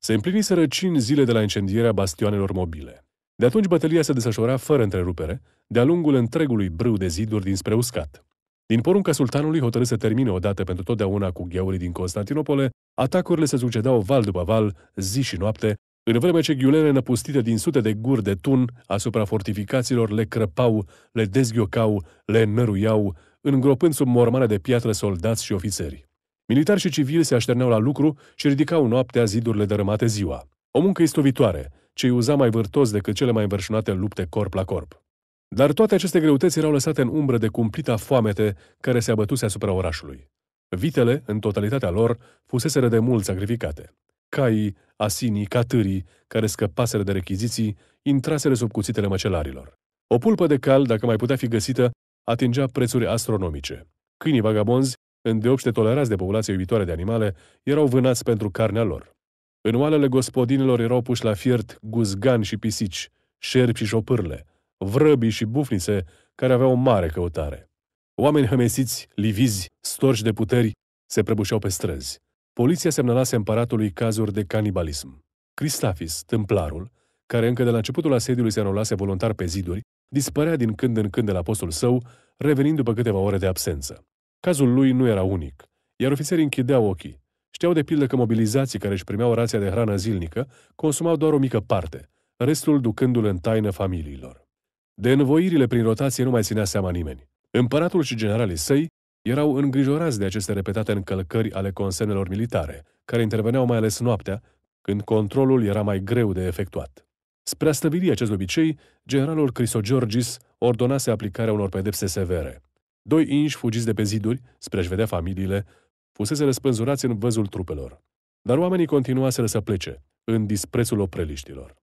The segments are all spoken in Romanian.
Se împliniseră cinci zile de la incendierea bastioanelor mobile. De atunci bătălia se desfășura fără întrerupere, de-a lungul întregului brâu de ziduri dinspre uscat. Din porunca sultanului hotărâ să termine odată pentru totdeauna cu gheurii din Constantinopole, atacurile se sucedau val după val, zi și noapte, în vreme ce ghiulele năpustite din sute de guri de tun asupra fortificațiilor le crăpau, le dezghiocau, le năruiau, îngropând sub mormane de piatră soldați și ofițeri. Militari și civili se așterneau la lucru și ridicau noaptea zidurile dărâmate ziua. O muncă istovitoare, ce îi uza mai vârtos decât cele mai înverșunate lupte corp la corp. Dar toate aceste greutăți erau lăsate în umbră de cumplita foamete care se abătuse asupra orașului. Vitele, în totalitatea lor, fuseseră de mult sacrificate. Caii, asinii, catârii, care scăpaseră de rechiziții, intraseră sub cuțitele măcelarilor. O pulpă de cal, dacă mai putea fi găsită, atingea prețuri astronomice. Câinii vagabonzi îndeopște tolerați de populația iubitoare de animale, erau vânați pentru carnea lor. În oalele gospodinilor erau puși la fiert guzgan și pisici, șerpi și șopârle, vrăbii și bufnițe care aveau o mare căutare. Oameni hămesiți, livizi, storci de puteri, se prăbușeau pe străzi. Poliția semnalase împăratului cazuri de canibalism. Cristafis, templarul, care încă de la începutul asediului se anulase voluntar pe ziduri, dispărea din când în când de la postul său, revenind după câteva ore de absență. Cazul lui nu era unic, iar ofițerii închideau ochii. Știau de pildă că mobilizații care își primeau rația de hrană zilnică consumau doar o mică parte, restul ducându l în taină familiilor. De învoirile prin rotație nu mai ținea seama nimeni. Împăratul și generalii săi erau îngrijorați de aceste repetate încălcări ale consenelor militare, care interveneau mai ales noaptea, când controlul era mai greu de efectuat. Spre a stăvili acest obicei, generalul Crisogiorgis ordonase aplicarea unor pedepse severe. Doi inși fugiți de pe ziduri, spre a-și vedea familiile, fusese răspânzurați în văzul trupelor. Dar oamenii continuaseră să plece, în disprețul opreliștilor.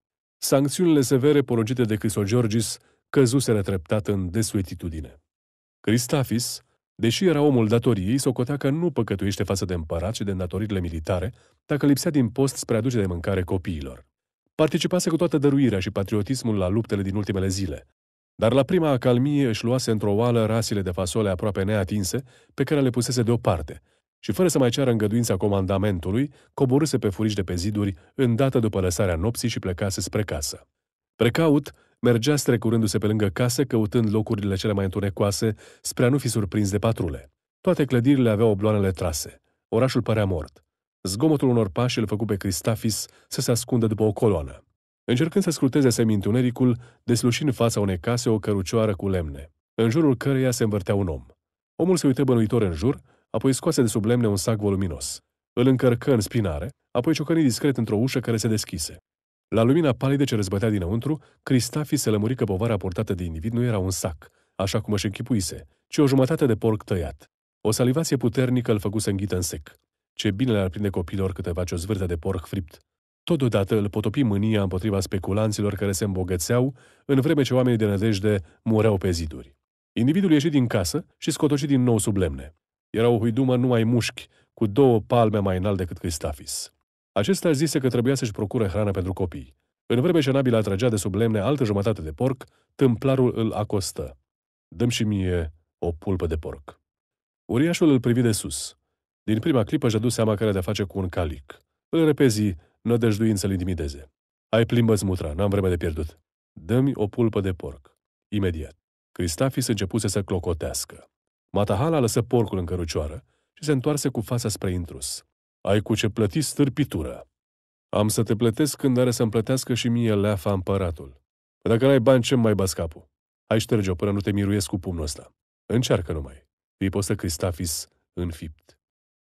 Sancțiunile severe porogite de Crisogiorgis căzuseră treptat în desuetitudine. Cristafis, deși era omul datoriei, socotea că nu păcătuiește față de împărat și de datoririle militare dacă lipsea din post spre aduce de mâncare copiilor. Participase cu toată dăruirea și patriotismul la luptele din ultimele zile, dar la prima acalmie își luase într-o oală rasile de fasole aproape neatinse, pe care le pusese deoparte, și fără să mai ceară îngăduința comandamentului, coborâse pe furici de pe ziduri, îndată după lăsarea nopții și plecase spre casă. Precaut, mergea strecurându-se pe lângă case, căutând locurile cele mai întunecoase, spre a nu fi surprins de patrule. Toate clădirile aveau obloanele trase. Orașul părea mort. Zgomotul unor pași îl făcu pe Cristafis să se ascundă după o coloană. Încercând să scruteze semintunericul, desluși în fața unei case o cărucioară cu lemne, în jurul căreia se învârtea un om. Omul se uită bănuitor în jur, apoi scoase de sub lemne un sac voluminos. Îl încărcă în spinare, apoi ciocăni discret într-o ușă care se deschise. La lumina palidă ce răzbătea dinăuntru, Cristafi se lămuri că povara portată de individ nu era un sac, așa cum își închipuise, ci o jumătate de porc tăiat. O salivație puternică îl făcu să înghită în sec. Ce bine le-ar prinde copilor câteva o de porc fript. Totodată îl potopi mânia împotriva speculanților care se îmbogățeau, în vreme ce oamenii de nădejde mureau pe ziduri. Individul ieși din casă și scotoși din nou sub lemne. Era o huidumă numai mușchi, cu două palme mai înalt decât Cristafis. Acesta zise că trebuia să-și procure hrană pentru copii. În vreme ce Nabil atragea de sub lemne altă jumătate de porc, tâmplarul îl acostă. Dăm și mie o pulpă de porc. Uriașul îl privi de sus. Din prima clipă își dus seama că de-a face cu un calic. Îl repezi nădăjduind să-l intimideze. Ai plimbă mutra, n-am vreme de pierdut. Dă-mi o pulpă de porc. Imediat. se începuse să clocotească. Matahala lăsă porcul în cărucioară și se întoarse cu fața spre intrus. Ai cu ce plăti stârpitură. Am să te plătesc când are să-mi plătească și mie leafa împăratul. Dacă n-ai bani, ce mai bas capul? Hai șterge-o până nu te miruiesc cu pumnul ăsta. Încearcă numai. Ripostă Cristafis înfipt.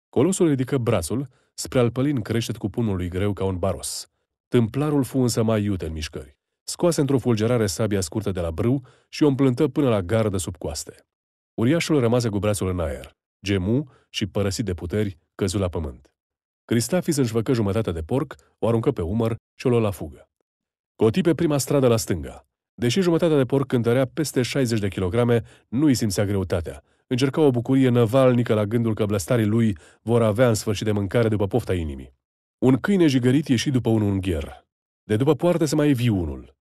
Colosul ridică brațul spre alpălin creștet cu pumnul lui greu ca un baros. Templarul fu însă mai iute în mișcări. Scoase într-o fulgerare sabia scurtă de la brâu și o împlântă până la gardă sub coaste. Uriașul rămase cu brațul în aer, gemu și, părăsit de puteri, căzu la pământ. Cristafis își făcă jumătate de porc, o aruncă pe umăr și o lua la fugă. Coti pe prima stradă la stânga. Deși jumătatea de porc cântărea peste 60 de kilograme, nu-i simțea greutatea, încerca o bucurie năvalnică la gândul că blăstarii lui vor avea în sfârșit de mâncare după pofta inimii. Un câine jigărit ieși după un ungher. De după poartă se mai evi unul.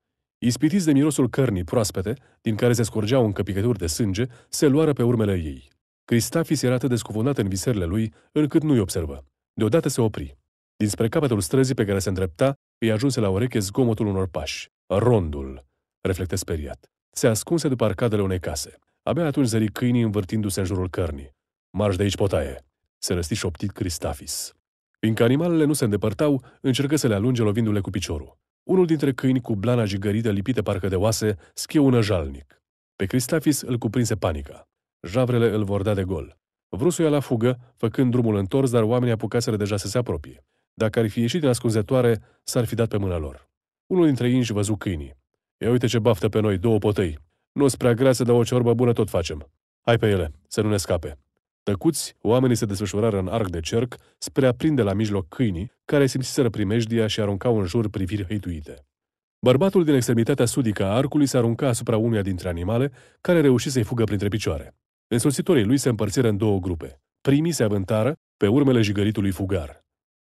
Ispitiți de mirosul cărnii proaspete, din care se scurgeau picături de sânge, se luară pe urmele ei. Cristafis era atât de scufundat în viserile lui, încât nu-i observă. Deodată se opri. Dinspre capătul străzii pe care se îndrepta, îi ajunse la oreche zgomotul unor pași. Rondul, reflectă speriat. Se ascunse după arcadele unei case. Abia atunci zări câinii învârtindu-se în jurul cărnii. Marș de aici, potaie!" se răsti șoptit Cristafis. Fiindcă animalele nu se îndepărtau, încercă să le alunge lovindu-le cu piciorul. Unul dintre câini cu blana jigărită lipită parcă de oase, schiună jalnic. Pe Cristafis îl cuprinse panica. Javrele îl vor da de gol. Vrusul ia la fugă, făcând drumul întors, dar oamenii apucaseră deja să se apropie. Dacă ar fi ieșit din ascunzătoare, s-ar fi dat pe mâna lor. Unul dintre ei își văzu câinii. Ia uite ce baftă pe noi, două potăi. Nu-s prea grase, dar o ciorbă bună tot facem. Hai pe ele, să nu ne scape. Tăcuți, oamenii se desfășurară în arc de cerc spre a prinde la mijloc câinii, care simțiseră primejdia și aruncau în jur priviri hăituite. Bărbatul din extremitatea sudică a arcului se arunca asupra unuia dintre animale, care reuși să-i fugă printre picioare. Însoțitorii lui se împărțiră în două grupe. Primii se avântară pe urmele jigăritului fugar.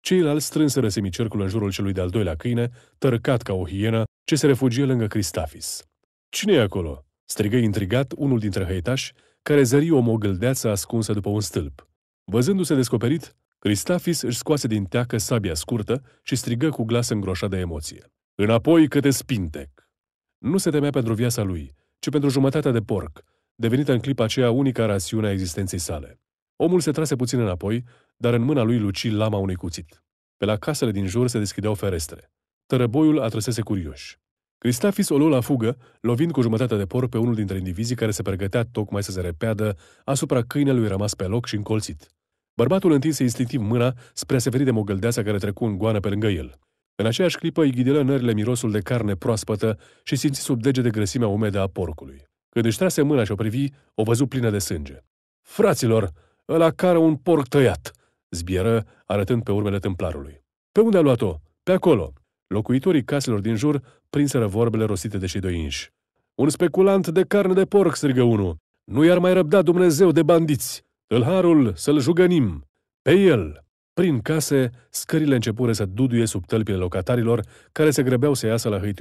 Ceilalți strânseră semicercul în jurul celui de-al doilea câine, tărcat ca o hienă, ce se refugie lângă Cristafis. cine e acolo?" strigă intrigat unul dintre hăitași, care zări o mogâldeață ascunsă după un stâlp. Văzându-se descoperit, Cristafis își scoase din teacă sabia scurtă și strigă cu glas îngroșat de emoție. Înapoi câte spintec! Nu se temea pentru viața lui, ci pentru jumătatea de porc, devenită în clipa aceea unica rațiune a existenței sale. Omul se trase puțin înapoi, dar în mâna lui luci lama unui cuțit. Pe la casele din jur se deschideau ferestre. Tărăboiul atrăsese curioși. Cristafis o luă la fugă, lovind cu jumătate de por pe unul dintre indivizii care se pregătea tocmai să se repeadă asupra câinelui rămas pe loc și încolțit. Bărbatul întinse instinctiv mâna spre a se feri de mogăldeasa care trecu în goană pe lângă el. În aceeași clipă îi ghidelă nările mirosul de carne proaspătă și simți sub degete grăsimea umedă a porcului. Când își trase mâna și o privi, o văzu plină de sânge. Fraților, ăla care un porc tăiat!" zbieră, arătând pe urmele templarului. Pe unde a luat-o? Pe acolo!" Locuitorii caselor din jur prinseră vorbele rosite de cei doi inși. Un speculant de carne de porc, strigă unul. Nu i-ar mai răbda Dumnezeu de bandiți. Tâlharul să-l jugănim. Pe el! Prin case, scările începură să duduie sub tălpile locatarilor, care se grăbeau să iasă la îl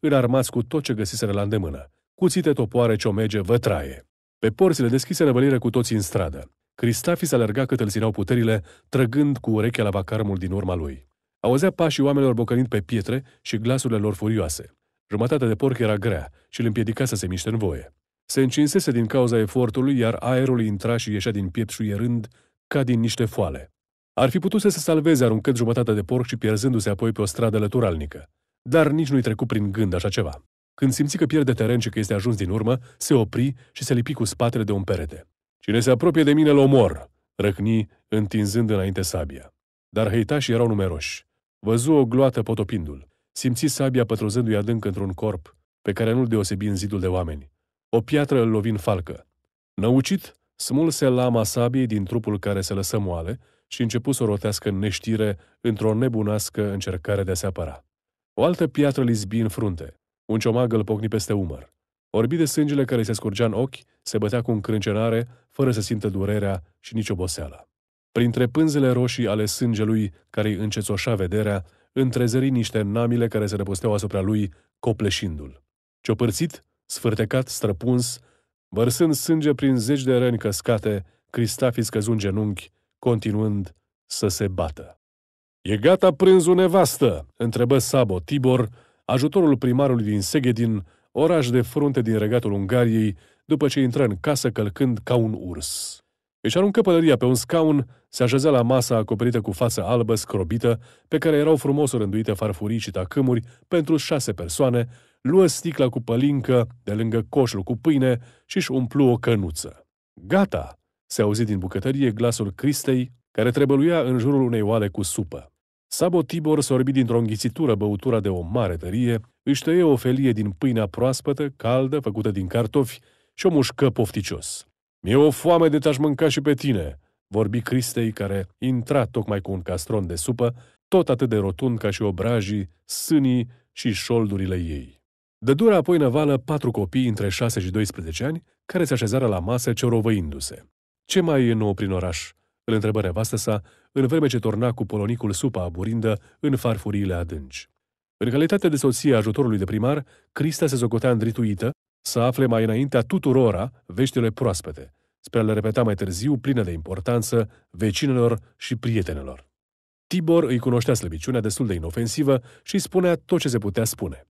înarmați cu tot ce găsiseră la îndemână. Cuțite, topoare, ciomege, vătraie. Pe porțile deschise răvălire cu toții în stradă. Cristafi s-a alerga cât îl țineau puterile, trăgând cu urechea la vacarmul din urma lui. Auzea pașii oamenilor bocănind pe pietre și glasurile lor furioase. Jumătatea de porc era grea și îl împiedica să se miște în voie. Se încinsese din cauza efortului, iar aerul intra și ieșea din piept șuierând ca din niște foale. Ar fi putut să se salveze aruncând jumătatea de porc și pierzându-se apoi pe o stradă lăturalnică. Dar nici nu-i trecu prin gând așa ceva. Când simți că pierde teren și că este ajuns din urmă, se opri și se lipi cu spatele de un perete. Cine se apropie de mine, l omor!" răcni, întinzând înainte sabia. Dar și erau numeroși. Văzu o gloată potopindu-l. Simți sabia pătruzându-i adânc într-un corp pe care nu-l deosebi în zidul de oameni. O piatră îl lovi în falcă. Năucit, smulse lama sabiei din trupul care se lăsă moale și începu să o rotească în neștire într-o nebunască încercare de a se apăra. O altă piatră li zbi în frunte. Un ciomag îl pocni peste umăr. Orbi de sângele care se scurgea în ochi, se bătea cu încrâncenare, fără să simtă durerea și nici oboseala. Printre pânzele roșii ale sângelui, care îi încețoșa vederea, întrezări niște namile care se răpusteau asupra lui, copleșindu-l. Ciopărțit, sfârtecat, străpuns, vărsând sânge prin zeci de răni căscate, Cristafis căzu în genunchi, continuând să se bată. E gata prânzul nevastă?" întrebă Sabo Tibor, ajutorul primarului din Segedin, oraș de frunte din regatul Ungariei, după ce intră în casă călcând ca un urs. Își aruncă pălăria pe un scaun, se așeză la masa acoperită cu față albă, scrobită, pe care erau frumos rânduite farfurii și tacâmuri pentru șase persoane, luă sticla cu pălincă de lângă coșul cu pâine și își umplu o cănuță. Gata! Se auzi din bucătărie glasul Cristei, care trebăluia în jurul unei oale cu supă. Sabo Tibor sorbi dintr-o înghițitură băutura de o mare tărie, își tăie o felie din pâinea proaspătă, caldă, făcută din cartofi, și o mușcă pofticios. Mi-e o foame de te-aș mânca și pe tine!" vorbi Cristei, care intra tocmai cu un castron de supă, tot atât de rotund ca și obrajii, sânii și șoldurile ei. Dădura apoi năvală patru copii între 6 și 12 ani, care se așezară la masă ciorovăindu se Ce mai e nou prin oraș?" îl întrebă nevastă sa, în vreme ce torna cu polonicul supa aburindă în farfuriile adânci. În calitate de soție a ajutorului de primar, Crista se zocotea îndrituită să afle mai înaintea tuturora veștile proaspete, spre a le repeta mai târziu, pline de importanță, vecinilor și prietenilor. Tibor îi cunoștea slăbiciunea destul de inofensivă și spunea tot ce se putea spune.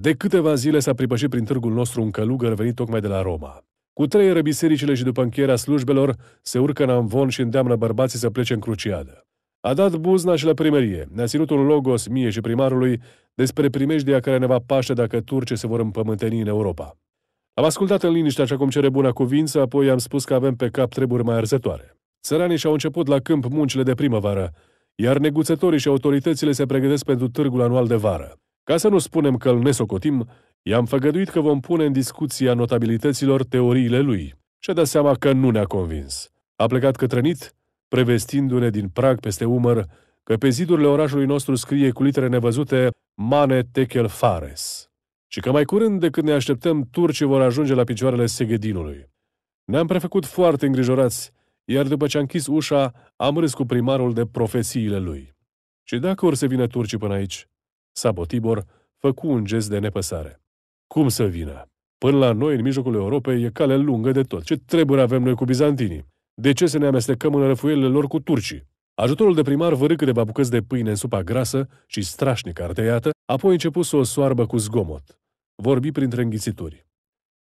De câteva zile s-a pripășit prin târgul nostru un călugăr venit tocmai de la Roma. Cu trei răbisericile și după încheierea slujbelor, se urcă în amvon și îndeamnă bărbații să plece în cruciadă. A dat buzna și la primărie, ne-a ținut un logos mie și primarului despre primejdia care ne va paște dacă turce se vor împământeni în Europa. Am ascultat în liniște așa cum cere buna cuvință, apoi am spus că avem pe cap treburi mai arzătoare. Țăranii și-au început la câmp muncile de primăvară, iar neguțătorii și autoritățile se pregătesc pentru târgul anual de vară. Ca să nu spunem că îl nesocotim, i-am făgăduit că vom pune în discuția notabilităților teoriile lui și-a dat seama că nu ne-a convins. A plecat către nit, prevestindu-ne din prag peste umăr că pe zidurile orașului nostru scrie cu litere nevăzute Mane Tekel Fares și că mai curând decât ne așteptăm, turcii vor ajunge la picioarele Segedinului. Ne-am prefăcut foarte îngrijorați, iar după ce a închis ușa, am râs cu primarul de profesiile lui. Și dacă or să vină turcii până aici? Sabotibor făcu un gest de nepăsare. Cum să vină? Până la noi, în mijlocul Europei, e cale lungă de tot. Ce treburi avem noi cu bizantinii? De ce să ne amestecăm în răfuielile lor cu turcii? Ajutorul de primar vârâ câteva bucăți de pâine în supa grasă și strașnic arteiată, apoi început să o soarbă cu zgomot vorbi printre înghițituri.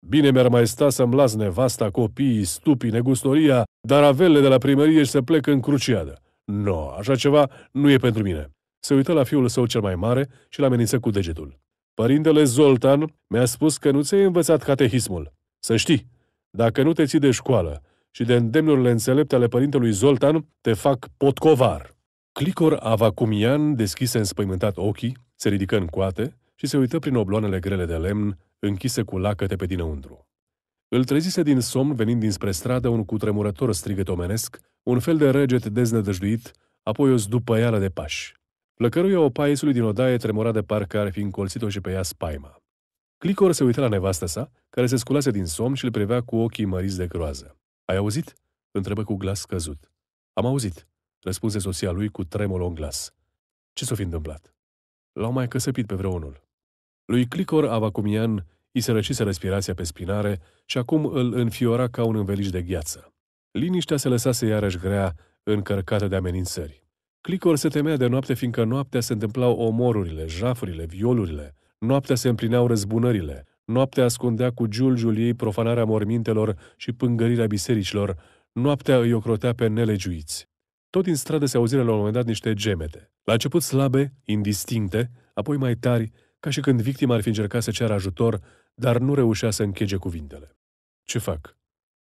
Bine mi-ar mai sta să-mi las nevasta, copiii, stupii, negustoria, dar avele de la primărie și să plec în cruciadă. Nu, no, așa ceva nu e pentru mine. Se uită la fiul său cel mai mare și l amenință cu degetul. Părintele Zoltan mi-a spus că nu ți-ai învățat catehismul. Să știi, dacă nu te ții de școală și de îndemnurile înțelepte ale părintelui Zoltan, te fac potcovar. Clicor Avacumian deschise înspăimântat ochii, se ridică în coate și se uită prin obloanele grele de lemn, închise cu lacăte pe dinăuntru. Îl trezise din somn venind dinspre stradă un cutremurător strigăt omenesc, un fel de reget deznădăjduit, apoi o zdupăială de pași. Plăcăruia opaiesului din odaie tremura de parcă ar fi încolțit-o și pe ea spaima. Clicor se uită la nevastă sa, care se sculase din somn și îl privea cu ochii măriți de groază. Ai auzit?" întrebă cu glas căzut. Am auzit," răspunse soția lui cu tremolo în glas. Ce s-o fi întâmplat?" L-au mai căsăpit pe vreunul. Lui Clicor Avacumian i se răcise respirația pe spinare și acum îl înfiora ca un înveliș de gheață. Liniștea se lăsase iarăși grea, încărcată de amenințări. Clicor se temea de noapte, fiindcă noaptea se întâmplau omorurile, jafurile, violurile, noaptea se împlineau răzbunările, noaptea ascundea cu giulgiul ei profanarea mormintelor și pângărirea bisericilor, noaptea îi ocrotea pe nelegiuiți. Tot din stradă se auziră la un moment dat niște gemete. La început slabe, indistincte, apoi mai tari, ca și când victima ar fi încercat să ceară ajutor, dar nu reușea să închege cuvintele. Ce fac?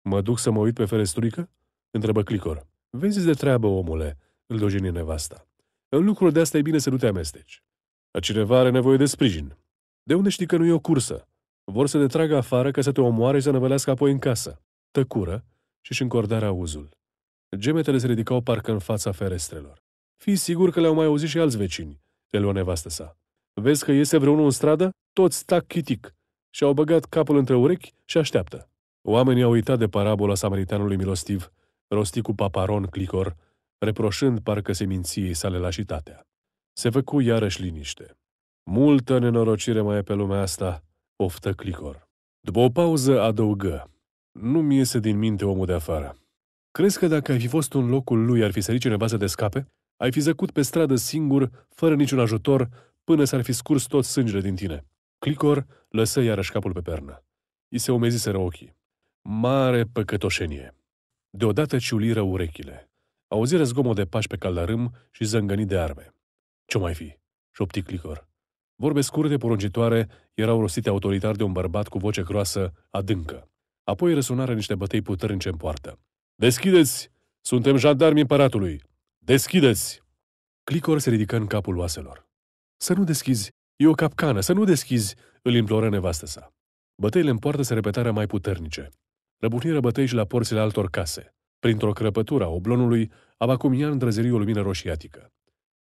Mă duc să mă uit pe ferestruică? Întrebă Clicor. Vezi de treabă, omule, îl dojeni nevasta. În lucrul de asta e bine să nu te amesteci. A cineva are nevoie de sprijin. De unde știi că nu e o cursă? Vor să te tragă afară ca să te omoare și să năvălească apoi în casă. Tăcură și-și încordarea uzul. Gemetele se ridicau parcă în fața ferestrelor. Fii sigur că le-au mai auzit și alți vecini, le luă nevastă sa. Vezi că iese vreunul în stradă? Toți tac chitic și-au băgat capul între urechi și așteaptă. Oamenii au uitat de parabola samaritanului milostiv, rosti cu paparon clicor, reproșând parcă seminției sale lașitatea. Se făcu iarăși liniște. Multă nenorocire mai e pe lumea asta, oftă clicor. După o pauză adăugă. Nu-mi iese din minte omul de afară. Crezi că dacă ai fi fost în locul lui, ar fi sărit cineva să te scape? Ai fi zăcut pe stradă singur, fără niciun ajutor, până s-ar fi scurs tot sângele din tine. Clicor lăsă iarăși capul pe pernă. I se umeziseră ochii. Mare păcătoșenie! Deodată ciuliră urechile. Auziră zgomot de pași pe caldarâm și zângănit de arme. Ce-o mai fi? șopti Clicor. Vorbe scurte porungitoare, erau rostite autoritar de un bărbat cu voce groasă, adâncă. Apoi răsunară niște bătăi puternice în poartă. Deschideți! Suntem jandarmi împăratului! Deschideți! Clicor se ridică în capul oaselor. Să nu deschizi! E o capcană! Să nu deschizi!" îl imploră nevastă sa. Bătăile în poartă se repetară mai puternice. Răbucniră bătăi și la porțile altor case. Printr-o crăpătură a oblonului, Abacumian îndrăzări o lumină roșiatică.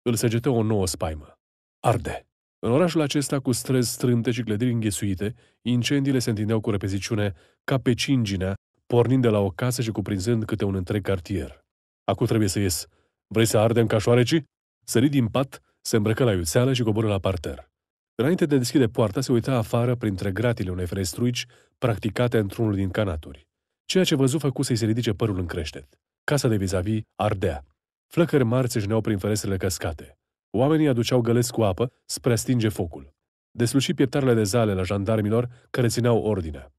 Îl săgetă o nouă spaimă. Arde! În orașul acesta, cu străzi strânte și clădiri înghesuite, incendiile se întindeau cu repeziciune, ca pe cinginea, pornind de la o casă și cuprinzând câte un întreg cartier. Acum trebuie să ies. Vrei să ardem ca șoarecii? Sări din pat se îmbrăcă la iuțeală și coboră la parter. Înainte de a deschide poarta, se uita afară printre gratile unei frestruici practicate într-unul din canaturi. Ceea ce văzu făcu să-i se ridice părul în creștet. Casa de vis-a-vis ardea. Flăcări mari se jneau prin ferestrele căscate. Oamenii aduceau găleți cu apă spre a stinge focul. Desluși pieptarele de zale la jandarmilor care țineau ordinea.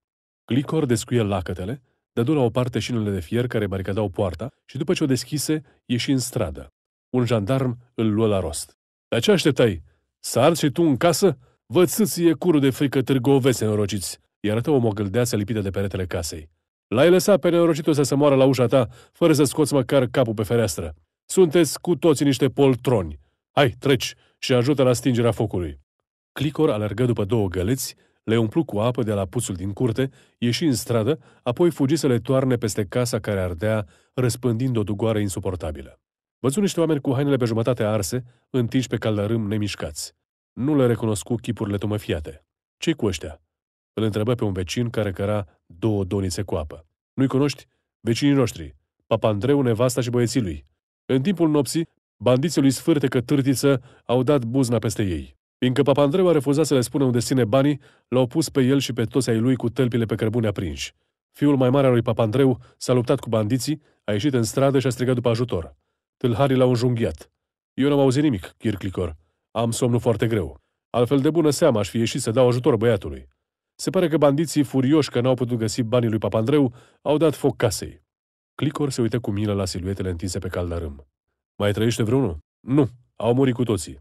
Clicor descuie lacătele, dădu la o parte șinele de fier care baricadau poarta și după ce o deschise, ieși în stradă. Un jandarm îl luă la rost. Dar ce așteptai? Sar și tu în casă? Vă e curul de frică târgovese înrociți!" Iar arătă o măgâldeață lipită de peretele casei. L-ai lăsat pe nenorocitul să se moară la ușa ta, fără să scoți măcar capul pe fereastră. Sunteți cu toții niște poltroni. Hai, treci și ajută la stingerea focului. Clicor alergă după două găleți, le umplu cu apă de la puțul din curte, ieși în stradă, apoi fugi să le toarne peste casa care ardea, răspândind o dugoare insuportabilă. Văzu niște oameni cu hainele pe jumătate arse, întinși pe caldarâm nemișcați. Nu le recunoscu chipurile tumăfiate. ce cu ăștia? Îl întrebă pe un vecin care căra două donițe cu apă. Nu-i cunoști? Vecinii noștri. Papandreu, nevasta și băieții lui. În timpul nopții, bandiții lui că Târtiță au dat buzna peste ei. Fiindcă Papandreu a refuzat să le spună unde ține banii, l-au pus pe el și pe toți ai lui cu tălpile pe cărbune aprinși. Fiul mai mare al lui Papandreu s-a luptat cu bandiții, a ieșit în stradă și a strigat după ajutor. Tâlharii l-au înjunghiat. Eu n-am auzit nimic, Kirklicor. Am somnul foarte greu. Altfel de bună seamă aș fi ieșit să dau ajutor băiatului. Se pare că bandiții, furioși că n-au putut găsi banii lui Papandreu, au dat foc casei. Clicor se uită cu milă la siluetele întinse pe râm. Mai trăiește vreunul? Nu, au murit cu toții.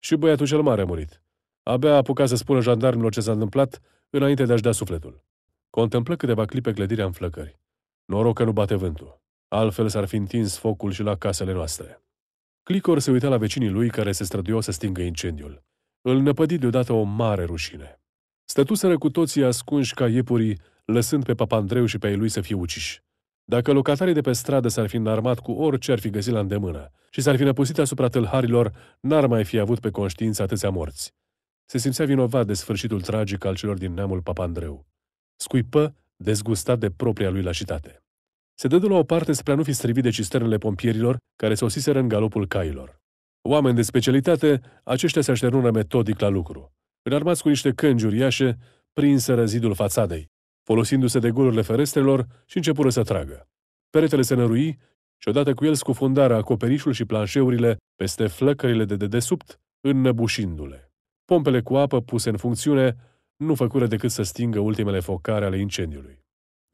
Și băiatul cel mare a murit. Abia a apucat să spună jandarmilor ce s-a întâmplat înainte de a-și da sufletul. Contemplă câteva clipe clădirea în flăcări. Noroc că nu bate vântul. Altfel s-ar fi întins focul și la casele noastre. Clicor se uita la vecinii lui care se străduiau să stingă incendiul. Îl năpădi deodată o mare rușine. Stătuseră cu toții ascunși ca iepurii, lăsând pe Papandreu și pe ei lui să fie uciși. Dacă locatarii de pe stradă s-ar fi înarmat cu orice ar fi găsit la îndemână și s-ar fi năpusit asupra tâlharilor, n-ar mai fi avut pe conștiință atâția morți. Se simțea vinovat de sfârșitul tragic al celor din neamul Papandreu. Scuipă, dezgustat de propria lui lașitate. Se dădu la o parte spre a nu fi strivit de cisternele pompierilor care sosiseră în galopul cailor. Oameni de specialitate, aceștia se așternură metodic la lucru. Înarmați cu niște cângi uriașe, prinsă zidul fațadei, folosindu-se de golurile ferestrelor și începură să tragă. Peretele se nărui și odată cu el scufundarea acoperișul și planșeurile peste flăcările de dedesubt, înnăbușindu-le. Pompele cu apă puse în funcțiune nu făcură decât să stingă ultimele focare ale incendiului.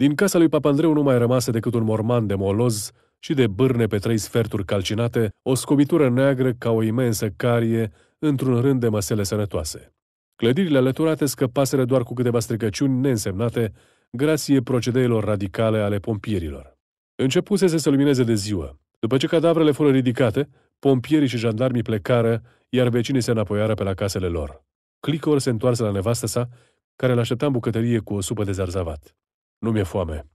Din casa lui Papandreu nu mai rămase decât un morman de moloz și de bârne pe trei sferturi calcinate, o scobitură neagră ca o imensă carie într-un rând de măsele sănătoase. Clădirile alăturate scăpaseră doar cu câteva stricăciuni neînsemnate, grație procedeilor radicale ale pompierilor. Începuse să se lumineze de ziua. După ce cadavrele fură ridicate, pompierii și jandarmii plecară, iar vecinii se înapoiară pe la casele lor. Clicor se întoarse la nevastă sa, care l-aștepta în bucătărie cu o supă de zarzavat. Nu mi-e foame,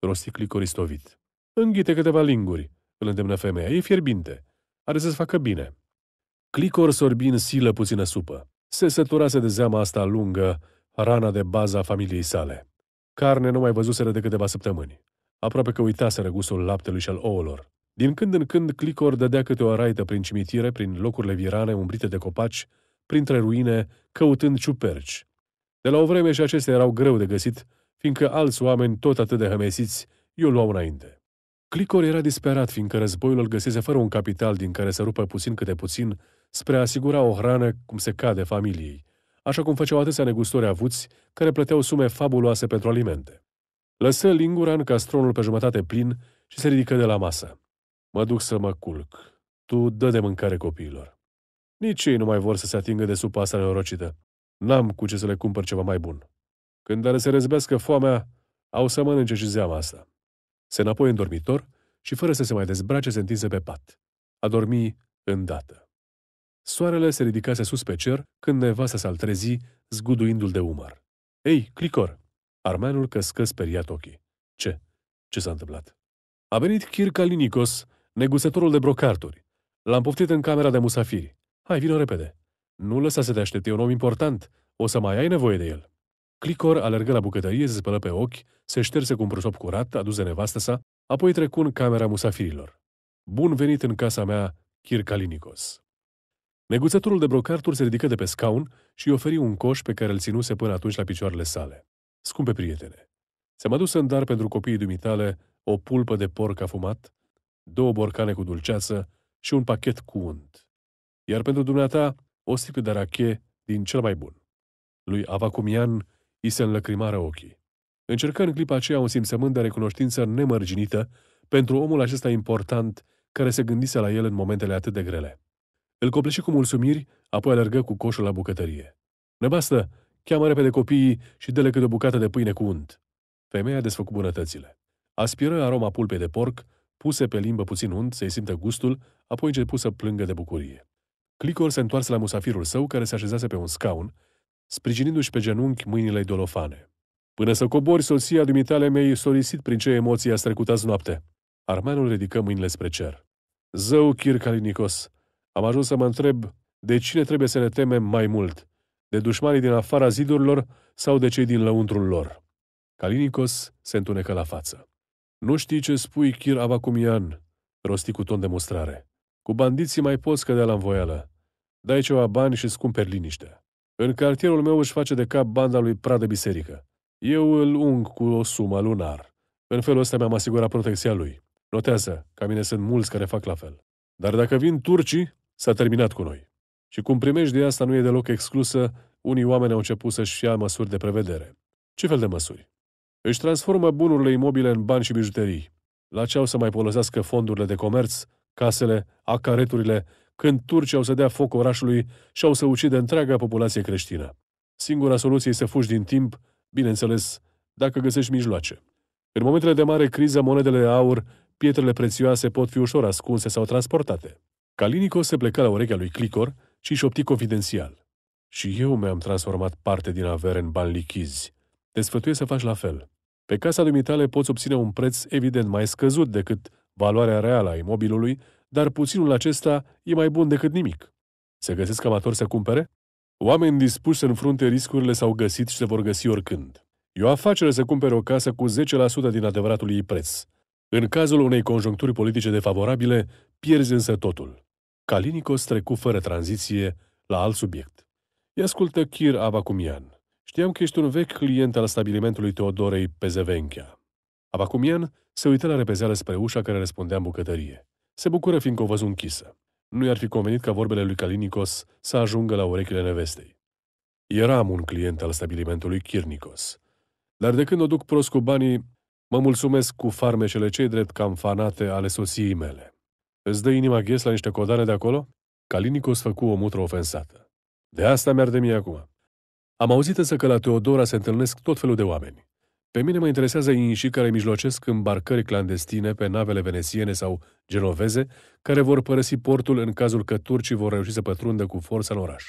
rosti clicoristovit. Înghite câteva linguri, îl îndemnă femeia, e fierbinte. Are să-ți facă bine. Clicor sorbi în silă puțină supă. Se săturase de zeama asta lungă, rana de bază a familiei sale. Carne nu mai văzuseră de câteva săptămâni. Aproape că uitaseră gustul laptelui și al ouălor. Din când în când, Clicor dădea câte o raită prin cimitire, prin locurile virane umbrite de copaci, printre ruine, căutând ciuperci. De la o vreme și acestea erau greu de găsit, fiindcă alți oameni tot atât de hămesiți, eu luau înainte. Clicor era disperat, fiindcă războiul îl găsese fără un capital din care să rupă puțin câte puțin spre a asigura o hrană cum se cade familiei, așa cum făceau atâția negustori avuți care plăteau sume fabuloase pentru alimente. Lăsă lingura în castronul pe jumătate plin și se ridică de la masă. Mă duc să mă culc. Tu dă de mâncare copiilor. Nici ei nu mai vor să se atingă de supa asta nenorocită. N-am cu ce să le cumpăr ceva mai bun. Când ar se răzbească foamea, au să mănânce și zeama asta. Se înapoi în dormitor și, fără să se mai dezbrace, se întinse pe pat. A dormi îndată. Soarele se ridicase sus pe cer când nevasta s a trezi, zguduindu-l de umăr. Ei, clicor! Armenul căscă speriat ochii. Ce? Ce s-a întâmplat?" A venit Linicos, negusătorul de brocarturi. L-am poftit în camera de musafiri. Hai, vino repede. Nu lăsa să te aștepte, e un om important. O să mai ai nevoie de el. Clicor alergă la bucătărie, se spălă pe ochi, se șterse cu un prosop curat, aduse nevastă sa, apoi trecu în camera musafirilor. Bun venit în casa mea, Kirkalinikos. Neguțătorul de brocarturi se ridică de pe scaun și oferi un coș pe care îl ținuse până atunci la picioarele sale. Scumpe prietene, ți-am adus în dar pentru copiii dumitale o pulpă de porc afumat, două borcane cu dulceață și un pachet cu unt. Iar pentru dumneata, o sticlă de rache din cel mai bun. Lui Avacumian I se înlăcrimară ochii. Încercă în clipa aceea un simțământ de recunoștință nemărginită pentru omul acesta important care se gândise la el în momentele atât de grele. Îl copleși cu mulțumiri, apoi alergă cu coșul la bucătărie. Nebastă, cheamă repede copiii și dă-le câte o bucată de pâine cu unt. Femeia desfăcu bunătățile. Aspiră aroma pulpei de porc, puse pe limbă puțin unt să-i simtă gustul, apoi începu să plângă de bucurie. Clicor se întoarse la musafirul său, care se așezase pe un scaun sprijinindu-și pe genunchi mâinile dolofane. Până să cobori, soția dumitale mei solicit prin ce emoții a trecut azi noapte. Armenul ridică mâinile spre cer. Zău, Kirkalinikos, am ajuns să mă întreb de cine trebuie să ne temem mai mult, de dușmanii din afara zidurilor sau de cei din lăuntrul lor. Kalinicos se întunecă la față. Nu știi ce spui, Kir Avacumian, rosti cu ton de mustrare. Cu bandiții mai poți cădea la învoială. Dai ceva bani și scumperi liniște. În cartierul meu își face de cap banda lui Pradă Biserică. Eu îl ung cu o sumă lunar. În felul ăsta mi-am asigurat protecția lui. Notează, ca mine sunt mulți care fac la fel. Dar dacă vin turcii, s-a terminat cu noi. Și cum primești de asta nu e deloc exclusă, unii oameni au început să-și ia măsuri de prevedere. Ce fel de măsuri? Își transformă bunurile imobile în bani și bijuterii. La ce au să mai folosească fondurile de comerț, casele, acareturile când turcii au să dea foc orașului și au să ucidă întreaga populație creștină. Singura soluție este să fugi din timp, bineînțeles, dacă găsești mijloace. În momentele de mare criză, monedele de aur, pietrele prețioase pot fi ușor ascunse sau transportate. Calinico se pleca la urechea lui Clicor și opti confidențial. Și eu mi-am transformat parte din avere în bani lichizi. Te sfătuiesc să faci la fel. Pe casa dumitale poți obține un preț evident mai scăzut decât valoarea reală a imobilului dar puținul acesta e mai bun decât nimic. Se găsesc amatori să cumpere? Oameni dispuși să înfrunte riscurile s-au găsit și se vor găsi oricând. E o afacere să cumpere o casă cu 10% din adevăratul ei preț. În cazul unei conjuncturi politice defavorabile, pierzi însă totul. Kalinikos trecu fără tranziție la alt subiect. Îi ascultă Kir Abacumian. Știam că ești un vechi client al stabilimentului Teodorei Pezevenchea. Abacumian se uită la repezeală spre ușa care răspundea în bucătărie. Se bucură fiindcă o văzu închisă. Nu i-ar fi convenit ca vorbele lui Kalinikos să ajungă la urechile nevestei. Eram un client al stabilimentului Kirnikos. Dar de când o duc prost cu banii, mă mulțumesc cu farmeșele cei drept camfanate ale sosiei mele. Îți dă inima ghes la niște codare de acolo? Kalinicos făcu o mutră ofensată. De asta mi-ar de mie acum. Am auzit însă că la Teodora se întâlnesc tot felul de oameni. Pe mine mă interesează inși care mijlocesc îmbarcări clandestine pe navele venețiene sau genoveze, care vor părăsi portul în cazul că turcii vor reuși să pătrundă cu forță în oraș.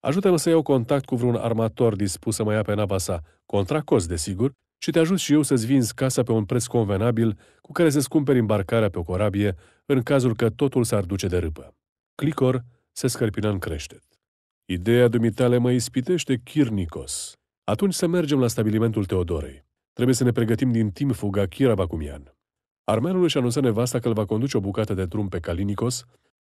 Ajută-mă să iau contact cu vreun armator dispus să mă ia pe nava sa, contra cost, desigur, și te ajut și eu să-ți vinzi casa pe un preț convenabil cu care să-ți cumperi îmbarcarea pe o corabie în cazul că totul s-ar duce de râpă. Clicor se scărpină în creștet. Ideea dumitale mă ispitește, Chirnicos. Atunci să mergem la stabilimentul Teodorei. Trebuie să ne pregătim din timp fuga Kirabacumian. Armenul își anunță nevasta că îl va conduce o bucată de drum pe Kalinikos,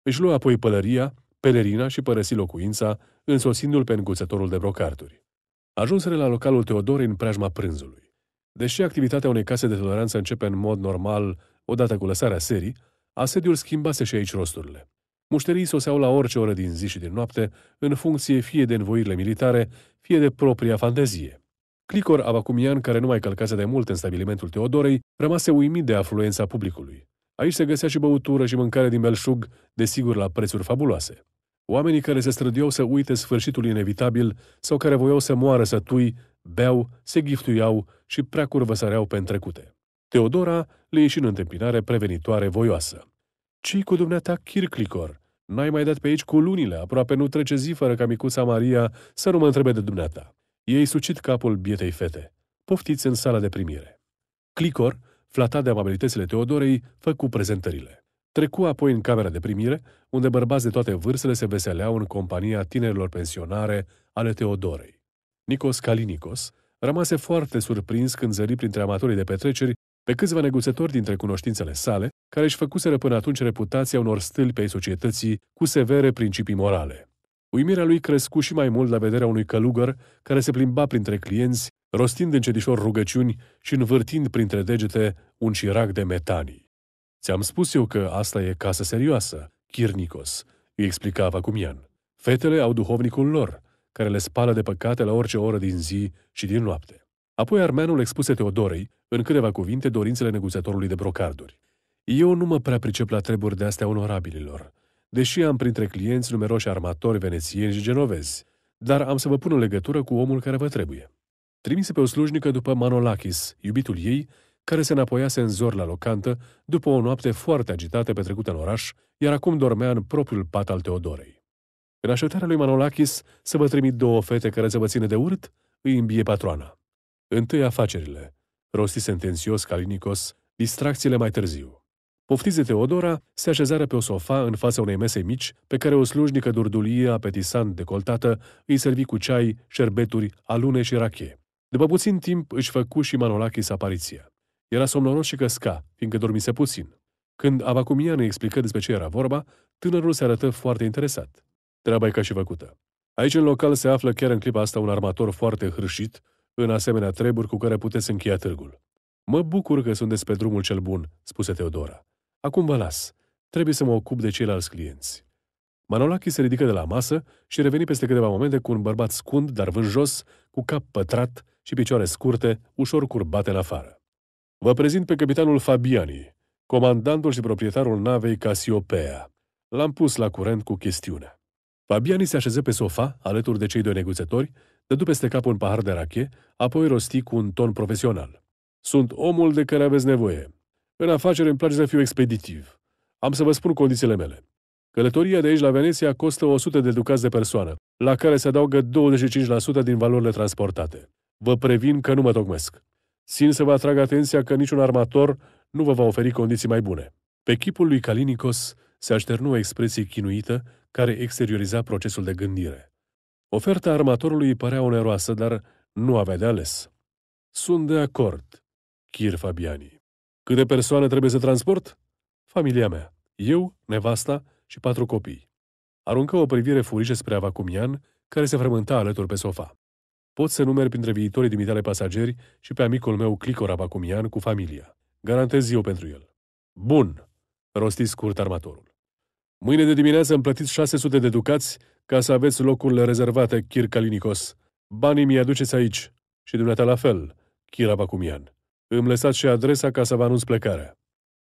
își lua apoi pălăria, pelerina și părăsi locuința, însosindu-l pe înguțătorul de brocarturi. Ajunsere la localul Teodorei în preajma prânzului. Deși activitatea unei case de toleranță începe în mod normal odată cu lăsarea serii, asediul schimbase și aici rosturile. Mușterii soseau la orice oră din zi și din noapte, în funcție fie de învoirile militare, fie de propria fantezie. Clicor, avacumian, care nu mai călcase de mult în stabilimentul Teodorei, rămase uimit de afluența publicului. Aici se găsea și băutură și mâncare din belșug, desigur la prețuri fabuloase. Oamenii care se străduiau să uite sfârșitul inevitabil sau care voiau să moară sătui, beau, se giftuiau și prea curvăsăreau pe întrecute. Teodora le ieși în întâmpinare prevenitoare voioasă. ce cu dumneata, Kirklicor? N-ai mai dat pe aici cu lunile, aproape nu trece zi fără ca micuța Maria să nu mă întrebe de dumneata. Ei sucit capul bietei fete, poftiți în sala de primire. Clicor, flatat de amabilitățile Teodorei, făcu prezentările. Trecu apoi în camera de primire, unde bărbați de toate vârstele se veseleau în compania tinerilor pensionare ale Teodorei. Nicos Kalinikos rămase foarte surprins când zări printre amatorii de petreceri pe câțiva neguțători dintre cunoștințele sale, care își făcuseră până atunci reputația unor stâlpi ai societății cu severe principii morale. Uimirea lui crescu și mai mult la vederea unui călugăr care se plimba printre clienți, rostind încetișor rugăciuni și învârtind printre degete un cirac de metanii. Ți-am spus eu că asta e casă serioasă, Chirnicos, îi explica Vacumian. Fetele au duhovnicul lor, care le spală de păcate la orice oră din zi și din noapte. Apoi armeanul expuse Teodorei, în câteva cuvinte, dorințele neguțătorului de brocarduri. Eu nu mă prea pricep la treburi de astea onorabililor, deși am printre clienți numeroși armatori venețieni și genovezi, dar am să vă pun în legătură cu omul care vă trebuie. Trimise pe o slujnică după Manolakis, iubitul ei, care se înapoiase în zor la locantă după o noapte foarte agitată petrecută în oraș, iar acum dormea în propriul pat al Teodorei. În așteptarea lui Manolakis să vă trimit două fete care să vă ține de urât, îi îmbie patroana. Întâi afacerile, rosti sentențios Calinicos, distracțiile mai târziu. Poftiți Teodora, se așezară pe o sofa în fața unei mese mici, pe care o slujnică durdulie apetisant decoltată îi servi cu ceai, șerbeturi, alune și rache. După puțin timp își făcu și Manolachis apariția. Era somnoros și căsca, fiindcă dormise puțin. Când Abacumian îi explică despre ce era vorba, tânărul se arătă foarte interesat. Treaba e ca și făcută. Aici în local se află chiar în clipa asta un armator foarte hârșit, în asemenea treburi cu care puteți încheia târgul. Mă bucur că sunteți pe drumul cel bun, spuse Teodora. Acum vă las. Trebuie să mă ocup de ceilalți clienți. Manolachi se ridică de la masă și reveni peste câteva momente cu un bărbat scund, dar vânjos, cu cap pătrat și picioare scurte, ușor curbate în afară. Vă prezint pe capitanul Fabiani, comandantul și proprietarul navei Casiopea. L-am pus la curent cu chestiunea. Fabiani se așeză pe sofa, alături de cei doi neguțători, dădu peste cap un pahar de rache, apoi rosti cu un ton profesional. Sunt omul de care aveți nevoie. În afacere îmi place să fiu expeditiv. Am să vă spun condițiile mele. Călătoria de aici la Veneția costă 100 de ducați de persoană, la care se adaugă 25% din valorile transportate. Vă previn că nu mă tocmesc. Țin să vă atrag atenția că niciun armator nu vă va oferi condiții mai bune. Pe chipul lui Calinicos se așternu o expresie chinuită care exterioriza procesul de gândire. Oferta armatorului îi părea oneroasă, dar nu avea de ales. Sunt de acord, Chir Fabiani. Câte persoane trebuie să transport? Familia mea. Eu, nevasta și patru copii. Aruncă o privire furișă spre Avacumian, care se frământa alături pe sofa. Pot să numeri printre viitorii dimitale pasageri și pe amicul meu Clicor Avacumian cu familia. Garantez eu pentru el. Bun, rosti scurt armatorul. Mâine de dimineață îmi plătiți 600 de ducați ca să aveți locurile rezervate, Chir Kalinikos. Banii mi-i aduceți aici și dumneata la fel, Chir Avacumian. Îmi lăsați și adresa ca să vă anunț plecarea.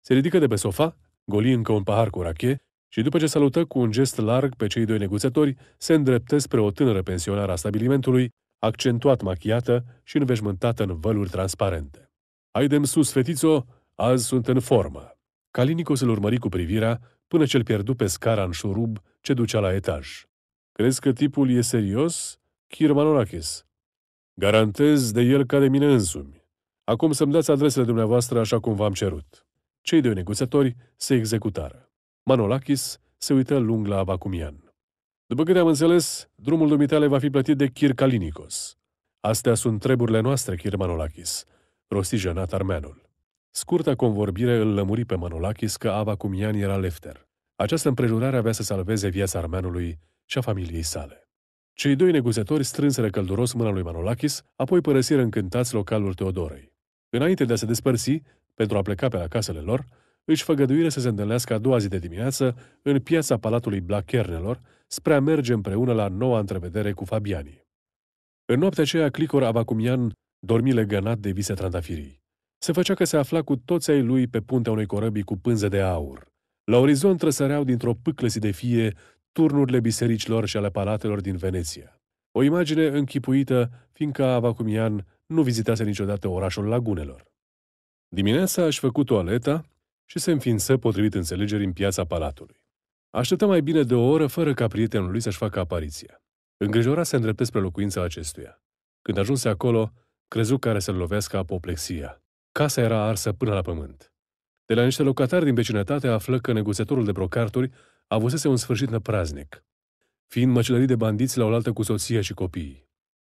Se ridică de pe sofa, goli încă un pahar cu rachie și după ce salută cu un gest larg pe cei doi neguțători, se îndreptă spre o tânără pensionară a stabilimentului, accentuat machiată și înveșmântată în văluri transparente. Haidem sus, fetițo, azi sunt în formă. Calinicos îl urmări cu privirea până ce-l pierdu pe scara în șurub ce ducea la etaj. Crezi că tipul e serios? Chirmanorakis. Garantez de el ca de mine însumi. Acum să-mi dați adresele dumneavoastră așa cum v-am cerut. Cei doi negoțători se executară. Manolakis se uită lung la Abacumian. După câte am înțeles, drumul dumitale va fi plătit de Kir Kalinikos. Astea sunt treburile noastre, Kir Manolakis, rosti jenat armeanul. Scurta convorbire îl lămuri pe Manolakis că Abacumian era lefter. Această împrejurare avea să salveze viața armeanului și a familiei sale. Cei doi neguzători strânseră călduros mâna lui Manolakis, apoi părăsiră încântați localul Teodorei. Înainte de a se despărți, pentru a pleca pe la casele lor, își făgăduire să se întâlnească a doua zi de dimineață în piața Palatului Blachernelor spre a merge împreună la noua întrevedere cu Fabiani. În noaptea aceea, Clicor Abacumian dormi legănat de vise trandafirii. Se făcea că se afla cu toți ai lui pe puntea unei corăbii cu pânze de aur. La orizont trăsăreau dintr-o pâclăsi de fie turnurile bisericilor și ale palatelor din Veneția. O imagine închipuită, fiindcă Avacumian nu vizitase niciodată orașul lagunelor. Dimineața aș făcut toaleta și se înființă potrivit înțelegeri în piața palatului. Așteptă mai bine de o oră fără ca prietenul lui să-și facă apariția. Îngrijorat se îndreptă spre locuința acestuia. Când ajunse acolo, crezu care să-l lovească apoplexia. Casa era arsă până la pământ. De la niște locatari din vecinătate află că negoțătorul de brocarturi avusese un sfârșit năpraznic, fiind măcelărit de bandiți la oaltă cu soția și copiii.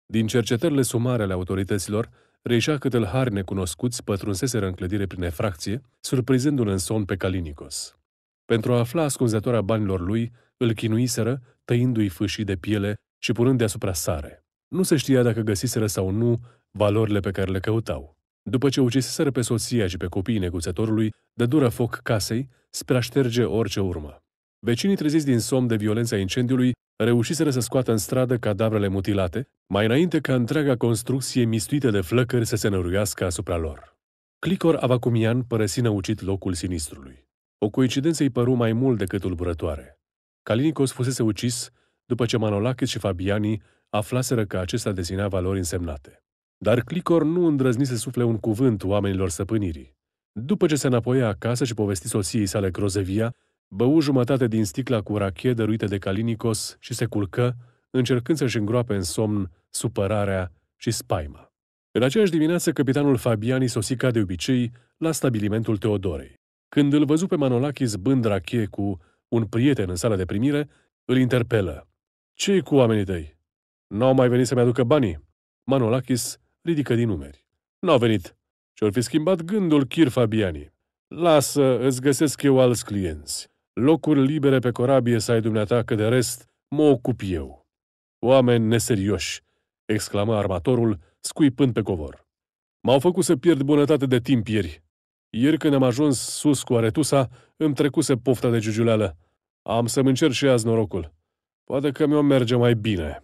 Din cercetările sumare ale autorităților, reșa câtel hari necunoscuți pătrunseseră în clădire prin efracție, surprizându-l în somn pe Calinicos. Pentru a afla ascunzătoarea banilor lui, îl chinuiseră, tăindu-i fâșii de piele și punând deasupra sare. Nu se știa dacă găsiseră sau nu valorile pe care le căutau. După ce uciseseră pe soția și pe copiii neguțătorului, dă dură foc casei spre a șterge orice urmă. Vecinii treziți din somn de violența incendiului reușiseră să scoată în stradă cadavrele mutilate, mai înainte ca întreaga construcție mistuită de flăcări să se năruiască asupra lor. Clicor Avacumian părăsi năucit locul sinistrului. O coincidență îi păru mai mult decât tulburătoare. Calinicos fusese ucis după ce Manolachis și Fabiani aflaseră că acesta deținea valori însemnate. Dar Clicor nu îndrăzni să sufle un cuvânt oamenilor săpânirii. După ce se înapoia acasă și povesti soției sale Crozevia, Bău jumătate din sticla cu rachie dăruită de calinicos și se culcă, încercând să-și îngroape în somn supărarea și spaima. În aceeași dimineață, capitanul Fabiani sosi ca de obicei la stabilimentul Teodorei. Când îl văzu pe Manolachis bând rachie cu un prieten în sala de primire, îl interpelă. ce cu oamenii tăi? N-au mai venit să-mi aducă banii?" Manolachis ridică din numeri. N-au venit. Și-or fi schimbat gândul Chir Fabiani. Lasă, îți găsesc eu alți clienți. Locuri libere pe corabie să ai dumneata, că de rest mă ocup eu. Oameni neserioși, exclamă armatorul, scuipând pe covor. M-au făcut să pierd bunătate de timp ieri. Ieri când am ajuns sus cu aretusa, îmi trecuse pofta de giugiuleală. Am să-mi încerc și azi norocul. Poate că mi-o merge mai bine.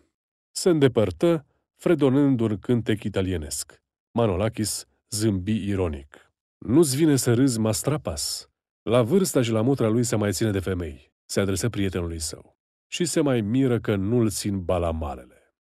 Se îndepărtă, fredonând un cântec italienesc. Manolakis zâmbi ironic. Nu-ți vine să râzi, Mastrapas?" La vârsta și la mutra lui se mai ține de femei, se adresă prietenului său și se mai miră că nu-l țin balamalele.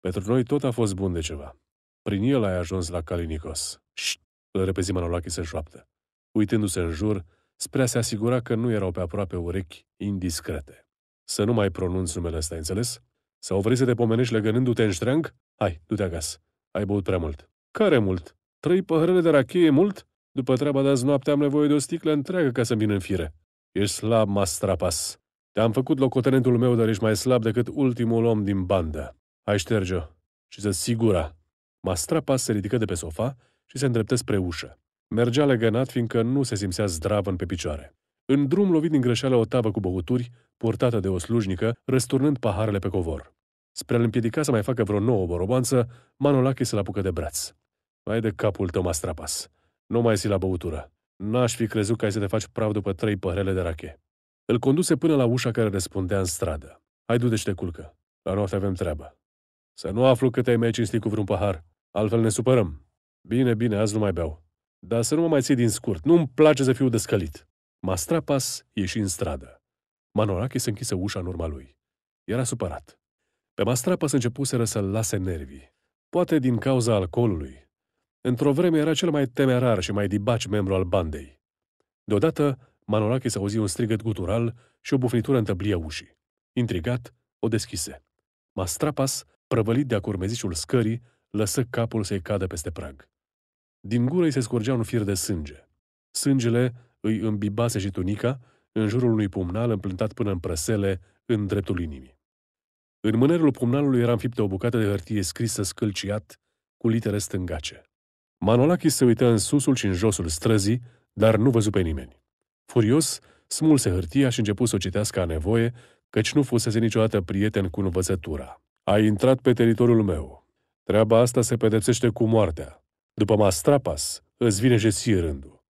Pentru noi tot a fost bun de ceva. Prin el ai ajuns la Calinicos. Șt! Îl repezi Manolache să șoaptă, uitându-se în jur, spre a se asigura că nu erau pe aproape urechi indiscrete. Să nu mai pronunți numele ăsta, înțeles? Sau vrei să te pomenești legănându-te în ștreang? Hai, du-te acasă. Ai băut prea mult. Care mult? Trei păhărele de rachie mult? După treaba de azi noapte am nevoie de o sticlă întreagă ca să vin în fire. Ești slab, Mastrapas. Te-am făcut locotenentul meu, dar ești mai slab decât ultimul om din bandă. Hai șterge-o și să sigura. Mastrapas se ridică de pe sofa și se îndreptă spre ușă. Mergea legănat, fiindcă nu se simțea în pe picioare. În drum lovit din greșeală o tavă cu băuturi, purtată de o slujnică, răsturnând paharele pe covor. Spre a-l împiedica să mai facă vreo nouă borobanță, Manolache se-l apucă de braț. Vai de capul tău, Mastrapas! Nu mai zi la băutură. N-aș fi crezut că ai să te faci praf după trei părele de rache. Îl conduse până la ușa care răspundea în stradă. Hai, du-te și te culcă. La noapte avem treabă. Să nu aflu că te-ai mai cinstit cu vreun pahar, altfel ne supărăm. Bine, bine, azi nu mai beau. Dar să nu mă mai ții din scurt, nu-mi place să fiu descălit. Mastrapas ieși în stradă. Manorache se închise ușa în urma lui. Era supărat. Pe Mastrapas începuseră să-l lase nervii. Poate din cauza alcoolului, Într-o vreme era cel mai temerar și mai dibaci membru al bandei. Deodată, s-a auzi un strigăt gutural și o bufnitură în tăblia ușii. Intrigat, o deschise. Mastrapas, prăvălit de-a curmezișul scării, lăsă capul să-i cadă peste prag. Din gură îi se scurgea un fir de sânge. Sângele îi îmbibase și tunica, în jurul unui pumnal împlântat până în prăsele, în dreptul inimii. În mânerul pumnalului era înfiptă o bucată de hârtie scrisă scâlciat, cu litere stângace. Manolachis se uită în susul și în josul străzii, dar nu văzu pe nimeni. Furios, smulse hârtia și începu să o citească a nevoie, căci nu fusese niciodată prieten cu învățătura. Ai intrat pe teritoriul meu. Treaba asta se pedepsește cu moartea. După Mastrapas, îți vine și rândul.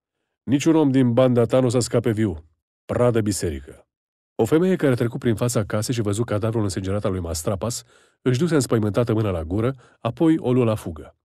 Niciun om din banda ta nu o să scape viu. Pradă biserică. O femeie care trecut prin fața casei și văzut cadavrul însângerat al lui Mastrapas, își duse înspăimântată mâna la gură, apoi o luă la fugă.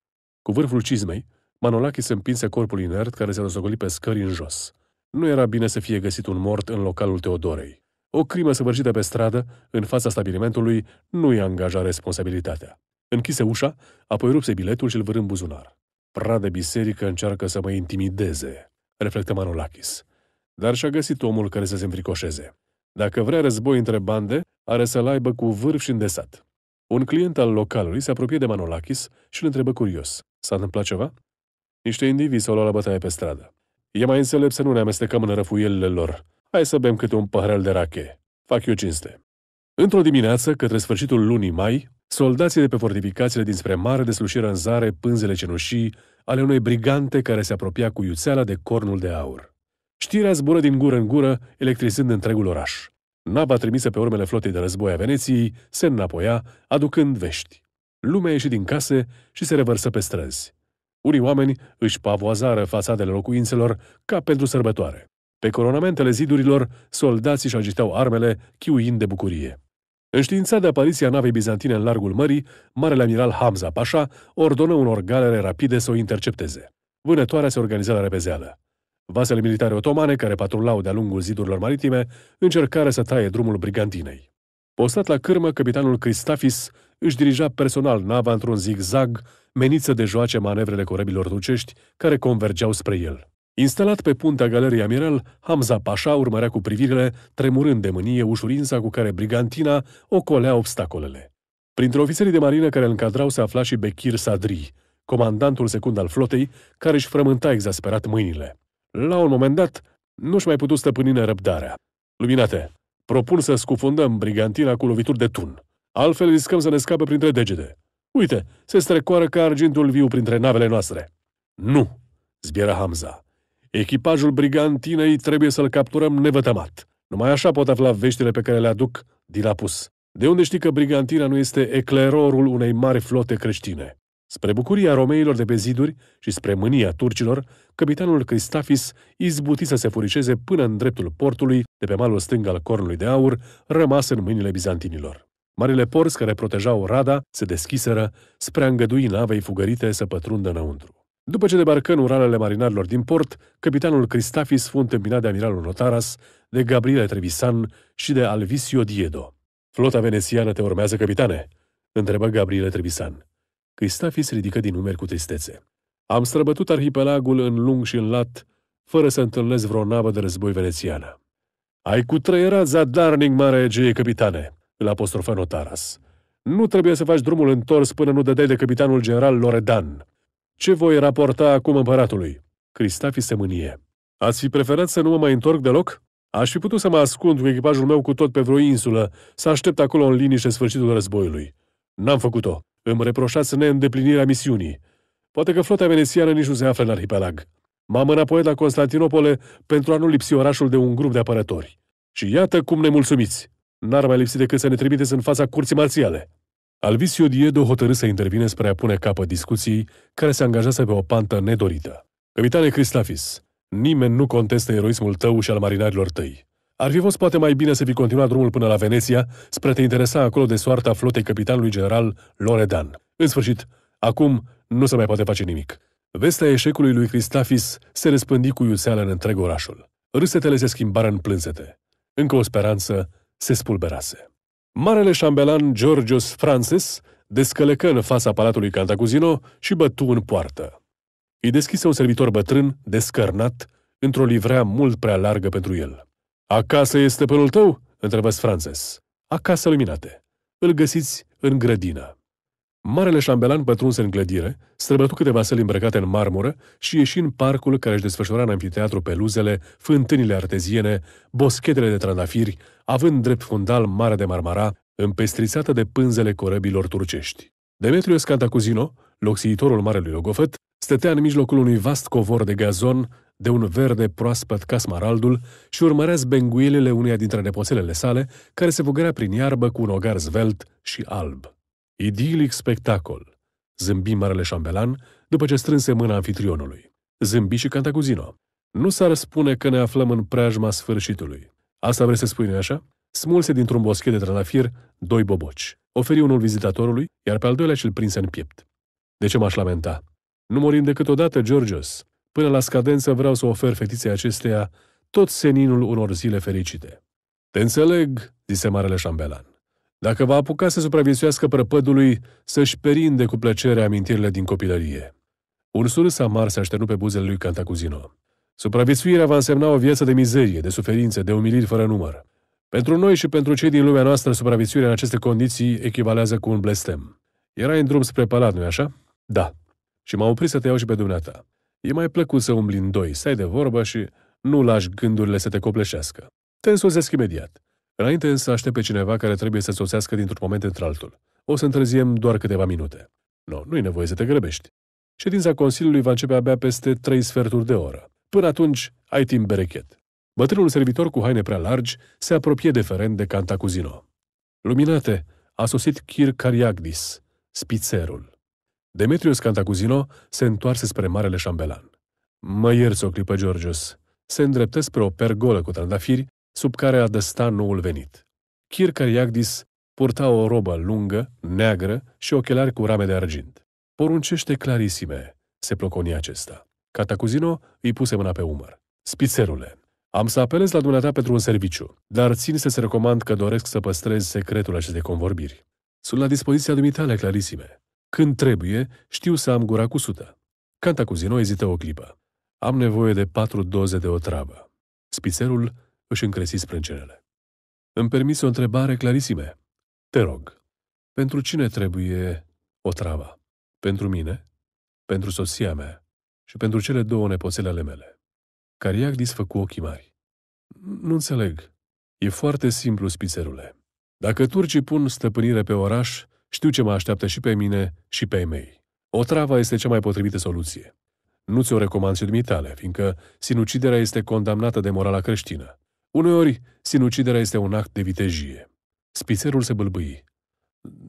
Cu vârful cizmei, Manolache se împinse corpul inert care se răzogoli pe scări în jos. Nu era bine să fie găsit un mort în localul Teodorei. O crimă săvârșită pe stradă, în fața stabilimentului, nu-i angajat responsabilitatea. Închise ușa, apoi rupse biletul și îl vârâ în buzunar. Prade biserică încearcă să mă intimideze, reflectă Manolachis. Dar și-a găsit omul care să se înfricoșeze. Dacă vrea război între bande, are să-l aibă cu vârf și îndesat. Un client al localului se apropie de Manolachis și îl întrebă curios. S-a întâmplat ceva? Niște indivizi s-au luat la bătaie pe stradă. E mai înțelept să nu ne amestecăm în răfuielile lor. Hai să bem câte un paharel de rache. Fac eu cinste. Într-o dimineață, către sfârșitul lunii mai, soldații de pe fortificațiile dinspre mare deslușiră în zare pânzele cenușii ale unei brigante care se apropia cu iuțeala de cornul de aur. Știrea zbură din gură în gură, electrizând întregul oraș. Nava trimisă pe urmele flotei de război a Veneției se înapoia, aducând vești. Lumea ieși din case și se revărsă pe străzi. Unii oameni își pavoazară fațadele locuințelor ca pentru sărbătoare. Pe coronamentele zidurilor, soldații și agitau armele, chiuind de bucurie. Înștiințat de apariția navei bizantine în largul mării, Marele Amiral Hamza Pașa ordonă unor galere rapide să o intercepteze. Vânătoarea se organiza la repezeală. Vasele militare otomane, care patrulau de-a lungul zidurilor maritime, încercare să taie drumul brigantinei. Postat la cârmă, capitanul Cristafis își dirija personal nava într-un zigzag menit să dejoace manevrele corebilor ducești care convergeau spre el. Instalat pe puntea galerii Amiral, Hamza Pașa urmărea cu privirile, tremurând de mânie, ușurința cu care brigantina ocolea obstacolele. Printre ofițerii de marină care îl încadrau se afla și Bekir Sadri, comandantul secund al flotei, care își frământa exasperat mâinile. La un moment dat, nu-și mai putut stăpâni nerăbdarea. Luminate, propun să scufundăm brigantina cu lovituri de tun. Altfel riscăm să ne scape printre degete. Uite, se strecoară ca argintul viu printre navele noastre. Nu, zbieră Hamza. Echipajul brigantinei trebuie să-l capturăm nevătămat. Numai așa pot afla veștile pe care le aduc Dilapus. De unde știi că brigantina nu este eclerorul unei mari flote creștine? Spre bucuria romeilor de pe ziduri și spre mânia turcilor, capitanul Cristafis izbuti să se furiceze până în dreptul portului, de pe malul stâng al cornului de aur, rămas în mâinile bizantinilor. Marile porți care protejau rada se deschiseră spre a îngădui navei fugărite să pătrundă înăuntru. După ce debarcă în uralele marinarilor din port, capitanul Cristafis fu întâmpinat de amiralul Notaras, de Gabriele Trevisan și de Alvisio Diedo. Flota venețiană te urmează, capitane?" întrebă Gabriele Trevisan. Cristafis ridică din numeri cu tristețe. Am străbătut arhipelagul în lung și în lat, fără să întâlnesc vreo navă de război venețiană. Ai cutreierat zadarnic mare Egee, capitane!" îl apostrofă Notaras. Nu trebuie să faci drumul întors până nu dădeai de capitanul general Loredan. Ce voi raporta acum împăratului? Cristafi se mânie. Ați fi preferat să nu mă mai întorc deloc? Aș fi putut să mă ascund cu echipajul meu cu tot pe vreo insulă, să aștept acolo în liniște sfârșitul războiului. N-am făcut-o. Îmi reproșați neîndeplinirea misiunii. Poate că flota venețiană nici nu se află în arhipelag. M-am înapoi la Constantinopole pentru a nu lipsi orașul de un grup de apărători. Și iată cum ne mulțumiți! N-ar mai lipsi decât să ne trimiteți în fața curții marțiale. Alvisio Diedo hotărâ să intervine spre a pune capăt discuției care se angajase pe o pantă nedorită. Capitane Cristafis, nimeni nu contestă eroismul tău și al marinarilor tăi. Ar fi fost poate mai bine să fi continuat drumul până la Veneția spre a te interesa acolo de soarta flotei capitanului general Loredan. În sfârșit, acum nu se mai poate face nimic. Vestea eșecului lui Cristafis se răspândi cu iuseală în întreg orașul. Râsetele se schimbară în plânsete. Încă o speranță se spulberase. Marele șambelan Georgios Francis descălecă în fața palatului Cantacuzino și bătu în poartă. Îi deschise un servitor bătrân, descărnat, într-o livrea mult prea largă pentru el. Acasă este pânul tău?" întrebă Francis. Acasă luminate. Îl găsiți în grădină. Marele șambelan pătrunse în clădire, străbătu câteva săli îmbrăcate în marmură și ieși în parcul care își desfășura în amfiteatru peluzele, fântânile arteziene, boschetele de trandafiri, având drept fundal Marea de Marmara, împestrițată de pânzele corăbilor turcești. Demetrios Cantacuzino, locțiitorul Marelui Ogofăt, stătea în mijlocul unui vast covor de gazon, de un verde proaspăt ca smaraldul și urmărea zbenguielele uneia dintre nepoțelele sale, care se vugărea prin iarbă cu un ogar zvelt și alb. Idilic spectacol, zâmbi marele șambelan după ce strânse mâna anfitrionului. Zâmbi și Cantacuzino. Nu s-ar spune că ne aflăm în preajma sfârșitului. Asta vrei să spui, nu așa? Smulse dintr-un boschet de trandafir doi boboci. Oferi unul vizitatorului, iar pe al doilea și-l prinse în piept. De ce m-aș lamenta? Nu morim decât odată, Georgios. Până la scadență vreau să ofer fetiței acesteia tot seninul unor zile fericite. Te înțeleg, zise marele șambelan. Dacă va apuca să supraviețuiască prăpădului, să-și perinde cu plăcere amintirile din copilărie. Un surâs amar se așternu pe buzele lui Cantacuzino. Supraviețuirea va însemna o viață de mizerie, de suferințe, de umiliri fără număr. Pentru noi și pentru cei din lumea noastră, supraviețuirea în aceste condiții echivalează cu un blestem. Era în drum spre palat, nu-i așa? Da. Și m-am oprit să te iau și pe dumneata. E mai plăcut să umbli în doi, stai de vorbă și nu lași gândurile să te copleșească. Te însuzesc imediat. Înainte să aștept pe cineva care trebuie să sosească dintr-un moment într-altul. O să întârziem doar câteva minute. Nu, no, nu-i nevoie să te grăbești. Ședința Consiliului va începe abia peste trei sferturi de oră. Până atunci, ai timp berechet. Bătrânul servitor cu haine prea largi se apropie deferent de Cantacuzino. Luminate, a sosit Kir Cariagdis, spițerul. Demetrios Cantacuzino se întoarse spre marele șambelan. Mă ierți o clipă, Georgios. Se îndreptă spre o pergolă cu trandafiri sub care adăsta noul venit. Chircar Iagdis purta o robă lungă, neagră și ochelari cu rame de argint. Poruncește clarisime, se ploconi acesta. Catacuzino îi puse mâna pe umăr. Spițerule, am să apelez la dumneata pentru un serviciu, dar țin să se recomand că doresc să păstrez secretul acestei convorbiri. Sunt la dispoziția dumitale, clarisime. Când trebuie, știu să am gura cu sută. Cantacuzino ezită o clipă. Am nevoie de patru doze de o treabă. Spițerul își încresi sprâncenele. Îmi permis o întrebare clarisime. Te rog, pentru cine trebuie o travă? Pentru mine, pentru soția mea și pentru cele două nepoțele ale mele. Cariac disfăcu ochii mari. Nu înțeleg. E foarte simplu, spițerule. Dacă turcii pun stăpânire pe oraș, știu ce mă așteaptă și pe mine și pe ei mei. O travă este cea mai potrivită soluție. Nu ți-o recomand și dumitale, fiindcă sinuciderea este condamnată de morala creștină. Uneori, sinuciderea este un act de vitejie. Spițerul se bâlbâi.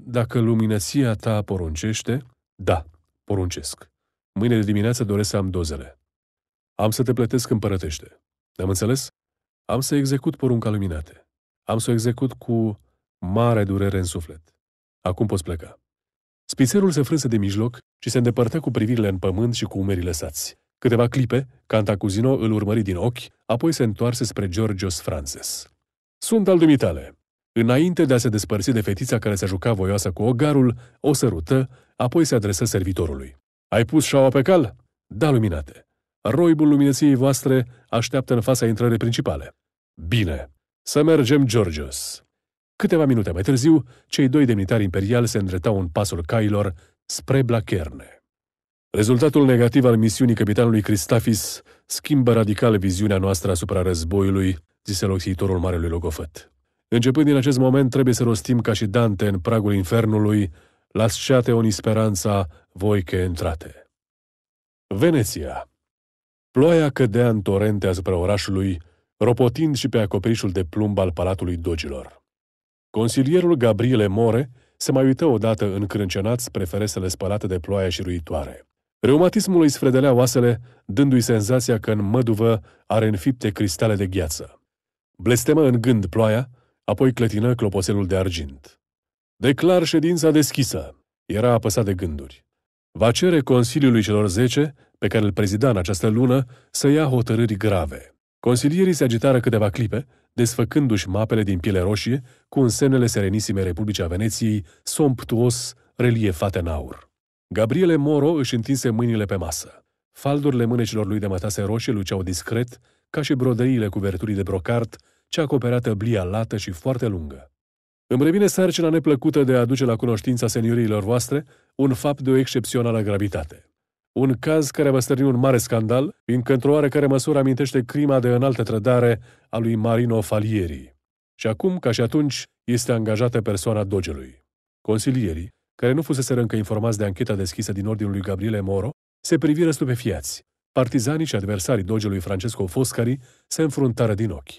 Dacă luminația ta poruncește, da, poruncesc. Mâine de dimineață doresc să am dozele. Am să te plătesc împărătește. Ne-am înțeles? Am să execut porunca luminate. Am să o execut cu mare durere în suflet. Acum poți pleca. Spițerul se frânse de mijloc și se îndepărtă cu privirile în pământ și cu umerii lăsați. Câteva clipe, Cantacuzino îl urmări din ochi, apoi se întoarse spre Georgios Frances. Sunt al dumitale. Înainte de a se despărți de fetița care se juca voioasă cu ogarul, o sărută, apoi se adresă servitorului. Ai pus șaua pe cal? Da, luminate. Roibul luminăției voastre așteaptă în fața intrării principale. Bine, să mergem, Georgios. Câteva minute mai târziu, cei doi demnitari imperiali se îndreptau în pasul cailor spre Blacherne. Rezultatul negativ al misiunii capitanului Cristafis schimbă radical viziunea noastră asupra războiului, zise locțitorul Marelui Logofăt. Începând din acest moment, trebuie să rostim ca și Dante în pragul infernului, lasciate oni speranța, voi că intrate. Veneția Ploaia cădea în torente asupra orașului, ropotind și pe acoperișul de plumb al Palatului Dogilor. Consilierul Gabriele More se mai uită odată încrâncenat spre ferestele spălate de ploaie și ruitoare. Reumatismul îi sfredelea oasele, dându-i senzația că în măduvă are înfipte cristale de gheață. Blestemă în gând ploaia, apoi clătină clopoțelul de argint. Declar ședința deschisă. Era apăsat de gânduri. Va cere Consiliului celor Zece, pe care îl prezida în această lună, să ia hotărâri grave. Consilierii se agitară câteva clipe, desfăcându-și mapele din piele roșie cu însemnele serenisime Republicii Veneției, somptuos reliefate în aur. Gabriele Moro își întinse mâinile pe masă. Faldurile mânecilor lui de mătase roșie luceau discret, ca și broderiile cuverturii de brocart, cea acoperea tăblia lată și foarte lungă. Îmi revine sarcina neplăcută de a aduce la cunoștința seniorilor voastre un fapt de o excepțională gravitate. Un caz care va stârni un mare scandal, fiindcă într-o oarecare măsură amintește crima de înaltă trădare a lui Marino Falieri. Și acum, ca și atunci, este angajată persoana dogelui. Consilierii, care nu fuseseră încă informați de ancheta deschisă din ordinul lui Gabriele Moro, se priviră stupefiați. Partizanii și adversarii dogelui Francesco Foscari se înfruntară din ochi.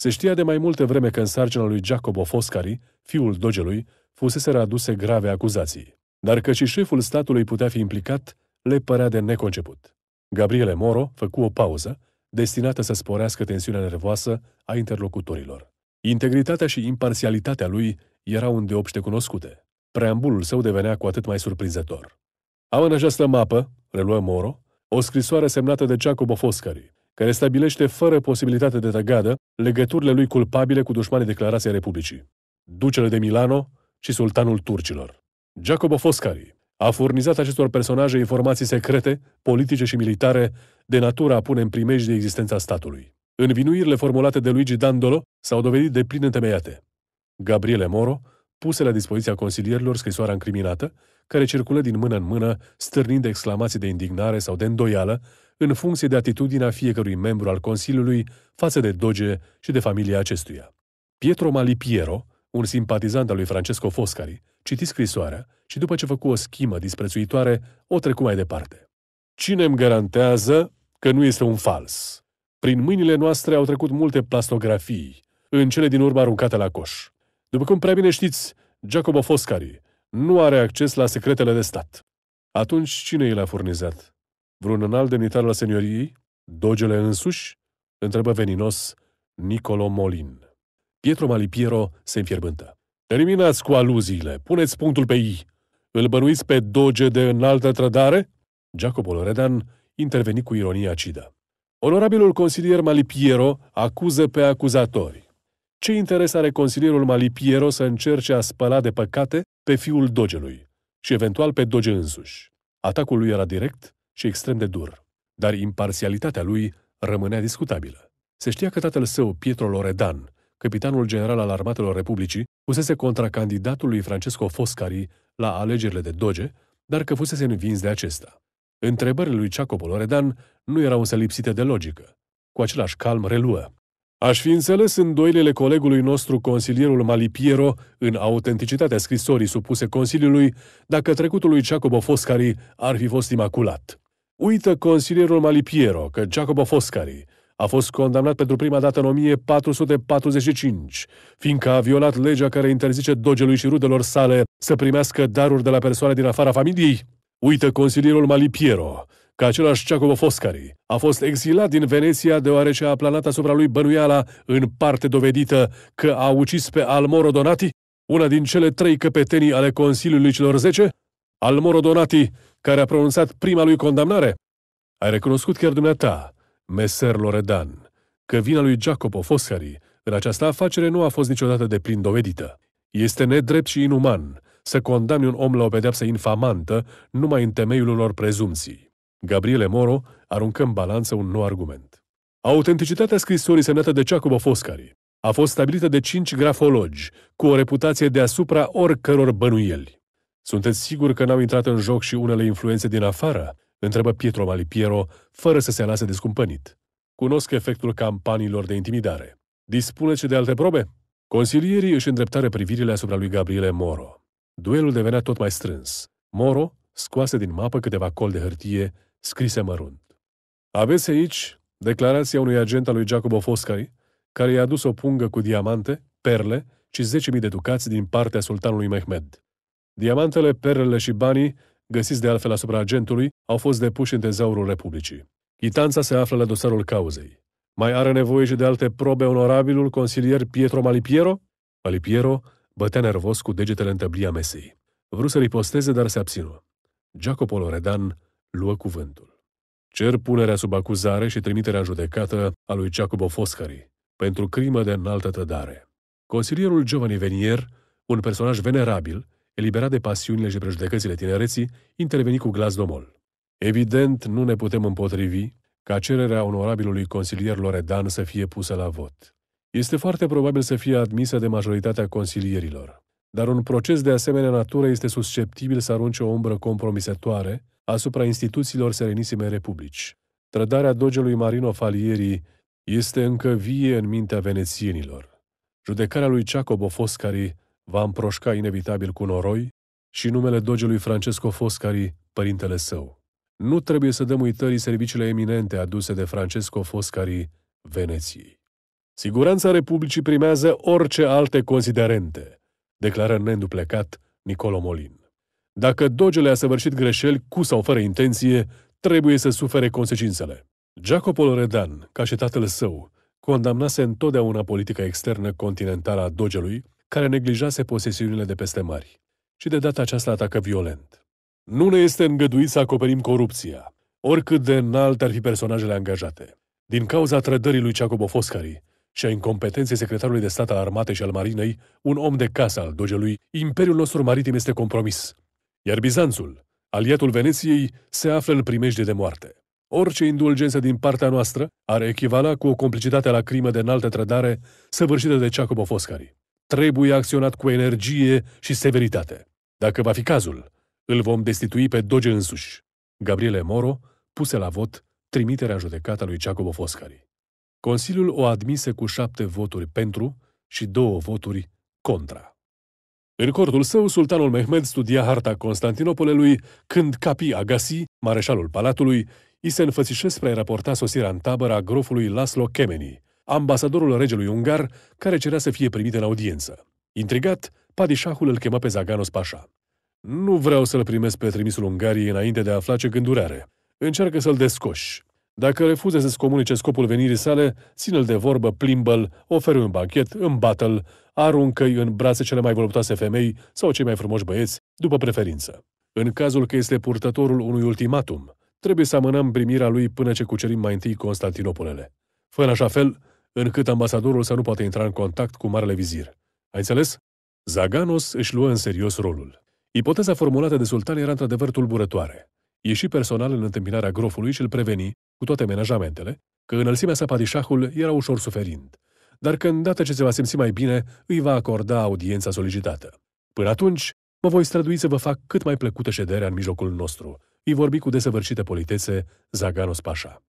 Se știa de mai multe vreme că în sarcina lui Jacobo Foscari, fiul dogelui, fuseseră aduse grave acuzații. Dar că și șeful statului putea fi implicat, le părea de neconceput. Gabriele Moro făcu o pauză, destinată să sporească tensiunea nervoasă a interlocutorilor. Integritatea și imparțialitatea lui erau îndeopște cunoscute preambulul său devenea cu atât mai surprinzător. Am în această mapă, reluă Moro, o scrisoare semnată de Giacomo Foscari, care stabilește fără posibilitate de tăgadă legăturile lui culpabile cu dușmanii declarației Republicii, ducele de Milano și sultanul turcilor. Giacomo Foscari a furnizat acestor personaje informații secrete, politice și militare de natura a pune în primejdie existența statului. Învinuirile formulate de Luigi Dandolo s-au dovedit de plin întemeiate. Gabriele Moro puse la dispoziția consilierilor scrisoarea încriminată, care circulă din mână în mână, stârnind exclamații de indignare sau de îndoială, în funcție de atitudinea fiecărui membru al Consiliului față de Doge și de familia acestuia. Pietro Malipiero, un simpatizant al lui Francesco Foscari, citi scrisoarea și după ce făcu o schimă disprețuitoare, o trecu mai departe. Cine îmi garantează că nu este un fals? Prin mâinile noastre au trecut multe plastografii, în cele din urmă aruncate la coș. După cum prea bine știți, Giacomo Foscari nu are acces la secretele de stat. Atunci cine i le-a furnizat? Vreun înalt demnitar la senioriei? Dogele însuși? Întrebă veninos Nicolo Molin. Pietro Malipiero se înfierbântă. Terminați cu aluziile, puneți punctul pe i. Îl bănuiți pe doge de înaltă trădare? Giacomo Loredan interveni cu ironie acidă. Onorabilul consilier Malipiero acuză pe acuzatori. Ce interes are consilierul Malipiero să încerce a spăla de păcate pe fiul dogelui și eventual pe doge însuși? Atacul lui era direct și extrem de dur, dar imparțialitatea lui rămânea discutabilă. Se știa că tatăl său, Pietro Loredan, capitanul general al armatelor Republicii, fusese contracandidatul lui Francesco Foscari la alegerile de doge, dar că fusese învins de acesta. Întrebările lui Jacopo Loredan nu erau însă lipsite de logică. Cu același calm reluă. Aș fi înțeles doilele colegului nostru consilierul Malipiero în autenticitatea scrisorii supuse Consiliului dacă trecutul lui Giacobo Foscari ar fi fost imaculat. Uită consilierul Malipiero că Giacobo Foscari a fost condamnat pentru prima dată în 1445, fiindcă a violat legea care interzice dogelui și rudelor sale să primească daruri de la persoane din afara familiei. Uită consilierul Malipiero că același Giacomo Foscari a fost exilat din Veneția deoarece a planat asupra lui bănuiala în parte dovedită că a ucis pe Almoro Donati, una din cele trei căpetenii ale Consiliului celor 10, Almoro Donati, care a pronunțat prima lui condamnare? Ai recunoscut chiar dumneata, meser Loredan, că vina lui Jacopo Foscari în această afacere nu a fost niciodată de plin dovedită. Este nedrept și inuman să condamni un om la o pedeapsă infamantă numai în temeiul unor prezumții. Gabriele Moro aruncă în balanță un nou argument. Autenticitatea scrisorii semnată de Giacomo Foscari a fost stabilită de cinci grafologi, cu o reputație deasupra oricăror bănuieli. Sunteți sigur că n-au intrat în joc și unele influențe din afară? Întrebă Pietro Malipiero, fără să se lase descumpănit. Cunosc efectul campaniilor de intimidare. Dispuneți de alte probe? Consilierii își îndreptare privirile asupra lui Gabriele Moro. Duelul devenea tot mai strâns. Moro scoase din mapă câteva col de hârtie scrise mărunt. Aveți aici declarația unui agent al lui Giacomo Foscari, care i-a adus o pungă cu diamante, perle și 10.000 de ducați din partea sultanului Mehmed. Diamantele, perlele și banii, găsiți de altfel asupra agentului, au fost depuși în tezaurul Republicii. Chitanța se află la dosarul cauzei. Mai are nevoie și de alte probe onorabilul consilier Pietro Malipiero? Malipiero bătea nervos cu degetele în tăblia mesei. Vreau să riposteze, dar se abținu. Giacopo Loredan luă cuvântul. Cer punerea sub acuzare și trimiterea judecată a lui Jacobo Foscari pentru crimă de înaltă trădare. Consilierul Giovanni Venier, un personaj venerabil, eliberat de pasiunile și prejudecățile tinereții, interveni cu glas domol. Evident, nu ne putem împotrivi ca cererea onorabilului consilier Loredan să fie pusă la vot. Este foarte probabil să fie admisă de majoritatea consilierilor, dar un proces de asemenea natură este susceptibil să arunce o umbră compromisătoare asupra instituțiilor Serenisime Republici. Trădarea dogelui Marino Falieri este încă vie în mintea venețienilor. Judecarea lui Jacobo Foscari va împroșca inevitabil cu noroi și numele dogelui Francesco Foscari, părintele său. Nu trebuie să dăm uitării serviciile eminente aduse de Francesco Foscari Veneției. Siguranța Republicii primează orice alte considerente, declară neînduplecat Nicolo Molin. Dacă dogele a săvârșit greșeli cu sau fără intenție, trebuie să sufere consecințele. Jacopo Redan, ca și tatăl său, condamnase întotdeauna politica externă continentală a dogelui, care neglijase posesiunile de peste mari. Și de data aceasta atacă violent. Nu ne este îngăduit să acoperim corupția, oricât de înalt ar fi personajele angajate. Din cauza trădării lui Jacopo Foscari și a incompetenței secretarului de stat al armatei și al marinei, un om de casă al dogelui, imperiul nostru maritim este compromis, iar Bizanțul, aliatul Veneției, se află în primejde de moarte. Orice indulgență din partea noastră ar echivala cu o complicitate la crimă de înaltă trădare săvârșită de Giacomo Foscari. Trebuie acționat cu energie și severitate. Dacă va fi cazul, îl vom destitui pe Doge însuși. Gabriele Moro puse la vot trimiterea judecată a lui Giacomo Foscari. Consiliul o admise cu șapte voturi pentru și două voturi contra. În cortul său, sultanul Mehmed studia harta Constantinopolului, când capi Agassi, mareșalul palatului, i se înfățișe spre a raporta sosirea în tabăra grofului Laslo Kemeni, ambasadorul regelui ungar, care cerea să fie primit în audiență. Intrigat, padișahul îl chema pe Zaganos Pașa. Nu vreau să-l primesc pe trimisul Ungariei înainte de a afla ce gândurare. Încearcă să-l descoși. Dacă refuze să-ți comunice scopul venirii sale, ține-l de vorbă, plimbă-l, oferă un banchet, îmbată-l, aruncă-i în brațe cele mai voluptoase femei sau cei mai frumoși băieți, după preferință. În cazul că este purtătorul unui ultimatum, trebuie să amânăm primirea lui până ce cucerim mai întâi Constantinopolele. Fă în așa fel încât ambasadorul să nu poată intra în contact cu Marele Vizir. Ai înțeles? Zaganos își luă în serios rolul. Ipoteza formulată de sultan era într-adevăr tulburătoare. Ieși personal în întâmpinarea grofului și îl preveni, cu toate menajamentele, că înălțimea sa padișahul era ușor suferind, dar că îndată ce se va simți mai bine, îi va acorda audiența solicitată. Până atunci, mă voi strădui să vă fac cât mai plăcută șederea în mijlocul nostru, îi vorbi cu desăvârșită politețe Zaganos Pașa.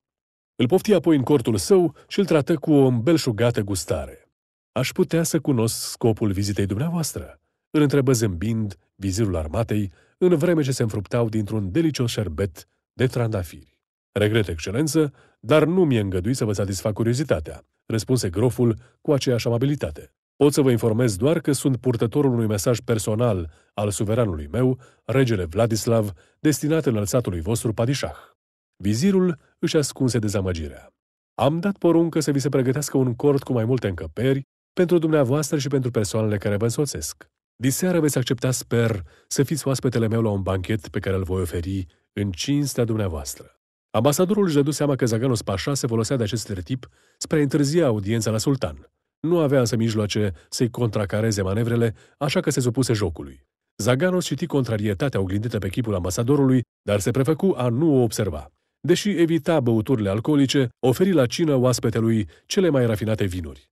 Îl pofti apoi în cortul său și îl trată cu o îmbelșugată gustare. Aș putea să cunosc scopul vizitei dumneavoastră?" îl întrebă zâmbind vizirul armatei, în vreme ce se înfruptau dintr-un delicios șerbet de trandafiri. Regret, excelență, dar nu mi-e îngăduit să vă satisfac curiozitatea, răspunse groful cu aceeași amabilitate. Pot să vă informez doar că sunt purtătorul unui mesaj personal al suveranului meu, regele Vladislav, destinat înălțatului vostru padișah. Vizirul își ascunse dezamăgirea. Am dat poruncă să vi se pregătească un cort cu mai multe încăperi pentru dumneavoastră și pentru persoanele care vă însoțesc. Diseară veți accepta, sper, să fiți oaspetele meu la un banchet pe care îl voi oferi în cinstea dumneavoastră. Ambasadorul își dădu seama că Zaganos Pașa se folosea de acest tip spre a întârzia audiența la sultan. Nu avea să mijloace să-i contracareze manevrele, așa că se supuse jocului. Zaganos citi contrarietatea oglindită pe chipul ambasadorului, dar se prefăcu a nu o observa. Deși evita băuturile alcoolice, oferi la cină oaspetelui cele mai rafinate vinuri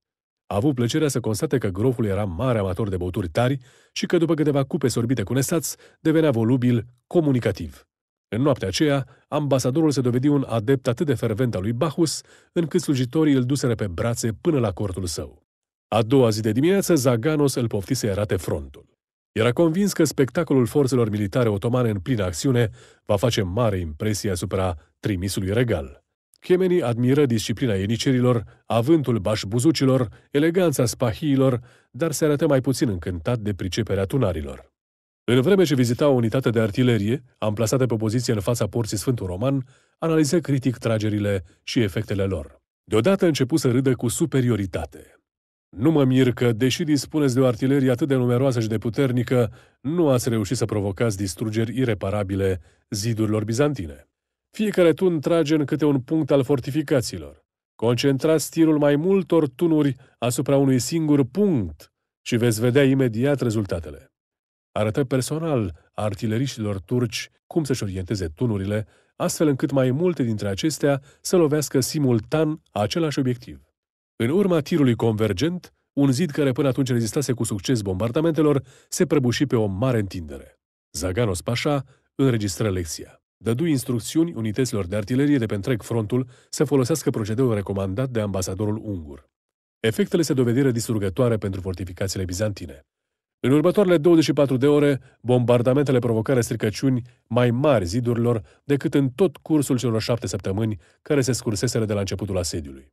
a avut plăcerea să constate că Groful era mare amator de băuturi tari și că după câteva cupe sorbite cu nesaț, devenea volubil, comunicativ. În noaptea aceea, ambasadorul se dovedi un adept atât de fervent al lui Bahus, încât slujitorii îl duseră pe brațe până la cortul său. A doua zi de dimineață, Zaganos îl pofti să arate frontul. Era convins că spectacolul forțelor militare otomane în plină acțiune va face mare impresie asupra trimisului regal. Chemenii admiră disciplina ienicerilor, avântul bașbuzucilor, eleganța spahiilor, dar se arătă mai puțin încântat de priceperea tunarilor. În vreme ce vizita o unitate de artilerie, amplasată pe poziție în fața porții Sfântul Roman, analiză critic tragerile și efectele lor. Deodată început să râdă cu superioritate. Nu mă mir că, deși dispuneți de o artilerie atât de numeroasă și de puternică, nu ați reușit să provocați distrugeri ireparabile zidurilor bizantine. Fiecare tun trage în câte un punct al fortificațiilor. Concentrați tirul mai multor tunuri asupra unui singur punct și veți vedea imediat rezultatele. Arătă personal artileriștilor turci cum să-și orienteze tunurile, astfel încât mai multe dintre acestea să lovească simultan același obiectiv. În urma tirului convergent, un zid care până atunci rezistase cu succes bombardamentelor se prăbuși pe o mare întindere. Zaganos Pașa înregistră lecția dădu instrucțiuni unităților de artilerie de pe întreg frontul să folosească procedeul recomandat de ambasadorul ungur. Efectele se dovediră distrugătoare pentru fortificațiile bizantine. În următoarele 24 de ore, bombardamentele provocară stricăciuni mai mari zidurilor decât în tot cursul celor șapte săptămâni care se scurseseră de la începutul asediului.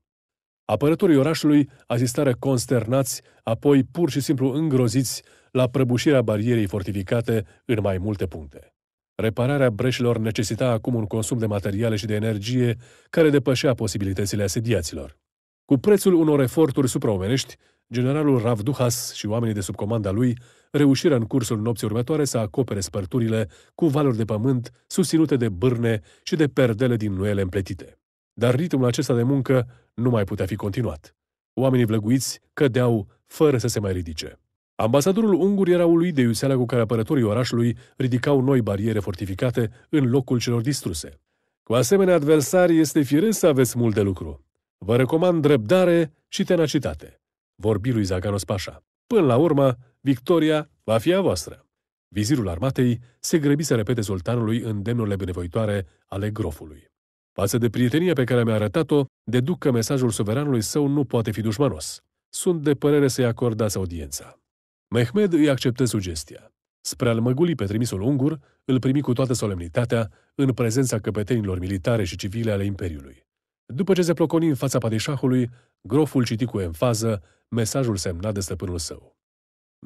Apărătorii orașului asistară consternați, apoi pur și simplu îngroziți la prăbușirea barierei fortificate în mai multe puncte. Repararea breșilor necesita acum un consum de materiale și de energie care depășea posibilitățile asediaților. Cu prețul unor eforturi supraomenești, generalul Duhas și oamenii de sub comanda lui reușiră în cursul nopții următoare să acopere spărturile cu valuri de pământ susținute de bârne și de perdele din nuele împletite. Dar ritmul acesta de muncă nu mai putea fi continuat. Oamenii vlăguiți cădeau fără să se mai ridice. Ambasadorul ungur era uluit de iuseala cu care apărătorii orașului ridicau noi bariere fortificate în locul celor distruse. Cu asemenea adversari este firesc să aveți mult de lucru. Vă recomand răbdare și tenacitate, vorbi lui Zaganos Pașa. Până la urmă, victoria va fi a voastră. Vizirul armatei se grăbi să repete sultanului îndemnurile binevoitoare ale grofului. Față de prietenia pe care mi-a arătat-o, deduc că mesajul suveranului său nu poate fi dușmanos. Sunt de părere să-i acordați audiența. Mehmed îi acceptă sugestia. Spre al măgulii pe trimisul ungur, îl primi cu toată solemnitatea, în prezența căpetenilor militare și civile ale Imperiului. După ce se ploconi în fața padișahului, groful citi cu enfază mesajul semnat de stăpânul său.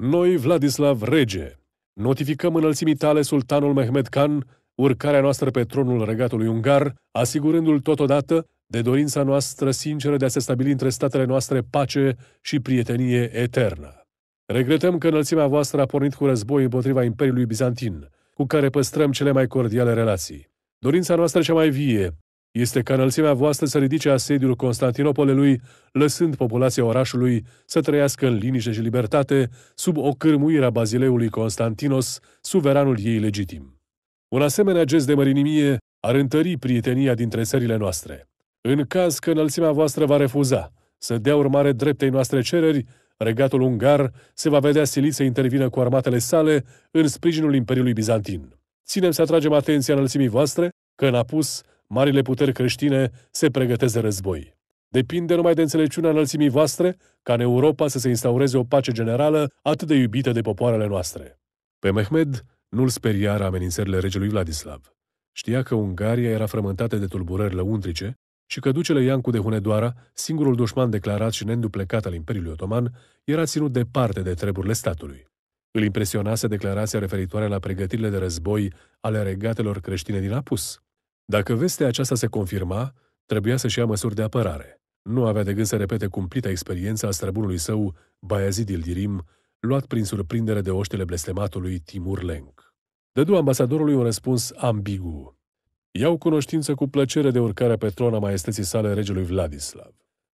Noi, Vladislav, rege, notificăm înălțimii tale sultanul Mehmed Khan urcarea noastră pe tronul regatului ungar, asigurându-l totodată de dorința noastră sinceră de a se stabili între statele noastre pace și prietenie eternă. Regretăm că înălțimea voastră a pornit cu război împotriva Imperiului Bizantin, cu care păstrăm cele mai cordiale relații. Dorința noastră cea mai vie este ca înălțimea voastră să ridice asediul Constantinopolului, lăsând populația orașului să trăiască în liniște și libertate sub o cârmuire a bazileului Constantinos, suveranul ei legitim. Un asemenea gest de mărinimie ar întări prietenia dintre țările noastre. În caz că înălțimea voastră va refuza să dea urmare dreptei noastre cereri, regatul ungar se va vedea silit să intervină cu armatele sale în sprijinul Imperiului Bizantin. Ținem să atragem atenția înălțimii voastre că în apus marile puteri creștine se pregătesc de război. Depinde numai de înțelepciunea înălțimii voastre ca în Europa să se instaureze o pace generală atât de iubită de popoarele noastre. Pe Mehmed nu-l speria amenințările regelui Vladislav. Știa că Ungaria era frământată de tulburările untrice și că ducele Iancu de Hunedoara, singurul dușman declarat și neînduplecat al Imperiului Otoman, era ținut departe de treburile statului. Îl impresionase declarația referitoare la pregătirile de război ale regatelor creștine din Apus. Dacă vestea aceasta se confirma, trebuia să-și ia măsuri de apărare. Nu avea de gând să repete cumplita experiența a străbunului său, Bayazid Ildirim, luat prin surprindere de oștele blestematului Timur Lenk. Dădu ambasadorului un răspuns ambigu, Iau cunoștință cu plăcere de urcarea pe tron a maestății sale regelui Vladislav.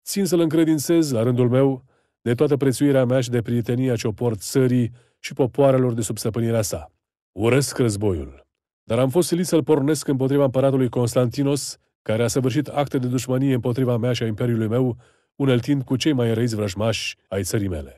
Țin să-l încredințez, la rândul meu, de toată prețuirea mea și de prietenia ce o port țării și popoarelor de sub stăpânirea sa. Urăsc războiul, dar am fost silit să-l pornesc împotriva împăratului Constantinos, care a săvârșit acte de dușmănie împotriva mea și a imperiului meu, uneltind cu cei mai răiți vrăjmași ai țării mele.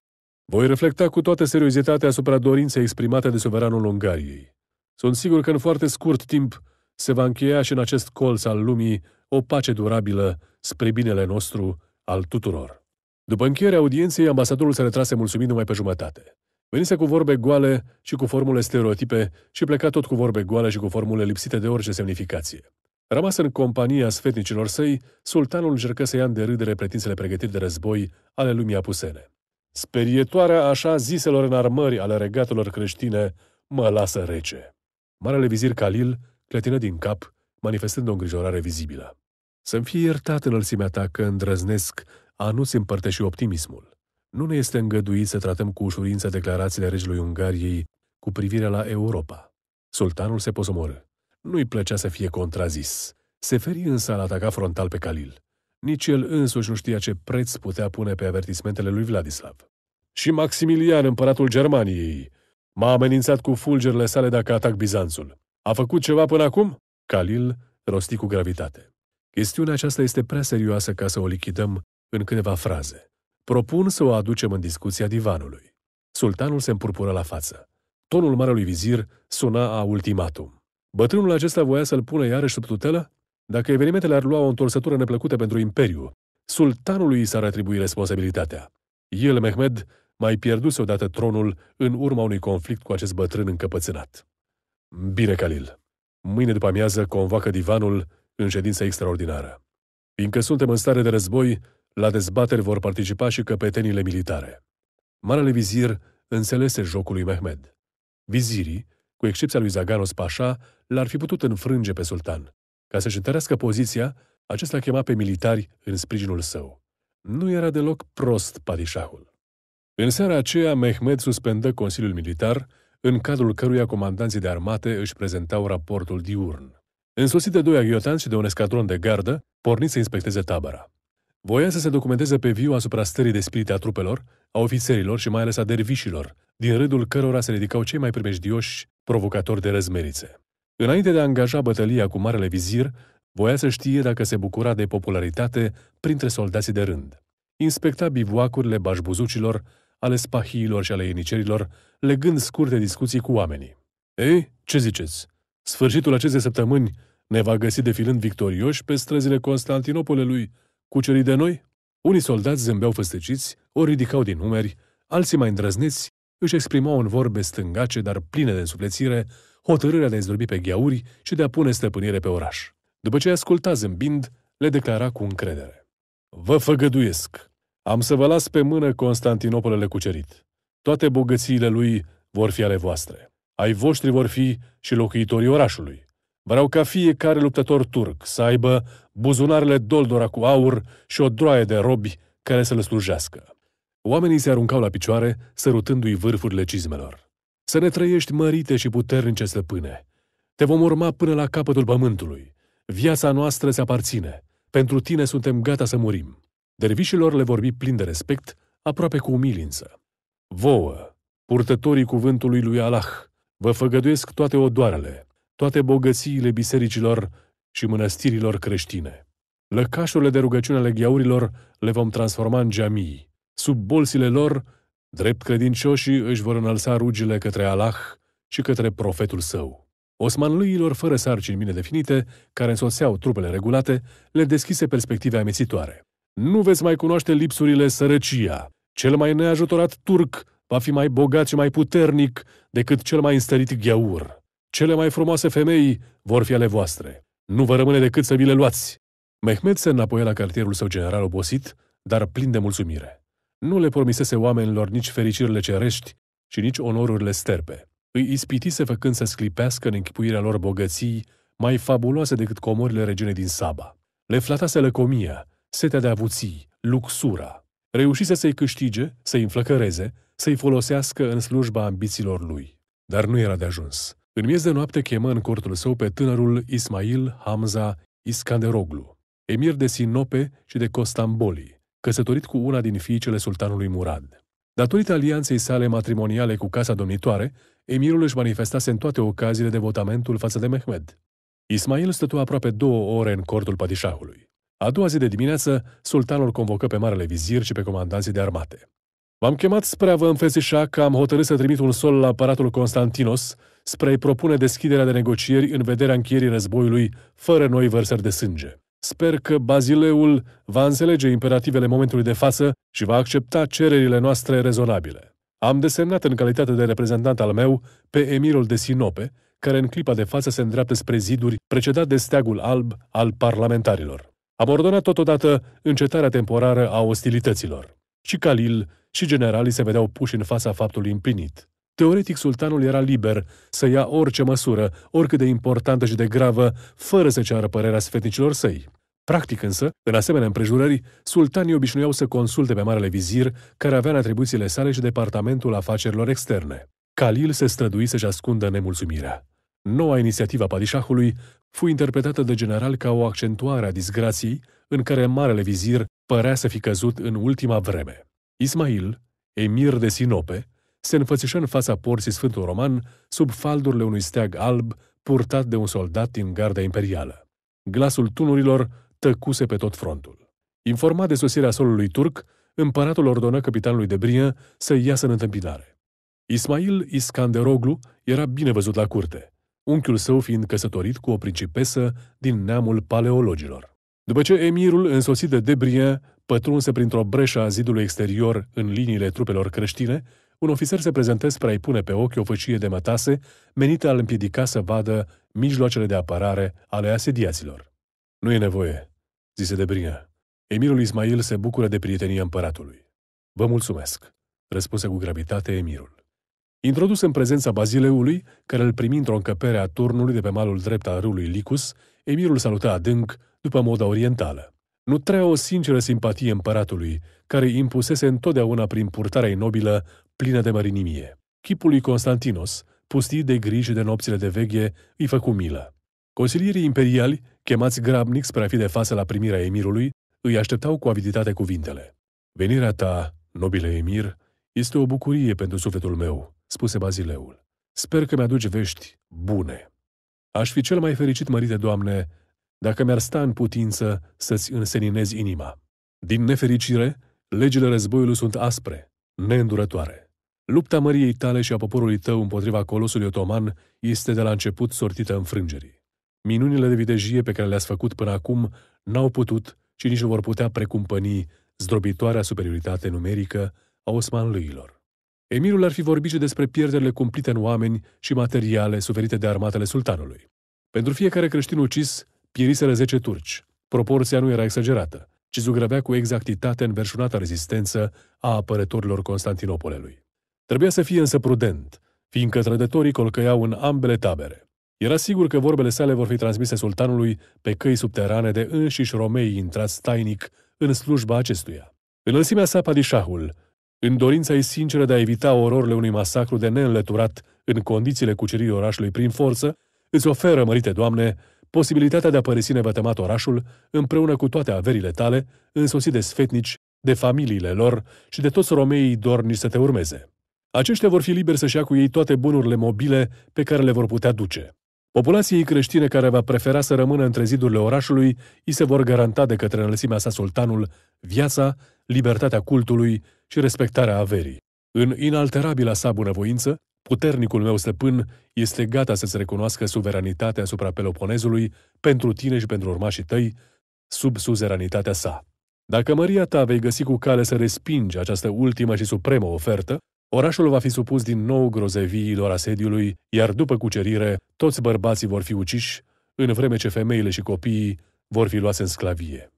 Voi reflecta cu toată seriozitatea asupra dorinței exprimate de suveranul Ungariei. Sunt sigur că în foarte scurt timp se va încheia și în acest colț al lumii o pace durabilă spre binele nostru al tuturor. După încheierea audienței, ambasadorul se retrase mulțumit numai pe jumătate. Venise cu vorbe goale și cu formule stereotipe și pleca tot cu vorbe goale și cu formule lipsite de orice semnificație. Rămas în compania sfetnicilor săi, sultanul încercă să ia în derâdere pretințele pregătiri de război ale lumii apusene. Sperietoarea așa ziselor armări ale regatelor creștine mă lasă rece. Marele vizir Khalil clătină din cap, manifestând o îngrijorare vizibilă. Să-mi fie iertat înălțimea ta că îndrăznesc a nu-ți împărtăși optimismul. Nu ne este îngăduit să tratăm cu ușurință declarațiile regelui Ungariei cu privire la Europa. Sultanul se posomoră. Nu-i plăcea să fie contrazis. Se feri însă al ataca frontal pe Calil. Nici el însuși nu știa ce preț putea pune pe avertismentele lui Vladislav. Și Maximilian, împăratul Germaniei, m-a amenințat cu fulgerele sale dacă atac Bizanțul. A făcut ceva până acum? Khalil rosti cu gravitate. Chestiunea aceasta este prea serioasă ca să o lichidăm în câteva fraze. Propun să o aducem în discuția divanului. Sultanul se împurpură la față. Tonul marelui vizir suna a ultimatum. Bătrânul acesta voia să-l pună iarăși sub tutelă? Dacă evenimentele ar lua o întorsătură neplăcută pentru imperiu, sultanului s-ar atribui responsabilitatea. El, Mehmed, mai pierduse odată tronul în urma unui conflict cu acest bătrân încăpățânat. Bine, Calil. Mâine după amiază convoacă divanul în ședință extraordinară. Fiindcă suntem în stare de război, la dezbateri vor participa și căpetenile militare. Marele vizir înțelese jocul lui Mehmed. Vizirii, cu excepția lui Zaganos Pașa, l-ar fi putut înfrânge pe sultan. Ca să-și întărească poziția, acesta chema pe militari în sprijinul său. Nu era deloc prost padișahul. În seara aceea, Mehmed suspendă Consiliul Militar în cadrul căruia comandanții de armate își prezentau raportul diurn. Însoțit de doi aghiotanți și de un escadron de gardă, porni să inspecteze tabăra. Voia să se documenteze pe viu asupra stării de spirit a trupelor, a ofițerilor și mai ales a dervișilor, din rândul cărora se ridicau cei mai primejdioși provocatori de răzmerițe. Înainte de a angaja bătălia cu Marele Vizir, voia să știe dacă se bucura de popularitate printre soldații de rând. Inspecta bivuacurile bașbuzucilor, ale spahiilor și ale inicerilor, legând scurte discuții cu oamenii. Ei, ce ziceți? Sfârșitul acestei săptămâni ne va găsi defilând victorioși pe străzile Constantinopolului, cucerii de noi? Unii soldați zâmbeau făsteciți, ori ridicau din numeri, alții mai îndrăzneți își exprimau în vorbe stângace, dar pline de însuflețire, hotărârea de a izbăvi pe gheauri și de a pune stăpânire pe oraș. După ce asculta zâmbind, le declara cu încredere. Vă făgăduiesc! Am să vă las pe mână Constantinopolele cucerit. Toate bogățiile lui vor fi ale voastre. Ai voștri vor fi și locuitorii orașului. Vreau ca fiecare luptător turc să aibă buzunarele doldora cu aur și o droaie de robi care să le slujească. Oamenii se aruncau la picioare, sărutându-i vârfurile cizmelor. Să ne trăiești mărite și puternice stăpâne. Te vom urma până la capătul pământului. Viața noastră se aparține. Pentru tine suntem gata să murim. Dervișilor le vorbi plin de respect, aproape cu umilință. Vouă, purtătorii cuvântului lui Allah, vă făgăduiesc toate odoarele, toate bogățiile bisericilor și mănăstirilor creștine. Lăcașurile de rugăciune ale gheaurilor le vom transforma în geamii. Sub bolsile lor, drept credincioșii își vor înălța rugile către Allah și către profetul său. Osmanlâilor fără sarcini bine definite, care însoțeau trupele regulate, le deschise perspective amețitoare. Nu veți mai cunoaște lipsurile sărăcia, cel mai neajutorat turc va fi mai bogat și mai puternic decât cel mai înstărit gheaur. Cele mai frumoase femei vor fi ale voastre. Nu vă rămâne decât să vi le luați. Mehmed se înapoi la cartierul său general obosit, dar plin de mulțumire. Nu le promisese oamenilor nici fericirile cerești și nici onorurile sterpe. Îi ispitise făcând să sclipească în închipuirea lor bogății mai fabuloase decât comorile regene din Saba. Le flatase lăcomia, setea de avuții, luxura, Reușise să-i câștige, să-i înflăcăreze, să-i folosească în slujba ambițiilor lui. Dar nu era de ajuns. În miez de noapte chemă în cortul său pe tânărul Ismail Hamza Iskanderoglu, emir de Sinope și de Costamboli, căsătorit cu una din fiicele sultanului Murad. Datorită alianței sale matrimoniale cu casa domnitoare, emirul își manifestase în toate ocaziile votamentul față de Mehmed. Ismail stătu aproape două ore în cortul padișahului. A doua zi de dimineață, sultanul convocă pe marele vizir și pe comandanții de armate. V-am chemat spre a vă înfețișa că am hotărât să trimit un sol la aparatul Constantinos spre a-i propune deschiderea de negocieri în vederea încheierii războiului fără noi vărsări de sânge. Sper că Bazileul va înțelege imperativele momentului de față și va accepta cererile noastre rezonabile. Am desemnat în calitate de reprezentant al meu pe emirul de Sinope, care în clipa de față se îndreaptă spre ziduri, precedat de steagul alb al parlamentarilor ordonat totodată încetarea temporară a ostilităților. Și Khalil și generalii se vedeau puși în fața faptului împlinit. Teoretic, sultanul era liber să ia orice măsură, oricât de importantă și de gravă, fără să ceară părerea sfetnicilor săi. Practic însă, în asemenea împrejurări, sultanii obișnuiau să consulte pe marele vizir, care avea în atribuțiile sale și departamentul afacerilor externe. Khalil se strădui să-și ascundă nemulțumirea. Noua inițiativă a padișahului fu interpretată de general ca o accentuare a disgrației în care marele vizir părea să fi căzut în ultima vreme. Ismail, emir de Sinope, se înfățișă în fața porții Sfântul Roman sub faldurile unui steag alb purtat de un soldat din garda imperială. Glasul tunurilor tăcuse pe tot frontul. Informat de sosirea solului turc, împăratul ordonă capitanului de brie să iasă în întâmpinare. Ismail Iskanderoglu era bine văzut la curte unchiul său fiind căsătorit cu o principesă din neamul paleologilor. După ce emirul, însoțit de Debrien, pătrunse printr-o breșă a zidului exterior în liniile trupelor creștine, un ofițer se prezentă spre a-i pune pe ochi o făcie de mătase menită a-l împiedica să vadă mijloacele de apărare ale asediaților. Nu e nevoie, zise Debrien. Emirul Ismail se bucură de prietenia împăratului. Vă mulțumesc, răspunse cu gravitate emirul. Introdus în prezența bazileului, care îl primi într-o încăpere a turnului de pe malul drept al râului Licus, emirul saluta adânc, după moda orientală. Nu trea o sinceră simpatie împăratului, care îi impusese întotdeauna prin purtarea nobilă, plină de mărinimie. Chipul lui Constantinos, pustit de griji de nopțile de veghe, îi făcu milă. Consilierii imperiali, chemați grabnic spre a fi de față la primirea emirului, îi așteptau cu aviditate cuvintele. Venirea ta, nobile emir, este o bucurie pentru sufletul meu, spuse Bazileul. Sper că mi-aduci vești bune. Aș fi cel mai fericit, mărite Doamne, dacă mi-ar sta în putință să-ți înseninezi inima. Din nefericire, legile războiului sunt aspre, neîndurătoare. Lupta măriei tale și a poporului tău împotriva colosului otoman este de la început sortită înfrângerii. Minunile de vitejie pe care le-ați făcut până acum n-au putut și nici nu vor putea precumpăni zdrobitoarea superioritate numerică a osmanlăilor emirul ar fi vorbit și despre pierderile cumplite în oameni și materiale suferite de armatele sultanului. Pentru fiecare creștin ucis, pieriseră 10 turci. Proporția nu era exagerată, ci zugrăvea cu exactitate înverșunata rezistență a apărătorilor Constantinopolului. Trebuia să fie însă prudent, fiindcă trădătorii colcăiau în ambele tabere. Era sigur că vorbele sale vor fi transmise sultanului pe căi subterane de înșiși romei intrați tainic în slujba acestuia. Înălțimea sa, padișahul, în dorința ei sinceră de a evita ororile unui masacru de neînlăturat în condițiile cuceririi orașului prin forță, îți oferă, mărite Doamne, posibilitatea de a părăsi nevătămat orașul împreună cu toate averile tale, însoțit de sfetnici, de familiile lor și de toți romeii dornici să te urmeze. Aceștia vor fi liberi să-și ia cu ei toate bunurile mobile pe care le vor putea duce. Populației creștine care va prefera să rămână între zidurile orașului, îi se vor garanta de către înălțimea sa sultanul viața, libertatea cultului și respectarea averii. În inalterabila sa bunăvoință, puternicul meu stăpân este gata să-ți recunoască suveranitatea asupra Peloponezului pentru tine și pentru urmașii tăi, sub suzeranitatea sa. Dacă măria ta vei găsi cu cale să respingi această ultimă și supremă ofertă, orașul va fi supus din nou grozeviilor asediului, iar după cucerire, toți bărbații vor fi uciși, în vreme ce femeile și copiii vor fi luați în sclavie.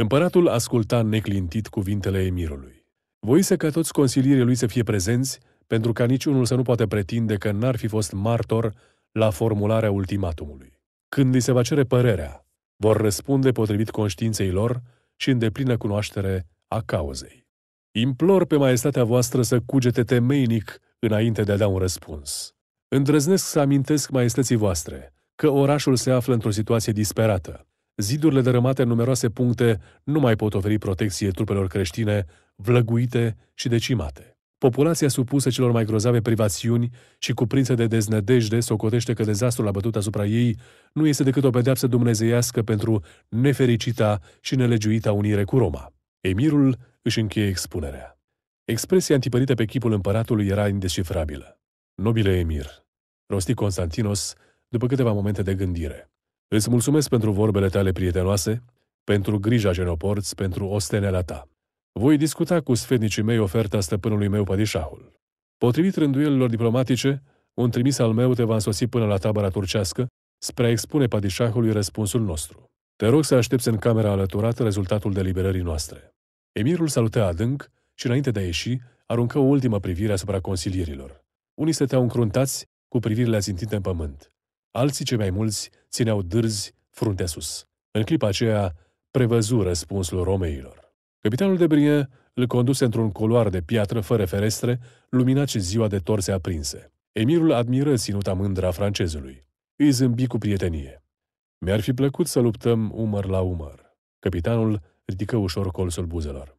Împăratul asculta neclintit cuvintele emirului. Voise ca toți consilierii lui să fie prezenți, pentru ca niciunul să nu poată pretinde că n-ar fi fost martor la formularea ultimatumului. Când li se va cere părerea, vor răspunde potrivit conștiinței lor și în deplină cunoaștere a cauzei. Implor pe maestatea voastră să cugete temeinic înainte de a da un răspuns. Îndrăznesc să amintesc maestății voastre că orașul se află într-o situație disperată. Zidurile dărâmate în numeroase puncte nu mai pot oferi protecție trupelor creștine vlăguite și decimate. Populația supusă celor mai grozave privațiuni și cuprinsă de deznădejde socotește că dezastrul abătut asupra ei nu este decât o pedeapsă dumnezeiască pentru nefericita și nelegiuita unire cu Roma. Emirul își încheie expunerea. Expresia antipărită pe chipul împăratului era indecifrabilă. Nobile Emir, rosti Constantinos după câteva momente de gândire. Îți mulțumesc pentru vorbele tale prietenoase, pentru grija ce ne pentru osteneala ta. Voi discuta cu sfednicii mei oferta stăpânului meu pădișahul. Potrivit rânduielilor diplomatice, un trimis al meu te va însoți până la tabăra turcească spre a expune padișahului răspunsul nostru. Te rog să aștepți în camera alăturată rezultatul deliberării noastre. Emirul salută adânc și, înainte de a ieși, aruncă o ultimă privire asupra consilierilor. Unii stăteau încruntați, cu privirile ațintite în pământ. Alții, cei mai mulți, țineau dârzi, fruntea sus. În clipa aceea, prevăzu răspunsul romeilor. Capitanul de Brie îl conduse într-un coloar de piatră fără ferestre, luminat și ziua de torse aprinse. Emirul admiră mândră a francezului. Îi zâmbi cu prietenie. Mi-ar fi plăcut să luptăm umăr la umăr. Capitanul ridică ușor colțul buzelor.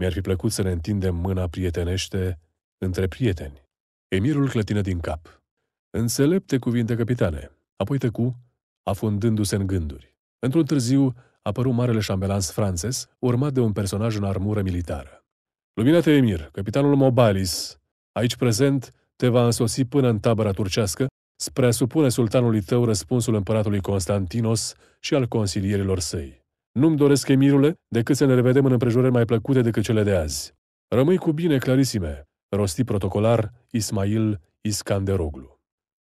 Mi-ar fi plăcut să ne întindem mâna prietenește între prieteni. Emirul clătină din cap. Înțelepte cuvinte, capitane. Apoi tăcu, afundându-se în gânduri. Într-un târziu, apăru marele șambelans Frances, urmat de un personaj în armură militară. Luminate Emir, capitanul Mobalis, aici prezent, te va însosi până în tabăra turcească spre a supune sultanului tău răspunsul împăratului Constantinos și al consilierilor săi. Nu-mi doresc, Emirule, decât să ne revedem în împrejurări mai plăcute decât cele de azi. Rămâi cu bine, clarisime, rosti protocolar Ismail Iskanderoglu.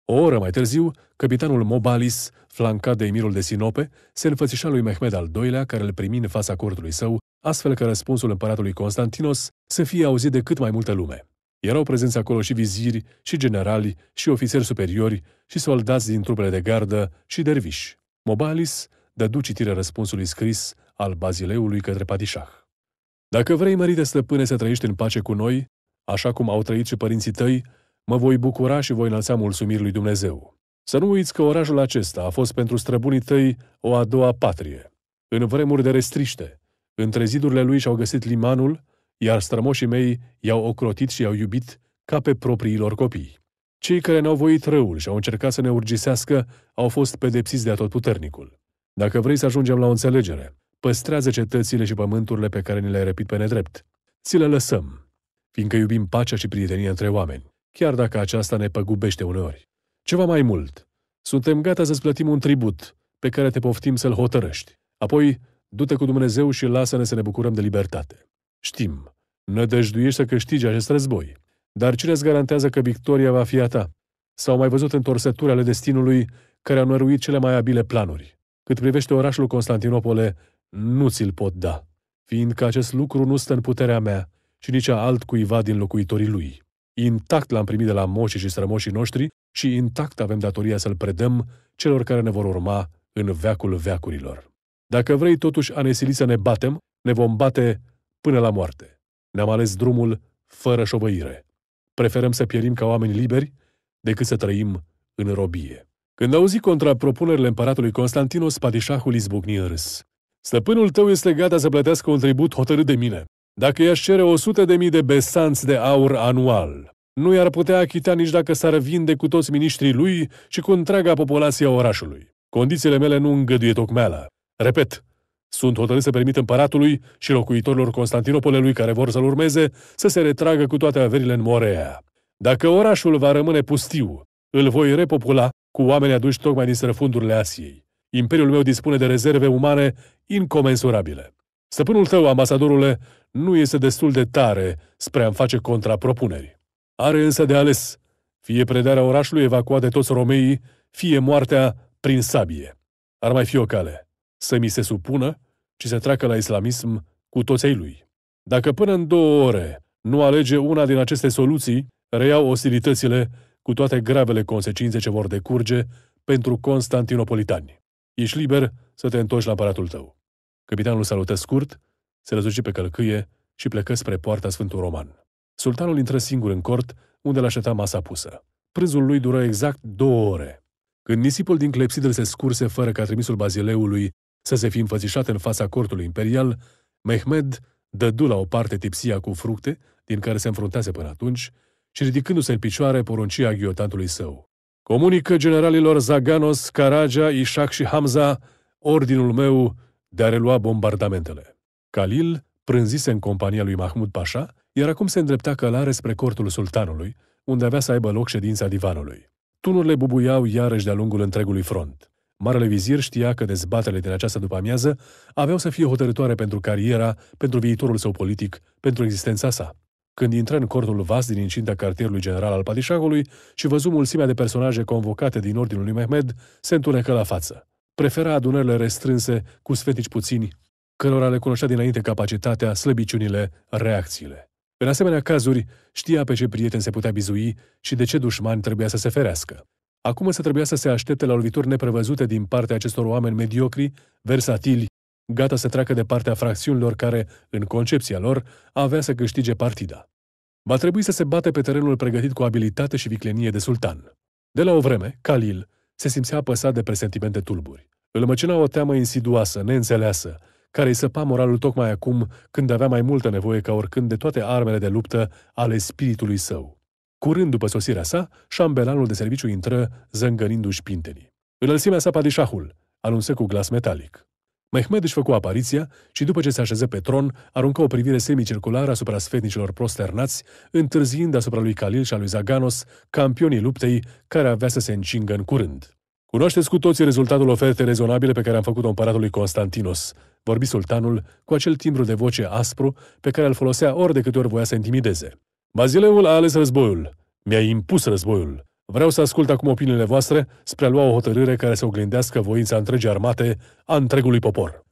O oră mai târziu, capitanul Mobalis, flancat de emirul de Sinope, se înfățișa lui Mehmed al II-lea, care îl primi în fața cortului său, astfel că răspunsul împăratului Constantinos să fie auzit de cât mai multă lume. Erau prezenți acolo și viziri, și generali, și ofițeri superiori, și soldați din trupele de gardă, și derviși. Mobalis dădu citire răspunsului scris al bazileului către Patișah. Dacă vrei, mărite stăpâne, să trăiești în pace cu noi, așa cum au trăit și părinții tăi, Mă voi bucura și voi înălța mulțumiri lui Dumnezeu. Să nu uiți că orașul acesta a fost pentru străbunii tăi o a doua patrie. În vremuri de restriște, între zidurile lui și-au găsit limanul, iar strămoșii mei i-au ocrotit și i-au iubit ca pe propriilor copii. Cei care ne-au voit răul și au încercat să ne urgisească au fost pedepsiți de atotputernicul. Dacă vrei să ajungem la o înțelegere, păstrează cetățile și pământurile pe care ni le-ai răpit pe nedrept. Ți le lăsăm, fiindcă iubim pacea și prietenia între oameni chiar dacă aceasta ne păgubește uneori. Ceva mai mult, suntem gata să-ți plătim un tribut pe care te poftim să-l hotărăști. Apoi, du-te cu Dumnezeu și lasă-ne să ne bucurăm de libertate. Știm, nădăjduiești să câștigi acest război, dar cine îți garantează că victoria va fi a ta? S-au mai văzut întorsături ale destinului care au năruit cele mai abile planuri. Cât privește orașul Constantinopole, nu ți-l pot da, fiindcă acest lucru nu stă în puterea mea și nici a altcuiva din locuitorii lui. Intact l-am primit de la moșii și strămoșii noștri și intact avem datoria să-l predăm celor care ne vor urma în veacul veacurilor. Dacă vrei totuși a ne să ne batem, ne vom bate până la moarte. Ne-am ales drumul fără șovăire. Preferăm să pierim ca oameni liberi decât să trăim în robie. Când auzi contrapropunerile împăratului Constantinos, padișahul izbucni în râs. Stăpânul tău este gata să plătească un tribut hotărât de mine. Dacă i-aș cere 100.000 de mii de besanți de aur anual, nu i-ar putea achita nici dacă s-ar vinde cu toți miniștrii lui și cu întreaga populație a orașului. Condițiile mele nu îngăduie tocmeala. Repet, sunt hotărât să permit împăratului și locuitorilor Constantinopolului care vor să-l urmeze să se retragă cu toate averile în Morea. Dacă orașul va rămâne pustiu, îl voi repopula cu oameni aduși tocmai din străfundurile Asiei. Imperiul meu dispune de rezerve umane incomensurabile. Stăpânul tău, ambasadorule, nu este destul de tare spre a-mi face contrapropuneri. Are însă de ales fie predarea orașului evacuat de toți romeii, fie moartea prin sabie. Ar mai fi o cale. Să mi se supună și să treacă la islamism cu toți ei lui. Dacă până în două ore nu alege una din aceste soluții, reiau ostilitățile cu toate gravele consecințe ce vor decurge pentru constantinopolitani. Ești liber să te întorci la aparatul tău. Capitanul salută scurt, se răzuci pe călcâie și plecă spre poarta Sfântul Roman. Sultanul intră singur în cort, unde l așteta masa pusă. Prânzul lui dură exact două ore. Când nisipul din clepsidră se scurse fără ca trimisul bazileului să se fi înfățișat în fața cortului imperial, Mehmed dădu la o parte tipsia cu fructe, din care se înfruntase până atunci, și ridicându-se în picioare, poruncia ghiotantului său. Comunică generalilor Zaganos, Caraja, Ișac și Hamza ordinul meu de a relua bombardamentele. Khalil prânzise în compania lui Mahmud Pasha, iar acum se îndrepta călare spre cortul sultanului, unde avea să aibă loc ședința divanului. Tunurile bubuiau iarăși de-a lungul întregului front. Marele vizir știa că dezbatele din această după-amiază aveau să fie hotărătoare pentru cariera, pentru viitorul său politic, pentru existența sa. Când intră în cortul vas din incinta cartierului general al padișahului și văzu mulțimea de personaje convocate din ordinul lui Mehmed, se întunecă la față prefera adunările restrânse cu sfetici puțini, cărora le cunoștea dinainte capacitatea, slăbiciunile, reacțiile. În asemenea cazuri, știa pe ce prieten se putea bizui și de ce dușmani trebuia să se ferească. Acum se trebuia să se aștepte la lovituri neprevăzute din partea acestor oameni mediocri, versatili, gata să treacă de partea fracțiunilor care, în concepția lor, avea să câștige partida. Va trebui să se bate pe terenul pregătit cu abilitate și viclenie de sultan. De la o vreme, Khalil, se simțea apăsat de presentimente tulburi. Îl măcina o teamă insidioasă, neînțeleasă, care îi săpa moralul tocmai acum, când avea mai multă nevoie ca oricând de toate armele de luptă ale spiritului său. Curând după sosirea sa, șambelanul de serviciu intră, zângănindu-și pintenii. Înălțimea sa padișahul, anunță cu glas metalic. Mehmed își făcu apariția și după ce se așeză pe tron, aruncă o privire semicirculară asupra sfetnicilor prosternați, întârziind asupra lui Khalil și a lui Zaganos, campionii luptei care avea să se încingă în curând. Cunoașteți cu toții rezultatul ofertei rezonabile pe care am făcut-o împăratului Constantinos, vorbi sultanul cu acel timbru de voce aspru pe care îl folosea ori de câte ori voia să intimideze. Bazileul a ales războiul. Mi-a impus războiul. Vreau să ascult acum opiniile voastre spre a lua o hotărâre care să oglindească voința întregii armate a întregului popor.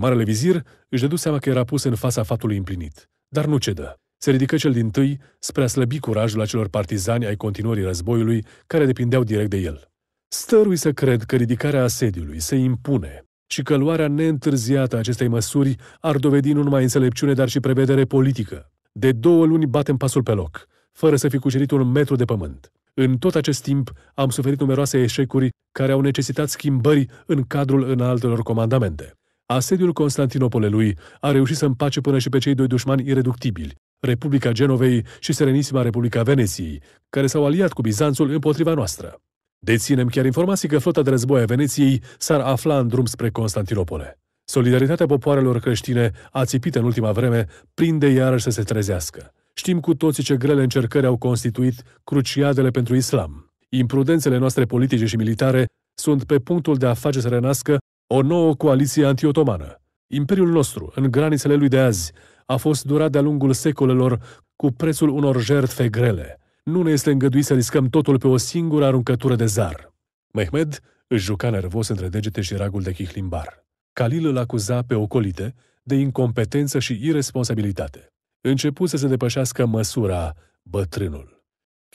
Marele vizir își dădu seama că era pus în fața fatului împlinit, dar nu cedă. Se ridică cel din tâi spre a slăbi curajul acelor partizani ai continuării războiului care depindeau direct de el. Stărui să cred că ridicarea asediului se impune și că luarea neîntârziată a acestei măsuri ar dovedi nu numai înțelepciune, dar și prevedere politică. De două luni batem pasul pe loc, fără să fi cucerit un metru de pământ. În tot acest timp am suferit numeroase eșecuri care au necesitat schimbări în cadrul înaltelor comandamente. Asediul Constantinopolului a reușit să împace până și pe cei doi dușmani ireductibili, Republica Genovei și Serenisima Republica Veneției, care s-au aliat cu Bizanțul împotriva noastră. Deținem chiar informații că flota de război a Veneției s-ar afla în drum spre Constantinopole. Solidaritatea popoarelor creștine, ațipită în ultima vreme, prinde iarăși să se trezească. Știm cu toții ce grele încercări au constituit cruciadele pentru islam. Imprudențele noastre politice și militare sunt pe punctul de a face să renască o nouă coaliție antiotomană. Imperiul nostru, în granițele lui de azi, a fost durat de-a lungul secolelor cu prețul unor jertfe grele. Nu ne este îngăduit să riscăm totul pe o singură aruncătură de zar. Mehmed își juca nervos între degete și ragul de chihlimbar. Khalil îl acuza pe ocolite de incompetență și irresponsabilitate începu să se depășească măsura, bătrânul.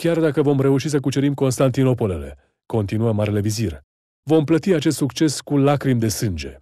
Chiar dacă vom reuși să cucerim Constantinopolele, continuă Marele Vizir, vom plăti acest succes cu lacrimi de sânge.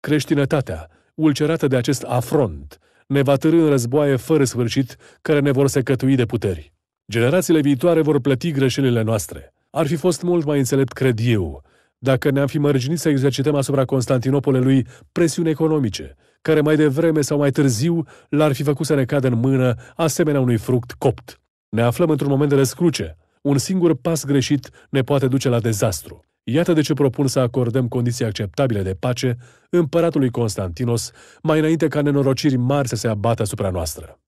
Creștinătatea, ulcerată de acest afront, ne va târâ în războaie fără sfârșit care ne vor secătui de puteri. Generațiile viitoare vor plăti greșelile noastre. Ar fi fost mult mai înțelept, cred eu, dacă ne-am fi mărginit să exercităm asupra Constantinopolului presiuni economice, care mai devreme sau mai târziu l-ar fi făcut să ne cadă în mână, asemenea unui fruct copt. Ne aflăm într-un moment de răscruce. Un singur pas greșit ne poate duce la dezastru. Iată de ce propun să acordăm condiții acceptabile de pace împăratului Constantinos, mai înainte ca nenorociri mari să se abată asupra noastră.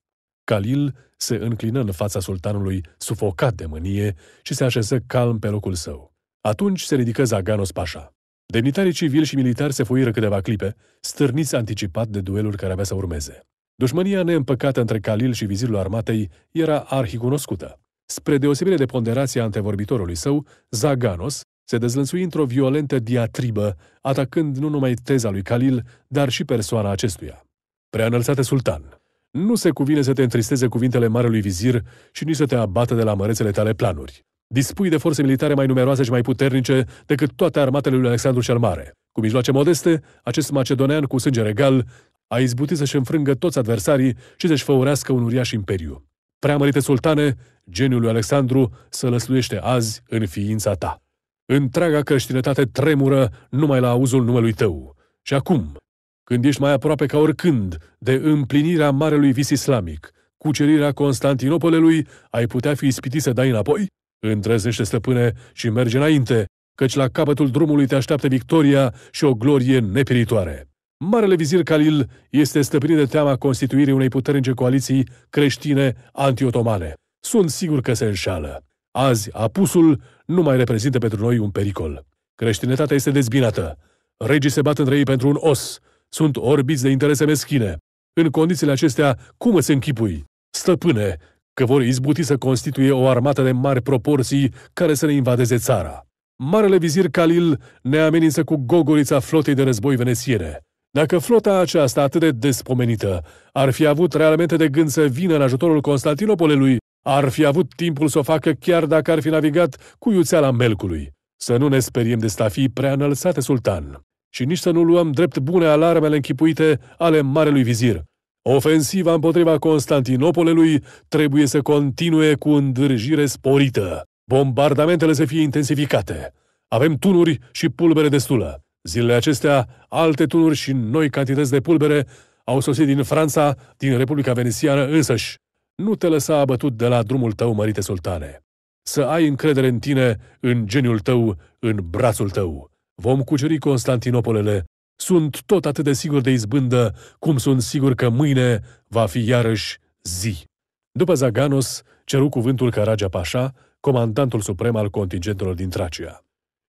Calil se înclină în fața sultanului, sufocat de mânie, și se așeză calm pe locul său. Atunci se ridică Zaganos Pașa. Demnitarii civili și militari se foiră câteva clipe, stârniți anticipat de duelul care avea să urmeze. Dușmânia neîmpăcată între Calil și vizirul armatei era arhicunoscută. Spre deosebire de ponderația antevorbitorului său, Zaganos se dezlănțui într-o violentă diatribă, atacând nu numai teza lui Calil, dar și persoana acestuia. Preanălțate sultan, nu se cuvine să te întristeze cuvintele marelui vizir și nici să te abată de la mărețele tale planuri. Dispui de forțe militare mai numeroase și mai puternice decât toate armatele lui Alexandru cel Mare. Cu mijloace modeste, acest macedonean cu sânge regal a izbutit să-și înfrângă toți adversarii și să-și făurească un uriaș imperiu. Preamărite sultane, geniul lui Alexandru să lăsluiește azi în ființa ta. Întreaga creștinătate tremură numai la auzul numelui tău. Și acum, când ești mai aproape ca oricând de împlinirea marelui vis islamic, cucerirea Constantinopolului, ai putea fi ispitit să dai înapoi? Îndrăznește, stăpâne, și merge înainte, căci la capătul drumului te așteaptă victoria și o glorie nepiritoare. Marele vizir Khalil este stăpânit de teama constituirii unei puternice coaliții creștine antiotomane. Sunt sigur că se înșală. Azi, apusul nu mai reprezintă pentru noi un pericol. Creștinătatea este dezbinată. Regii se bat între ei pentru un os. Sunt orbiți de interese meschine. În condițiile acestea, cum îți închipui? Stăpâne, că vor izbuti să constituie o armată de mari proporții care să ne invadeze țara. Marele vizir Khalil ne amenință cu gogorița flotei de război venețiene. Dacă flota aceasta atât de despomenită ar fi avut realmente de gând să vină în ajutorul Constantinopolului, ar fi avut timpul să o facă chiar dacă ar fi navigat cu iuțeala melcului. Să nu ne speriem de stafii prea înălțate sultan și nici să nu luăm drept bune alarmele închipuite ale marelui vizir, Ofensiva împotriva Constantinopolului trebuie să continue cu îndârjire sporită. Bombardamentele să fie intensificate. Avem tunuri și pulbere destulă. Zilele acestea, alte tunuri și noi cantități de pulbere au sosit din Franța, din Republica Venețiană însăși. Nu te lăsa abătut de la drumul tău, mărite sultane. Să ai încredere în tine, în geniul tău, în brațul tău. Vom cuceri Constantinopolele sunt tot atât de sigur de izbândă cum sunt sigur că mâine va fi iarăși zi. După Zaganos, ceru cuvântul Caragia Pașa, comandantul suprem al contingentelor din Tracia.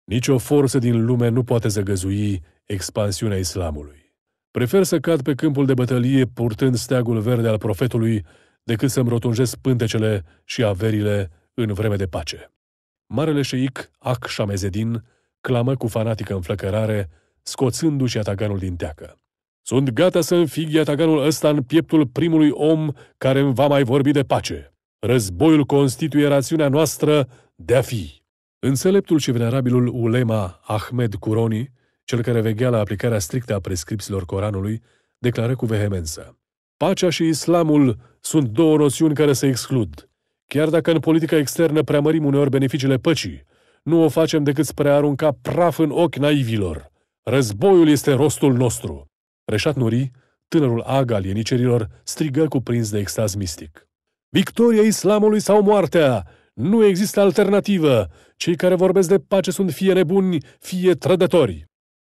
Nici o forță din lume nu poate zăgăzui expansiunea islamului. Prefer să cad pe câmpul de bătălie purtând steagul verde al profetului decât să-mi rotunjesc pântecele și averile în vreme de pace. Marele șeic Ak Shamezedin clamă cu fanatică înflăcărare scoțându-și atacanul din teacă. Sunt gata să înfig atacanul ăsta în pieptul primului om care îmi va mai vorbi de pace. Războiul constituie rațiunea noastră de a fi. Înțeleptul și venerabilul ulema Ahmed Curoni, cel care veghea la aplicarea strictă a prescripțiilor Coranului, declară cu vehemență. Pacea și islamul sunt două noțiuni care se exclud. Chiar dacă în politica externă preamărim uneori beneficiile păcii, nu o facem decât spre a arunca praf în ochi naivilor. Războiul este rostul nostru! Reșat Nuri, tânărul ag al ienicerilor, strigă cuprins de extaz mistic. Victoria islamului sau moartea! Nu există alternativă! Cei care vorbesc de pace sunt fie nebuni, fie trădători!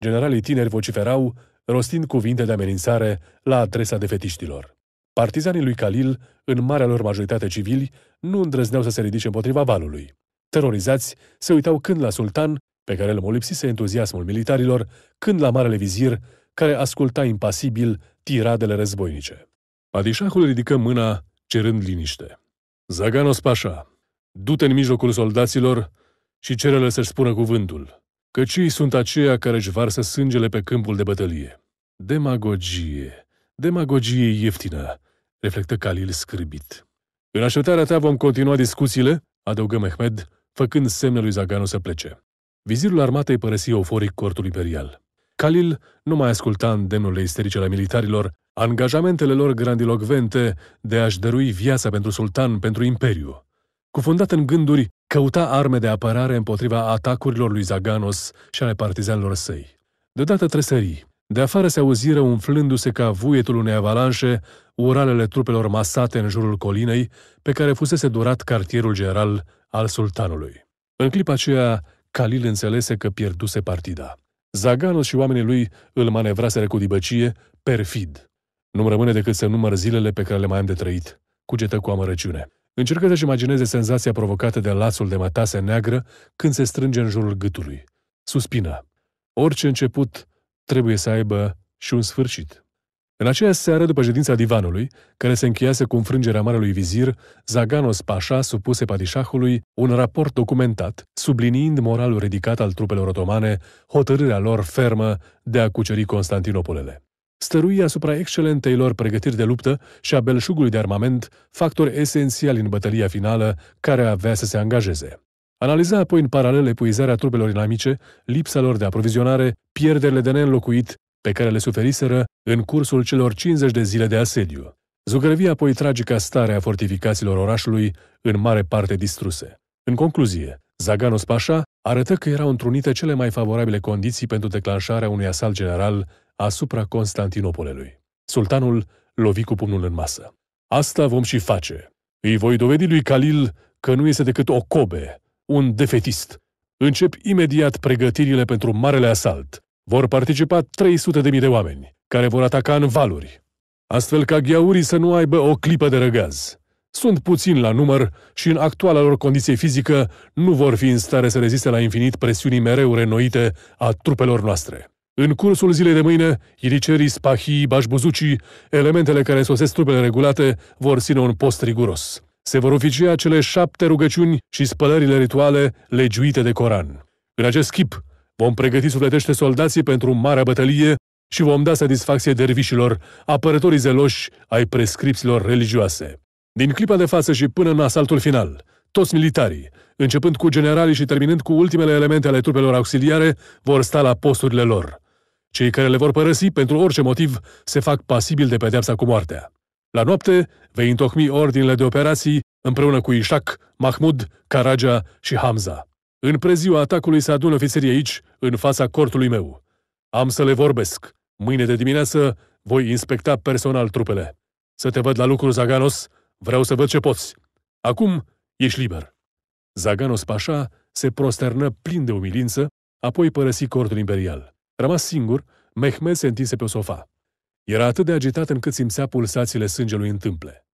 Generalii tineri vociferau, rostind cuvinte de amenințare la adresa fetiștilor. Partizanii lui Khalil, în marea lor majoritate civili, nu îndrăzneau să se ridice împotriva valului. Terorizați, se uitau când la sultan, pe care îl molipsise entuziasmul militarilor, când la Marele Vizir, care asculta impasibil tiradele războinice. Padișahul ridică mâna, cerând liniște. Zaganos Pașa, du-te în mijlocul soldaților și cerele să-și spună cuvântul, că cei sunt aceia care își varsă sângele pe câmpul de bătălie. Demagogie, demagogie ieftină, reflectă Khalil scârbit. În așteptarea ta vom continua discuțiile, adăugă Mehmed, făcând semne lui Zaganos să plece. Vizirul armatei părăsi euforic cortul imperial. Khalil nu mai asculta îndemnurile isterice ale militarilor, angajamentele lor grandilocvente de a-și dărui viața pentru sultan, pentru imperiu. Cufundat în gânduri, căuta arme de apărare împotriva atacurilor lui Zaganos și ale partizanilor săi. Deodată tresării. De afară se auziră umflându-se ca vuietul unei avalanșe uralele trupelor masate în jurul colinei pe care fusese durat cartierul general al sultanului. În clipa aceea, Calil înțelese că pierduse partida. Zaganos și oamenii lui îl manevraseră cu dibăcie, perfid. Nu-mi rămâne decât să număr zilele pe care le mai am de trăit, cugetă cu amărăciune. Încercă să-și imagineze senzația provocată de lațul de mătase neagră când se strânge în jurul gâtului. Suspină. Orice început trebuie să aibă și un sfârșit. În aceea seară, după ședința divanului, care se încheiase cu înfrângerea marelui vizir, Zaganos Pașa supuse padișahului un raport documentat, subliniind moralul ridicat al trupelor otomane, hotărârea lor fermă de a cuceri Constantinopolele. Stărui asupra excelentei lor pregătiri de luptă și a belșugului de armament, factor esențial în bătălia finală care avea să se angajeze. Analiza apoi în paralel epuizarea trupelor inamice, lipsa lor de aprovizionare, pierderile de neînlocuit pe care le suferiseră în cursul celor 50 de zile de asediu. Zugrăvii apoi tragica stare a fortificațiilor orașului, în mare parte distruse. În concluzie, Zaganos Pașa arătă că erau întrunite cele mai favorabile condiții pentru declanșarea unui asalt general asupra Constantinopolului. Sultanul lovi cu pumnul în masă. Asta vom și face. Îi voi dovedi lui Khalil că nu este decât o cobe, un defetist. Încep imediat pregătirile pentru marele asalt. Vor participa 300.000 de oameni, care vor ataca în valuri, astfel ca gheaurii să nu aibă o clipă de răgaz. Sunt puțin la număr și în actuala lor condiție fizică nu vor fi în stare să reziste la infinit presiunii mereu renoite a trupelor noastre. În cursul zilei de mâine, iricerii, spahii, bașbuzucii, elementele care sosesc trupele regulate, vor ține un post riguros. Se vor oficia cele șapte rugăciuni și spălările rituale legiuite de Coran. În acest chip, Vom pregăti sufletește soldații pentru marea bătălie și vom da satisfacție dervișilor, apărătorii zeloși ai prescripțiilor religioase. Din clipa de față și până în asaltul final, toți militarii, începând cu generalii și terminând cu ultimele elemente ale trupelor auxiliare, vor sta la posturile lor. Cei care le vor părăsi, pentru orice motiv, se fac pasibil de pedeapsa cu moartea. La noapte vei întocmi ordinele de operații împreună cu Ishak, Mahmud, Karaja și Hamza. În preziua atacului se adună ofițerii aici, în fața cortului meu. Am să le vorbesc. Mâine de dimineață voi inspecta personal trupele. Să te văd la lucru, Zaganos. Vreau să văd ce poți. Acum ești liber. Zaganos Pașa se prosternă plin de umilință, apoi părăsi cortul imperial. Rămas singur, Mehmed se întinse pe o sofa. Era atât de agitat încât simțea pulsațiile sângelui întâmple.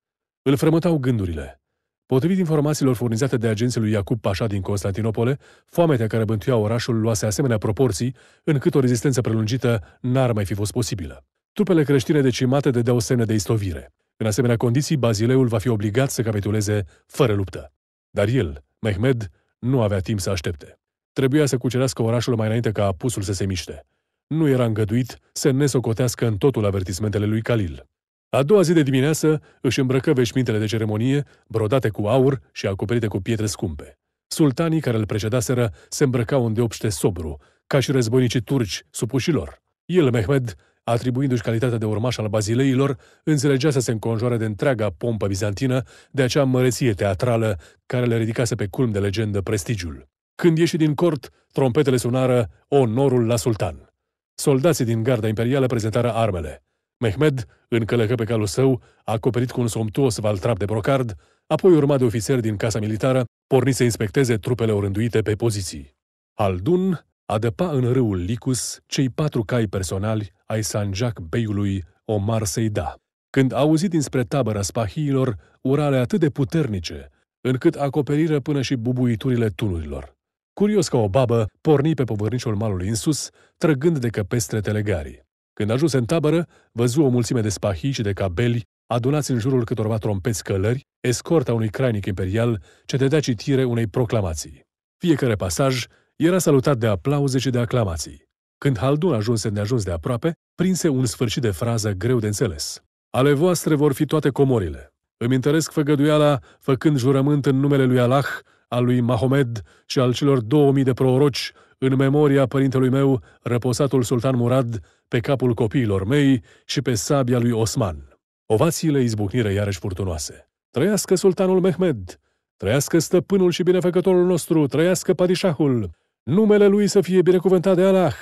Îl frământau gândurile. Potrivit informațiilor furnizate de agenții lui Iacob Pașa din Constantinopole, foametea care bântuia orașul luase asemenea proporții, încât o rezistență prelungită n-ar mai fi fost posibilă. Trupele creștine decimate o semne de istovire. În asemenea condiții, Bazileul va fi obligat să capituleze fără luptă. Dar el, Mehmed, nu avea timp să aștepte. Trebuia să cucerească orașul mai înainte ca apusul să se miște. Nu era îngăduit să socotească în totul avertismentele lui Khalil. A doua zi de dimineață își îmbrăcă veșmintele de ceremonie, brodate cu aur și acoperite cu pietre scumpe. Sultanii care îl precedaseră se îmbrăcau în deopște sobru, ca și războinicii turci supușilor. El, Mehmed, atribuindu-și calitatea de urmaș al bazileilor, înțelegea să se înconjoare de întreaga pompă bizantină, de acea măreție teatrală care le ridicase pe culm de legendă prestigiul. Când ieși din cort, trompetele sunară onorul la sultan. Soldații din garda imperială prezentară armele. Mehmed călăcă pe calul său, acoperit cu un somptuos valtrap de brocard, apoi urma de ofițeri din casa militară, porni să inspecteze trupele orânduite pe poziții. Haldun adăpa în râul Licus cei patru cai personali ai Sanjac Beiului Omar Seida. Când auzit dinspre tabăra spahiilor urale atât de puternice, încât acoperiră până și bubuiturile tunurilor. Curios ca o babă, porni pe povărniciul malului în sus, trăgând de căpestre telegarii. Când ajuns în tabără, văzu o mulțime de spahii și de cabeli adunați în jurul câtorva trompeți călări, escorta unui crainic imperial ce dădea citire unei proclamații. Fiecare pasaj era salutat de aplauze și de aclamații. Când Haldun ajunse neajuns de aproape, prinse un sfârșit de frază greu de înțeles. Ale voastre vor fi toate comorile. Îmi întăresc făgăduiala făcând jurământ în numele lui Allah, al lui Mahomed și al celor două mii de proroci în memoria părintelui meu, răposatul sultan Murad, pe capul copiilor mei și pe sabia lui Osman. Ovațiile izbucniră iarăși furtunoase. Trăiască sultanul Mehmed! Trăiască stăpânul și binefăcătorul nostru! Trăiască padișahul! Numele lui să fie binecuvântat de Allah!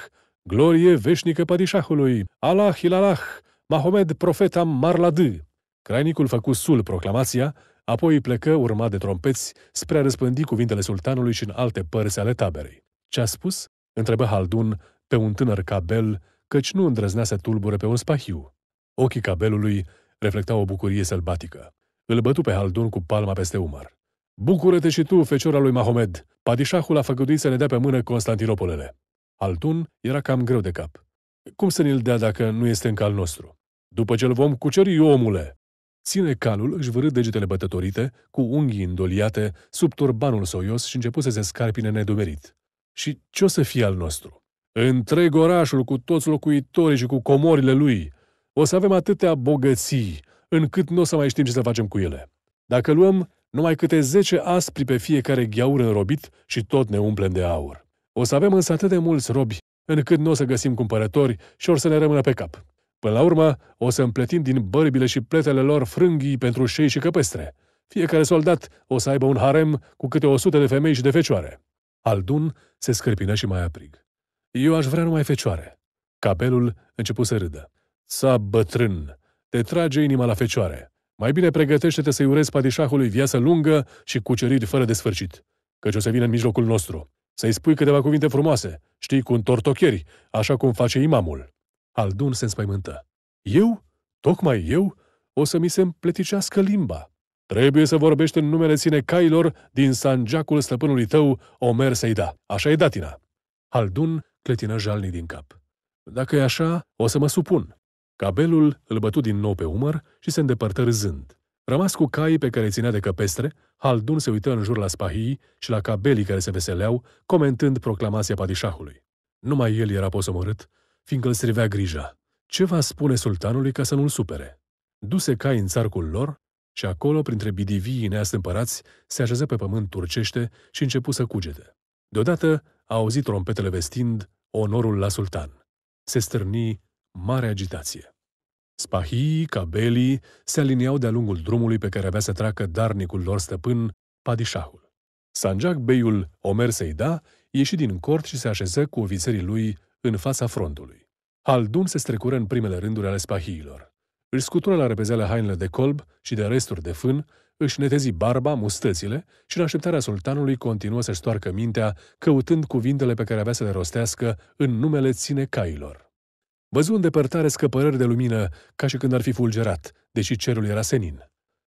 Glorie veșnică padișahului! Allah il Allah! Mahomed profeta Marlad! Crainicul făcu sul proclamația, apoi plecă urmat de trompeți spre a răspândi cuvintele sultanului și în alte părți ale taberei. Ce-a spus?" întrebă Haldun pe un tânăr cabel, căci nu îndrăznea să tulbure pe un spahiu. Ochii cabelului reflectau o bucurie sălbatică. Îl bătu pe Haldun cu palma peste umăr. Bucură-te și tu, feciora lui Mahomed! Padișahul a făcut să ne dea pe mână Constantinopolele. Haldun era cam greu de cap. Cum să ne-l dea dacă nu este în cal nostru? După ce-l vom cuceri, omule! Ține calul își vârâ degetele bătătorite, cu unghii îndoliate, sub turbanul soios și începu să se scarpine nedumerit. Și ce o să fie al nostru? Întreg orașul cu toți locuitorii și cu comorile lui. O să avem atâtea bogății, încât nu o să mai știm ce să facem cu ele. Dacă luăm numai câte zece aspri pe fiecare gheaur înrobit și tot ne umplem de aur. O să avem însă atât de mulți robi, încât nu o să găsim cumpărători și or să ne rămână pe cap. Până la urmă, o să împletim din bărbile și pletele lor frânghii pentru șei și căpestre. Fiecare soldat o să aibă un harem cu câte o sută de femei și de fecioare. Aldun se scârpină și mai aprig. Eu aș vrea numai fecioare. Capelul început să râdă. Sa bătrân, te trage inima la fecioare. Mai bine pregătește-te să-i urezi padișahului viață lungă și cucerit fără de sfârșit, căci o să vină în mijlocul nostru. Să-i spui câteva cuvinte frumoase, știi, cu tortocheri, așa cum face imamul. Aldun se înspăimântă. Eu? Tocmai eu? O să mi se împleticească limba. Trebuie să vorbești în numele ține cailor din sangeacul stăpânului tău, Omer Seida. Așa e datina. Haldun clătină jalnic din cap. Dacă e așa, o să mă supun. Cabelul îl bătu din nou pe umăr și se îndepărtă râzând. Rămas cu caii pe care ținea de căpestre, Haldun se uită în jur la spahii și la cabelii care se veseleau, comentând proclamația padișahului. Numai el era posomorât, fiindcă îl strivea grija. Ce va spune sultanului ca să nu-l supere? Duse cai în țarcul lor și acolo, printre bidivii neast împărați, se așeză pe pământ turcește și începu să cugete. Deodată a auzit trompetele vestind onorul la sultan. Se stârni mare agitație. Spahii, cabelii, se aliniau de-a lungul drumului pe care avea să treacă darnicul lor stăpân, padișahul. Sanjac, beiul Omer Seida, ieși din cort și se așeză cu ofițerii lui în fața frontului. Haldun se strecură în primele rânduri ale spahiilor. Își scutură la repezeală hainele de colb și de resturi de fân, își netezi barba, mustățile și, în așteptarea sultanului, continuă să-și toarcă mintea, căutând cuvintele pe care avea să le rostească în numele ține cailor. Văzu în depărtare scăpărări de lumină, ca și când ar fi fulgerat, deși cerul era senin.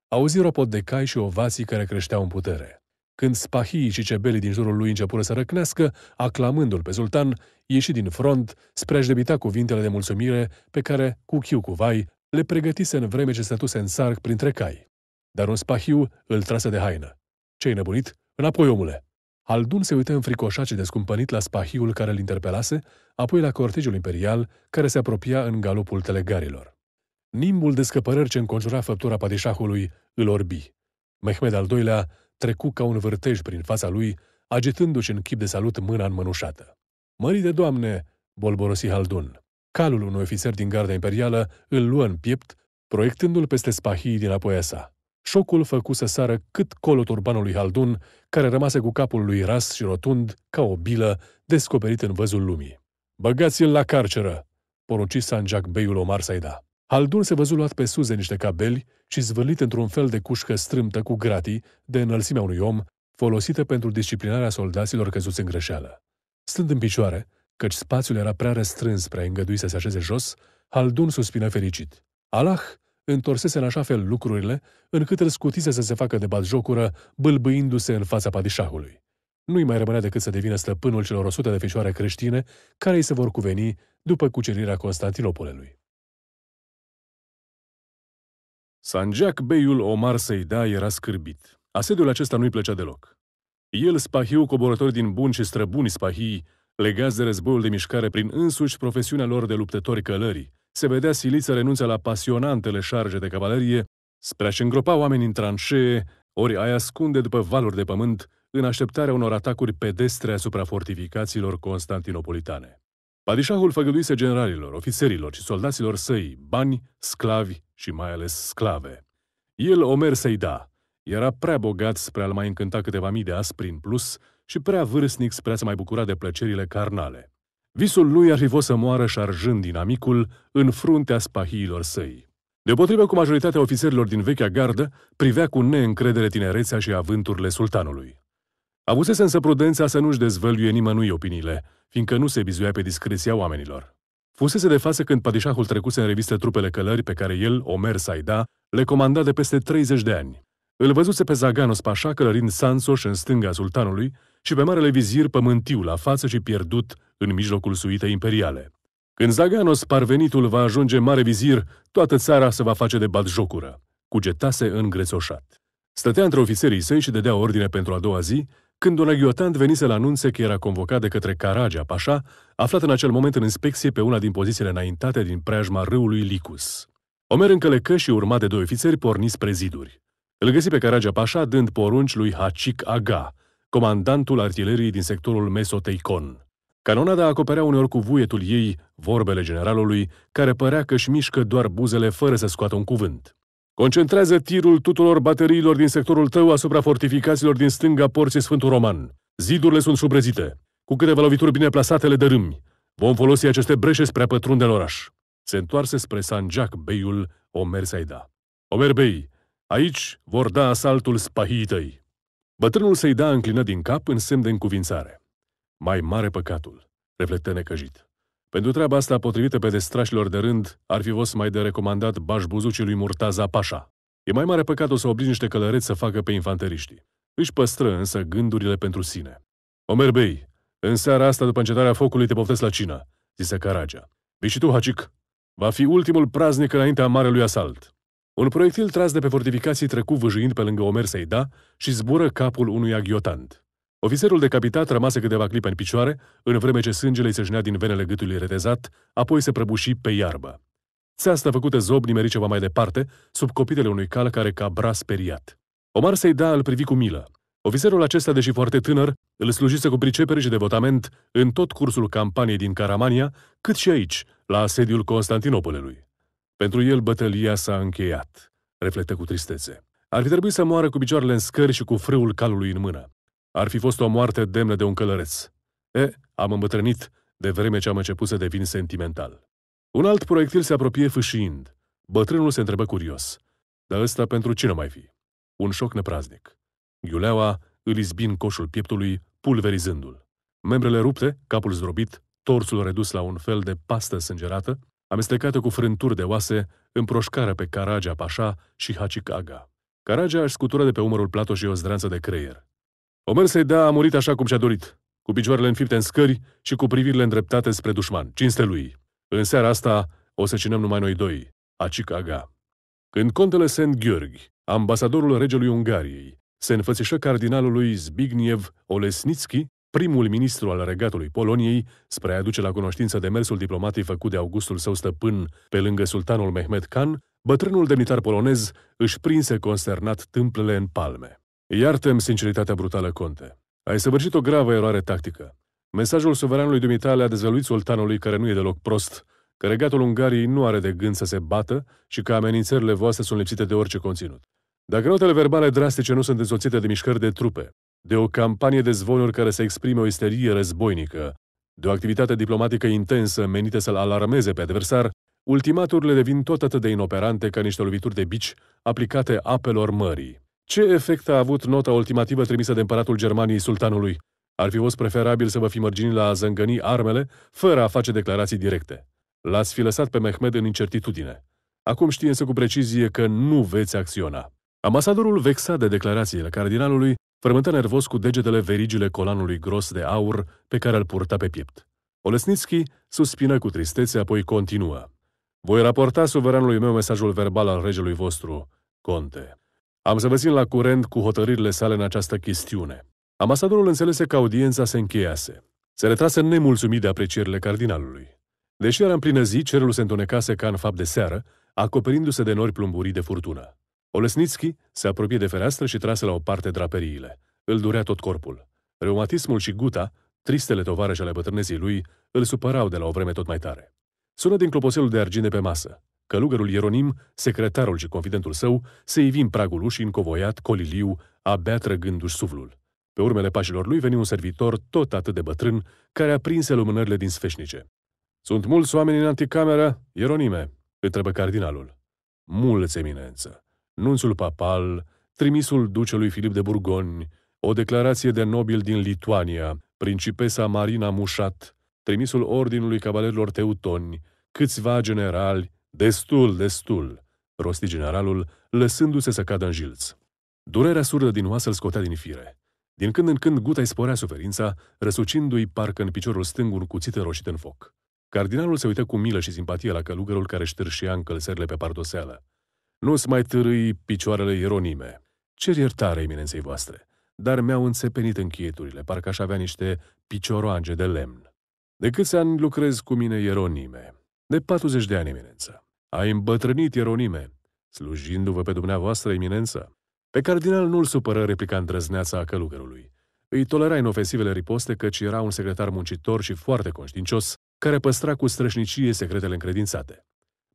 Auzi ropot de cai și ovații care creșteau în putere. Când spahii și cebelii din jurul lui începură să răcnească, aclamându-l pe sultan, ieși din front spre a-și debita cuvintele de mulțumire pe care, cu chiu cu vai, le pregătise în vreme ce stătuse în sarc printre cai. Dar un spahiu îl trase de haină. Cei nebunit? Înapoi, omule! Haldun se uită înfricoșat și descumpănit la spahiul care îl interpelase, apoi la cortegiul imperial care se apropia în galopul telegarilor. Nimbul de scăpărări ce înconjura făptura padișahului îl orbi. Mehmed al doilea trecu ca un vârtej prin fața lui, agitându-și în chip de salut mâna înmănușată. Mări de doamne!" bolborosi Haldun calul unui ofițer din garda imperială îl luă în piept, proiectându-l peste spahii din apoia sa. Șocul făcu să sară cât colo turbanului Haldun, care rămase cu capul lui ras și rotund, ca o bilă, descoperit în văzul lumii. Băgați-l la carceră!" porunci Sanjak Beiul Omar Saida. Haldun se văzu luat pe sus de niște cabeli și zvârlit într-un fel de cușcă strâmtă cu gratii de înălțimea unui om, folosită pentru disciplinarea soldaților căzuți în greșeală. Stând în picioare, căci spațiul era prea restrâns, prea îngăduit să se așeze jos, Haldun suspină fericit. Alah întorsese în așa fel lucrurile, încât îl scutise să se facă de jocură, bâlbâindu-se în fața padișahului. Nu-i mai rămânea decât să devină stăpânul celor o sută de fișoare creștine care îi se vor cuveni după cucerirea Constantinopolului. Sanjac Beiul Omar Seida era scârbit. Asediul acesta nu-i plăcea deloc. El, spahiu, coborător din bun și străbuni spahii, Legați de războiul de mișcare prin însuși profesiunea lor de luptători călării, se vedea silit să renunțe la pasionantele șarje de cavalerie spre a-și îngropa oameni în tranșee, ori a ascunde după valuri de pământ, în așteptarea unor atacuri pedestre asupra fortificațiilor constantinopolitane. Padișahul făgăduise generalilor, ofițerilor și soldaților săi bani, sclavi și mai ales sclave. El, Omer da, era prea bogat spre a-l mai încânta câteva mii de aspri în plus, și prea vârstnic spre a se mai bucura de plăcerile carnale. Visul lui ar fi fost să moară șarjând dinamicul în fruntea spahiilor săi. Deopotrivă cu majoritatea ofițerilor din vechea gardă, privea cu neîncredere tinerețea și avânturile sultanului. Avusese însă prudența să nu-și dezvăluie nimănui opiniile, fiindcă nu se bizuia pe discreția oamenilor. Fusese de față când padișahul trecuse în revistă trupele călări pe care el, Omer Saida, le comanda de peste 30 de ani. Îl văzuse pe Zaganos Pașa călărind Sansoș în stânga sultanului și pe marele vizir pământiu la față și pierdut în mijlocul suitei imperiale. Când Zaganos parvenitul va ajunge mare vizir, toată țara se va face de jocură, cugetase îngrețoșat. Stătea între ofițerii săi și dădea ordine pentru a doua zi, când un aghiotant venise la anunțe că era convocat de către Caragea Pașa, aflat în acel moment în inspecție pe una din pozițiile înaintate din preajma râului Licus. Omer încălecă și urma de doi ofițeri porni spre ziduri. Îl găsi pe Caragea Pașa dând porunci lui Hacic Aga, comandantul artileriei din sectorul Mesoteicon. Canonada acoperea uneori cu vuietul ei vorbele generalului, care părea că își mișcă doar buzele fără să scoată un cuvânt. Concentrează tirul tuturor bateriilor din sectorul tău asupra fortificațiilor din stânga porții Sfântul Roman. Zidurile sunt subrezite. Cu câteva lovituri bine plasate le dărâmi. Vom folosi aceste breșe spre a pătrunde în oraș. Se întoarse spre Sanjac Beiul Omer Saida. Omer Bey, aici vor da asaltul spahii tăi. Bătrânul să-i da înclină din cap în semn de încuvințare. Mai mare păcatul, reflectă necăjit. Pentru treaba asta potrivită pe destrașilor de rând, ar fi fost mai de recomandat bașbuzucii lui Murtaza Pașa. E mai mare păcatul să obligi niște călăreți să facă pe infanteriștii. Își păstră însă gândurile pentru sine. Omer Bey, în seara asta, după încetarea focului, te poftesc la cină, zise Caragea. Vii și tu, Hacic. Va fi ultimul praznic înaintea marelui asalt. Un proiectil tras de pe fortificații trecu vâjâind pe lângă Omer Seida și zbură capul unui aghiotant. Ofițerul decapitat rămase câteva clipe în picioare, în vreme ce sângele îi se din venele gâtului retezat, apoi se prăbuși pe iarbă. Țeasta făcută zob nimeri ceva mai departe, sub copitele unui cal care cabra speriat. Omar Seida îl privi cu milă. Ofițerul acesta, deși foarte tânăr, îl slujise cu pricepere și devotament în tot cursul campaniei din Caramania, cât și aici, la sediul Constantinopolului. Pentru el bătălia s-a încheiat, reflectă cu tristețe. Ar fi trebuit să moară cu picioarele în scări și cu frâul calului în mână. Ar fi fost o moarte demnă de un călăreț. E, am îmbătrânit, de vreme ce am început să devin sentimental. Un alt proiectil se apropie fâșiind. Bătrânul se întrebă curios. Dar ăsta pentru cine mai fi? Un șoc nepraznic. Iuleaua îl izbin coșul pieptului, pulverizându-l. Membrele rupte, capul zdrobit, torsul redus la un fel de pastă sângerată, amestecată cu frânturi de oase, împroșcară pe Caragea Pașa și Hacicaga. Caragea își scutură de pe umărul Plato și o zdranță de creier. Omer să-i da a murit așa cum și-a dorit, cu picioarele înfipte în scări și cu privirile îndreptate spre dușman, cinste lui. În seara asta o să cinăm numai noi doi, Hacicaga. Când contele Saint Gheorghi, ambasadorul regelui Ungariei, se înfățișă cardinalului Zbigniew Olesnitski, primul ministru al regatului Poloniei, spre a aduce la cunoștință demersul diplomatic făcut de augustul său stăpân pe lângă sultanul Mehmed Khan, bătrânul demnitar polonez își prinse consternat tâmplele în palme. Iartem sinceritatea brutală, conte. Ai săvârșit o gravă eroare tactică. Mesajul suveranului dumitale a dezvăluit sultanului care nu e deloc prost, că regatul Ungariei nu are de gând să se bată și că amenințările voastre sunt lipsite de orice conținut. Dacă notele verbale drastice nu sunt însoțite de mișcări de trupe, de o campanie de zvonuri care să exprime o isterie războinică, de o activitate diplomatică intensă menită să-l alarmeze pe adversar, ultimaturile devin tot atât de inoperante ca niște lovituri de bici aplicate apelor mării. Ce efect a avut nota ultimativă trimisă de împăratul Germaniei sultanului? Ar fi fost preferabil să vă fi mărginit la a zângăni armele fără a face declarații directe. L-ați fi lăsat pe Mehmed în incertitudine. Acum știe însă cu precizie că nu veți acționa. Ambasadorul vexat de declarațiile cardinalului Frământă nervos cu degetele verigile colanului gros de aur pe care îl purta pe piept. Olesnitski suspină cu tristețe, apoi continuă. Voi raporta suveranului meu mesajul verbal al regelui vostru, conte. Am să vă țin la curent cu hotărârile sale în această chestiune. Ambasadorul înțelese că audiența se încheiase. Se retrase nemulțumit de aprecierile cardinalului. Deși era în plină zi, cerul se întunecase ca în fapt de seară, acoperindu-se de nori plumburii de furtună. Olesnitski se apropie de fereastră și trase la o parte draperiile. Îl durea tot corpul. Reumatismul și guta, tristele tovarăși ale bătrânezii lui, îl supărau de la o vreme tot mai tare. Sună din cloposelul de argine pe masă. Călugărul Ieronim, secretarul și confidentul său, se ivi în pragul ușii încovoiat, coliliu, abia trăgându-și suflul. Pe urmele pașilor lui veni un servitor tot atât de bătrân, care aprinse lumânările din sfeșnice. Sunt mulți oameni în anticameră, Ieronime?" întrebă cardinalul. Mulți, eminență nunțul papal, trimisul ducelui Filip de Burgoni, o declarație de nobil din Lituania, principesa Marina Mușat, trimisul Ordinului Cavalerilor Teutoni, câțiva generali, destul, destul, rosti generalul, lăsându-se să cadă în jilț. Durerea surdă din oasă îl scotea din fire. Din când în când Guta îi sporea suferința, răsucindu-i parcă în piciorul stâng un cuțit roșit în foc. Cardinalul se uită cu milă și simpatie la călugărul care ștârșea încălțările pe pardoseală. Nu-ți mai târâi picioarele ironime. Cer iertare eminenței voastre, dar mi-au înțepenit închieturile, parcă aș avea niște picioroange de lemn. De câți ani lucrez cu mine, Ieronime? De 40 de ani, eminență. Ai îmbătrânit, Ieronime, slujindu-vă pe dumneavoastră, eminență. Pe cardinal nu-l supără replica îndrăzneața a călugărului. Îi tolera inofensivele riposte căci era un secretar muncitor și foarte conștiincios, care păstra cu strășnicie secretele încredințate.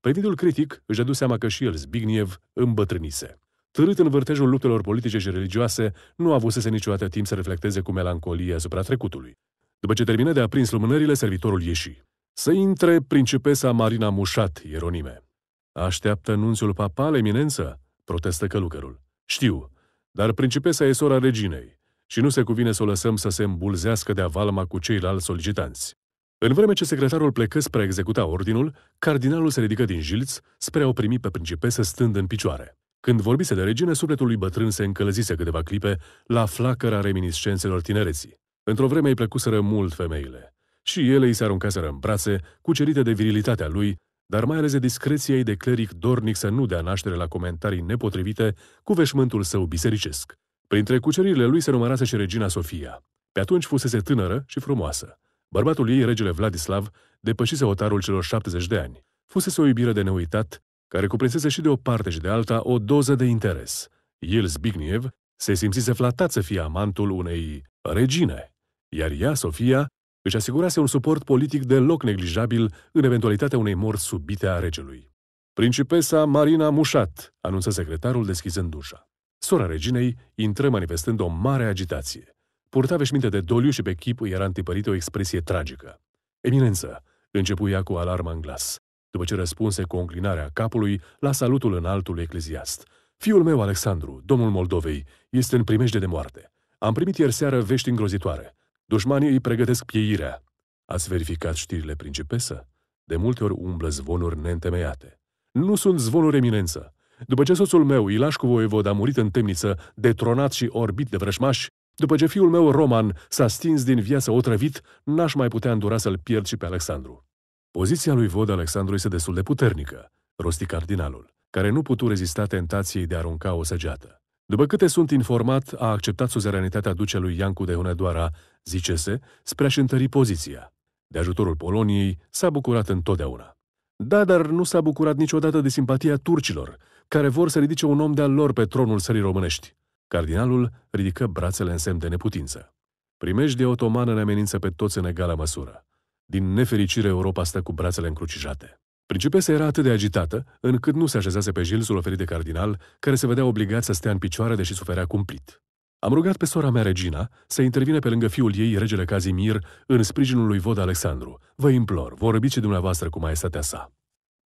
Premitul critic își adu seama că și el, Zbigniew, îmbătrânise. Târât în vârtejul luptelor politice și religioase, nu avusese niciodată timp să reflecteze cu melancolie asupra trecutului. După ce termină de aprins lumânările, servitorul ieși. Să intre principesa Marina Mușat, ironime. Așteaptă nunțul papal, eminență? Protestă călugărul. Știu, dar principesa e sora reginei și nu se cuvine să o lăsăm să se îmbulzească de avalma cu ceilalți solicitanți. În vreme ce secretarul plecă spre a executa ordinul, cardinalul se ridică din jilț spre a o primi pe principesă stând în picioare. Când vorbise de regine, sufletul lui bătrân se încălzise câteva clipe la flacăra reminiscențelor tinereții. Într-o vreme îi plăcuseră mult femeile. Și ele îi se aruncaseră în brațe, cucerite de virilitatea lui, dar mai ales de discreția ei de cleric dornic să nu dea naștere la comentarii nepotrivite cu veșmântul său bisericesc. Printre cuceririle lui se numărase și regina Sofia. Pe atunci fusese tânără și frumoasă. Bărbatul ei, regele Vladislav, depășise otarul celor 70 de ani. Fusese o iubire de neuitat, care cuprinsese și de o parte și de alta o doză de interes. El, Zbigniew, se simțise flatat să fie amantul unei regine, iar ea, Sofia, își asigurase un suport politic deloc neglijabil în eventualitatea unei morți subite a regelui. Principesa Marina Mușat, anunță secretarul deschizând ușa. Sora reginei intră manifestând o mare agitație. Purta veșminte de doliu și pe chip îi era întipărită o expresie tragică. Eminență, începuia cu alarmă în glas, după ce răspunse cu înclinarea capului la salutul înaltul ecleziast. Fiul meu, Alexandru, domnul Moldovei, este în primejde de moarte. Am primit ieri seară vești îngrozitoare. Dușmanii îi pregătesc pieirea. Ați verificat știrile, principesă? De multe ori umblă zvonuri neîntemeiate. Nu sunt zvonuri eminență. După ce soțul meu, Ilașcu Voievod, a murit în temniță, detronat și orbit de vrășmași, după ce fiul meu, Roman, s-a stins din viață otrăvit, n-aș mai putea îndura să-l pierd și pe Alexandru. Poziția lui Vod Alexandru este destul de puternică, rosti cardinalul, care nu putu rezista tentației de a arunca o săgeată. După câte sunt informat, a acceptat suzeranitatea ducelui Iancu de Hunedoara, zicese, spre a-și întări poziția. De ajutorul Poloniei s-a bucurat întotdeauna. Da, dar nu s-a bucurat niciodată de simpatia turcilor, care vor să ridice un om de-al lor pe tronul sării românești. Cardinalul ridică brațele în semn de neputință. Primejdea otomană ne amenință pe toți în egală măsură. Din nefericire, Europa stă cu brațele încrucișate. Principesa era atât de agitată, încât nu se așezase pe jilsul oferit de cardinal, care se vedea obligat să stea în picioare, deși suferea cumplit. Am rugat pe sora mea, Regina, să intervine pe lângă fiul ei, regele Cazimir, în sprijinul lui Vod Alexandru. Vă implor, vorbiți dumneavoastră cu maestatea sa.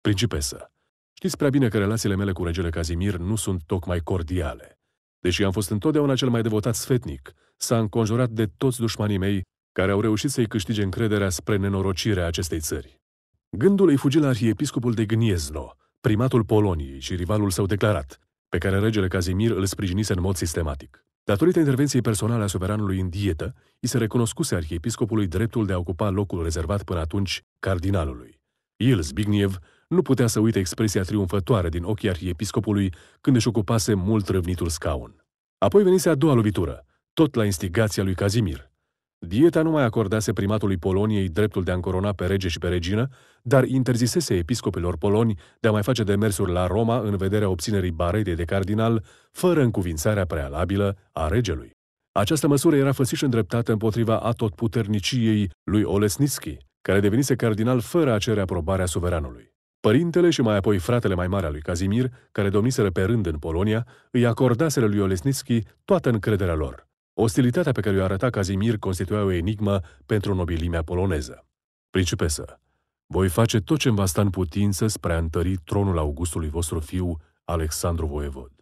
Principesă, știți prea bine că relațiile mele cu regele Cazimir nu sunt tocmai cordiale. Deși am fost întotdeauna cel mai devotat sfetnic, s-a înconjurat de toți dușmanii mei care au reușit să-i câștige încrederea spre nenorocirea acestei țări. Gândul îi fugi la arhiepiscopul de Gniezno, primatul Poloniei și rivalul său declarat, pe care regele Cazimir îl sprijinise în mod sistematic. Datorită intervenției personale a suveranului în dietă, i se recunoscuse arhiepiscopului dreptul de a ocupa locul rezervat până atunci cardinalului. El, Zbigniew, nu putea să uite expresia triumfătoare din ochii arhiepiscopului când își ocupase mult răvnitul scaun. Apoi venise a doua lovitură, tot la instigația lui Cazimir. Dieta nu mai acordase primatului Poloniei dreptul de a încorona pe rege și pe regină, dar interzisese episcopilor poloni de a mai face demersuri la Roma în vederea obținerii baretei de cardinal, fără încuvințarea prealabilă a regelui. Această măsură era făsiș îndreptată împotriva atotputerniciei lui Olesnitski, care devenise cardinal fără a cere aprobarea suveranului. Părintele și mai apoi fratele mai mare al lui Kazimir, care domniseră pe rând în Polonia, îi acordaseră lui Olesnitski toată încrederea lor. Ostilitatea pe care o arăta Kazimir constituia o enigmă pentru nobilimea poloneză. Principesă, voi face tot ce mi va sta în putință spre a întări tronul Augustului vostru fiu, Alexandru Voievod.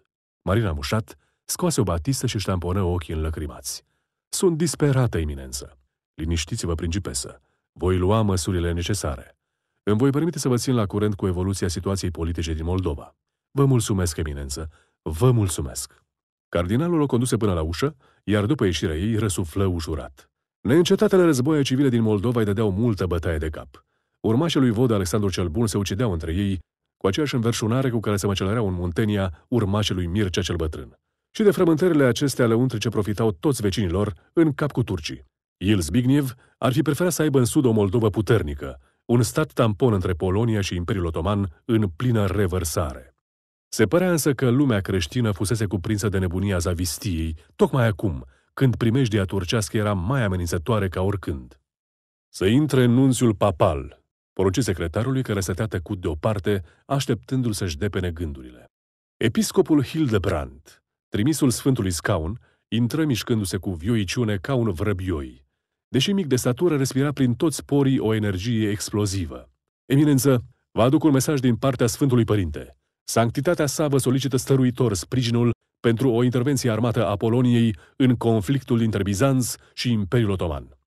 Marina Mușat scoase o batistă și ștamponă ochii înlăcrimați. Sunt disperată, eminență. Liniștiți-vă, principesă. Voi lua măsurile necesare. Îmi voi permite să vă țin la curent cu evoluția situației politice din Moldova. Vă mulțumesc, eminență. Vă mulțumesc. Cardinalul o conduse până la ușă, iar după ieșirea ei răsuflă ușurat. Neîncetatele războaie civile din Moldova îi dădeau multă bătaie de cap. Urmașii lui Vodă Alexandru cel Bun se ucideau între ei, cu aceeași înverșunare cu care se măcelăreau în Muntenia urmașii lui Mircea cel Bătrân. Și de frământările acestea ce profitau toți vecinilor, în cap cu turcii. El, Zbigniew, ar fi preferat să aibă în sud o Moldova puternică, un stat tampon între Polonia și Imperiul Otoman în plină revărsare. Se părea însă că lumea creștină fusese cuprinsă de nebunia zavistiei, tocmai acum, când primejdia turcească era mai amenințătoare ca oricând. Să intre nunțiul papal, porunci secretarului care stătea tăcut deoparte, așteptându-l să-și depene gândurile. Episcopul Hildebrand, trimisul Sfântului Scaun, intră mișcându-se cu vioiciune ca un vrăbioi. Deși mic de statură, respira prin toți porii o energie explozivă. Eminență, vă aduc un mesaj din partea Sfântului Părinte. Sanctitatea sa vă solicită stăruitor sprijinul pentru o intervenție armată a Poloniei în conflictul dintre Bizanț și Imperiul Otoman.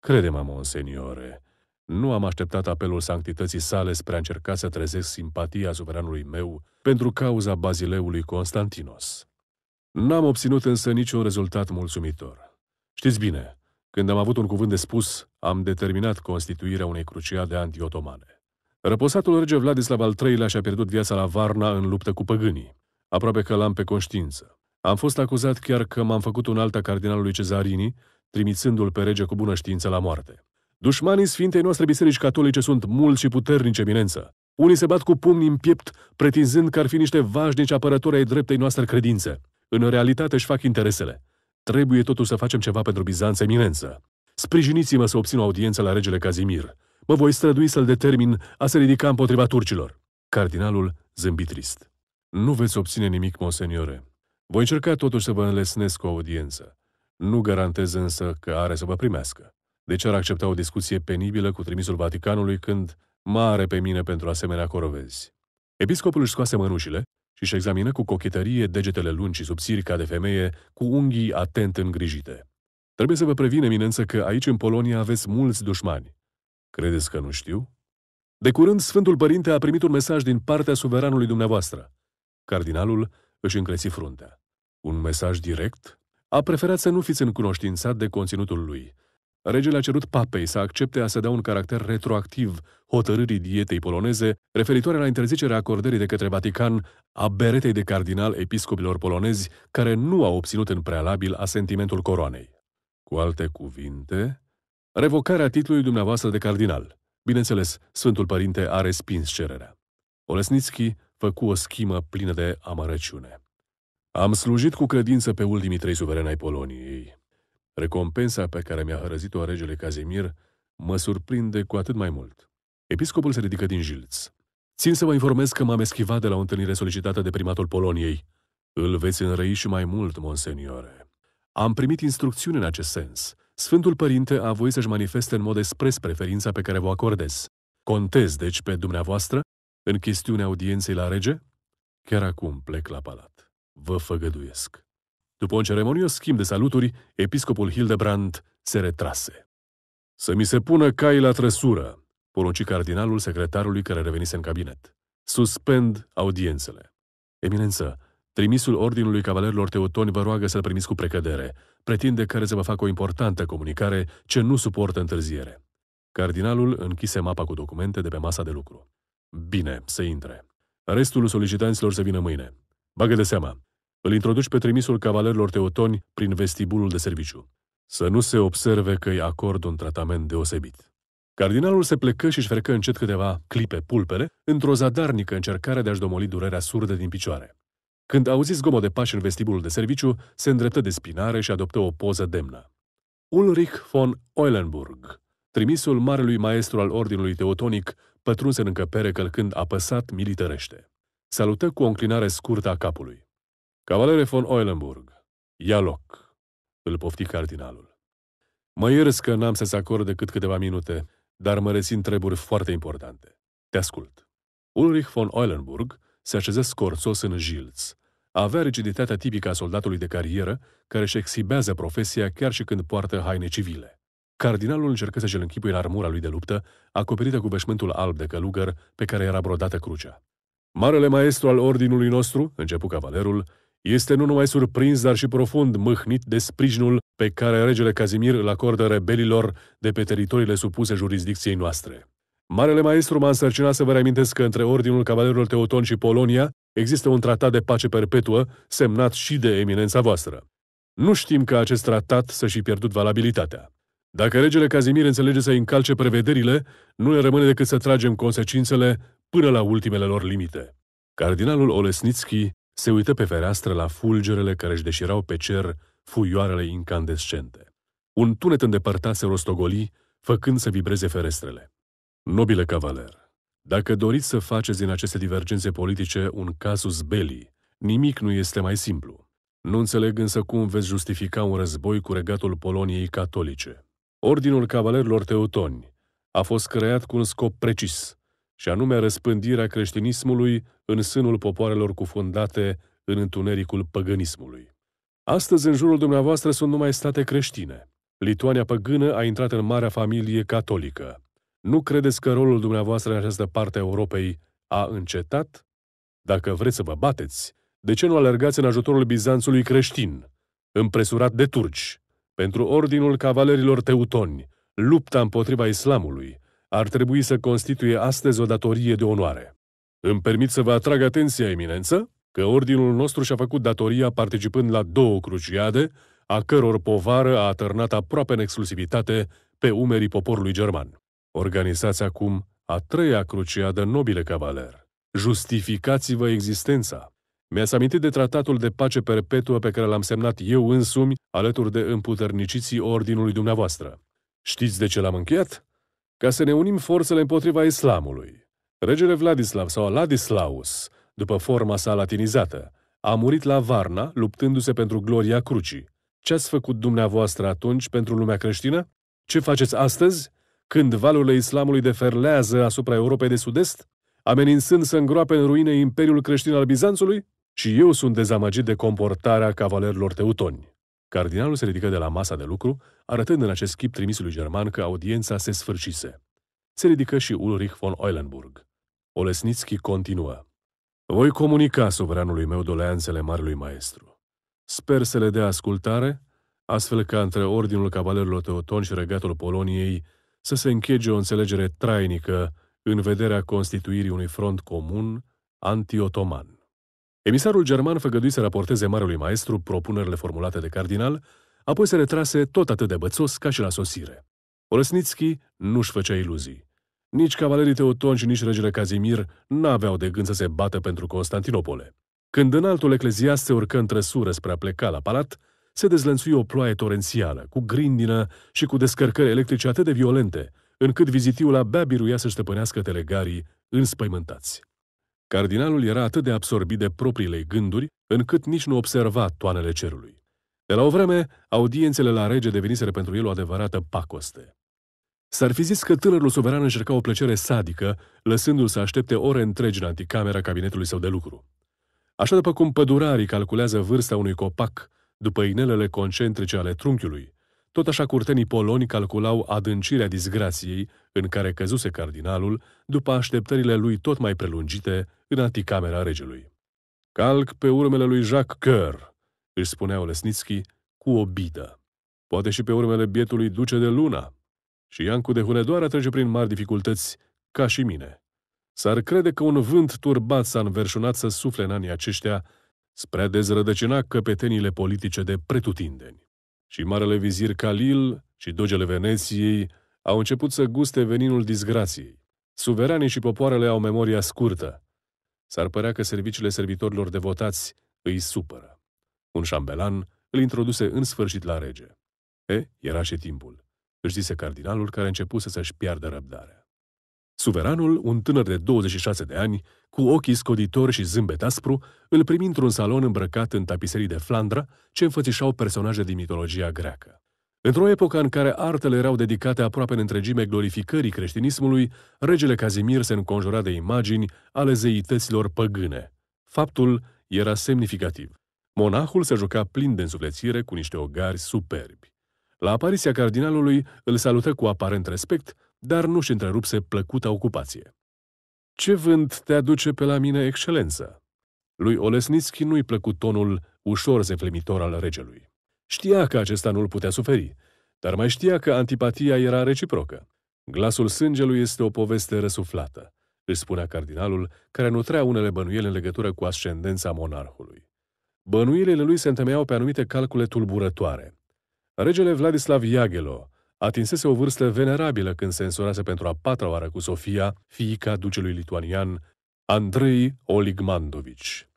Crede-mă, monseniore, nu am așteptat apelul sanctității sale spre a încerca să trezesc simpatia suveranului meu pentru cauza bazileului Constantinos. N-am obținut însă niciun rezultat mulțumitor. Știți bine, când am avut un cuvânt de spus, am determinat constituirea unei cruciade anti-otomane. Răposatul rege Vladislav al III-lea și-a pierdut viața la Varna în luptă cu păgânii. Aproape că l-am pe conștiință. Am fost acuzat chiar că m-am făcut un alta cardinalului Cezarini, trimițându-l pe rege cu bună știință la moarte. Dușmanii Sfintei noastre biserici catolice sunt mulți și puternici, eminență. Unii se bat cu pumni în piept, pretinzând că ar fi niște vașnici apărători ai dreptei noastre credințe. În realitate își fac interesele. Trebuie totuși să facem ceva pentru Bizanț eminență. Sprijiniți-mă să obțin o audiență la regele Cazimir. Mă voi strădui să-l determin a se ridica împotriva turcilor. Cardinalul zâmbi trist. Nu veți obține nimic, monseniore. Voi încerca totuși să vă înlesnesc o audiență. Nu garantez însă că are să vă primească. De ce ar accepta o discuție penibilă cu trimisul Vaticanului când mare pe mine pentru asemenea corovezi? Episcopul își scoase mănușile și își examină cu cochetărie degetele lungi și subțiri ca de femeie, cu unghii atent îngrijite. Trebuie să vă previn, eminență, că aici în Polonia aveți mulți dușmani. Credeți că nu știu? De curând, Sfântul Părinte a primit un mesaj din partea suveranului dumneavoastră. Cardinalul își încreți fruntea. Un mesaj direct? A preferat să nu fiți încunoștințat de conținutul lui, regele a cerut papei să accepte a se da un caracter retroactiv hotărârii dietei poloneze referitoare la interzicerea acordării de către Vatican a beretei de cardinal episcopilor polonezi care nu au obținut în prealabil asentimentul coroanei. Cu alte cuvinte, revocarea titlului dumneavoastră de cardinal. Bineînțeles, Sfântul Părinte a respins cererea. Olesnitski făcu o schimă plină de amărăciune. Am slujit cu credință pe ultimii trei suvereni ai Poloniei, Recompensa pe care mi-a hărăzit-o regele Cazimir mă surprinde cu atât mai mult. Episcopul se ridică din jilț. Țin să vă informez că m-am eschivat de la o întâlnire solicitată de primatul Poloniei. Îl veți înrăi și mai mult, monseniore. Am primit instrucțiuni în acest sens. Sfântul Părinte a voie să-și manifeste în mod expres preferința pe care vă acordez. Contez, deci, pe dumneavoastră în chestiunea audienței la rege? Chiar acum plec la palat. Vă făgăduiesc. După un ceremonios schimb de saluturi, episcopul Hildebrand se retrase. Să mi se pună cai la trăsură, porunci cardinalul secretarului care revenise în cabinet. Suspend audiențele. Eminență, trimisul Ordinului Cavalerilor Teutoni vă roagă să-l primiți cu precădere. Pretinde care să vă facă o importantă comunicare ce nu suportă întârziere. Cardinalul închise mapa cu documente de pe masa de lucru. Bine, să intre. Restul solicitanților să vină mâine. Bagă de seama, îl introduci pe trimisul cavalerilor teotoni prin vestibulul de serviciu. Să nu se observe că îi acord un tratament deosebit. Cardinalul se plecă și își frecă încet câteva clipe pulpele, într-o zadarnică încercare de a-și domoli durerea surdă din picioare. Când auzi zgomot de pași în vestibulul de serviciu, se îndreptă de spinare și adoptă o poză demnă. Ulrich von Eulenburg, trimisul marelui maestru al Ordinului Teotonic, pătrunse în încăpere călcând apăsat militărește. Salută cu o înclinare scurtă a capului. Cavalere von Eulenburg, ia loc, îl pofti cardinalul. Mă iers că n-am să-ți acord decât câteva minute, dar mă rețin treburi foarte importante. Te ascult. Ulrich von Eulenburg se așeză scorțos în jilț. Avea rigiditatea tipică a soldatului de carieră, care își exhibează profesia chiar și când poartă haine civile. Cardinalul încercă să-și închipui în armura lui de luptă, acoperită cu veșmântul alb de călugăr pe care era brodată crucea. Marele maestru al ordinului nostru, începu cavalerul, este nu numai surprins, dar și profund mâhnit de sprijinul pe care regele Casimir îl acordă rebelilor de pe teritoriile supuse jurisdicției noastre. Marele maestru m-a însărcinat să vă reamintesc că între Ordinul Cavalerilor Teuton și Polonia există un tratat de pace perpetuă semnat și de eminența voastră. Nu știm că acest tratat să și pierdut valabilitatea. Dacă regele Casimir înțelege să încalce prevederile, nu ne rămâne decât să tragem consecințele până la ultimele lor limite. Cardinalul Olesnitski se uită pe fereastră la fulgerele care își deșirau pe cer fuioarele incandescente. Un tunet îndepărtat se rostogoli, făcând să vibreze ferestrele. Nobile cavaler, dacă doriți să faceți din aceste divergențe politice un casus belli, nimic nu este mai simplu. Nu înțeleg însă cum veți justifica un război cu regatul Poloniei catolice. Ordinul cavalerilor teutoni a fost creat cu un scop precis, și anume răspândirea creștinismului în sânul popoarelor cufundate în întunericul păgânismului. Astăzi, în jurul dumneavoastră, sunt numai state creștine. Lituania păgână a intrat în marea familie catolică. Nu credeți că rolul dumneavoastră în această parte a Europei a încetat? Dacă vreți să vă bateți, de ce nu alergați în ajutorul Bizanțului creștin, împresurat de turci, pentru ordinul cavalerilor teutoni, lupta împotriva islamului, ar trebui să constituie astăzi o datorie de onoare. Îmi permit să vă atrag atenția, eminență, că ordinul nostru și-a făcut datoria participând la două cruciade, a căror povară a atârnat aproape în exclusivitate pe umerii poporului german. Organizați acum a treia cruciadă nobile cavaler. Justificați-vă existența. Mi-ați amintit de tratatul de pace perpetuă pe care l-am semnat eu însumi alături de împuterniciții ordinului dumneavoastră. Știți de ce l-am încheiat? ca să ne unim forțele împotriva islamului. Regele Vladislav sau Ladislaus, după forma sa latinizată, a murit la Varna, luptându-se pentru gloria crucii. Ce ați făcut dumneavoastră atunci pentru lumea creștină? Ce faceți astăzi, când valurile islamului deferlează asupra Europei de Sud-Est, amenințând să îngroape în ruine Imperiul creștin al Bizanțului? Și eu sunt dezamăgit de comportarea cavalerilor teutoni. Cardinalul se ridică de la masa de lucru, arătând în acest chip trimisului german că audiența se sfârșise. Se ridică și Ulrich von Eulenburg. Olesnitski continuă. Voi comunica suveranului meu doleanțele marelui maestru. Sper să le dea ascultare, astfel ca între Ordinul Cavalerilor Teoton și Regatul Poloniei să se închege o înțelegere trainică în vederea constituirii unui front comun anti-otoman. Emisarul german făgădui să raporteze marelui maestru propunerile formulate de cardinal, apoi se retrase tot atât de bățos ca și la sosire. Olesnitski nu-și făcea iluzii. Nici cavalerii teotoni și nici regele Cazimir n-aveau de gând să se bată pentru Constantinopole. Când înaltul ecleziast se urcă în trăsură spre a pleca la palat, se dezlănțui o ploaie torențială, cu grindină și cu descărcări electrice atât de violente, încât vizitiul abia biruia să-și stăpânească telegarii înspăimântați. Cardinalul era atât de absorbit de propriile gânduri, încât nici nu observa toanele cerului. De la o vreme, audiențele la rege deveniseră pentru el o adevărată pacoste. S-ar fi zis că tânărul suveran încerca o plăcere sadică, lăsându-l să aștepte ore întregi în anticamera cabinetului său de lucru. Așa după cum pădurarii calculează vârsta unui copac după inelele concentrice ale trunchiului, tot așa curtenii poloni calculau adâncirea disgrației în care căzuse cardinalul după așteptările lui tot mai prelungite în anticamera regelui. Calc pe urmele lui Jacques Coeur, își spunea Olesnitski cu o bidă. Poate și pe urmele bietului duce de luna. Și Iancu de Hunedoara trece prin mari dificultăți, ca și mine. S-ar crede că un vânt turbat s-a înverșunat să sufle în anii aceștia spre a dezrădăcina căpetenile politice de pretutindeni și marele vizir Calil și dogele Veneției au început să guste veninul disgrației. Suveranii și popoarele au memoria scurtă. S-ar părea că serviciile servitorilor devotați îi supără. Un șambelan îl introduse în sfârșit la rege. E, era și timpul, își zise cardinalul care începuse să-și piardă răbdarea. Suveranul, un tânăr de 26 de ani, cu ochii scoditori și zâmbet aspru, îl primi într-un salon îmbrăcat în tapiserii de Flandra, ce înfățișau personaje din mitologia greacă. Într-o epocă în care artele erau dedicate aproape în întregime glorificării creștinismului, regele Casimir se înconjura de imagini ale zeităților păgâne. Faptul era semnificativ. Monahul se juca plin de însuflețire cu niște ogari superbi. La apariția cardinalului îl salută cu aparent respect, dar nu-și întrerupse plăcuta ocupație. Ce vânt te aduce pe la mine, excelență?" Lui Olesnitski nu-i plăcut tonul ușor zeflemitor al regelui. Știa că acesta nu-l putea suferi, dar mai știa că antipatia era reciprocă. Glasul sângelui este o poveste răsuflată, își spunea cardinalul, care nu trea unele bănuieli în legătură cu ascendența monarhului. Bănuielile lui se întemeiau pe anumite calcule tulburătoare. Regele Vladislav Iagelo, Atinsese o vârstă venerabilă când se însurase pentru a patra oară cu Sofia, fiica ducelui lituanian Andrei Oligmandovici.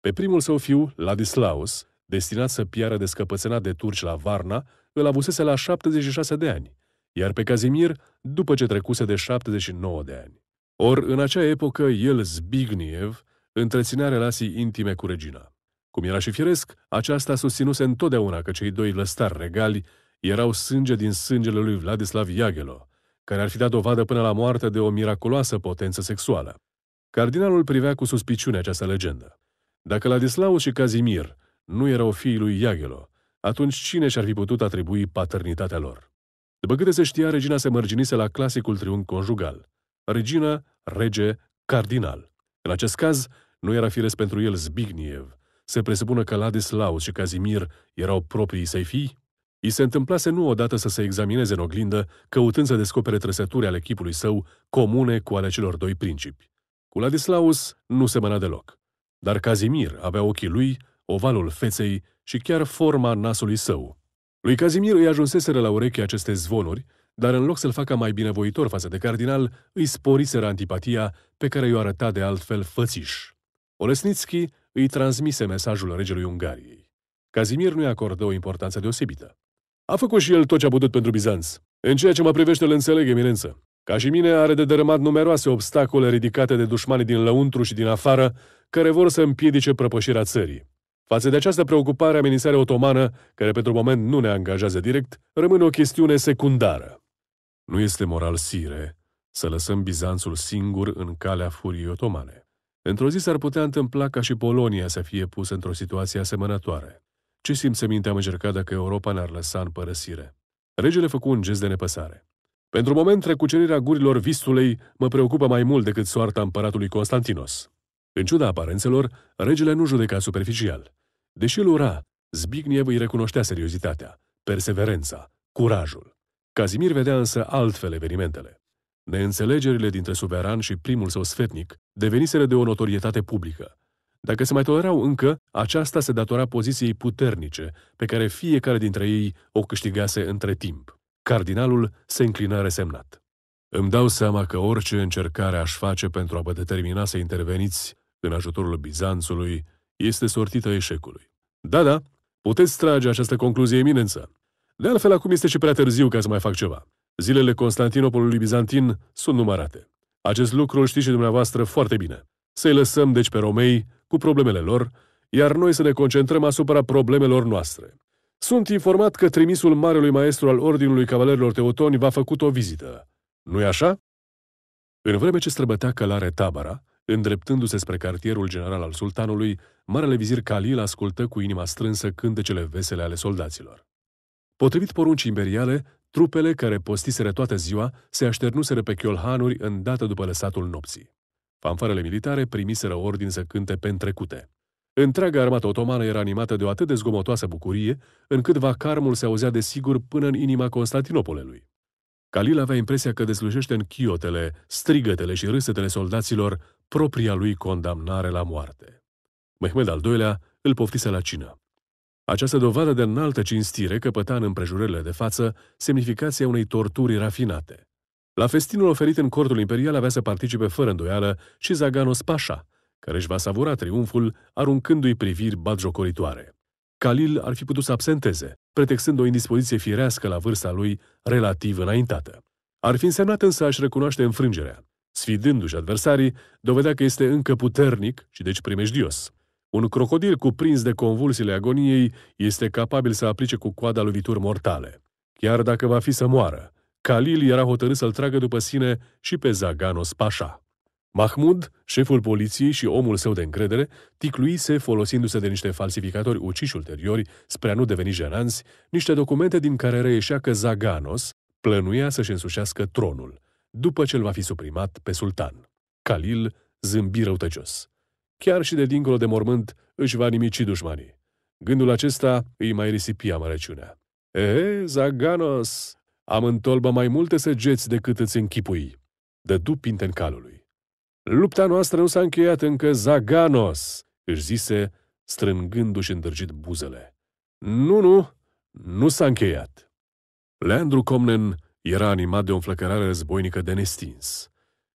Pe primul său fiu, Ladislaus, destinat să piară scăpățenat de turci la Varna, îl avusese la 76 de ani, iar pe Cazimir după ce trecuse de 79 de ani. Or, în acea epocă, el, Zbigniev, întreținea relații intime cu regina. Cum era și firesc, aceasta susținuse întotdeauna că cei doi lăstari regali erau sânge din sângele lui Vladislav Iagelo, care ar fi dat dovadă până la moarte de o miraculoasă potență sexuală. Cardinalul privea cu suspiciune această legendă. Dacă Ladislaus și Casimir nu erau fiii lui Iagelo, atunci cine și-ar fi putut atribui paternitatea lor? După câte se știa, regina se mărginise la clasicul triunghi conjugal. Regina, rege, cardinal. În acest caz, nu era firesc pentru el Zbigniev. Se presupună că Ladislaus și Casimir erau proprii săi fii? I se întâmplase nu odată să se examineze în oglindă, căutând să descopere trăsături ale chipului său comune cu ale celor doi principi. Cu Ladislaus nu semăna deloc, dar Cazimir avea ochii lui, ovalul feței și chiar forma nasului său. Lui Cazimir îi ajunseseră la urechi aceste zvonuri, dar în loc să-l facă mai binevoitor față de cardinal, îi sporiseră antipatia pe care i-o arăta de altfel fățiș. Olesnitski îi transmise mesajul regelui Ungariei. Cazimir nu-i acordă o importanță deosebită. A făcut și el tot ce a putut pentru Bizanț. În ceea ce mă privește, îl înțeleg, eminență. Ca și mine, are de dărâmat numeroase obstacole ridicate de dușmani din lăuntru și din afară, care vor să împiedice prăpășirea țării. Față de această preocupare, amenințarea otomană, care pentru moment nu ne angajează direct, rămâne o chestiune secundară. Nu este moral sire să lăsăm Bizanțul singur în calea furiei otomane. Într-o zi s-ar putea întâmpla ca și Polonia să fie pusă într-o situație asemănătoare. Ce simțăminte am încercat dacă Europa ne-ar lăsa în părăsire? Regele făcu un gest de nepăsare. Pentru moment, recucerirea gurilor Vistulei mă preocupă mai mult decât soarta împăratului Constantinos. În ciuda aparențelor, regele nu judeca superficial. Deși îl ura, Zbigniew îi recunoștea seriozitatea, perseverența, curajul. Casimir vedea însă altfel evenimentele. Neînțelegerile dintre suveran și primul său sfetnic deveniseră de o notorietate publică, dacă se mai tolerau încă, aceasta se datora poziției puternice, pe care fiecare dintre ei o câștigase între timp. Cardinalul se înclină resemnat. Îmi dau seama că orice încercare aș face pentru a vă determina să interveniți în ajutorul Bizanțului este sortită eșecului. Da, da, puteți trage această concluzie eminență. De altfel, acum este și prea târziu ca să mai fac ceva. Zilele Constantinopolului Bizantin sunt numărate. Acest lucru îl știți și dumneavoastră foarte bine. Să-i lăsăm, deci, pe romei cu problemele lor, iar noi să ne concentrăm asupra problemelor noastre. Sunt informat că trimisul Marelui Maestru al Ordinului Cavalerilor Teutoni va a făcut o vizită. nu-i așa? În vreme ce străbătea călare tabara, îndreptându-se spre cartierul general al sultanului, Marele Vizir Khalil ascultă cu inima strânsă cântecele vesele ale soldaților. Potrivit poruncii imperiale, trupele care postiseră toată ziua se așternuseră pe chiolhanuri în data după lăsatul nopții. Fanfarele militare primiseră ordin să cânte pentrecute. Întreaga armată otomană era animată de o atât de zgomotoasă bucurie, încât vacarmul se auzea de sigur până în inima Constantinopolului. Calil avea impresia că deslușește în chiotele, strigătele și râsetele soldaților propria lui condamnare la moarte. Mehmed al doilea îl poftise la cină. Această dovadă de înaltă cinstire căpăta în împrejurările de față semnificația unei torturi rafinate. La festinul oferit în cortul imperial avea să participe fără îndoială și Zaganos Pașa, care își va savura triumful aruncându-i priviri batjocoritoare. Khalil ar fi putut să absenteze, pretextând o indispoziție firească la vârsta lui relativ înaintată. Ar fi însemnat însă a-și recunoaște înfrângerea. Sfidându-și adversarii, dovedea că este încă puternic și deci primejdios. Un crocodil cuprins de convulsiile agoniei este capabil să aplice cu coada lovituri mortale, chiar dacă va fi să moară, Khalil era hotărât să-l tragă după sine și pe Zaganos Pașa. Mahmud, șeful poliției și omul său de încredere, ticluise folosindu-se de niște falsificatori uciși ulteriori spre a nu deveni jenanți, niște documente din care reieșea că Zaganos plănuia să-și însușească tronul, după ce îl va fi suprimat pe sultan. Khalil zâmbi răutăcios. Chiar și de dincolo de mormânt își va nimici dușmanii. Gândul acesta îi mai risipia mărăciunea. E, Zaganos, am în tolbă mai multe săgeți decât îți închipui. Dădu pinten calului. Lupta noastră nu s-a încheiat încă, Zaganos, își zise, strângându-și îndrăgit buzele. Nu, nu, nu s-a încheiat. Leandru Comnen era animat de o înflăcărare războinică de nestins.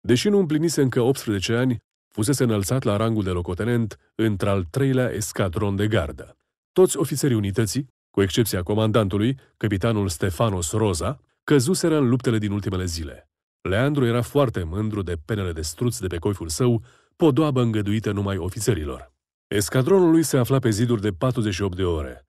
Deși nu împlinise încă 18 ani, fusese înălțat la rangul de locotenent într-al treilea escadron de gardă. Toți ofițerii unității cu excepția comandantului, capitanul Stefanos Roza, căzuseră în luptele din ultimele zile. Leandru era foarte mândru de penele de struț de pe coiful său, podoabă îngăduită numai ofițerilor. Escadronul lui se afla pe ziduri de 48 de ore,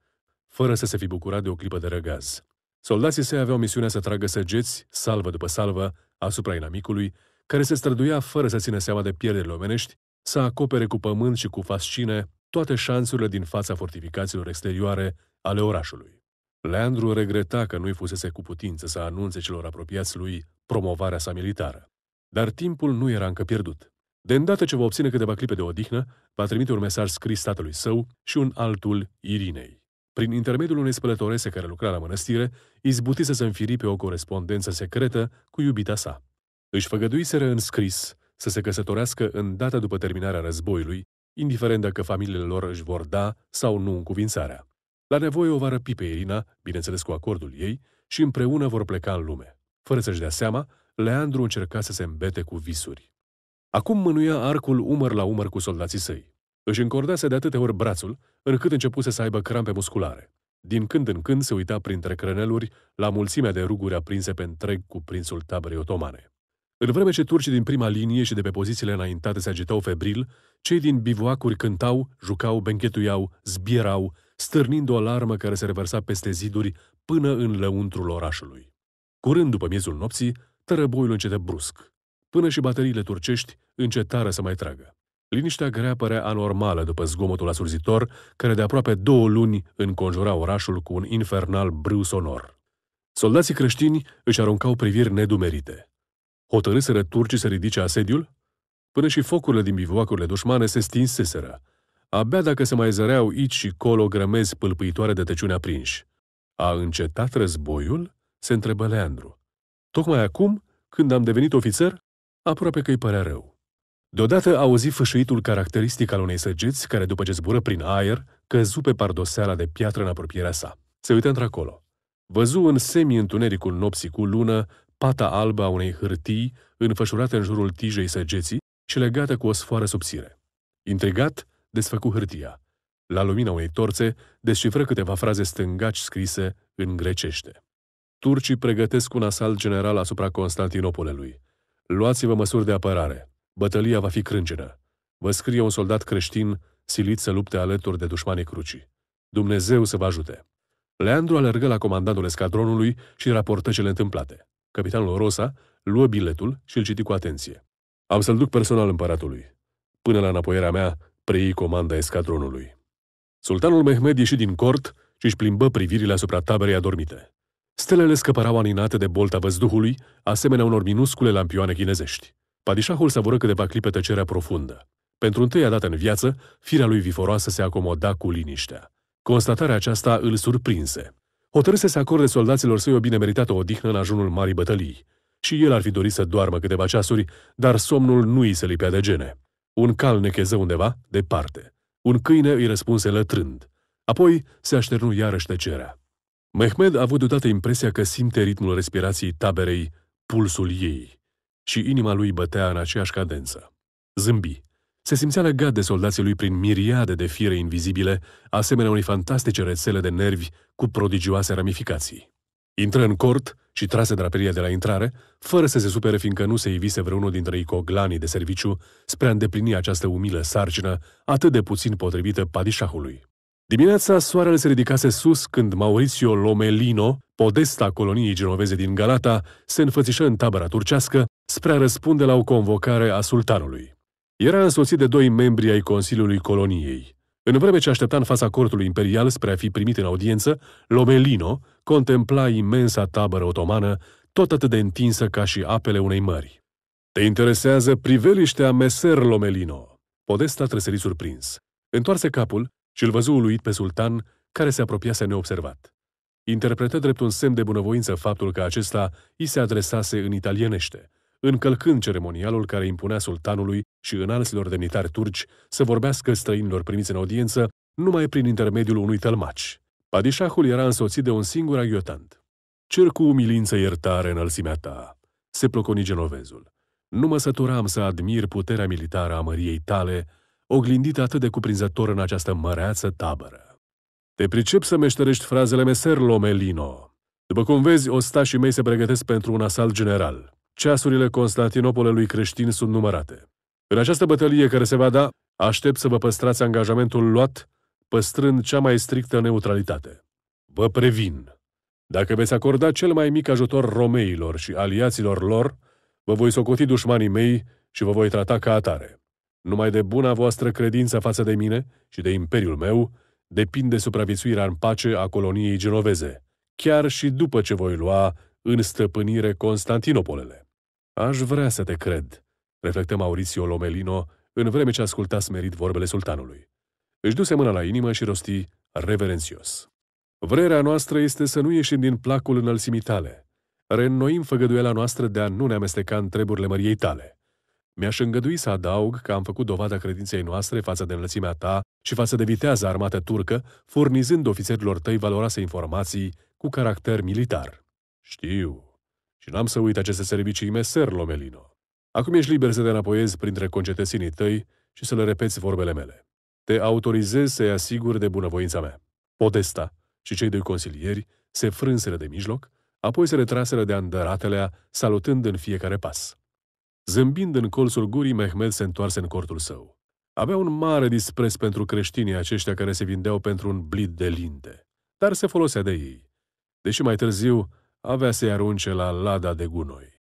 fără să se fi bucurat de o clipă de răgaz. Soldații se aveau misiunea să tragă săgeți, salvă după salvă, asupra inamicului, care se străduia fără să țină seama de pierderile omenești, să acopere cu pământ și cu fascine toate șansurile din fața fortificațiilor exterioare ale orașului. Leandru regreta că nu-i fusese cu putință să anunțe celor apropiați lui promovarea sa militară. Dar timpul nu era încă pierdut. De îndată ce va obține câteva clipe de odihnă, va trimite un mesaj scris tatălui său și un altul Irinei. Prin intermediul unei spălătorese care lucra la mănăstire, izbutise să înfiripe o corespondență secretă cu iubita sa. Își făgăduiseră în scris să se căsătorească în data după terminarea războiului, indiferent dacă familiile lor își vor da sau nu încuvințarea. La nevoie o va răpi pe Irina, bineînțeles cu acordul ei, și împreună vor pleca în lume. Fără să-și dea seama, Leandru încerca să se îmbete cu visuri. Acum mânuia arcul umăr la umăr cu soldații săi. Își încordase de atâtea ori brațul, încât începuse să aibă crampe musculare. Din când în când se uita printre crăneluri la mulțimea de ruguri aprinse pe întreg prințul taberei otomane. În vreme ce turcii din prima linie și de pe pozițiile înaintate se agitau febril, cei din bivoacuri cântau, jucau, benchetuiau, zbierau, stârnind o alarmă care se reversa peste ziduri până în lăuntrul orașului. Curând după miezul nopții, tărăboiul încetă brusc. Până și bateriile turcești încetară să mai tragă. Liniștea grea părea anormală după zgomotul asurzitor, care de aproape două luni înconjura orașul cu un infernal brâu sonor. Soldații creștini își aruncau priviri nedumerite. Hotărâsără turcii să ridice asediul? Până și focurile din bivuacurile dușmane se stinseseră, Abia dacă se mai zăreau aici și colo grămezi pâlpâitoare de tăciune aprinși. A încetat războiul? se întrebă Leandru. Tocmai acum, când am devenit ofițer, aproape că îi părea rău. Deodată auzi fășuitul caracteristic al unei săgeți care, după ce zbură prin aer, căzu pe pardoseala de piatră în apropierea sa. Se uită într-acolo. Văzu în semi-întunericul nopții cu lună pata albă a unei hârtii înfășurate în jurul tijei săgeții și legată cu o sfoară subțire. Intrigat, desfăcu hârtia. La lumina unei torțe, descifră câteva fraze stângaci scrise în grecește. Turcii pregătesc un asalt general asupra Constantinopolului. Luați-vă măsuri de apărare. Bătălia va fi crângenă. Vă scrie un soldat creștin silit să lupte alături de dușmanii crucii. Dumnezeu să vă ajute. Leandru alergă la comandantul escadronului și raportă cele întâmplate. Capitanul Rosa luă biletul și îl citi cu atenție. Am să-l duc personal împăratului. Până la înapoierea mea, preiei comanda escadronului. Sultanul Mehmed ieși din cort și își plimbă privirile asupra taberei adormite. Stelele scăpărau aninate de bolta văzduhului, asemenea unor minuscule lampioane chinezești. Padișahul savură câteva clipe tăcerea profundă. Pentru întâia dată în viață, firea lui viforoasă se acomoda cu liniștea. Constatarea aceasta îl surprinse. Hotărâse să acorde soldaților săi o bine meritată odihnă în ajunul marii bătălii. Și el ar fi dorit să doarmă câteva ceasuri, dar somnul nu îi se lipea de gene. Un cal necheză undeva, departe. Un câine îi răspunse lătrând. Apoi se așternu iarăși tăcerea. Mehmed a avut deodată impresia că simte ritmul respirației taberei, pulsul ei, și inima lui bătea în aceeași cadență. Zâmbi. Se simțea legat de soldații lui prin miriade de fire invizibile, asemenea unei fantastice rețele de nervi cu prodigioase ramificații. Intră în cort și trase draperia de la intrare, fără să se supere fiindcă nu se ivise vreunul dintre icoglanii de serviciu spre a îndeplini această umilă sarcină atât de puțin potrivită padișahului. Dimineața, soarele se ridicase sus când Maurizio Lomelino, podesta coloniei genoveze din Galata, se înfățișă în tabăra turcească spre a răspunde la o convocare a sultanului. Era însoțit de doi membri ai Consiliului Coloniei, în vreme ce aștepta în fața cortului imperial spre a fi primit în audiență, Lomelino contempla imensa tabără otomană, tot atât de întinsă ca și apele unei mări. Te interesează priveliștea meser Lomelino. Podesta trăsări surprins. Întoarse capul și îl văzu uluit pe sultan, care se apropiase neobservat. Interpretă drept un semn de bunăvoință faptul că acesta i se adresase în italienește – încălcând ceremonialul care impunea sultanului și înalților demnitari turci să vorbească străinilor primiți în audiență numai prin intermediul unui tălmaci. Padișahul era însoțit de un singur aghiotant. Cer cu umilință iertare înălțimea ta, se ploconi genovezul. Nu mă săturam să admir puterea militară a măriei tale, oglindită atât de cuprinzător în această măreață tabără. Te pricep să meșterești frazele meser Lomelino. După cum vezi, ostașii mei se pregătesc pentru un asalt general ceasurile Constantinopolului creștin sunt numărate. În această bătălie care se va da, aștept să vă păstrați angajamentul luat, păstrând cea mai strictă neutralitate. Vă previn, dacă veți acorda cel mai mic ajutor romeilor și aliaților lor, vă voi socoti dușmanii mei și vă voi trata ca atare. Numai de buna voastră credință față de mine și de imperiul meu depinde supraviețuirea în pace a coloniei genoveze, chiar și după ce voi lua în stăpânire Constantinopolele. Aș vrea să te cred, reflectă Maurizio Lomelino, în vreme ce asculta smerit vorbele sultanului. Își duse mâna la inimă și rosti reverențios. Vrerea noastră este să nu ieșim din placul înălțimii tale. Reînnoim făgăduiala noastră de a nu ne amesteca în treburile măriei tale. Mi-aș îngădui să adaug că am făcut dovada credinței noastre față de înălțimea ta și față de viteaza armată turcă, furnizând ofițerilor tăi valoroase informații cu caracter militar. Știu, și n-am să uit aceste servicii meser, Lomelino. Acum ești liber să te înapoiezi printre concetesinii tăi și să le repeți vorbele mele. Te autorizez să-i asiguri de bunăvoința mea. Podesta și cei doi consilieri se frânseră de mijloc, apoi se retraseră de andăratelea, salutând în fiecare pas. Zâmbind în colțul gurii, Mehmed se întoarse în cortul său. Avea un mare dispreț pentru creștinii aceștia care se vindeau pentru un blid de linde, dar se folosea de ei. Deși mai târziu avea să-i arunce la lada de gunoi.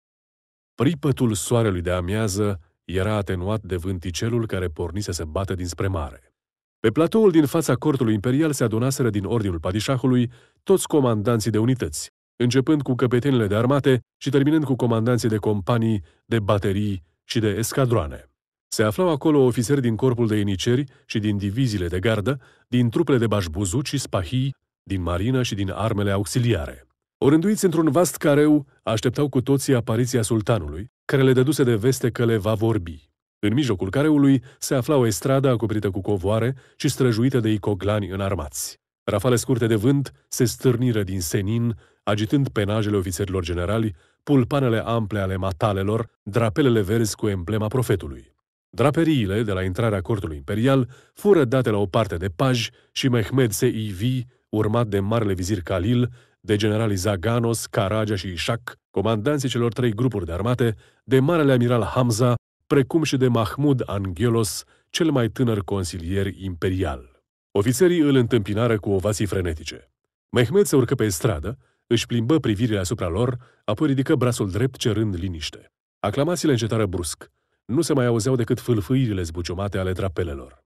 Pripătul soarelui de amiază era atenuat de vânticelul care pornise să bată dinspre mare. Pe platoul din fața cortului imperial se adunaseră din ordinul padișahului toți comandanții de unități, începând cu căpetenile de armate și terminând cu comandanții de companii, de baterii și de escadroane. Se aflau acolo ofițeri din corpul de iniceri și din diviziile de gardă, din trupele de bașbuzuci și spahii, din marină și din armele auxiliare. Orânduiți într-un vast careu, așteptau cu toții apariția sultanului, care le dăduse de veste că le va vorbi. În mijlocul careului se afla o estradă acoperită cu covoare și străjuită de icoglani înarmați. Rafale scurte de vânt se stârniră din senin, agitând penajele ofițerilor generali, pulpanele ample ale matalelor, drapelele verzi cu emblema profetului. Draperiile de la intrarea cortului imperial fură date la o parte de paj și Mehmed se ivi, urmat de marele vizir Khalil de generalii Zaganos, Caragea și Ishak, comandanții celor trei grupuri de armate, de marele amiral Hamza, precum și de Mahmud Angelos, cel mai tânăr consilier imperial. Ofițerii îl întâmpinară cu ovații frenetice. Mehmed se urcă pe stradă, își plimbă privirile asupra lor, apoi ridică brasul drept cerând liniște. Aclamațiile încetară brusc. Nu se mai auzeau decât fâlfâirile zbuciumate ale drapelelor.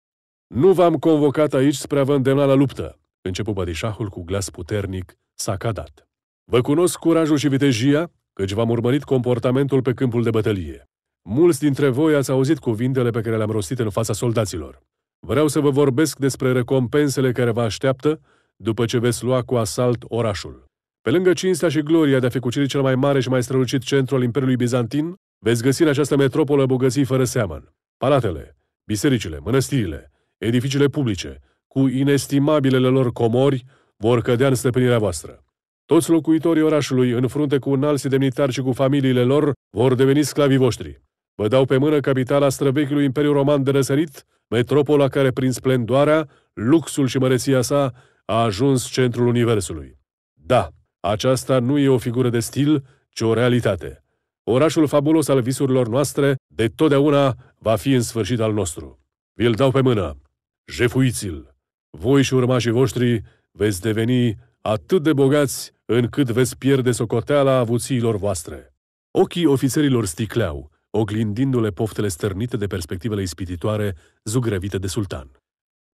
Nu v-am convocat aici spre a vă îndemna la luptă, începu bădișahul cu glas puternic, s-a cadat. Vă cunosc curajul și vitejia, căci v-am urmărit comportamentul pe câmpul de bătălie. Mulți dintre voi ați auzit cuvintele pe care le-am rostit în fața soldaților. Vreau să vă vorbesc despre recompensele care vă așteaptă după ce veți lua cu asalt orașul. Pe lângă cinstea și gloria de a fi cucerit cel mai mare și mai strălucit centru al Imperiului Bizantin, veți găsi în această metropolă bogății fără seamăn. Palatele, bisericile, mănăstirile, edificiile publice, cu inestimabilele lor comori, vor cădea în stăpânirea voastră. Toți locuitorii orașului, în frunte cu un alți demnitari și cu familiile lor, vor deveni sclavii voștri. Vă dau pe mână capitala străvechiului Imperiu Roman de răsărit, metropola care, prin splendoarea, luxul și măreția sa, a ajuns centrul Universului. Da, aceasta nu e o figură de stil, ci o realitate. Orașul fabulos al visurilor noastre, de totdeauna, va fi în sfârșit al nostru. Vi-l dau pe mână. Jefuiți-l! Voi și urmașii voștri veți deveni atât de bogați încât veți pierde socoteala avuțiilor voastre. Ochii ofițerilor sticleau, oglindindu-le poftele stârnite de perspectivele ispititoare zugrăvite de sultan.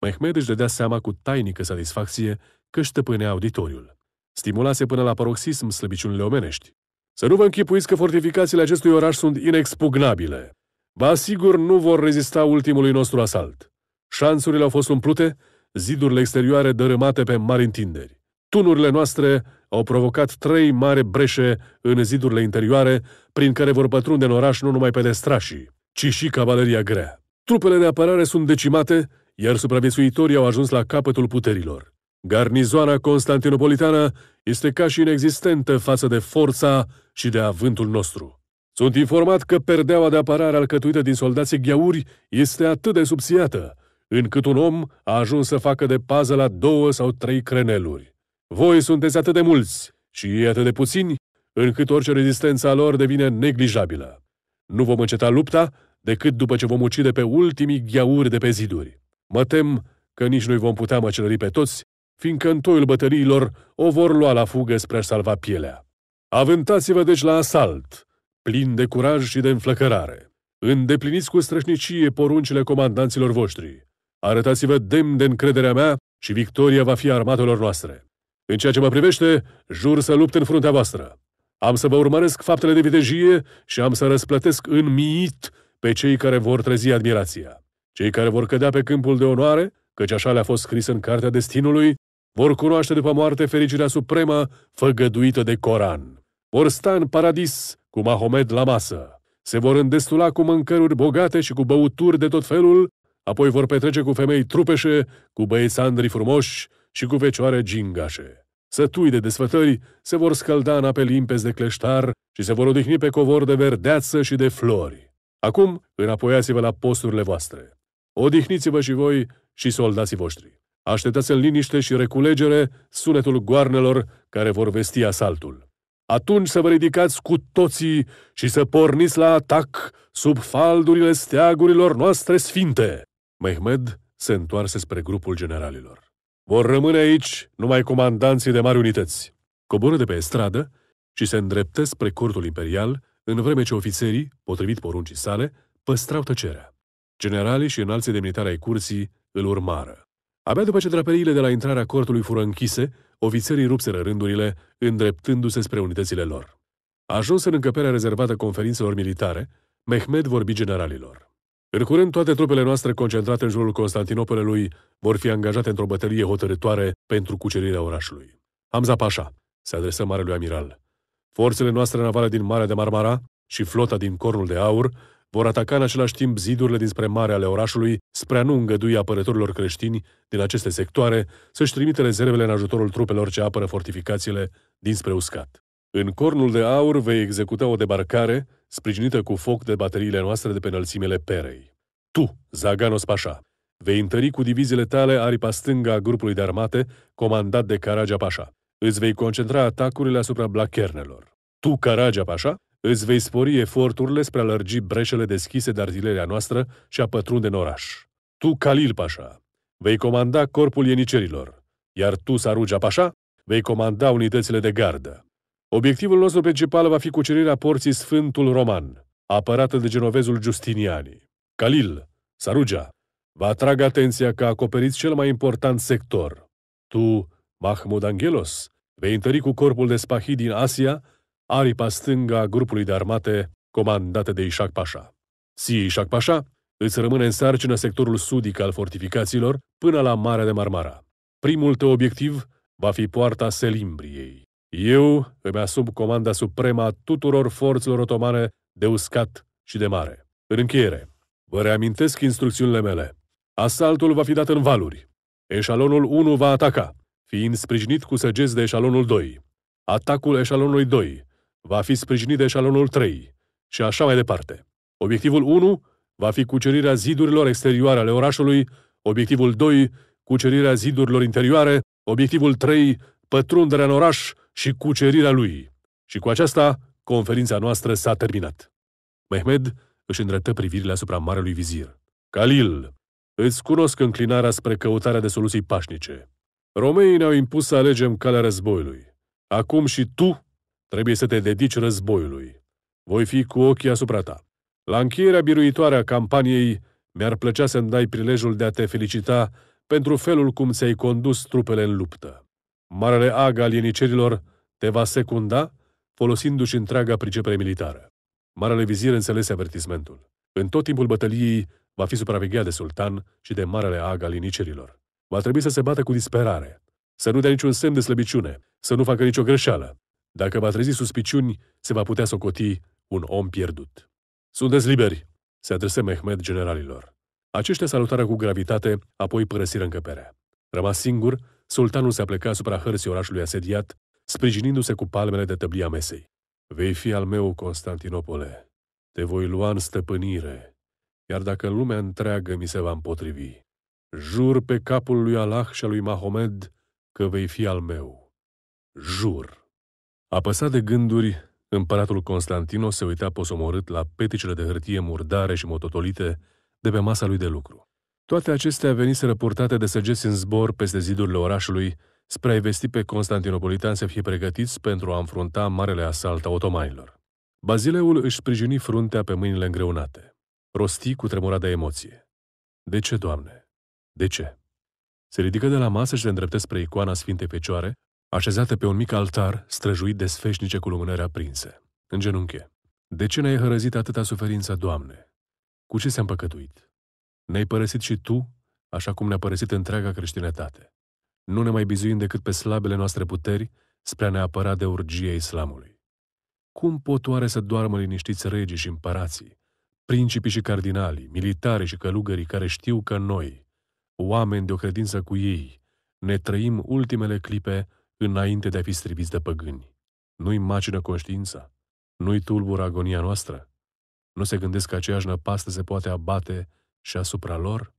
Mehmed își dădea seama cu tainică satisfacție că ștăpânea auditoriul. Stimulase până la paroxism slăbiciunile omenești. Să nu vă închipuiți că fortificațiile acestui oraș sunt inexpugnabile. Vă asigur nu vor rezista ultimului nostru asalt. Șansurile au fost umplute zidurile exterioare dărâmate pe mari întinderi. Tunurile noastre au provocat trei mari breșe în zidurile interioare, prin care vor pătrunde în oraș nu numai pedestrașii, ci și cavaleria grea. Trupele de apărare sunt decimate, iar supraviețuitorii au ajuns la capătul puterilor. Garnizoana constantinopolitană este ca și inexistentă față de forța și de avântul nostru. Sunt informat că perdeaua de apărare alcătuită din soldații gheauri este atât de subțiată, încât un om a ajuns să facă de pază la două sau trei creneluri. Voi sunteți atât de mulți și ei atât de puțini, încât orice rezistență a lor devine neglijabilă. Nu vom înceta lupta decât după ce vom ucide pe ultimii gheauri de pe ziduri. Mă tem că nici noi vom putea măcelări pe toți, fiindcă în toiul bătăliilor o vor lua la fugă spre a salva pielea. Avântați-vă deci la asalt, plin de curaj și de înflăcărare. Îndepliniți cu strășnicie poruncile comandanților voștri. Arătați-vă demn de încrederea mea și victoria va fi armatelor noastre. În ceea ce mă privește, jur să lupt în fruntea voastră. Am să vă urmăresc faptele de vitejie și am să răsplătesc în miit pe cei care vor trezi admirația. Cei care vor cădea pe câmpul de onoare, căci așa le-a fost scris în Cartea Destinului, vor cunoaște după moarte fericirea supremă făgăduită de Coran. Vor sta în paradis cu Mahomed la masă. Se vor îndestula cu mâncăruri bogate și cu băuturi de tot felul apoi vor petrece cu femei trupeșe, cu sandri frumoși și cu fecioare gingașe. Sătui de desfătări, se vor scălda în ape limpezi de cleștar și se vor odihni pe covor de verdeață și de flori. Acum, înapoiați-vă la posturile voastre. Odihniți-vă și voi și soldații voștri. Așteptați în liniște și reculegere sunetul goarnelor care vor vesti asaltul. Atunci să vă ridicați cu toții și să porniți la atac sub faldurile steagurilor noastre sfinte. Mehmed se întoarse spre grupul generalilor. Vor rămâne aici numai comandanții de mari unități. Coboră de pe stradă și se îndreptă spre cortul imperial, în vreme ce ofițerii, potrivit poruncii sale, păstrau tăcerea. Generalii și înalții militare ai curții îl urmară. Abia după ce draperiile de la intrarea cortului fură închise, ofițerii rupseră rândurile, îndreptându-se spre unitățile lor. Ajuns în încăperea rezervată conferințelor militare, Mehmed vorbi generalilor. În curând, toate trupele noastre concentrate în jurul Constantinopolului vor fi angajate într-o bătălie hotărătoare pentru cucerirea orașului. Hamza Pașa, se adresă Marelui Amiral. Forțele noastre navale din Marea de Marmara și flota din Cornul de Aur vor ataca în același timp zidurile dinspre mare ale orașului spre a nu îngădui apărătorilor creștini din aceste sectoare să-și trimite rezervele în ajutorul trupelor ce apără fortificațiile dinspre uscat. În Cornul de Aur vei executa o debarcare sprijinită cu foc de bateriile noastre de pe înălțimele perei. Tu, Zaganos Pașa, vei întări cu diviziile tale aripa stânga a grupului de armate comandat de Caragia Pașa. Îți vei concentra atacurile asupra blachernelor. Tu, Caragia Pașa, îți vei spori eforturile spre a lărgi breșele deschise de artileria noastră și a pătrunde în oraș. Tu, Calil Pașa, vei comanda corpul ienicerilor, iar tu, Saruja Pașa, vei comanda unitățile de gardă. Obiectivul nostru principal va fi cucerirea porții Sfântul Roman, apărată de genovezul Justiniani. Calil, Sarugia, vă atrag atenția că acoperiți cel mai important sector. Tu, Mahmud Angelos, vei întări cu corpul de spahi din Asia, aripa stânga a grupului de armate comandate de Ishak Pasha. Si Ishak Pasha, îți rămâne în sarcină sectorul sudic al fortificațiilor până la Marea de Marmara. Primul tău obiectiv va fi poarta Selimbriei. Eu îmi asum comanda supremă a tuturor forțelor otomane de uscat și de mare. În încheiere, vă reamintesc instrucțiunile mele. Asaltul va fi dat în valuri. Eșalonul 1 va ataca, fiind sprijinit cu săgeți de eșalonul 2. Atacul eșalonului 2 va fi sprijinit de eșalonul 3 și așa mai departe. Obiectivul 1 va fi cucerirea zidurilor exterioare ale orașului, obiectivul 2 cucerirea zidurilor interioare, obiectivul 3 pătrunderea în oraș și cucerirea lui. Și cu aceasta, conferința noastră s-a terminat. Mehmed își îndreptă privirile asupra marelui vizir. Khalil, îți cunosc înclinarea spre căutarea de soluții pașnice. Romeii ne-au impus să alegem calea războiului. Acum și tu trebuie să te dedici războiului. Voi fi cu ochii asupra ta. La încheierea biruitoare a campaniei, mi-ar plăcea să-mi dai prilejul de a te felicita pentru felul cum ți-ai condus trupele în luptă. Marele Aga al ienicerilor te va secunda, folosindu-și întreaga pricepere militară. Marele vizir înțelese avertismentul. În tot timpul bătăliei va fi supravegheat de sultan și de marele Aga al ienicerilor. Va trebui să se bată cu disperare, să nu dea niciun semn de slăbiciune, să nu facă nicio greșeală. Dacă va trezi suspiciuni, se va putea socoti un om pierdut. Sunteți liberi, se adrese Mehmed generalilor. Aceștia salutară cu gravitate, apoi părăsiră încăperea. Rămas singur, Sultanul se aplecă asupra hărții orașului asediat, sprijinindu-se cu palmele de tăblia mesei. Vei fi al meu, Constantinopole. Te voi lua în stăpânire, iar dacă lumea întreagă mi se va împotrivi, jur pe capul lui Allah și al lui Mahomed că vei fi al meu. Jur! Apăsat de gânduri, împăratul Constantino se uita posomorât la peticele de hârtie murdare și mototolite de pe masa lui de lucru. Toate acestea veniseră purtate de săgeți în zbor peste zidurile orașului, spre a-i vesti pe constantinopolitani să fie pregătiți pentru a înfrunta marele asalt a otomanilor. Bazileul își sprijini fruntea pe mâinile îngreunate. Rosti cu tremura de emoție. De ce, Doamne? De ce? Se ridică de la masă și se îndreptă spre icoana Sfintei Fecioare, așezată pe un mic altar străjuit de sfeșnice cu lumânări aprinse. În genunche. De ce ne-ai hărăzit atâta suferință, Doamne? Cu ce s a împăcătuit? Ne-ai părăsit și tu, așa cum ne-a părăsit întreaga creștinătate. Nu ne mai bizuim decât pe slabele noastre puteri spre a ne apăra de urgia islamului. Cum pot oare să doarmă liniștiți regii și împărații, principii și cardinalii, militari și călugării care știu că noi, oameni de o credință cu ei, ne trăim ultimele clipe înainte de a fi striviți de păgâni? Nu-i macină conștiința? Nu-i tulbură agonia noastră? Nu se gândesc că aceeași năpastă se poate abate și asupra lor?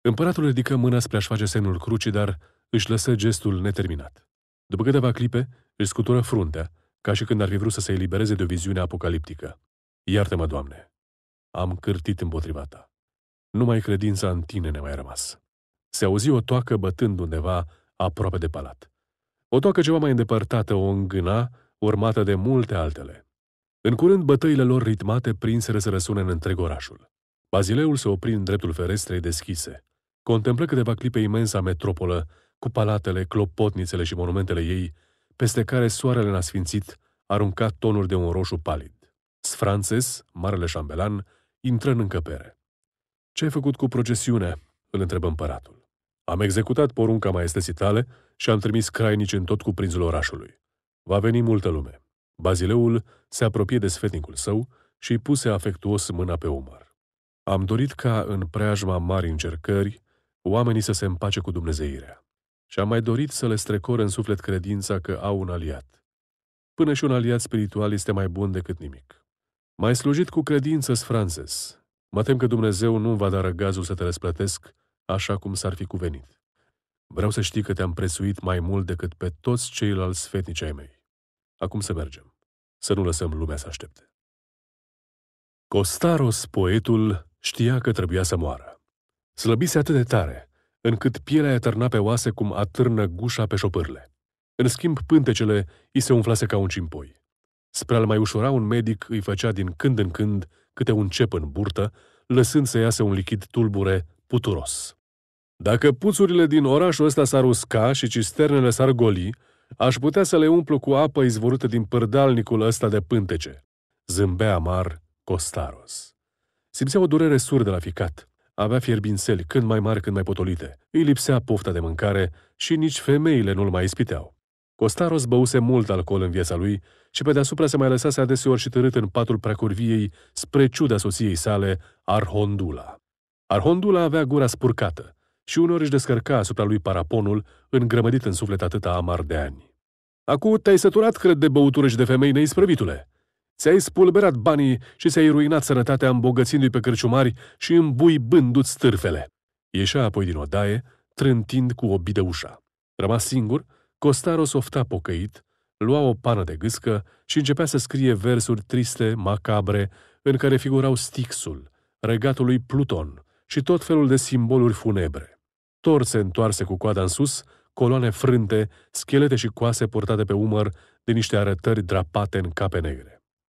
Împăratul ridică mâna spre a-și face semnul crucii, dar își lăsă gestul neterminat. După câteva clipe, își scutură fruntea, ca și când ar fi vrut să se elibereze de o viziune apocaliptică. Iartă-mă, Doamne! Am cârtit împotriva ta. Numai credința în tine ne mai rămas. Se auzi o toacă bătând undeva aproape de palat. O toacă ceva mai îndepărtată o îngâna, urmată de multe altele. În curând, bătăile lor ritmate prinseră să răsune în întreg orașul. Bazileul se opri în dreptul ferestrei deschise. Contemplă câteva clipe imensa metropolă, cu palatele, clopotnițele și monumentele ei, peste care soarele n-a sfințit, arunca tonuri de un roșu palid. Sfrances, marele șambelan, intră în încăpere. Ce ai făcut cu procesiunea?" îl întrebă împăratul. Am executat porunca maestății tale și am trimis crainici în tot cuprinzul orașului. Va veni multă lume." Bazileul se apropie de sfetnicul său și îi puse afectuos mâna pe umăr. Am dorit ca, în preajma mari încercări, oamenii să se împace cu Dumnezeirea. Și am mai dorit să le strecor în suflet credința că au un aliat. Până și un aliat spiritual este mai bun decât nimic. Mai slujit cu credință Frances. Mă tem că Dumnezeu nu va da răgazul să te răsplătesc așa cum s-ar fi cuvenit. Vreau să știi că te-am presuit mai mult decât pe toți ceilalți fetnici ai mei. Acum să mergem. Să nu lăsăm lumea să aștepte. Costaros, poetul, Știa că trebuia să moară. Slăbise atât de tare, încât pielea atârna pe oase cum atârnă gușa pe șopârle. În schimb, pântecele îi se umflase ca un cimpoi. Spre al mai ușura, un medic îi făcea din când în când câte un cep în burtă, lăsând să iasă un lichid tulbure puturos. Dacă puțurile din orașul ăsta s-ar usca și cisternele s-ar goli, aș putea să le umplu cu apă izvorâtă din pârdalnicul ăsta de pântece. Zâmbea amar Costaros. Simțea o durere surdă la ficat. Avea fierbințeli, când mai mari, când mai potolite. Îi lipsea pofta de mâncare și nici femeile nu-l mai ispiteau. Costaros băuse mult alcool în viața lui și pe deasupra se mai lăsase adeseori și târât în patul preacurviei spre ciuda soției sale, Arhondula. Arhondula avea gura spurcată și uneori își descărca asupra lui paraponul, îngrămădit în suflet atâta amar de ani. Acu te-ai săturat, cred, de băuturi și de femei neisprăvitule. Ți-ai spulberat banii și ți-ai ruinat sănătatea îmbogățindu-i pe cărciumari și îmbuibându-ți stârfele. Ieșea apoi din odaie, trântind cu o bidă ușa. Rămas singur, Costaro softa pocăit, lua o pană de gâscă și începea să scrie versuri triste, macabre, în care figurau Stixul, regatul lui Pluton și tot felul de simboluri funebre. Torțe întoarse cu coada în sus, coloane frânte, schelete și coase portate pe umăr de niște arătări drapate în cape negre.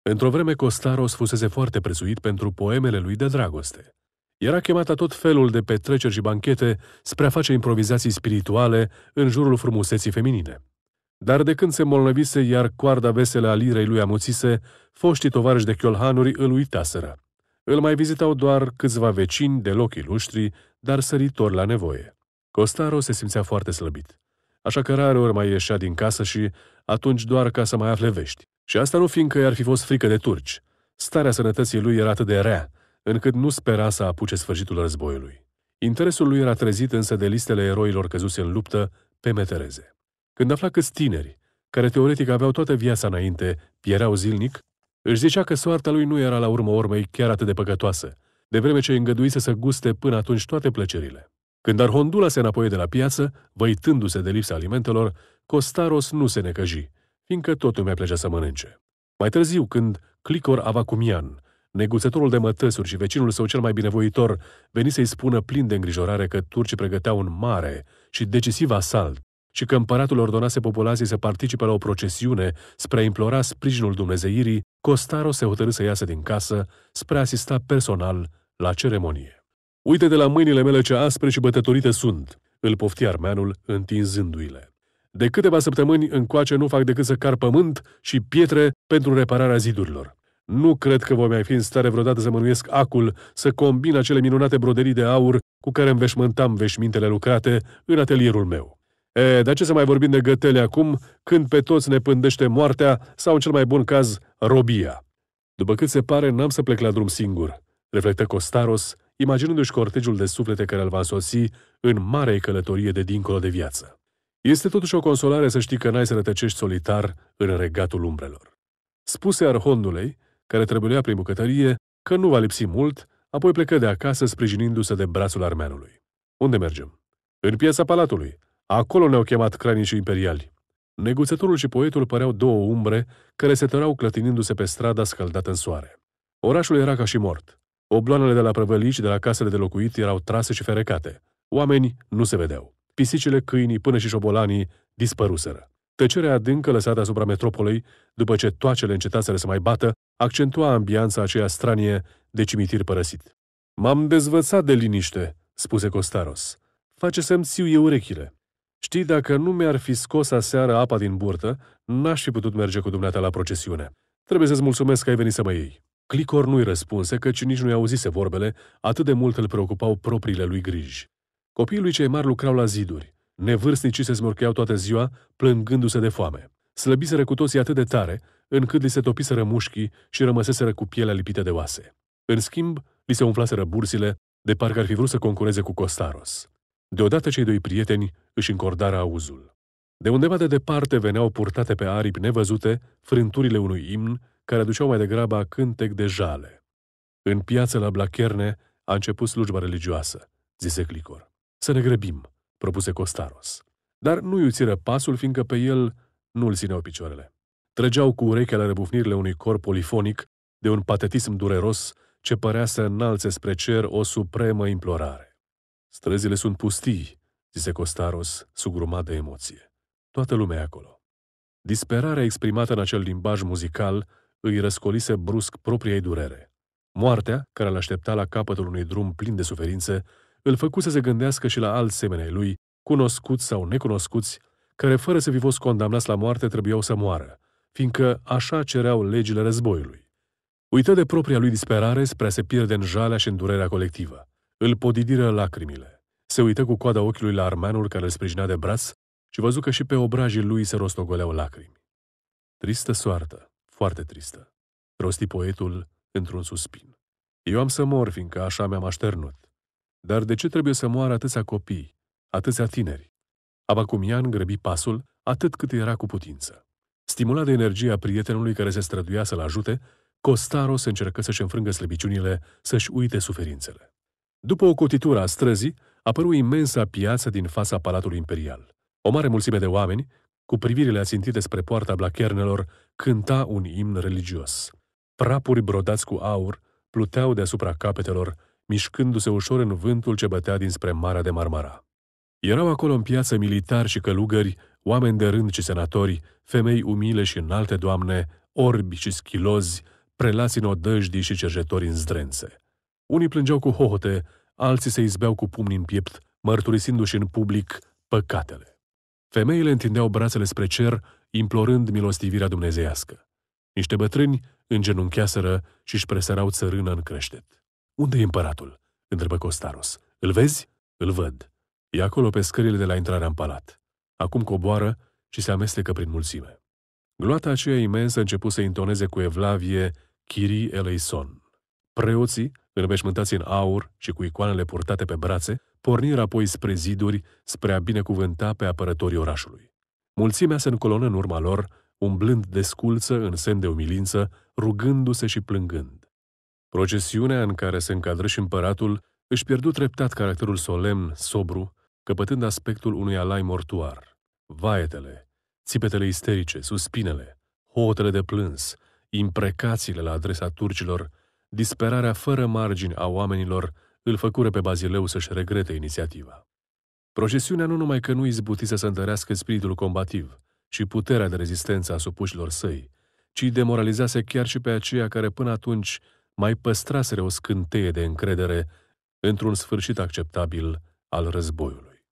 Într-o vreme, Costaros fusese foarte prețuit pentru poemele lui de dragoste. Era chemat a tot felul de petreceri și banchete spre a face improvizații spirituale în jurul frumuseții feminine. Dar de când se molnăvise, iar coarda veselă a lirei lui amuțise, foștii tovarăși de chiolhanuri îl uitaseră. Îl mai vizitau doar câțiva vecini, loc iluștri, dar săritori la nevoie. Costaro se simțea foarte slăbit, așa că rare ori mai ieșea din casă și atunci doar ca să mai afle vești. Și asta nu fiindcă i-ar fi fost frică de turci. Starea sănătății lui era atât de rea, încât nu spera să apuce sfârșitul războiului. Interesul lui era trezit însă de listele eroilor căzuse în luptă pe metereze. Când afla câți tineri, care teoretic aveau toată viața înainte, pierau zilnic, își zicea că soarta lui nu era la urmă ormei chiar atât de păcătoasă, de vreme ce îngăduise să guste până atunci toate plăcerile. Când Arhondula se înapoie de la piață, văitându-se de lipsa alimentelor, Costaros nu se necăji, fiindcă tot îmi plăcea să mănânce. Mai târziu, când Clicor Avacumian, neguțătorul de mătăsuri și vecinul său cel mai binevoitor, veni să-i spună plin de îngrijorare că turcii pregăteau un mare și decisiv asalt și că împăratul ordonase populației să participe la o procesiune spre a implora sprijinul dumnezeirii, Costaro se hotărâ să iasă din casă spre a asista personal la ceremonie. Uite de la mâinile mele ce aspre și bătătorite sunt, îl pofti armeanul întinzându-i-le. De câteva săptămâni încoace nu fac decât să car pământ și pietre pentru repararea zidurilor. Nu cred că voi mai fi în stare vreodată să mănuiesc acul, să combin acele minunate broderii de aur cu care înveșmântam veșmintele lucrate în atelierul meu. E, dar ce să mai vorbim de gătele acum, când pe toți ne pândește moartea sau, în cel mai bun caz, robia? După cât se pare, n-am să plec la drum singur, reflectă Costaros, imaginându-și cortegiul de suflete care îl va sosi în mare călătorie de dincolo de viață. Este totuși o consolare să știi că n-ai să rătăcești solitar în regatul umbrelor. Spuse arhondului, care trebuia prin bucătărie, că nu va lipsi mult, apoi plecă de acasă sprijinindu-se de brațul armeanului. Unde mergem? În piața palatului. Acolo ne-au chemat și imperiali. Neguțătorul și poetul păreau două umbre care se tărau clătinindu-se pe strada scăldată în soare. Orașul era ca și mort. Obloanele de la și de la casele de locuit erau trase și ferecate. Oamenii nu se vedeau pisicile, câinii până și șobolanii dispăruseră. Tăcerea adâncă lăsată asupra metropolei, după ce toacele încetaseră să mai bată, accentua ambianța aceea stranie de cimitir părăsit. M-am dezvățat de liniște," spuse Costaros. Face să-mi țiu eu urechile. Știi, dacă nu mi-ar fi scos aseară apa din burtă, n-aș fi putut merge cu dumneata la procesiune. Trebuie să-ți mulțumesc că ai venit să mă iei." Clicor nu-i răspunse, căci nici nu-i auzise vorbele, atât de mult îl preocupau propriile lui griji. Copiii lui cei mari lucrau la ziduri. Nevârstnicii se smorcheau toată ziua, plângându-se de foame. Slăbiseră cu toții atât de tare, încât li se topiseră mușchii și rămăseseră cu pielea lipită de oase. În schimb, li se umflaseră bursile, de parcă ar fi vrut să concureze cu Costaros. Deodată cei doi prieteni își încordară auzul. De undeva de departe veneau purtate pe aripi nevăzute frânturile unui imn care aduceau mai degrabă a cântec de jale. În piață la Blacherne a început slujba religioasă, zise Clicor. Să ne grăbim, propuse Costaros. Dar nu iuțiră pasul, fiindcă pe el nu-l țineau picioarele. Trăgeau cu urechea la răbufnirile unui corp polifonic de un patetism dureros ce părea să înalțe spre cer o supremă implorare. Străzile sunt pustii, zise Costaros, sugrumat de emoție. Toată lumea e acolo. Disperarea exprimată în acel limbaj muzical îi răscolise brusc propria ei durere. Moartea, care l-aștepta la capătul unui drum plin de suferințe, îl făcu să se gândească și la alți semenei lui, cunoscuți sau necunoscuți, care fără să fi fost condamnați la moarte trebuiau să moară, fiindcă așa cereau legile războiului. Uită de propria lui disperare spre a se pierde în jalea și în durerea colectivă. Îl podidiră lacrimile. Se uită cu coada ochiului la armeanul care îl sprijinea de braț și văzu că și pe obrajii lui se rostogoleau lacrimi. Tristă soartă, foarte tristă, rosti poetul într-un suspin. Eu am să mor, fiindcă așa mi-am așternut. Dar de ce trebuie să moară atâția copii, atâția tineri? Abacumian grăbi pasul atât cât era cu putință. Stimulat de energia prietenului care se străduia să-l ajute, Costaros încercă să-și înfrângă slăbiciunile, să-și uite suferințele. După o cotitură a străzii, apăru imensa piață din fața Palatului Imperial. O mare mulțime de oameni, cu privirile ațintite spre poarta blachernelor, cânta un imn religios. Prapuri brodați cu aur pluteau deasupra capetelor, mișcându-se ușor în vântul ce bătea dinspre Marea de Marmara. Erau acolo în piață militari și călugări, oameni de rând și senatori, femei umile și înalte doamne, orbi și schilozi, prelați în odăjdii și cerjetori în zdrențe. Unii plângeau cu hohote, alții se izbeau cu pumni în piept, mărturisindu-și în public păcatele. Femeile întindeau brațele spre cer, implorând milostivirea dumnezeiască. Niște bătrâni îngenuncheaseră și își presărau țărână în creștet. Unde e împăratul?" întrebă Costaros. Îl vezi?" Îl văd. E acolo pe scările de la intrarea în palat. Acum coboară și se amestecă prin mulțime. Gloata aceea imensă început să intoneze cu evlavie Kiri Eleison. Preoții, înveșmântați în aur și cu icoanele purtate pe brațe, porniră apoi spre ziduri, spre a binecuvânta pe apărătorii orașului. Mulțimea se încolonă în urma lor, umblând desculță în semn de umilință, rugându-se și plângând. Procesiunea în care se încadră și împăratul își pierdu treptat caracterul solemn, sobru, căpătând aspectul unui alai mortuar. Vaetele, țipetele isterice, suspinele, hotele de plâns, imprecațiile la adresa turcilor, disperarea fără margini a oamenilor îl făcură pe Bazileu să-și regrete inițiativa. Procesiunea nu numai că nu izbutise să întărească spiritul combativ și puterea de rezistență a supușilor săi, ci demoralizase chiar și pe aceia care până atunci mai păstraseră o scânteie de încredere într-un sfârșit acceptabil al războiului.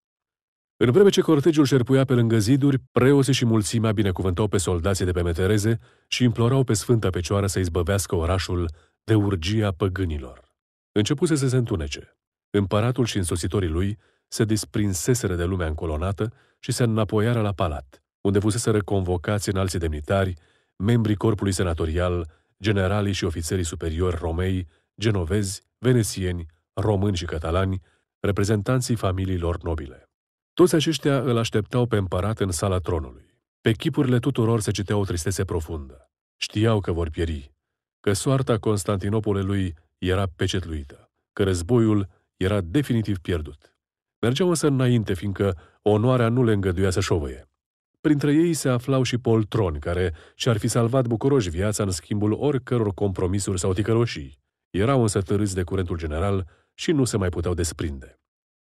În vreme ce cortegiul șerpuia pe lângă ziduri, preoții și mulțimea binecuvântau pe soldații de pe metereze și implorau pe Sfânta Pecioară să izbăvească orașul de urgia păgânilor. Începuse să se întunece. Împăratul și însoțitorii lui se disprinseseră de lumea încolonată și se înapoiară la palat, unde fuseseră convocați alți demnitari, membrii corpului senatorial generalii și ofițerii superiori romei, genovezi, venețieni, români și catalani, reprezentanții familiilor nobile. Toți aceștia îl așteptau pe împărat în sala tronului. Pe chipurile tuturor se citea o tristețe profundă. Știau că vor pieri, că soarta Constantinopolului era pecetluită, că războiul era definitiv pierdut. Mergeau însă înainte, fiindcă onoarea nu le îngăduia să șovăie. Printre ei se aflau și poltroni, care și-ar fi salvat bucuroși viața în schimbul oricăror compromisuri sau ticăloșii. Erau însă târâți de curentul general și nu se mai puteau desprinde.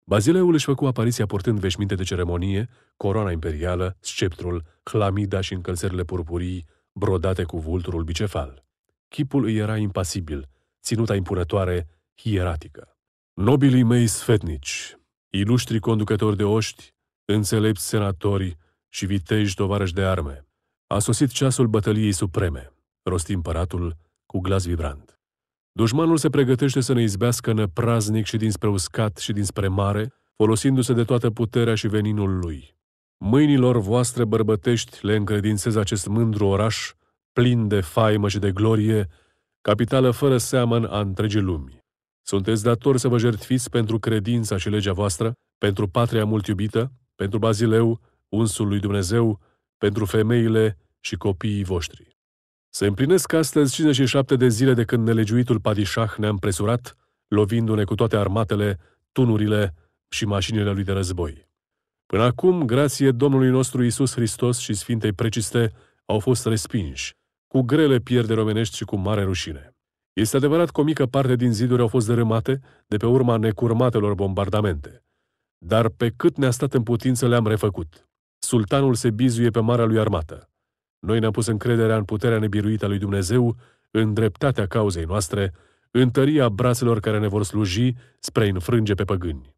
Bazileul își făcu apariția portând veșminte de ceremonie, coroana imperială, sceptrul, clamida și încălțările purpurii, brodate cu vulturul bicefal. Chipul îi era impasibil, ținuta impunătoare, hieratică. Nobilii mei sfetnici, iluștri conducători de oști, înțelepți senatori, și vitej tovarăș de arme. A sosit ceasul bătăliei supreme, rosti împăratul cu glas vibrant. Dușmanul se pregătește să ne izbească năpraznic și dinspre uscat și dinspre mare, folosindu-se de toată puterea și veninul lui. Mâinilor voastre bărbătești le încredințez acest mândru oraș, plin de faimă și de glorie, capitală fără seamăn a întregii lumi. Sunteți datori să vă jertfiți pentru credința și legea voastră, pentru patria mult iubită, pentru Bazileu, unsul lui Dumnezeu, pentru femeile și copiii voștri. Se împlinesc astăzi 57 de zile de când nelegiuitul Padișah ne-a împresurat, lovindu-ne cu toate armatele, tunurile și mașinile lui de război. Până acum, grație Domnului nostru Isus Hristos și Sfintei Preciste, au fost respinși, cu grele pierderi omenești și cu mare rușine. Este adevărat că o mică parte din ziduri au fost dărâmate de pe urma necurmatelor bombardamente. Dar pe cât ne-a stat în putință le-am refăcut. Sultanul se bizuie pe marea lui armată. Noi ne-am pus încrederea în puterea nebiruită a lui Dumnezeu, în dreptatea cauzei noastre, în tăria brațelor care ne vor sluji spre înfrânge pe păgâni.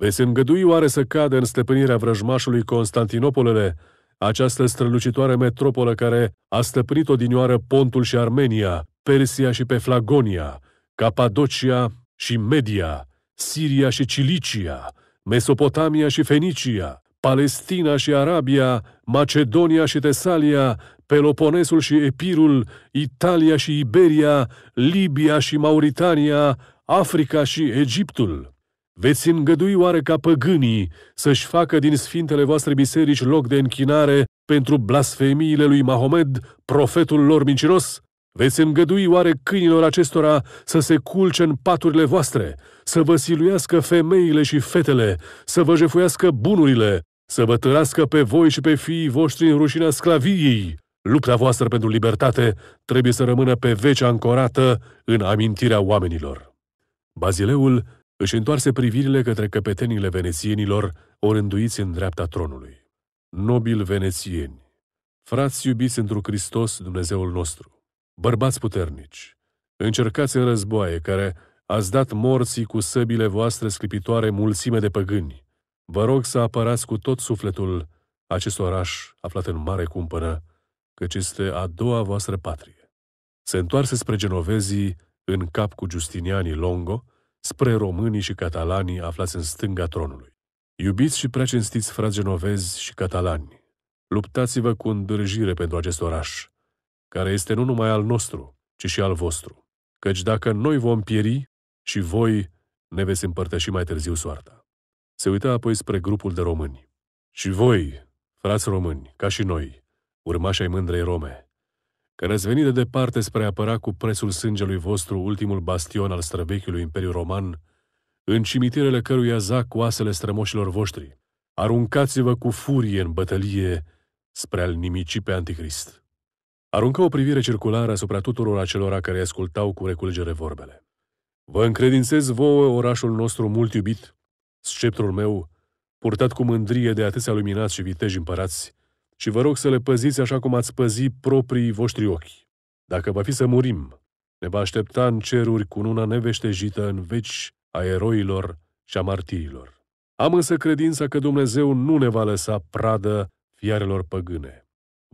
Veți îngădui oare să cadă în stăpânirea vrăjmașului Constantinopolele, această strălucitoare metropolă care a stăpânit odinioară Pontul și Armenia, Persia și pe Flagonia, Capadocia și Media, Siria și Cilicia, Mesopotamia și Fenicia, Palestina și Arabia, Macedonia și Tesalia, Peloponesul și Epirul, Italia și Iberia, Libia și Mauritania, Africa și Egiptul. Veți îngădui oare ca păgânii să-și facă din sfintele voastre biserici loc de închinare pentru blasfemiile lui Mahomed, profetul lor mincinos? Veți îngădui oare câinilor acestora să se culce în paturile voastre, să vă siluiască femeile și fetele, să vă jefuiască bunurile, să vă tărască pe voi și pe fiii voștri în rușinea sclaviei. Lupta voastră pentru libertate trebuie să rămână pe veci ancorată în amintirea oamenilor. Bazileul își întoarse privirile către căpetenile venețienilor orânduiți în dreapta tronului. Nobil venețieni, frați iubiți într-un Hristos, Dumnezeul nostru, bărbați puternici, încercați în războaie care ați dat morții cu săbile voastre sclipitoare mulțime de păgâni, Vă rog să apărați cu tot sufletul acest oraș aflat în mare cumpănă, căci este a doua voastră patrie. Se întoarse spre genovezii, în cap cu Justinianii Longo, spre românii și catalanii aflați în stânga tronului. Iubiți și prea cinstiți frați genovezi și catalani, luptați-vă cu îndrăjire pentru acest oraș, care este nu numai al nostru, ci și al vostru, căci dacă noi vom pieri, și voi ne veți împărtăși mai târziu soarta. Se uită apoi spre grupul de români. Și voi, frați români, ca și noi, urmași ai mândrei Rome, care ați venit de departe spre a apăra cu presul sângelui vostru ultimul bastion al străvechiului Imperiu Roman, în cimitirele căruia zac oasele strămoșilor voștri. Aruncați-vă cu furie în bătălie spre a-l nimici pe Anticrist. Aruncă o privire circulară asupra tuturor acelora care ascultau cu reculgere vorbele. Vă încredințez vouă orașul nostru mult iubit, sceptrul meu, purtat cu mândrie de atâția luminați și viteji împărați, și vă rog să le păziți așa cum ați păzi proprii voștri ochi. Dacă va fi să murim, ne va aștepta în ceruri cu una neveștejită în veci a eroilor și a martirilor. Am însă credința că Dumnezeu nu ne va lăsa pradă fiarelor păgâne.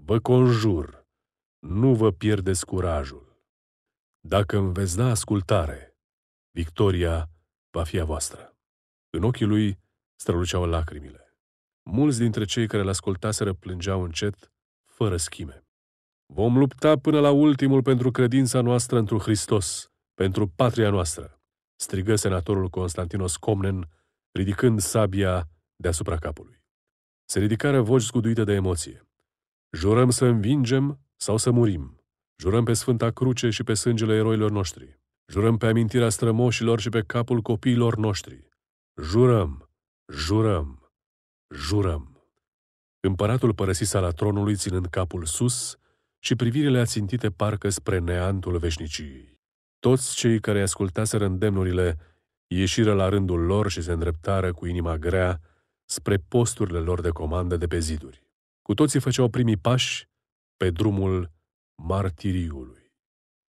Vă conjur, nu vă pierdeți curajul. Dacă îmi veți da ascultare, victoria va fi a voastră. În ochii lui străluceau lacrimile. Mulți dintre cei care l-ascultaseră plângeau încet, fără schime. Vom lupta până la ultimul pentru credința noastră într Hristos, pentru patria noastră, strigă senatorul Constantinos Comnen, ridicând sabia deasupra capului. Se ridicară voci scuduite de emoție. Jurăm să învingem sau să murim. Jurăm pe Sfânta Cruce și pe sângele eroilor noștri. Jurăm pe amintirea strămoșilor și pe capul copiilor noștri. Jurăm, jurăm, jurăm. Împăratul părăsi sala tronului ținând capul sus și privirile ațintite parcă spre neantul veșnicii. Toți cei care ascultaseră îndemnurile ieșiră la rândul lor și se îndreptară cu inima grea spre posturile lor de comandă de pe ziduri. Cu toții făceau primii pași pe drumul martiriului.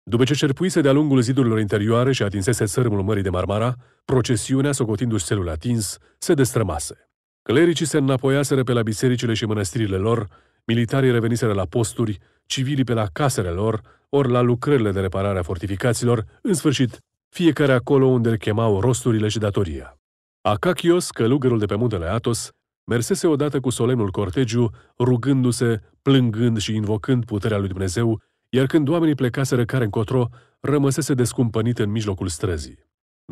După ce șerpuise de-a lungul zidurilor interioare și atinsese sărmul mării de Marmara, procesiunea, socotindu-și celul atins, se destrămase. Clericii se înapoiaseră pe la bisericile și mănăstirile lor, militarii reveniseră la posturi, civilii pe la casele lor, ori la lucrările de reparare a fortificațiilor, în sfârșit, fiecare acolo unde îl chemau rosturile și datoria. Acachios, călugărul de pe muntele Atos, mersese odată cu solemnul cortegiu, rugându-se, plângând și invocând puterea lui Dumnezeu iar când oamenii plecaseră care încotro, rămăsese descumpănit în mijlocul străzii.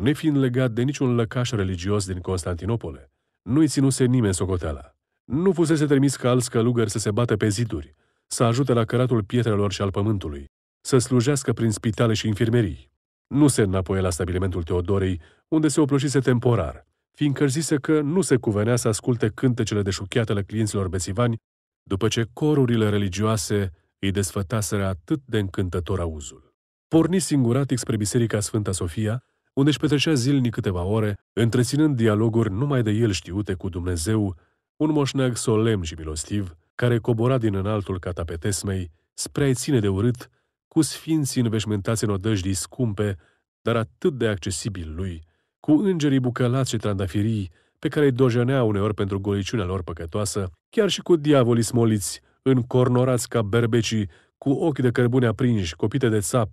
Nefiind legat de niciun lăcaș religios din Constantinopole, nu-i ținuse nimeni socoteala. Nu fusese trimis ca alți călugări să se bată pe ziduri, să ajute la căratul pietrelor și al pământului, să slujească prin spitale și infirmerii. Nu se înapoi la stabilimentul Teodorei, unde se oprășise temporar, fiindcă zise că nu se cuvenea să asculte cântecele de șuchiatele clienților bețivani, după ce corurile religioase îi desfătaseră atât de încântător auzul. Porni singuratic spre Biserica Sfânta Sofia, unde își petrecea zilnic câteva ore, întreținând dialoguri numai de el știute cu Dumnezeu, un moșneag solemn și milostiv, care cobora din înaltul catapetesmei spre a ține de urât, cu sfinții înveșmântați în odăjdii scumpe, dar atât de accesibil lui, cu îngerii bucălați și trandafirii, pe care îi dojenea uneori pentru goliciunea lor păcătoasă, chiar și cu diavolii smoliți, încornorați ca berbecii, cu ochi de cărbune aprinși, copite de țap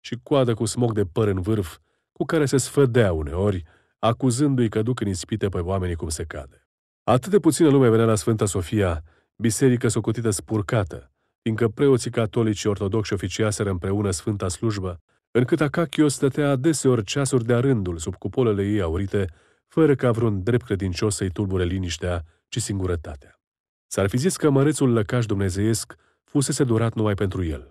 și coadă cu smoc de păr în vârf, cu care se sfădea uneori, acuzându-i că duc în ispite pe oamenii cum se cade. Atât de puțină lume venea la Sfânta Sofia, biserică socotită spurcată, fiindcă preoții catolici ortodoxi oficiaseră împreună Sfânta Slujbă, încât Acachio stătea adeseori ceasuri de-a rândul sub cupolele ei aurite, fără ca vreun drept credincios să-i tulbure liniștea, ci singurătatea. S-ar fi zis că mărețul lăcaș dumnezeiesc fusese dorat numai pentru el.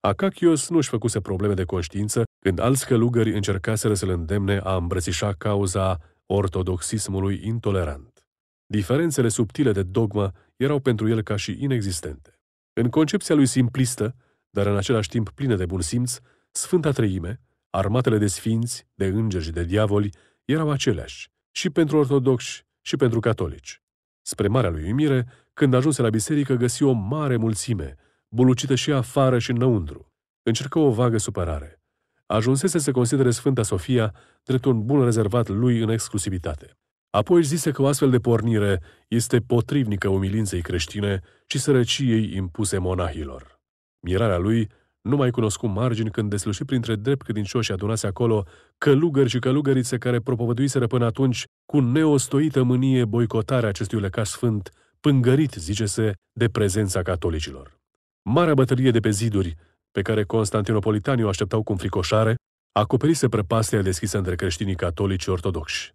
Acachios nu-și făcuse probleme de conștiință când alți călugări încercaseră să-l îndemne a îmbrățișa cauza ortodoxismului intolerant. Diferențele subtile de dogmă erau pentru el ca și inexistente. În concepția lui simplistă, dar în același timp plină de bun simț, Sfânta Treime, armatele de sfinți, de îngeri și de diavoli, erau aceleași, și pentru ortodoxi și pentru catolici. Spre marea lui Imire, când ajunse la biserică, găsi o mare mulțime, bulucită și afară și înăuntru. Încercă o vagă supărare. Ajunsese să considere Sfânta Sofia drept un bun rezervat lui în exclusivitate. Apoi își zise că o astfel de pornire este potrivnică umilinței creștine și sărăciei impuse monahilor. Mirarea lui nu mai cunoscu margini când desluși printre drept credincioși adunase acolo călugări și călugărițe care propovăduiseră până atunci cu neostoită mânie boicotarea acestui lecaș sfânt pângărit, zice-se, de prezența catolicilor. Marea bătălie de pe ziduri, pe care constantinopolitanii o așteptau cu fricoșare, acoperise prăpastia deschisă între creștinii catolici ortodoxi.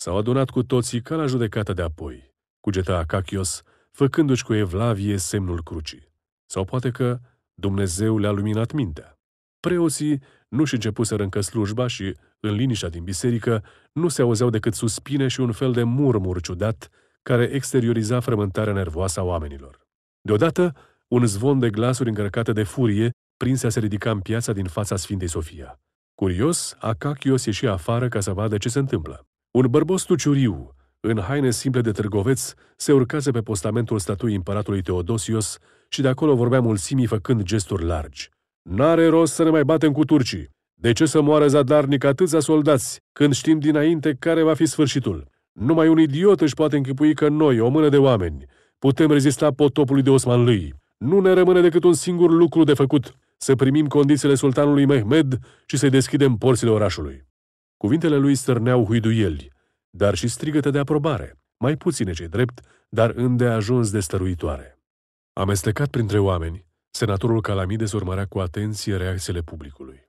S-au adunat cu toții ca la judecată de apoi, cugeta Acachios, făcându-și cu evlavie semnul crucii. Sau poate că Dumnezeu le-a luminat mintea. Preoții nu-și începuseră încă slujba și, în liniștea din biserică, nu se auzeau decât suspine și un fel de murmur ciudat care exterioriza frământarea nervoasă a oamenilor. Deodată, un zvon de glasuri încărcate de furie prinse a se ridica în piața din fața Sfintei Sofia. Curios, Acachios ieși afară ca să vadă ce se întâmplă. Un bărbos tuciuriu, în haine simple de târgoveț, se urcase pe postamentul statuii împăratului Teodosios și de acolo vorbea mulțimii făcând gesturi largi. N-are rost să ne mai batem cu turcii. De ce să moară zadarnic atâția soldați, când știm dinainte care va fi sfârșitul? Numai un idiot își poate închipui că noi, o mână de oameni, putem rezista potopului de Osman Lui. Nu ne rămâne decât un singur lucru de făcut, să primim condițiile sultanului Mehmed și să-i deschidem porțile orașului. Cuvintele lui stârneau huiduieli, dar și strigăte de aprobare, mai puține ce drept, dar îndeajuns de stăruitoare. Amestecat printre oameni, senatorul Calamides urmărea cu atenție reacțiile publicului.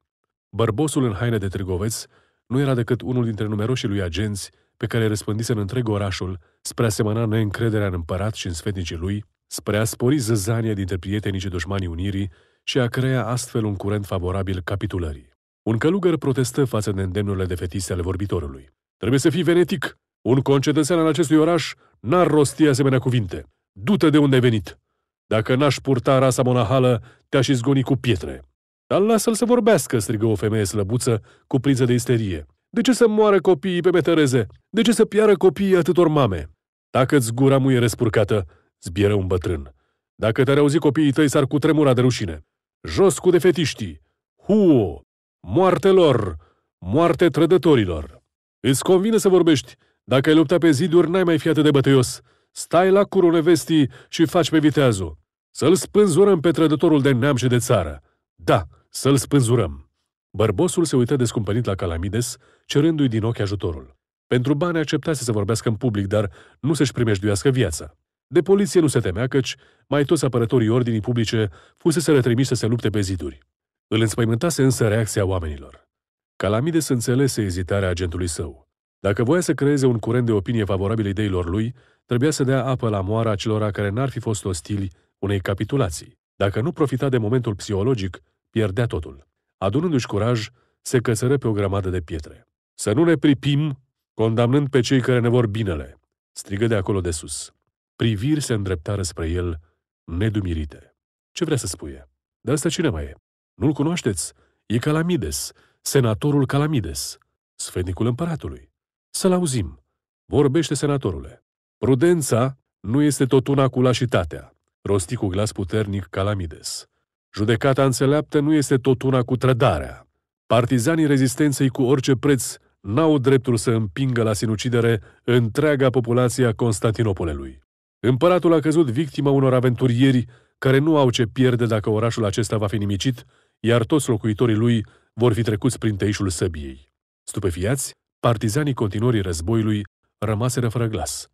Bărbosul în haine de târgoveț nu era decât unul dintre numeroșii lui agenți pe care răspândise în întreg orașul, spre a semăna neîncrederea în împărat și în sfetnicii lui, spre a spori zăzania dintre prietenii și dușmanii Unirii și a crea astfel un curent favorabil capitulării. Un călugăr protestă față de îndemnurile fetise ale vorbitorului. Trebuie să fii venetic! Un concetățean al acestui oraș n-ar rosti asemenea cuvinte. Du-te de unde ai venit! Dacă n-aș purta rasa monahală, te-aș izgoni cu pietre. Dar lasă-l să vorbească, strigă o femeie slăbuță, cuprinsă de isterie. De ce să moară copiii pe metereze? De ce să piară copiii atâtor mame? Dacă-ți gura muie răspurcată, zbieră un bătrân. Dacă te-ar auzi copiii tăi, s-ar cutremura de rușine. Jos cu defetiștii! Huo! Moarte lor! Moarte trădătorilor! Îți convine să vorbești. Dacă ai lupta pe ziduri, n-ai mai fi atât de bătăios. Stai la curul nevestii și faci pe viteazul. Să-l spânzurăm pe trădătorul de neam și de țară. Da, să-l spânzurăm. Bărbosul se uită descumpărit la Calamides, cerându-i din ochi ajutorul. Pentru bani acceptase să vorbească în public, dar nu să-și primejduiască viața. De poliție nu se temea, căci mai toți apărătorii ordinii publice fusese rătrimiși să se lupte pe ziduri. Îl înspăimântase însă reacția oamenilor. Calamides înțelese ezitarea agentului său. Dacă voia să creeze un curent de opinie favorabil ideilor lui, trebuia să dea apă la moara celor care n-ar fi fost ostili unei capitulații. Dacă nu profita de momentul psihologic, pierdea totul adunându-și curaj, se cățără pe o grămadă de pietre. Să nu ne pripim, condamnând pe cei care ne vor binele, strigă de acolo de sus. Priviri se îndreptară spre el, nedumirite. Ce vrea să spuie? Dar asta cine mai e? Nu-l cunoașteți? E Calamides, senatorul Calamides, sfetnicul împăratului. Să-l auzim. Vorbește senatorule. Prudența nu este totuna cu lașitatea, rosti cu glas puternic Calamides. Judecata înțeleaptă nu este tot una cu trădarea. Partizanii rezistenței cu orice preț n-au dreptul să împingă la sinucidere întreaga populație a Constantinopolului. Împăratul a căzut victima unor aventurieri care nu au ce pierde dacă orașul acesta va fi nimicit, iar toți locuitorii lui vor fi trecuți prin teișul săbiei. Stupefiați, partizanii continuării războiului rămaseră fără glas.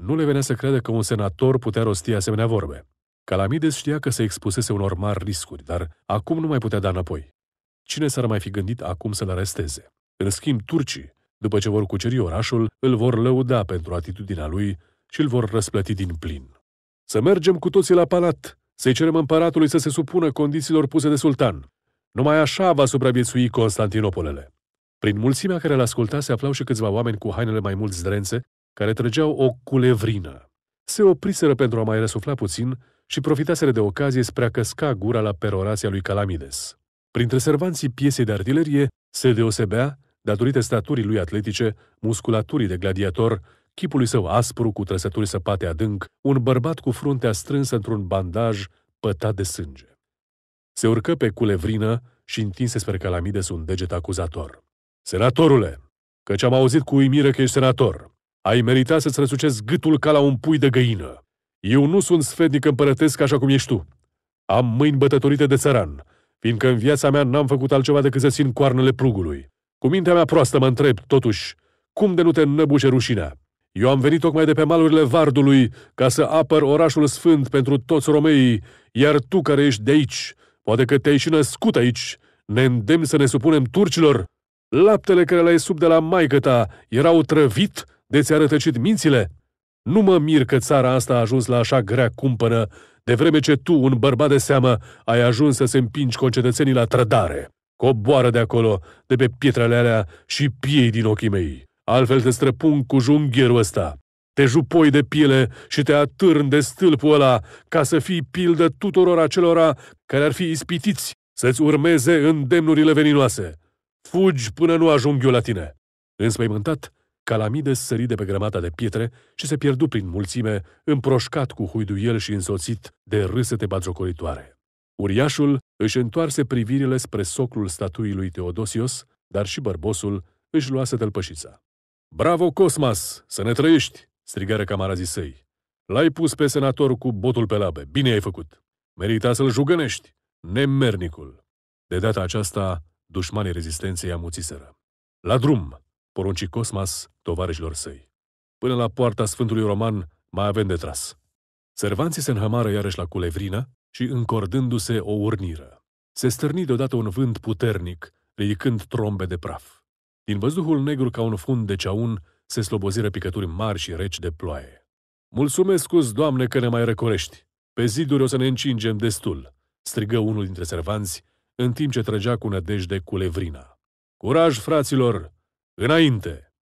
Nu le venea să creadă că un senator putea rosti asemenea vorbe. Calamides știa că se expusese unor mari riscuri, dar acum nu mai putea da înapoi. Cine s-ar mai fi gândit acum să-l aresteze? În schimb, turcii, după ce vor cuceri orașul, îl vor lăuda pentru atitudinea lui și îl vor răsplăti din plin. Să mergem cu toții la palat, să-i cerem împăratului să se supună condițiilor puse de sultan. Numai așa va supraviețui Constantinopolele. Prin mulțimea care l-asculta se aflau și câțiva oameni cu hainele mai mult zdrențe, care trăgeau o culevrină. Se opriseră pentru a mai răsufla puțin și profitaseră de ocazie spre a căsca gura la perorația lui Calamides. Printre servanții piesei de artilerie se deosebea, datorită staturii lui atletice, musculaturii de gladiator, chipului său aspru cu trăsături săpate adânc, un bărbat cu fruntea strânsă într-un bandaj pătat de sânge. Se urcă pe culevrină și întinse spre Calamides un deget acuzator. Senatorule, căci am auzit cu uimire că ești senator. Ai meritat să-ți răsucesc gâtul ca la un pui de găină. Eu nu sunt sfetnic împărătesc așa cum ești tu. Am mâini bătătorite de țăran, fiindcă în viața mea n-am făcut altceva decât să țin coarnele plugului. Cu mintea mea proastă mă întreb, totuși, cum de nu te înnăbușe rușinea? Eu am venit tocmai de pe malurile Vardului ca să apăr orașul sfânt pentru toți romeii, iar tu care ești de aici, poate că te-ai și născut aici, ne îndemn să ne supunem turcilor? Laptele care l-ai sub de la maică ta erau trăvit de ți-a rătăcit mințile? Nu mă mir că țara asta a ajuns la așa grea cumpără. de vreme ce tu, un bărbat de seamă, ai ajuns să se împingi concetățenii la trădare. Coboară de acolo, de pe pietrele alea și piei din ochii mei. Altfel te străpung cu junghierul ăsta. Te jupoi de piele și te atârn de stâlpul ăla ca să fii pildă tuturor acelora care ar fi ispitiți să-ți urmeze îndemnurile veninoase. Fugi până nu ajung eu la tine. Înspăimântat, Calamides sări de pe grămata de pietre și se pierdu prin mulțime, împroșcat cu huiduiel și însoțit de râsete bagiocoritoare. Uriașul își întoarse privirile spre soclul statuii lui Teodosios, dar și bărbosul își luase tălpășița. Bravo, Cosmas! Să ne trăiești!" strigară camarazii săi. L-ai pus pe senator cu botul pe labe. Bine ai făcut! Merita să-l jugănești! Nemernicul!" De data aceasta, dușmanii rezistenței amuțiseră. La drum! porunci Cosmas tovarășilor săi. Până la poarta Sfântului Roman mai avem de tras. Servanții se înhămară iarăși la culevrină și, încordându-se, o urniră. Se stârni deodată un vânt puternic, ridicând trombe de praf. Din văzduhul negru ca un fund de ceaun, se sloboziră picături mari și reci de ploaie. Mulțumesc, scuz, Doamne, că ne mai răcorești! Pe ziduri o să ne încingem destul!" strigă unul dintre servanți, în timp ce trăgea cu nădejde culevrina. Curaj, fraților! Înainte!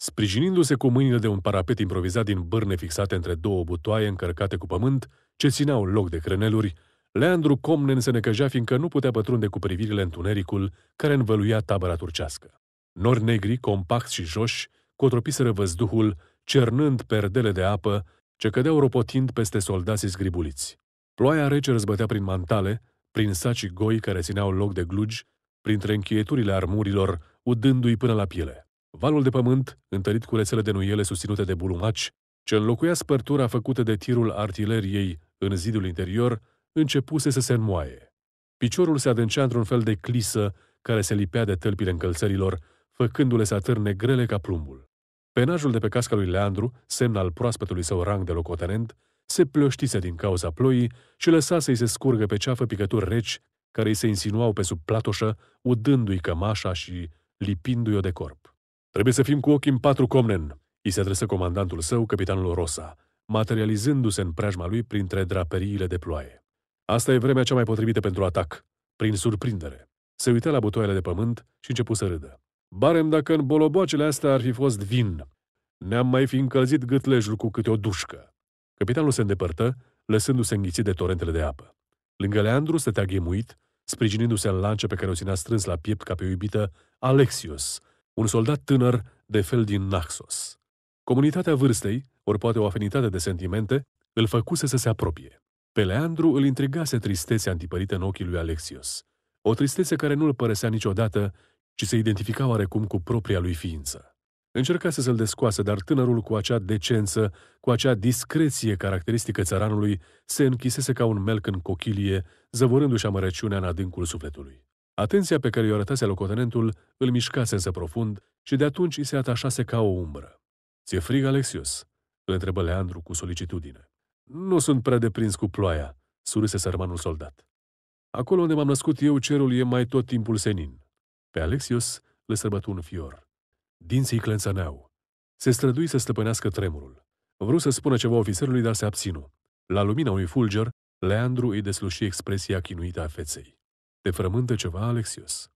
Sprijinindu-se cu mâinile de un parapet improvizat din bârne fixate între două butoaie încărcate cu pământ, ce țineau loc de creneluri, Leandru Comnen se necăjea fiindcă nu putea pătrunde cu privirile întunericul care învăluia tabăra turcească. Nori negri, compact și joși, cotropiseră văzduhul, cernând perdele de apă ce cădeau ropotind peste soldații zgribuliți. Ploaia rece răzbătea prin mantale, prin saci goi care țineau loc de glugi, printre închieturile armurilor, udându-i până la piele. Valul de pământ, întărit cu rețele de nuiele susținute de bulumaci, ce înlocuia spărtura făcută de tirul artileriei în zidul interior, începuse să se înmoaie. Piciorul se adâncea într-un fel de clisă care se lipea de tălpile încălțărilor, făcându-le să atârne grele ca plumbul. Penajul de pe casca lui Leandru, semn al proaspătului său rang de locotenent, se plăștise din cauza ploii și lăsa să-i se scurgă pe ceafă picături reci care îi se insinuau pe sub platoșă, udându-i cămașa și lipindu-i-o de corp. Trebuie să fim cu ochii în patru comnen, îi se adresă comandantul său, capitanul Rosa, materializându-se în preajma lui printre draperiile de ploaie. Asta e vremea cea mai potrivită pentru atac, prin surprindere. Se uită la butoaiele de pământ și începu să râdă. Barem dacă în boloboacele astea ar fi fost vin. Ne-am mai fi încălzit gâtlejul cu câte o dușcă. Capitanul se îndepărtă, lăsându-se înghițit de torentele de apă. Lângă Leandru stătea ghemuit, sprijinindu-se în lance pe care o ținea strâns la piept ca pe o iubită, Alexios, un soldat tânăr de fel din Naxos. Comunitatea vârstei, ori poate o afinitate de sentimente, îl făcuse să se apropie. Pe Leandru îl intrigase tristețea antipărită în ochii lui Alexios, o tristețe care nu îl părăsea niciodată, ci se identifica oarecum cu propria lui ființă. Încerca să l descoasă, dar tânărul cu acea decență, cu acea discreție caracteristică țăranului, se închisese ca un melc în cochilie, zăvorându-și amărăciunea în adâncul sufletului. Atenția pe care i-o arătase locotenentul îl mișcase însă profund și de atunci îi se atașase ca o umbră. Ți-e frig, Alexios?" îl întrebă Leandru cu solicitudine. Nu sunt prea deprins cu ploaia," surâse sărmanul soldat. Acolo unde m-am născut eu, cerul e mai tot timpul senin." Pe Alexios le sărbătu un fior. Dinții clănțăneau. Se strădui să stăpânească tremurul. Vreau să spună ceva ofițerului, dar se abținu. La lumina unui fulger, Leandru îi desluși expresia chinuită a feței. Te frământă ceva, Alexios.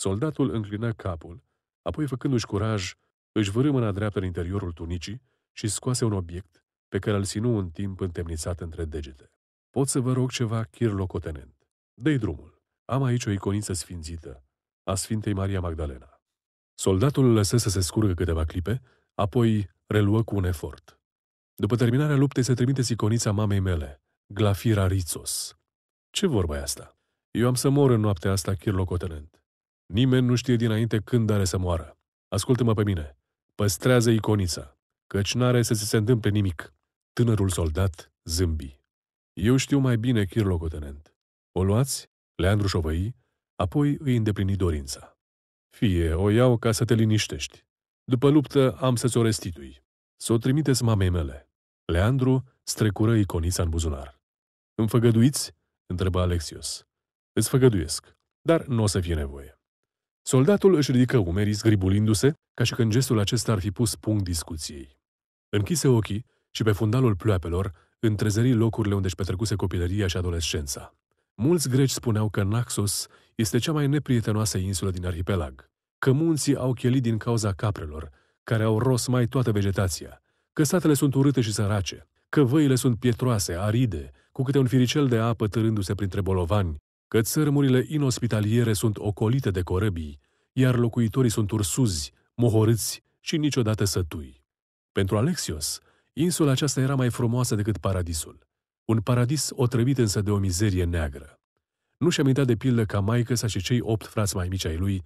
Soldatul înclină capul, apoi făcându-și curaj, își vârâ mâna dreaptă în interiorul tunicii și scoase un obiect pe care îl sinu un timp întemnițat între degete. Pot să vă rog ceva, chirlocotenent. Dă-i drumul. Am aici o iconiță sfințită, a Sfintei Maria Magdalena. Soldatul îl lăsă să se scurgă câteva clipe, apoi reluă cu un efort. După terminarea luptei se trimite iconița mamei mele, Glafira Rizos. Ce vorba e asta? Eu am să mor în noaptea asta chirlocotenent. Nimeni nu știe dinainte când are să moară. Ascultă-mă pe mine. Păstrează iconița, căci n-are să se întâmple nimic. Tânărul soldat zâmbi. Eu știu mai bine chirlocotenent. O luați, Leandru șovăi, apoi îi îndeplini dorința. Fie, o iau ca să te liniștești. După luptă am să-ți o restitui. Să o trimiteți mamei mele. Leandru strecură iconița în buzunar. făgăduiți? întrebă Alexios. Îți făgăduiesc, dar nu o să fie nevoie. Soldatul își ridică umerii zgribulindu-se, ca și când gestul acesta ar fi pus punct discuției. Închise ochii și pe fundalul ploapelor întrezări locurile unde își petrecuse copilăria și adolescența. Mulți greci spuneau că Naxos este cea mai neprietenoasă insulă din arhipelag, că munții au chelit din cauza caprelor, care au ros mai toată vegetația, că satele sunt urâte și sărace, că văile sunt pietroase, aride, cu câte un firicel de apă târându-se printre bolovani că țărmurile inospitaliere sunt ocolite de corăbii, iar locuitorii sunt ursuzi, mohorâți și niciodată sătui. Pentru Alexios, insula aceasta era mai frumoasă decât paradisul. Un paradis otrăvit însă de o mizerie neagră. Nu și amintea de pildă ca maică sa și cei opt frați mai mici ai lui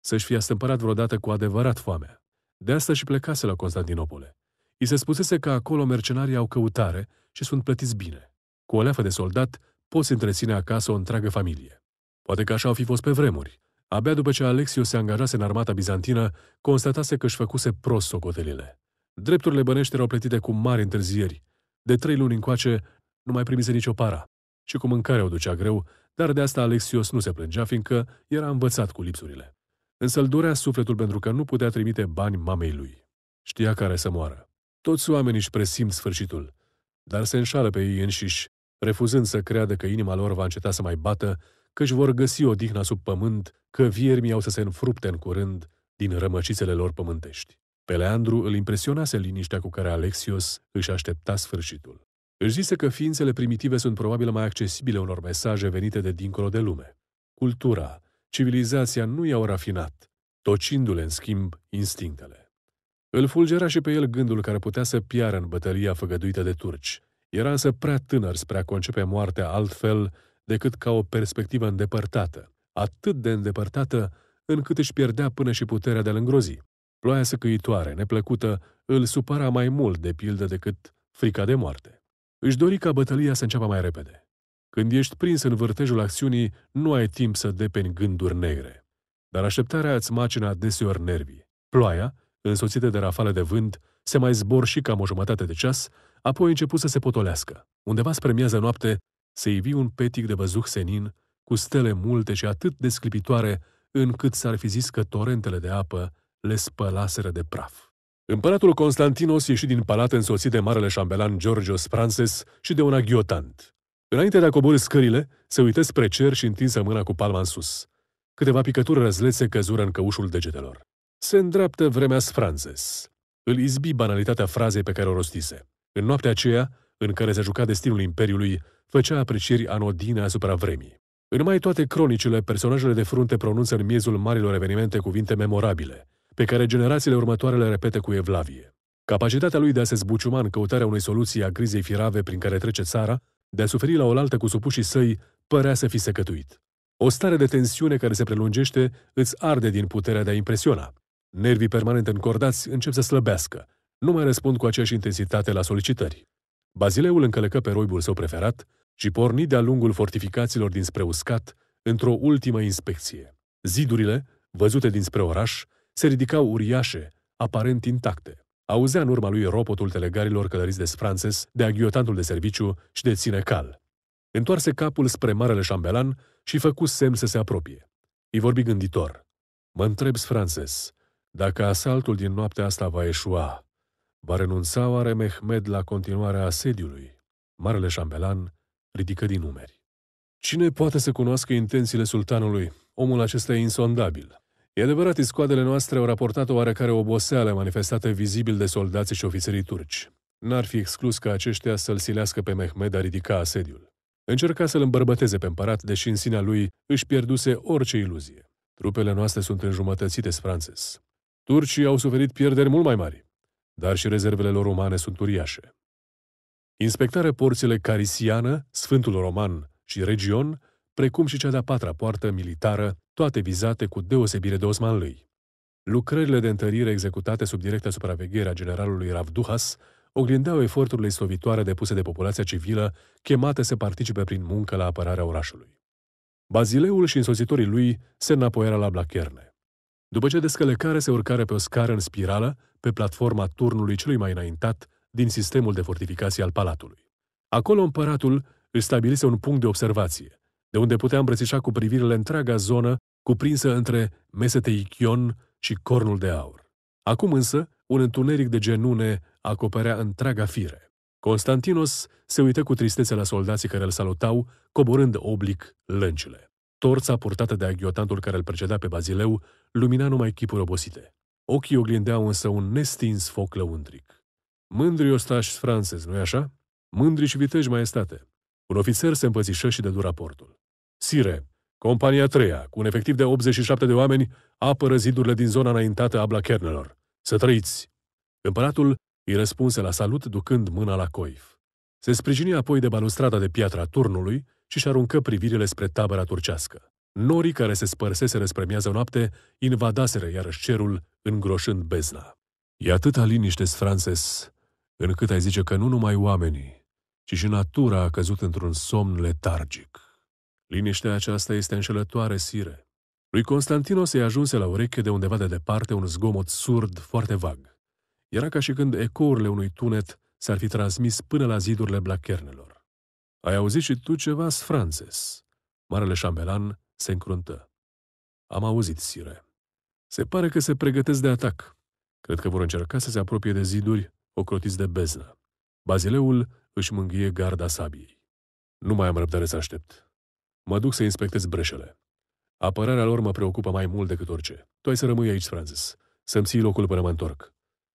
să-și fie astâmpărat vreodată cu adevărat foamea. De asta și plecase la Constantinopole. I se spusese că acolo mercenarii au căutare și sunt plătiți bine. Cu o leafă de soldat poți întreține acasă o întreagă familie. Poate că așa au fi fost pe vremuri. Abia după ce Alexiu se angajase în armata bizantină, constatase că își făcuse prost socotelile. Drepturile bănești erau plătite cu mari întârzieri. De trei luni încoace, nu mai primise nicio para. Și cu mâncare o ducea greu, dar de asta Alexios nu se plângea, fiindcă era învățat cu lipsurile. Însă îl durea sufletul pentru că nu putea trimite bani mamei lui. Știa care să moară. Toți oamenii își presimt sfârșitul, dar se înșală pe ei înșiși refuzând să creadă că inima lor va înceta să mai bată, că își vor găsi o odihna sub pământ, că viermii au să se înfrupte în curând din rămășițele lor pământești. Pe Leandru îl impresionase liniștea cu care Alexios își aștepta sfârșitul. Își zise că ființele primitive sunt probabil mai accesibile unor mesaje venite de dincolo de lume. Cultura, civilizația nu i-au rafinat, tocindu-le, în schimb, instinctele. Îl fulgera și pe el gândul care putea să piară în bătălia făgăduită de turci, era însă prea tânăr spre a concepe moartea altfel decât ca o perspectivă îndepărtată, atât de îndepărtată încât își pierdea până și puterea de a-l îngrozi. Ploaia săcăitoare, neplăcută, îl supăra mai mult de pildă decât frica de moarte. Își dori ca bătălia să înceapă mai repede. Când ești prins în vârtejul acțiunii, nu ai timp să depeni gânduri negre. Dar așteptarea îți macina deseori nervii. Ploaia, însoțită de rafale de vânt, se mai zbor și cam o jumătate de ceas, Apoi început să se potolească. Undeva spre miază noapte, se ivi un petic de văzuh senin, cu stele multe și atât de sclipitoare, încât s-ar fi zis că torentele de apă le spălaseră de praf. Împăratul Constantinos ieși din palat însoțit de marele șambelan Georgios Frances și de un aghiotant. Înainte de a coborî scările, se uită spre cer și întinsă mâna cu palma în sus. Câteva picături răzlețe căzură în căușul degetelor. Se îndreaptă vremea Frances. Îl izbi banalitatea frazei pe care o rostise. În noaptea aceea, în care se juca destinul Imperiului, făcea aprecieri anodine asupra vremii. În mai toate cronicile, personajele de frunte pronunță în miezul marilor evenimente cuvinte memorabile, pe care generațiile următoare le repete cu evlavie. Capacitatea lui de a se zbuciuma în căutarea unei soluții a crizei firave prin care trece țara, de a suferi la oaltă cu supușii săi, părea să fi secătuit. O stare de tensiune care se prelungește îți arde din puterea de a impresiona. Nervii permanent încordați încep să slăbească, nu mai răspund cu aceeași intensitate la solicitări. Bazileul încălecă pe roibul său preferat și porni de-a lungul fortificațiilor dinspre uscat într-o ultimă inspecție. Zidurile, văzute dinspre oraș, se ridicau uriașe, aparent intacte. Auzea în urma lui ropotul telegarilor călăriți de Sfrances, de aghiotantul de serviciu și de ține cal. Întoarse capul spre marele șambelan și făcu semn să se apropie. Îi vorbi gânditor. Mă întreb, Sfrances, dacă asaltul din noaptea asta va eșua, Va renunța oare Mehmed la continuarea asediului? Marele șambelan ridică din umeri. Cine poate să cunoască intențiile sultanului? Omul acesta e insondabil. E adevărat, iscoadele noastre au raportat oarecare oboseală manifestată vizibil de soldați și ofițerii turci. N-ar fi exclus ca aceștia să-l silească pe Mehmed a ridica asediul. Încerca să-l îmbărbăteze pe împărat, deși în sinea lui își pierduse orice iluzie. Trupele noastre sunt înjumătățite, Frances. Turcii au suferit pierderi mult mai mari dar și rezervele lor umane sunt uriașe. Inspectarea porțile Carisiană, Sfântul Roman și Region, precum și cea de-a patra poartă militară, toate vizate cu deosebire de Osmanlâi. Lucrările de întărire executate sub directa supraveghere a generalului Ravduhas oglindeau eforturile istovitoare depuse de populația civilă chemată să participe prin muncă la apărarea orașului. Bazileul și însoțitorii lui se înapoiară la blacherne. După ce descălecare se urcare pe o scară în spirală pe platforma turnului celui mai înaintat din sistemul de fortificație al palatului. Acolo împăratul își stabilise un punct de observație, de unde putea îmbrățișa cu privirile întreaga zonă cuprinsă între Ichion și Cornul de Aur. Acum însă, un întuneric de genune acoperea întreaga fire. Constantinos se uită cu tristețe la soldații care îl salutau, coborând oblic lâncile. Torța purtată de aghiotantul care îl precedea pe Bazileu lumina numai chipuri obosite. Ochii oglindeau însă un nestins foc lăuntric. Mândri ostași francezi, nu-i așa? Mândri și viteji maestate. Un ofițer se împățișă și dădu raportul. Sire, compania treia, cu un efectiv de 87 de oameni, apără zidurile din zona înaintată a Blachernelor. Să trăiți! Împăratul îi răspunse la salut ducând mâna la coif. Se sprijini apoi de balustrada de piatra turnului și și aruncă privirile spre tabăra turcească. Norii care se spărseseră spre miază noapte invadaseră iarăși cerul, îngroșând bezna. E atâta liniște, Frances, încât ai zice că nu numai oamenii, ci și natura a căzut într-un somn letargic. Liniștea aceasta este înșelătoare, sire. Lui Constantino se ajunse la ureche de undeva de departe un zgomot surd foarte vag. Era ca și când ecourile unui tunet s-ar fi transmis până la zidurile blachernelor. Ai auzit și tu ceva, Frances? Marele șambelan se încruntă. Am auzit, sire. Se pare că se pregătesc de atac. Cred că vor încerca să se apropie de ziduri, ocrotiți de beznă. Bazileul își mânghie garda sabiei. Nu mai am răbdare să aștept. Mă duc să inspectez breșele. Apărarea lor mă preocupă mai mult decât orice. Tu ai să rămâi aici, Francis. Să-mi ții locul până mă întorc.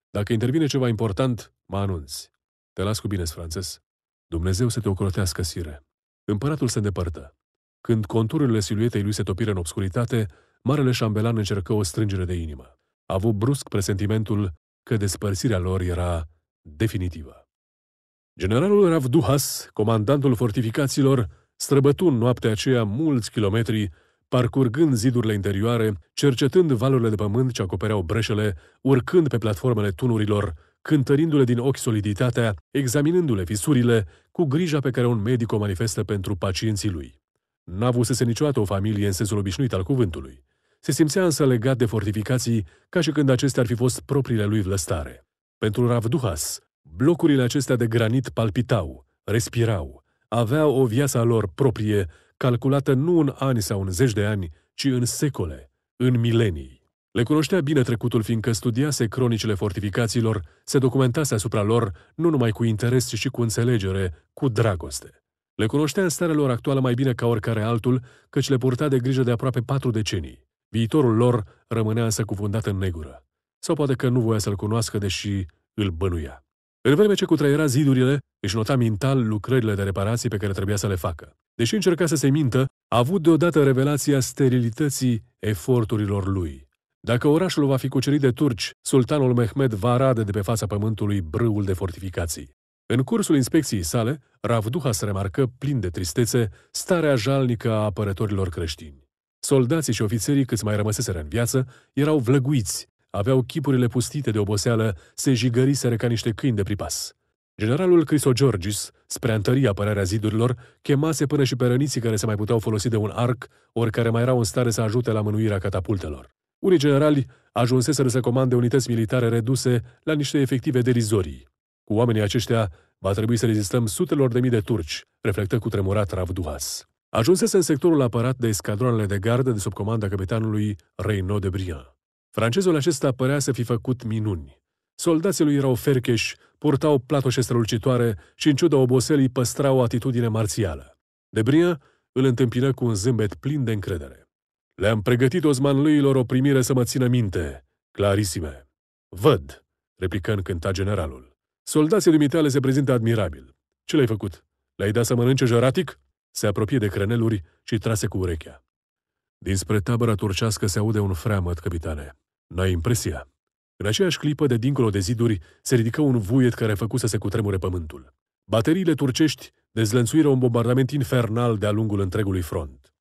Dacă intervine ceva important, mă anunți. Te las cu bine, Francis. Dumnezeu să te ocrotească, sire. Împăratul se îndepărtă. Când conturile siluetei lui se topiră în obscuritate, marele șambelan încercă o strângere de inimă. A avut brusc presentimentul că despărțirea lor era definitivă. Generalul Ravduhas, comandantul fortificațiilor, străbătu în noaptea aceea mulți kilometri, parcurgând zidurile interioare, cercetând valurile de pământ ce acopereau breșele, urcând pe platformele tunurilor, cântărindu-le din ochi soliditatea, examinându-le fisurile, cu grija pe care un medic o manifestă pentru pacienții lui. N-avusese niciodată o familie în sensul obișnuit al cuvântului. Se simțea însă legat de fortificații ca și când acestea ar fi fost propriile lui vlăstare. Pentru Ravduhas, blocurile acestea de granit palpitau, respirau, aveau o viață a lor proprie, calculată nu în ani sau în zeci de ani, ci în secole, în milenii. Le cunoștea bine trecutul, fiindcă studiase cronicile fortificațiilor, se documentase asupra lor, nu numai cu interes, ci și cu înțelegere, cu dragoste. Le cunoștea în starea lor actuală mai bine ca oricare altul, căci le purta de grijă de aproape patru decenii. Viitorul lor rămânea însă cufundat în negură. Sau poate că nu voia să-l cunoască, deși îl bănuia. În vreme ce cutrăiera zidurile, își nota mental lucrările de reparații pe care trebuia să le facă. Deși încerca să se mintă, a avut deodată revelația sterilității eforturilor lui. Dacă orașul va fi cucerit de turci, sultanul Mehmed va arade de pe fața pământului brâul de fortificații. În cursul inspecției sale, Rav Duhas remarcă, plin de tristețe, starea jalnică a apărătorilor creștini. Soldații și ofițerii câți mai rămăseseră în viață erau vlăguiți, aveau chipurile pustite de oboseală, se jigăriseră ca niște câini de pripas. Generalul Crisogiorgis, spre a întări apărarea zidurilor, chemase până și pe răniții care se mai puteau folosi de un arc, ori care mai erau în stare să ajute la mânuirea catapultelor. Unii generali ajunseseră să comande unități militare reduse la niște efective derizorii. Cu oamenii aceștia va trebui să rezistăm sutelor de mii de turci, reflectă cu tremurat Ravduhas. Ajunsese în sectorul apărat de escadroanele de gardă de sub comanda capitanului Reynaud de Brian. Francezul acesta părea să fi făcut minuni. Soldații lui erau fercheși, purtau platoșe strălucitoare și, în ciuda oboselii, păstrau o atitudine marțială. De Brian îl întâmpină cu un zâmbet plin de încredere. Le-am pregătit osmanluilor o primire să mă țină minte, clarisime. Văd, replică încântat generalul. Soldații dumitale se prezintă admirabil. Ce l-ai făcut? L-ai dat să mănânce joratic? Se apropie de creneluri și trase cu urechea. Dinspre tabăra turcească se aude un freamăt, capitane. N-ai impresia? În aceeași clipă, de dincolo de ziduri, se ridică un vuiet care a făcut să se cutremure pământul. Bateriile turcești dezlănțuiră un bombardament infernal de-a lungul întregului front.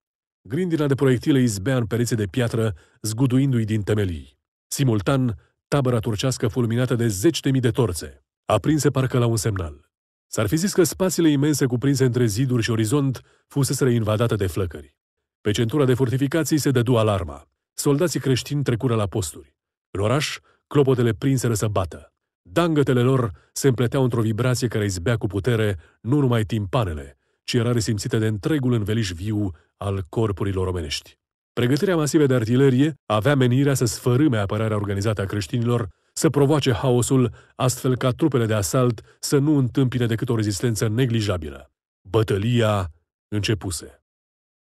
Grindina de proiectile izbea în perețe de piatră, zguduindu-i din temelii. Simultan, tabăra turcească fulminată de zeci de mii de torțe aprinse parcă la un semnal. S-ar fi zis că spațiile imense cuprinse între ziduri și orizont fuseseră invadate de flăcări. Pe centura de fortificații se dădu alarma. Soldații creștini trecură la posturi. În oraș, clopotele prinseră să bată. Dangătele lor se împleteau într-o vibrație care izbea cu putere nu numai timpanele, ci era resimțită de întregul înveliș viu al corpurilor omenești. Pregătirea masivă de artilerie avea menirea să sfărâme apărarea organizată a creștinilor să provoace haosul, astfel ca trupele de asalt să nu întâmpine decât o rezistență neglijabilă. Bătălia începuse.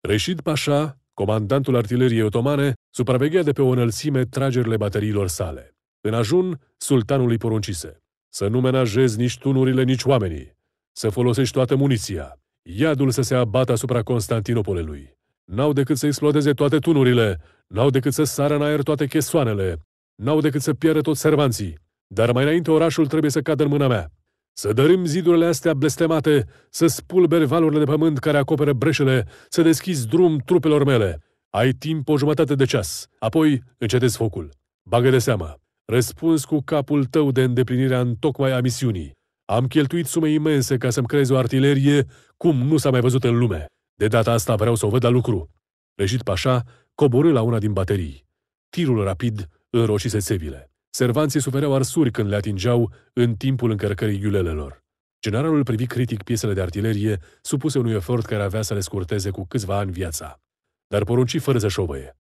Reșit Pașa, comandantul artileriei otomane, supraveghea de pe o înălțime tragerile bateriilor sale. În ajun, sultanul îi poruncise să nu menajezi nici tunurile, nici oamenii, să folosești toată muniția, iadul să se abată asupra Constantinopolului, N-au decât să explodeze toate tunurile, n-au decât să sară în aer toate chesoanele, N-au decât să pierdă toți servanții. Dar mai înainte orașul trebuie să cadă în mâna mea. Să dărâm zidurile astea blestemate, să spulber valurile de pământ care acoperă breșele, să deschizi drum trupelor mele. Ai timp o jumătate de ceas, apoi încetezi focul. Bagă de seamă. Răspuns cu capul tău de îndeplinirea în tocmai a misiunii. Am cheltuit sume imense ca să-mi creez o artilerie cum nu s-a mai văzut în lume. De data asta vreau să o văd la lucru. Reșit Pașa coborâ la una din baterii. Tirul rapid înroșise țevile. Servanții sufereau arsuri când le atingeau în timpul încărcării iulelelor. Generalul privi critic piesele de artilerie supuse unui efort care avea să le scurteze cu câțiva ani viața, dar porunci fără să șovăie.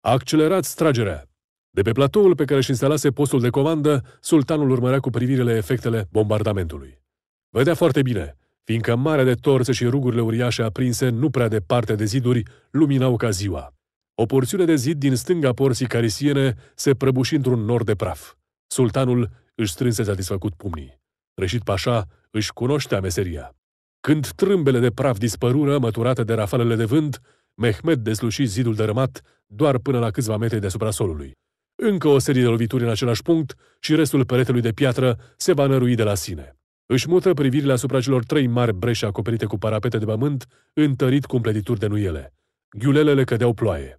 Accelerați tragerea! De pe platoul pe care își instalase postul de comandă, sultanul urmărea cu privirile efectele bombardamentului. Vedea foarte bine, fiindcă marea de torțe și rugurile uriașe aprinse nu prea departe de ziduri luminau ca ziua. O porțiune de zid din stânga porții carisiene se prăbuși într-un nor de praf. Sultanul își strânse satisfăcut pumnii. Reșit Pașa își cunoștea meseria. Când trâmbele de praf dispărură, măturate de rafalele de vânt, Mehmed desluși zidul dărâmat doar până la câțiva metri deasupra solului. Încă o serie de lovituri în același punct și restul peretelui de piatră se va nărui de la sine. Își mută privirile asupra celor trei mari breșe acoperite cu parapete de pământ, întărit cu împletituri de nuiele. Ghiulelele cădeau ploaie.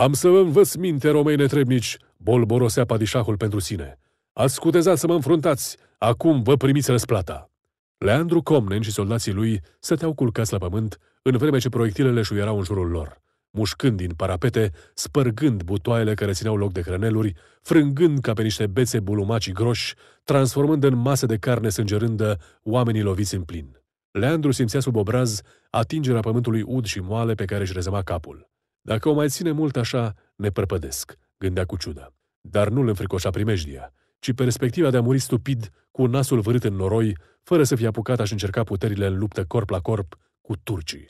Am să vă învăț minte, romei netrebnici!" bolborosea padișahul pentru sine. Ați scutezat să mă înfruntați! Acum vă primiți răsplata!" Leandru Comnen și soldații lui stăteau culcați la pământ, în vreme ce proiectilele șuierau în jurul lor, mușcând din parapete, spărgând butoaiele care țineau loc de hrăneluri, frângând ca pe niște bețe bulumaci groși, transformând în mase de carne sângerândă oamenii loviți în plin. Leandru simțea sub obraz atingerea pământului ud și moale pe care își rezema capul. Dacă o mai ține mult așa, ne prăpădesc, gândea cu ciudă. Dar nu-l înfricoșa primejdia, ci perspectiva de a muri stupid, cu nasul vârât în noroi, fără să fie apucat aș încerca puterile în luptă corp la corp cu turcii.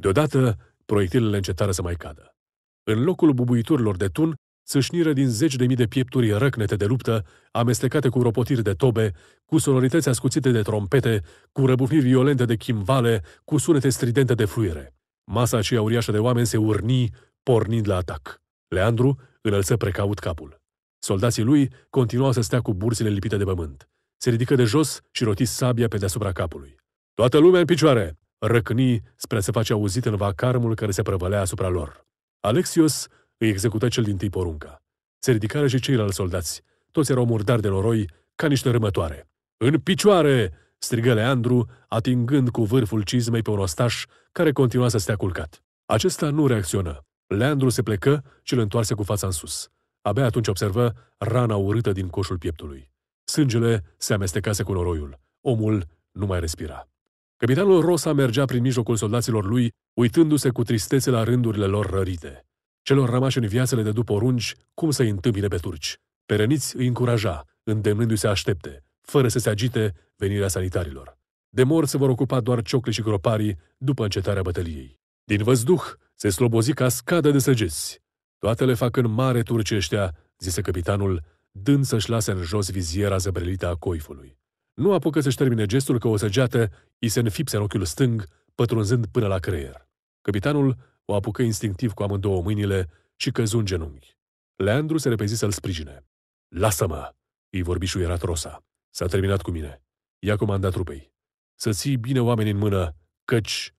Deodată, proiectilele încetară să mai cadă. În locul bubuiturilor de tun, sâșniră din zeci de mii de piepturi răcnete de luptă, amestecate cu ropotiri de tobe, cu sonorități ascuțite de trompete, cu răbufniri violente de chimvale, cu sunete stridente de fluiere. Masa aceea uriașă de oameni se urni, pornind la atac. Leandru înălță precaut capul. Soldații lui continuau să stea cu burțile lipite de pământ. Se ridică de jos și roti sabia pe deasupra capului. Toată lumea în picioare! Răcni spre a se face auzit în vacarmul care se prăvălea asupra lor. Alexios îi execută cel din tâi porunca. Se ridicară și ceilalți soldați. Toți erau murdari de noroi, ca niște rămătoare. În picioare! strigă Leandru, atingând cu vârful cizmei pe un ostaș care continua să stea culcat. Acesta nu reacționă. Leandru se plecă și îl întoarse cu fața în sus. Abia atunci observă rana urâtă din coșul pieptului. Sângele se amestecase cu noroiul. Omul nu mai respira. Capitanul Rosa mergea prin mijlocul soldaților lui, uitându-se cu tristețe la rândurile lor rărite. Celor rămași în viață le dădu porunci cum să-i întâmpine pe turci. Pereniți îi încuraja, îndemnându-i să aștepte, fără să se agite venirea sanitarilor. De mor se vor ocupa doar ciocli și groparii după încetarea bătăliei. Din văzduh se slobozi ca scadă de săgeți. Toate le fac în mare turceștea, zise capitanul, dând să-și lase în jos viziera zăbrelită a coifului. Nu apucă să-și termine gestul că o săgeată îi se înfipse în ochiul stâng, pătrunzând până la creier. Capitanul o apucă instinctiv cu amândouă mâinile și căzu în genunchi. Leandru se repezi să-l sprijine. Lasă-mă!" îi vorbi șuierat Rosa. S-a terminat cu mine i-a comandat trupei. Să ții bine oamenii în mână, căci...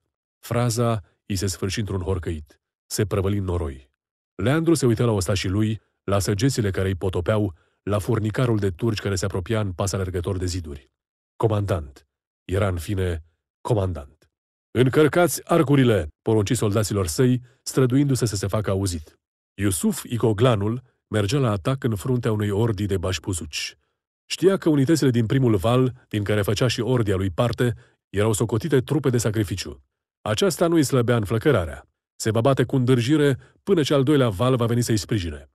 Fraza îi se sfârși într-un horcăit. Se prăvăli în noroi. Leandru se uită la ostașii lui, la săgețile care îi potopeau, la furnicarul de turci care se apropia în pas alergător de ziduri. Comandant. Era, în fine, comandant. Încărcați arcurile, porunci soldaților săi, străduindu-se să se facă auzit. Iusuf Icoglanul mergea la atac în fruntea unei ordii de bașpuzuci. Știa că unitățile din primul val, din care făcea și ordia lui parte, erau socotite trupe de sacrificiu. Aceasta nu îi slăbea înflăcărarea. Se va bate cu îndârjire până ce al doilea val va veni să-i sprijine.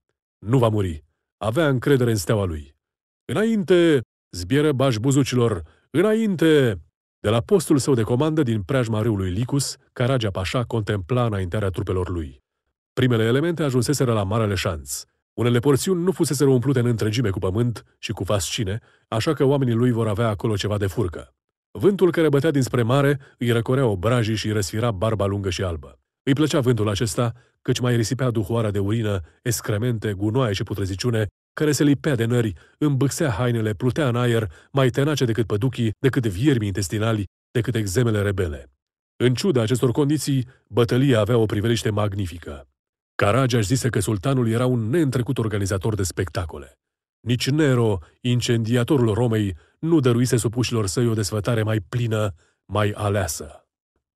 Nu va muri. Avea încredere în steaua lui. Înainte, zbieră baș buzucilor, înainte! De la postul său de comandă din preajma râului Licus, Caragea Pașa contempla înaintarea trupelor lui. Primele elemente ajunseseră la Marele Șanț. Unele porțiuni nu fusese umplute în întregime cu pământ și cu fascine, așa că oamenii lui vor avea acolo ceva de furcă. Vântul care bătea dinspre mare îi răcorea obrajii și îi răsfira barba lungă și albă. Îi plăcea vântul acesta, căci mai risipea duhoara de urină, excremente, gunoaie și putreziciune, care se lipea de nări, îmbâxea hainele, plutea în aer, mai tenace decât păduchii, decât viermii intestinali, decât exemele rebele. În ciuda acestor condiții, bătălia avea o priveliște magnifică. Caragaș zise că sultanul era un neîntrecut organizator de spectacole. Nici Nero, incendiatorul Romei, nu dăruise supușilor săi o desfătare mai plină, mai aleasă.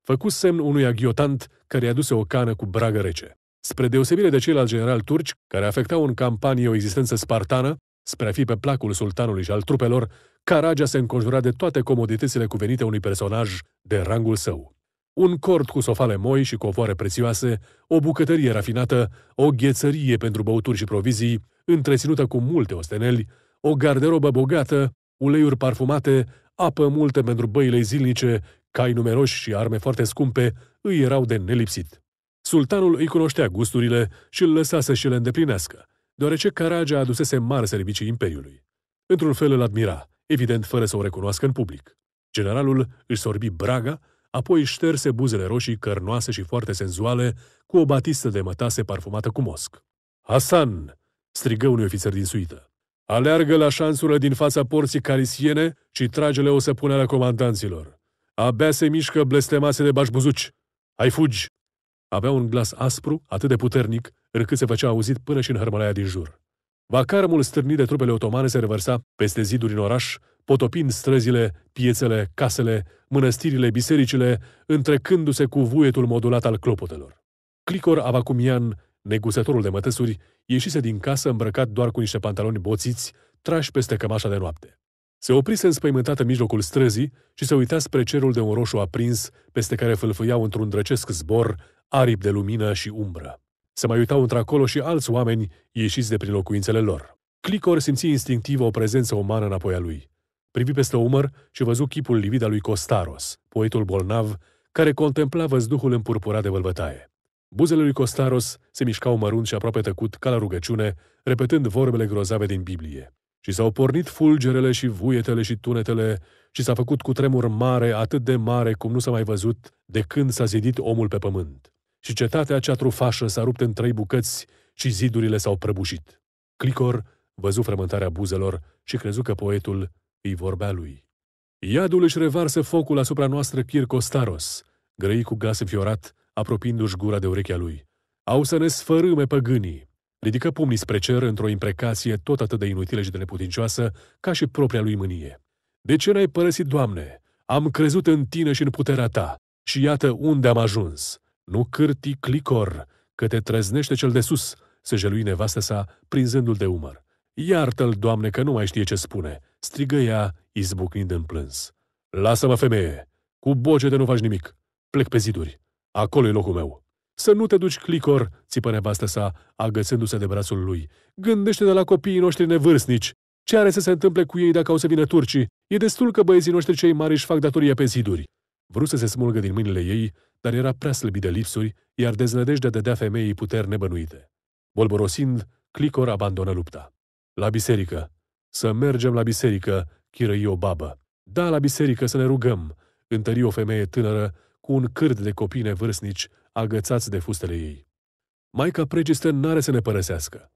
Făcu semn unui aghiotant care i-a o cană cu bragă rece. Spre deosebire de ceilalți generali turci, care afectau în campanie o existență spartană, spre a fi pe placul sultanului și al trupelor, Caragia se înconjura de toate comoditățile cuvenite unui personaj de rangul său un cort cu sofale moi și covoare prețioase, o bucătărie rafinată, o ghețărie pentru băuturi și provizii, întreținută cu multe osteneli, o garderobă bogată, uleiuri parfumate, apă multă pentru băile zilnice, cai numeroși și arme foarte scumpe îi erau de nelipsit. Sultanul îi cunoștea gusturile și îl lăsa să și le îndeplinească, deoarece Caragea adusese mari servicii Imperiului. Într-un fel îl admira, evident fără să o recunoască în public. Generalul își sorbi braga apoi șterse buzele roșii cărnoase și foarte senzuale cu o batistă de mătase parfumată cu mosc. Hasan!" strigă unui ofițer din suită. Aleargă la șansurile din fața porții calisiene și tragele o să la comandanților. Abia se mișcă blestemase de bașbuzuci. Ai fugi! Avea un glas aspru, atât de puternic, încât se făcea auzit până și în hărmălaia din jur. Vacarmul stârnit de trupele otomane se revărsa peste ziduri în oraș, potopind străzile, piețele, casele, mănăstirile, bisericile, întrecându-se cu vuietul modulat al clopotelor. Clicor Avacumian, negusătorul de mătăsuri, ieșise din casă îmbrăcat doar cu niște pantaloni boțiți, trași peste cămașa de noapte. Se oprise înspăimântat în mijlocul străzii și se uita spre cerul de un roșu aprins, peste care fâlfâiau într-un drăcesc zbor, aripi de lumină și umbră. Se mai uitau într-acolo și alți oameni ieșiți de prin locuințele lor. Clicor simți instinctiv o prezență umană înapoi a lui. Privi peste umăr și văzu chipul livid al lui Costaros, poetul bolnav, care contempla văzduhul împurpurat de vălvătaie. Buzele lui Costaros se mișcau mărunt și aproape tăcut ca la rugăciune, repetând vorbele grozave din Biblie. Și s-au pornit fulgerele și vuietele și tunetele și s-a făcut cu tremur mare, atât de mare cum nu s-a mai văzut de când s-a zidit omul pe pământ. Și cetatea cea trufașă s-a rupt în trei bucăți și zidurile s-au prăbușit. Clicor văzu frământarea buzelor și crezu că poetul îi vorbea lui. Iadul își revarsă focul asupra noastră Kirkostaros, grăi cu gas înfiorat, apropiindu-și gura de urechea lui. Au să ne sfărâme păgânii! Ridică pumnii spre cer într-o imprecație tot atât de inutilă și de neputincioasă ca și propria lui mânie. De ce n-ai părăsit, Doamne? Am crezut în tine și în puterea ta și iată unde am ajuns. Nu cârti clicor, că te trăznește cel de sus, se jelui nevastă sa, prinzându-l de umăr. Iartă-l, doamne, că nu mai știe ce spune!" strigă ea, izbucnind în plâns. Lasă-mă, femeie! Cu de nu faci nimic! Plec pe ziduri! Acolo e locul meu!" Să nu te duci, Clicor!" țipă nevastă sa, agățându-se de brațul lui. Gândește-te la copiii noștri nevârstnici! Ce are să se întâmple cu ei dacă au să vină turcii? E destul că băieții noștri cei mari își fac datoria pe ziduri!" Vreau să se smulgă din mâinile ei, dar era prea slăbit de lipsuri, iar deznădejdea dădea femeii puteri nebănuite. Bolborosind, Clicor abandonă lupta. La biserică. Să mergem la biserică, chirăi o babă. Da, la biserică să ne rugăm, întări o femeie tânără cu un cârd de copii nevârstnici agățați de fustele ei. Maica Pregister n-are să ne părăsească.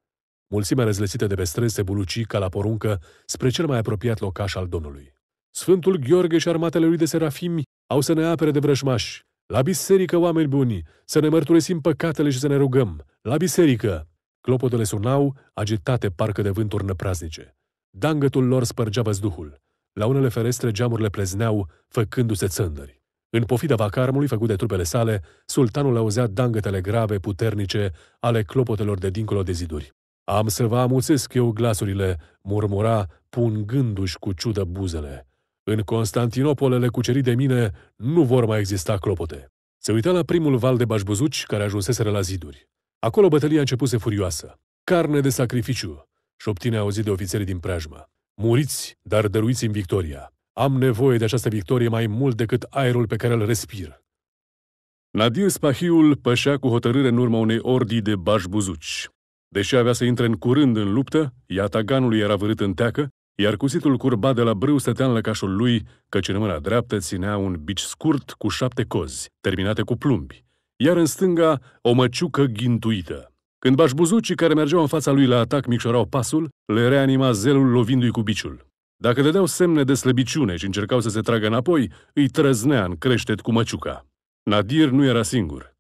Mulțimea răzlețită de pe străzi se buluci ca la poruncă spre cel mai apropiat locaș al Domnului. Sfântul Gheorghe și armatele lui de serafimi au să ne apere de vrăjmași. La biserică, oameni buni, să ne mărturisim păcatele și să ne rugăm. La biserică! Clopotele sunau, agitate parcă de vânturi năpraznice. Dangătul lor spărgea văzduhul. La unele ferestre geamurile plezneau, făcându-se țândări. În pofida vacarmului făcut de trupele sale, sultanul auzea dangătele grave, puternice, ale clopotelor de dincolo de ziduri. Am să vă amuțesc eu glasurile, murmura, pungându-și cu ciudă buzele. În Constantinopolele cucerit de mine nu vor mai exista clopote. Se uita la primul val de bașbuzuci care ajunseseră la ziduri. Acolo bătălia începuse furioasă. Carne de sacrificiu, șoptine auzit de ofițerii din preajmă. Muriți, dar dăruiți în victoria. Am nevoie de această victorie mai mult decât aerul pe care îl respir. Nadir Spahiul pășea cu hotărâre în urma unei ordii de bașbuzuci. Deși avea să intre în curând în luptă, iataganul era vârât în teacă, iar cuțitul curbat de la brâu stătea în lăcașul lui, căci în mâna dreaptă ținea un bici scurt cu șapte cozi, terminate cu plumbi, iar în stânga o măciucă ghintuită. Când bașbuzucii care mergeau în fața lui la atac micșorau pasul, le reanima zelul lovindu-i cu biciul. Dacă dădeau semne de slăbiciune și încercau să se tragă înapoi, îi trăznea în creștet cu măciuca. Nadir nu era singur.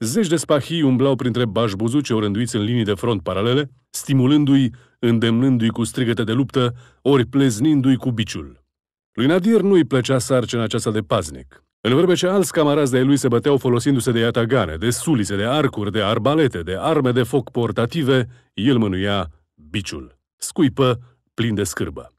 Zeci de spahii umblau printre bașbuzuci orânduiți în linii de front paralele, stimulându-i, îndemnându-i cu strigăte de luptă, ori pleznindu-i cu biciul. Lui Nadir nu-i plăcea sarcina aceasta de paznic. În vreme ce alți camarazi de lui se băteau folosindu-se de iatagane, de sulise, de arcuri, de arbalete, de arme de foc portative, el mânuia biciul, scuipă, plin de scârbă.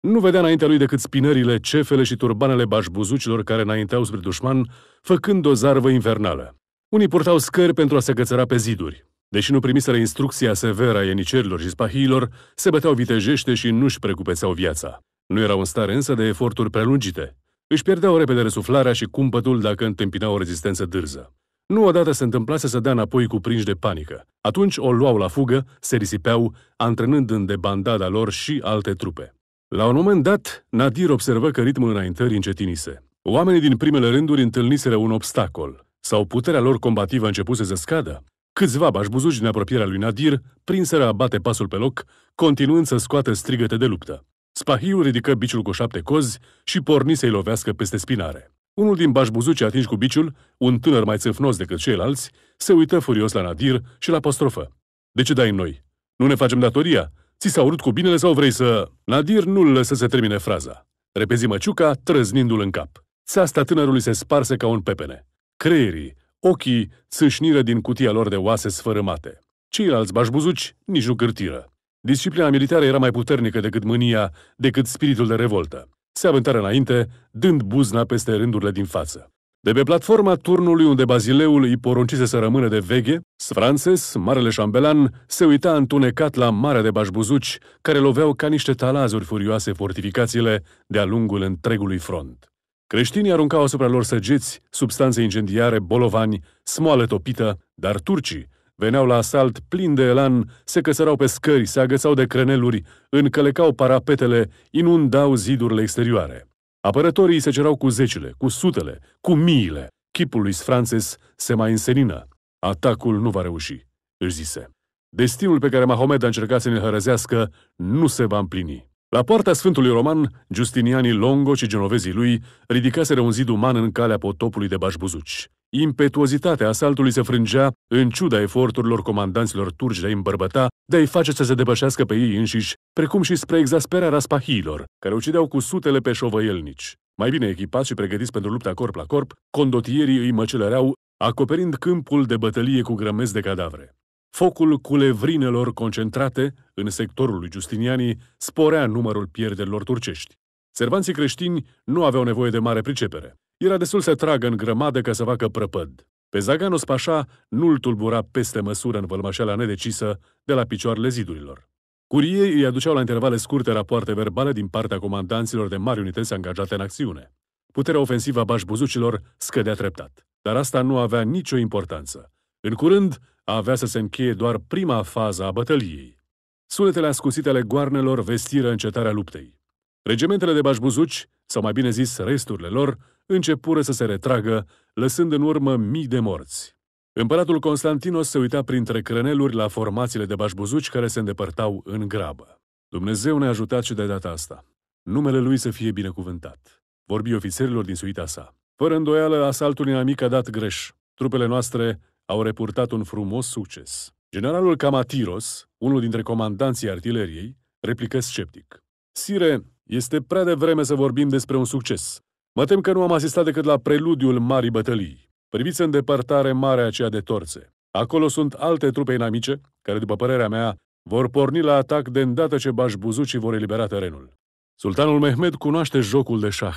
Nu vedea înaintea lui decât spinările, cefele și turbanele bașbuzucilor care înainteau spre dușman, făcând o zarvă infernală. Unii purtau scări pentru a se cățăra pe ziduri. Deși nu primiseră instrucția severă a ienicerilor și spahiilor, se băteau vitejește și nu-și precupețeau viața. Nu erau în stare însă de eforturi prelungite. Își pierdeau repede răsuflarea și cumpătul dacă întâmpinau o rezistență dârză. Nu odată se întâmplase să dea înapoi cuprinși de panică. Atunci o luau la fugă, se risipeau, antrenând în debandada lor și alte trupe. La un moment dat, Nadir observă că ritmul înaintării încetinise. Oamenii din primele rânduri întâlniseră un obstacol, sau puterea lor combativă începuse să scadă. Câțiva bașbuzuși din apropierea lui Nadir prinseră a bate pasul pe loc, continuând să scoată strigăte de luptă. Spahiu ridică biciul cu șapte cozi și porni să-i lovească peste spinare. Unul din bașbuzuci atingi cu biciul, un tânăr mai țâfnos decât ceilalți, se uită furios la Nadir și la apostrofă. De ce dai în noi? Nu ne facem datoria? Ți s-a urât cu binele sau vrei să... Nadir nu-l lăsă să termine fraza. Repezi măciuca, trăznindu-l în cap. Țeasta tânărului se sparse ca un pepene. Creierii, ochii, sâșniră din cutia lor de oase sfărâmate. Ceilalți bașbuzuci nici nu cârtiră. Disciplina militară era mai puternică decât mânia, decât spiritul de revoltă. Se avântară înainte, dând buzna peste rândurile din față. De pe platforma turnului unde Bazileul îi poruncise să rămână de veghe, Sfrances, marele șambelan, se uita întunecat la marea de bașbuzuci care loveau ca niște talazuri furioase fortificațiile de-a lungul întregului front. Creștinii aruncau asupra lor săgeți, substanțe incendiare, bolovani, smoală topită, dar turcii veneau la asalt plini de elan, se căsărau pe scări, se agățau de creneluri, încălecau parapetele, inundau zidurile exterioare. Apărătorii se cerau cu zecile, cu sutele, cu miile. Chipul lui Francis se mai însenină. Atacul nu va reuși, își zise. Destinul pe care Mahomed a încercat să ne hărăzească nu se va împlini. La partea Sfântului Roman, Justinianii Longo și genovezii lui ridicaseră un zid uman în calea potopului de Bașbuzuci. Impetuozitatea asaltului se frângea în ciuda eforturilor comandanților turci de a îmbărbăta, de a-i face să se depășească pe ei înșiși, precum și spre exasperarea spahiilor, care ucideau cu sutele pe șovăielnici. Mai bine echipați și pregătiți pentru lupta corp la corp, condotierii îi măcelăreau, acoperind câmpul de bătălie cu grămezi de cadavre. Focul culevrinelor concentrate în sectorul lui Justinianii sporea numărul pierderilor turcești. Servanții creștini nu aveau nevoie de mare pricepere. Era destul să tragă în grămadă ca să facă prăpăd. Pe Zaganos Pașa nu-l tulbura peste măsură în vălmășeala nedecisă de la picioarele zidurilor. Curiei îi aduceau la intervale scurte rapoarte verbale din partea comandanților de mari unități angajate în acțiune. Puterea ofensivă a bașbuzucilor scădea treptat. Dar asta nu avea nicio importanță. În curând, avea să se încheie doar prima fază a bătăliei. Sunetele ascuțite ale goarnelor vestiră încetarea luptei. Regimentele de bașbuzuci, sau mai bine zis resturile lor, începură să se retragă, lăsând în urmă mii de morți. Împăratul Constantinos se uita printre creneluri la formațiile de bașbuzuci care se îndepărtau în grabă. Dumnezeu ne-a ajutat și de data asta. Numele lui să fie binecuvântat. Vorbi ofițerilor din suita sa. Fără îndoială, asaltul inamic a dat greș. Trupele noastre au repurtat un frumos succes. Generalul Camatiros, unul dintre comandanții artileriei, replică sceptic. Sire, este prea devreme să vorbim despre un succes. Mă tem că nu am asistat decât la preludiul marii bătălii. Priviți în depărtare marea aceea de torțe. Acolo sunt alte trupe inamice, care, după părerea mea, vor porni la atac de îndată ce bașbuzucii vor elibera terenul. Sultanul Mehmed cunoaște jocul de șah.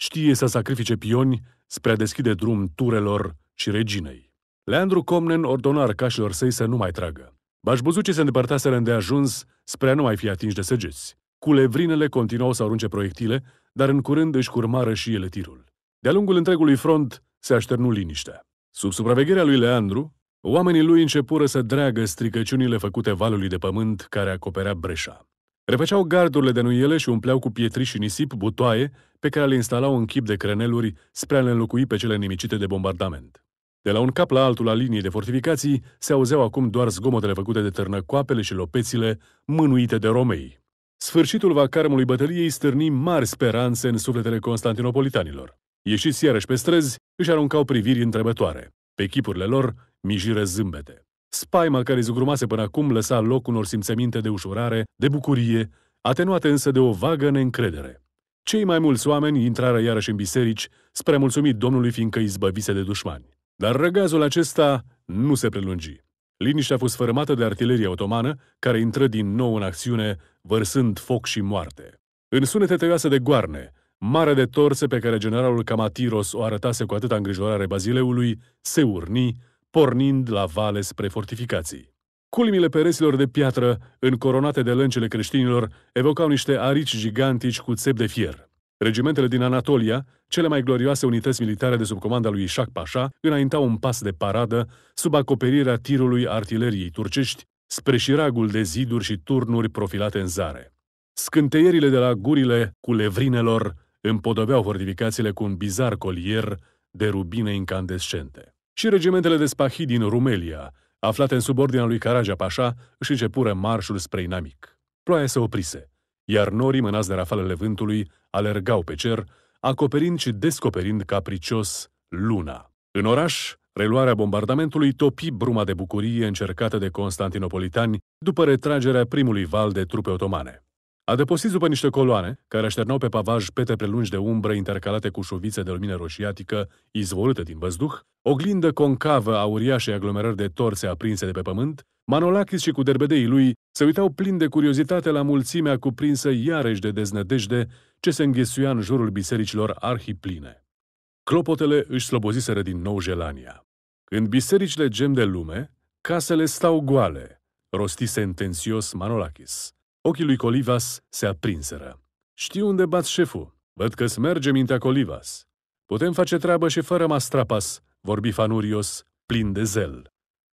Știe să sacrifice pioni spre a deschide drum turelor și reginei. Leandru Comnen ordonă arcașilor săi să nu mai tragă. Bașbuzucii se îndepărtaseră ajuns spre a nu mai fi atinși de săgeți. Culevrinele continuau să arunce proiectile, dar în curând își curmară și ele tirul. De-a lungul întregului front se așternu liniștea. Sub supravegherea lui Leandru, oamenii lui începură să dreagă stricăciunile făcute valului de pământ care acoperea breșa. Refăceau gardurile de nuiele și umpleau cu pietri și nisip butoaie pe care le instalau în chip de creneluri spre a le înlocui pe cele nimicite de bombardament. De la un cap la altul la liniei de fortificații se auzeau acum doar zgomotele făcute de târnăcoapele și lopețile mânuite de romei. Sfârșitul vacarmului bătăliei stârni mari speranțe în sufletele constantinopolitanilor. Ieșiți iarăși pe străzi, își aruncau priviri întrebătoare. Pe chipurile lor, mijire zâmbete. Spaima care zugrumase până acum lăsa loc unor simțeminte de ușurare, de bucurie, atenuate însă de o vagă neîncredere. Cei mai mulți oameni intrară iarăși în biserici spre mulțumit Domnului fiindcă izbăvise de dușmani. Dar răgazul acesta nu se prelungi. Liniștea a fost fărâmată de artilerie otomană, care intră din nou în acțiune, vărsând foc și moarte. În sunete tăioase de goarne, marea de torțe pe care generalul Camatiros o arătase cu atâta îngrijorare bazileului, se urni, pornind la vale spre fortificații. Culmile pereților de piatră, încoronate de lâncele creștinilor, evocau niște arici gigantici cu țep de fier. Regimentele din Anatolia, cele mai glorioase unități militare de sub comanda lui Ișac Pasha, înaintau un pas de paradă sub acoperirea tirului artileriei turcești spre șiragul de ziduri și turnuri profilate în zare. Scânteierile de la gurile cu levrinelor împodobeau fortificațiile cu un bizar colier de rubine incandescente. Și regimentele de spahi din Rumelia, aflate în subordinea lui Caraja Pașa, își începură marșul spre inamic. Ploaia se oprise, iar norii mânați de rafalele vântului alergau pe cer, acoperind și descoperind capricios luna. În oraș, reluarea bombardamentului topi bruma de bucurie încercată de constantinopolitani după retragerea primului val de trupe otomane. Adăpostiți după niște coloane, care așternau pe pavaj pete prelungi de umbră intercalate cu șuvițe de lumină roșiatică izvorâtă din văzduh, oglindă concavă a uriașei aglomerări de torțe aprinse de pe pământ, Manolachis și cu derbedeii lui se uitau plin de curiozitate la mulțimea cuprinsă iarăși de deznădejde ce se înghesuia în jurul bisericilor arhipline. Clopotele își sloboziseră din nou gelania. În bisericile gem de lume, casele stau goale, rosti sentențios Manolachis. Ochii lui Colivas se aprinseră. Știu unde bat șeful. Văd că se merge mintea Colivas. Putem face treabă și fără Mastrapas, vorbi Fanurios, plin de zel.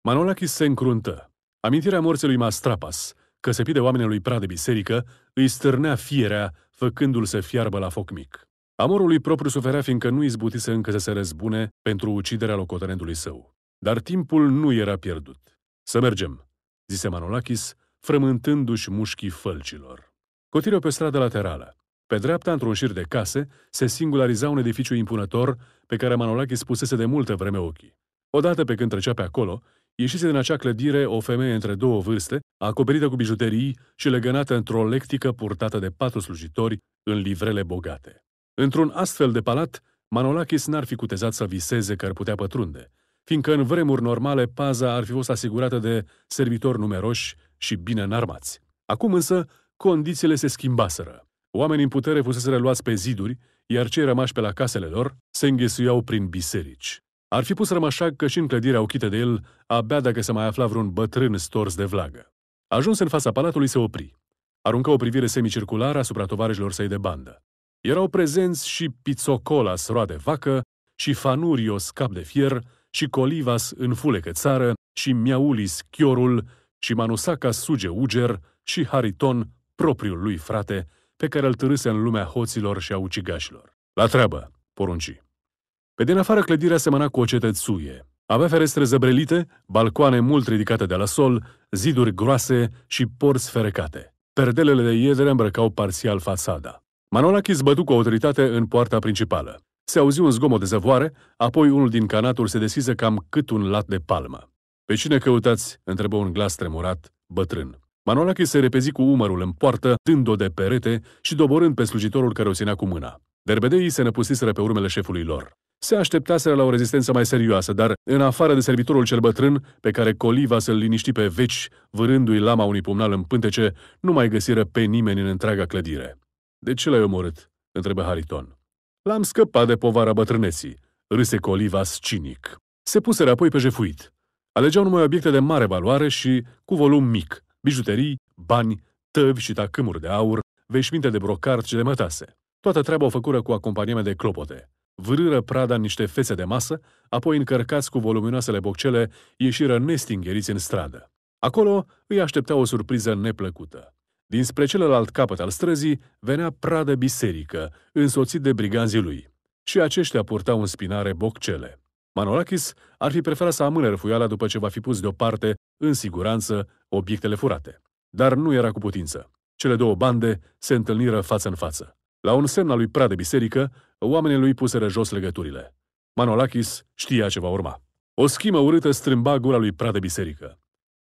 Manolachis se încruntă. Amintirea morții lui Mastrapas, căsăpit de oamenii lui prade biserică, îi stârnea fierea, făcându-l să fiarbă la foc mic. Amorul lui propriu suferea fiindcă nu izbutise încă să se răzbune pentru uciderea locotenentului său. Dar timpul nu era pierdut. Să mergem, zise Manolachis, frământându-și mușchii fălcilor. Cotirea pe stradă laterală. Pe dreapta, într-un șir de case, se singulariza un edificiu impunător pe care Manolache spusese de multă vreme ochii. Odată pe când trecea pe acolo, ieșise din acea clădire o femeie între două vârste, acoperită cu bijuterii și legănată într-o lectică purtată de patru slujitori în livrele bogate. Într-un astfel de palat, Manolachis n-ar fi cutezat să viseze că ar putea pătrunde, fiindcă în vremuri normale paza ar fi fost asigurată de servitori numeroși și bine înarmați. Acum însă, condițiile se schimbaseră. Oamenii în putere fusese luați pe ziduri, iar cei rămași pe la casele lor se înghesuiau prin biserici. Ar fi pus rămașac că și în clădirea ochită de el, abia dacă se mai afla vreun bătrân stors de vlagă. Ajuns în fața palatului, se opri. Arunca o privire semicirculară asupra tovarășilor săi de bandă. Erau prezenți și Pizzocolas, roade vacă, și Fanurios, cap de fier, și Colivas, în fulecă țară, și Miaulis, chiorul, și Manusaca suge Uger și Hariton, propriul lui frate, pe care îl târâse în lumea hoților și a ucigașilor. La treabă, porunci. Pe din afară clădirea semăna cu o cetățuie. Avea ferestre zăbrelite, balcoane mult ridicate de la sol, ziduri groase și porți ferecate. Perdelele de iedere îmbrăcau parțial fațada. Manolachi zbătu cu autoritate în poarta principală. Se auzi un zgomot de zăvoare, apoi unul din canaturi se deschise cam cât un lat de palmă. Pe cine căutați?" întrebă un glas tremurat, bătrân. Manolache se repezi cu umărul în poartă, dând-o de perete și doborând pe slujitorul care o ținea cu mâna. Derbedeii se năpustiseră pe urmele șefului lor. Se așteptaseră la o rezistență mai serioasă, dar, în afară de servitorul cel bătrân, pe care Coliva să-l liniști pe veci, vârându-i lama unui pumnal în pântece, nu mai găsiră pe nimeni în întreaga clădire. De ce l-ai omorât?" întrebă Hariton. L-am scăpat de povara bătrâneții," râse Colivas cinic. Se puseră apoi pe jefuit. Alegeau numai obiecte de mare valoare și cu volum mic, bijuterii, bani, tăvi și tacâmuri de aur, veșminte de brocart și de mătase. Toată treaba o făcură cu acompanieme de clopote. Vârâră prada în niște fețe de masă, apoi încărcați cu voluminoasele boccele, ieșiră nestingheriți în stradă. Acolo îi aștepta o surpriză neplăcută. Dinspre celălalt capăt al străzii venea pradă biserică, însoțit de briganzii lui. Și aceștia purtau în spinare boccele. Manolakis ar fi preferat să amâne răfuiala după ce va fi pus deoparte, în siguranță, obiectele furate. Dar nu era cu putință. Cele două bande se întâlniră față în față. La un semn al lui Pra de biserică, oamenii lui puseră jos legăturile. Manolakis știa ce va urma. O schimă urâtă strâmba gura lui Pra de biserică.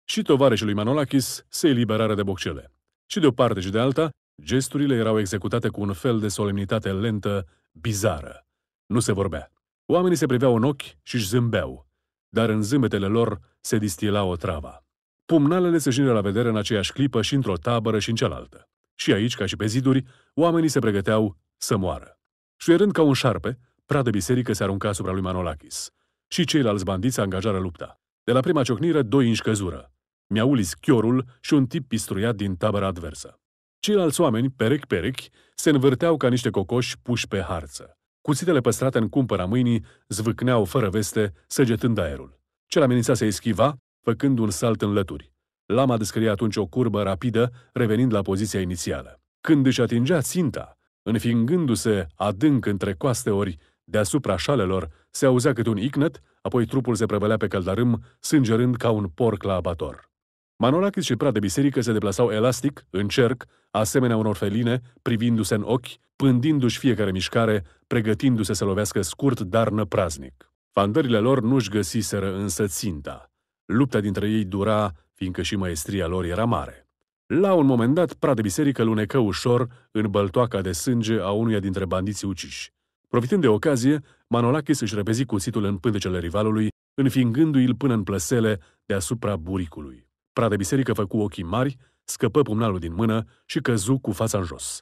Și tovarășii lui Manolakis se eliberară de boccele. Și de o parte și de alta, gesturile erau executate cu un fel de solemnitate lentă, bizară. Nu se vorbea. Oamenii se priveau în ochi și își zâmbeau, dar în zâmbetele lor se distila o travă. Pumnalele se jină la vedere în aceeași clipă și într-o tabără și în cealaltă. Și aici, ca și pe ziduri, oamenii se pregăteau să moară. Șuierând ca un șarpe, pradă biserică se arunca asupra lui Manolakis. Și ceilalți bandiți angajară lupta. De la prima ciocniră, doi înși căzură. Miaulis chiorul și un tip pistruiat din tabăra adversă. Ceilalți oameni, perec-perec, se învârteau ca niște cocoși puși pe harță. Cuțitele păstrate în cumpăra mâinii zvâcneau fără veste, săgetând aerul. Cel amenința se eschiva, făcând un salt în lături. Lama descrie atunci o curbă rapidă, revenind la poziția inițială. Când își atingea ținta, înfingându-se adânc între coaste ori deasupra șalelor, se auzea cât un icnăt, apoi trupul se prăvălea pe căldarâm, sângerând ca un porc la abator. Manolachis și prea de biserică se deplasau elastic, în cerc, asemenea unor feline, privindu-se în ochi, pândindu-și fiecare mișcare, pregătindu-se să lovească scurt, dar năpraznic. Fandările lor nu-și găsiseră însă ținta. Lupta dintre ei dura, fiindcă și maestria lor era mare. La un moment dat, pra de biserică lunecă ușor în băltoaca de sânge a unuia dintre bandiții uciși. Profitând de ocazie, Manolachis își repezi cuțitul în pântecele rivalului, înfingându-i-l până în plăsele deasupra buricului. Pradebiserică făcu ochii mari, scăpă pumnalul din mână și căzu cu fața în jos.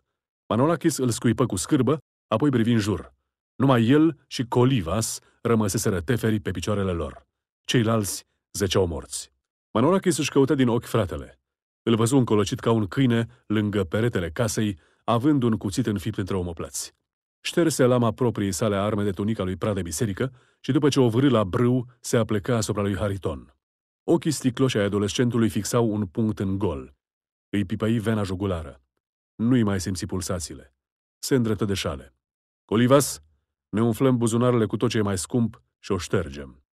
Manolachis îl scuipă cu scârbă, apoi privi în jur. Numai el și Colivas rămăseseră teferi pe picioarele lor. Ceilalți zeceau morți. Manolachis își căută din ochi fratele. Îl văzu încolocit ca un câine lângă peretele casei, având un cuțit înfipt între omoplăți. Șterse lama proprii sale arme de tunica lui Prade Biserică și după ce o vârâ la brâu, se apleca asupra lui Hariton. Ochii sticloși ai adolescentului fixau un punct în gol. Îi pipăi vena jugulară. Nu-i mai simți pulsațiile. Se îndreptă de șale. Colivas, ne umflăm buzunarele cu tot ce e mai scump și o ștergem.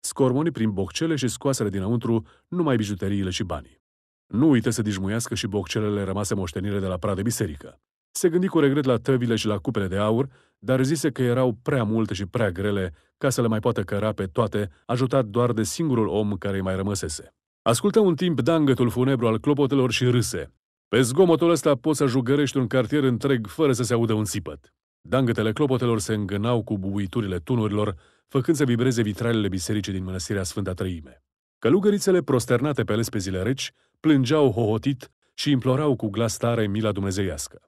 Scormoni prin boccele și scoasele dinăuntru numai bijuteriile și banii. Nu uită să dijmuiască și boccelele rămase moștenire de la pradă biserică. Se gândi cu regret la tăvile și la cupele de aur, dar zise că erau prea multe și prea grele ca să le mai poată căra pe toate, ajutat doar de singurul om care îi mai rămăsese. Ascultă un timp dangătul funebru al clopotelor și râse. Pe zgomotul ăsta poți să jugărești un cartier întreg fără să se audă un țipăt. Dangătele clopotelor se îngânau cu bubuiturile tunurilor, făcând să vibreze vitralele bisericii din mănăstirea Sfânta Trăime. Călugărițele prosternate pe lespezile reci plângeau hohotit și implorau cu glas tare mila dumnezeiască.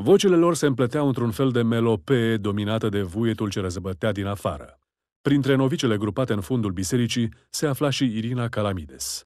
Vocile lor se împlăteau într-un fel de melopee dominată de vuietul ce răzbătea din afară. Printre novicele grupate în fundul bisericii se afla și Irina Calamides.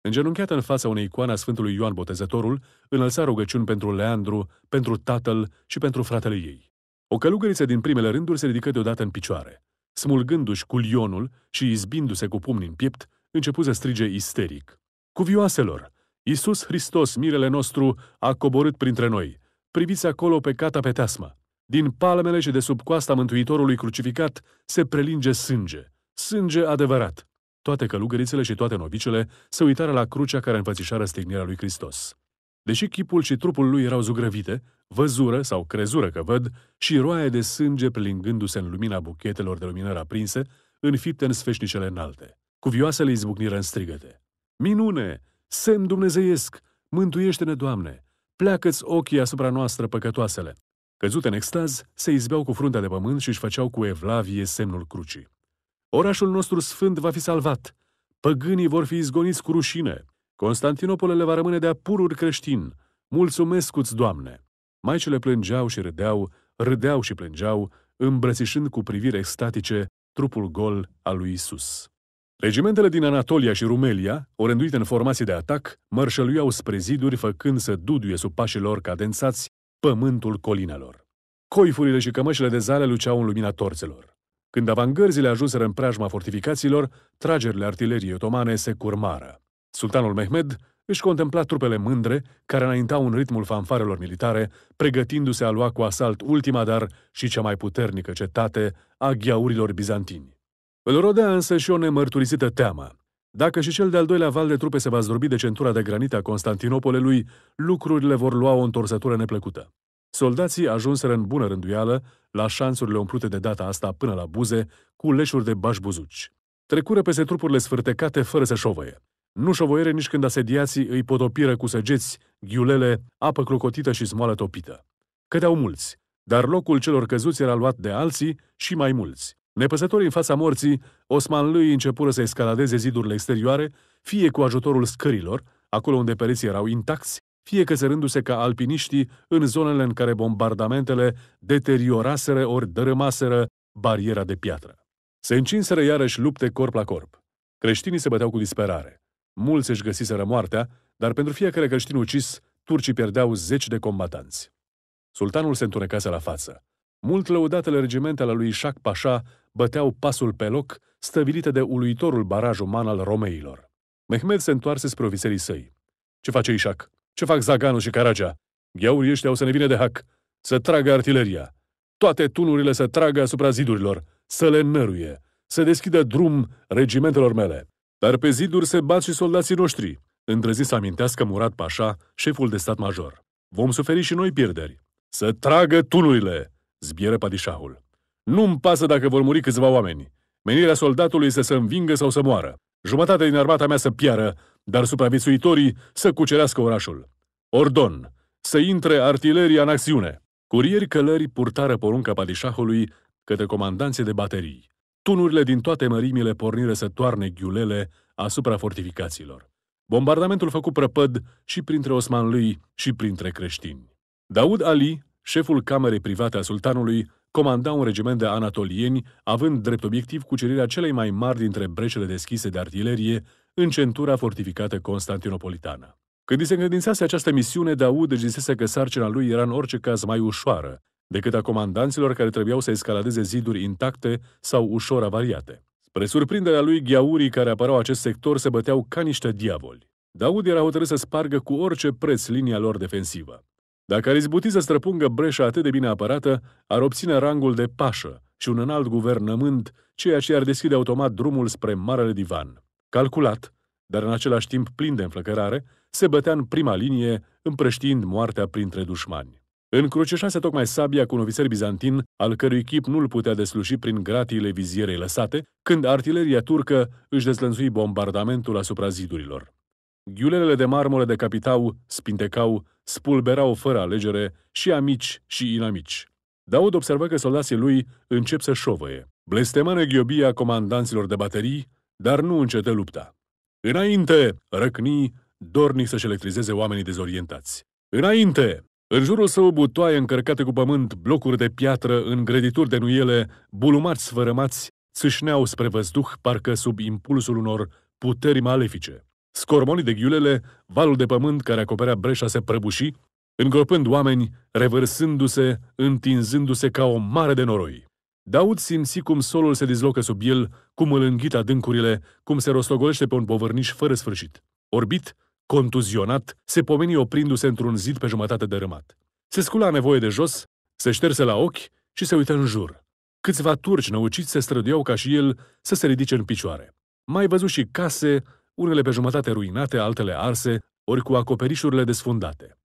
Îngenuncheată în fața unei icoane a Sfântului Ioan Botezătorul, înălța rugăciuni pentru Leandru, pentru tatăl și pentru fratele ei. O călugăriță din primele rânduri se ridică deodată în picioare. Smulgându-și culionul și izbindu-se cu pumni în piept, începu să strige isteric. Cuvioaselor, Iisus Hristos, mirele nostru, a coborât printre noi priviți acolo pe teasmă. Din palmele și de sub coasta Mântuitorului crucificat se prelinge sânge, sânge adevărat. Toate călugărițele și toate novicele se uitară la crucea care înfățișa răstignirea lui Hristos. Deși chipul și trupul lui erau zugrăvite, văzură sau crezură că văd și roaie de sânge plingându-se în lumina buchetelor de luminări aprinse, înfipte în sfeșnicele înalte. Cuvioasele izbucniră în strigăte. Minune! Semn dumnezeiesc! Mântuiește-ne, Doamne! Pleacă-ți ochii asupra noastră păcătoasele. Căzute în extaz, se izbeau cu fruntea de pământ și își făceau cu evlavie semnul crucii. Orașul nostru sfânt va fi salvat. Păgânii vor fi izgoniți cu rușine. le va rămâne de-a pururi creștin. mulțumesc cu Doamne! Maicele plângeau și râdeau, râdeau și plângeau, îmbrățișând cu priviri extatice trupul gol al lui Isus. Regimentele din Anatolia și Rumelia, orânduite în formații de atac, mărșăluiau spre ziduri făcând să duduie sub pașii lor cadențați pământul colinelor. Coifurile și cămășile de zale luceau în lumina torțelor. Când avangărzile ajunseră în preajma fortificațiilor, tragerile artileriei otomane se curmară. Sultanul Mehmed își contempla trupele mândre care înaintau în ritmul fanfarelor militare, pregătindu-se a lua cu asalt ultima, dar și cea mai puternică cetate a gheaurilor bizantini. Îl rodea însă și o nemărturisită teamă. Dacă și cel de-al doilea val de trupe se va zdrobi de centura de granit a Constantinopolului, lucrurile vor lua o întorsătură neplăcută. Soldații ajunseră în bună rânduială, la șansurile umplute de data asta până la buze, cu leșuri de bașbuzuci. Trecură peste trupurile sfârtecate fără să șovăie. Nu șovoiere nici când asediații îi potopiră cu săgeți, ghiulele, apă crocotită și smoală topită. Cădeau mulți, dar locul celor căzuți era luat de alții și mai mulți. Nepăsători în fața morții, lui începură să escaladeze zidurile exterioare, fie cu ajutorul scărilor, acolo unde pereții erau intacți, fie căzărându-se ca alpiniștii în zonele în care bombardamentele deterioraseră ori dărâmaseră bariera de piatră. Se încinseră iarăși lupte corp la corp. Creștinii se băteau cu disperare. Mulți își găsiseră moartea, dar pentru fiecare creștin ucis, turcii pierdeau zeci de combatanți. Sultanul se întunecase la față. Mult lăudatele regimente ale lui Jacques Pașa băteau pasul pe loc, stăvilite de uluitorul baraj uman al romeilor. Mehmed se întoarse spre ofițerii săi. Ce face Ișac? Ce fac Zaganu și Caragea? Gheaurii ăștia o să ne vină de hac. Să tragă artileria. Toate tunurile să tragă asupra zidurilor, să le năruie, să deschidă drum regimentelor mele. Dar pe ziduri se bat și soldații noștri, îndrăzi să amintească Murat Pașa, șeful de stat major. Vom suferi și noi pierderi. Să tragă tunurile! zbieră padișahul. Nu-mi pasă dacă vor muri câțiva oameni. Menirea soldatului este să se învingă sau să moară. Jumătate din armata mea să piară, dar supraviețuitorii să cucerească orașul. Ordon! Să intre artileria în acțiune! Curieri călări purtară porunca padișahului către comandanții de baterii. Tunurile din toate mărimile porniră să toarne ghiulele asupra fortificațiilor. Bombardamentul făcut prăpăd și printre osmanlii și printre creștini. Daud Ali șeful Camerei Private a Sultanului comanda un regiment de anatolieni, având drept obiectiv cucerirea celei mai mari dintre breșele deschise de artilerie în centura fortificată constantinopolitană. Când îi se încredințase această misiune, Daud își zisese că sarcina lui era în orice caz mai ușoară decât a comandanților care trebuiau să escaladeze ziduri intacte sau ușor avariate. Spre surprinderea lui, ghiaurii care apărau acest sector se băteau ca niște diavoli. Daud era hotărât să spargă cu orice preț linia lor defensivă. Dacă ar izbuti să străpungă breșa atât de bine apărată, ar obține rangul de pașă și un înalt guvernământ, ceea ce ar deschide automat drumul spre marele divan. Calculat, dar în același timp plin de înflăcărare, se bătea în prima linie, împrăștiind moartea printre dușmani. Încrucișase tocmai sabia cu un ofițer bizantin, al cărui chip nu-l putea desluși prin gratiile vizierei lăsate, când artileria turcă își dezlănțui bombardamentul asupra zidurilor. Ghiulelele de marmură decapitau, spintecau, spulberau fără alegere și amici și inamici. Daud observă că soldații lui încep să șovăie. Blestemă ghiobia comandanților de baterii, dar nu încetă lupta. Înainte, răcni, dornic să-și electrizeze oamenii dezorientați. Înainte! În jurul său butoaie încărcate cu pământ, blocuri de piatră, îngrădituri de nuiele, bulumați sfărămați, țâșneau spre văzduh, parcă sub impulsul unor puteri malefice. Scormoni de ghiulele, valul de pământ care acoperea breșa se prăbuși, îngropând oameni, revărsându-se, întinzându-se ca o mare de noroi. Daud simți cum solul se dizlocă sub el, cum îl înghit adâncurile, cum se rostogolește pe un povărniș fără sfârșit. Orbit, contuzionat, se pomeni oprindu-se într-un zid pe jumătate de rămat. Se scula nevoie de jos, se șterse la ochi și se uită în jur. Câțiva turci năuciți se străduiau ca și el să se ridice în picioare. Mai văzut și case, unele pe jumătate ruinate, altele arse, ori cu acoperișurile desfundate.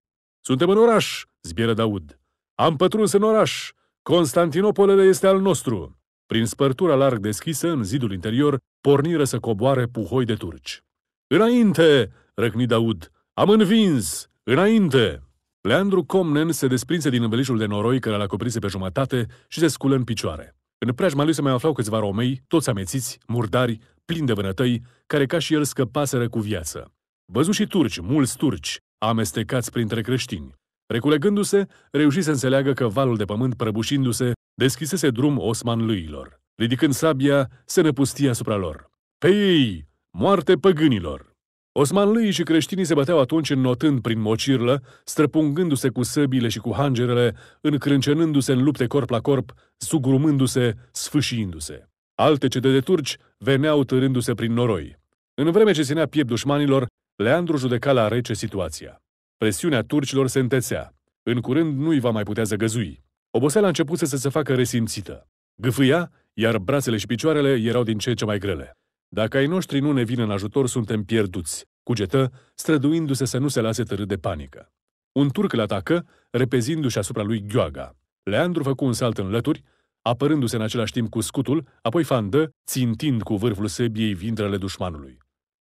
Suntem în oraș, zbieră Daud. Am pătruns în oraș. Constantinopolele este al nostru. Prin spărtura larg deschisă, în zidul interior, porniră să coboare puhoi de turci. Înainte, răcni Daud, am învins! Înainte! Leandru Comnen se desprinse din îmbelișul de noroi care l a acoprise pe jumătate și se sculă în picioare. În preajma lui se mai aflau câțiva romei, toți amețiți, murdari, plin de vânătăi, care ca și el scăpaseră cu viață. Văzu și turci, mulți turci, amestecați printre creștini. Reculegându-se, reuși să înțeleagă că valul de pământ prăbușindu-se deschisese drum osmanluilor. Ridicând sabia, se năpustia asupra lor. Pe ei! Moarte păgânilor! Osmanlii și creștinii se băteau atunci înnotând prin mocirlă, străpungându-se cu săbile și cu hangerele, încrâncenându-se în lupte corp la corp, sugrumându-se, sfâșiindu-se. Alte cete de turci veneau târându-se prin noroi. În vreme ce ținea piept dușmanilor, Leandru judeca la rece situația. Presiunea turcilor se întețea. În curând nu-i va mai putea zăgăzui. Oboseala începuse să se facă resimțită. Gâfâia, iar brațele și picioarele erau din ce ce mai grele. Dacă ai noștri nu ne vin în ajutor, suntem pierduți, cugetă, străduindu-se să nu se lase târât de panică. Un turc îl atacă, repezindu-și asupra lui Gheoaga. Leandru făcu un salt în lături, apărându-se în același timp cu scutul, apoi fandă, țintind cu vârful săbiei vintrele dușmanului.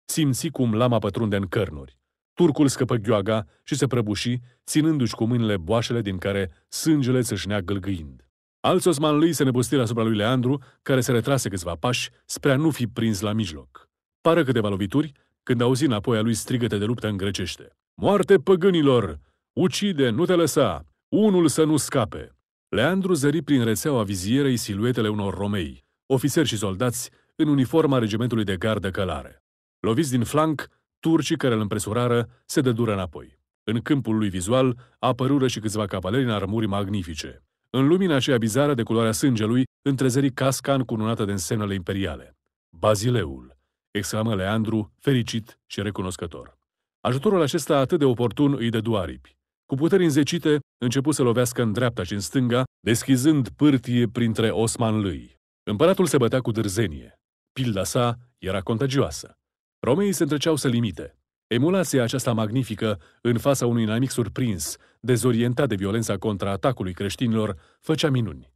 Simți cum lama pătrunde în cărnuri. Turcul scăpă gheoaga și se prăbuși, ținându-și cu mâinile boașele din care sângele țâșnea gâlgâind. Alți lui se nebustiră asupra lui Leandru, care se retrase câțiva pași spre a nu fi prins la mijloc. Pară câteva lovituri, când auzi înapoi a lui strigăte de luptă în grecește. Moarte păgânilor! Ucide, nu te lăsa! Unul să nu scape! Leandru zări prin rețeaua vizierei siluetele unor romei, ofițeri și soldați, în uniforma regimentului de gardă călare. Loviți din flanc, turcii care îl împresurară se dădură înapoi. În câmpul lui vizual apărură și câțiva cavaleri în armuri magnifice. În lumina aceea bizară de culoarea sângelui, întrezări casca încununată de însemnele imperiale. Bazileul, exclamă Leandru, fericit și recunoscător. Ajutorul acesta atât de oportun îi dă aripi. Cu puteri înzecite, începu să lovească în dreapta și în stânga, deschizând pârtie printre lui. Împăratul se bătea cu dârzenie. Pilda sa era contagioasă. Romeii se întreceau să limite. Emulația aceasta magnifică, în fața unui inamic surprins, dezorientat de violența contraatacului creștinilor, făcea minuni.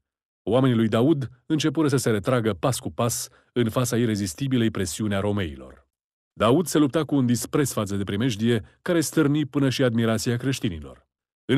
Oamenii lui Daud începură să se retragă pas cu pas în fața irezistibilei presiune a romeilor. Daud se lupta cu un dispreț față de primejdie care stârni până și admirația creștinilor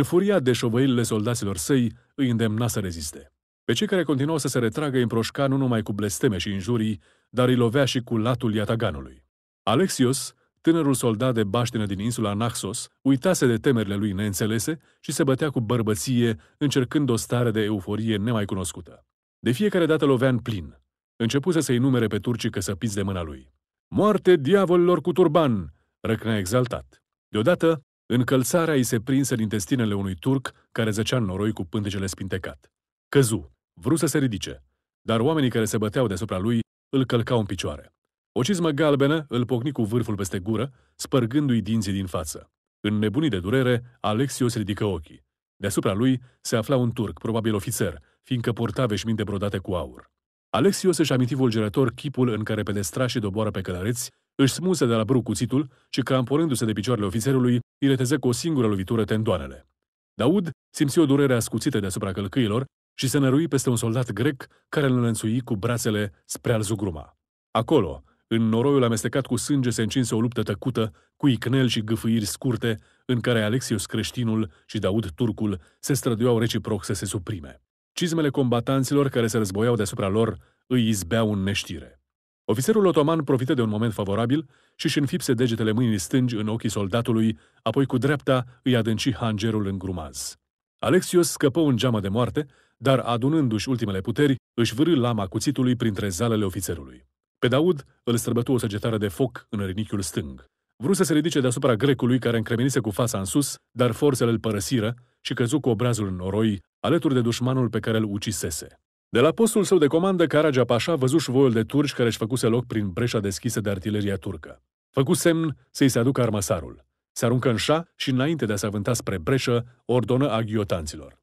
furia de șovăilele soldaților săi, îi îndemna să reziste. Pe cei care continuau să se retragă împroșca nu numai cu blesteme și injurii, dar îi lovea și cu latul iataganului. Alexios, tânărul soldat de baștină din insula Naxos, uitase de temerile lui neînțelese și se bătea cu bărbăție, încercând o stare de euforie nemai cunoscută. De fiecare dată lovea în plin. Începuse să-i numere pe turcii căsăpiți de mâna lui. Moarte diavolilor cu turban!" răcnea exaltat. Deodată, Încălțarea îi se prinse din testinele unui turc care zăcea în noroi cu pântecele spintecat. Căzu, vru să se ridice, dar oamenii care se băteau deasupra lui îl călcau în picioare. O cizmă galbenă îl pocni cu vârful peste gură, spărgându-i dinții din față. În nebunii de durere, Alexios ridică ochii. Deasupra lui se afla un turc, probabil ofițer, fiindcă purta veșminte brodate cu aur. Alexios își aminti vulgerător chipul în care pedestrașii doboară pe călăreți, își smuse de la brâu cuțitul și, cramponându-se de picioarele ofițerului, îi reteze cu o singură lovitură tendoanele. Daud simți o durere ascuțită deasupra călcâilor și se nărui peste un soldat grec care îl înlănțui cu brațele spre al zugruma. Acolo, în noroiul amestecat cu sânge se încinse o luptă tăcută, cu icnel și gâfâiri scurte, în care Alexios creștinul și Daud turcul se străduiau reciproc să se suprime. Cizmele combatanților care se războiau deasupra lor îi izbeau în neștire. Ofițerul otoman profită de un moment favorabil și își înfipse degetele mâinii stângi în ochii soldatului, apoi cu dreapta îi adânci hangerul în grumaz. Alexios scăpă un geamă de moarte, dar adunându-și ultimele puteri, își vârâ lama cuțitului printre zalele ofițerului. Pe Daud îl străbătu o săgetare de foc în rinichiul stâng. Vru să se ridice deasupra grecului care încremenise cu fața în sus, dar forțele îl părăsiră și căzu cu obrazul în noroi, alături de dușmanul pe care îl ucisese. De la postul său de comandă, Caragea Pașa văzu voiul de turci care își făcuse loc prin breșa deschisă de artileria turcă. Făcu semn să-i se aducă armasarul. Se aruncă în șa și, înainte de a se avânta spre breșă, ordonă aghiotanților.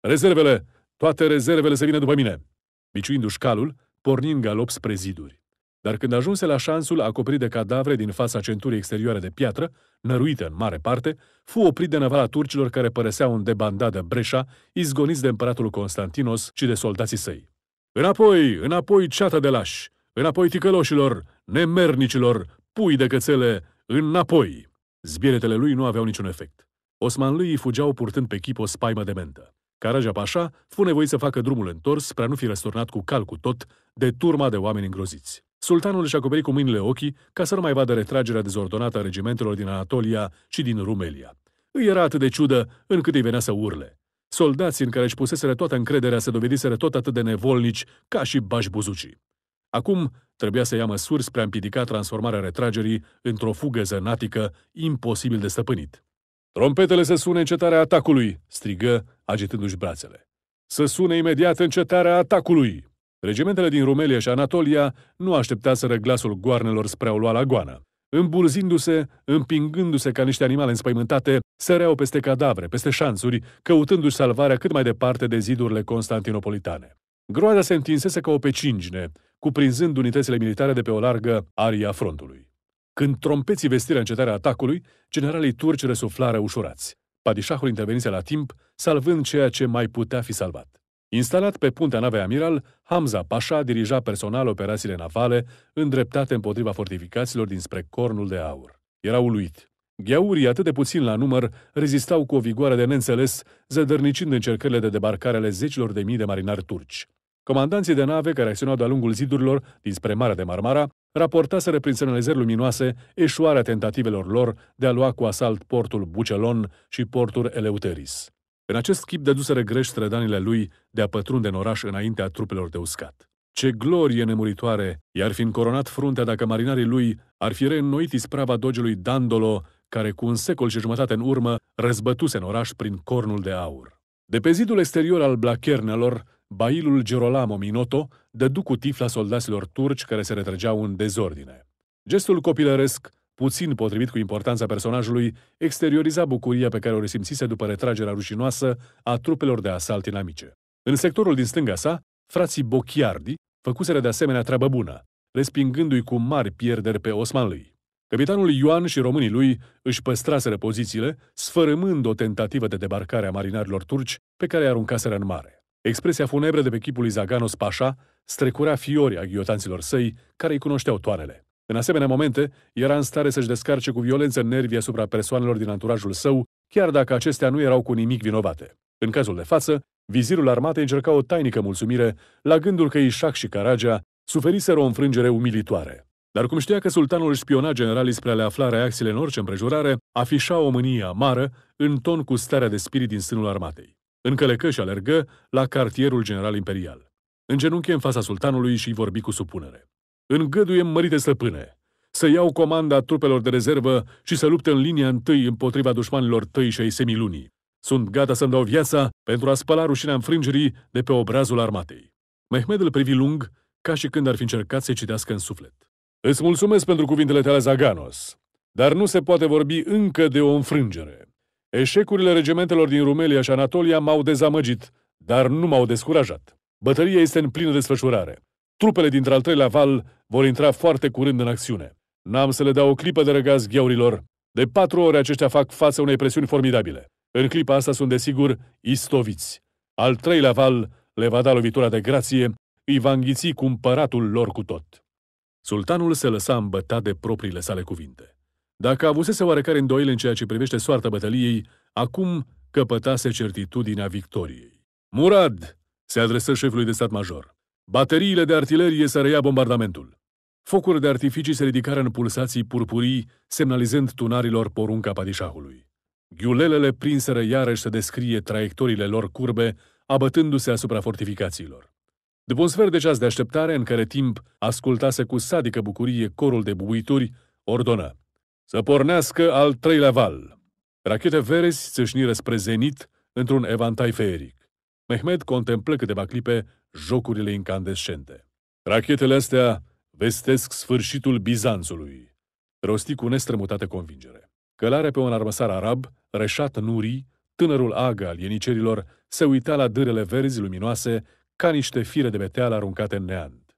Rezervele! Toate rezervele se vină după mine! Biciuindu-și calul, porni în galop spre ziduri dar când ajunse la șansul acoperit de cadavre din fața centurii exterioare de piatră, năruită în mare parte, fu oprit de navala turcilor care un în debandadă Breșa, izgoniți de împăratul Constantinos și de soldații săi. Înapoi, înapoi ceată de lași, înapoi ticăloșilor, nemernicilor, pui de cățele, înapoi! Zbieretele lui nu aveau niciun efect. Osmanlâii fugeau purtând pe chip o spaimă de mentă. Caraja Pașa fu nevoit să facă drumul întors spre a nu fi răsturnat cu cal cu tot de turma de oameni îngroziți. Sultanul își acoperi cu mâinile ochii ca să nu mai vadă retragerea dezordonată a regimentelor din Anatolia și din Rumelia. Îi era atât de ciudă încât îi venea să urle. Soldații în care își puseseră toată încrederea se dovediseră tot atât de nevolnici ca și bașbuzucii. Acum trebuia să ia măsuri spre a împiedica transformarea retragerii într-o fugă zănatică imposibil de stăpânit. Trompetele se sune încetarea atacului!" strigă, agitându-și brațele. Să sune imediat încetarea atacului!" Regimentele din Rumelia și Anatolia nu să răglasul goarnelor spre a lua la goană. Îmburzindu-se, împingându-se ca niște animale înspăimântate, săreau peste cadavre, peste șanțuri, căutându-și salvarea cât mai departe de zidurile constantinopolitane. Groada se întinsese ca o pecingine, cuprinzând unitățile militare de pe o largă aria frontului. Când trompeții vestiră încetarea atacului, generalii turci răsuflară ușurați. Padișahul intervenise la timp, salvând ceea ce mai putea fi salvat. Instalat pe puntea navei Amiral, Hamza Pasha dirija personal operațiile navale îndreptate împotriva fortificațiilor dinspre Cornul de Aur. Era uluit. Gheaurii, atât de puțin la număr, rezistau cu o vigoare de neînțeles, zădărnicind încercările de debarcare ale zecilor de mii de marinari turci. Comandanții de nave care acționau de-a lungul zidurilor dinspre Marea de Marmara raportaseră prin semnalizări luminoase eșuarea tentativelor lor de a lua cu asalt portul Bucelon și portul Eleuteris. În acest schimb dăduseră greș strădanile lui de a pătrunde în oraș înaintea trupelor de uscat. Ce glorie nemuritoare i-ar fi încoronat fruntea dacă marinarii lui ar fi reînnoit isprava dogelui Dandolo, care cu un secol și jumătate în urmă răzbătuse în oraș prin cornul de aur. De pe zidul exterior al blachernelor, bailul Gerolamo Minoto dădu cu tifla soldaților turci care se retrăgeau în dezordine. Gestul copilăresc puțin potrivit cu importanța personajului, exterioriza bucuria pe care o resimțise după retragerea rușinoasă a trupelor de asalt inamice. În sectorul din stânga sa, frații Bochiardi făcuseră de asemenea treabă bună, respingându-i cu mari pierderi pe Osmanlii. Capitanul Ioan și românii lui își păstraseră pozițiile, sfărâmând o tentativă de debarcare a marinarilor turci pe care i aruncaseră în mare. Expresia funebră de pe chipul lui Zaganos Pașa strecura fiorii a ghiotanților săi, care îi cunoșteau toanele. În asemenea momente, era în stare să-și descarce cu violență nervii asupra persoanelor din anturajul său, chiar dacă acestea nu erau cu nimic vinovate. În cazul de față, vizirul armatei încerca o tainică mulțumire la gândul că Ișac și Caragea suferiseră o înfrângere umilitoare. Dar cum știa că sultanul își spiona generalii spre a le afla reacțiile în orice împrejurare, afișa o mânie amară în ton cu starea de spirit din sânul armatei. Încălecă și alergă la cartierul general imperial. În genunchi în fața sultanului și vorbi cu supunere. Îngăduie mărite stăpâne, să iau comanda trupelor de rezervă și să lupte în linia întâi împotriva dușmanilor tăi și ai semilunii. Sunt gata să-mi dau viața pentru a spăla rușinea înfrângerii de pe obrazul armatei. Mehmed îl privi lung, ca și când ar fi încercat să citească în suflet. Îți mulțumesc pentru cuvintele tale, Zaganos, dar nu se poate vorbi încă de o înfrângere. Eșecurile regimentelor din Rumelia și Anatolia m-au dezamăgit, dar nu m-au descurajat. Bătălia este în plină desfășurare. Trupele dintre al treilea val vor intra foarte curând în acțiune. N-am să le dau o clipă de răgaz gheurilor. De patru ore aceștia fac față unei presiuni formidabile. În clipa asta sunt desigur istoviți. Al treilea val le va da lovitura de grație, îi va înghiți cumpăratul lor cu tot. Sultanul se lăsa îmbătat de propriile sale cuvinte. Dacă avusese oarecare îndoile în ceea ce privește soarta bătăliei, acum căpătase certitudinea victoriei. Murad! se adresă șefului de stat major. Bateriile de artilerie să reia bombardamentul. Focuri de artificii se ridicară în pulsații purpurii, semnalizând tunarilor porunca padișahului. Ghiulelele prinseră iarăși să descrie traiectoriile lor curbe, abătându-se asupra fortificațiilor. După un sfert de ceas de așteptare, în care timp ascultase cu sadică bucurie corul de buituri, ordonă. Să pornească al treilea val. Rachete verezi țâșniră spre zenit într-un evantai feeric. Mehmed contemplă câteva clipe jocurile incandescente. Rachetele astea vestesc sfârșitul Bizanțului, rosti cu nestrămutată convingere. Călarea pe un armăsar arab, Reșat Nuri, tânărul agă al ienicerilor, se uita la dârele verzi luminoase ca niște fire de meteală aruncate în neant.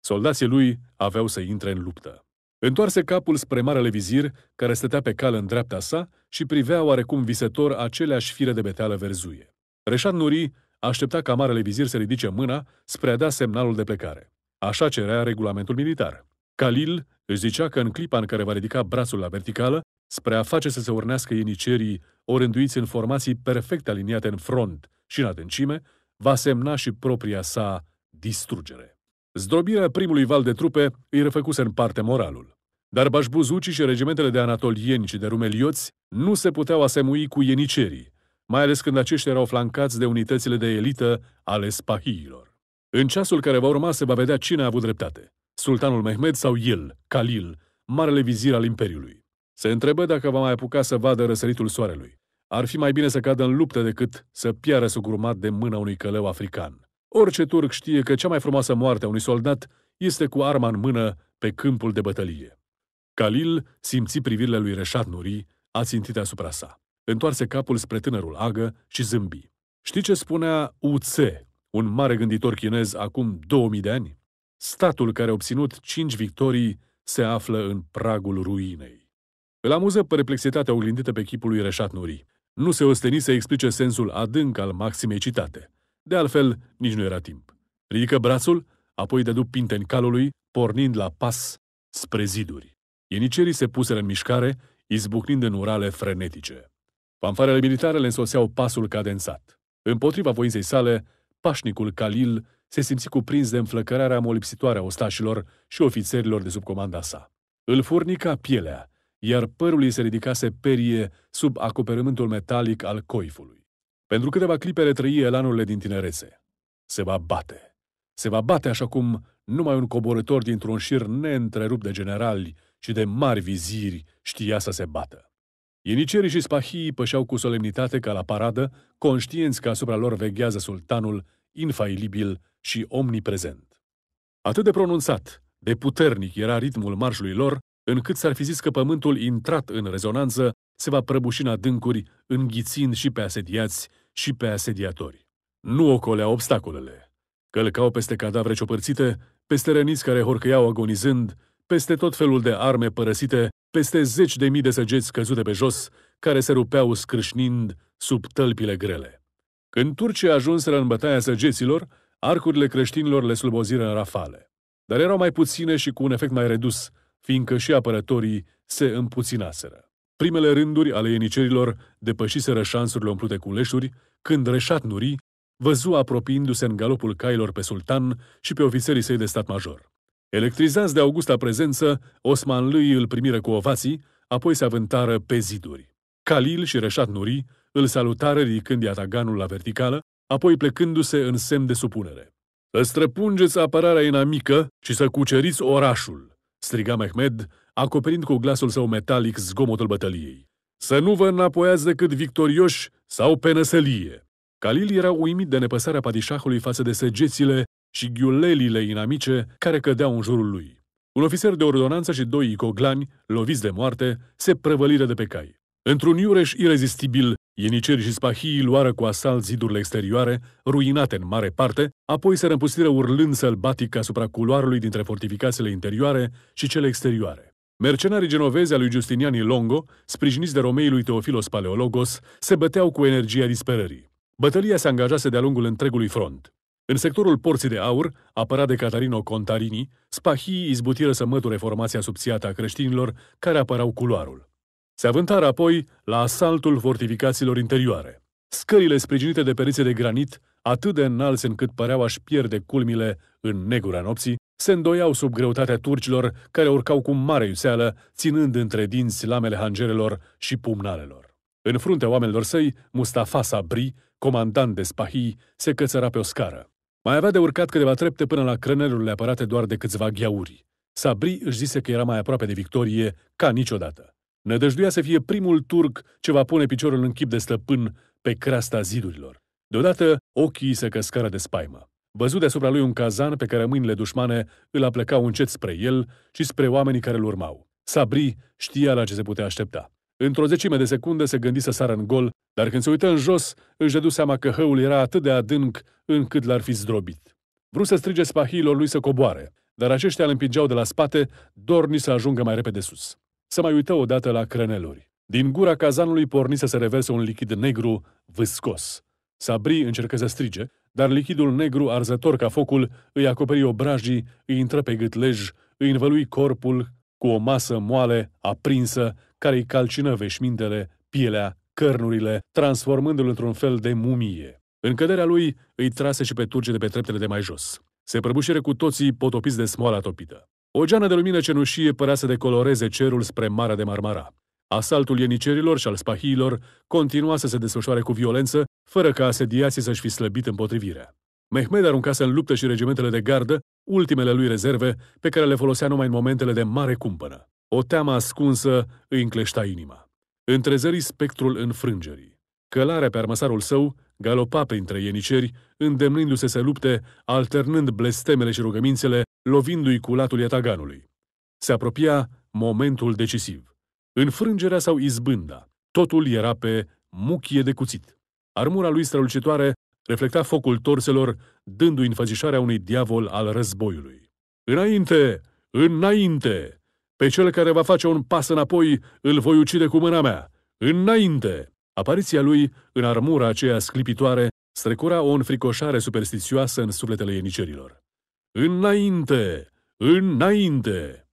Soldații lui aveau să intre în luptă. Întoarse capul spre marele vizir, care stătea pe cal în dreapta sa și privea oarecum visător aceleași fire de meteală verzuie. Reșat Nuri aștepta ca marele vizir să ridice mâna spre a da semnalul de plecare. Așa cerea regulamentul militar. Khalil își zicea că în clipa în care va ridica brațul la verticală, spre a face să se urnească ienicerii orânduiți în formații perfect aliniate în front și în adâncime, va semna și propria sa distrugere. Zdrobirea primului val de trupe îi refăcuse în parte moralul. Dar bașbuzucii și regimentele de anatolieni și de rumelioți nu se puteau asemui cu ienicerii, mai ales când aceștia erau flancați de unitățile de elită ale spahiilor. În ceasul care va urma se va vedea cine a avut dreptate, sultanul Mehmed sau el, Khalil, marele vizir al Imperiului. Se întrebă dacă va mai apuca să vadă răsăritul soarelui. Ar fi mai bine să cadă în luptă decât să piară sugrumat de mâna unui călău african. Orice turc știe că cea mai frumoasă moarte a unui soldat este cu arma în mână pe câmpul de bătălie. Khalil simți privirile lui Reșat Nuri țintit asupra sa. Întoarse capul spre tânărul agă și zâmbi. Știi ce spunea U Tse, un mare gânditor chinez acum 2000 de ani? Statul care a obținut cinci victorii se află în pragul ruinei. Îl amuză perplexitatea oglindită pe chipul lui Reșat Nuri. Nu se osteni să explice sensul adânc al maximei citate. De altfel, nici nu era timp. Ridică brațul, apoi dădu în calului, pornind la pas spre ziduri. Ienicerii se puseră în mișcare, izbucnind în urale frenetice. Fanfarele militare le însoseau pasul cadențat. Împotriva voinței sale, pașnicul Khalil se simți cuprins de înflăcărarea molipsitoare a ostașilor și ofițerilor de sub comanda sa. Îl furnica pielea, iar părul îi se ridicase perie sub acoperământul metalic al coifului. Pentru câteva clipe retrăi elanurile din tinerețe. Se va bate. Se va bate așa cum numai un coborător dintr-un șir neîntrerupt de generali și de mari viziri știa să se bată. Ienicerii și spahii pășeau cu solemnitate ca la paradă, conștienți că asupra lor veghează sultanul, infailibil și omniprezent. Atât de pronunțat, de puternic era ritmul marșului lor, încât s-ar fi zis că pământul intrat în rezonanță se va prăbuși în adâncuri, înghițind și pe asediați și pe asediatori. Nu ocolea obstacolele. Călcau peste cadavre ciopărțite, peste răniți care horcăiau agonizând, peste tot felul de arme părăsite peste zeci de mii de săgeți căzute pe jos, care se rupeau scrâșnind sub tălpile grele. Când turcii ajunseră în bătaia săgeților, arcurile creștinilor le sluboziră în rafale. Dar erau mai puține și cu un efect mai redus, fiindcă și apărătorii se împuținaseră. Primele rânduri ale ienicerilor depășiseră șansurile umplute cu leșuri, când Reșat Nuri văzu apropiindu-se în galopul cailor pe sultan și pe ofițerii săi de stat major. Electrizați de augusta prezență, Osman Lui îl primiră cu ovații, apoi se avântară pe ziduri. Khalil și Reșat Nuri îl salutară ridicând iataganul la verticală, apoi plecându-se în semn de supunere. Să străpungeți apărarea inamică și să cuceriți orașul, striga Mehmed, acoperind cu glasul său metalic zgomotul bătăliei. Să nu vă înapoiați decât victorioși sau pe năsălie. Khalil era uimit de nepăsarea padișahului față de săgețile și ghiulelile inamice care cădeau în jurul lui. Un ofițer de ordonanță și doi icoglani, loviți de moarte, se prăvăliră de pe cai. Într-un iureș irezistibil, ienicerii și spahii luară cu asalt zidurile exterioare, ruinate în mare parte, apoi se rămpustiră urlând sălbatic asupra culoarului dintre fortificațiile interioare și cele exterioare. Mercenarii genovezi al lui Justinian Longo, sprijiniți de romeii lui Teofilos Paleologos, se băteau cu energia disperării. Bătălia se angajase de-a lungul întregului front. În sectorul Porții de Aur, apărat de Catarino Contarini, spahii izbutiră să măture formația subțiată a creștinilor care apărau culoarul. Se avântară apoi la asaltul fortificațiilor interioare. Scările sprijinite de perițe de granit, atât de înalți încât păreau a-și pierde culmile în negura nopții, se îndoiau sub greutatea turcilor care urcau cu mare iuseală, ținând între dinți lamele hangerelor și pumnalelor. În fruntea oamenilor săi, Mustafa Sabri, comandant de spahii, se cățăra pe o scară. Mai avea de urcat câteva trepte până la crânelurile apărate doar de câțiva gheauri. Sabri își zise că era mai aproape de victorie ca niciodată. Nădăjduia să fie primul turc ce va pune piciorul în chip de stăpân pe creasta zidurilor. Deodată, ochii se căscară de spaimă. Văzut deasupra lui un cazan pe care mâinile dușmane îl aplecau încet spre el și spre oamenii care îl urmau. Sabri știa la ce se putea aștepta. Într-o zecime de secundă se gândi să sară în gol, dar când se uită în jos, își dădu seama că hăul era atât de adânc încât l-ar fi zdrobit. Vru să strige spahiilor lui să coboare, dar aceștia îl împingeau de la spate, dorni să ajungă mai repede sus. Să mai uită odată la creneluri. Din gura cazanului porni să se reverse un lichid negru viscos. Sabri încercă să strige, dar lichidul negru arzător ca focul îi acoperi obrajii, îi intră pe gâtlej, îi învălui corpul cu o masă moale, aprinsă, care îi calcină veșmintele, pielea, cărnurile, transformându-l într-un fel de mumie. În căderea lui îi trase și pe turce de pe treptele de mai jos. Se prăbușire cu toții potopiți de smoala topită. O geană de lumină cenușie părea să decoloreze cerul spre Marea de Marmara. Asaltul ienicerilor și al spahiilor continua să se desfășoare cu violență, fără ca asediații să-și fi slăbit împotrivirea. Mehmed aruncase în luptă și regimentele de gardă, ultimele lui rezerve, pe care le folosea numai în momentele de mare cumpănă. O teamă ascunsă îi încleșta inima. Întrezării spectrul înfrângerii. Călarea pe armăsarul său galopa printre ieniceri, îndemnindu-se să lupte, alternând blestemele și rugămințele, lovindu-i cu latul iataganului. Se apropia momentul decisiv. Înfrângerea sau izbânda, totul era pe muchie de cuțit. Armura lui strălucitoare reflecta focul torselor, dându-i înfățișarea unui diavol al războiului. Înainte! Înainte! Pe cel care va face un pas înapoi, îl voi ucide cu mâna mea! Înainte! Apariția lui, în armura aceea sclipitoare, strecura o înfricoșare superstițioasă în sufletele ienicerilor. Înainte! Înainte!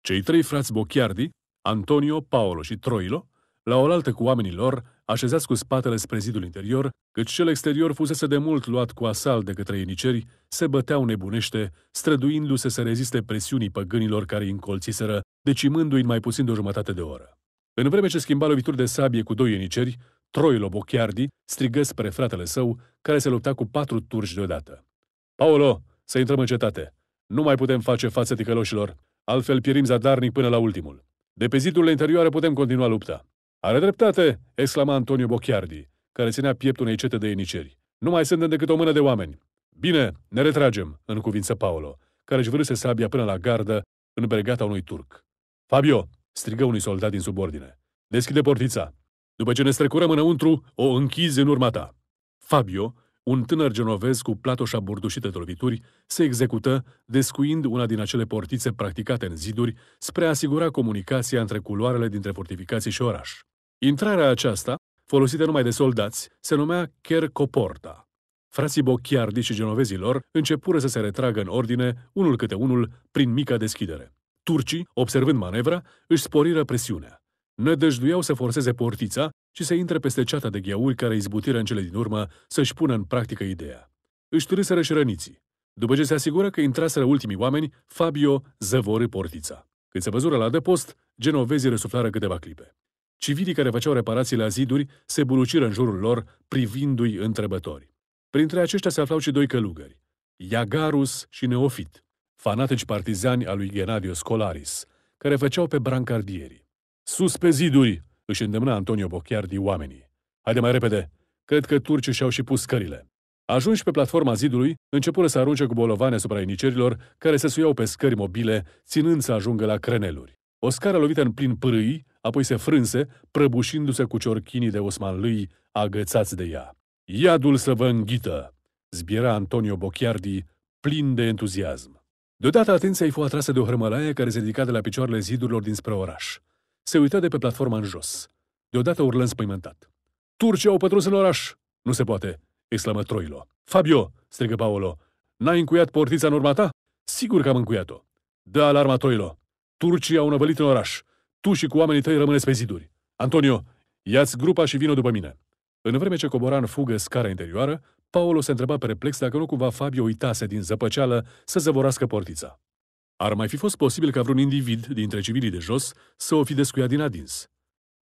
Cei trei frați Bochiardi, Antonio, Paolo și Troilo, la oaltă cu oamenii lor, așezați cu spatele spre zidul interior, cât cel exterior fusese de mult luat cu asalt de către ieniceri, se băteau nebunește, străduindu-se să reziste presiunii păgânilor care îi încolțiseră, decimându-i mai puțin de o jumătate de oră. În vreme ce schimba lovituri de sabie cu doi ieniceri, Troilo Bocchiardi strigă spre fratele său, care se lupta cu patru turci deodată. Paolo, să intrăm în cetate! Nu mai putem face față ticăloșilor, altfel pierim zadarnic până la ultimul. De pe zidurile interioare putem continua lupta. Are dreptate!" exclama Antonio Bocchiardi, care ținea pieptul unei cete de ieniceri. Nu mai suntem decât o mână de oameni. Bine, ne retragem, în cuvință Paolo, care își vrâse sabia până la gardă, în bregata unui turc. Fabio, strigă unui soldat din subordine. Deschide portița. După ce ne strecurăm înăuntru, o închizi în urma ta. Fabio un tânăr genovez cu platoșa burdușită de lovituri se execută, descuind una din acele portițe practicate în ziduri spre a asigura comunicația între culoarele dintre fortificații și oraș. Intrarea aceasta, folosită numai de soldați, se numea Chercoporta. Frații Bocchiardi și genovezilor începură să se retragă în ordine, unul câte unul, prin mica deschidere. Turcii, observând manevra, își sporiră presiunea. Nădăjduiau să forceze portița și să intre peste ceata de gheauri care izbutiră în cele din urmă să-și pună în practică ideea. Își târâseră și răniții. După ce se asigură că intraseră ultimii oameni, Fabio zăvorâ portița. Când se văzură la depost, genovezii răsuflară câteva clipe. Civilii care făceau reparații la ziduri se buluciră în jurul lor, privindu-i întrebători. Printre aceștia se aflau și doi călugări, Iagarus și Neofit, fanatici partizani al lui Genadio Scolaris, care făceau pe brancardierii. Sus pe ziduri!" își îndemna Antonio Bochiardi oamenii. Haide mai repede! Cred că turcii și-au și pus scările." Ajunși pe platforma zidului, începură să arunce cu bolovane asupra inicerilor care se suiau pe scări mobile, ținând să ajungă la creneluri. O scară lovită în plin pârâi, apoi se frânse, prăbușindu-se cu ciorchinii de Osman Lui agățați de ea. Iadul să vă înghită!" zbiera Antonio Bocchiardi, plin de entuziasm. Deodată atenția îi fu atrasă de o hrămălaie care se ridica de la picioarele zidurilor dinspre oraș se uită de pe platforma în jos. Deodată urlă înspăimântat. Turcii au pătruns în oraș! Nu se poate! exclamă Troilo. Fabio! strigă Paolo. N-ai încuiat portița în urma ta? Sigur că am încuiat-o. Dă alarma, Troilo! Turcii au năvălit în oraș. Tu și cu oamenii tăi rămâneți pe ziduri. Antonio, ia-ți grupa și vino după mine. În vreme ce cobora în fugă scara interioară, Paolo se întreba perplex dacă nu cumva Fabio uitase din zăpăceală să zăvorască portița. Ar mai fi fost posibil ca vreun individ dintre civilii de jos să o fi descuiat din adins.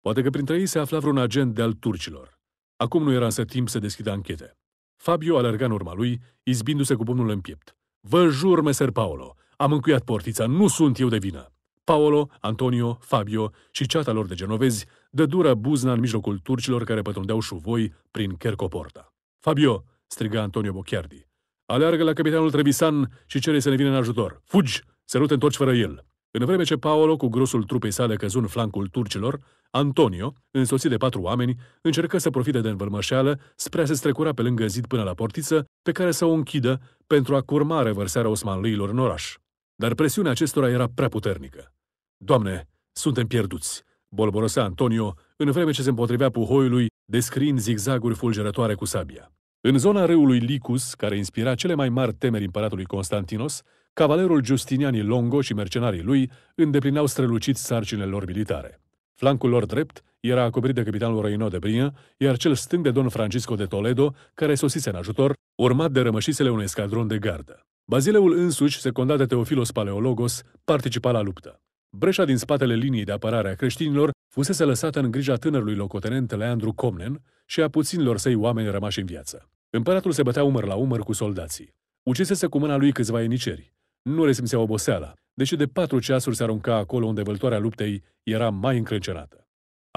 Poate că printre ei se afla vreun agent de-al turcilor. Acum nu era însă timp să deschidă anchete. Fabio alerga în urma lui, izbindu-se cu pumnul în piept. Vă jur, meser Paolo, am încuiat portița, nu sunt eu de vină. Paolo, Antonio, Fabio și ceata lor de genovezi dură buzna în mijlocul turcilor care pătrundeau șuvoi prin Chercoporta. Fabio, striga Antonio Bocchiardi, aleargă la capitanul Trevisan și cere să ne vină în ajutor. Fugi! să nu te întorci fără el. În vreme ce Paolo, cu grosul trupei sale căzut în flancul turcilor, Antonio, însoțit de patru oameni, încercă să profite de învălmășeală spre a se strecura pe lângă zid până la portiță, pe care să o închidă pentru a curma revărsarea osmanlilor în oraș. Dar presiunea acestora era prea puternică. Doamne, suntem pierduți!" bolborosea Antonio, în vreme ce se împotrivea puhoiului, descriind zigzaguri fulgerătoare cu sabia. În zona râului Licus, care inspira cele mai mari temeri împăratului Constantinos, cavalerul Justinianii Longo și mercenarii lui îndeplineau strălucit sarcinile lor militare. Flancul lor drept era acoperit de capitanul Reino de Brin, iar cel stâng de Don Francisco de Toledo, care sosise în ajutor, urmat de rămășisele unui escadron de gardă. Bazileul însuși, secundat de Teofilos Paleologos, participa la luptă. Breșa din spatele liniei de apărare a creștinilor fusese lăsată în grija tânărului locotenent Leandru Comnen și a puținilor săi oameni rămași în viață. Împăratul se bătea umăr la umăr cu soldații. Ucisese cu mâna lui câțiva eniceri. Nu simțea oboseala, deși de patru ceasuri se arunca acolo unde vâltoarea luptei era mai încrâncenată.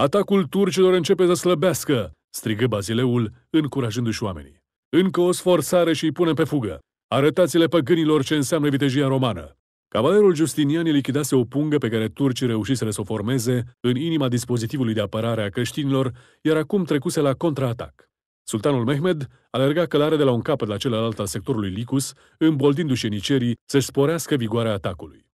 Atacul turcilor începe să slăbească, strigă Bazileul, încurajându-și oamenii. Încă o sforțare și îi punem pe fugă. Arătați-le păgânilor ce înseamnă vitejia romană. Cavalerul Justinian lichidase o pungă pe care turcii reușiseră să o formeze în inima dispozitivului de apărare a creștinilor, iar acum trecuse la contraatac. Sultanul Mehmed alerga călare de la un capăt la celălalt al sectorului Licus, îmboldindu-și enicerii să-și sporească vigoarea atacului.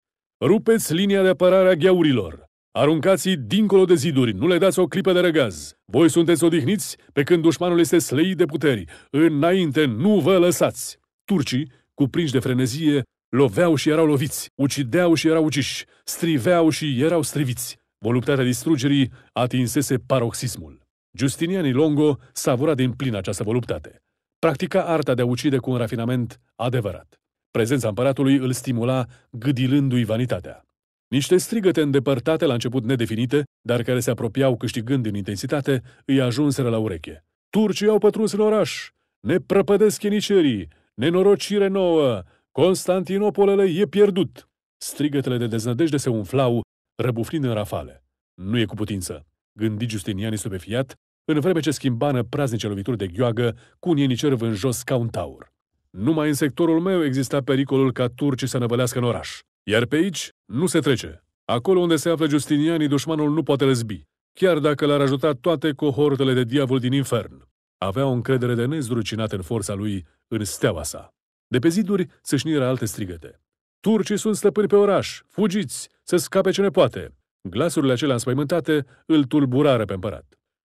Rupeți linia de apărare a gheurilor! aruncați dincolo de ziduri, nu le dați o clipă de răgaz! Voi sunteți odihniți pe când dușmanul este slăit de puteri. Înainte nu vă lăsați! Turcii, cuprinși de frenezie, loveau și erau loviți, ucideau și erau uciși, striveau și erau striviți. Voluptatea distrugerii atinsese paroxismul. Justinian Longo savura din plin această voluptate. Practica arta de a ucide cu un rafinament adevărat. Prezența împăratului îl stimula, gâdilându-i vanitatea. Niște strigăte îndepărtate, la început nedefinite, dar care se apropiau câștigând din intensitate, îi ajunseră la ureche. Turcii au pătruns în oraș! Ne prăpădesc chenicerii! Nenorocire nouă! Constantinopolele e pierdut! Strigătele de deznădejde se umflau, răbuflind în rafale. Nu e cu putință gândi Justinian stupefiat, în vreme ce schimba praznice lovituri de gheoagă cu un în jos ca un taur. Numai în sectorul meu exista pericolul ca turcii să năvălească în oraș, iar pe aici nu se trece. Acolo unde se află Justinianii, dușmanul nu poate răzbi, chiar dacă l-ar ajuta toate cohortele de diavol din infern. Avea o încredere de nezrucinat în forța lui, în steaua sa. De pe ziduri se șniră alte strigăte. Turcii sunt stăpâni pe oraș, fugiți, să scape ne poate. Glasurile acelea înspăimântate îl tulburară pe împărat.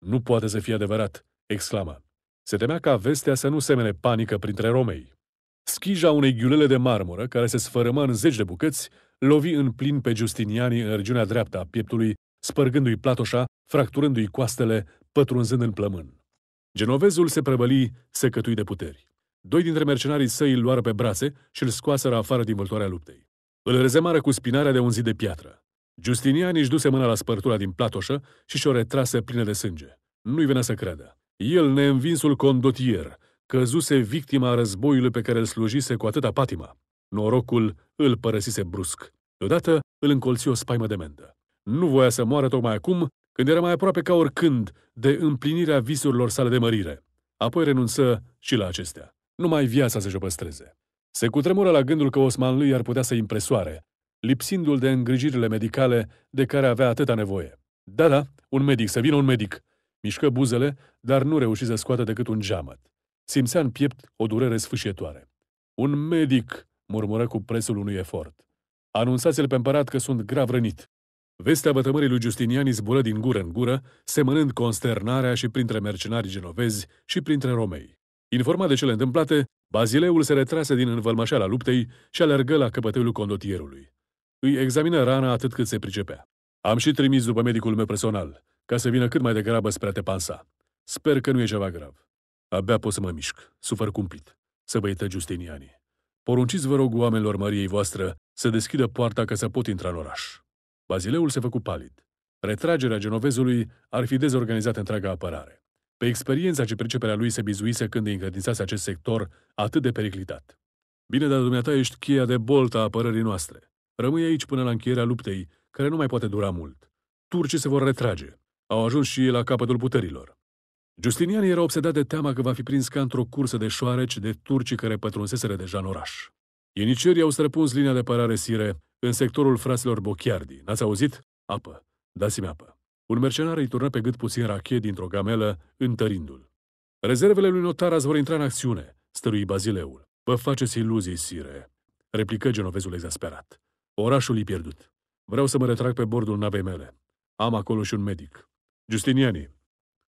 Nu poate să fie adevărat, exclama. Se temea ca vestea să nu semene panică printre romei. Schija unei ghiulele de marmură, care se sfărâmă în zeci de bucăți, lovi în plin pe Justinianii în regiunea dreaptă a pieptului, spărgându-i platoșa, fracturându-i coastele, pătrunzând în plămân. Genovezul se prăbăli, secătui de puteri. Doi dintre mercenarii săi îl luară pe brațe și îl scoaseră afară din vâltoarea luptei. Îl rezemară cu spinarea de un zid de piatră. Justinian își duse mâna la spărtura din platoșă și și-o retrase plină de sânge. Nu-i venea să creadă. El, neînvinsul condotier, căzuse victima războiului pe care îl slujise cu atâta patima. Norocul îl părăsise brusc. Deodată îl încolți o spaimă de mendă. Nu voia să moară tocmai acum, când era mai aproape ca oricând de împlinirea visurilor sale de mărire. Apoi renunță și la acestea. Numai viața să-și o păstreze. Se cutremură la gândul că lui ar putea să impresoare, lipsindu-l de îngrijirile medicale de care avea atâta nevoie. Da, da, un medic, să vină un medic! Mișcă buzele, dar nu reuși să scoată decât un geamăt. Simțea în piept o durere sfâșietoare. Un medic, murmură cu presul unui efort. Anunțați-l pe împărat că sunt grav rănit. Vestea bătămării lui Justiniani izbură din gură în gură, semănând consternarea și printre mercenarii genovezi și printre romei. Informat de cele întâmplate, Bazileul se retrase din învălmășeala luptei și alergă la căpătăiul condotierului îi examină rana atât cât se pricepea. Am și trimis după medicul meu personal, ca să vină cât mai degrabă spre a te pansa. Sper că nu e ceva grav. Abia pot să mă mișc, sufăr cumplit, să băită Justinianii. Porunciți, vă rog, oamenilor Măriei voastră să deschidă poarta ca să pot intra în oraș. Bazileul se făcu palid. Retragerea genovezului ar fi dezorganizat întreaga apărare. Pe experiența ce priceperea lui se bizuise când îi încredințase acest sector atât de periclitat. Bine, dar dumneata ești cheia de bolta a apărării noastre. Rămâi aici până la încheierea luptei, care nu mai poate dura mult. Turcii se vor retrage. Au ajuns și ei la capătul puterilor. Justinian era obsedat de teama că va fi prins ca într-o cursă de șoareci de turcii care pătrunseseră deja în oraș. Ienicerii au străpuns linia de parare sire în sectorul fraților Bochiardi. N-ați auzit? Apă. Dați-mi apă. Un mercenar îi turnă pe gât puțin rachet dintr-o gamelă, întărindu-l. Rezervele lui Notaras vor intra în acțiune, stărui Bazileul. Vă faceți iluzii, sire, replică genovezul exasperat. Orașul e pierdut. Vreau să mă retrag pe bordul navei mele. Am acolo și un medic. Justiniani,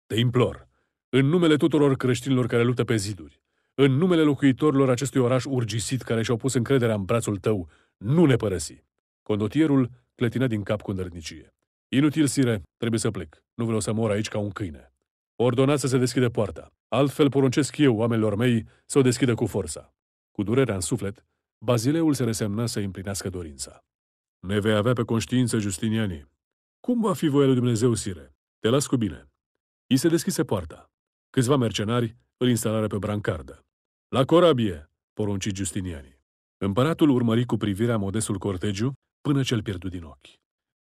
te implor, în numele tuturor creștinilor care luptă pe ziduri, în numele locuitorilor acestui oraș urgisit care și-au pus încrederea în brațul tău, nu ne părăsi. Condotierul clătină din cap cu îndărnicie. Inutil, sire, trebuie să plec. Nu vreau să mor aici ca un câine. Ordonați să se deschidă poarta. Altfel poruncesc eu oamenilor mei să o deschidă cu forța. Cu durerea în suflet, Bazileul se resemna să împlinească dorința. Ne vei avea pe conștiință, Justiniani. Cum va fi voia lui Dumnezeu, Sire? Te las cu bine. I se deschise poarta. Câțiva mercenari îl instalare pe brancardă. La corabie, porunci Justiniani. Împăratul urmări cu privirea modestul cortegiu până ce-l pierdu din ochi.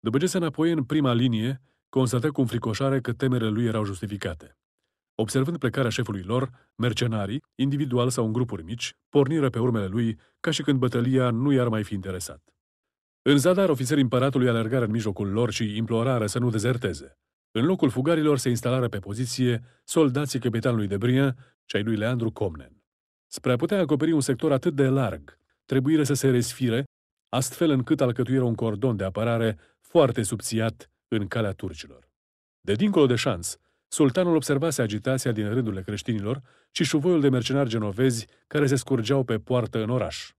După ce se înapoi în prima linie, constată cu înfricoșare că temerele lui erau justificate. Observând plecarea șefului lor, mercenarii, individual sau în grupuri mici, porniră pe urmele lui ca și când bătălia nu i-ar mai fi interesat. În zadar, ofițerii împăratului alergară în mijlocul lor și implorară să nu dezerteze. În locul fugarilor se instalară pe poziție soldații capitanului de Brie și ai lui Leandru Comnen. Spre a putea acoperi un sector atât de larg, trebuie să se resfire, astfel încât alcătuiră un cordon de apărare foarte subțiat în calea turcilor. De dincolo de șans, Sultanul observase agitația din rândurile creștinilor și șuvoiul de mercenari genovezi care se scurgeau pe poartă în oraș.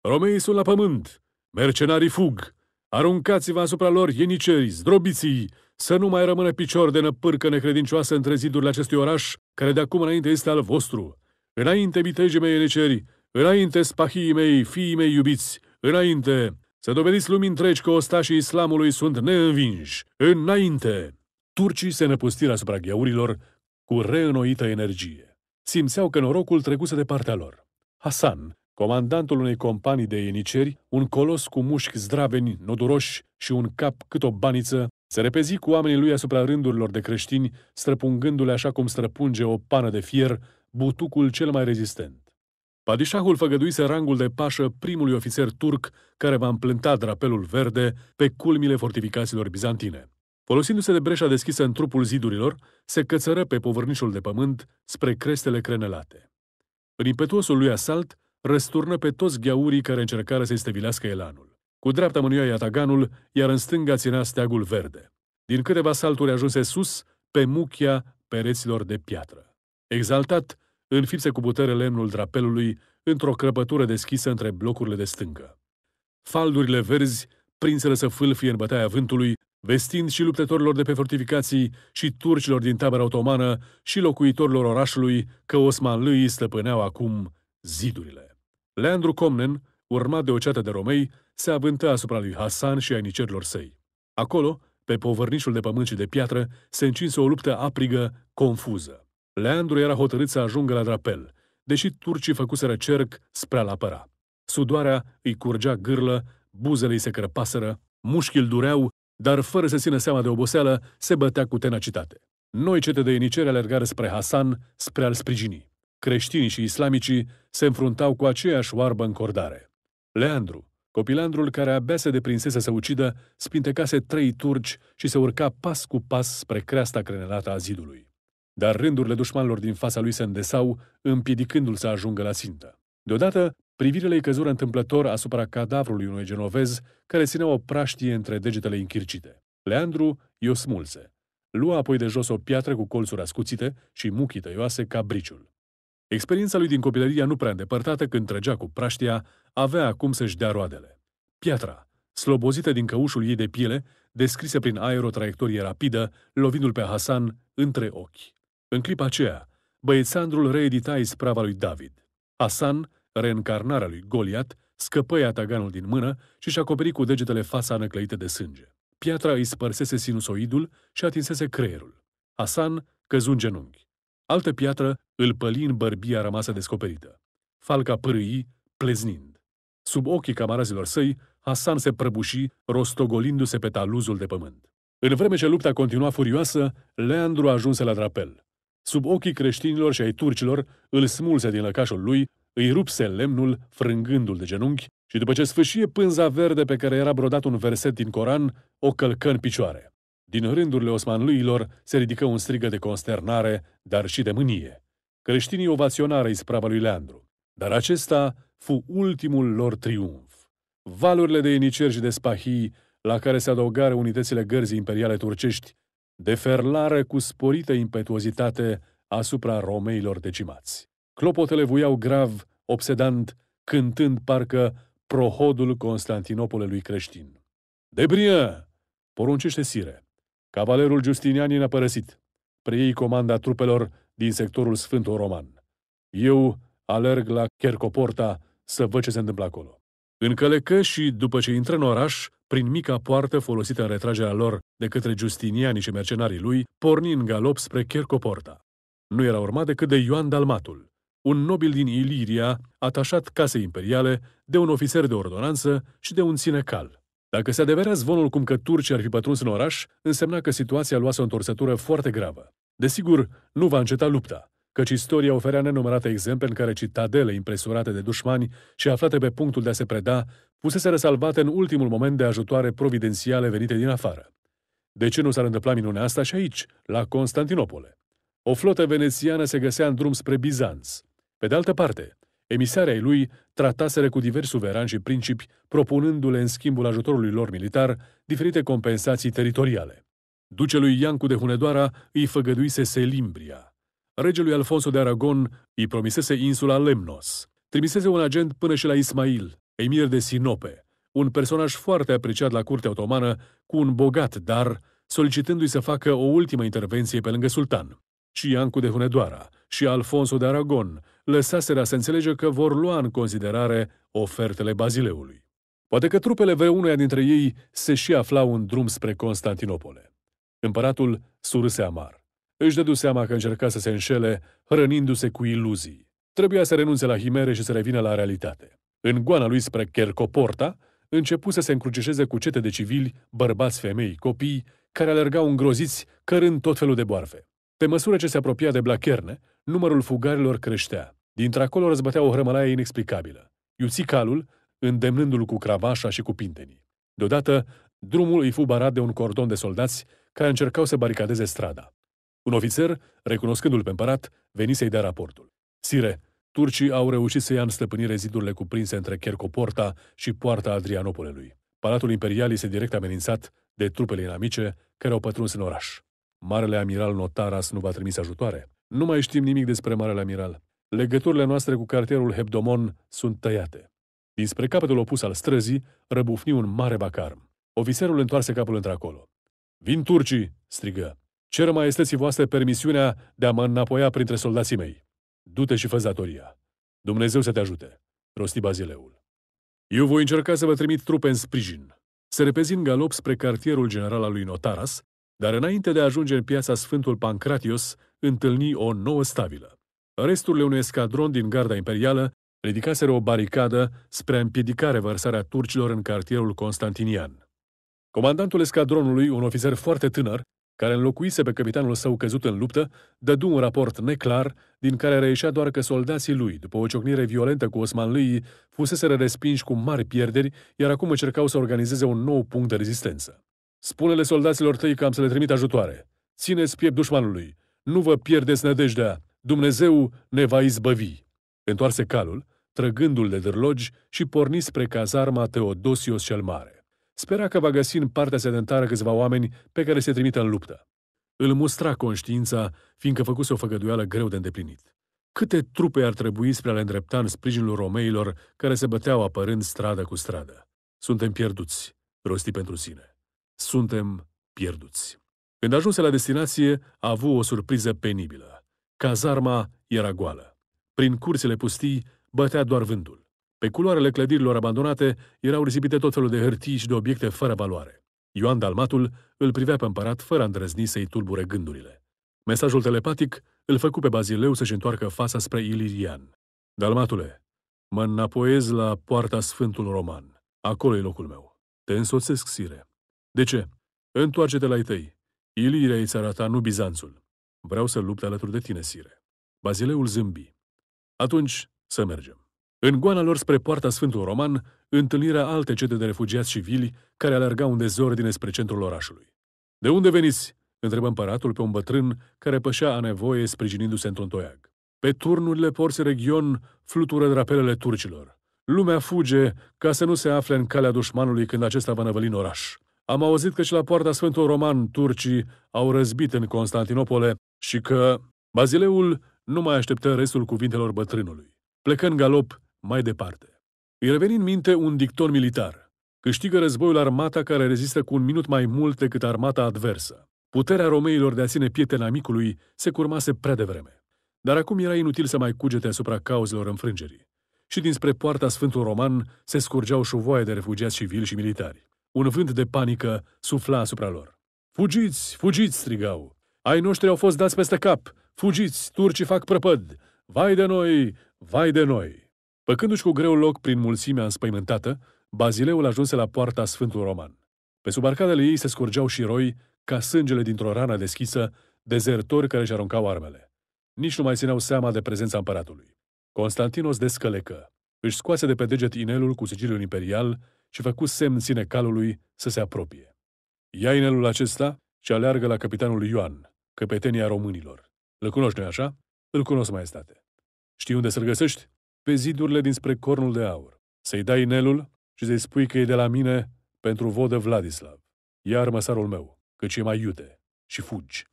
Romeii sunt la pământ! Mercenarii fug! Aruncați-vă asupra lor ienicerii, zdrobiții, să nu mai rămână picior de năpârcă necredincioasă între zidurile acestui oraș, care de acum înainte este al vostru. Înainte, bitejii mei ienicerii, înainte, spahii mei, fiii mei iubiți, înainte, să dovediți lumii întregi că ostașii islamului sunt neînvinși, înainte! Turcii se năpustiră asupra gheaurilor cu reînnoită energie. Simțeau că norocul trecuse de partea lor. Hasan, comandantul unei companii de ieniceri, un colos cu mușchi zdraveni, noduroși și un cap cât o baniță, se repezi cu oamenii lui asupra rândurilor de creștini, străpungându-le așa cum străpunge o pană de fier, butucul cel mai rezistent. Padișahul făgăduise rangul de pașă primului ofițer turc care va împlânta drapelul verde pe culmile fortificațiilor bizantine. Folosindu-se de breșa deschisă în trupul zidurilor, se cățără pe povărnișul de pământ spre crestele crenelate. În impetuosul lui asalt, răsturnă pe toți gheaurii care încercară să-i stevilească elanul. Cu dreapta mânuia iataganul, iar în stânga ținea steagul verde. Din câteva salturi ajunse sus, pe muchia pereților de piatră. Exaltat, înfipse cu putere lemnul drapelului într-o crăpătură deschisă între blocurile de stâncă. Faldurile verzi prinseră să fâlfie în bătaia vântului, vestind și luptătorilor de pe fortificații și turcilor din tabăra otomană și locuitorilor orașului că osmanlâii stăpâneau acum zidurile. Leandru Comnen, urmat de o ceată de romei, se avântă asupra lui Hasan și ai nicerilor săi. Acolo, pe povărnișul de pământ și de piatră, se încinse o luptă aprigă, confuză. Leandru era hotărât să ajungă la drapel, deși turcii făcuseră cerc spre a-l apăra. Sudoarea îi curgea gârlă, buzele îi se crăpaseră, mușchii dureau dar fără să țină seama de oboseală, se bătea cu tenacitate. Noi cete de inicere alergare spre Hasan, spre al sprijini. Creștinii și islamicii se înfruntau cu aceeași oarbă încordare. Leandru, copilandrul care abia se deprinsese să ucidă, spintecase trei turci și se urca pas cu pas spre creasta crenelată a zidului. Dar rândurile dușmanilor din fața lui se îndesau, împiedicându-l să ajungă la țintă. Deodată, Privirile îi căzură întâmplător asupra cadavrului unui genovez care ținea o praștie între degetele închircite. Leandru i-o smulse. Lua apoi de jos o piatră cu colțuri ascuțite și muchii tăioase ca briciul. Experiența lui din copilăria nu prea îndepărtată când trăgea cu praștia, avea acum să-și dea roadele. Piatra, slobozită din căușul ei de piele, descrise prin aer o traiectorie rapidă, lovindu-l pe Hasan între ochi. În clipa aceea, băiețandrul reedita isprava lui David. Hasan Reîncarnarea lui Goliat scăpă ataganul din mână și și-a acoperit cu degetele fața năclăită de sânge. Piatra îi spărsese sinusoidul și atinsese creierul. Hasan căzu în genunchi. Altă piatră îl păli în bărbia rămasă descoperită. Falca pârâi, pleznind. Sub ochii camarazilor săi, Hasan se prăbuși, rostogolindu-se pe taluzul de pământ. În vreme ce lupta continua furioasă, Leandru ajunse la drapel. Sub ochii creștinilor și ai turcilor, îl smulse din lăcașul lui, îi rupse lemnul, frângându-l de genunchi, și după ce sfâșie pânza verde pe care era brodat un verset din Coran, o călcă în picioare. Din rândurile osmanluilor se ridică un strigă de consternare, dar și de mânie. Creștinii ovaționare isprava lui Leandru, dar acesta fu ultimul lor triumf. Valurile de iniceri și de spahii, la care se adăugară unitățile gărzii imperiale turcești, deferlară cu sporită impetuozitate asupra romeilor decimați. Clopotele vuiau grav obsedant, cântând parcă prohodul Constantinopolului creștin. Debrie! Poruncește Sire. Cavalerul Justinian e a părăsit. Preiei comanda trupelor din sectorul Sfântul Roman. Eu alerg la Chercoporta să văd ce se întâmplă acolo. Încălecă și, după ce intră în oraș, prin mica poartă folosită în retragerea lor de către Justinianii și mercenarii lui, porni în galop spre Chercoporta. Nu era urmat decât de Ioan Dalmatul un nobil din Iliria, atașat casei imperiale, de un ofițer de ordonanță și de un ținecal. Dacă se adevera zvonul cum că turcii ar fi pătruns în oraș, însemna că situația luase o întorsătură foarte gravă. Desigur, nu va înceta lupta, căci istoria oferea nenumărate exemple în care citadele impresurate de dușmani și aflate pe punctul de a se preda, fusese salvate în ultimul moment de ajutoare providențiale venite din afară. De ce nu s-ar întâmpla minunea asta și aici, la Constantinopole? O flotă venețiană se găsea în drum spre Bizanț. Pe de altă parte, emisarii lui trataseră cu diversi suverani și principi, propunându-le în schimbul ajutorului lor militar diferite compensații teritoriale. Ducelui Iancu de Hunedoara îi făgăduise Selimbria. Regelui Alfonso de Aragon îi promisese insula Lemnos. Trimisese un agent până și la Ismail, emir de Sinope, un personaj foarte apreciat la curtea otomană, cu un bogat dar, solicitându-i să facă o ultimă intervenție pe lângă sultan. Și Iancu de Hunedoara și Alfonso de Aragon lăsaseră să înțelege că vor lua în considerare ofertele Bazileului. Poate că trupele vreunuia dintre ei se și aflau în drum spre Constantinopole. Împăratul surâse amar. Își dădu seama că încerca să se înșele, hrănindu-se cu iluzii. Trebuia să renunțe la himere și să revină la realitate. În goana lui spre Chercoporta, începu să se încrucișeze cu cete de civili, bărbați, femei, copii, care alergau îngroziți, cărând tot felul de boarfe. Pe măsură ce se apropia de Blacherne, numărul fugarilor creștea. Dintr-acolo răzbătea o hrămălaie inexplicabilă. Iuți calul, îndemnându-l cu cravașa și cu pintenii. Deodată, drumul îi fu barat de un cordon de soldați care încercau să baricadeze strada. Un ofițer, recunoscându-l pe împărat, veni să-i dea raportul. Sire, turcii au reușit să ia în stăpânire zidurile cuprinse între Chercoporta și poarta Adrianopolului. Palatul imperial este direct amenințat de trupele inamice care au pătruns în oraș. Marele amiral Notaras nu va trimis ajutoare. Nu mai știm nimic despre Marele Amiral. Legăturile noastre cu cartierul Hebdomon sunt tăiate. Dinspre capătul opus al străzii răbufni un mare bacarm. Ofițerul întoarse capul într-acolo. Vin turcii!" strigă. Cer maestății voastre permisiunea de a mă înapoia printre soldații mei. Du-te și fă datoria. Dumnezeu să te ajute!" rosti bazileul. Eu voi încerca să vă trimit trupe în sprijin. Se repezi în galop spre cartierul general al lui Notaras, dar înainte de a ajunge în piața Sfântul Pancratios, întâlni o nouă stabilă. Resturile unui escadron din garda imperială ridicaseră o baricadă spre a împiedica revărsarea turcilor în cartierul constantinian. Comandantul escadronului, un ofițer foarte tânăr, care înlocuise pe capitanul său căzut în luptă, dădu un raport neclar, din care reieșea doar că soldații lui, după o ciocnire violentă cu osmanlâii, fuseseră respinși cu mari pierderi, iar acum încercau să organizeze un nou punct de rezistență. Spune-le soldaților tăi că am să le trimit ajutoare. Țineți piept dușmanului. Nu vă pierdeți nădejdea. Dumnezeu ne va izbăvi. Întoarse calul, trăgându-l de dârlogi și porni spre cazarma Teodosios cel Mare. Spera că va găsi în partea sedentară câțiva oameni pe care se trimită în luptă. Îl mustra conștiința, fiindcă făcuse o făgăduială greu de îndeplinit. Câte trupe ar trebui spre a le îndrepta în sprijinul romeilor care se băteau apărând stradă cu stradă? Suntem pierduți, rosti pentru sine. Suntem pierduți. Când ajunse la destinație, a avut o surpriză penibilă. Cazarma era goală. Prin curțile pustii bătea doar vântul. Pe culoarele clădirilor abandonate erau risipite tot felul de hârtii și de obiecte fără valoare. Ioan Dalmatul îl privea pe împărat fără a îndrăzni să-i tulbure gândurile. Mesajul telepatic îl făcu pe Bazileu să-și întoarcă fața spre Ilirian. Dalmatule, mă înapoiez la poarta Sfântul Roman. Acolo e locul meu. Te însoțesc, sire. De ce? Întoarce-te la ei tăi. Ilirea e țara ta, nu Bizanțul. Vreau să lupt alături de tine, Sire. Bazileul zâmbi. Atunci, să mergem. În goana lor spre poarta Sfântul Roman, întâlnirea alte cete de refugiați civili care alergau în dezordine spre centrul orașului. De unde veniți? întrebă împăratul pe un bătrân care pășea a nevoie sprijinindu-se într-un toiag. Pe turnurile porții region flutură drapelele turcilor. Lumea fuge ca să nu se afle în calea dușmanului când acesta va năvăli în oraș. Am auzit că și la poarta Sfântul Roman turcii au răzbit în Constantinopole și că Bazileul nu mai așteptă restul cuvintelor bătrânului. Plecă în galop mai departe. Îi reveni în minte un dicton militar. Câștigă războiul armata care rezistă cu un minut mai mult decât armata adversă. Puterea romeilor de a ține pietena micului se curmase prea devreme. Dar acum era inutil să mai cugete asupra cauzelor înfrângerii. Și dinspre poarta Sfântul Roman se scurgeau șuvoaie de refugiați civili și militari. Un vânt de panică sufla asupra lor. Fugiți, fugiți, strigau. Ai noștri au fost dați peste cap. Fugiți, turcii fac prăpăd. Vai de noi, vai de noi. Păcându-și cu greu loc prin mulțimea înspăimântată, Bazileul ajunse la poarta Sfântul Roman. Pe sub arcadele ei se scurgeau și roi, ca sângele dintr-o rană deschisă, dezertori care își aruncau armele. Nici nu mai țineau seama de prezența împăratului. Constantinos descălecă. Își scoase de pe deget inelul cu sigiliul imperial și făcu semn calului să se apropie. Ia inelul acesta și aleargă la capitanul Ioan, căpetenia românilor. Îl cunoști, nu așa? Îl cunosc, maestate. Știi unde să-l găsești? Pe zidurile dinspre cornul de aur. Să-i dai inelul și să-i spui că e de la mine pentru vodă Vladislav. Iar măsarul meu, căci e mai iute, și fugi.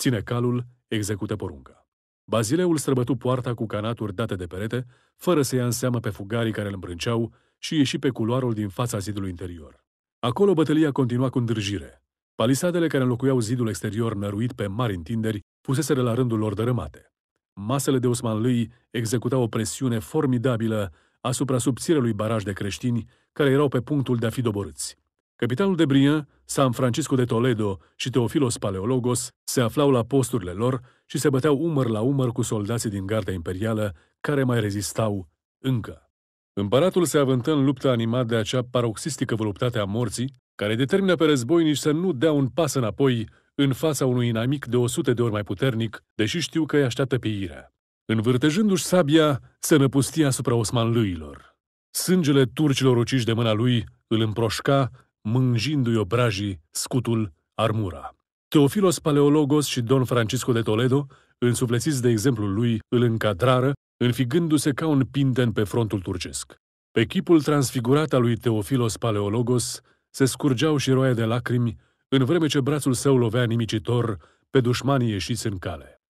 Ține calul, execută porunca. Bazileul străbătu poarta cu canaturi date de perete, fără să ia în seamă pe fugarii care îl îmbrânceau și ieși pe culoarul din fața zidului interior. Acolo bătălia continua cu îndârjire. Palisadele care înlocuiau zidul exterior năruit pe mari întinderi fuseseră la rândul lor dărâmate. Masele de Lui executau o presiune formidabilă asupra subțirelui baraj de creștini care erau pe punctul de a fi doborâți. Capitanul de Brian, San Francisco de Toledo și Teofilos Paleologos se aflau la posturile lor și se băteau umăr la umăr cu soldații din garda imperială care mai rezistau încă. Împăratul se avântă în luptă animat de acea paroxistică voluptate a morții, care determină pe războinici să nu dea un pas înapoi în fața unui inamic de o sută de ori mai puternic, deși știu că îi așteaptă pe irea. Învârtejându-și sabia, se năpustia asupra osmanlâilor. Sângele turcilor uciși de mâna lui îl împroșca, mânjindu-i obrajii, scutul, armura. Teofilos Paleologos și Don Francisco de Toledo însuflețiți de exemplul lui, îl încadrară, înfigându-se ca un pinten pe frontul turcesc. Pe chipul transfigurat al lui Teofilos Paleologos se scurgeau și roaie de lacrimi, în vreme ce brațul său lovea nimicitor pe dușmanii ieșiți în cale.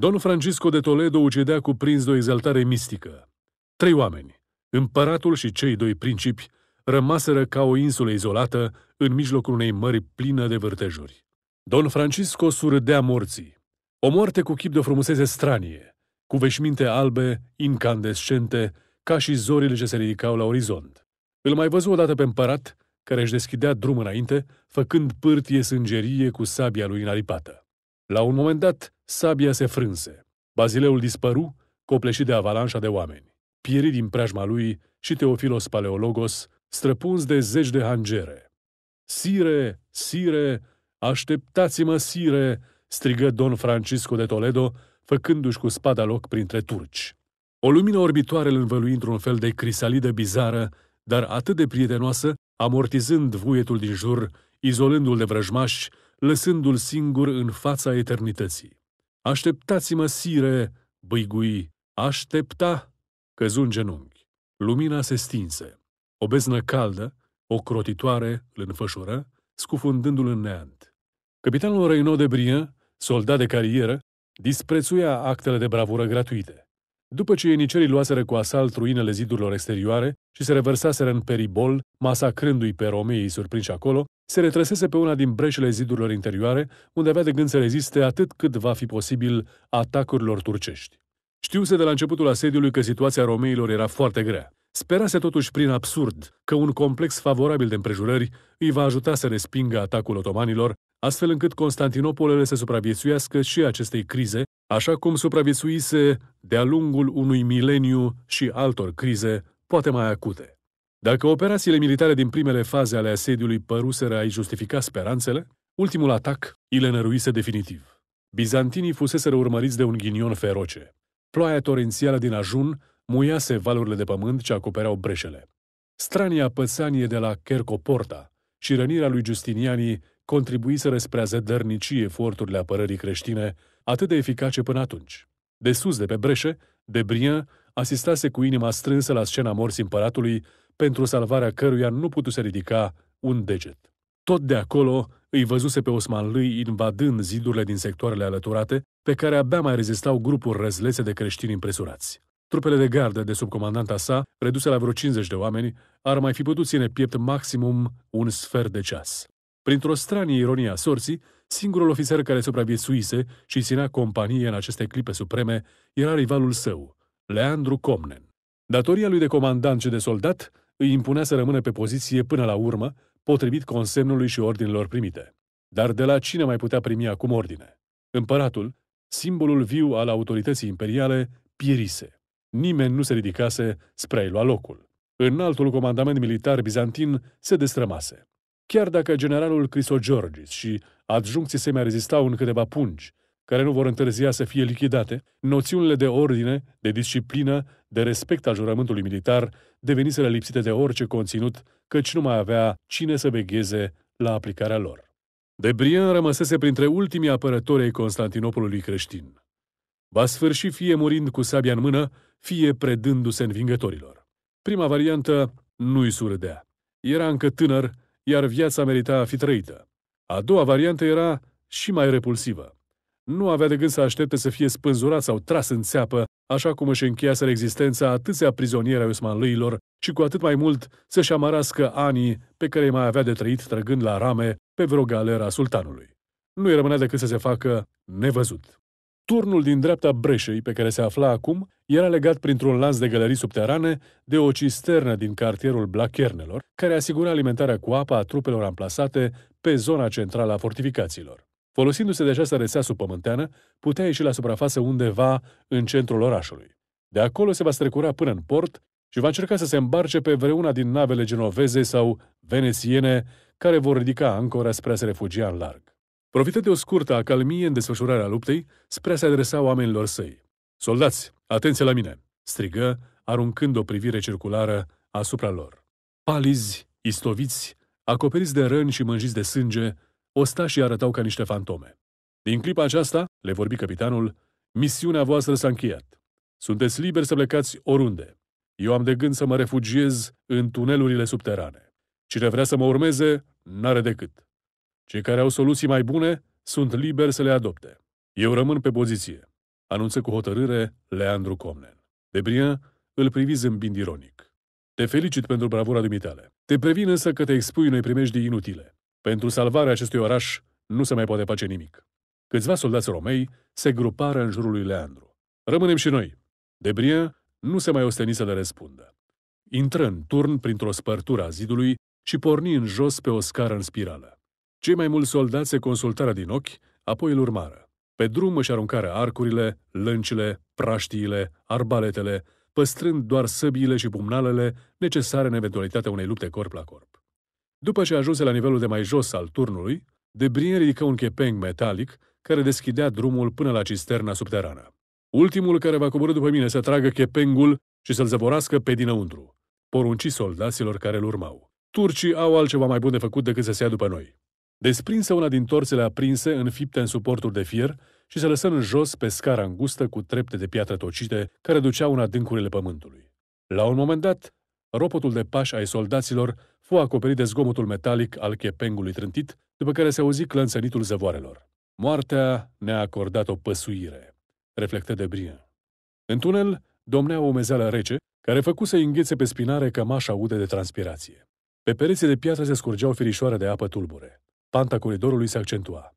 Don Francisco de Toledo ucidea cuprins de o exaltare mistică. Trei oameni, împăratul și cei doi principi, rămaseră ca o insulă izolată în mijlocul unei mări plină de vârtejuri. Don Francisco surâdea morții, o moarte cu chip de o frumusețe stranie, cu veșminte albe, incandescente, ca și zorile ce se ridicau la orizont. Îl mai văzu odată pe împărat, care își deschidea drum înainte, făcând pârtie sângerie cu sabia lui înaripată. La un moment dat, sabia se frânse. Bazileul dispăru, copleșit de avalanșa de oameni. Pieri din preajma lui și Teofilos Paleologos, străpuns de zeci de hangere. Sire, sire, așteptați-mă, sire, strigă Don Francisco de Toledo, făcându-și cu spada loc printre turci. O lumină orbitoare îl învălui într-un fel de crisalidă bizară, dar atât de prietenoasă, amortizând vuietul din jur, izolându-l de vrăjmași, lăsându-l singur în fața eternității. Așteptați-mă, sire!" băigui. Aștepta!" Căzu în genunchi. Lumina se stinse. O beznă caldă, o crotitoare, îl înfășură, scufundându-l în neant. Capitanul Reino de brian soldat de carieră, disprețuia actele de bravură gratuite. După ce ienicerii luaseră cu asalt ruinele zidurilor exterioare și se revărsaseră în peribol, masacrându-i pe romeii surprinși acolo, se retrăsese pe una din breșele zidurilor interioare, unde avea de gând să reziste atât cât va fi posibil atacurilor turcești. Știuse de la începutul asediului că situația romeilor era foarte grea. Sperase totuși prin absurd că un complex favorabil de împrejurări îi va ajuta să respingă atacul otomanilor, astfel încât Constantinopolele să supraviețuiască și acestei crize, așa cum supraviețuise de-a lungul unui mileniu și altor crize, poate mai acute. Dacă operațiile militare din primele faze ale asediului păruseră a-i justifica speranțele, ultimul atac îi le năruise definitiv. Bizantinii fuseseră urmăriți de un ghinion feroce. Ploaia torențială din ajun muiase valurile de pământ ce acopereau breșele. Strania pățanie de la Kerkoporta și rănirea lui Justinianii contribuiseră spre a zădărnici eforturile apărării creștine, atât de eficace până atunci. De sus de pe breșe, Brian, asistase cu inima strânsă la scena morții împăratului, pentru salvarea căruia nu putuse ridica un deget. Tot de acolo îi văzuse pe lui invadând zidurile din sectoarele alăturate, pe care abia mai rezistau grupuri răzlețe de creștini impresurați. Trupele de gardă de sub comandanta sa, reduse la vreo 50 de oameni, ar mai fi putut ține piept maximum un sfert de ceas. Printr-o stranie ironie a sorții, singurul ofițer care supraviețuise și ținea companie în aceste clipe supreme era rivalul său, Leandru Comnen. Datoria lui de comandant și de soldat îi impunea să rămână pe poziție până la urmă, potrivit consemnului și ordinelor primite. Dar de la cine mai putea primi acum ordine? Împăratul, simbolul viu al autorității imperiale, pierise. Nimeni nu se ridicase spre a-i lua locul. În altul comandament militar bizantin se destrămase. Chiar dacă generalul Crisogiorgis și adjuncții se mai rezistau în câteva pungi, care nu vor întârzia să fie lichidate, noțiunile de ordine, de disciplină, de respect al jurământului militar deveniseră lipsite de orice conținut, căci nu mai avea cine să vegheze la aplicarea lor. Brian rămăsese printre ultimii apărători ai Constantinopolului creștin. Va sfârși fie murind cu sabia în mână, fie predându-se învingătorilor. Prima variantă nu-i surdea. Era încă tânăr iar viața merita a fi trăită. A doua variantă era și mai repulsivă. Nu avea de gând să aștepte să fie spânzurat sau tras în țeapă, așa cum își încheiaseră existența atâția prizonieri ai osmanlăilor și cu atât mai mult să-și amarască anii pe care îi mai avea de trăit trăgând la rame pe vreo galera sultanului. Nu-i rămânea decât să se facă nevăzut. Turnul din dreapta breșei pe care se afla acum era legat printr-un lanț de gălării subterane de o cisternă din cartierul Blachernelor, care asigura alimentarea cu apa a trupelor amplasate pe zona centrală a fortificațiilor. Folosindu-se de această rețea subpământeană, putea ieși la suprafață undeva în centrul orașului. De acolo se va strecura până în port și va încerca să se îmbarce pe vreuna din navele genoveze sau venețiene care vor ridica ancora spre a se refugia în larg profită de o scurtă acalmie în desfășurarea luptei spre a se adresa oamenilor săi. Soldați, atenție la mine!" strigă, aruncând o privire circulară asupra lor. Palizi, istoviți, acoperiți de răni și mânjiți de sânge, ostașii arătau ca niște fantome. Din clipa aceasta, le vorbi capitanul, misiunea voastră s-a încheiat. Sunteți liberi să plecați oriunde. Eu am de gând să mă refugiez în tunelurile subterane. Cine vrea să mă urmeze, n-are decât. Cei care au soluții mai bune sunt liberi să le adopte. Eu rămân pe poziție, anunță cu hotărâre Leandru Comnen. Debrien îl privi zâmbind ironic. Te felicit pentru bravura dumitale. Te previn însă că te expui unei de inutile. Pentru salvarea acestui oraș nu se mai poate face nimic. Câțiva soldați romei se grupară în jurul lui Leandru. Rămânem și noi. Debrien nu se mai osteni să le răspundă. Intră în turn printr-o spărtură a zidului și porni în jos pe o scară în spirală. Cei mai mulți soldați se consultară din ochi, apoi îl urmară. Pe drum își aruncară arcurile, lâncile, praștiile, arbaletele, păstrând doar săbiile și pumnalele necesare în eventualitatea unei lupte corp la corp. După ce ajunse la nivelul de mai jos al turnului, Debrien ridică un chepeng metalic care deschidea drumul până la cisterna subterană. Ultimul care va coborâ după mine să tragă chepengul și să-l zăvorască pe dinăuntru, porunci soldaților care îl urmau. Turcii au altceva mai bun de făcut decât să se ia după noi desprinse una din torțele aprinse, înfipte în suporturi de fier și se lăsă în jos pe scara îngustă cu trepte de piatră tocite care duceau în adâncurile pământului. La un moment dat, ropotul de pași ai soldaților fu acoperit de zgomotul metalic al chepengului trântit, după care se auzi clănțănitul zăvoarelor. Moartea ne-a acordat o păsuire, reflectă de brie. În tunel domnea o mezeală rece, care făcu să înghețe pe spinare cămașa ude de transpirație. Pe pereții de piatră se scurgeau firișoare de apă tulbure. Panta coridorului se accentua.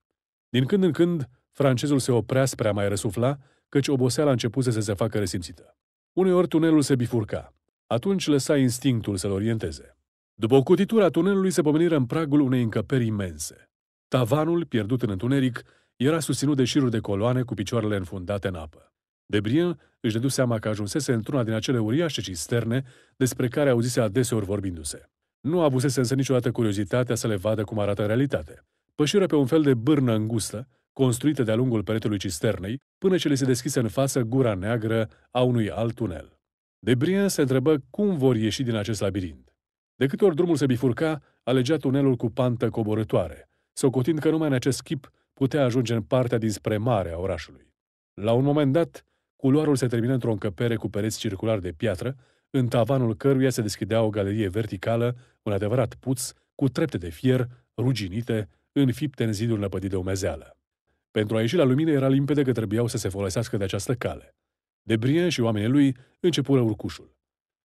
Din când în când, francezul se oprea spre a mai răsufla, căci oboseala începuse să se facă resimțită. Uneori tunelul se bifurca. Atunci lăsa instinctul să-l orienteze. După o cutitură a tunelului se pomeniră în pragul unei încăperi imense. Tavanul, pierdut în întuneric, era susținut de șiruri de coloane cu picioarele înfundate în apă. Debrien își dădu seama că ajunsese într-una din acele uriașe cisterne despre care auzise adeseori vorbindu-se. Nu avusese însă niciodată curiozitatea să le vadă cum arată în realitate. pe un fel de bârnă îngustă, construită de-a lungul peretelui cisternei, până ce le se deschise în față gura neagră a unui alt tunel. Brian se întrebă cum vor ieși din acest labirint. De câte ori drumul se bifurca, alegea tunelul cu pantă coborătoare, socotind că numai în acest chip putea ajunge în partea dinspre mare a orașului. La un moment dat, culoarul se termină într-o încăpere cu pereți circulari de piatră, în tavanul căruia se deschidea o galerie verticală, un adevărat puț, cu trepte de fier, ruginite, înfipte în zidul năpădit de umezeală. Pentru a ieși la lumină era limpede că trebuiau să se folosească de această cale. Brien și oamenii lui începură urcușul.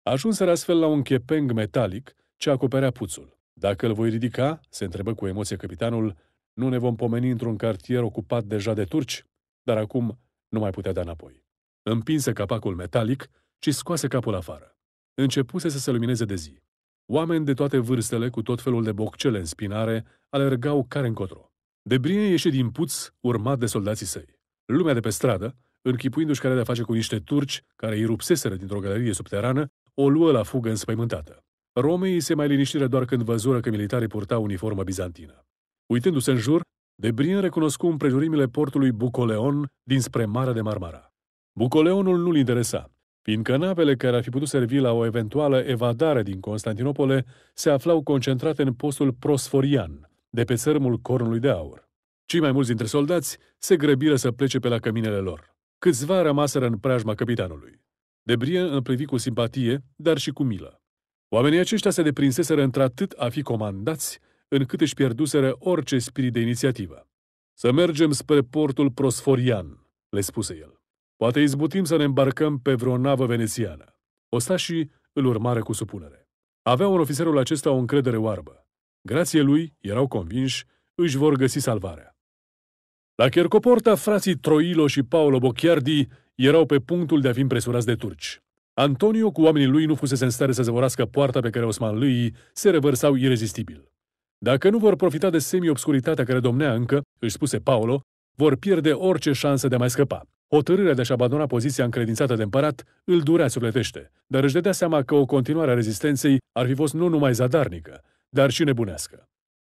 Ajunseră astfel la un chepeng metalic ce acoperea puțul. Dacă îl voi ridica, se întrebă cu emoție capitanul, nu ne vom pomeni într-un cartier ocupat deja de turci, dar acum nu mai putea da înapoi. Împinse capacul metalic, ci scoase capul afară. Începuse să se lumineze de zi. Oameni de toate vârstele, cu tot felul de boccele în spinare, alergau care încotro. brine ieși din puț, urmat de soldații săi. Lumea de pe stradă, închipuindu-și care de-a face cu niște turci care îi rupseseră dintr-o galerie subterană, o luă la fugă înspăimântată. Romei se mai liniștire doar când văzură că militarii purtau uniformă bizantină. Uitându-se în jur, Debrin recunoscu împrejurimile portului Bucoleon dinspre Marea de Marmara. Bucoleonul nu-l interesa, fiindcă navele care ar fi putut servi la o eventuală evadare din Constantinopole se aflau concentrate în postul prosforian, de pe sărmul Cornului de Aur. Cei mai mulți dintre soldați se grăbiră să plece pe la căminele lor. Câțiva rămaseră în preajma capitanului. Debrie îl privi cu simpatie, dar și cu milă. Oamenii aceștia se deprinseseră într-atât a fi comandați, încât își pierduseră orice spirit de inițiativă. Să mergem spre portul prosforian, le spuse el. Poate izbutim să ne îmbarcăm pe vreo navă venețiană. Ostașii îl urmară cu supunere. Avea un ofițerul acesta o încredere oarbă. Grație lui, erau convinși, își vor găsi salvarea. La Chercoporta, frații Troilo și Paolo Bocchiardi erau pe punctul de a fi impresurați de turci. Antonio cu oamenii lui nu fusese în stare să zăvorască poarta pe care lui se revărsau irezistibil. Dacă nu vor profita de semi-obscuritatea care domnea încă, își spuse Paolo, vor pierde orice șansă de a mai scăpa. Hotărârea de a-și abandona poziția încredințată de împărat îl durea sufletește, dar își dădea seama că o continuare a rezistenței ar fi fost nu numai zadarnică, dar și nebunească.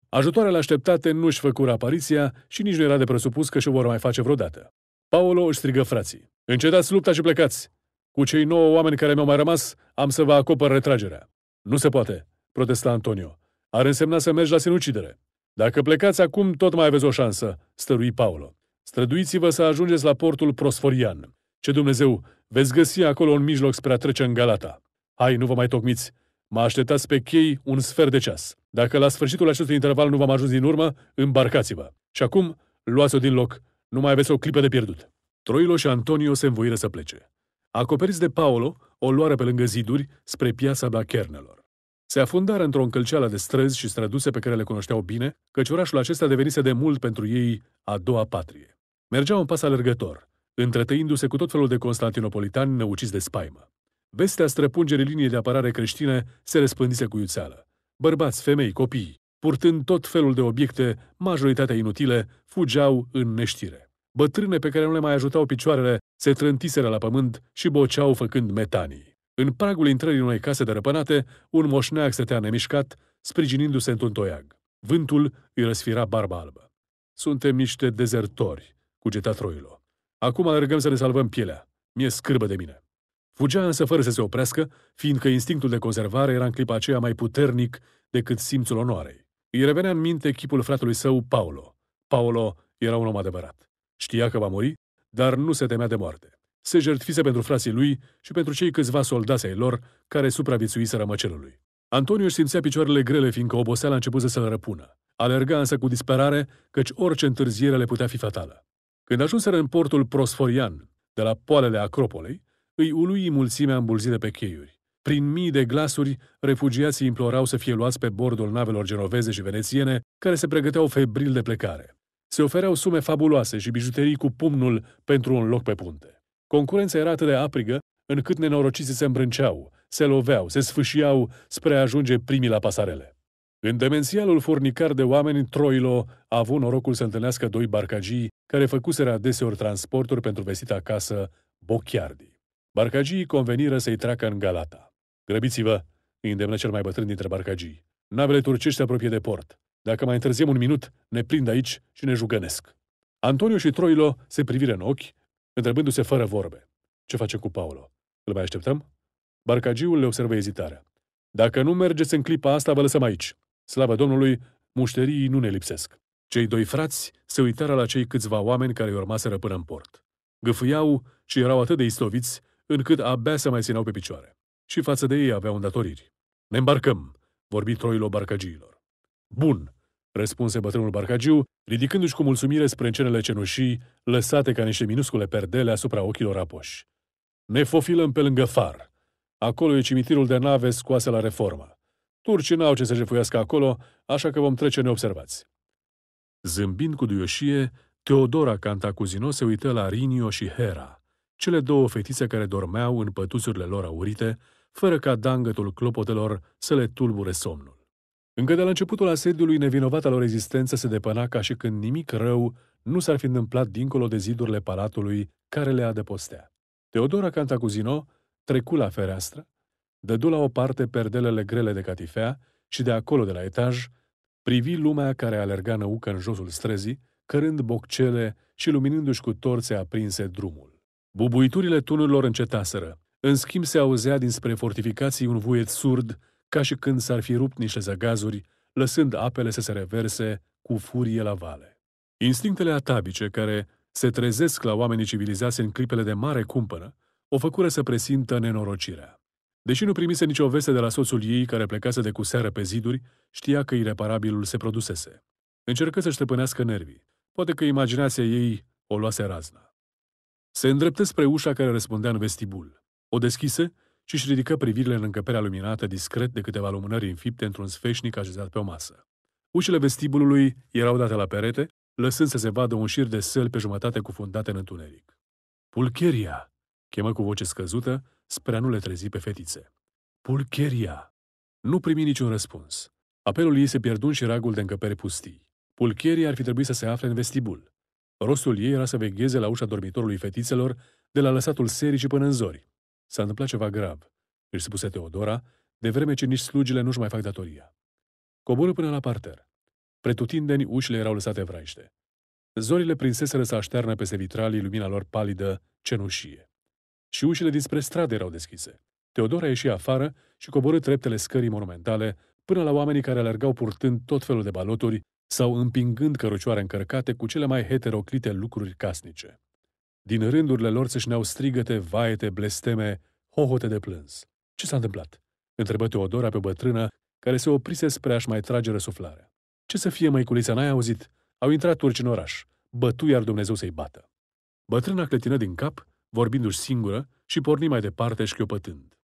Ajutoarele așteptate nu-și făcură apariția și nici nu era de presupus că și-o vor mai face vreodată. Paolo își strigă frații. Încetați lupta și plecați! Cu cei nouă oameni care mi-au mai rămas, am să vă acopăr retragerea. Nu se poate, protesta Antonio. Ar însemna să mergi la sinucidere. Dacă plecați acum, tot mai aveți o șansă, stărui Paolo. Străduiți-vă să ajungeți la portul Prosforian. Ce Dumnezeu, veți găsi acolo un mijloc spre a trece în Galata. Hai, nu vă mai tocmiți. Mă așteptați pe chei un sfert de ceas. Dacă la sfârșitul acestui interval nu v-am ajuns din urmă, îmbarcați-vă. Și acum, luați-o din loc. Nu mai aveți o clipă de pierdut. Troilo și Antonio se învoiră să plece. Acoperiți de Paolo, o luară pe lângă ziduri spre piața Blachernelor. Se afundară într-o încălceală de străzi și străduse pe care le cunoșteau bine, căci orașul acesta devenise de mult pentru ei a doua patrie. Mergeau în pas alergător, întrătăindu se cu tot felul de constantinopolitani năuciți de spaimă. Vestea străpungerii liniei de apărare creștine se răspândise cu iuțeală. Bărbați, femei, copii, purtând tot felul de obiecte, majoritatea inutile, fugeau în neștire. Bătrâne pe care nu le mai ajutau picioarele se trântiseră la pământ și boceau făcând metanii. În pragul intrării unei case de dărăpânate, un moșneac stătea nemișcat, sprijinindu-se într-un toiag. Vântul îi răsfira barba albă. Suntem niște dezertori, cugeta Troilo. Acum alergăm să ne salvăm pielea. Mi-e scârbă de mine. Fugea însă fără să se oprească, fiindcă instinctul de conservare era în clipa aceea mai puternic decât simțul onoarei. Îi revenea în minte chipul fratelui său, Paolo. Paolo era un om adevărat. Știa că va muri, dar nu se temea de moarte. Se jertfise pentru frații lui și pentru cei câțiva soldați ai lor care supraviețuiseră măcelului. Antonio își simțea picioarele grele, fiindcă oboseala începuse să-l răpună. Alerga însă cu disperare, căci orice întârziere le putea fi fatală. Când ajunseră în portul Prosforian, de la poalele Acropolei, îi ului mulțimea îmbulzită pe cheiuri. Prin mii de glasuri, refugiații implorau să fie luați pe bordul navelor genoveze și venețiene, care se pregăteau febril de plecare. Se ofereau sume fabuloase și bijuterii cu pumnul pentru un loc pe punte. Concurența era atât de aprigă, încât nenorociții se îmbrânceau, se loveau, se sfâșiau spre a ajunge primii la pasarele. În demențialul furnicar de oameni, Troilo a avut norocul să întâlnească doi barcagii care făcuseră adeseori transporturi pentru vestita acasă, Bochiardi. Barcagii conveniră să-i treacă în Galata. Grăbiți-vă, îi îndemnă cel mai bătrân dintre barcagii. Navele turcești apropie de port. Dacă mai întârziem un minut, ne prind aici și ne jugănesc. Antonio și Troilo se priviră în ochi, întrebându-se fără vorbe. Ce face cu Paolo? Îl mai așteptăm? Barcagiul le observă ezitarea. Dacă nu mergeți în clipa asta, vă lăsăm aici. Slavă Domnului, mușterii nu ne lipsesc. Cei doi frați se uitară la cei câțiva oameni care îi urmaseră până în port. Gâfâiau și erau atât de istoviți, încât abia se mai țineau pe picioare. Și față de ei aveau îndatoriri. Ne îmbarcăm, vorbi Troilo barcagiilor. Bun, răspunse bătrânul barcagiu, ridicându-și cu mulțumire spre încenele cenușii, lăsate ca niște minuscule perdele asupra ochilor apoși. Ne fofilăm pe lângă far. Acolo e cimitirul de nave scoase la reformă. Turcii n-au ce să jefuiască acolo, așa că vom trece neobservați. Zâmbind cu duioșie, Teodora Cantacuzino se uită la Rinio și Hera, cele două fetițe care dormeau în pătuțurile lor aurite, fără ca dangătul clopotelor să le tulbure somnul. Încă de la începutul asediului, nevinovata lor existență se depăna ca și când nimic rău nu s-ar fi întâmplat dincolo de zidurile palatului care le adăpostea. Teodora Cantacuzino trecu la fereastră dădu la o parte perdelele grele de catifea și de acolo de la etaj, privi lumea care alerga năucă în josul străzii, cărând boccele și luminându-și cu torțe aprinse drumul. Bubuiturile tunurilor încetaseră. În schimb se auzea dinspre fortificații un vuiet surd, ca și când s-ar fi rupt niște zăgazuri, lăsând apele să se reverse cu furie la vale. Instinctele atabice care se trezesc la oamenii civilizați în clipele de mare cumpără o făcură să presintă nenorocirea. Deși nu primise nicio veste de la soțul ei, care plecase de cu seară pe ziduri, știa că ireparabilul se produsese. Încercă să-și stăpânească nervii. Poate că imaginația ei o luase razna. Se îndreptă spre ușa care răspundea în vestibul. O deschise și își ridică privirile în încăperea luminată discret de câteva lumânări înfipte într-un sfeșnic așezat pe o masă. Ușile vestibulului erau date la perete, lăsând să se vadă un șir de săl pe jumătate cufundate în întuneric. Pulcheria, Chemă cu voce scăzută spre a nu le trezi pe fetițe. Pulcheria! Nu primi niciun răspuns. Apelul ei se pierdu și ragul de încăpere pustii. Pulcheria ar fi trebuit să se afle în vestibul. Rostul ei era să vegheze la ușa dormitorului fetițelor de la lăsatul serii și până în zori. S-a întâmplat ceva grav, își spuse Teodora, de vreme ce nici slugile nu-și mai fac datoria. Coboră până la parter. Pretutindeni ușile erau lăsate vraiște. Zorile prinseseră să aștearnă peste vitralii lumina lor palidă, cenușie și ușile dinspre stradă erau deschise. Teodora ieși afară și coborâ treptele scării monumentale până la oamenii care alergau purtând tot felul de baloturi sau împingând cărucioare încărcate cu cele mai heteroclite lucruri casnice. Din rândurile lor se șneau strigăte, vaete, blesteme, hohote de plâns. Ce s-a întâmplat? întrebă Teodora pe bătrână, care se oprise spre a-și mai trage răsuflarea. Ce să fie, măiculița, n-ai auzit? Au intrat turci în oraș. Bătu iar Dumnezeu să-i bată. Bătrâna clătină din cap vorbindu-și singură și porni mai departe șchiopătând.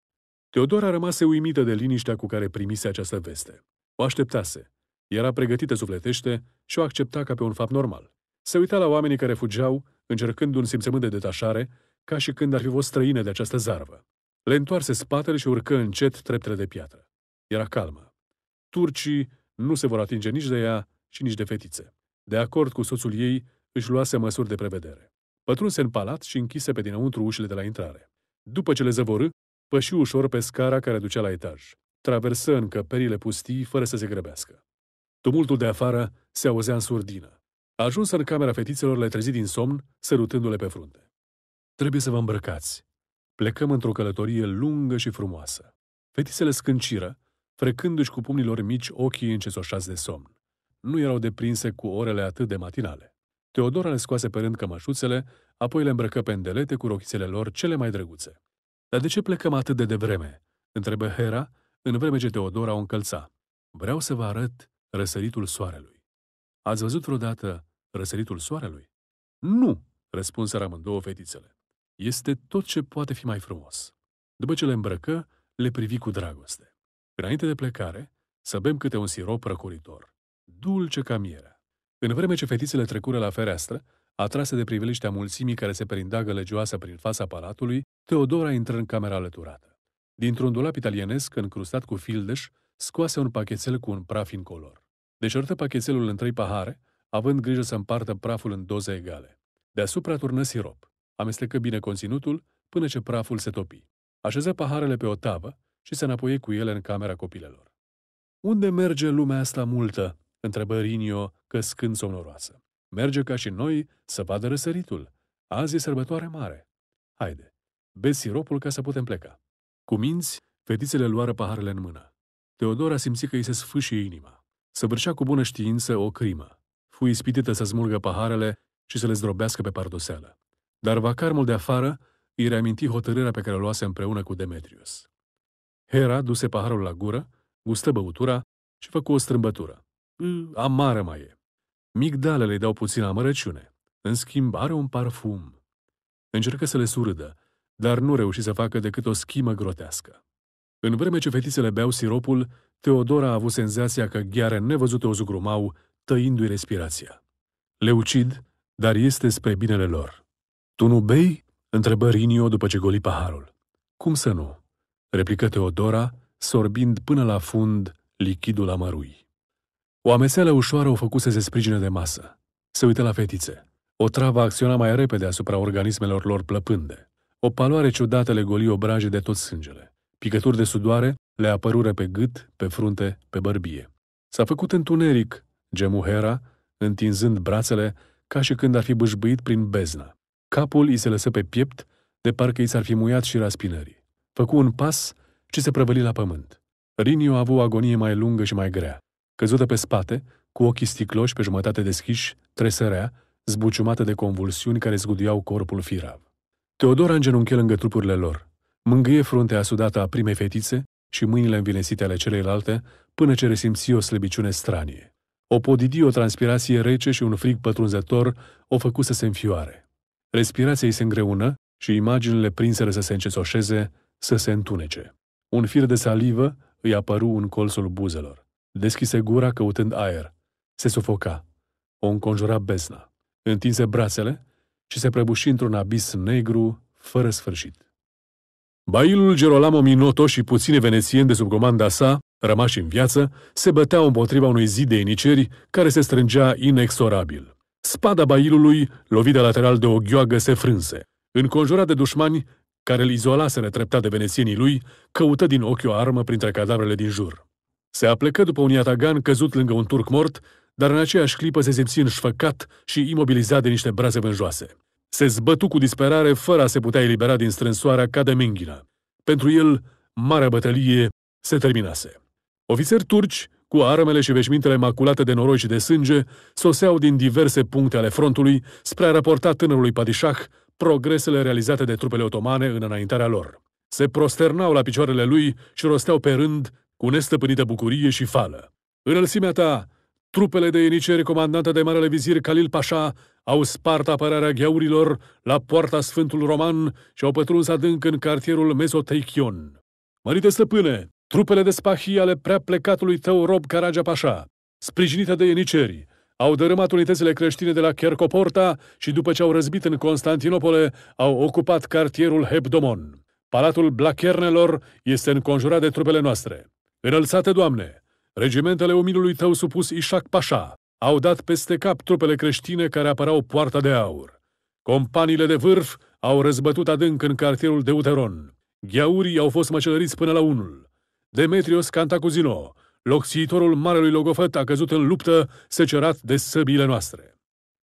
Teodora rămase uimită de liniștea cu care primise această veste. O așteptase. Era pregătită sufletește și o accepta ca pe un fapt normal. Se uita la oamenii care fugeau, încercând un simțământ de detașare, ca și când ar fi fost străine de această zarvă. Le întoarse spatele și urcă încet treptele de piatră. Era calmă. Turcii nu se vor atinge nici de ea și nici de fetițe. De acord cu soțul ei, își luase măsuri de prevedere pătrunse în palat și închise pe dinăuntru ușile de la intrare. După ce le zăvorâ, păși ușor pe scara care ducea la etaj. Traversă încăperile pustii fără să se grăbească. Tumultul de afară se auzea în surdină. Ajuns în camera fetițelor, le trezi din somn, sărutându-le pe frunte. Trebuie să vă îmbrăcați. Plecăm într-o călătorie lungă și frumoasă. Fetițele scânciră, frecându-și cu pumnilor mici ochii încesoșați de somn. Nu erau deprinse cu orele atât de matinale. Teodora le scoase pe rând cămășuțele, apoi le îmbrăcă pe îndelete cu rochițele lor cele mai drăguțe. Dar de ce plecăm atât de devreme?" întrebă Hera, în vreme ce Teodora o încălța. Vreau să vă arăt răsăritul soarelui. Ați văzut vreodată răsăritul soarelui? Nu, răspunseră amândouă fetițele. Este tot ce poate fi mai frumos. După ce le îmbrăcă, le privi cu dragoste. Înainte de plecare, să bem câte un sirop răcoritor, dulce ca mierea. În vreme ce fetițele trecură la fereastră, atrase de priveliștea mulțimii care se perindea gălegioasă prin fața palatului, Teodora intră în camera alăturată. Dintr-un dulap italienesc încrustat cu fildeș, scoase un pachetel cu un praf incolor. Deșertă pachetelul în trei pahare, având grijă să împartă praful în doze egale. Deasupra turnă sirop. Amestecă bine conținutul până ce praful se topi. Așeză paharele pe o tavă și se înapoie cu ele în camera copilelor. Unde merge lumea asta multă?" întrebă Rinio, căscând somnoroasă. Merge ca și noi să vadă răsăritul. Azi e sărbătoare mare. Haide, beți siropul ca să putem pleca. Cu minți, fetițele luară paharele în mână. Teodora simți că îi se sfâșie inima. Săvârșea cu bună știință o crimă. Fu ispitită să smulgă paharele și să le zdrobească pe pardoseală. Dar vacarmul de afară îi reaminti hotărârea pe care o luase împreună cu Demetrius. Hera duse paharul la gură, gustă băutura și făcu o strâmbătură. Mm. amară mai e. Migdalele dau puțin amărăciune. În schimb, are un parfum. Încercă să le surâdă, dar nu reuși să facă decât o schimă grotească. În vreme ce fetițele beau siropul, Teodora a avut senzația că gheare nevăzute o zugrumau, tăindu-i respirația. Le ucid, dar este spre binele lor. Tu nu bei? întrebă Rinio după ce goli paharul. Cum să nu? replică Teodora, sorbind până la fund lichidul amărui. O ameseală ușoară o făcuse se sprijină de masă. Se uită la fetițe. O travă acționa mai repede asupra organismelor lor plăpânde. O paloare ciudată le goli obraje de tot sângele. Picături de sudoare le apărură pe gât, pe frunte, pe bărbie. S-a făcut întuneric, gemu Hera, întinzând brațele, ca și când ar fi bâșbâit prin beznă. Capul i se lăsă pe piept, de parcă i s-ar fi muiat și raspinării. Făcu un pas și se prăvăli la pământ. Rinio a avut o agonie mai lungă și mai grea. Căzută pe spate, cu ochii sticloși pe jumătate deschiși, tresărea, zbuciumată de convulsiuni care zguduiau corpul firav. Teodora îngenunche lângă trupurile lor, mângâie fruntea sudată a primei fetițe și mâinile învinesite ale celeilalte, până ce resimți o slăbiciune stranie. O podidi, o transpirație rece și un frig pătrunzător o făcu să se înfioare. Respirația îi se îngreună și imaginile prinsele să se încețoșeze, să se întunece. Un fir de salivă îi apăru în colțul buzelor. Deschise gura căutând aer. Se sufoca. O înconjura bezna. Întinse brațele și se prăbuși într-un abis negru, fără sfârșit. Bailul Gerolamo Minotto și puține venețieni de sub comanda sa, rămași în viață, se băteau împotriva unui zid de iniceri care se strângea inexorabil. Spada bailului, lovită lateral de o gheoagă, se frânse. Înconjurat de dușmani, care îl izolase treptat de venețienii lui, căută din ochi o armă printre cadavrele din jur. Se aplecă după un iatagan căzut lângă un turc mort, dar în aceeași clipă se simți înșfăcat și imobilizat de niște braze vânjoase. Se zbătu cu disperare fără a se putea elibera din strânsoarea ca de minghină. Pentru el, marea bătălie se terminase. Ofițeri turci, cu armele și veșmintele maculate de noroi și de sânge, soseau din diverse puncte ale frontului spre a raporta tânărului padișah progresele realizate de trupele otomane în înaintarea lor. Se prosternau la picioarele lui și rosteau pe rând cu nestăpânită bucurie și fală. Înălțimea ta, trupele de ieniceri comandante de Marele Vizir Khalil Pasha au spart apărarea gheaurilor la poarta Sfântul Roman și au pătruns adânc în cartierul Mesoteichion. Mărite stăpâne, trupele de spahii ale prea plecatului tău rob Caragia Pașa, sprijinite de ieniceri, au dărâmat unitățile creștine de la Chercoporta și după ce au răzbit în Constantinopole, au ocupat cartierul Hebdomon. Palatul Blachernelor este înconjurat de trupele noastre. Înălțate, Doamne, regimentele omilului tău supus Ișac Pașa au dat peste cap trupele creștine care apărau poarta de aur. Companiile de vârf au răzbătut adânc în cartierul Deuteron. Gheaurii au fost măcelăriți până la unul. Demetrios Cantacuzino, locțiitorul marelui logofăt, a căzut în luptă, secerat de săbiile noastre.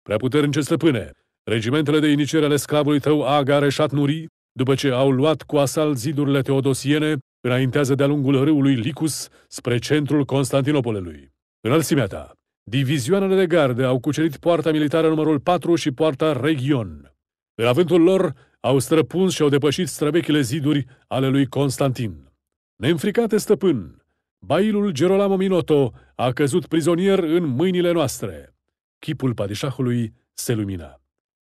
Preaputernice stăpâne, regimentele de inițiere ale sclavului tău Aga Reșat Nuri, după ce au luat cu asalt zidurile teodosiene, înaintează de-a lungul râului Licus spre centrul Constantinopolului. Înălțimea ta. Divizioanele de gardă au cucerit poarta militară numărul 4 și poarta Region. În avântul lor au străpuns și au depășit străvechile ziduri ale lui Constantin. Neînfricate stăpân, bailul Gerolamo Minoto a căzut prizonier în mâinile noastre. Chipul padișahului se lumina.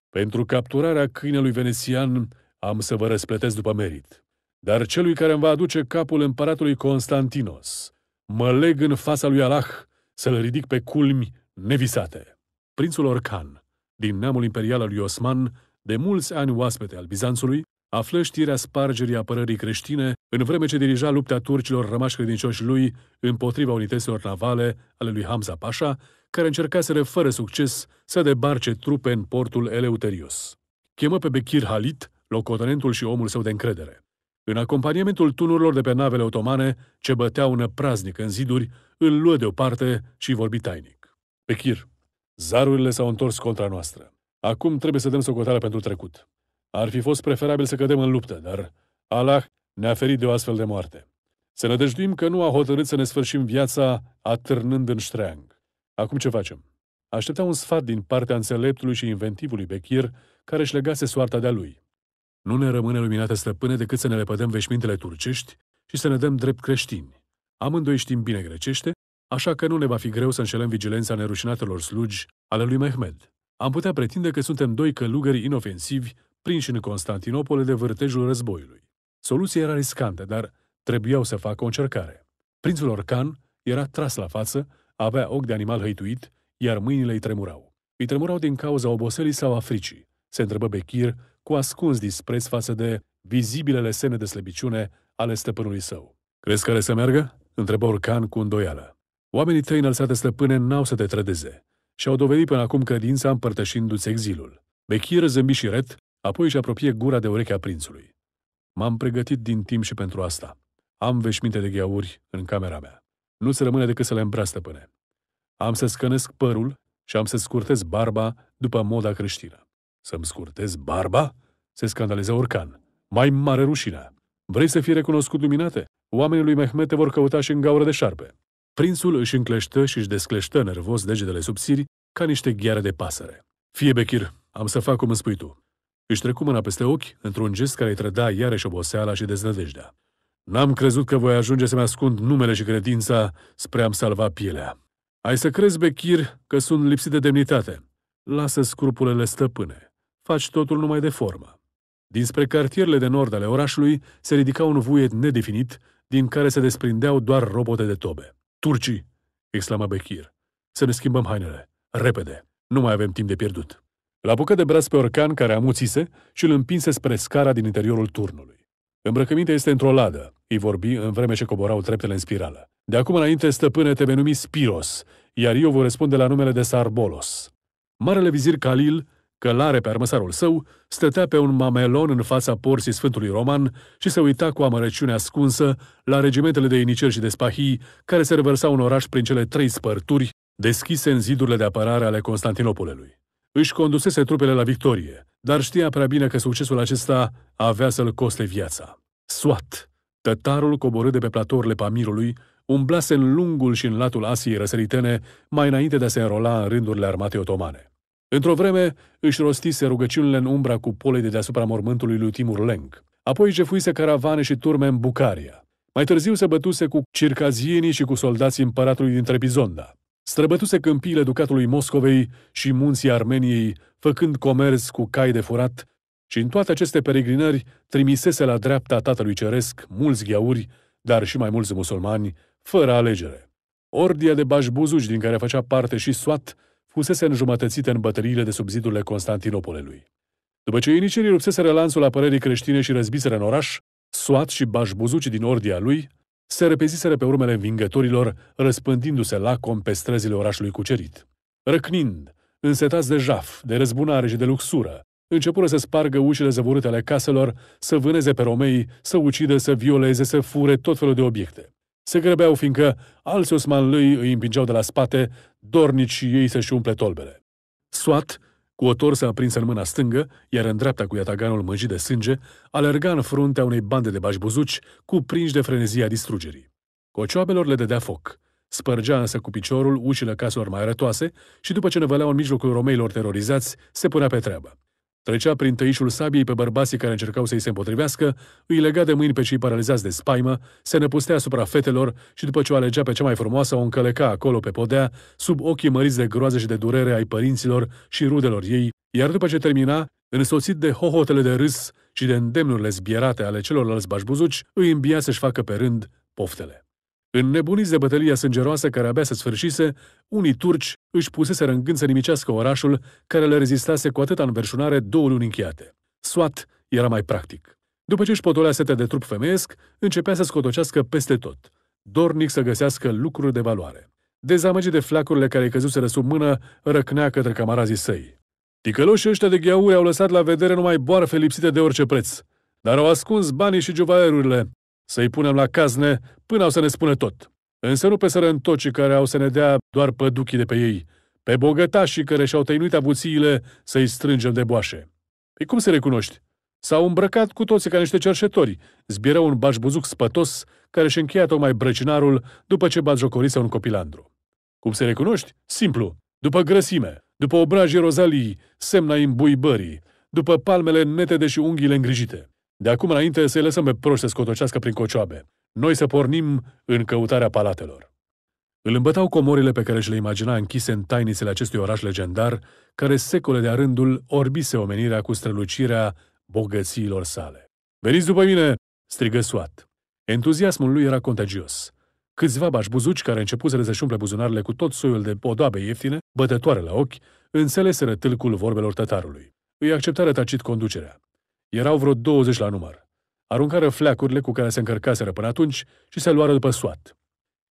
Pentru capturarea câinelui venețian am să vă răspletesc după merit dar celui care îmi va aduce capul împăratului Constantinos. Mă leg în fața lui Allah să-l ridic pe culmi nevisate. Prințul Orcan, din neamul imperial al lui Osman, de mulți ani oaspete al Bizanțului, află știrea spargerii apărării creștine în vreme ce dirija lupta turcilor rămași credincioși lui împotriva unităților navale ale lui Hamza Pasha, care încercaseră fără succes să debarce trupe în portul Eleuterios. Chemă pe Bekir Halit, locotenentul și omul său de încredere. În acompaniamentul tunurilor de pe navele otomane, ce băteau năpraznic în ziduri, îl luă deoparte și vorbi tainic. Pechir, zarurile s-au întors contra noastră. Acum trebuie să dăm socoteală pentru trecut. Ar fi fost preferabil să cădem în luptă, dar Allah ne-a ferit de o astfel de moarte. Să ne dăjduim că nu a hotărât să ne sfârșim viața atârnând în ștreang. Acum ce facem? Aștepta un sfat din partea înțeleptului și inventivului Bechir, care își legase soarta de-a lui. Nu ne rămâne luminată stăpâne decât să ne lepădăm veșmintele turcești și să ne dăm drept creștini. Amândoi știm bine grecește, așa că nu ne va fi greu să înșelăm vigilența nerușinatelor slugi ale lui Mehmed. Am putea pretinde că suntem doi călugări inofensivi prinși în Constantinopole de vârtejul războiului. Soluția era riscantă, dar trebuiau să facă o încercare. Prințul Orcan era tras la față, avea ochi de animal hăituit, iar mâinile îi tremurau. Îi tremurau din cauza oboselii sau a fricii, se întrebă Bechir, cu ascuns dispreț față de vizibilele semne de slăbiciune ale stăpânului său. Crezi că le să meargă? întrebă Orcan cu îndoială. Oamenii tăi înălțate stăpâne n-au să te trădeze și au dovedit până acum credința împărtășindu-ți exilul. Bechir zâmbi și ret, apoi își apropie gura de urechea prințului. M-am pregătit din timp și pentru asta. Am veșminte de gheauri în camera mea. nu se rămâne decât să le îmbraci, stăpâne. Am să scănesc părul și am să scurtez barba după moda creștină. Să-mi scurtez barba? Se scandaliză Orcan. Mai mare rușine! Vrei să fii recunoscut luminate? Oamenii lui Mehmet te vor căuta și în gaură de șarpe. Prințul își încleștă și își descleștă nervos degetele subțiri ca niște gheare de pasăre. Fie, Bechir, am să fac cum îmi spui tu. Își trecu mâna peste ochi într-un gest care îi trăda iarăși oboseala și deznădejdea. N-am crezut că voi ajunge să-mi ascund numele și credința spre a-mi salva pielea. Ai să crezi, Bechir, că sunt lipsit de demnitate. Lasă scrupulele stăpâne faci totul numai de formă. Dinspre cartierele de nord ale orașului se ridica un vuiet nedefinit, din care se desprindeau doar robote de tobe. Turcii! exclama Bechir. Să ne schimbăm hainele. Repede! Nu mai avem timp de pierdut. L apucă de braț pe orcan care amuțise și îl împinse spre scara din interiorul turnului. Îmbrăcămintea este într-o ladă, îi vorbi în vreme ce coborau treptele în spirală. De acum înainte, stăpâne, te vei numi Spiros, iar eu voi răspunde la numele de Sarbolos. Marele vizir Khalil Călare pe armăsarul său, stătea pe un mamelon în fața porții Sfântului Roman și se uita cu amărăciune ascunsă la regimentele de iniceri și de spahii care se revărsau în oraș prin cele trei spărturi deschise în zidurile de apărare ale Constantinopolului. Își condusese trupele la victorie, dar știa prea bine că succesul acesta avea să-l coste viața. Suat, tătarul coborât de pe platourile Pamirului, umblase în lungul și în latul Asiei răsăritene mai înainte de a se înrola în rândurile armatei otomane. Într-o vreme își rostise rugăciunile în umbra cu polei de deasupra mormântului lui Timur Lenk. Apoi jefuise caravane și turme în Bucaria. Mai târziu se bătuse cu circazienii și cu soldații împăratului din Trebizonda. Străbătuse câmpiile ducatului Moscovei și munții Armeniei, făcând comerț cu cai de furat și în toate aceste peregrinări trimisese la dreapta Tatălui Ceresc mulți gheauri, dar și mai mulți musulmani, fără alegere. Ordia de bașbuzuci din care făcea parte și Suat, fusese înjumătățită în bătăliile de subzidurile Constantinopolului. După ce inicierii rupseseră lanțul apărării creștine și răzbiseră în oraș, Suat și Bașbuzuci din ordia lui se repeziseră pe urmele învingătorilor, răspândindu-se lacom pe străzile orașului cucerit. Răcnind, însetați de jaf, de răzbunare și de luxură, începură să spargă ușile zăvurâte ale caselor, să vâneze pe romei, să ucidă, să violeze, să fure tot felul de obiecte. Se grăbeau fiindcă alți lui îi împingeau de la spate, dornici și ei să-și umple tolbele. Suat, cu o torsă aprinsă în mâna stângă, iar în dreapta cu iataganul mânjit de sânge, alerga în fruntea unei bande de bașbuzuci, cuprinși de frenezia distrugerii. Cocioabelor le dădea foc. Spărgea însă cu piciorul ușile caselor mai rătoase și după ce năvăleau în mijlocul romeilor terorizați, se punea pe treabă. Trecea prin tăișul sabiei pe bărbații care încercau să-i se împotrivească, îi lega de mâini pe cei paralizați de spaimă, se năpustea asupra fetelor și după ce o alegea pe cea mai frumoasă, o încăleca acolo pe podea, sub ochii măriți de groază și de durere ai părinților și rudelor ei, iar după ce termina, însoțit de hohotele de râs și de îndemnurile zbierate ale celorlalți bașbuzuci, îi îmbia să-și facă pe rând poftele. Înnebuniți de bătălia sângeroasă care abia se sfârșise, unii turci își puseseră în gând să nimicească orașul care le rezistase cu atâta înverșunare două luni încheiate. Swat era mai practic. După ce își potolea sete de trup femeiesc, începea să scotocească peste tot, dornic să găsească lucruri de valoare. Dezamăgit de flacurile care căzuseră sub mână, răcnea către camarazii săi. Ticăloșii ăștia de gheauri au lăsat la vedere numai boarfe lipsite de orice preț, dar au ascuns banii și juvaierurile, să-i punem la cazne până au să ne spună tot. Însă nu pe sărăntocii care au să ne dea doar păduchii de pe ei, pe bogătașii care și-au tăinuit avuțiile să-i strângem de boașe. Pe păi cum se recunoști? S-au îmbrăcat cu toții ca niște cerșetori, zbiră un bașbuzuc spătos care și încheia tocmai brăcinarul după ce jocorise un copilandru. Cum se recunoști? Simplu. După grăsime, după obrajii rozalii, semna imbuibării, după palmele netede și unghiile îngrijite. De acum înainte să-i lăsăm pe proști să scotocească prin cocioabe. Noi să pornim în căutarea palatelor. Îl îmbătau comorile pe care și le imagina închise în tainițele acestui oraș legendar, care secole de-a rândul orbise omenirea cu strălucirea bogățiilor sale. Veniți după mine!" strigă Suat. Entuziasmul lui era contagios. Câțiva bașbuzuci care începuseră să-și umple buzunarele cu tot soiul de podoabe ieftine, bătătoare la ochi, înțeleseră tâlcul vorbelor tătarului. Îi acceptară tacit conducerea. Erau vreo 20 la număr. Aruncară fleacurile cu care se încărcaseră până atunci și se luară după soat.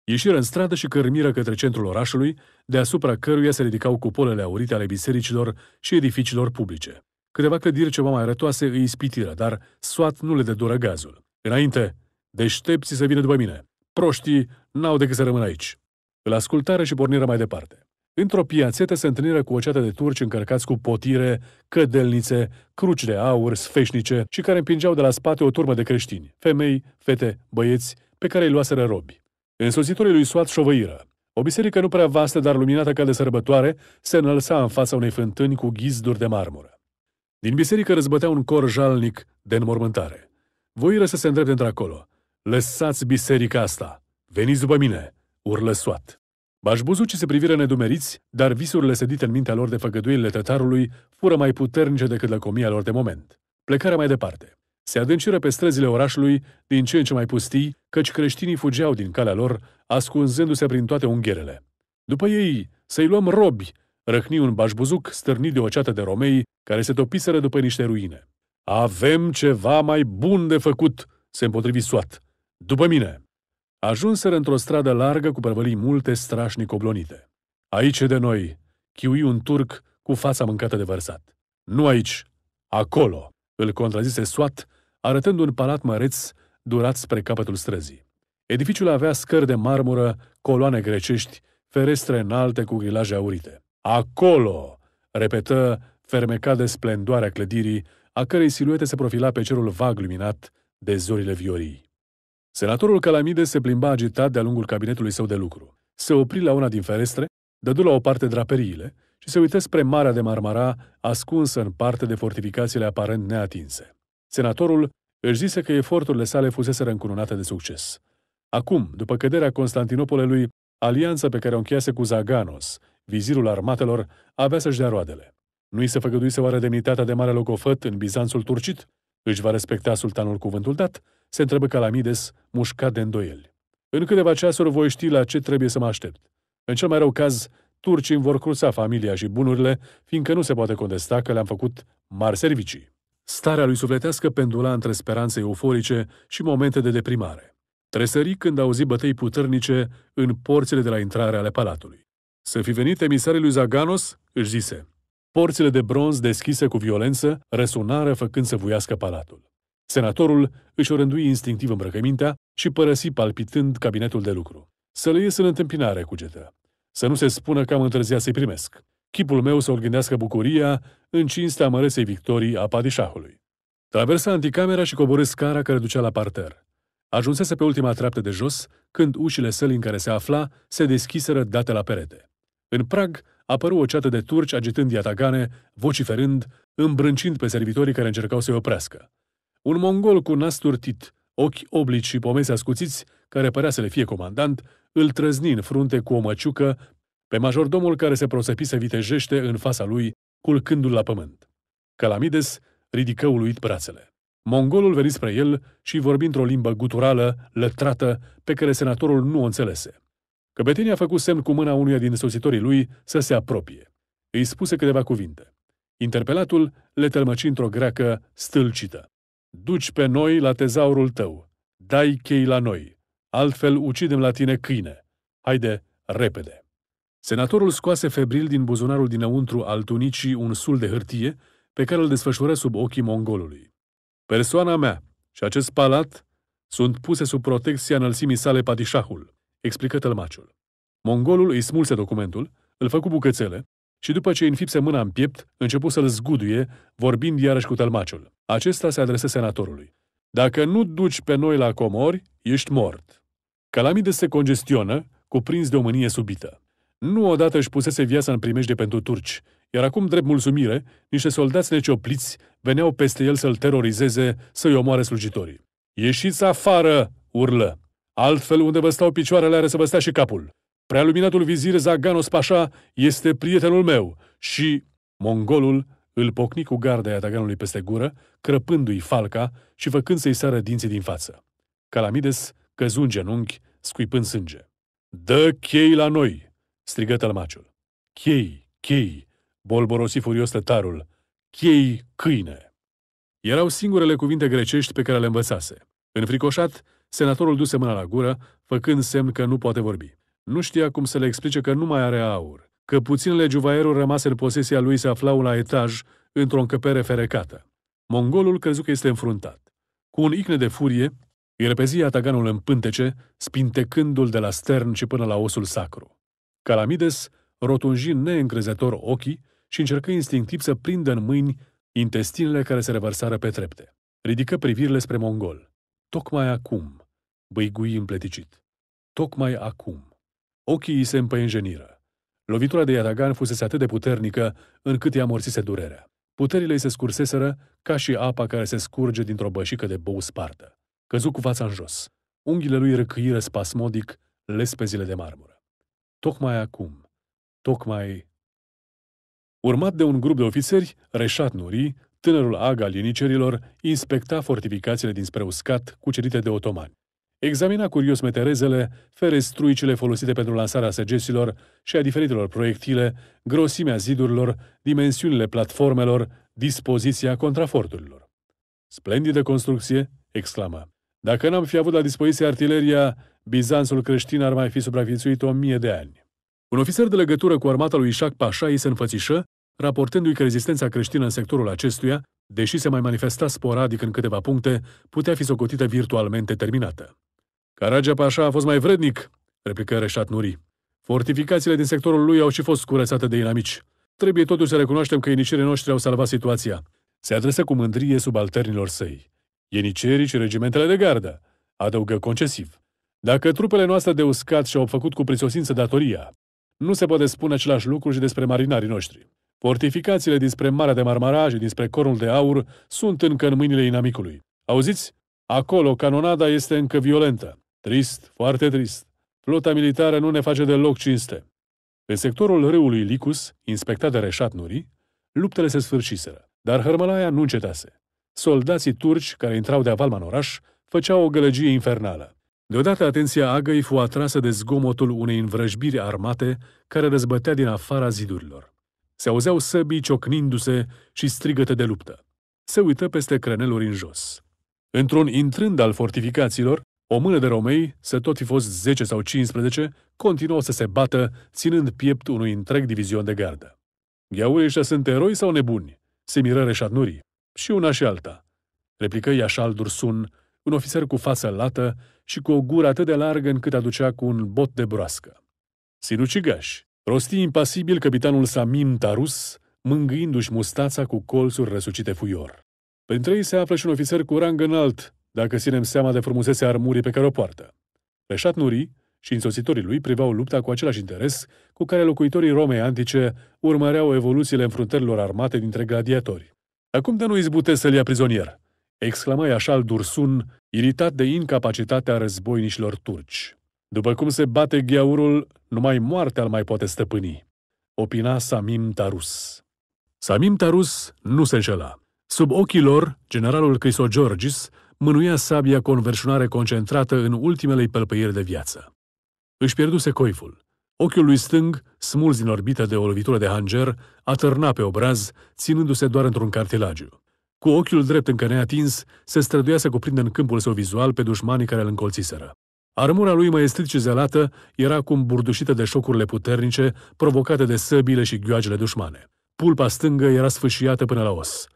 Ieșiră în stradă și cărmiră către centrul orașului, deasupra căruia se ridicau cupolele aurite ale bisericilor și edificiilor publice. Câteva clădiri ceva mai rătoase îi ispitiră, dar soat nu le dedură gazul. Înainte, deștepții să vină după mine. Proștii n-au decât să rămână aici. Îl ascultară și porniră mai departe. Într-o piațetă se întâlniră cu o ceată de turci încărcați cu potire, cădelnițe, cruci de aur, sfeșnice și care împingeau de la spate o turmă de creștini, femei, fete, băieți, pe care îi luaseră robi. Însoțitorii lui Suat șovăiră. O biserică nu prea vastă, dar luminată ca de sărbătoare, se înălța în fața unei fântâni cu ghizduri de marmură. Din biserică răzbătea un cor jalnic de înmormântare. Voiră să se îndrepte într-acolo. Lăsați biserica asta! Veniți după mine! Urlă Suat! Bașbuzucii se priviră nedumeriți, dar visurile sedite în mintea lor de făgăduirile tătarului fură mai puternice decât lăcomia lor de moment. Plecarea mai departe. Se adânciră pe străzile orașului, din ce în ce mai pustii, căci creștinii fugeau din calea lor, ascunzându-se prin toate ungherele. După ei, să-i luăm robi, răhni un bașbuzuc stârnit de o ceată de romei, care se topiseră după niște ruine. Avem ceva mai bun de făcut, se împotrivi soat. După mine! Ajunseră într-o stradă largă cu prăvălii multe strașnic oblonite. Aici e de noi, chiui un turc cu fața mâncată de vărsat. Nu aici, acolo, îl contrazise Soat, arătând un palat măreț durat spre capătul străzii. Edificiul avea scări de marmură, coloane grecești, ferestre înalte cu grilaje aurite. Acolo, repetă, fermecat de splendoarea clădirii, a cărei siluete se profila pe cerul vag luminat de zorile viorii. Senatorul Calamide se plimba agitat de-a lungul cabinetului său de lucru. Se opri la una din ferestre, dădu la o parte draperiile și se uită spre Marea de Marmara, ascunsă în parte de fortificațiile aparent neatinse. Senatorul își zise că eforturile sale fuseseră încununate de succes. Acum, după căderea Constantinopolului, alianța pe care o încheiase cu Zaganos, vizirul armatelor, avea să-și dea roadele. Nu i se făgăduise oare demnitatea de mare locofăt în Bizanțul turcit? Își va respecta sultanul cuvântul dat? Se întrebă Calamides, mușcat de îndoieli. În câteva ceasuri voi ști la ce trebuie să mă aștept. În cel mai rău caz, turcii îmi vor cruța familia și bunurile, fiindcă nu se poate contesta că le-am făcut mari servicii. Starea lui sufletească pendula între speranțe euforice și momente de deprimare. Tresări când auzi bătăi puternice în porțile de la intrare ale palatului. Să fi venit emisarii lui Zaganos, își zise, Porțile de bronz deschise cu violență răsunară făcând să vuiască palatul. Senatorul își orândui instinctiv îmbrăcămintea și părăsi palpitând cabinetul de lucru. Să le ies în întâmpinare, cugetă. Să nu se spună că am întârziat să-i primesc. Chipul meu să-l gândească bucuria în cinstea măreței victorii a padișahului. Traversa anticamera și coborâ scara care ducea la parter. Ajunsese pe ultima treaptă de jos, când ușile sălii în care se afla se deschiseră date la perete. În prag apăru o ceată de turci agitând iatagane, vociferând, îmbrâncind pe servitorii care încercau să-i oprească. Un mongol cu nas turtit, ochi oblici și pomese ascuțiți, care părea să le fie comandant, îl trăzni în frunte cu o măciucă pe majordomul care se prosepi să vitejește în fața lui, culcându-l la pământ. Calamides ridică uluit brațele. Mongolul veni spre el și vorbi într-o limbă guturală, lătrată, pe care senatorul nu o înțelese. Căpetenia a făcut semn cu mâna unuia din sositorii lui să se apropie. Îi spuse câteva cuvinte. Interpelatul le tălmăci într-o greacă stâlcită. Duci pe noi la tezaurul tău, dai chei la noi, altfel ucidem la tine câine. Haide, repede! Senatorul scoase febril din buzunarul dinăuntru al tunicii un sul de hârtie pe care îl desfășură sub ochii mongolului. Persoana mea și acest palat sunt puse sub protecția înălțimii sale padișahul explică tălmaciul. Mongolul îi smulse documentul, îl făcu bucățele și după ce îi înfipse mâna în piept, începu să-l zguduie, vorbind iarăși cu tălmaciul. Acesta se adresă senatorului. Dacă nu duci pe noi la comori, ești mort. Calamide se congestionă, cuprins de o mânie subită. Nu odată își pusese viața în primejde pentru turci, iar acum, drept mulțumire, niște soldați neciopliți veneau peste el să-l terorizeze, să-i omoare slujitorii. Ieșiți afară!" urlă. Altfel, unde vă stau picioarele are să vă stea și capul. Prealuminatul vizir Zaganos Pașa este prietenul meu și mongolul îl pocni cu garda atacanului peste gură, crăpându-i falca și făcând să-i sară dinții din față. Calamides căzu în genunchi, scuipând sânge. Dă chei la noi!" strigă tălmaciul. Chei, chei!" bolborosi furios tătarul. Chei, câine!" Erau singurele cuvinte grecești pe care le învățase. Înfricoșat, Senatorul duse mâna la gură, făcând semn că nu poate vorbi. Nu știa cum să le explice că nu mai are aur, că puținele juvaieruri rămase în posesia lui se aflau la etaj, într-o încăpere ferecată. Mongolul crezu că este înfruntat. Cu un icne de furie, îi repezi ataganul în pântece, spintecându-l de la stern și până la osul sacru. Calamides rotunji neîncrezător ochii și încercă instinctiv să prindă în mâini intestinele care se revărsară pe trepte. Ridică privirile spre mongol. Tocmai acum, băigui împleticit. Tocmai acum. Ochii îi se împăienjeniră. Lovitura de Iadagan fusese atât de puternică încât i-a morțise durerea. Puterile îi se scurseseră ca și apa care se scurge dintr-o bășică de bou spartă. Căzu cu fața în jos. Unghiile lui răcâiră spasmodic lespezile de marmură. Tocmai acum. Tocmai... Urmat de un grup de ofițeri, Reșat Nuri, tânărul aga linicerilor, inspecta fortificațiile dinspre uscat cucerite de otomani examina curios meterezele, ferestruicile folosite pentru lansarea săgesilor și a diferitelor proiectile, grosimea zidurilor, dimensiunile platformelor, dispoziția contraforturilor. Splendidă construcție, exclamă. Dacă n-am fi avut la dispoziție artileria, Bizanțul creștin ar mai fi supraviețuit o mie de ani. Un ofițer de legătură cu armata lui Ișac Pașa îi se înfățișă, raportându-i că rezistența creștină în sectorul acestuia, deși se mai manifesta sporadic în câteva puncte, putea fi socotită virtualmente terminată. Caragia Pașa a fost mai vrednic, replică Reșat Nuri. Fortificațiile din sectorul lui au și fost curățate de inamici. Trebuie totuși să recunoaștem că inicierii noștri au salvat situația. Se adresă cu mândrie subalternilor săi. Ienicerii și regimentele de gardă, adăugă concesiv. Dacă trupele noastre de uscat și-au făcut cu prisosință datoria, nu se poate spune același lucru și despre marinarii noștri. Fortificațiile dinspre Marea de Marmara și dinspre Cornul de Aur sunt încă în mâinile inamicului. Auziți? Acolo canonada este încă violentă. Trist, foarte trist. Flota militară nu ne face deloc cinste. Pe sectorul râului Licus, inspectat de reșatnuri, luptele se sfârșiseră, dar hărmălaia nu încetase. Soldații turci care intrau de valma în oraș făceau o gălăgie infernală. Deodată atenția agăi fu atrasă de zgomotul unei învrăjbiri armate care răzbătea din afara zidurilor. Se auzeau săbii ciocnindu-se și strigăte de luptă. Se uită peste creneluri în jos. Într-un intrând al fortificațiilor, o mână de romei, să tot fi fost 10 sau 15, continuau să se bată, ținând piept unui întreg divizion de gardă. Gheaurii ăștia sunt eroi sau nebuni? Se miră reșadnurii. Și una și alta. Replică Iașal Dursun, un ofițer cu față lată și cu o gură atât de largă încât aducea cu un bot de broască. Sinucigaș, rosti impasibil capitanul Samim Tarus, mângâindu-și mustața cu colțuri răsucite fuior. Printre ei se află și un ofițer cu rang înalt, dacă ținem seama de frumusețea armurii pe care o poartă. Reșat Nuri și însoțitorii lui priveau lupta cu același interes cu care locuitorii Romei antice urmăreau evoluțiile înfruntărilor armate dintre gladiatori. Acum de nu izbute să-l ia prizonier!" exclamă al Dursun, iritat de incapacitatea războinișilor turci. După cum se bate gheaurul, numai moartea îl mai poate stăpâni, opina Samim Tarus. Samim Tarus nu se înșela. Sub ochii lor, generalul Crisogiorgis mânuia sabia cu o înverșunare concentrată în ultimele pălpăieri de viață. Își pierduse coiful. Ochiul lui stâng, smuls din orbită de o lovitură de hanger, atârna pe obraz, ținându-se doar într-un cartilagiu. Cu ochiul drept încă neatins, se străduia să cuprindă în câmpul său vizual pe dușmanii care îl încolțiseră. Armura lui maestrit și zelată era acum burdușită de șocurile puternice provocate de săbile și ghioagele dușmane. Pulpa stângă era sfâșiată până la os.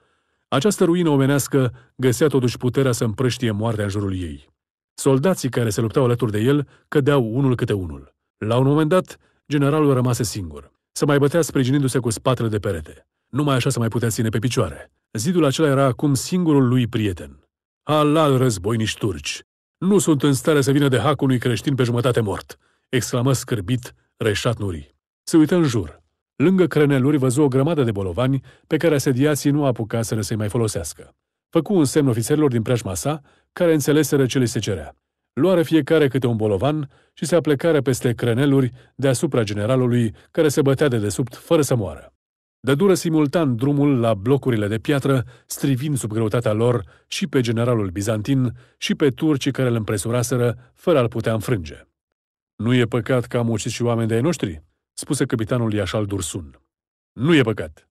Această ruină omenească găsea totuși puterea să împrăștie moartea în jurul ei. Soldații care se luptau alături de el cădeau unul câte unul. La un moment dat, generalul rămase singur. Se mai bătea sprijinindu-se cu spatele de perete. Numai așa se mai putea ține pe picioare. Zidul acela era acum singurul lui prieten. Halal războinici turci! Nu sunt în stare să vină de hac unui creștin pe jumătate mort!" exclamă scârbit Reșat Nuri. Se uită în jur. Lângă creneluri văzu o grămadă de bolovani pe care asediații nu apucaseră să-i mai folosească. Făcu un semn ofițerilor din preajma sa, care înțeleseră ce li se cerea. Luară fiecare câte un bolovan și se aplecară peste creneluri deasupra generalului care se bătea de desubt fără să moară. Dădură simultan drumul la blocurile de piatră, strivind sub greutatea lor și pe generalul bizantin și pe turcii care îl împresuraseră fără a-l putea înfrânge. Nu e păcat că am ucis și oameni de ai noștri?" spuse capitanul Iașal Dursun. Nu e păcat,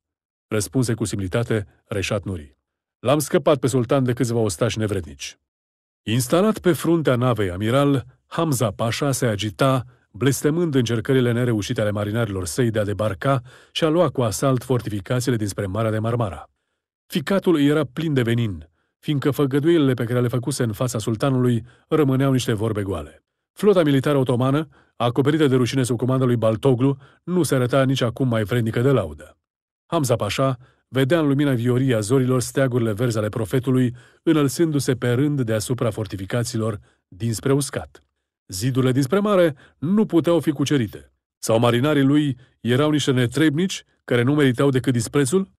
răspunse cu simplitate Reșat Nuri. L-am scăpat pe sultan de câțiva ostași nevrednici. Instalat pe fruntea navei amiral, Hamza Pașa se agita, blestemând încercările nereușite ale marinarilor săi de a debarca și a lua cu asalt fortificațiile dinspre Marea de Marmara. Ficatul era plin de venin, fiindcă făgăduielile pe care le făcuse în fața sultanului rămâneau niște vorbe goale. Flota militară otomană acoperită de rușine sub comanda lui Baltoglu, nu se arăta nici acum mai vrednică de laudă. Hamza Pașa vedea în lumina viorii a zorilor steagurile verzi ale profetului, înălțându-se pe rând deasupra fortificațiilor dinspre uscat. Zidurile dinspre mare nu puteau fi cucerite, sau marinarii lui erau niște netrebnici care nu meritau decât disprețul?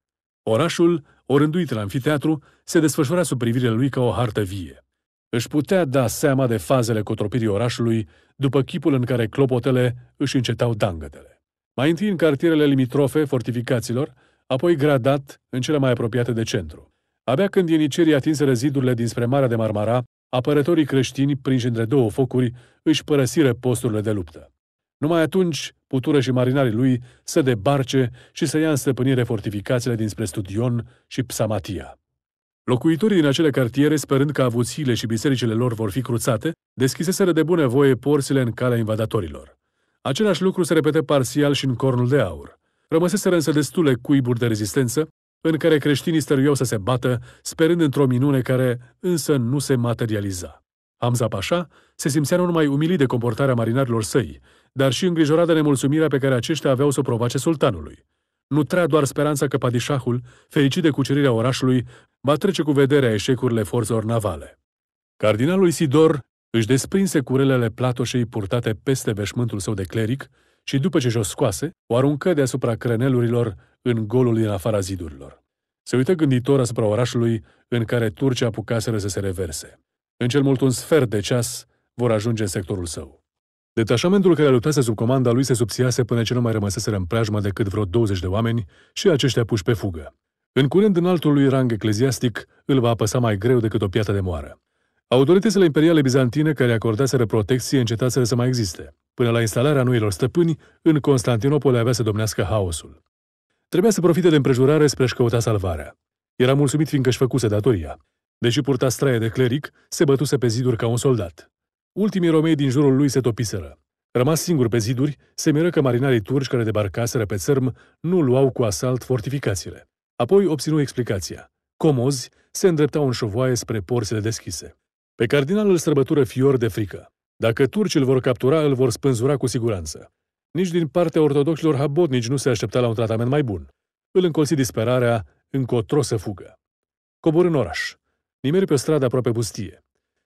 Orașul, orânduit la anfiteatru, se desfășura sub privirea lui ca o hartă vie își putea da seama de fazele cotropirii orașului după chipul în care clopotele își încetau dangătele. Mai întâi în cartierele limitrofe fortificațiilor, apoi gradat în cele mai apropiate de centru. Abia când ienicerii atinseră zidurile dinspre Marea de Marmara, apărătorii creștini, prinși între două focuri, își părăsire posturile de luptă. Numai atunci putură și marinarii lui să debarce și să ia în stăpânire fortificațiile dinspre Studion și Psamatia. Locuitorii din acele cartiere, sperând că avuțiile și bisericile lor vor fi cruțate, deschiseseră de bunăvoie porțile în calea invadatorilor. Același lucru se repete parțial și în cornul de aur. Rămăseseră însă destule cuiburi de rezistență, în care creștinii stăruiau să se bată, sperând într-o minune care însă nu se materializa. Hamza Pașa se simțea nu numai umilit de comportarea marinarilor săi, dar și îngrijorat de nemulțumirea pe care aceștia aveau să o provoace sultanului nutrea doar speranța că padișahul, fericit de cucerirea orașului, va trece cu vederea eșecurile forțelor navale. Cardinalul Isidor își desprinse curelele platoșei purtate peste veșmântul său de cleric și, după ce o scoase, o aruncă deasupra crenelurilor în golul din afara zidurilor. Se uită gânditor asupra orașului în care turcii apucaseră să se reverse. În cel mult un sfert de ceas vor ajunge în sectorul său. Detașamentul care luptase sub comanda lui se subțiase până ce nu mai rămăseseră în preajmă decât vreo 20 de oameni și aceștia puși pe fugă. În curând, înaltul lui rang ecleziastic îl va apăsa mai greu decât o piată de moară. Autoritățile imperiale bizantine care acordaseră protecție încetaseră să mai existe. Până la instalarea noilor stăpâni, în Constantinopole avea să domnească haosul. Trebuia să profite de împrejurare spre a-și căuta salvarea. Era mulțumit fiindcă își făcuse datoria. Deși purta straie de cleric, se bătuse pe ziduri ca un soldat. Ultimii romei din jurul lui se topiseră. Rămas singur pe ziduri, se miră că marinarii turci care debarcaseră pe țărm nu luau cu asalt fortificațiile. Apoi obținu explicația. Comozi se îndreptau în șovoaie spre porțile deschise. Pe cardinal îl sărbătură fior de frică. Dacă turcii îl vor captura, îl vor spânzura cu siguranță. Nici din partea ortodoxilor habotnici nu se aștepta la un tratament mai bun. Îl încolți disperarea, încotro să fugă. Cobor în oraș. Nimeri pe o stradă aproape pustie.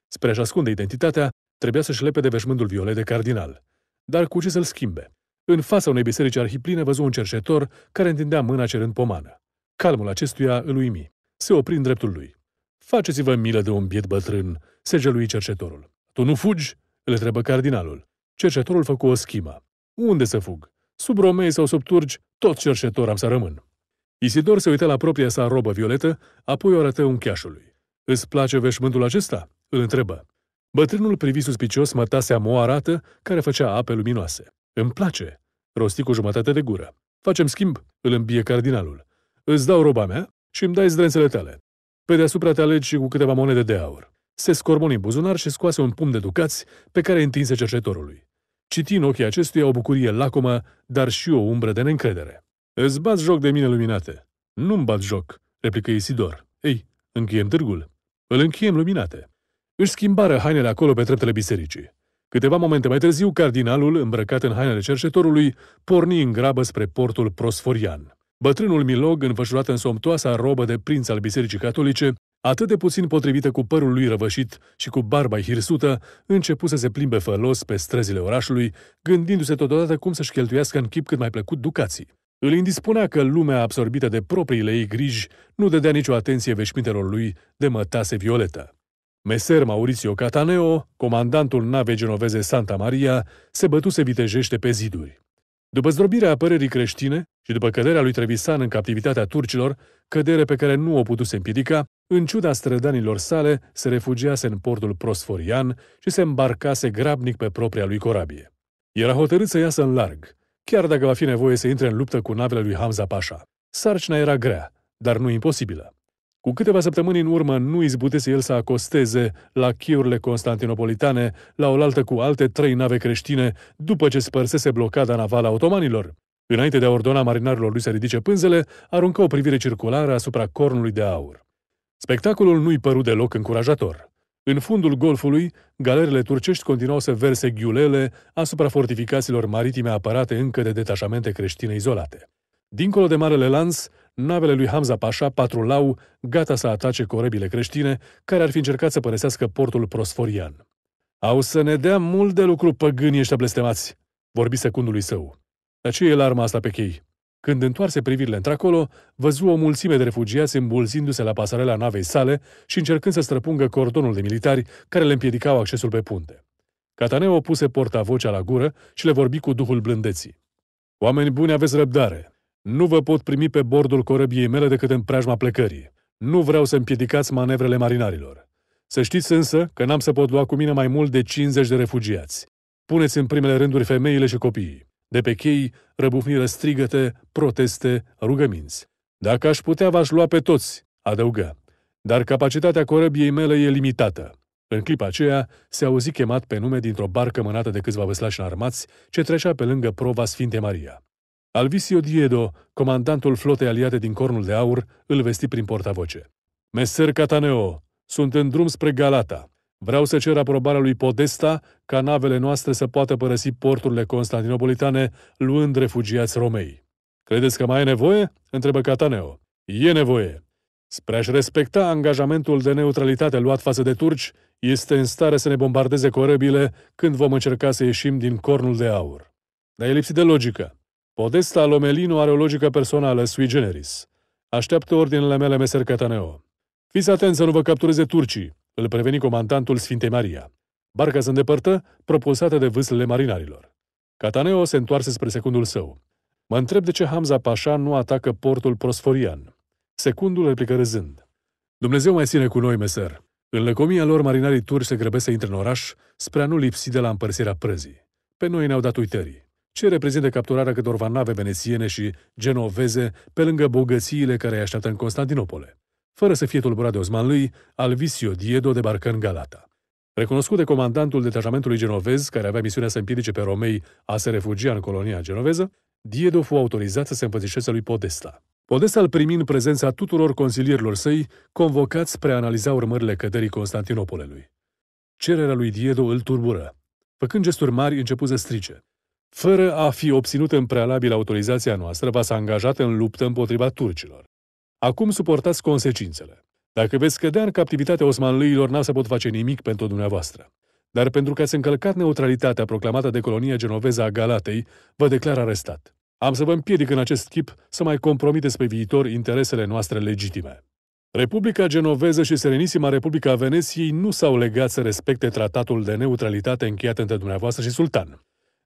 Spre a-și ascunde identitatea, Trebuia să-și de veșmântul violet de cardinal. Dar cu ce să-l schimbe? În fața unei biserici arhipline văzu un cercetor care întindea mâna cerând pomană. Calmul acestuia îl uimi. Se opri în dreptul lui. Faceți-vă milă de un biet bătrân, se gelui cercetorul. Tu nu fugi? îl întrebă cardinalul. Cercetorul făcu o schimă. Unde să fug? Sub romei sau sub turci, tot cercetor am să rămân. Isidor se uită la propria sa robă violetă, apoi o arătă uncheașului. Îți place veșmântul acesta?" îl întrebă. Bătrânul privi suspicios mătasea moarată care făcea ape luminoase. Îmi place, rosti cu jumătate de gură. Facem schimb, îl îmbie cardinalul. Îți dau roba mea și îmi dai zdrențele tale. Pe deasupra te alegi cu câteva monede de aur. Se scormoni în buzunar și scoase un pumn de ducați pe care întinse cercetătorului. Citi în ochii acestuia o bucurie lacomă, dar și o umbră de neîncredere. Îți bați joc de mine luminate. Nu-mi bat joc, replică Isidor. Ei, încheiem târgul. Îl încheiem luminate. Își schimbară hainele acolo pe treptele bisericii. Câteva momente mai târziu, cardinalul, îmbrăcat în hainele cercetătorului, porni în grabă spre portul prosforian. Bătrânul Milog, înfășurat în somtoasa robă de prinț al Bisericii Catolice, atât de puțin potrivită cu părul lui răvășit și cu barba hirsută, începu să se plimbe fălos pe străzile orașului, gândindu-se totodată cum să-și cheltuiască în chip cât mai plăcut ducații. Îl indispunea că lumea absorbită de propriile ei griji nu dădea nicio atenție veșmintelor lui de mătase violetă. Meser Maurizio Cataneo, comandantul navei genoveze Santa Maria, se bătuse vitejește pe ziduri. După zdrobirea apărării creștine și după căderea lui Trevisan în captivitatea turcilor, cădere pe care nu o putuse împiedica, în ciuda strădanilor sale, se refugiase în portul prosforian și se îmbarcase grabnic pe propria lui corabie. Era hotărât să iasă în larg, chiar dacă va fi nevoie să intre în luptă cu navele lui Hamza Pașa. Sarcina era grea, dar nu imposibilă. Cu câteva săptămâni în urmă nu izbutese el să acosteze la chiurile constantinopolitane, la oaltă cu alte trei nave creștine, după ce spărsese blocada navală a otomanilor. Înainte de a ordona marinarilor lui să ridice pânzele, aruncă o privire circulară asupra cornului de aur. Spectacolul nu-i păru deloc încurajator. În fundul golfului, galerele turcești continuau să verse ghiulele asupra fortificațiilor maritime apărate încă de detașamente creștine izolate. Dincolo de Marele Lans, navele lui Hamza Pașa patrulau, gata să atace corebile creștine, care ar fi încercat să părăsească portul prosforian. Au să ne dea mult de lucru păgânii ăștia blestemați, vorbi secundului său. Dar ce e larma asta pe chei? Când întoarse privirile într-acolo, văzu o mulțime de refugiați îmbulzindu-se la pasarela navei sale și încercând să străpungă cordonul de militari care le împiedicau accesul pe punte. Cataneo puse portavocea la gură și le vorbi cu duhul blândeții. Oameni buni, aveți răbdare. Nu vă pot primi pe bordul corăbiei mele decât în preajma plecării. Nu vreau să împiedicați manevrele marinarilor. Să știți însă că n-am să pot lua cu mine mai mult de 50 de refugiați. Puneți în primele rânduri femeile și copiii. De pe chei răbufnire strigăte, proteste, rugăminți. Dacă aș putea, v-aș lua pe toți, adăugă. Dar capacitatea corăbiei mele e limitată. În clipa aceea, se auzi chemat pe nume dintr-o barcă mânată de câțiva văslași înarmați ce trecea pe lângă prova Sfinte Maria. Alvisio Diedo, comandantul flotei aliate din Cornul de Aur, îl vesti prin portavoce. Meser Cataneo, sunt în drum spre Galata. Vreau să cer aprobarea lui Podesta ca navele noastre să poată părăsi porturile constantinopolitane luând refugiați romei. Credeți că mai e nevoie? întrebă Cataneo. E nevoie. Spre a-și respecta angajamentul de neutralitate luat față de turci, este în stare să ne bombardeze corăbile când vom încerca să ieșim din cornul de aur. Dar e lipsit de logică. Podesta Lomelino are o logică personală sui generis. Așteaptă ordinele mele, meser Cataneo. Fiți atenți să nu vă captureze turcii, îl preveni comandantul Sfinte Maria. Barca se îndepărtă, propulsată de vâslele marinarilor. Cataneo se întoarse spre secundul său. Mă întreb de ce Hamza Pașa nu atacă portul prosforian. Secundul replică râzând. Dumnezeu mai ține cu noi, meser. În lăcomia lor, marinarii turci se grăbesc să intre în oraș spre a nu lipsi de la împărțirea prăzii. Pe noi ne-au dat uitării ce reprezintă capturarea câtorva nave venețiene și genoveze pe lângă bogățiile care îi așteaptă în Constantinopole. Fără să fie tulburat de Osmanlui, Alvisio Diedo debarcă în Galata. Recunoscut de comandantul detașamentului genovez, care avea misiunea să împiedice pe romei a se refugia în colonia genoveză, Diedo fu autorizat să se împăzișeze lui Podesta. Podesta îl primi în prezența tuturor consilierilor săi, convocați spre a analiza urmările căderii Constantinopolelui. Cererea lui Diedo îl turbură. Făcând gesturi mari, început să strice. Fără a fi obținut în prealabil autorizația noastră, v-ați angajat în luptă împotriva turcilor. Acum suportați consecințele. Dacă veți cădea în captivitatea osmanlâilor, n-a să pot face nimic pentru dumneavoastră. Dar pentru că ați încălcat neutralitatea proclamată de colonia genoveză a Galatei, vă declar arestat. Am să vă împiedic în acest chip să mai compromiteți pe viitor interesele noastre legitime. Republica Genoveză și Serenisima Republica Veneției nu s-au legat să respecte tratatul de neutralitate încheiat între dumneavoastră și sultan.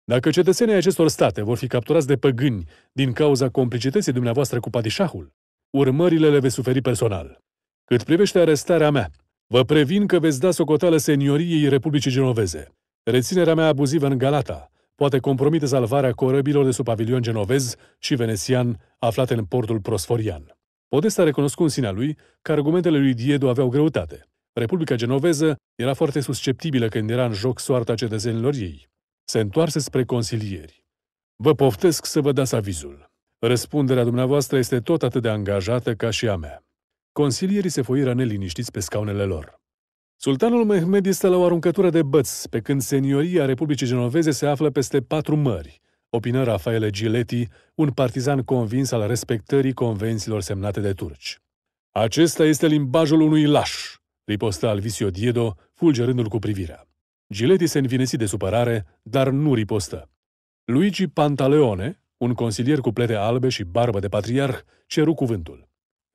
Dacă cetățenii acestor state vor fi capturați de păgâni din cauza complicității dumneavoastră cu padișahul, urmările le veți suferi personal. Cât privește arestarea mea, vă previn că veți da socoteală senioriei Republicii Genoveze. Reținerea mea abuzivă în Galata poate compromite salvarea corăbilor de sub pavilion genovez și venețian aflate în portul prosforian. Podesta recunoscu în sinea lui că argumentele lui Diedo aveau greutate. Republica Genoveză era foarte susceptibilă când era în joc soarta cetățenilor ei se întoarse spre consilieri. Vă poftesc să vă dați avizul. Răspunderea dumneavoastră este tot atât de angajată ca și a mea. Consilierii se foiră neliniștiți pe scaunele lor. Sultanul Mehmed este la o aruncătură de băți, pe când senioria Republicii Genoveze se află peste patru mări, opină Rafaele Giletti, un partizan convins al respectării convențiilor semnate de turci. Acesta este limbajul unui laș, ripostă Alvisio Diedo, fulgerându-l cu privirea. Giletti se învinesi de supărare, dar nu ripostă. Luigi Pantaleone, un consilier cu plete albe și barbă de patriarh, ceru cuvântul.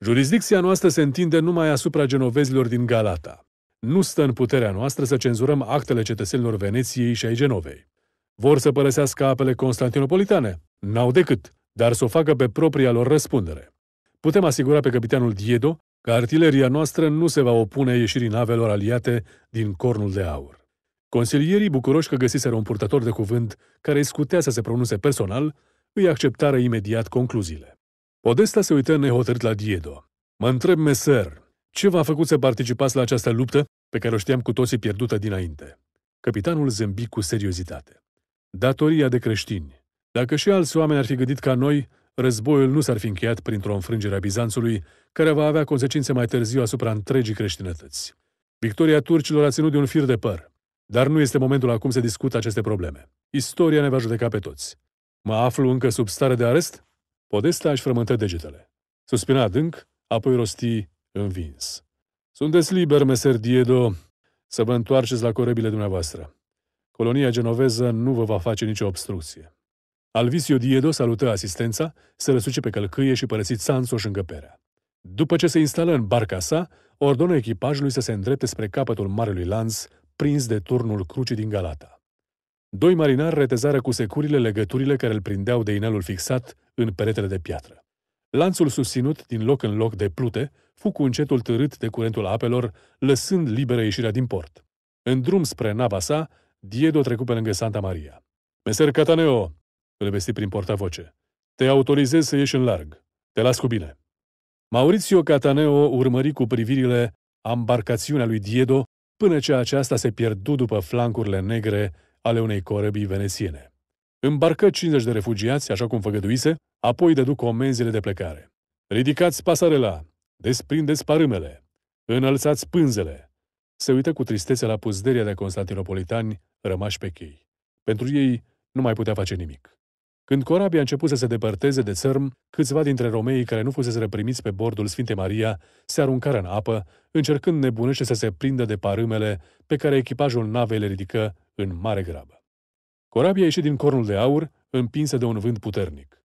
Jurisdicția noastră se întinde numai asupra genovezilor din Galata. Nu stă în puterea noastră să cenzurăm actele cetățenilor Veneției și ai Genovei. Vor să părăsească apele constantinopolitane? N-au decât, dar să o facă pe propria lor răspundere. Putem asigura pe capitanul Diedo că artileria noastră nu se va opune ieșirii navelor aliate din Cornul de Aur. Consilierii, bucuroși că găsiseră un purtător de cuvânt care îi scutea să se pronunțe personal, îi acceptară imediat concluziile. Podesta se uită nehotărât la Diedo. Mă întreb, meser, ce v-a făcut să participați la această luptă pe care o știam cu toții pierdută dinainte? Capitanul zâmbi cu seriozitate. Datoria de creștini. Dacă și alți oameni ar fi gândit ca noi, războiul nu s-ar fi încheiat printr-o înfrângere a Bizanțului, care va avea consecințe mai târziu asupra întregii creștinătăți. Victoria turcilor a ținut de un fir de păr. Dar nu este momentul acum să discut aceste probleme. Istoria ne va judeca pe toți. Mă aflu încă sub stare de arest? Podesta își frământă degetele. Suspina adânc, apoi rosti învins. Sunteți liber, meser Diedo, să vă întoarceți la corebile dumneavoastră. Colonia genoveză nu vă va face nicio obstrucție. Alvisio Diedo salută asistența, se răsuce pe călcâie și părăsi și încăperea. După ce se instală în barca sa, ordonă echipajului să se îndrepte spre capătul marelui lanț prins de turnul crucii din Galata. Doi marinari retezară cu securile legăturile care îl prindeau de inelul fixat în peretele de piatră. Lanțul susținut din loc în loc de plute fu cu încetul târât de curentul apelor, lăsând liberă ieșirea din port. În drum spre nava sa, Diedo trecu pe lângă Santa Maria. Meser Cataneo, îl vesti prin portavoce, te autorizez să ieși în larg. Te las cu bine. Maurizio Cataneo urmări cu privirile ambarcațiunea lui Diedo, până ce aceasta se pierdu după flancurile negre ale unei corăbii venețiene. Îmbarcă 50 de refugiați, așa cum făgăduise, apoi dădu comenzile de plecare. Ridicați pasarela, desprindeți parâmele, înălțați pânzele. Se uită cu tristețe la puzderia de constantinopolitani rămași pe chei. Pentru ei nu mai putea face nimic. Când corabia a început să se depărteze de țărm, câțiva dintre romeii care nu fuseseră primiți pe bordul Sfinte Maria se aruncară în apă, încercând nebunește să se prindă de parâmele pe care echipajul navei le ridică în mare grabă. Corabia ieșit din cornul de aur, împinsă de un vânt puternic.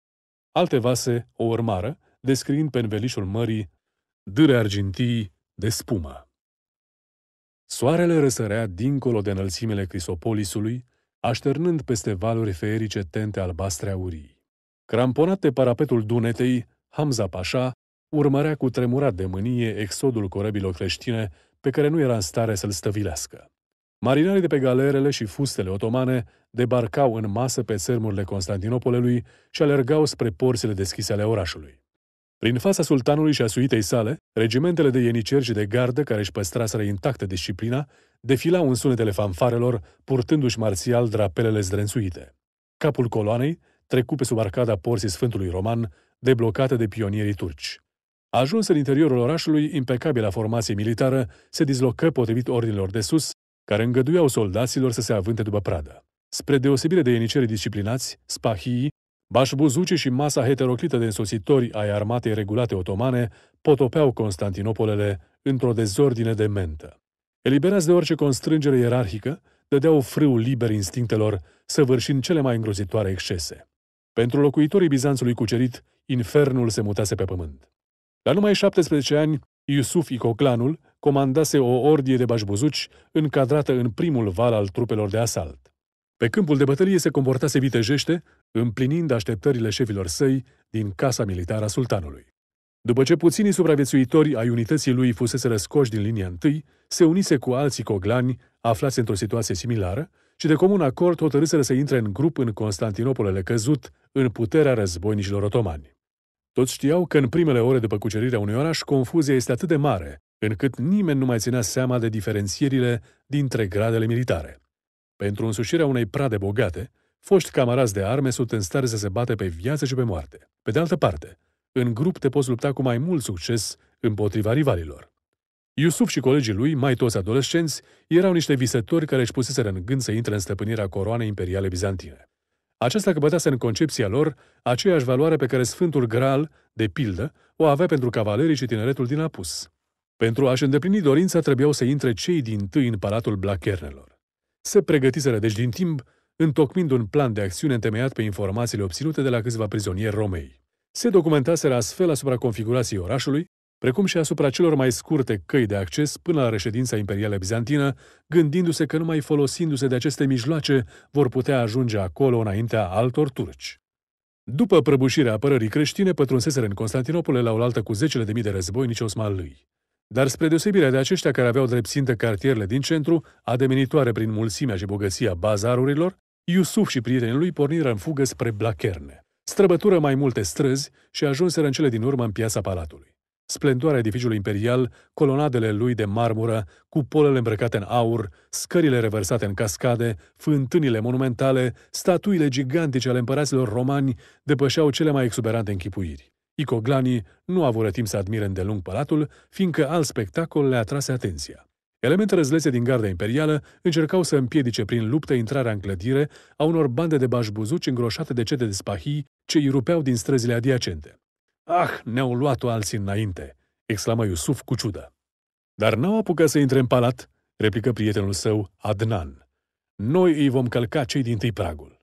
Alte vase o urmară, descriind pe învelișul mării dâre argintii de spumă. Soarele răsărea dincolo de înălțimile Crisopolisului, așternând peste valuri feerice tente albastre aurii. Cramponat de parapetul Dunetei, Hamza Pașa urmărea cu tremurat de mânie exodul corebilor creștine pe care nu era în stare să-l stăvilească. Marinarii de pe galerele și fustele otomane debarcau în masă pe țărmurile Constantinopolului și alergau spre porțile deschise ale orașului. Prin fața sultanului și a suitei sale, regimentele de ieniceri și de gardă care își păstraseră intactă disciplina defilau în sunetele fanfarelor, purtându-și marțial drapelele zdrențuite. Capul coloanei trecu pe sub arcada porții Sfântului Roman, deblocată de pionierii turci. Ajuns în interiorul orașului, impecabila formație militară se dislocă potrivit ordinilor de sus, care îngăduiau soldaților să se avânte după pradă. Spre deosebire de ieniceri disciplinați, spahii, bașbuzucii și masa heteroclită de însoțitori ai armatei regulate otomane potopeau Constantinopolele într-o dezordine de mentă. Eliberați de orice constrângere ierarhică, dădeau frâu liber instinctelor, săvârșind cele mai îngrozitoare excese. Pentru locuitorii Bizanțului cucerit, infernul se mutase pe pământ. La numai 17 ani, Iusuf Icoclanul comandase o ordie de bașbuzuci încadrată în primul val al trupelor de asalt. Pe câmpul de bătălie se comportase vitejește, împlinind așteptările șefilor săi din casa militară a sultanului. După ce puținii supraviețuitori ai unității lui fusese răscoși din linia întâi, se unise cu alții coglani aflați într-o situație similară și de comun acord hotărâseră să intre în grup în Constantinopolele căzut în puterea războinicilor otomani. Toți știau că în primele ore după cucerirea unui oraș, confuzia este atât de mare, încât nimeni nu mai ținea seama de diferențierile dintre gradele militare. Pentru însușirea unei prade bogate, foști camarazi de arme sunt în stare să se bate pe viață și pe moarte. Pe de altă parte, în grup te poți lupta cu mai mult succes împotriva rivalilor. Iusuf și colegii lui, mai toți adolescenți, erau niște visători care își puseseră în gând să intre în stăpânirea coroanei imperiale bizantine. Acesta căpătase în concepția lor aceeași valoare pe care Sfântul Graal, de pildă, o avea pentru cavalerii și tineretul din apus. Pentru a-și îndeplini dorința, trebuiau să intre cei din tâi în palatul blachernelor. Se pregătiseră deci din timp, întocmind un plan de acțiune întemeiat pe informațiile obținute de la câțiva prizonieri romei. Se documentaseră astfel asupra configurației orașului, precum și asupra celor mai scurte căi de acces până la reședința imperială bizantină, gândindu-se că numai folosindu-se de aceste mijloace vor putea ajunge acolo înaintea altor turci. După prăbușirea apărării creștine, pătrunseseră în Constantinopole la oaltă cu zecele de mii de războinici osmanlâi. Dar spre deosebire de aceștia care aveau dreptsintă cartierele din centru, ademenitoare prin mulțimea și bogăția bazarurilor, Iusuf și prietenii lui porniră în fugă spre Blacherne. Străbătură mai multe străzi și ajunseră în cele din urmă în piața palatului. Splendoarea edificiului imperial, colonadele lui de marmură, cupolele îmbrăcate în aur, scările revărsate în cascade, fântânile monumentale, statuile gigantice ale împăraților romani depășeau cele mai exuberante închipuiri. Icoglanii nu avură timp să admire îndelung palatul, fiindcă alt spectacol le atrase atenția. Elemente răzlețe din garda imperială încercau să împiedice prin luptă intrarea în clădire a unor bande de bașbuzuci îngroșate de cete de spahii ce rupeau din străzile adiacente. Ah, ne-au luat-o alții înainte!" exclamă Iusuf cu ciudă. Dar n-au apucat să intre în palat, replică prietenul său, Adnan. Noi îi vom călca cei din tâi pragul.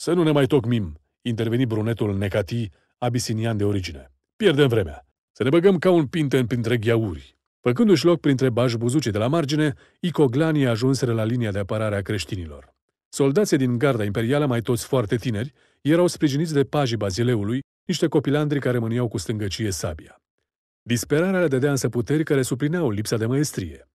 Să nu ne mai tocmim, interveni brunetul Necati, abisinian de origine. Pierdem vremea. Să ne băgăm ca un pinten printre gheauri. Făcându-și loc printre bașbuzucii de la margine, icoglanii ajunseră la linia de apărare a creștinilor. Soldații din garda imperială, mai toți foarte tineri, erau sprijiniți de pajii bazileului, niște copilandri care mâniau cu stângăcie sabia. Disperarea le dădea însă puteri care suplineau lipsa de măestrie.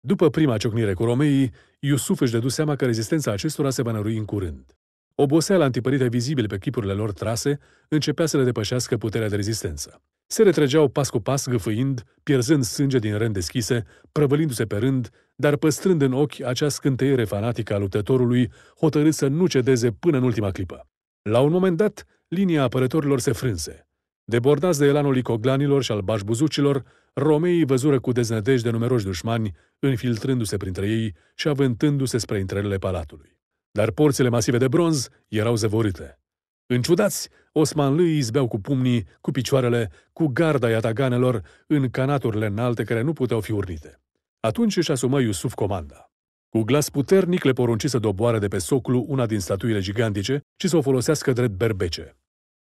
După prima ciocnire cu romeii, Iusuf își dădu seama că rezistența acestora se va nărui în curând. Oboseala întipărită vizibil pe chipurile lor trase începea să le depășească puterea de rezistență. Se retrăgeau pas cu pas, gâfâind, pierzând sânge din rând deschise, prăvălindu-se pe rând, dar păstrând în ochi acea scânteiere fanatică a luptătorului, hotărât să nu cedeze până în ultima clipă. La un moment dat, linia apărătorilor se frânse. Debordați de elanul icoglanilor și al bașbuzucilor, romeii văzură cu deznădejde numeroși dușmani, înfiltrându se printre ei și avântându-se spre intrările palatului. Dar porțile masive de bronz erau zăvorite. Înciudați, osmanlâii izbeau cu pumnii, cu picioarele, cu garda iataganelor, în canaturile înalte care nu puteau fi urnite. Atunci își asumă Iusuf comanda. Cu glas puternic le porunci să doboare de pe soclu una din statuile gigantice și să o folosească drept berbece.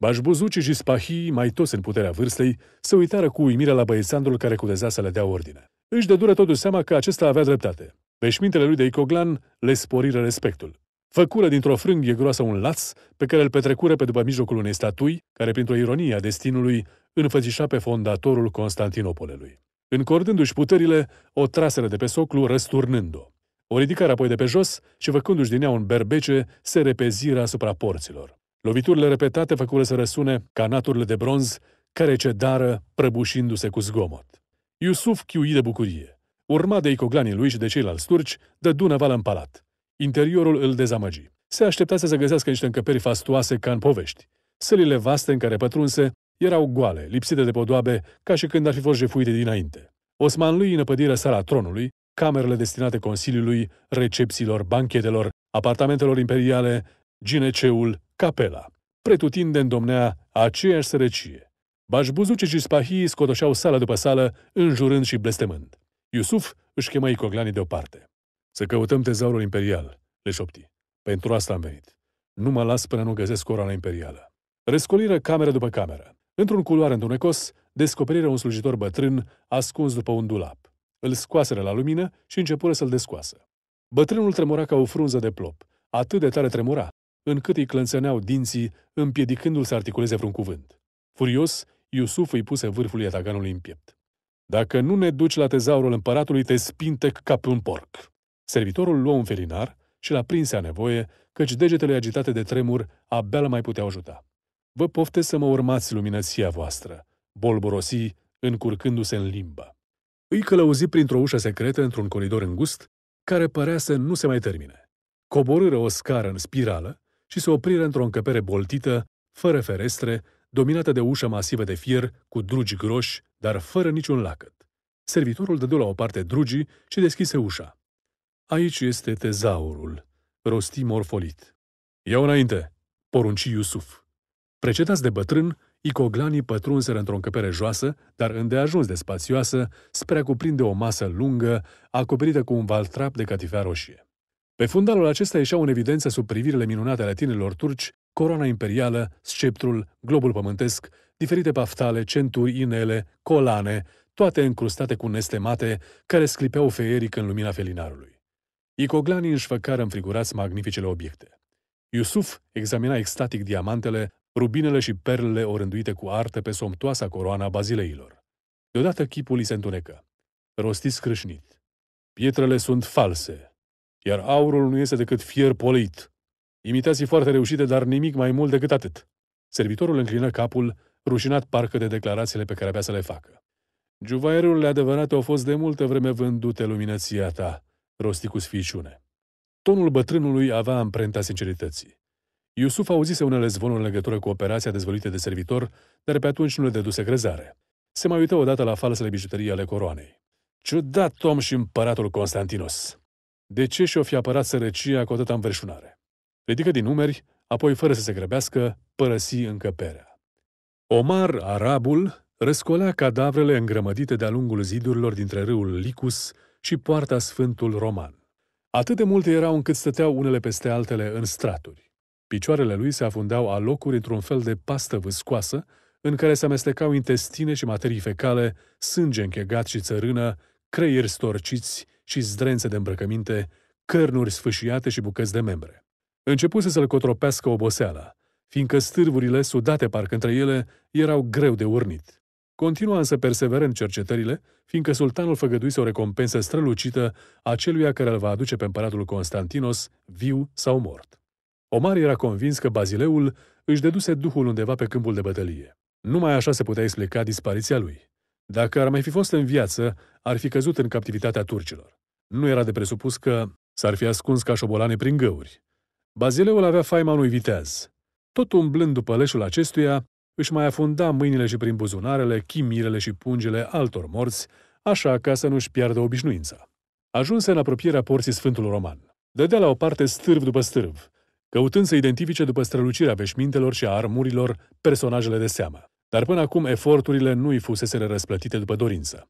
Bajbozuci și Spahii, mai toți în puterea vârstei, se uitară cu uimire la băiețandul care cuteza să le dea ordine. Își dădură totuși seama că acesta avea dreptate. Veșmintele lui de Icoglan le sporiră respectul. Făcură dintr-o frânghie groasă un laț pe care îl petrecură pe după mijlocul unei statui, care, printr-o ironie a destinului, înfățișa pe fondatorul Constantinopolului. Încordându-și puterile, o traseră de pe soclu, răsturnând-o. O ridicare apoi de pe jos și, făcându-și din ea un berbece, se repeziră asupra porților. Loviturile repetate făcură să răsune canaturile de bronz care cedară prăbușindu-se cu zgomot. Iusuf chiui de bucurie. Urma de icoglanii lui și de ceilalți turci, dă Dunaval în palat. Interiorul îl dezamăgi. Se aștepta să se găsească niște încăperi fastoase ca în povești. Sălile vaste în care pătrunse erau goale, lipsite de podoabe, ca și când ar fi fost jefuite dinainte. Osman lui înăpădiră sala tronului, camerele destinate Consiliului, recepțiilor, banchetelor, apartamentelor imperiale, gineceul, Capela. Pretutindeni domnea aceeași sărăcie. Bașbuzuce și spahii scotoșeau sală după sală, înjurând și blestemând. Iusuf își chemă icoglanii deoparte. Să căutăm tezaurul imperial, le șopti. Pentru asta am venit. Nu mă las până nu găsesc coroana imperială. Răscoliră cameră după cameră. Într-un culoar întunecos, descoperirea un slujitor bătrân ascuns după un dulap. Îl scoaseră la lumină și începură să-l descoasă. Bătrânul tremura ca o frunză de plop, atât de tare tremura, încât îi clănțăneau dinții, împiedicându-l să articuleze vreun cuvânt. Furios, Iusuf îi puse vârful iataganului în piept. Dacă nu ne duci la tezaurul împăratului, te spintec ca pe un porc. Servitorul luă un felinar și l-a prins a nevoie, căci degetele agitate de tremur abia mai puteau ajuta. Vă pofte să mă urmați luminăția voastră, bolborosi, încurcându-se în limbă. Îi călăuzi printr-o ușă secretă într-un coridor îngust, care părea să nu se mai termine. Coborâră o scară în spirală și se opriră într-o încăpere boltită, fără ferestre, dominată de ușă masivă de fier, cu drugi groși, dar fără niciun lacăt. Servitorul dădu la o parte drugii și deschise ușa. Aici este tezaurul, rosti morfolit. Ia înainte, porunci Iusuf. Precedați de bătrân, icoglanii pătrunseră într-o încăpere joasă, dar îndeajuns de spațioasă, spre a cuprinde o masă lungă, acoperită cu un valtrap de catifea roșie. Pe fundalul acesta ieșeau în evidență sub privirile minunate ale tinerilor turci coroana imperială, sceptrul, globul pământesc, diferite paftale, centuri, inele, colane, toate încrustate cu nestemate, care sclipeau feieric în lumina felinarului. Icoglanii își făcară înfrigurați magnificele obiecte. Iusuf examina extatic diamantele, rubinele și perlele orânduite cu artă pe somtoasa coroana bazileilor. Deodată chipul îi se întunecă. Rosti scrâșnit. Pietrele sunt false, iar aurul nu este decât fier polit. Imitații foarte reușite, dar nimic mai mult decât atât. Servitorul înclină capul, rușinat parcă de declarațiile pe care avea să le facă. Juvaierurile adevărate au fost de multă vreme vândute luminăția ta, rosti cu sficiune. Tonul bătrânului avea amprenta sincerității. Iusuf auzise unele zvonuri în legătură cu operația dezvăluită de servitor, dar pe atunci nu le deduse crezare. Se mai uită odată la falsele bijuterii ale coroanei. Ciudat om și împăratul Constantinos de ce și-o fi apărat sărăcia cu atâta înverșunare. Ridică din numeri, apoi, fără să se grăbească, părăsi încăperea. Omar, arabul, răscolea cadavrele îngrămădite de-a lungul zidurilor dintre râul Licus și poarta Sfântul Roman. Atât de multe erau încât stăteau unele peste altele în straturi. Picioarele lui se afundeau alocuri într-un fel de pastă vâscoasă, în care se amestecau intestine și materii fecale, sânge închegat și țărână, creieri storciți și zdrențe de îmbrăcăminte, cărnuri sfâșiate și bucăți de membre. Începuse să-l cotropească oboseala, fiindcă stârvurile, sudate parcă între ele, erau greu de urnit. Continua însă perseverent cercetările, fiindcă sultanul făgăduise o recompensă strălucită celuia care îl va aduce pe împăratul Constantinos, viu sau mort. Omar era convins că Bazileul își deduse duhul undeva pe câmpul de bătălie. Numai așa se putea explica dispariția lui. Dacă ar mai fi fost în viață, ar fi căzut în captivitatea turcilor. Nu era de presupus că s-ar fi ascuns ca șobolane prin găuri. Bazileul avea faima unui viteaz. Tot umblând după leșul acestuia, își mai afunda mâinile și prin buzunarele, chimirele și pungile altor morți, așa ca să nu-și piardă obișnuința. Ajunse în apropierea porții Sfântul Roman. Dădea la o parte stârv după stârv, căutând să identifice după strălucirea veșmintelor și a armurilor personajele de seamă. Dar până acum eforturile nu-i fusese răsplătite după dorință.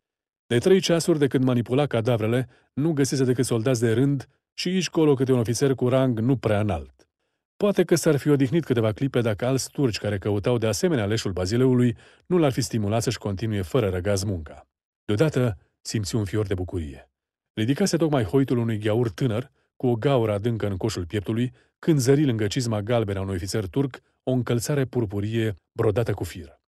De trei ceasuri de când manipula cadavrele, nu găsise decât soldați de rând și aici colo câte un ofițer cu rang nu prea înalt. Poate că s-ar fi odihnit câteva clipe dacă alți turci care căutau de asemenea leșul bazileului nu l-ar fi stimulat să-și continue fără răgaz munca. Deodată simți un fior de bucurie. Ridicase tocmai hoitul unui gheaur tânăr, cu o gaură adâncă în coșul pieptului, când zări lângă cizma galbenă a unui ofițer turc o încălțare purpurie brodată cu fir.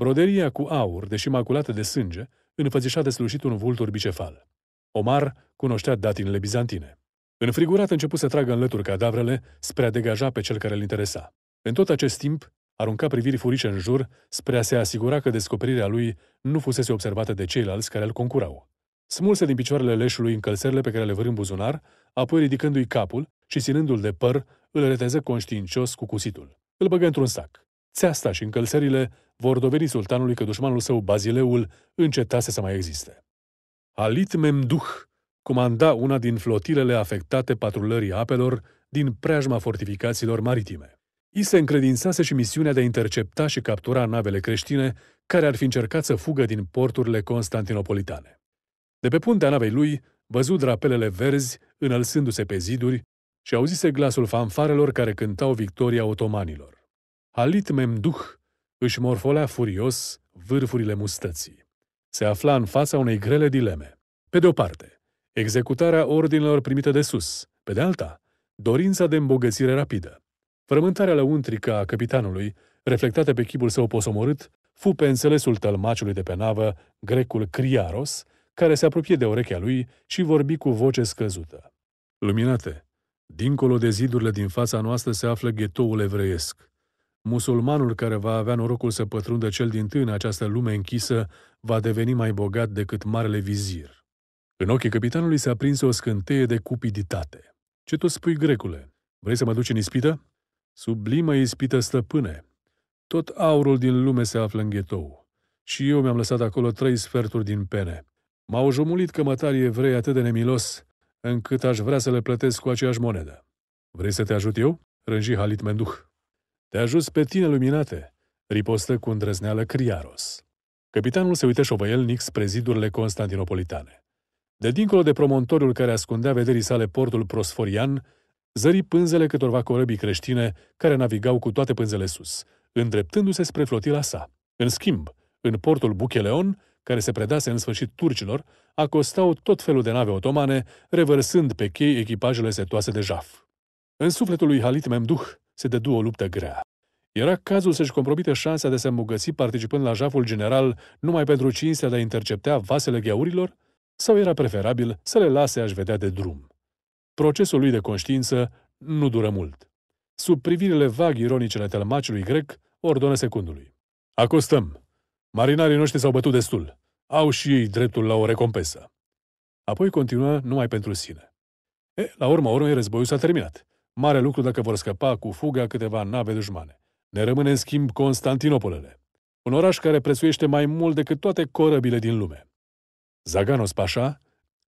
Broderia cu aur, deși maculată de sânge, înfățișa de slușit un vultur bicefal. Omar cunoștea datinele bizantine. Înfrigurat început să tragă în lături cadavrele spre a degaja pe cel care îl interesa. În tot acest timp, arunca priviri furice în jur spre a se asigura că descoperirea lui nu fusese observată de ceilalți care îl concurau. Smulse din picioarele leșului încălțările pe care le vârâ în buzunar, apoi ridicându-i capul și ținându-l de păr, îl reteză conștiincios cu cusitul. Îl băgă într-un sac. Țeasta și încălțările vor dovedi sultanului că dușmanul său, Bazileul, încetase să mai existe. Halit Memduh comanda una din flotilele afectate patrulării apelor din preajma fortificațiilor maritime. I se încredințase și misiunea de a intercepta și captura navele creștine care ar fi încercat să fugă din porturile constantinopolitane. De pe puntea navei lui, văzut drapelele verzi înălsându se pe ziduri și auzise glasul fanfarelor care cântau victoria otomanilor. Halit Memduh își morfolea furios vârfurile mustății. Se afla în fața unei grele dileme. Pe de o parte, executarea ordinelor primite de sus, pe de alta, dorința de îmbogățire rapidă. Frământarea lăuntrică a capitanului, reflectată pe chipul său posomorât, fu pe înțelesul tălmaciului de pe navă, grecul Criaros, care se apropie de urechea lui și vorbi cu voce scăzută. Luminate, dincolo de zidurile din fața noastră se află ghetoul evreiesc musulmanul care va avea norocul să pătrundă cel din tâi în această lume închisă va deveni mai bogat decât marele vizir. În ochii capitanului s-a prins o scânteie de cupiditate. Ce tu spui, grecule? Vrei să mă duci în ispită? Sublimă ispită stăpâne. Tot aurul din lume se află în ghetou. Și eu mi-am lăsat acolo trei sferturi din pene. M-au jomulit cămătarii evrei atât de nemilos, încât aș vrea să le plătesc cu aceeași monedă. Vrei să te ajut eu? Rânji Halit Menduh te ajut pe tine, luminate!" ripostă cu îndrăzneală Criaros. Capitanul se uită șovăielnic spre zidurile constantinopolitane. De dincolo de promontoriul care ascundea vederii sale portul prosforian, zări pânzele câtorva corăbii creștine care navigau cu toate pânzele sus, îndreptându-se spre flotila sa. În schimb, în portul Bucheleon, care se predase în sfârșit turcilor, acostau tot felul de nave otomane, revărsând pe chei echipajele setoase de jaf. În sufletul lui Halit Memduh se dădu o luptă grea. Era cazul să-și compromite șansa de se îmbogăți participând la jaful general numai pentru cinstea de a intercepta vasele gheaurilor? Sau era preferabil să le lase aș vedea de drum? Procesul lui de conștiință nu dură mult. Sub privirile vag ironice ale telmaciului grec, ordonă secundului. Acostăm! Marinarii noștri s-au bătut destul. Au și ei dreptul la o recompensă. Apoi continuă numai pentru sine. E, la urma urmei, războiul s-a terminat. Mare lucru dacă vor scăpa cu fuga câteva nave dușmane. Ne rămâne, în schimb, Constantinopolele, un oraș care prețuiește mai mult decât toate corăbile din lume. Zaganos Pașa,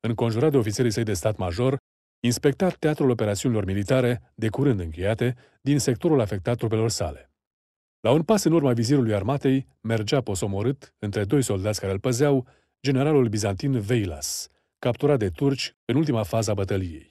înconjurat de ofițerii săi de stat major, inspecta teatrul operațiunilor militare, de curând încheiate, din sectorul afectat trupelor sale. La un pas în urma vizirului armatei, mergea posomorât, între doi soldați care îl păzeau, generalul bizantin Veilas, capturat de turci în ultima fază a bătăliei.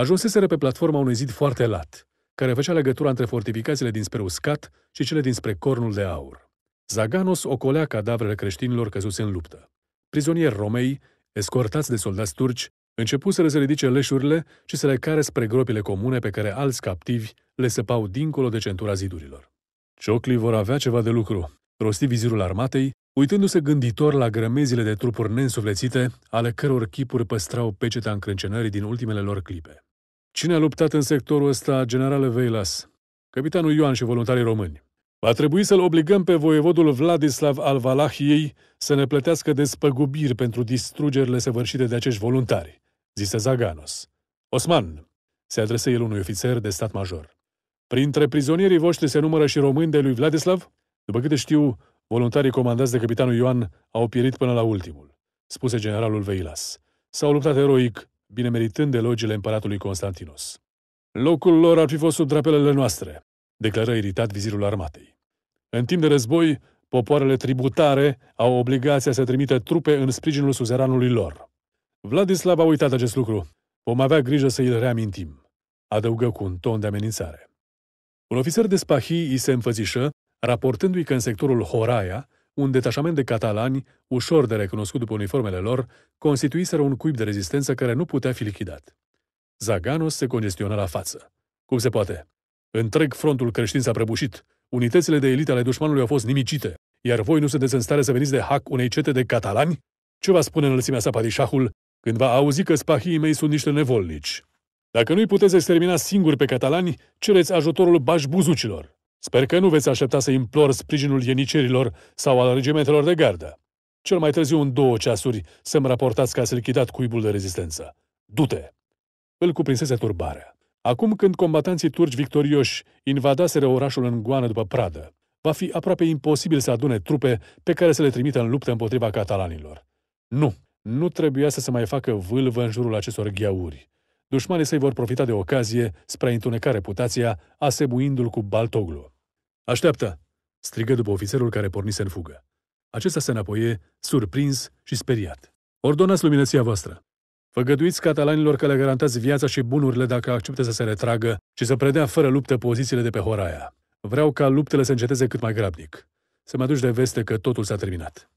Ajunseseră pe platforma unui zid foarte lat, care făcea legătura între fortificațiile dinspre Uscat și cele dinspre Cornul de Aur. Zaganos ocolea cadavrele creștinilor căzuse în luptă. Prizonieri romei, escortați de soldați turci, începuseră să ridice leșurile și să le care spre gropile comune pe care alți captivi le săpau dincolo de centura zidurilor. Cioclii vor avea ceva de lucru, rosti vizirul armatei, uitându-se gânditor la grămezile de trupuri nensuflețite, ale căror chipuri păstrau peceta încrâncenării din ultimele lor clipe. Cine a luptat în sectorul ăsta, generale Veilas? Capitanul Ioan și voluntarii români. Va trebui să-l obligăm pe voievodul Vladislav al Valahiei să ne plătească despăgubiri pentru distrugerile săvârșite de acești voluntari, zise Zaganos. Osman, se adresă el unui ofițer de stat major. Printre prizonierii voștri se numără și români de lui Vladislav? După câte știu, Voluntarii comandați de capitanul Ioan au pierit până la ultimul, spuse generalul Veilas. S-au luptat eroic, binemeritând de logile împăratului Constantinos. Locul lor ar fi fost sub drapelele noastre, declară iritat vizirul armatei. În timp de război, popoarele tributare au obligația să trimită trupe în sprijinul suzeranului lor. Vladislav a uitat acest lucru. Vom avea grijă să îl reamintim, adăugă cu un ton de amenințare. Un ofițer de spahii îi se înfățișă raportându-i că în sectorul Horaia, un detașament de catalani, ușor de recunoscut după uniformele lor, constituiseră un cuib de rezistență care nu putea fi lichidat. Zaganos se congestionă la față. Cum se poate? Întreg frontul creștin s-a prăbușit, unitățile de elită ale dușmanului au fost nimicite, iar voi nu sunteți în stare să veniți de hac unei cete de catalani? Ce va spune înălțimea sa padișahul când va auzi că spahii mei sunt niște nevolnici? Dacă nu-i puteți extermina singuri pe catalani, cereți ajutorul bașbuzucilor. Sper că nu veți aștepta să implor sprijinul ienicerilor sau al regimentelor de gardă. Cel mai târziu în două ceasuri să-mi raportați că ați lichidat cuibul de rezistență. Dute, Îl cuprinsese turbarea. Acum când combatanții turci victorioși invadaseră orașul în goană după pradă, va fi aproape imposibil să adune trupe pe care să le trimită în luptă împotriva catalanilor. Nu, nu trebuia să se mai facă vâlvă în jurul acestor gheauri. Dușmanii săi vor profita de ocazie spre a întuneca reputația, asebuindu-l cu Baltoglu. Așteaptă!" strigă după ofițerul care pornise în fugă. Acesta se înapoie, surprins și speriat. Ordonați luminăția voastră! Făgăduiți catalanilor că le garantați viața și bunurile dacă acceptă să se retragă și să predea fără luptă pozițiile de pe Horaia. Vreau ca luptele să înceteze cât mai grabnic. Să mă duci de veste că totul s-a terminat.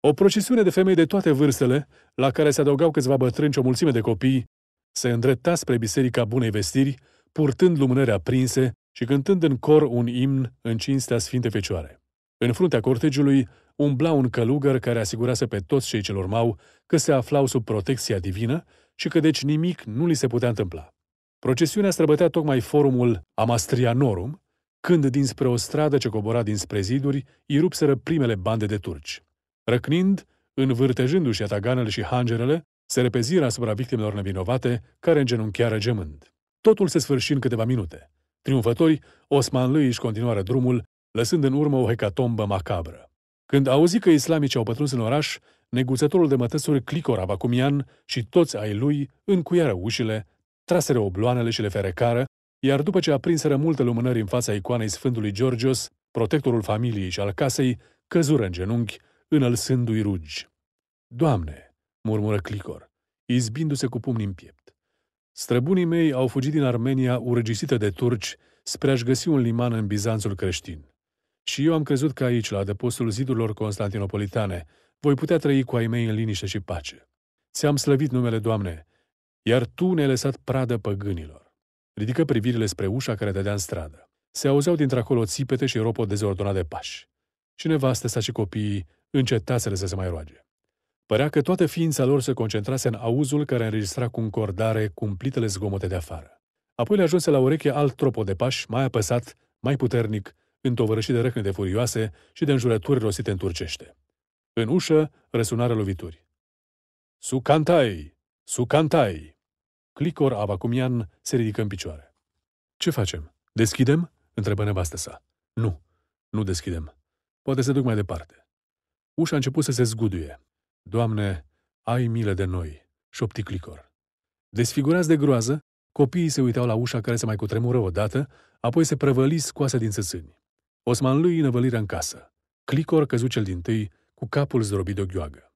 O procesiune de femei de toate vârstele, la care se adăugau câțiva bătrâni și o mulțime de copii, se îndrepta spre Biserica Bunei Vestiri, purtând lumânări aprinse și cântând în cor un imn în cinstea Sfinte Fecioare. În fruntea cortegiului umbla un călugăr care asigurase pe toți cei ce urmau că se aflau sub protecția divină și că deci nimic nu li se putea întâmpla. Procesiunea străbătea tocmai forumul Amastrianorum, când dinspre o stradă ce cobora dinspre ziduri, irupseră primele bande de turci. Răcnind, învârtejându-și ataganele și hangerele, se repeziră asupra victimelor nevinovate, care îngenuncheară gemând. Totul se sfârși în câteva minute. Triumfători, Osmanlâi își continuară drumul, lăsând în urmă o hecatombă macabră. Când auzi că islamici au pătruns în oraș, neguțătorul de mătăsuri Clicor Abacumian și toți ai lui încuiară ușile, traseră obloanele și le ferecară, iar după ce aprinseră multe lumânări în fața icoanei Sfântului Georgios, protectorul familiei și al casei, căzură în genunchi, înălsându-i rugi. Doamne, murmură Clicor, izbindu-se cu pumnii în piept. Străbunii mei au fugit din Armenia urgisită de turci spre a-și găsi un liman în Bizanțul creștin. Și eu am crezut că aici, la adăpostul zidurilor constantinopolitane, voi putea trăi cu ai mei în liniște și pace. Ți-am slăvit numele, Doamne, iar Tu ne-ai lăsat pradă păgânilor. Ridică privirile spre ușa care dădea în stradă. Se auzeau dintr-acolo țipete și ropot dezordonat de pași. Și nevastă sa și copiii încetaseră să se mai roage. Părea că toată ființa lor se concentrase în auzul care înregistra cu încordare cumplitele zgomote de afară. Apoi le ajunse la ureche alt tropo de pași, mai apăsat, mai puternic, întovărășit de de furioase și de înjurături rosite în turcește. În ușă răsunară lovituri. Sucantai! Sucantai! Clicor Abacumian se ridică în picioare. Ce facem? Deschidem?" întrebă nevastă sa. Nu, nu deschidem. Poate să duc mai departe. Ușa a început să se zguduie. Doamne, ai milă de noi, șopti Clicor. Desfigurați de groază, copiii se uitau la ușa care se mai cutremură odată, apoi se prăvăli scoase din țățâni. Osman lui înăvălirea în casă. Clicor căzu cel din tâi, cu capul zdrobit de o gheoagă.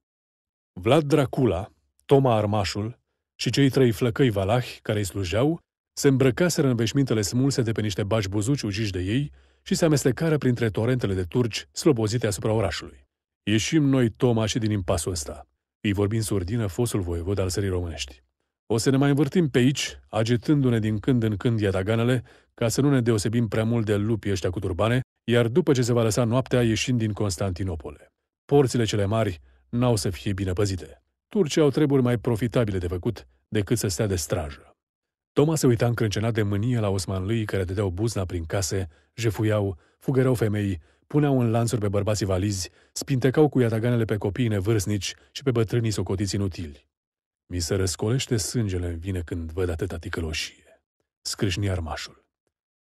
Vlad Dracula, Toma Armașul și cei trei flăcăi valahi care îi slujeau, se îmbrăcaseră în veșmintele smulse de pe niște bași buzuci ujiși de ei și se amestecară printre torentele de turci slobozite asupra orașului. Ieșim noi, toma, și din impasul ăsta. Îi vorbim surdină fostul voievod al sării românești. O să ne mai învârtim pe aici, agitându-ne din când în când iataganele, ca să nu ne deosebim prea mult de lupii ăștia cu turbane, iar după ce se va lăsa noaptea ieșind din Constantinopole. Porțile cele mari n-au să fie bine păzite. Turcii au treburi mai profitabile de făcut decât să stea de strajă. Toma se uita încrâncenat de mânie la osmanlii care dădeau buzna prin case, jefuiau, fugăreau femei, puneau în lanțuri pe bărbații valizi, spintecau cu iataganele pe copiii nevârstnici și pe bătrânii socotiți inutili. Mi se răscolește sângele în vine când văd atâta ticăloșie. Scrâșni armașul.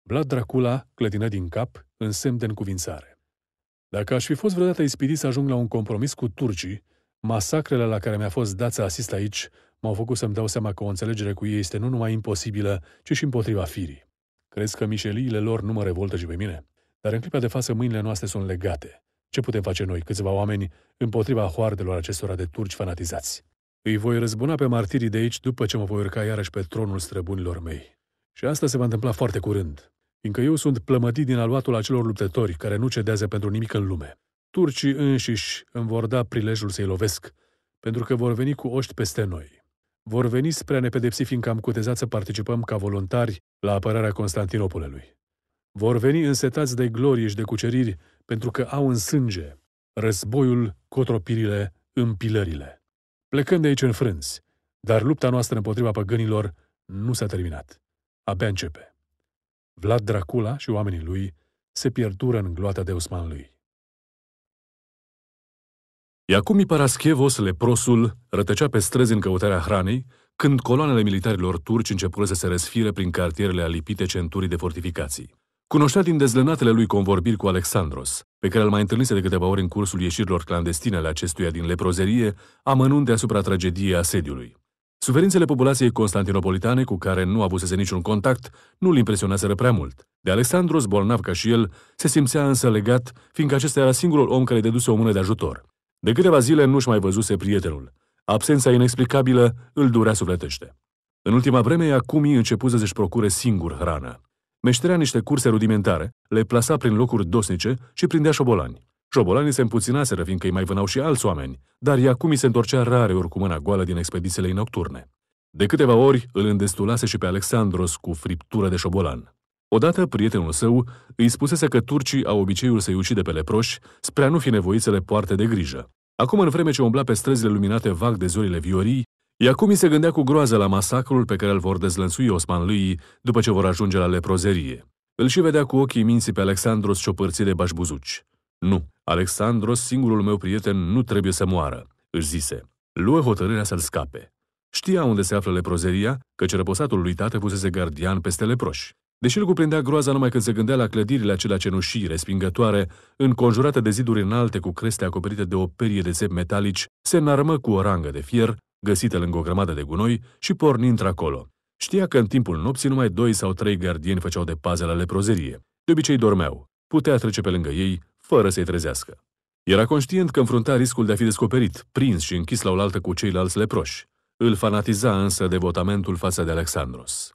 Vlad Dracula clătină din cap în semn de încuvințare. Dacă aș fi fost vreodată ispitit să ajung la un compromis cu turcii, masacrele la care mi-a fost dat să asist aici m-au făcut să-mi dau seama că o înțelegere cu ei este nu numai imposibilă, ci și împotriva firii. Crezi că mișeliile lor nu mă revoltă și pe mine? Dar în clipa de față mâinile noastre sunt legate. Ce putem face noi, câțiva oameni, împotriva hoardelor acestora de turci fanatizați? Îi voi răzbuna pe martirii de aici după ce mă voi urca iarăși pe tronul străbunilor mei. Și asta se va întâmpla foarte curând, fiindcă eu sunt plămădit din aluatul acelor luptători care nu cedează pentru nimic în lume. Turcii înșiși îmi vor da prilejul să-i lovesc, pentru că vor veni cu oști peste noi. Vor veni spre a ne pedepsi fiindcă am cutezat să participăm ca voluntari la apărarea Constantinopolului. Vor veni însetați de glorie și de cuceriri, pentru că au în sânge războiul, cotropirile, împilările. Plecând de aici în frânți, dar lupta noastră împotriva păgânilor nu s-a terminat. Abia începe. Vlad Dracula și oamenii lui se pierdură în gloata de lui. Iacumi Paraschevos, leprosul, rătăcea pe străzi în căutarea hranei, când coloanele militarilor turci începură să se răsfire prin cartierele alipite centurii de fortificații. Cunoștea din dezlănatele lui convorbiri cu Alexandros, pe care îl mai întâlnise de câteva ori în cursul ieșirilor clandestine ale acestuia din leprozerie, amănunte asupra tragediei asediului. Suferințele populației constantinopolitane, cu care nu avusese niciun contact, nu îl impresionaseră prea mult. De Alexandros, bolnav ca și el, se simțea însă legat, fiindcă acesta era singurul om care deduse o mână de ajutor. De câteva zile nu-și mai văzuse prietenul. Absența inexplicabilă îl durea sufletește. În ultima vreme, acum începuse să-și procure singur hrană. Meșterea niște curse rudimentare, le plasa prin locuri dosnice și prindea șobolani. Șobolanii se împuținaseră, fiindcă îi mai vânau și alți oameni, dar Iacumi se întorcea rare ori cu mâna goală din expedițiile nocturne. De câteva ori îl îndestulase și pe Alexandros cu friptură de șobolan. Odată, prietenul său îi spusese că turcii au obiceiul să-i ucide pe leproși spre a nu fi nevoiți să le poarte de grijă. Acum, în vreme ce umbla pe străzile luminate vag de zorile viorii, Iacumi se gândea cu groază la masacrul pe care îl vor Osman lui după ce vor ajunge la leprozerie. Îl și vedea cu ochii minții pe Alexandros și o de bașbuzuci. Nu, Alexandros, singurul meu prieten, nu trebuie să moară, își zise. Luă hotărârea să-l scape. Știa unde se află leprozeria, căci răposatul lui tate fusese gardian peste leproși. Deși îl cuprindea groaza numai când se gândea la clădirile acelea cenușii, respingătoare, înconjurate de ziduri înalte cu creste acoperite de o perie de țepi metalici, se înarmă cu o rangă de fier găsite lângă o grămadă de gunoi și porni într-acolo. Știa că în timpul nopții numai doi sau trei gardieni făceau de pază la leprozerie. De obicei dormeau. Putea trece pe lângă ei, fără să-i trezească. Era conștient că înfrunta riscul de a fi descoperit, prins și închis la oaltă cu ceilalți leproși. Îl fanatiza însă devotamentul față de Alexandros.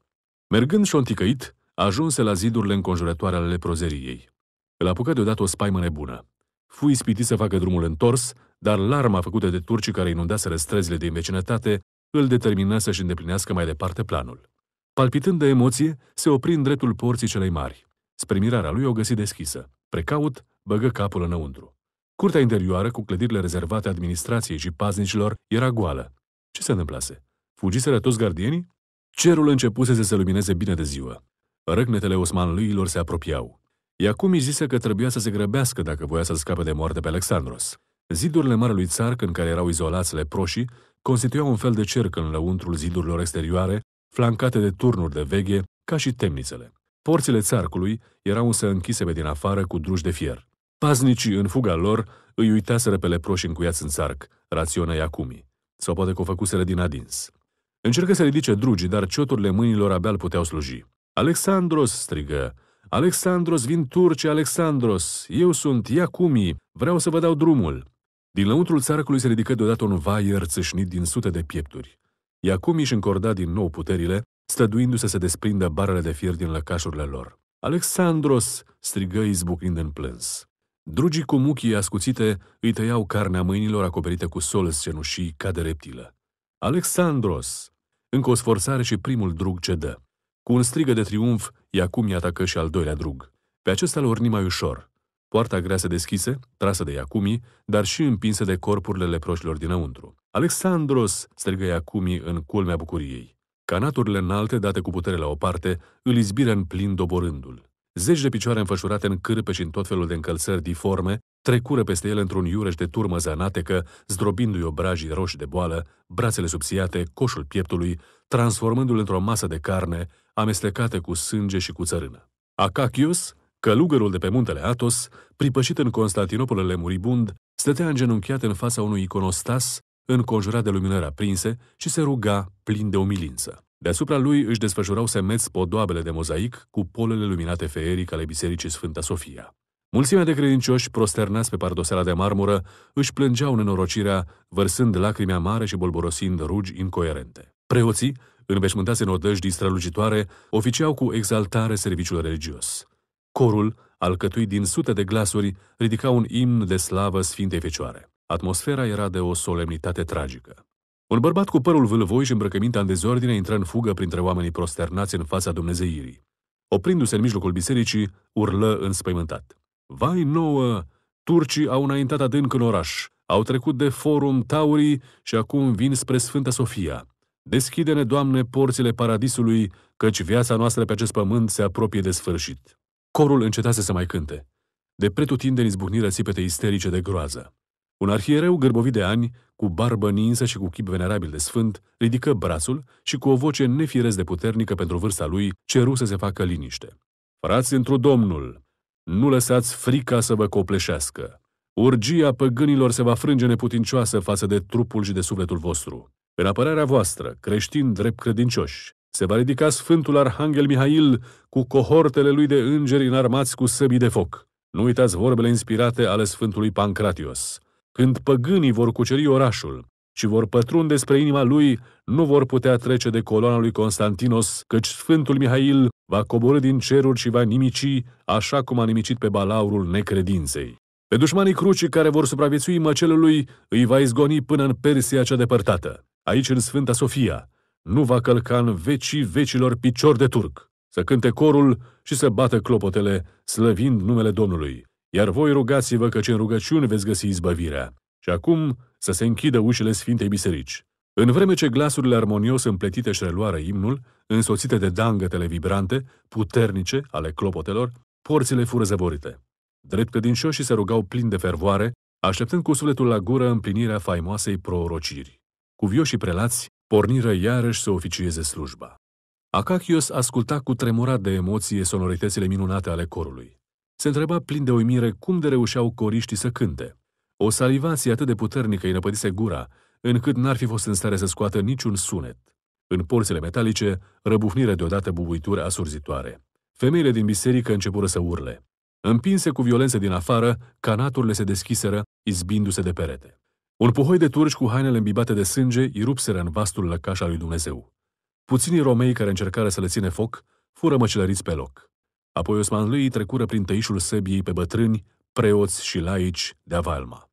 Mergând și onticăit, ajunse la zidurile înconjurătoare ale leprozeriei. Îl apucă deodată o spaimă nebună. Fui ispitit să facă drumul întors, dar larma făcută de turcii care inundaseră străzile din vecinătate îl determină să-și îndeplinească mai departe planul. Palpitând de emoție, se opri în dreptul porții celei mari. Spremirarea lui o găsi deschisă. Precaut, băgă capul înăuntru. Curtea interioară, cu clădirile rezervate administrației și paznicilor, era goală. Ce se întâmplase? Fugiseră toți gardienii? Cerul începuse să se lumineze bine de ziua. Răgnetele osmanluilor se apropiau. Iacum îi zise că trebuia să se grăbească dacă voia să scape de moarte pe Alexandros. Zidurile Marelui Țarc, în care erau izolați leproșii, constituiau un fel de cerc în lăuntrul zidurilor exterioare, flancate de turnuri de veghe, ca și temnițele. Porțile țarcului erau însă închise pe din afară cu druși de fier. Paznicii, în fuga lor, îi uitaseră pe leproși încuiați în țarc, raționa Iacumi, sau poate că o făcuseră din adins. Încercă să ridice drugi, dar cioturile mâinilor abia îl puteau sluji. Alexandros strigă, Alexandros, vin turci, Alexandros, eu sunt Iacumi, vreau să vă dau drumul. Din lăuntrul țarcului se ridică deodată un vaier țâșnit din sute de piepturi. Iacum își încorda din nou puterile, stăduindu-se să desprindă barele de fier din lăcașurile lor. Alexandros strigă izbucnind în plâns. Drugii cu muchii ascuțite îi tăiau carnea mâinilor acoperite cu sol cenușii ca de reptilă. Alexandros! Încă o sforțare și primul drug cedă. Cu un strigă de triumf, Iacum i-atacă și al doilea drug. Pe acesta l urni mai ușor poarta grea se deschise, trasă de Iacumi, dar și împinsă de corpurile leproșilor dinăuntru. Alexandros, strigă Iacumi în culmea bucuriei. Canaturile înalte, date cu putere la o parte, îl izbiră în plin doborându-l. Zeci de picioare înfășurate în cârpe și în tot felul de încălțări diforme trecură peste el într-un iureș de turmă zanatecă, zdrobindu-i obrajii roșii de boală, brațele subțiate, coșul pieptului, transformându-l într-o masă de carne, amestecată cu sânge și cu țărână. Acachius, Călugărul de pe muntele Atos, pripășit în Constantinopolele muribund, stătea îngenunchiat în fața unui iconostas, înconjurat de luminări aprinse și se ruga plin de umilință. Deasupra lui își desfășurau semeți podoabele de mozaic cu polele luminate feeric ale Bisericii Sfânta Sofia. Mulțimea de credincioși, prosternați pe pardoseala de marmură, își plângeau nenorocirea, vărsând lacrimea mare și bolborosind rugi incoerente. Preoții, înveșmântați în odăjdi strălucitoare, oficiau cu exaltare serviciul religios. Corul, alcătuit din sute de glasuri, ridica un imn de slavă Sfintei Fecioare. Atmosfera era de o solemnitate tragică. Un bărbat cu părul vâlvoi și îmbrăcămintea în dezordine intră în fugă printre oamenii prosternați în fața dumnezeirii. Oprindu-se în mijlocul bisericii, urlă înspăimântat. Vai nouă! Turcii au înaintat adânc în oraș, au trecut de forum Taurii și acum vin spre Sfânta Sofia. Deschide-ne, Doamne, porțile paradisului, căci viața noastră pe acest pământ se apropie de sfârșit. Corul încetase să mai cânte. De pretutindeni izbucniră țipete isterice de groază. Un arhiereu gârbovit de ani, cu barbă ninsă și cu chip venerabil de sfânt, ridică brațul și cu o voce nefirez de puternică pentru vârsta lui, ceru să se facă liniște. Frați întru Domnul, nu lăsați frica să vă copleșească. Urgia păgânilor se va frânge neputincioasă față de trupul și de sufletul vostru. În apărarea voastră, creștini drept credincioși, se va ridica Sfântul Arhanghel Mihail cu cohortele lui de îngeri înarmați cu săbii de foc. Nu uitați vorbele inspirate ale Sfântului Pancratios. Când păgânii vor cuceri orașul și vor pătrunde spre inima lui, nu vor putea trece de coloana lui Constantinos, căci Sfântul Mihail va coborâ din ceruri și va nimici, așa cum a nimicit pe balaurul necredinței. Pe dușmanii crucii care vor supraviețui măcelului îi va izgoni până în Persia cea depărtată, aici în Sfânta Sofia, nu va călca în vecii vecilor picior de turc, să cânte corul și să bată clopotele, slăvind numele Domnului. Iar voi rugați-vă căci în rugăciune veți găsi izbăvirea. Și acum să se închidă ușile Sfintei Biserici. În vreme ce glasurile armonios împletite și reluară imnul, însoțite de dangătele vibrante, puternice ale clopotelor, porțile fură zăvorite. Drept credincioșii se rugau plin de fervoare, așteptând cu sufletul la gură împlinirea faimoasei prorociri. Cuvioșii prelați porniră iarăși să oficieze slujba. Acachios asculta cu tremurat de emoție sonoritățile minunate ale corului. Se întreba plin de uimire cum de reușeau coriștii să cânte. O salivație atât de puternică îi năpădise gura, încât n-ar fi fost în stare să scoată niciun sunet. În porțile metalice, răbufnire deodată bubuituri asurzitoare. Femeile din biserică începură să urle. Împinse cu violență din afară, canaturile se deschiseră, izbindu-se de perete. Un puhoi de turci cu hainele îmbibate de sânge irupseră în vastul lăcaș al lui Dumnezeu. Puținii romei care încercară să le ține foc fură măcelăriți pe loc. Apoi osmanlii trecură prin tăișul sebiei pe bătrâni, preoți și laici de avalma.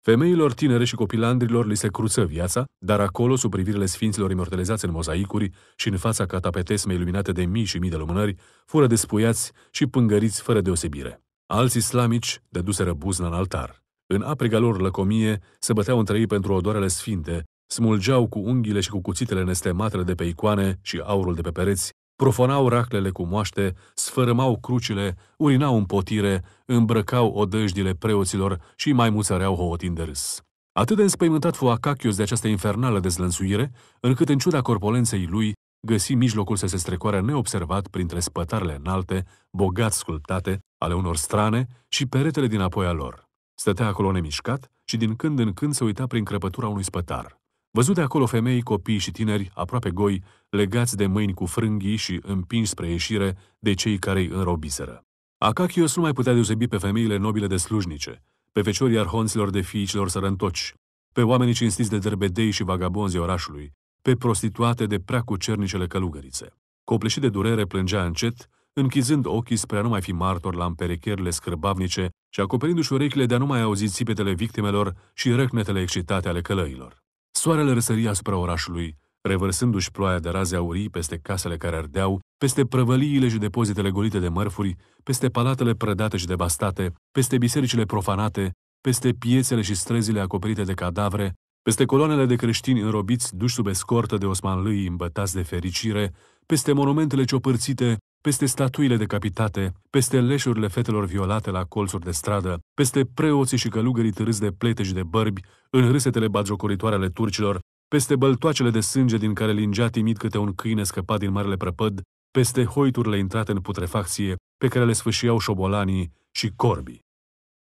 Femeilor tinere și copilandrilor li se cruță viața, dar acolo, sub privirile sfinților imortalizați în mozaicuri și în fața catapetesmei iluminate de mii și mii de lumânări, fură despuiați și pângăriți fără deosebire. Alți islamici dăduseră buzna în altar. În apriga lor lăcomie se băteau între ei pentru odoarele sfinte, smulgeau cu unghiile și cu cuțitele nestematele de pe icoane și aurul de pe pereți, profonau raclele cu moaște, sfărâmau crucile, urinau în potire, îmbrăcau odăjdile preoților și mai muțăreau hohotind de râs. Atât de înspăimântat fu Acachios de această infernală dezlănțuire, încât în ciuda corpolenței lui, găsi mijlocul să se strecoare neobservat printre spătarele înalte, bogat sculptate, ale unor strane și peretele din apoia lor. Stătea acolo nemișcat și din când în când se uita prin crăpătura unui spătar. Văzut de acolo femei, copii și tineri, aproape goi, legați de mâini cu frânghii și împinși spre ieșire de cei care îi înrobiseră. Acachios nu mai putea deosebi pe femeile nobile de slujnice, pe feciorii arhonților de fiicilor sărăntoci, pe oamenii cinstiți de derbedei și vagabonzi orașului, pe prostituate de prea cucernicele călugărițe. Copleșit de durere, plângea încet, închizând ochii spre a nu mai fi martor la împerecherile scârbavnice și acoperindu-și urechile de a nu mai auzi țipetele victimelor și răcnetele excitate ale călăilor. Soarele răsări asupra orașului, revărsându-și ploaia de raze aurii peste casele care ardeau, peste prăvăliile și depozitele golite de mărfuri, peste palatele prădate și devastate, peste bisericile profanate, peste piețele și străzile acoperite de cadavre, peste coloanele de creștini înrobiți duși sub escortă de osmanlâi îmbătați de fericire, peste monumentele ciopărțite, peste statuile decapitate, peste leșurile fetelor violate la colțuri de stradă, peste preoții și călugării târâți de plete și de bărbi, în râsetele bagiocoritoare ale turcilor, peste băltoacele de sânge din care lingea timid câte un câine scăpat din marele prăpăd, peste hoiturile intrate în putrefacție, pe care le sfâșiau șobolanii și corbii.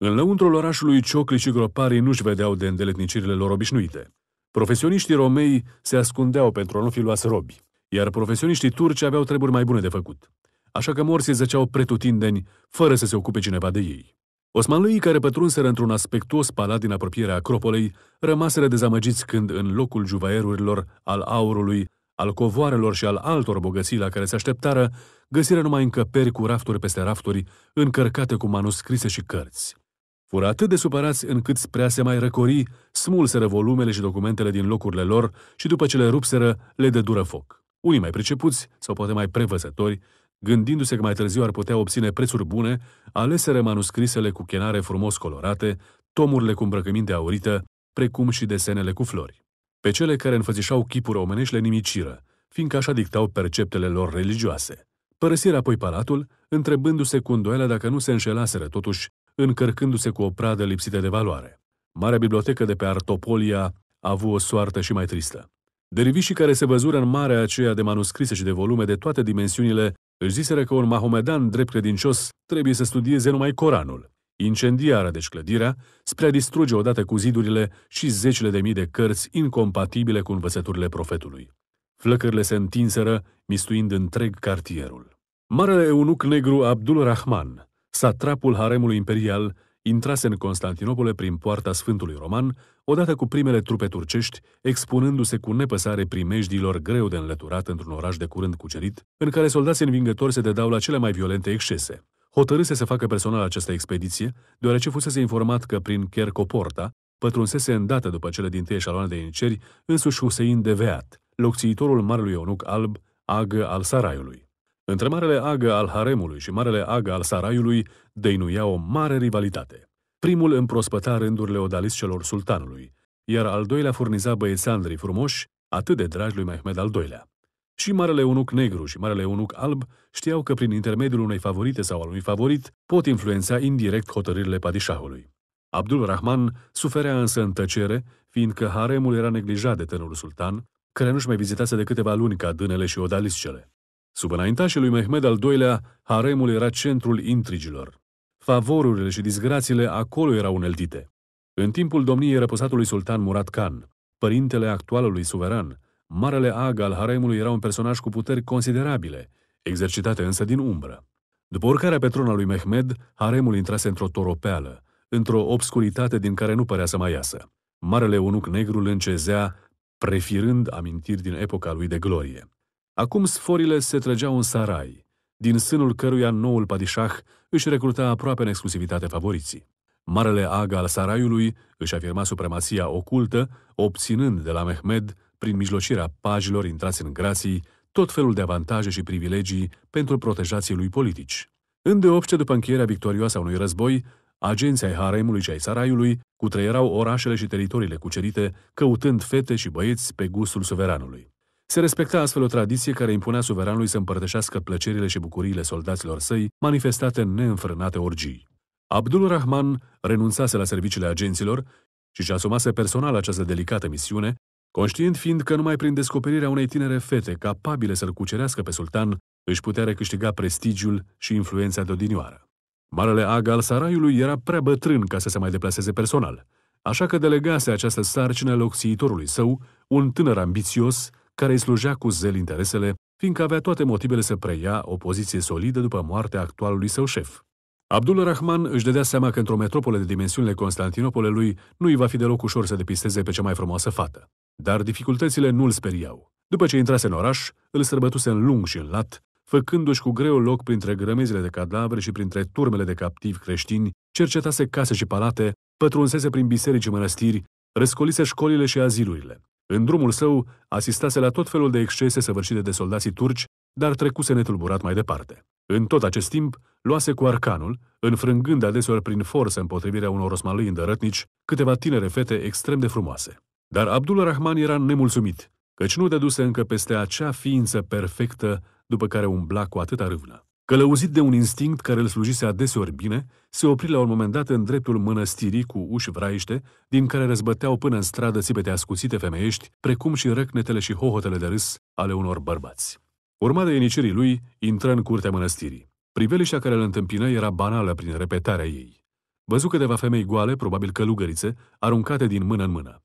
În lăuntrul orașului, cioclii și groparii nu-și vedeau de îndeletnicirile lor obișnuite. Profesioniștii romei se ascundeau pentru a nu fi luați robi, iar profesioniștii turci aveau treburi mai bune de făcut așa că morții zăceau pretutindeni, fără să se ocupe cineva de ei. Osmanlui care pătrunseră într-un aspectuos palat din apropierea Acropolei rămaseră dezamăgiți când, în locul juvaierurilor, al aurului, al covoarelor și al altor bogății la care se așteptară, găsiră numai încăperi cu rafturi peste rafturi, încărcate cu manuscrise și cărți. Fură atât de supărați încât spre a se mai răcori, smulseră volumele și documentele din locurile lor și după ce le rupseră, le dă dură foc. Unii mai pricepuți, sau poate mai prevăzători, gândindu-se că mai târziu ar putea obține prețuri bune, aleseră manuscrisele cu chenare frumos colorate, tomurile cu îmbrăcăminte aurită, precum și desenele cu flori. Pe cele care înfățișau chipuri omenești le nimiciră, fiindcă așa dictau perceptele lor religioase. Părăsirea apoi palatul, întrebându-se cu îndoială dacă nu se înșelaseră totuși, încărcându-se cu o pradă lipsită de valoare. Marea bibliotecă de pe Artopolia a avut o soartă și mai tristă. Derivișii care se văzură în marea aceea de manuscrise și de volume de toate dimensiunile își ziseră că un mahomedan drept credincios trebuie să studieze numai Coranul. Incendiară deci clădirea spre a distruge odată cu zidurile și zecile de mii de cărți incompatibile cu învățăturile profetului. Flăcările se întinseră, mistuind întreg cartierul. Marele eunuc negru Abdul Rahman, satrapul haremului imperial, intrase în Constantinopole prin poarta Sfântului Roman, odată cu primele trupe turcești, expunându-se cu nepăsare primejdiilor greu de înlăturat într-un oraș de curând cucerit, în care soldații învingători se dedau la cele mai violente excese. Hotărâse să facă personal această expediție, deoarece fusese informat că prin Kerkoporta pătrunsese îndată după cele din tâi eșaloane de înceri, însuși Husein de Veat, locțiitorul marelui eunuc alb, agă al Saraiului. Între Marele Agă al Haremului și Marele Agă al Saraiului dăinuia o mare rivalitate. Primul împrospăta rândurile odaliscelor sultanului, iar al doilea furniza băiețandrii frumoși, atât de dragi lui Mehmed al Doilea. Și Marele Unuc Negru și Marele Unuc Alb știau că prin intermediul unei favorite sau al unui favorit pot influența indirect hotărârile padișahului. Abdul Rahman suferea însă în tăcere, fiindcă haremul era neglijat de tânărul sultan, care nu-și mai vizitase de câteva luni dânele și odaliscele. Sub înaintașii lui Mehmed al Doilea, haremul era centrul intrigilor. Favorurile și disgrațiile acolo erau uneltite. În timpul domniei răposatului sultan Murat Khan, părintele actualului suveran, Marele Ag al haremului era un personaj cu puteri considerabile, exercitate însă din umbră. După urcarea pe trona lui Mehmed, haremul intrase într-o toropeală, într-o obscuritate din care nu părea să mai iasă. Marele unuc negru îl încezea, prefirând amintiri din epoca lui de glorie. Acum sforile se trăgeau în sarai, din sânul căruia noul padișah își recruta aproape în exclusivitate favoriții. Marele Aga al Saraiului își afirma supremația ocultă, obținând de la Mehmed, prin mijlocirea pajilor intrați în grații, tot felul de avantaje și privilegii pentru protejații lui politici. Îndeopște după încheierea victorioasă a unui război, agenții ai haremului și ai saraiului cutreierau orașele și teritoriile cucerite, căutând fete și băieți pe gustul suveranului. Se respecta astfel o tradiție care impunea suveranului să împărtășească plăcerile și bucuriile soldaților săi, manifestate în neînfrânate orgii. Abdul Rahman renunțase la serviciile agenților și și asumase personal această delicată misiune, conștient fiind că numai prin descoperirea unei tinere fete capabile să-l cucerească pe sultan, își putea recâștiga prestigiul și influența de odinioară. Marele Aga al Saraiului era prea bătrân ca să se mai deplaseze personal, așa că delegase această sarcină locțiitorului său, un tânăr ambițios, care îi slujea cu zel interesele, fiindcă avea toate motivele să preia o poziție solidă după moartea actualului său șef. Abdul Rahman își dădea seama că într-o metropole de dimensiunile Constantinopolului nu îi va fi deloc ușor să depisteze pe cea mai frumoasă fată. Dar dificultățile nu îl speriau. După ce intrase în oraș, îl sărbătuse în lung și în lat, făcându-și cu greu loc printre grămezile de cadavre și printre turmele de captivi creștini, cercetase case și palate, pătrunsese prin biserici și mănăstiri, răscolise școlile și azilurile, în drumul său, asistase la tot felul de excese săvârșite de soldații turci, dar trecuse netulburat mai departe. În tot acest timp, luase cu arcanul, înfrângând adeseori prin forță împotrivirea unor osmanlii îndărătnici, câteva tinere fete extrem de frumoase. Dar Abdul Rahman era nemulțumit, căci nu dăduse încă peste acea ființă perfectă după care umbla cu atâta râvnă. Călăuzit de un instinct care îl slujise adeseori bine, se opri la un moment dat în dreptul mănăstirii cu uși vraiște, din care răzbăteau până în stradă țipete ascuțite femeiești, precum și răcnetele și hohotele de râs ale unor bărbați. Urma de enicerii lui, intră în curtea mănăstirii. Priveliștea care îl întâmpină era banală prin repetarea ei. Văzu câteva femei goale, probabil călugărițe, aruncate din mână în mână.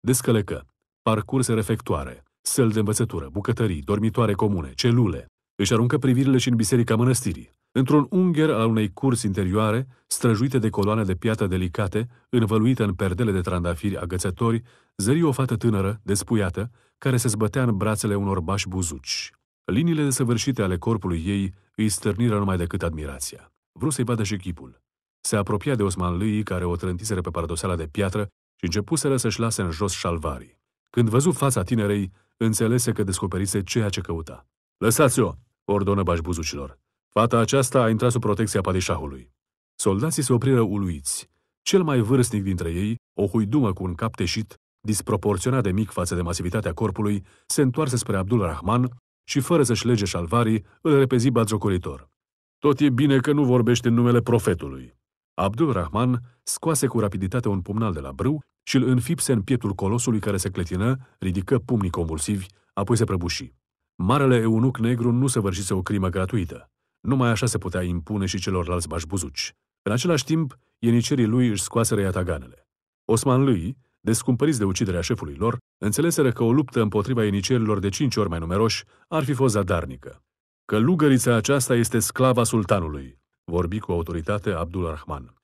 Descălecă, parcurse refectoare, săl de învățătură, bucătării, dormitoare comune, celule, își aruncă privirile și în biserica mănăstirii. Într-un ungher al unei curți interioare, străjuite de coloane de piatră delicate, învăluită în perdele de trandafiri agățători, zări o fată tânără, despuiată, care se zbătea în brațele unor bași buzuci. Liniile desăvârșite ale corpului ei îi stârniră numai decât admirația. Vreau să-i vadă și chipul. Se apropia de Osman Lui, care o trântiseră pe pardoseala de piatră și începuseră să-și lase în jos șalvarii. Când văzu fața tinerei, înțelese că descoperise ceea ce căuta. Lăsați-o!" ordonă bașbuzucilor. Fata aceasta a intrat sub protecția padișahului. Soldații se opriră uluiți. Cel mai vârstnic dintre ei, o huidumă cu un cap teșit, disproporționat de mic față de masivitatea corpului, se întoarse spre Abdul Rahman și, fără să-și lege șalvarii, îl repezi bazocoritor. Tot e bine că nu vorbește în numele profetului. Abdul Rahman scoase cu rapiditate un pumnal de la brâu și îl înfipse în pieptul colosului care se clătină, ridică pumnii convulsivi, apoi se prăbuși. Marele eunuc negru nu săvârșise o crimă gratuită. Numai așa se putea impune și celorlalți bașbuzuci. În același timp, ienicerii lui își scoaseră iataganele. Osman lui, descumpăriți de uciderea șefului lor, înțeleseră că o luptă împotriva ienicerilor de cinci ori mai numeroși ar fi fost zadarnică. Că lugărița aceasta este sclava sultanului, vorbi cu autoritate Abdul Rahman.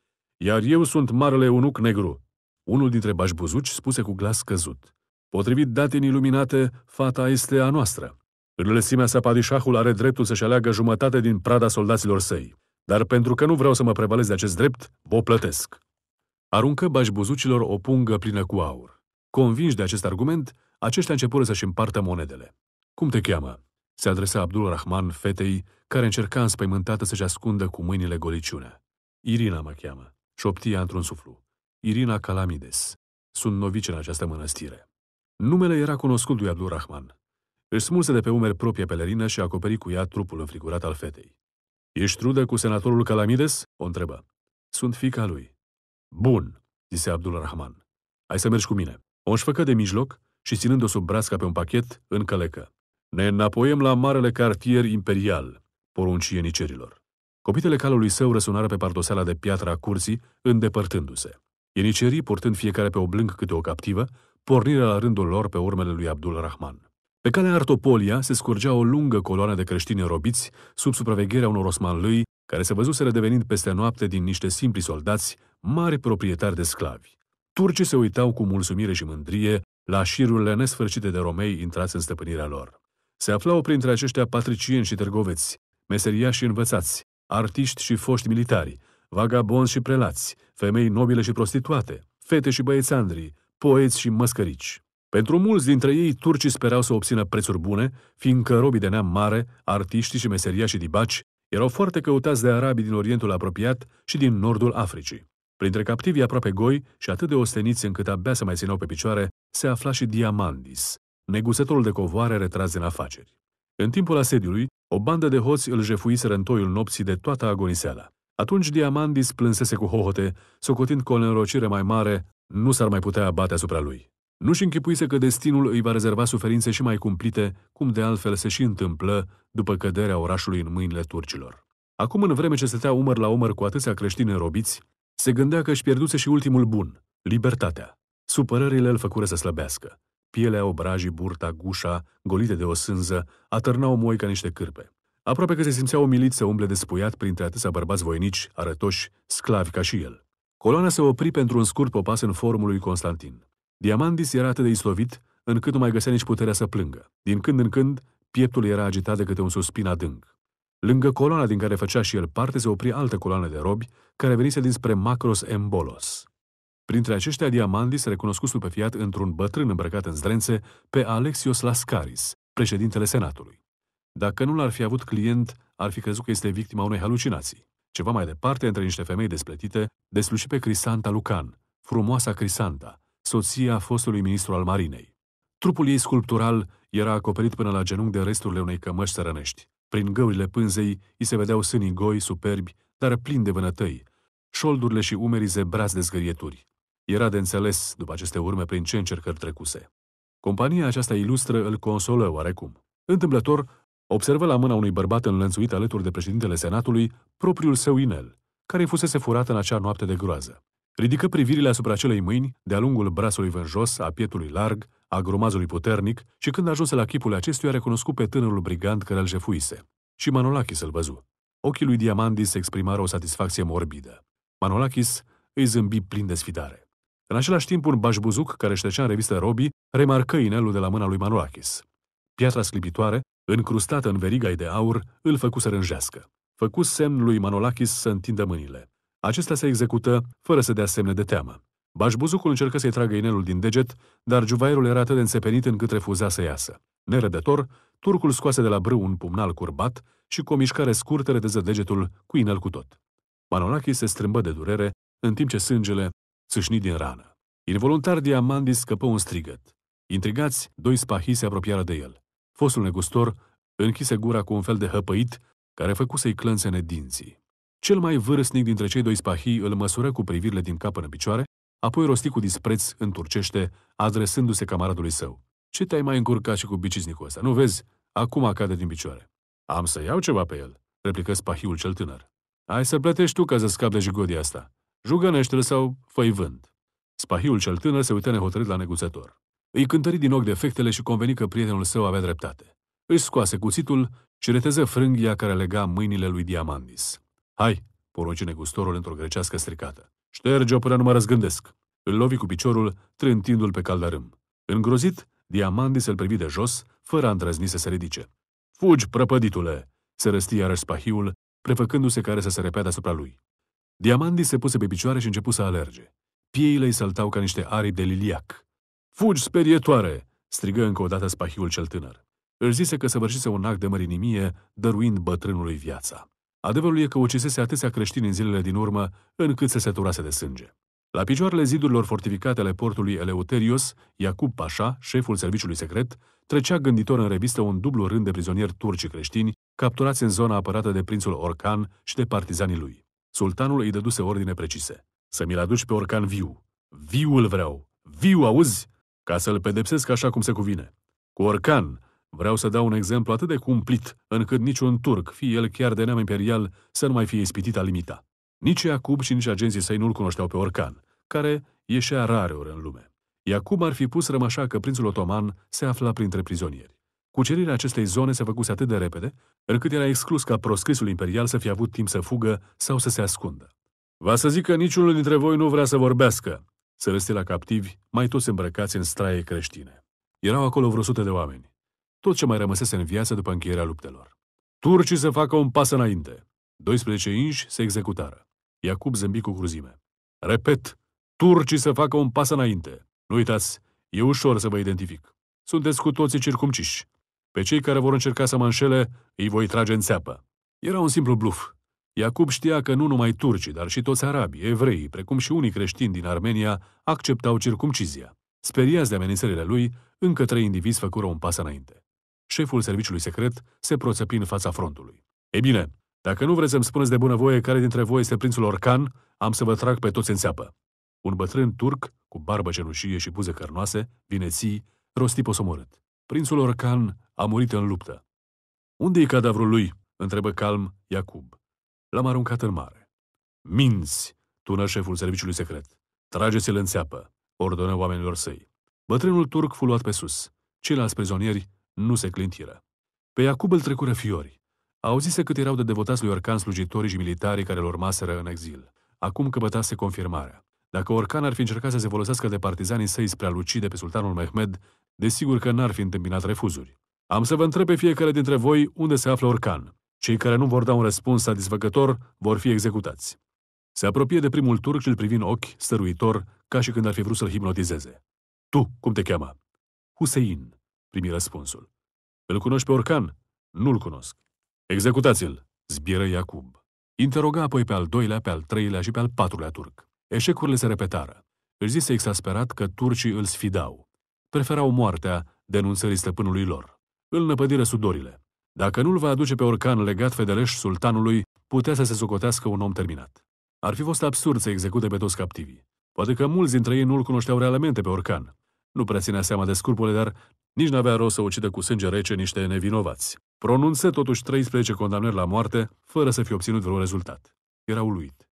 Iar eu sunt marele eunuc negru. Unul dintre bașbuzuci spuse cu glas căzut. Potrivit datinii iluminate, fata este a noastră. Înălțimea sa, padișahul are dreptul să-și aleagă jumătate din prada soldaților săi. Dar pentru că nu vreau să mă prevalez de acest drept, vă plătesc. Aruncă bașbuzucilor o pungă plină cu aur. Convinși de acest argument, aceștia începură să-și împartă monedele. Cum te cheamă?" se adresa Abdul Rahman fetei, care încerca înspăimântată să-și ascundă cu mâinile goliciunea. Irina mă cheamă, șoptia într-un suflu. Irina Calamides. Sunt novice în această mănăstire. Numele era cunoscut lui Abdul Rahman. Își smulse de pe umeri propria pelerină și acoperi cu ea trupul înfrigurat al fetei. Ești trudă cu senatorul Calamides?" o întrebă. Sunt fica lui." Bun," zise Abdul Rahman. Ai să mergi cu mine." O înșfăcă de mijloc și ținând-o sub braț ca pe un pachet, încălecă. Ne înapoiem la marele cartier imperial, porunci ienicerilor. Copitele calului său răsunară pe pardoseala de piatra a curții, îndepărtându-se. Ienicerii, portând fiecare pe oblâng câte o captivă, porniră la rândul lor pe urmele lui Abdul Rahman. Pe calea Artopolia se scurgea o lungă coloană de creștini robiți sub supravegherea unor osmanlăi care se văzuseră devenind peste noapte din niște simpli soldați mari proprietari de sclavi. Turcii se uitau cu mulțumire și mândrie la șirurile nesfârșite de romei intrați în stăpânirea lor. Se aflau printre aceștia patricieni și târgoveți, meseriași și învățați, artiști și foști militari, vagabonzi și prelați, femei nobile și prostituate, fete și băiețandri, poeți și măscărici. Pentru mulți dintre ei, turcii sperau să obțină prețuri bune, fiindcă robii de neam mare, artiștii și meseriașii dibaci erau foarte căutați de arabii din Orientul apropiat și din nordul Africii. Printre captivii aproape goi și atât de osteniți încât abia se mai țineau pe picioare, se afla și Diamandis, negusătorul de covoare retras din afaceri. În timpul asediului, o bandă de hoți îl jefuiseră în toiul nopții de toată agoniseala. Atunci Diamandis plânsese cu hohote, socotind că o nenorocire mai mare nu s-ar mai putea abate asupra lui. Nu-și închipuise că destinul îi va rezerva suferințe și mai cumplite, cum de altfel se și întâmplă după căderea orașului în mâinile turcilor. Acum, în vreme ce stătea umăr la umăr cu atâția creștini înrobiți, se gândea că își pierduse și ultimul bun, libertatea. Supărările îl făcură să slăbească. Pielea, obrajii, burta, gușa, golite de o sânză, atârnau moi ca niște cârpe. Aproape că se simțea umilit să umble despuiat printre atâția bărbați voinici, arătoși, sclavi ca și el. Coloana se opri pentru un scurt popas în forumul lui Constantin. Diamandis era atât de islovit încât nu mai găsea nici puterea să plângă. Din când în când, pieptul era agitat de câte un suspin adânc. Lângă coloana din care făcea și el parte se opri altă coloană de robi, care venise dinspre Macros Embolos. Printre aceștia, Diamandis recunoscut stupefiat într-un bătrân îmbrăcat în zdrențe pe Alexios Lascaris, președintele Senatului. Dacă nu l-ar fi avut client, ar fi crezut că este victima unei halucinații. Ceva mai departe, între niște femei despletite, desluși pe Crisanta Lucan, frumoasa Crisanta, soția fostului ministru al marinei. Trupul ei sculptural era acoperit până la genunchi de resturile unei cămăși sărănești. Prin găurile pânzei îi se vedeau sânii goi, superbi, dar plini de vânătăi, șoldurile și umerii zebrați de zgârieturi. Era de înțeles, după aceste urme, prin ce încercări trecuse. Compania aceasta ilustră îl consolă oarecum. Întâmplător, observă la mâna unui bărbat înlănțuit alături de președintele Senatului propriul său inel, care fusese furat în acea noapte de groază. Ridică privirile asupra acelei mâini, de-a lungul brațului vânjos, a pietului larg, a gromazului puternic și când ajunse la chipul acestuia, recunoscut pe tânărul brigand care îl jefuise. Și Manolachis îl văzu. Ochii lui Diamandis exprimară o satisfacție morbidă. Manolachis îi zâmbi plin de sfidare. În același timp, un bașbuzuc care ștecea în revistă Robi, remarcă inelul de la mâna lui Manolachis. Piatra sclipitoare, încrustată în veriga de aur, îl făcu să rânjească. Făcu semn lui Manolachis să întindă mâinile. Acesta se execută fără să dea semne de teamă. Bașbuzucul încercă să-i tragă inelul din deget, dar juvaierul era atât de înțepenit încât refuza să iasă. Nerădător, turcul scoase de la brâu un pumnal curbat și cu o mișcare scurtă redeză degetul cu inel cu tot. Manolachi se strâmbă de durere, în timp ce sângele țâșni din rană. Involuntar Diamandis scăpă un strigăt. Intrigați, doi spahi se apropiară de el. Fostul negustor închise gura cu un fel de hăpăit care făcu să-i clănsene dinții. Cel mai vârstnic dintre cei doi spahii îl măsură cu privirile din cap în picioare, apoi rosti cu dispreț în turcește, adresându-se camaradului său. Ce te-ai mai încurcat și cu bicisnicul ăsta? Nu vezi? Acum cade din picioare. Am să iau ceva pe el, replică spahiul cel tânăr. Ai să plătești tu ca să scapi de jigodia asta. Jugănește-l sau făi vând. Spahiul cel tânăr se uită nehotărât la neguțător. Îi cântări din ochi defectele și conveni că prietenul său avea dreptate. Își scoase cuțitul și reteză frânghia care lega mâinile lui Diamandis. Hai, porunci negustorul într-o grecească stricată. Șterge-o până nu mă răzgândesc. Îl lovi cu piciorul, trântindu-l pe cal Îngrozit, Diamandis îl privi de jos, fără a îndrăzni să se ridice. Fugi, prăpăditule!" se răsti iarăși spahiul, prefăcându-se care să se repede asupra lui. Diamandis se puse pe picioare și începu să alerge. Pieile îi saltau ca niște aripi de liliac. Fugi, sperietoare!" strigă încă o dată spahiul cel tânăr. Îl zise că săvârșise un act de mărinimie, dăruind bătrânului viața. Adevărul e că ucisese atâția creștini în zilele din urmă, încât se seturase de sânge. La picioarele zidurilor fortificate ale portului Eleuterios, Iacub Pașa, șeful serviciului secret, trecea gânditor în revistă un dublu rând de prizonieri turci creștini capturați în zona apărată de prințul Orcan și de partizanii lui. Sultanul îi dăduse ordine precise. Să mi-l aduci pe Orcan viu. Viu îl vreau. Viu, auzi? Ca să-l pedepsesc așa cum se cuvine. Cu Orcan, Vreau să dau un exemplu atât de cumplit, încât niciun turc, fie el chiar de neam imperial, să nu mai fie ispitit a limita. Nici Iacub și nici agenții săi nu-l cunoșteau pe Orcan, care ieșea rareori în lume. Iacub ar fi pus rămașa că prințul otoman se afla printre prizonieri. Cucerirea acestei zone se făcuse atât de repede, încât era exclus ca proscrisul imperial să fie avut timp să fugă sau să se ascundă. Va să zic că niciunul dintre voi nu vrea să vorbească, să răsti la captivi, mai toți îmbrăcați în straie creștine. Erau acolo vreo sute de oameni tot ce mai rămăsese în viață după încheierea luptelor. Turcii să facă un pas înainte. 12 inși se executară. Iacub zâmbi cu cruzime. Repet, turcii să facă un pas înainte. Nu uitați, e ușor să vă identific. Sunteți cu toții circumciși. Pe cei care vor încerca să mă înșele, îi voi trage în țeapă. Era un simplu bluf. Iacub știa că nu numai turcii, dar și toți arabii, evrei, precum și unii creștini din Armenia, acceptau circumcizia. Speriați de amenințările lui, încă trei indivizi făcură un pas înainte șeful serviciului secret se proțăpi în fața frontului. Ei bine, dacă nu vreți să-mi spuneți de bunăvoie care dintre voi este prințul Orcan, am să vă trag pe toți în țeapă. Un bătrân turc, cu barbă cenușie și buze cărnoase, ții, rosti posomorât. Prințul Orcan a murit în luptă. unde e cadavrul lui?" întrebă calm Iacub. L-am aruncat în mare. Minți!" tună șeful serviciului secret. Trageți-l în țeapă!" ordonă oamenilor săi. Bătrânul turc fu luat pe sus. Ceilalți prizonieri nu se clintiră. Pe Iacub îl trecură fiori. Auzise cât erau de devotați lui Orcan slujitorii și militarii care îl urmaseră în exil. Acum căpătase confirmarea. Dacă Orcan ar fi încercat să se folosească de partizanii săi spre a lucide pe sultanul Mehmed, desigur că n-ar fi întâmpinat refuzuri. Am să vă întreb pe fiecare dintre voi unde se află Orcan. Cei care nu vor da un răspuns satisfăcător vor fi executați. Se apropie de primul turc și îl privi în ochi, stăruitor, ca și când ar fi vrut să-l hipnotizeze. Tu, cum te cheamă? Husein primi răspunsul. Îl cunoști pe Orcan? Nu-l cunosc. Executați-l, zbieră Iacub. Interoga apoi pe al doilea, pe al treilea și pe al patrulea turc. Eșecurile se repetară. Își zise exasperat că turcii îl sfidau. Preferau moartea denunțării stăpânului lor. Îl năpădiră sudorile. Dacă nu-l va aduce pe Orcan legat fedeleș sultanului, putea să se socotească un om terminat. Ar fi fost absurd să execute pe toți captivii. Poate că mulți dintre ei nu-l cunoșteau realmente pe Orcan, nu prea ținea seama de scrupule, dar nici n-avea rost să ucidă cu sânge rece niște nevinovați. Pronunță totuși 13 condamnări la moarte, fără să fie obținut vreun rezultat. Era uluit.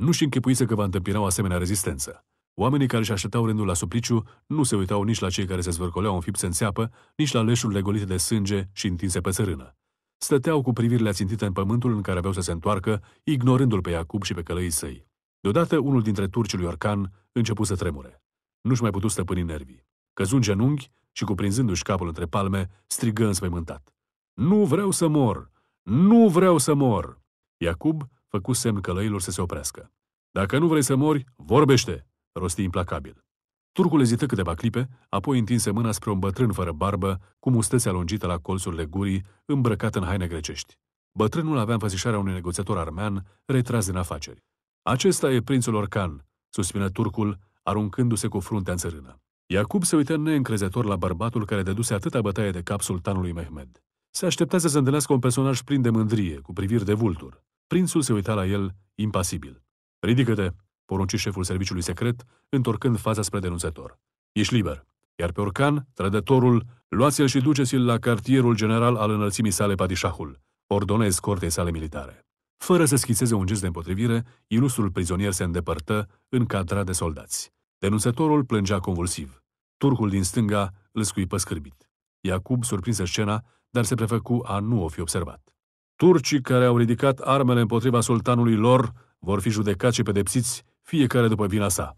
Nu și închipuise că va întâmpina o asemenea rezistență. Oamenii care își așteptau rândul la supliciu nu se uitau nici la cei care se zvârcoleau în în țeapă, nici la leșurile golite de sânge și întinse pe țărână. Stăteau cu privirile ațintite în pământul în care aveau să se întoarcă, ignorându-l pe Iacub și pe călăii săi. Deodată, unul dintre turcii lui Orcan început să tremure. Nu-și mai putu stăpâni nervii. Căzu în genunchi și, cuprinzându-și capul între palme, strigă înspăimântat. Nu vreau să mor! Nu vreau să mor! Iacub făcu semn călăilor să se oprească. Dacă nu vrei să mori, vorbește! rosti implacabil. Turcul ezită câteva clipe, apoi întinse mâna spre un bătrân fără barbă, cu mustețe alungită la colțurile gurii, îmbrăcat în haine grecești. Bătrânul avea înfățișarea unui negociator armean retras din afaceri. Acesta e prințul Orcan, suspină turcul, aruncându-se cu fruntea în țărână. Iacub se uită neîncrezător la bărbatul care dăduse atâta bătaie de cap sultanului Mehmed. Se aștepta să se întâlnească un personaj plin de mândrie, cu priviri de vultur. Prințul se uita la el, impasibil. Ridică-te, porunci șeful serviciului secret, întorcând fața spre denunțător. Ești liber. Iar pe Orcan, trădătorul, luați-l și duceți-l la cartierul general al înălțimii sale Padișahul. Ordonez cortei sale militare. Fără să schițeze un gest de împotrivire, ilustrul prizonier se îndepărtă, cadra de soldați. Denunțătorul plângea convulsiv. Turcul din stânga îl scuipă scârbit. Iacub surprinse scena, dar se prefăcu a nu o fi observat. Turcii care au ridicat armele împotriva sultanului lor vor fi judecați și pedepsiți, fiecare după vina sa.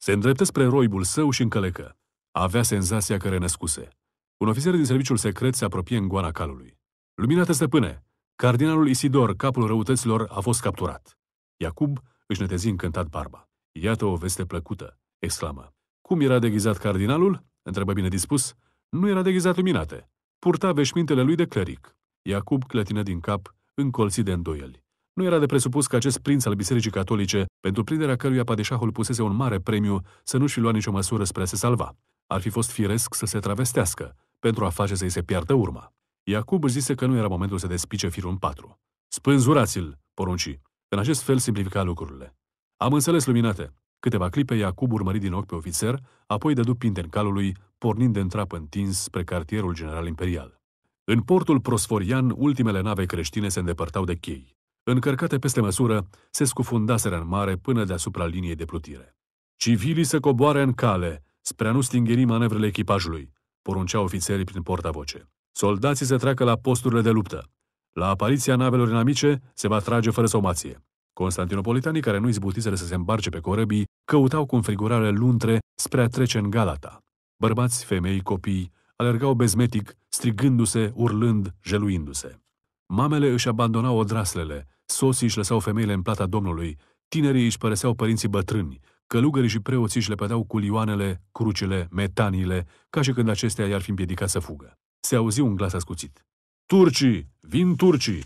Se îndreptă spre roibul său și încălecă. Avea senzația că renăscuse. Un ofițer din serviciul secret se apropie în goana calului. Luminată stăpâne, cardinalul Isidor, capul răutăților, a fost capturat. Iacub își netezi încântat barba. Iată o veste plăcută exclamă. Cum era deghizat cardinalul? întrebă bine dispus. Nu era deghizat luminate. Purta veșmintele lui de cleric. Iacub clătină din cap, încolțit de îndoieli. Nu era de presupus că acest prinț al Bisericii Catolice, pentru prinderea căruia padeșahul pusese un mare premiu, să nu și lua nicio măsură spre a se salva. Ar fi fost firesc să se travestească, pentru a face să-i se piardă urma. Iacub își zise că nu era momentul să despice firul în patru. Spânzurați-l, porunci. În acest fel simplifica lucrurile. Am înțeles, luminate, Câteva clipe, Iacub urmări din ochi pe ofițer, apoi dădu pinte în calului, pornind de întrap întins spre cartierul general imperial. În portul prosforian, ultimele nave creștine se îndepărtau de chei. Încărcate peste măsură, se scufundaseră în mare până deasupra liniei de plutire. Civilii se coboare în cale, spre a nu stingeri manevrele echipajului, porunceau ofițerii prin portavoce. Soldații se treacă la posturile de luptă. La apariția navelor inamice se va trage fără somație. Constantinopolitanii care nu izbutiseră să se îmbarce pe corăbii, căutau cu înfrigurare luntre spre a trece în Galata. Bărbați, femei, copii, alergau bezmetic, strigându-se, urlând, jeluindu-se. Mamele își abandonau odraslele, sosii își lăsau femeile în plata Domnului, tinerii își păreseau părinții bătrâni, călugării și preoții își le pădeau culioanele, crucile, metaniile, ca și când acestea i-ar fi împiedicat să fugă. Se auzi un glas ascuțit. Turcii! Vin turcii!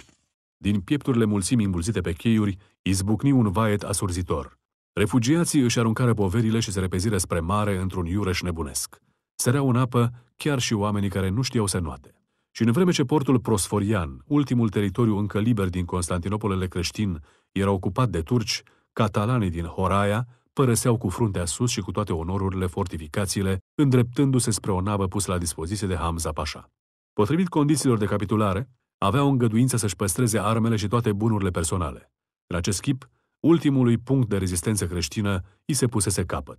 Din piepturile mulțimii îmbulzite pe cheiuri, izbucni un vaet asurzitor. Refugiații își aruncară poverile și se repezire spre mare într-un iureș nebunesc. Săreau în apă chiar și oamenii care nu știau să noate. Și în vreme ce portul Prosforian, ultimul teritoriu încă liber din Constantinopolele creștin, era ocupat de turci, catalanii din Horaia părăseau cu fruntea sus și cu toate onorurile fortificațiile, îndreptându-se spre o navă pusă la dispoziție de Hamza Pașa. Potrivit condițiilor de capitulare, aveau îngăduință să-și păstreze armele și toate bunurile personale. În acest chip, ultimului punct de rezistență creștină îi se pusese capăt.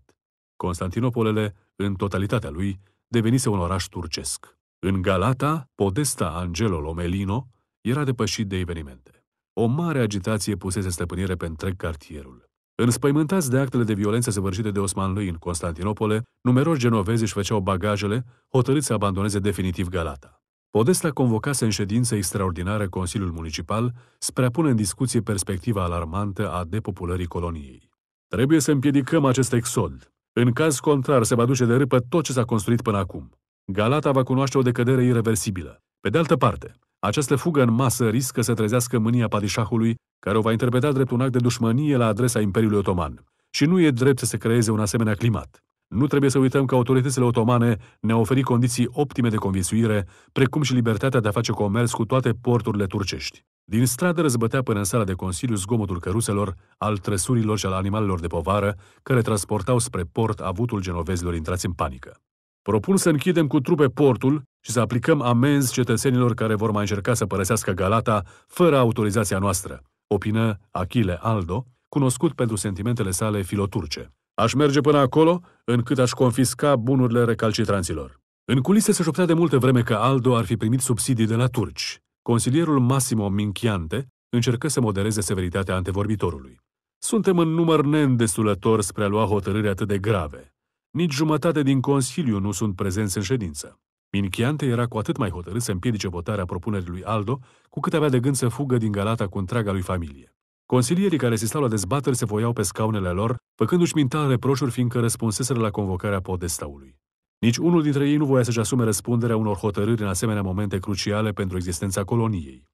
Constantinopolele, în totalitatea lui, devenise un oraș turcesc. În Galata, podesta Angelo Lomelino era depășit de evenimente. O mare agitație pusese stăpânire pe întreg cartierul. Înspăimântați de actele de violență săvârșite de lui în Constantinopole, numeroși genovezi își făceau bagajele, hotărâți să abandoneze definitiv Galata. Podesta convocase în ședință extraordinară Consiliul Municipal spre a pune în discuție perspectiva alarmantă a depopulării coloniei. Trebuie să împiedicăm acest exod. În caz contrar, se va duce de râpă tot ce s-a construit până acum. Galata va cunoaște o decădere irreversibilă. Pe de altă parte, această fugă în masă riscă să trezească mânia padișahului, care o va interpreta drept un act de dușmănie la adresa Imperiului Otoman. Și nu e drept să se creeze un asemenea climat. Nu trebuie să uităm că autoritățile otomane ne-au oferit condiții optime de conviețuire, precum și libertatea de a face comerț cu toate porturile turcești. Din stradă răzbătea până în sala de Consiliu zgomotul căruselor, al trăsurilor și al animalelor de povară, care transportau spre port avutul genovezilor intrați în panică. Propun să închidem cu trupe portul și să aplicăm amenzi cetățenilor care vor mai încerca să părăsească Galata fără autorizația noastră, opină Achille Aldo, cunoscut pentru sentimentele sale filoturce. Aș merge până acolo încât aș confisca bunurile recalcitranților. În culise se șoptea de multă vreme că Aldo ar fi primit subsidii de la turci. Consilierul Massimo Minchiante încercă să modereze severitatea antevorbitorului. Suntem în număr neîndestulător spre a lua hotărâri atât de grave. Nici jumătate din Consiliu nu sunt prezenți în ședință. Minchiante era cu atât mai hotărât să împiedice votarea propunerii lui Aldo, cu cât avea de gând să fugă din Galata cu întreaga lui familie. Consilierii care se stau la dezbateri se voiau pe scaunele lor, făcându-și minta reproșuri fiindcă răspunseseră la convocarea podestaului. Nici unul dintre ei nu voia să-și asume răspunderea unor hotărâri în asemenea momente cruciale pentru existența coloniei.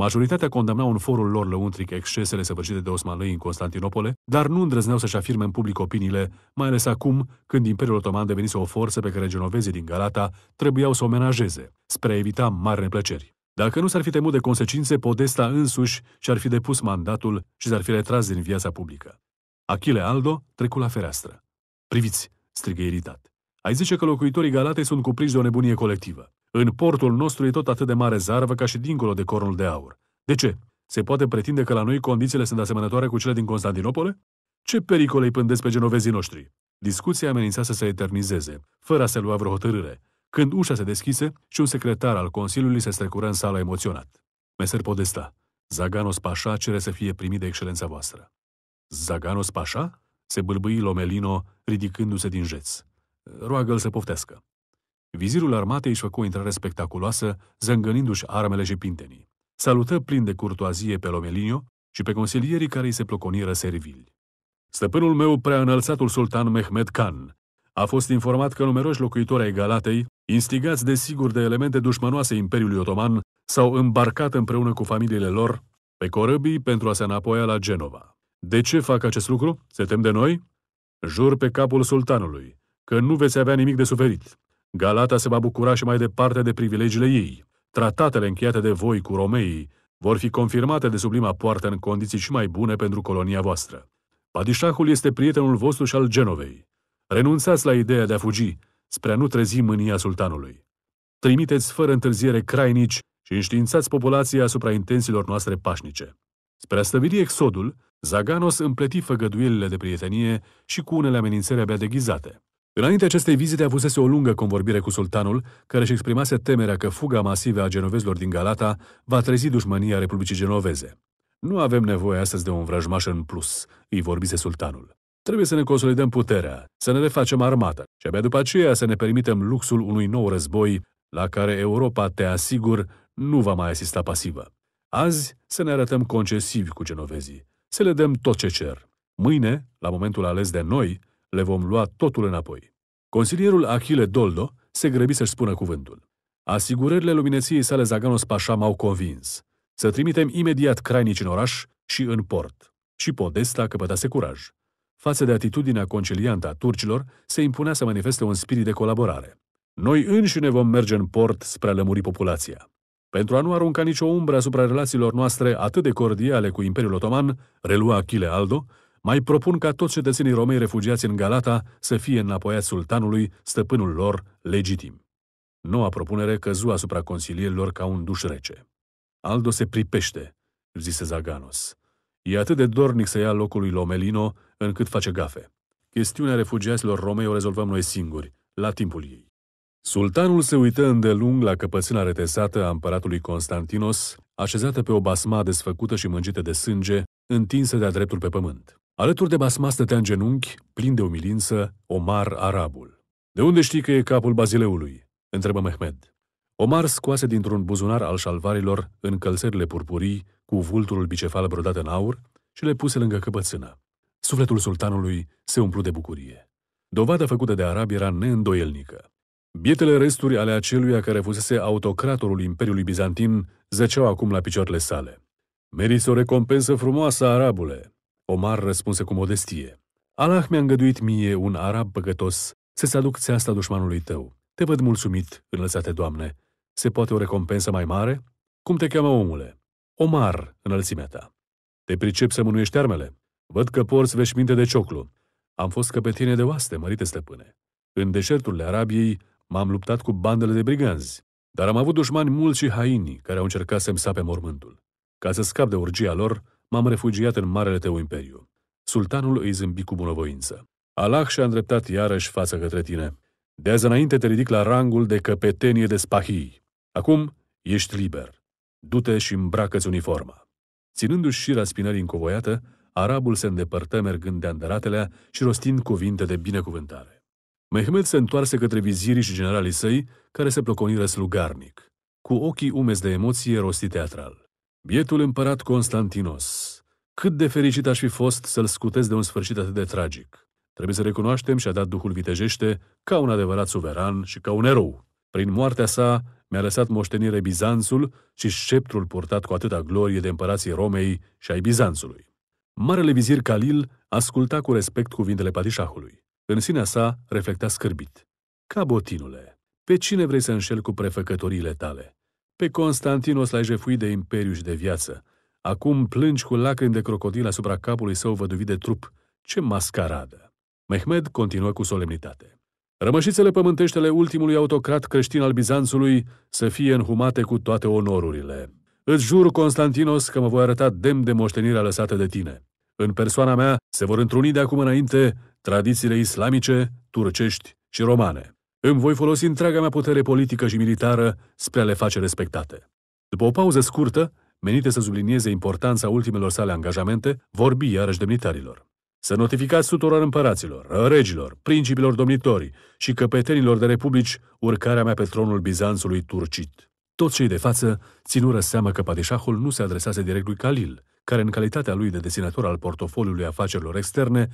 Majoritatea condamnau în forul lor lăuntric excesele săvârșite de osmanlăi în Constantinopole, dar nu îndrăzneau să-și afirme în public opiniile, mai ales acum când Imperiul Otoman devenise o forță pe care genovezii din Galata trebuiau să o menajeze, spre a evita mari neplăceri. Dacă nu s-ar fi temut de consecințe, Podesta însuși și-ar fi depus mandatul și s-ar fi retras din viața publică. Achille Aldo trecu la fereastră. Priviți, strigă iritat. Ai zice că locuitorii Galatei sunt cuprinși de o nebunie colectivă. În portul nostru e tot atât de mare zarvă ca și dincolo de cornul de aur. De ce? Se poate pretinde că la noi condițiile sunt asemănătoare cu cele din Constantinopole? Ce pericole îi pândesc pe genovezii noștri? Discuția amenința să se eternizeze, fără a se lua vreo hotărâre, când ușa se deschise și un secretar al Consiliului se strecură în sala emoționat. Meser Podesta, Zaganos Pașa cere să fie primit de excelența voastră. Zaganos Pașa? Se bâlbâi Lomelino, ridicându-se din jeț. Roagă-l să poftească. Vizirul armatei își făcu o intrare spectaculoasă, zângănindu-și armele și pintenii. Salută plin de curtoazie pe Lomelino și pe consilierii care îi se ploconiră servili. Stăpânul meu, preaînălțatul sultan Mehmed Khan, a fost informat că numeroși locuitori ai Galatei, instigați desigur de elemente dușmănoase Imperiului Otoman, s-au îmbarcat împreună cu familiile lor pe corăbii pentru a se înapoia la Genova. De ce fac acest lucru? Se tem de noi? Jur pe capul sultanului că nu veți avea nimic de suferit. Galata se va bucura și mai departe de privilegiile ei. Tratatele încheiate de voi cu romeii vor fi confirmate de sublima poartă în condiții și mai bune pentru colonia voastră. Padișahul este prietenul vostru și al Genovei. Renunțați la ideea de a fugi, spre a nu trezi mânia sultanului. Trimiteți fără întârziere crainici și înștiințați populația asupra intențiilor noastre pașnice. Spre a stăvili exodul, Zaganos împleti făgăduielile de prietenie și cu unele amenințări abia deghizate. Înainte acestei vizite avusese o lungă convorbire cu sultanul, care își exprimase temerea că fuga masivă a genovezilor din Galata va trezi dușmania Republicii Genoveze. Nu avem nevoie astăzi de un vrăjmaș în plus, îi vorbise sultanul. Trebuie să ne consolidăm puterea, să ne refacem armata și abia după aceea să ne permitem luxul unui nou război la care Europa, te asigur, nu va mai asista pasivă. Azi să ne arătăm concesivi cu genovezii, să le dăm tot ce cer. Mâine, la momentul ales de noi, le vom lua totul înapoi. Consilierul Achille Doldo se grăbi să-și spună cuvântul. Asigurările lumineției sale Zaganos Pașa m-au convins. Să trimitem imediat crainici în oraș și în port. Și Podesta căpătase curaj. Față de atitudinea conciliantă a turcilor, se impunea să manifeste un spirit de colaborare. Noi înși ne vom merge în port spre a lămuri populația. Pentru a nu arunca nicio umbră asupra relațiilor noastre atât de cordiale cu Imperiul Otoman, relua Achille Aldo, mai propun ca toți cetățenii romei refugiați în Galata să fie înapoiați sultanului, stăpânul lor, legitim. Noua propunere căzu asupra consilierilor ca un duș rece. Aldo se pripește, zise Zaganos. E atât de dornic să ia locul lui Lomelino, încât face gafe. Chestiunea refugiaților romei o rezolvăm noi singuri, la timpul ei. Sultanul se uită îndelung la căpățâna retesată a împăratului Constantinos, așezată pe o basma desfăcută și mângită de sânge, întinsă de-a dreptul pe pământ. Alături de basma stătea în genunchi, plin de umilință, Omar Arabul. De unde știi că e capul bazileului?" întrebă Mehmed. Omar scoase dintr-un buzunar al șalvarilor călțările purpurii cu vulturul bicefal brodat în aur și le puse lângă căpățână. Sufletul sultanului se umplu de bucurie. Dovada făcută de arab era neîndoielnică. Bietele resturi ale aceluia care fusese autocratorul Imperiului Bizantin zăceau acum la picioarele sale. Meriți o recompensă frumoasă, arabule!" Omar răspunse cu modestie. Allah mi-a îngăduit mie, un arab păcătos, să se aduc țeasta dușmanului tău. Te văd mulțumit, înălțate Doamne. Se poate o recompensă mai mare? Cum te cheamă, omule? Omar, înălțimea ta. Te pricep să mânuiești armele? Văd că porți veșminte de cioclu. Am fost căpetine de oaste, mărite stăpâne. În deșerturile Arabiei M-am luptat cu bandele de briganzi, dar am avut dușmani mulți și haini care au încercat să-mi sape mormântul. Ca să scap de urgia lor, m-am refugiat în marele tău imperiu. Sultanul îi zâmbi cu bunăvoință. Allah și-a îndreptat iarăși față către tine. De azi înainte te ridic la rangul de căpetenie de spahii. Acum ești liber. Du-te și îmbracă-ți uniforma. Ținându-și șira spinării încovoiată, arabul se îndepărtă mergând de andăratelea și rostind cuvinte de binecuvântare. Mehmed se întoarse către vizirii și generalii săi, care se plăconiră slugarnic, cu ochii umezi de emoție rosti teatral. Bietul împărat Constantinos, cât de fericit aș fi fost să-l scutez de un sfârșit atât de tragic. Trebuie să recunoaștem și-a dat Duhul vitejește ca un adevărat suveran și ca un erou. Prin moartea sa mi-a lăsat moștenire Bizanțul și sceptrul purtat cu atâta glorie de împărații Romei și ai Bizanțului. Marele vizir Calil asculta cu respect cuvintele padișahului. În sinea sa reflecta scârbit. Ca botinule, pe cine vrei să înșel cu prefăcătoriile tale? Pe Constantinos l-ai jefuit de imperiu și de viață. Acum plângi cu lacrimi de crocodil asupra capului său văduvit de trup. Ce mascaradă! Mehmed continuă cu solemnitate. Rămășițele pământeștele ultimului autocrat creștin al Bizanțului să fie înhumate cu toate onorurile. Îți jur, Constantinos, că mă voi arăta demn de moștenirea lăsată de tine. În persoana mea se vor întruni de acum înainte tradițiile islamice, turcești și romane. Îmi voi folosi întreaga mea putere politică și militară spre a le face respectate. După o pauză scurtă, menite să sublinieze importanța ultimelor sale angajamente, vorbi iarăși demnitarilor. Să notificați tuturor împăraților, regilor, principilor domnitori și căpetenilor de republici urcarea mea pe tronul Bizanțului turcit. Toți cei de față ținură seama că padeșahul nu se adresase direct lui Khalil, care în calitatea lui de deținător al portofoliului afacerilor externe,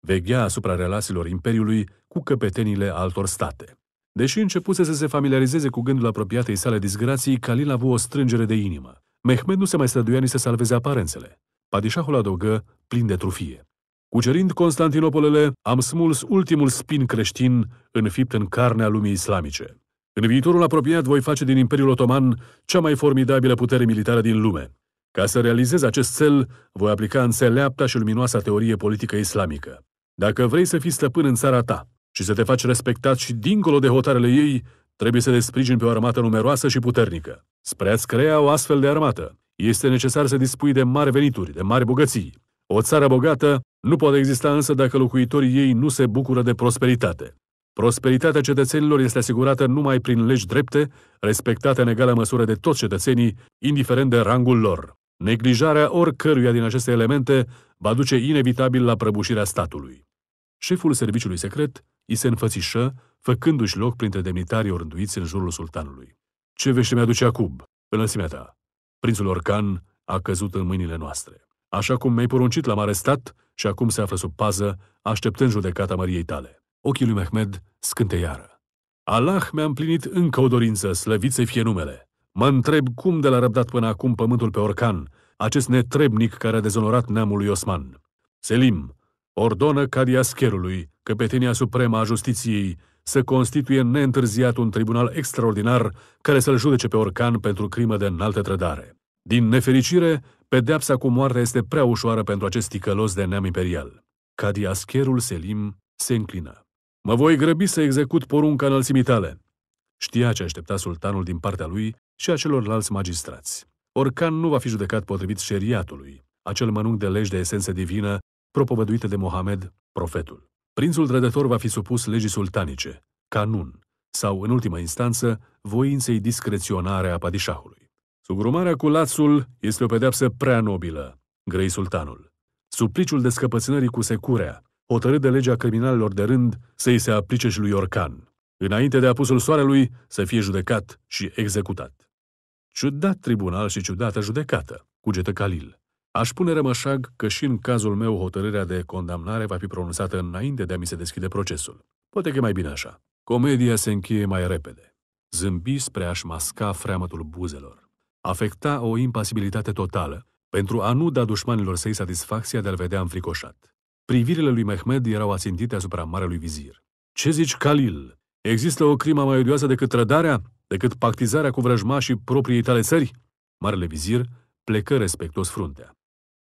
veghea asupra relațiilor Imperiului cu căpetenile altor state. Deși începuse să se familiarizeze cu gândul apropiatei sale disgrații, Calil a avut o strângere de inimă. Mehmed nu se mai străduia nici să salveze aparențele. Padișahul adăugă, plin de trufie. Cucerind Constantinopolele, am smuls ultimul spin creștin înfipt în carnea lumii islamice. În viitorul apropiat voi face din Imperiul Otoman cea mai formidabilă putere militară din lume. Ca să realizez acest cel, voi aplica înțeleapta și luminoasa teorie politică islamică. Dacă vrei să fii stăpân în țara ta și să te faci respectat și dincolo de hotarele ei, trebuie să te sprijini pe o armată numeroasă și puternică. Spre a-ți crea o astfel de armată, este necesar să dispui de mari venituri, de mari bogății. O țară bogată nu poate exista însă dacă locuitorii ei nu se bucură de prosperitate. Prosperitatea cetățenilor este asigurată numai prin legi drepte, respectate în egală măsură de toți cetățenii, indiferent de rangul lor. Neglijarea oricăruia din aceste elemente va duce inevitabil la prăbușirea statului. Șeful serviciului secret îi se înfățișă, făcându-și loc printre demnitarii orânduiți în jurul sultanului. Ce vește mi-aduce acum, înălțimea ta? Prințul Orcan a căzut în mâinile noastre. Așa cum mi-ai poruncit, l-am arestat și acum se află sub pază, așteptând judecata Măriei tale. Ochii lui Mehmed iară. Allah mi-a împlinit încă o dorință, slăvit să fie numele. Mă întreb cum de l-a răbdat până acum pământul pe Orcan, acest netrebnic care a dezonorat neamul lui Osman. Selim ordonă cadiascherului, căpetenia supremă a justiției, să constituie neîntârziat un tribunal extraordinar care să-l judece pe Orcan pentru crimă de înaltă trădare. Din nefericire, pedeapsa cu moartea este prea ușoară pentru acest ticălos de neam imperial. Cadiascherul Selim se înclină. Mă voi grăbi să execut porunca înălțimii tale. Știa ce aștepta sultanul din partea lui și a celorlalți magistrați. Orcan nu va fi judecat potrivit șeriatului, acel mănânc de legi de esență divină propovăduită de Mohamed, profetul. Prințul trădător va fi supus legii sultanice, canun, sau, în ultima instanță, voinței discreționare a padișahului. Sugrumarea cu lațul este o pedeapsă prea nobilă, grei sultanul. Supliciul descăpățânării cu securea, hotărât de legea criminalilor de rând, să i se aplice și lui Orcan înainte de apusul soarelui să fie judecat și executat. Ciudat tribunal și ciudată judecată, cugetă Calil. Aș pune rămășag că și în cazul meu hotărârea de condamnare va fi pronunțată înainte de a mi se deschide procesul. Poate că e mai bine așa. Comedia se încheie mai repede. Zâmbi spre a-și masca freamătul buzelor. Afecta o impasibilitate totală pentru a nu da dușmanilor săi satisfacția de a-l vedea înfricoșat. Privirile lui Mehmed erau ațintite asupra marelui vizir. Ce zici, Khalil? Există o crimă mai odioasă decât trădarea, decât pactizarea cu vrăjmașii proprii tale țări? Marele vizir plecă respectos fruntea.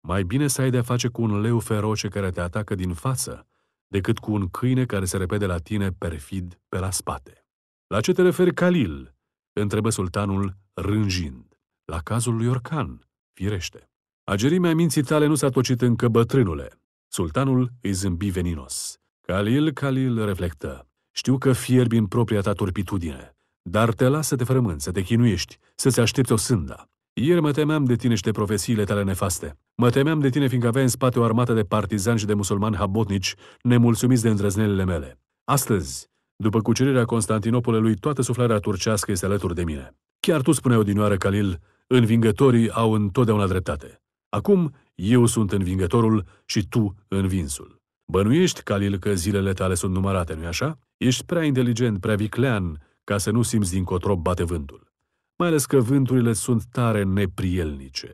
Mai bine să ai de-a face cu un leu feroce care te atacă din față, decât cu un câine care se repede la tine perfid pe la spate. La ce te referi, Calil? întrebă sultanul, rânjind. La cazul lui Orcan, firește. Agerimea minții tale nu s-a tocit încă, bătrânule. Sultanul îi zâmbi veninos. Calil, Calil reflectă. Știu că fierbi în propria ta turpitudine, dar te las să te frămânți, să te chinuiești, să-ți aștepți o sânda. Ieri mă temeam de tine și de profesiile tale nefaste. Mă temeam de tine fiindcă aveai în spate o armată de partizani și de musulmani habotnici, nemulțumiți de îndrăznelele mele. Astăzi, după cucerirea Constantinopolului, toată suflarea turcească este alături de mine. Chiar tu spuneai odinioară, Calil, învingătorii au întotdeauna dreptate. Acum eu sunt învingătorul și tu învinsul. Bănuiești, Calil, că zilele tale sunt numărate, nu-i așa? Ești prea inteligent, prea viclean, ca să nu simți din cotrop bate vântul. Mai ales că vânturile sunt tare neprielnice.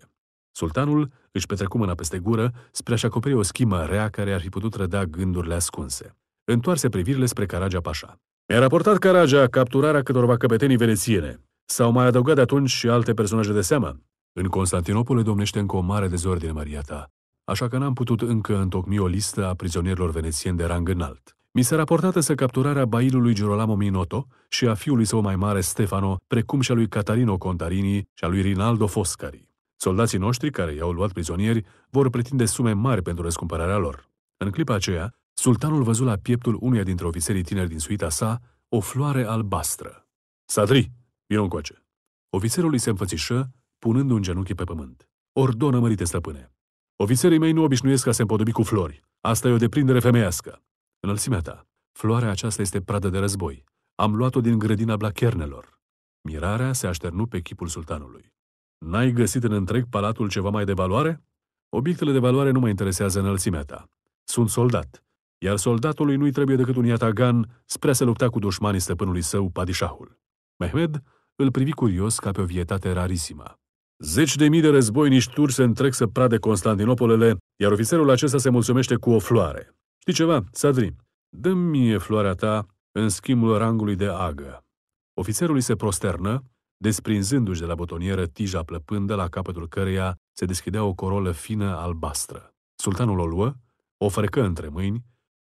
Sultanul își petrecu mâna peste gură spre a-și acoperi o schimă rea care ar fi putut răda gândurile ascunse. Întoarse privirile spre Caragia Pașa. Mi-a raportat Caragia capturarea câtorva căpetenii venețiene. S-au mai adăugat de atunci și alte personaje de seamă. În Constantinopole domnește încă o mare dezordine, Maria ta așa că n-am putut încă întocmi o listă a prizonierilor venețieni de rang înalt. Mi se raportată să capturarea bailului Girolamo Minotto și a fiului său mai mare Stefano, precum și a lui Catarino Contarini și a lui Rinaldo Foscari. Soldații noștri care i-au luat prizonieri vor pretinde sume mari pentru răscumpărarea lor. În clipa aceea, sultanul văzut la pieptul unuia dintre ofițerii tineri din suita sa o floare albastră. Sadri, vino încoace! Ofițerul îi se înfățișă, punând un genunchi pe pământ. Ordonă, mărite stăpâne! Ofițerii mei nu obișnuiesc ca se împodobi cu flori. Asta e o deprindere femeiască. Înălțimea ta. Floarea aceasta este pradă de război. Am luat-o din grădina blachernelor. Mirarea se așternu pe chipul sultanului. N-ai găsit în întreg palatul ceva mai de valoare? Obiectele de valoare nu mă interesează înălțimea ta. Sunt soldat, iar soldatului nu-i trebuie decât un iatagan spre a se lupta cu dușmanii stăpânului său, padișahul. Mehmed îl privi curios ca pe o vietate rarisimă. Zeci de mii de războiniști turci se întrec să prade Constantinopolele, iar ofițerul acesta se mulțumește cu o floare. Știi ceva, Sadri? Dă-mi mie floarea ta în schimbul rangului de agă. Ofițerul îi se prosternă, desprinzându-și de la botonieră tija plăpândă la capătul căreia se deschidea o corolă fină albastră. Sultanul o luă, o frecă între mâini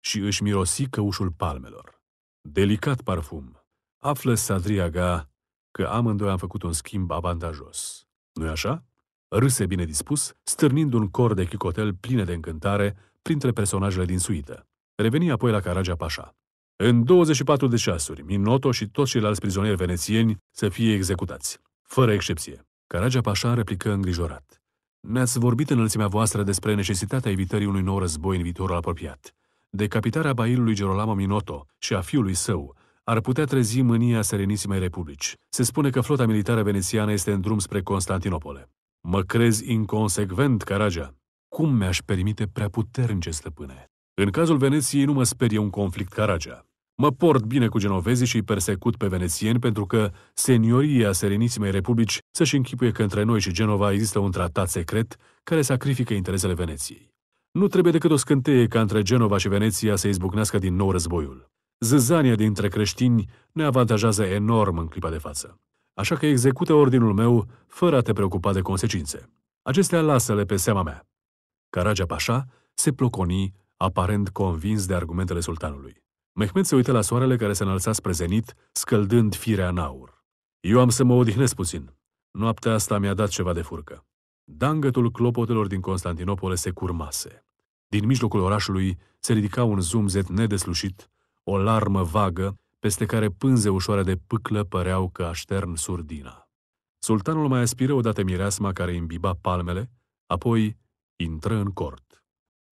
și își mirosi căușul palmelor. Delicat parfum. Află Sadriaga că amândoi am făcut un schimb avantajos nu-i așa? Râse bine dispus, stârnind un cor de chicotel pline de încântare printre personajele din suită. Reveni apoi la Caragea Pașa. În 24 de ceasuri, Minoto și toți ceilalți prizonieri venețieni să fie executați, fără excepție. Caragea Pașa replică îngrijorat. Ne-ați vorbit în înălțimea voastră despre necesitatea evitării unui nou război în viitorul apropiat. Decapitarea bailului Gerolamo Minoto și a fiului său ar putea trezi mânia Serenisimei Republici. Se spune că flota militară venețiană este în drum spre Constantinopole. Mă crezi inconsecvent, Caragea? Cum mi-aș permite prea puternice stăpâne? În cazul Veneției nu mă sperie un conflict Caragea. Mă port bine cu genovezii și îi persecut pe venețieni pentru că senioria Serenisimei Republici să-și închipuie că între noi și Genova există un tratat secret care sacrifică interesele Veneției. Nu trebuie decât o scânteie ca între Genova și Veneția să izbucnească din nou războiul zâzania dintre creștini ne avantajează enorm în clipa de față. Așa că execută ordinul meu fără a te preocupa de consecințe. Acestea lasă-le pe seama mea. Caragea Pașa se ploconi, aparent convins de argumentele sultanului. Mehmed se uită la soarele care se înălța spre zenit, scăldând firea în aur. Eu am să mă odihnesc puțin. Noaptea asta mi-a dat ceva de furcă. Dangătul clopotelor din Constantinopole se curmase. Din mijlocul orașului se ridica un zumzet nedeslușit, o larmă vagă, peste care pânze ușoare de pâclă păreau că aștern surdina. Sultanul mai aspiră odată mireasma care imbiba palmele, apoi intră în cort.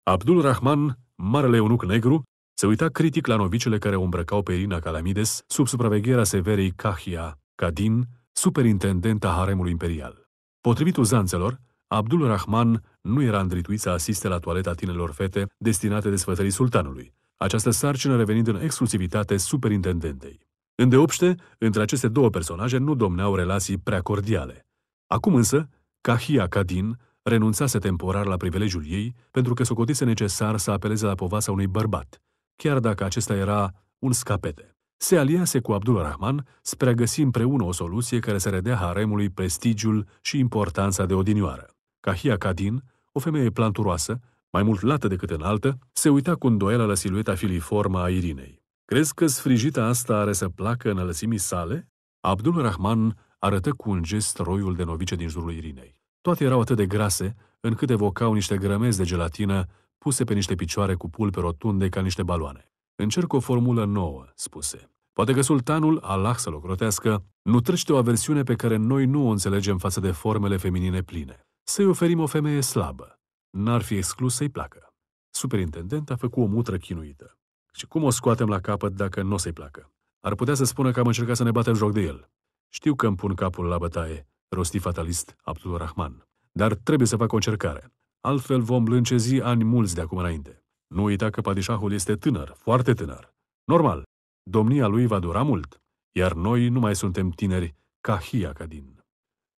Abdul Rahman, marele eunuc negru, se uita critic la novicele care pe perina Calamides sub supravegherea severei Cahia, Cadin, superintendenta haremului imperial. Potrivit uzanțelor, Abdul Rahman nu era îndrituit să asiste la toaleta tinelor fete destinate de sfătării sultanului, această sarcină revenind în exclusivitate superintendentei. Îndeopște, între aceste două personaje nu domneau relații prea cordiale. Acum însă, Kahia Kadin renunțase temporar la privilegiul ei pentru că socotise necesar să apeleze la povasa unui bărbat, chiar dacă acesta era un scapete. Se aliase cu Abdul Rahman spre a găsi împreună o soluție care să redea haremului prestigiul și importanța de odinioară. Kahia Kadin, o femeie planturoasă, mai mult lată decât înaltă, se uita cu îndoială la silueta filiformă a Irinei. Crezi că sfrijita asta are să placă înălțimii sale? Abdul Rahman arătă cu un gest roiul de novice din jurul Irinei. Toate erau atât de grase, încât evocau niște grămezi de gelatină puse pe niște picioare cu pulpe rotunde ca niște baloane. Încerc o formulă nouă, spuse. Poate că sultanul, Allah să-l ocrotească, trăște o aversiune pe care noi nu o înțelegem față de formele feminine pline. Să-i oferim o femeie slabă, N-ar fi exclus să-i placă. Superintendent a făcut o mutră chinuită. Și cum o scoatem la capăt dacă nu o să-i placă? Ar putea să spună că am încercat să ne batem joc de el. Știu că îmi pun capul la bătaie, rosti fatalist Abdul Rahman. Dar trebuie să fac o încercare. Altfel vom blâncezi ani mulți de acum înainte. Nu uita că padișahul este tânăr, foarte tânăr. Normal, domnia lui va dura mult, iar noi nu mai suntem tineri ca Hia Cadin.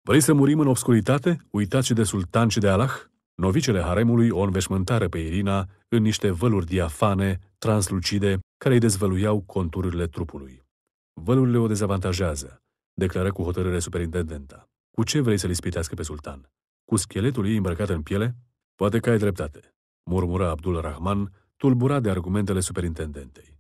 Vrei să murim în obscuritate, uitați de sultan și de Allah? Novicele haremului o înveșmântară pe Irina în niște văluri diafane, translucide, care îi dezvăluiau contururile trupului. Vălurile o dezavantajează, declară cu hotărâre superintendenta. Cu ce vrei să-l ispitească pe sultan? Cu scheletul ei îmbrăcat în piele? Poate că ai dreptate, murmură Abdul Rahman, tulburat de argumentele superintendentei.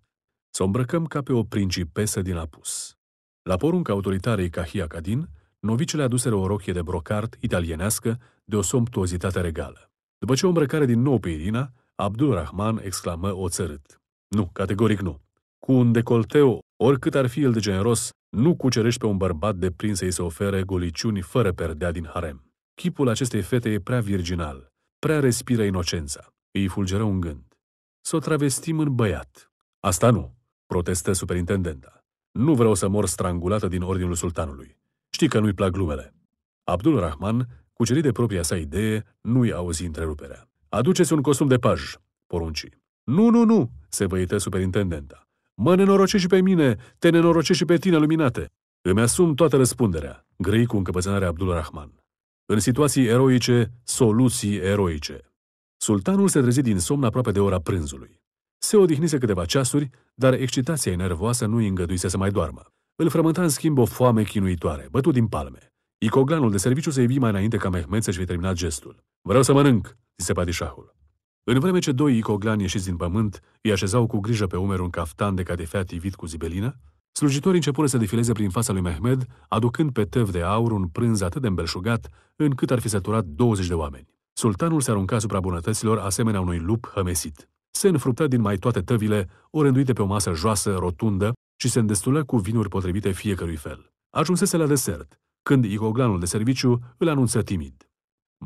Să o îmbrăcăm ca pe o principesă din apus. La porunca autoritarei cahia Cadin, novicele aduseră o rochie de brocart italienească de o somptuozitate regală. După ce o îmbrăcare din nou pe Irina, Abdul Rahman exclamă oțărât. Nu, categoric nu. Cu un decolteu, oricât ar fi el de generos, nu cucerești pe un bărbat de prin să-i se ofere goliciuni fără perdea din harem. Chipul acestei fete e prea virginal, prea respiră inocența. Îi fulgeră un gând. Să o travestim în băiat. Asta nu, protestă superintendenta. Nu vreau să mor strangulată din ordinul sultanului. Știi că nu-i plac glumele. Abdul Rahman Cucerit de propria sa idee, nu-i auzi întreruperea. Aduceți un costum de paj, porunci. Nu, nu, nu, se văită superintendenta. Mă nenorocești și pe mine, te nenorocești și pe tine, luminate. Îmi asum toată răspunderea, grăi cu încăpățânarea Abdul Rahman. În situații eroice, soluții eroice. Sultanul se trezi din somn aproape de ora prânzului. Se odihnise câteva ceasuri, dar excitația nervoasă nu îi îngăduise să mai doarmă. Îl frământa în schimb o foame chinuitoare, bătut din palme. Icoglanul de serviciu se ivi mai înainte ca Mehmet să-și fi terminat gestul. Vreau să mănânc, zise padișahul. În vreme ce doi icoglani ieșiți din pământ îi așezau cu grijă pe umeri un caftan de cadefea tivit cu zibelină, slujitorii începură să defileze prin fața lui Mehmed, aducând pe tăv de aur un prânz atât de îmbelșugat încât ar fi săturat 20 de oameni. Sultanul se arunca asupra bunătăților asemenea unui lup hămesit. Se înfrupta din mai toate tăvile, rânduite pe o masă joasă, rotundă, și se îndestulă cu vinuri potrivite fiecărui fel. Ajunsese la desert, când icoglanul de serviciu îl anunță timid.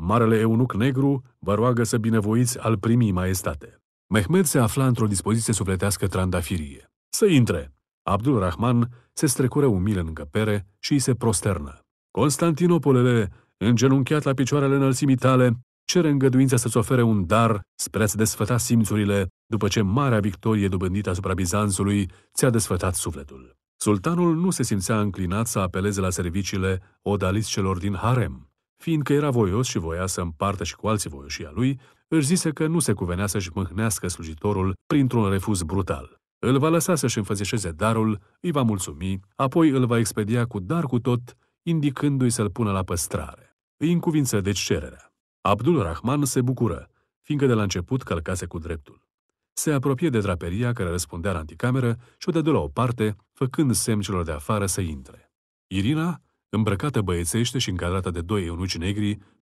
Marele eunuc negru vă roagă să binevoiți al primii maestate. Mehmed se afla într-o dispoziție sufletească trandafirie. Să intre! Abdul Rahman se strecură umil în găpere și îi se prosternă. Constantinopolele, îngenunchiat la picioarele înălțimii tale, cere îngăduința să-ți ofere un dar spre a-ți desfăta simțurile după ce marea victorie dobândită asupra Bizanțului ți-a desfătat sufletul. Sultanul nu se simțea înclinat să apeleze la serviciile odaliscelor din harem. Fiindcă era voios și voia să împartă și cu alții a lui, își zise că nu se cuvenea să-și mâhnească slujitorul printr-un refuz brutal. Îl va lăsa să-și înfățișeze darul, îi va mulțumi, apoi îl va expedia cu dar cu tot, indicându-i să-l pună la păstrare. Îi încuvință deci cererea. Abdul Rahman se bucură, fiindcă de la început călcase cu dreptul se apropie de draperia care răspundea la anticameră și o dădu la o parte, făcând semn celor de afară să intre. Irina, îmbrăcată băiețește și încadrată de doi eunuci negri,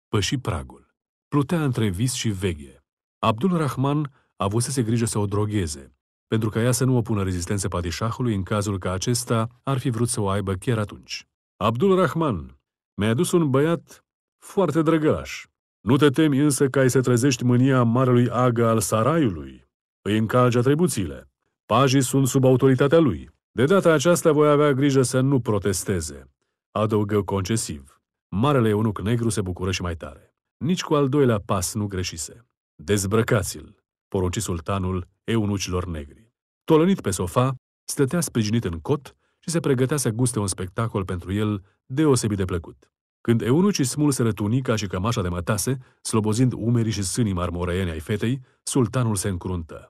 păși pragul. Plutea între vis și veghe. Abdul Rahman avusese grijă să o drogheze, pentru ca ea să nu opună rezistență padișahului în cazul că acesta ar fi vrut să o aibă chiar atunci. Abdul Rahman, mi-ai adus un băiat foarte drăgălaș. Nu te temi însă că ai să trezești mânia marelui agă al saraiului? Îi încalci atribuțiile. Pajii sunt sub autoritatea lui. De data aceasta voi avea grijă să nu protesteze, adăugă concesiv. Marele eunuc negru se bucură și mai tare. Nici cu al doilea pas nu greșise. Dezbrăcați-l, porunci sultanul eunucilor negri. Tolănit pe sofa, stătea sprijinit în cot și se pregătea să guste un spectacol pentru el deosebit de plăcut. Când eunucii smulseră tunica și cămașa de mătase, slobozind umerii și sânii marmoreieni ai fetei, sultanul se încruntă.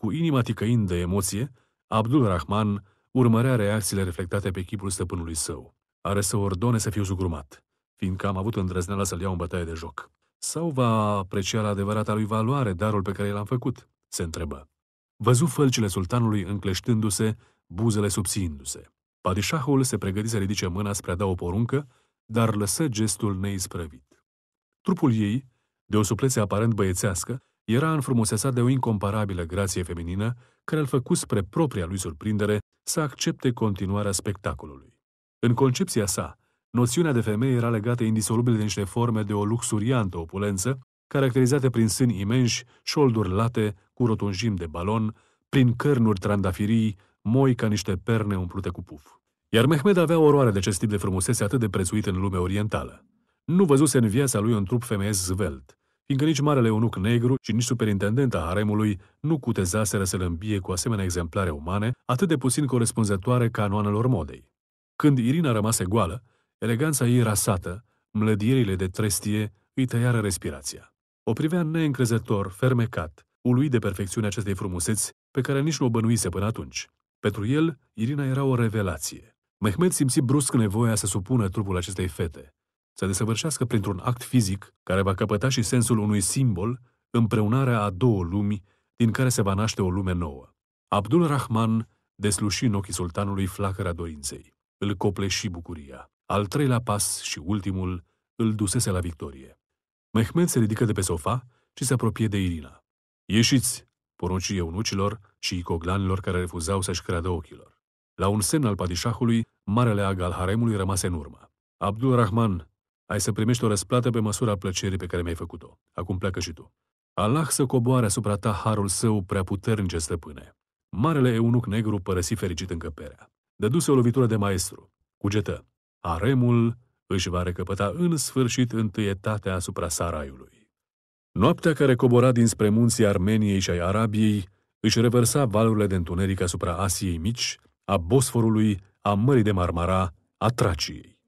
Cu inima ticăind de emoție, Abdul Rahman urmărea reacțiile reflectate pe chipul stăpânului său. Are să ordone să fiu zugrumat, fiindcă am avut îndrăzneala să-l iau în bătaie de joc. Sau va aprecia la adevărata lui valoare darul pe care l-am făcut? Se întrebă. Văzu fălcile sultanului încleștându-se, buzele subțindu-se. Padișahul se pregăti să ridice mâna spre a da o poruncă, dar lăsă gestul neisprăvit. Trupul ei, de o suplețe aparent băiețească, era înfrumusețat de o incomparabilă grație feminină care îl făcu spre propria lui surprindere să accepte continuarea spectacolului. În concepția sa, noțiunea de femeie era legată indisolubil de niște forme de o luxuriantă opulență, caracterizate prin sâni imenși, șolduri late, cu rotunjim de balon, prin cărnuri trandafirii, moi ca niște perne umplute cu puf. Iar Mehmed avea oroare de acest tip de frumusețe atât de prețuit în lumea orientală. Nu văzuse în viața lui un trup femeiesc zvelt, fiindcă nici marele eunuc negru și nici superintendenta haremului nu cutezaseră să lămbie cu asemenea exemplare umane, atât de puțin corespunzătoare canoanelor modei. Când Irina rămase goală, eleganța ei rasată, mlădierile de trestie îi tăiară respirația. O privea neîncrezător, fermecat, uluit de perfecțiunea acestei frumuseți pe care nici nu o bănuise până atunci. Pentru el, Irina era o revelație. Mehmed simți brusc nevoia să supună trupul acestei fete, să desăvârșească printr-un act fizic care va căpăta și sensul unui simbol, împreunarea a două lumi din care se va naște o lume nouă. Abdul Rahman desluși în ochii sultanului flacăra dorinței. Îl copleși bucuria. Al treilea pas și ultimul îl dusese la victorie. Mehmed se ridică de pe sofa și se apropie de Irina. Ieșiți, porunci eunucilor și icoglanilor care refuzau să-și creadă ochilor. La un semn al padișahului, marele ag al haremului rămase în urmă. Abdul Rahman, ai să primești o răsplată pe măsura plăcerii pe care mi-ai făcut-o. Acum pleacă și tu. Allah să coboare asupra ta harul său prea puternice, stăpâne. Marele eunuc negru părăsi fericit încăperea. Dăduse o lovitură de maestru. Cugetă. Aremul, își va recăpăta în sfârșit întâietatea asupra Saraiului. Noaptea care cobora dinspre munții Armeniei și ai Arabiei își revărsa valurile de întuneric asupra Asiei Mici, a Bosforului, a Mării de Marmara, a Traciei.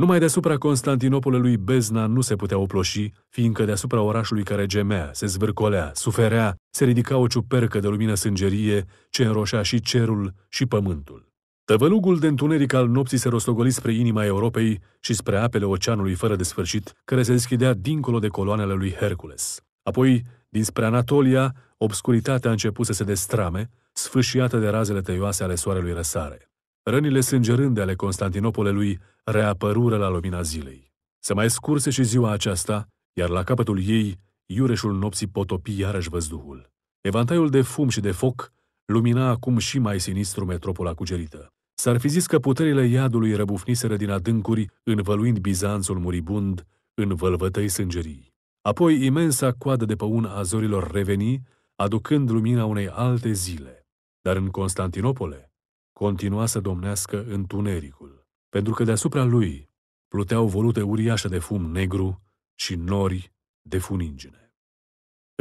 Numai deasupra Constantinopolului Bezna nu se putea oploși, fiindcă deasupra orașului care gemea, se zvârcolea, suferea, se ridica o ciupercă de lumină sângerie ce înroșea și cerul și pământul. Tăvălugul de întuneric al nopții se rostogoli spre inima Europei și spre apele oceanului fără de sfârșit, care se deschidea dincolo de coloanele lui Hercules. Apoi, dinspre Anatolia, obscuritatea a început să se destrame, sfâșiată de razele tăioase ale soarelui răsare. Rănile sângerânde ale Constantinopolului reapărură la lumina zilei. Se mai scurse și ziua aceasta, iar la capătul ei, iureșul nopții potopi iarăși văzduhul. Evantaiul de fum și de foc lumina acum și mai sinistru metropola cugerită. S-ar fi zis că puterile iadului răbufniseră din adâncuri, învăluind Bizanțul muribund în vălvătăi sângerii. Apoi imensa coadă de păun a zorilor reveni, aducând lumina unei alte zile. Dar în Constantinopole, continua să domnească întunericul, pentru că deasupra lui pluteau volute uriașe de fum negru și nori de funingine.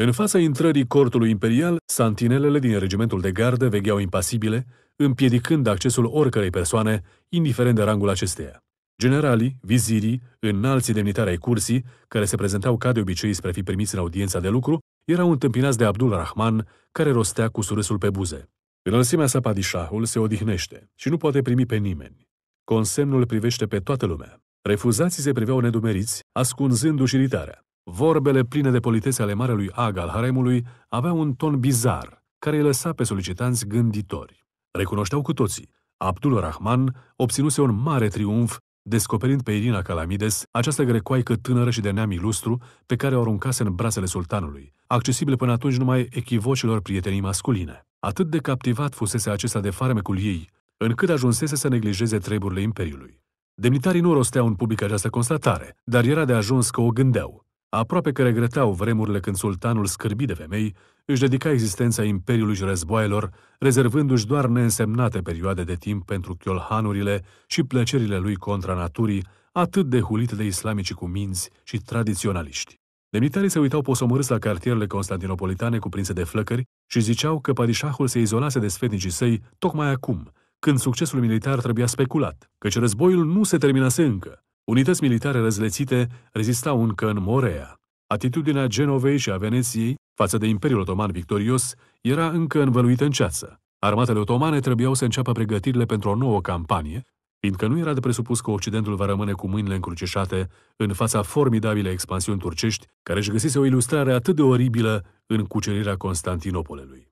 În fața intrării cortului imperial, santinelele din regimentul de gardă vegheau impasibile, împiedicând accesul oricărei persoane, indiferent de rangul acesteia. Generalii, vizirii, înalții demnitari ai cursii, care se prezentau ca de obicei spre fi primiți în audiența de lucru, erau întâmpinați de Abdul Rahman, care rostea cu surâsul pe buze. În înălțimea sa, padișahul se odihnește și nu poate primi pe nimeni. Consemnul privește pe toată lumea. Refuzații se priveau nedumeriți, ascunzându-și iritarea. Vorbele pline de politețe ale marelui Aga al haremului aveau un ton bizar, care îi lăsa pe solicitanți gânditori. Recunoșteau cu toții. Abdul Rahman obținuse un mare triumf descoperind pe Irina Calamides, această grecoaică tânără și de neam ilustru, pe care o aruncase în brațele sultanului, accesibil până atunci numai echivocilor prietenii masculine. Atât de captivat fusese acesta de farmecul ei, încât ajunsese să neglijeze treburile imperiului. Demnitarii nu rosteau în public această constatare, dar era de ajuns că o gândeau aproape că regretau vremurile când sultanul scârbi de femei își dedica existența imperiului și războaielor, rezervându-și doar neînsemnate perioade de timp pentru chiolhanurile și plăcerile lui contra naturii, atât de hulite de cu minți și tradiționaliști. Demnitarii se uitau posomorâți la cartierele constantinopolitane cuprinse de flăcări și ziceau că padișahul se izolase de sfetnicii săi tocmai acum, când succesul militar trebuia speculat, căci războiul nu se terminase încă, Unități militare răzlețite rezistau încă în Morea. Atitudinea Genovei și a Veneției față de Imperiul Otoman victorios era încă învăluită în ceață. Armatele otomane trebuiau să înceapă pregătirile pentru o nouă campanie, fiindcă nu era de presupus că Occidentul va rămâne cu mâinile încrucișate în fața formidabile expansiuni turcești, care își găsise o ilustrare atât de oribilă în cucerirea Constantinopolului.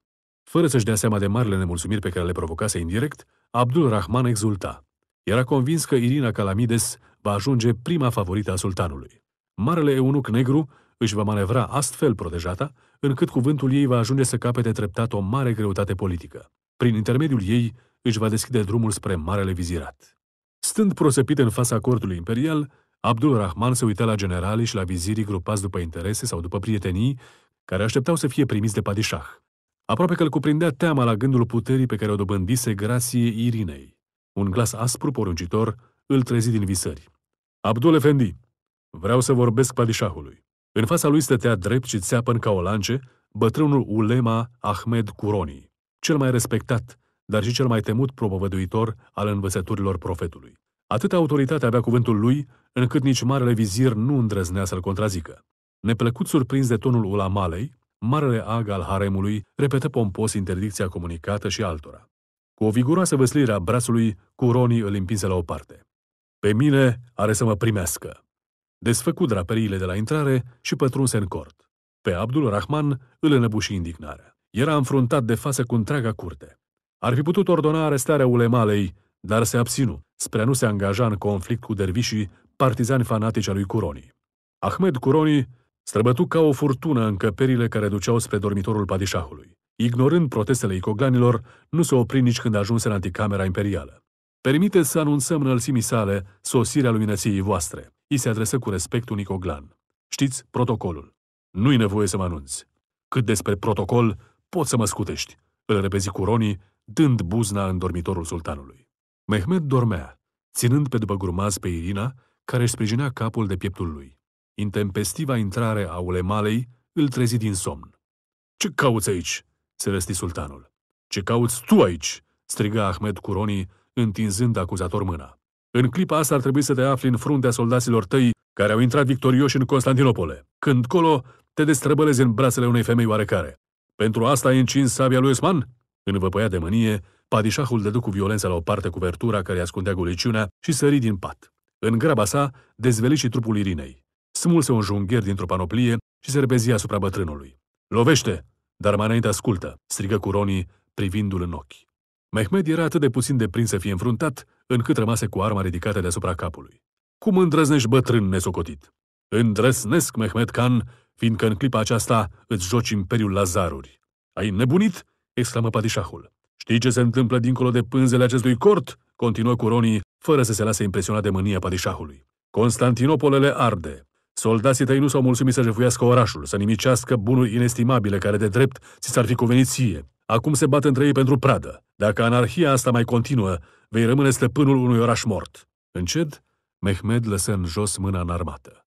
Fără să-și dea seama de marile nemulțumiri pe care le provocase indirect, Abdul Rahman exulta. Era convins că Irina Calamides va ajunge prima favorită a sultanului. Marele eunuc negru își va manevra astfel protejata, încât cuvântul ei va ajunge să capete treptat o mare greutate politică. Prin intermediul ei își va deschide drumul spre Marele Vizirat. Stând prosepit în fața cortului imperial, Abdul Rahman se uita la generali și la vizirii grupați după interese sau după prietenii, care așteptau să fie primiți de padișah. Aproape că îl cuprindea teama la gândul puterii pe care o dobândise grație Irinei. Un glas aspru poruncitor îl trezi din visări. Abdul Efendi, vreau să vorbesc padișahului. În fața lui stătea drept și țeapăn ca o lance bătrânul ulema Ahmed Curoni, cel mai respectat, dar și cel mai temut propovăduitor al învățăturilor profetului. Atâta autoritate avea cuvântul lui, încât nici marele vizir nu îndrăznea să-l contrazică. Neplăcut surprins de tonul ulamalei, marele ag al haremului repetă pompos interdicția comunicată și altora. Cu o viguroasă văslire a brațului, Curoni îl împinse la o parte. Pe mine are să mă primească. Desfăcu draperiile de la intrare și pătrunse în cort. Pe Abdul Rahman îl înăbuși indignarea. Era înfruntat de față cu întreaga curte. Ar fi putut ordona arestarea ulemalei, dar se abținu, spre a nu se angaja în conflict cu dervișii partizani fanatici al lui Curoni. Ahmed Curoni străbătu ca o furtună căperile care duceau spre dormitorul padișahului. Ignorând protestele icoglanilor, nu se opri nici când ajunse în anticamera imperială. Permite să anunțăm înălțimii sale sosirea luminăției voastre. I se adresă cu unic Nicoglan. Știți protocolul. Nu-i nevoie să mă anunți. Cât despre protocol, poți să mă scutești. Îl repezi cu Roni, dând buzna în dormitorul sultanului. Mehmed dormea, ținând pe după grumaz pe Irina, care își sprijinea capul de pieptul lui. Intempestiva intrare a ulemalei îl trezi din somn. Ce cauți aici?" se răsti sultanul. Ce cauți tu aici?" striga Ahmed Curoni, întinzând acuzator mâna. În clipa asta ar trebui să te afli în fruntea soldaților tăi care au intrat victorioși în Constantinopole. Când colo, te destrăbălezi în brațele unei femei oarecare. Pentru asta ai încins sabia lui Osman? În văpăia de mânie, padișahul dădu cu violență la o parte cuvertura care ascundea goliciunea și sări din pat. În graba sa, dezveli și trupul Irinei. Smulse un jungher dintr-o panoplie și se repezi asupra bătrânului. Lovește! Dar mai înainte ascultă, strigă Roni, privindu-l în ochi. Mehmed era atât de puțin deprins să fie înfruntat, încât rămase cu arma ridicată deasupra capului. Cum îndrăznești bătrân nesocotit? Îndrăznesc, Mehmed Khan, fiindcă în clipa aceasta îți joci Imperiul Lazaruri. Ai nebunit? exclamă padișahul. Știi ce se întâmplă dincolo de pânzele acestui cort? Continuă cu Ronii, fără să se lase impresionat de mânia padișahului. Constantinopolele arde. Soldații tăi nu s-au mulțumit să jefuiască orașul, să nimicească bunuri inestimabile care de drept ți s-ar fi cuvenit ție. Acum se bat între ei pentru pradă. Dacă anarhia asta mai continuă, vei rămâne stăpânul unui oraș mort. Încet, Mehmed lăsă în jos mâna înarmată.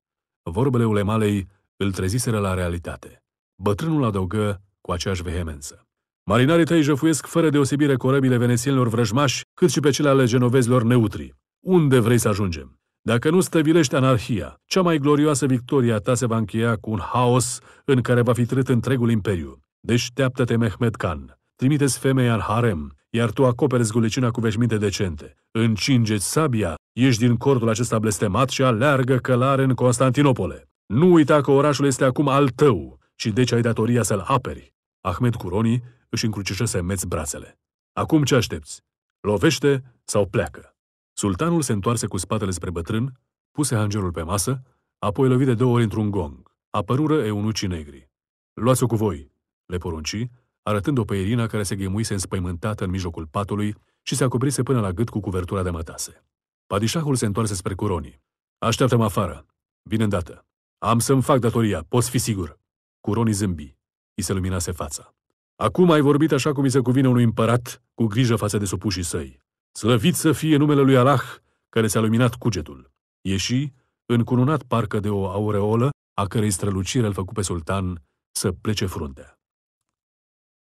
Vorbele ulemalei îl treziseră la realitate. Bătrânul adăugă cu aceeași vehemență. Marinarii tăi jăfuiesc fără deosebire corăbile venețienilor vrăjmași, cât și pe cele ale genovezilor neutri. Unde vrei să ajungem? Dacă nu stăvilești anarhia, cea mai glorioasă victoria ta se va încheia cu un haos în care va fi trăit întregul imperiu. Deșteaptă-te, Mehmed Khan. trimite femeia în harem, iar tu acoperi zguleciunea cu veșminte decente. Încingeți sabia, ieși din cordul acesta blestemat și aleargă călare în Constantinopole. Nu uita că orașul este acum al tău și deci ai datoria să-l aperi. Ahmed Curoni își încrucișă semeți brațele. Acum ce aștepți? Lovește sau pleacă? Sultanul se întoarse cu spatele spre bătrân, puse hangerul pe masă, apoi lovi de două ori într-un gong. Apărură eunucii negri. Luați-o cu voi, le porunci, arătând-o pe Irina care se ghemuise înspăimântată în mijlocul patului și se acoprise până la gât cu cuvertura de mătase. Padișahul se întoarse spre Curoni. Așteaptă-mă afară. Vin îndată. Am să-mi fac datoria, poți fi sigur. Curoni zâmbi. I se luminase fața. Acum ai vorbit așa cum i se cuvine unui împărat, cu grijă față de supușii săi. Slăvit să fie numele lui Allah, care s-a luminat cugetul. Ieși, încununat parcă de o aureolă, a cărei strălucire îl făcu pe sultan să plece fruntea.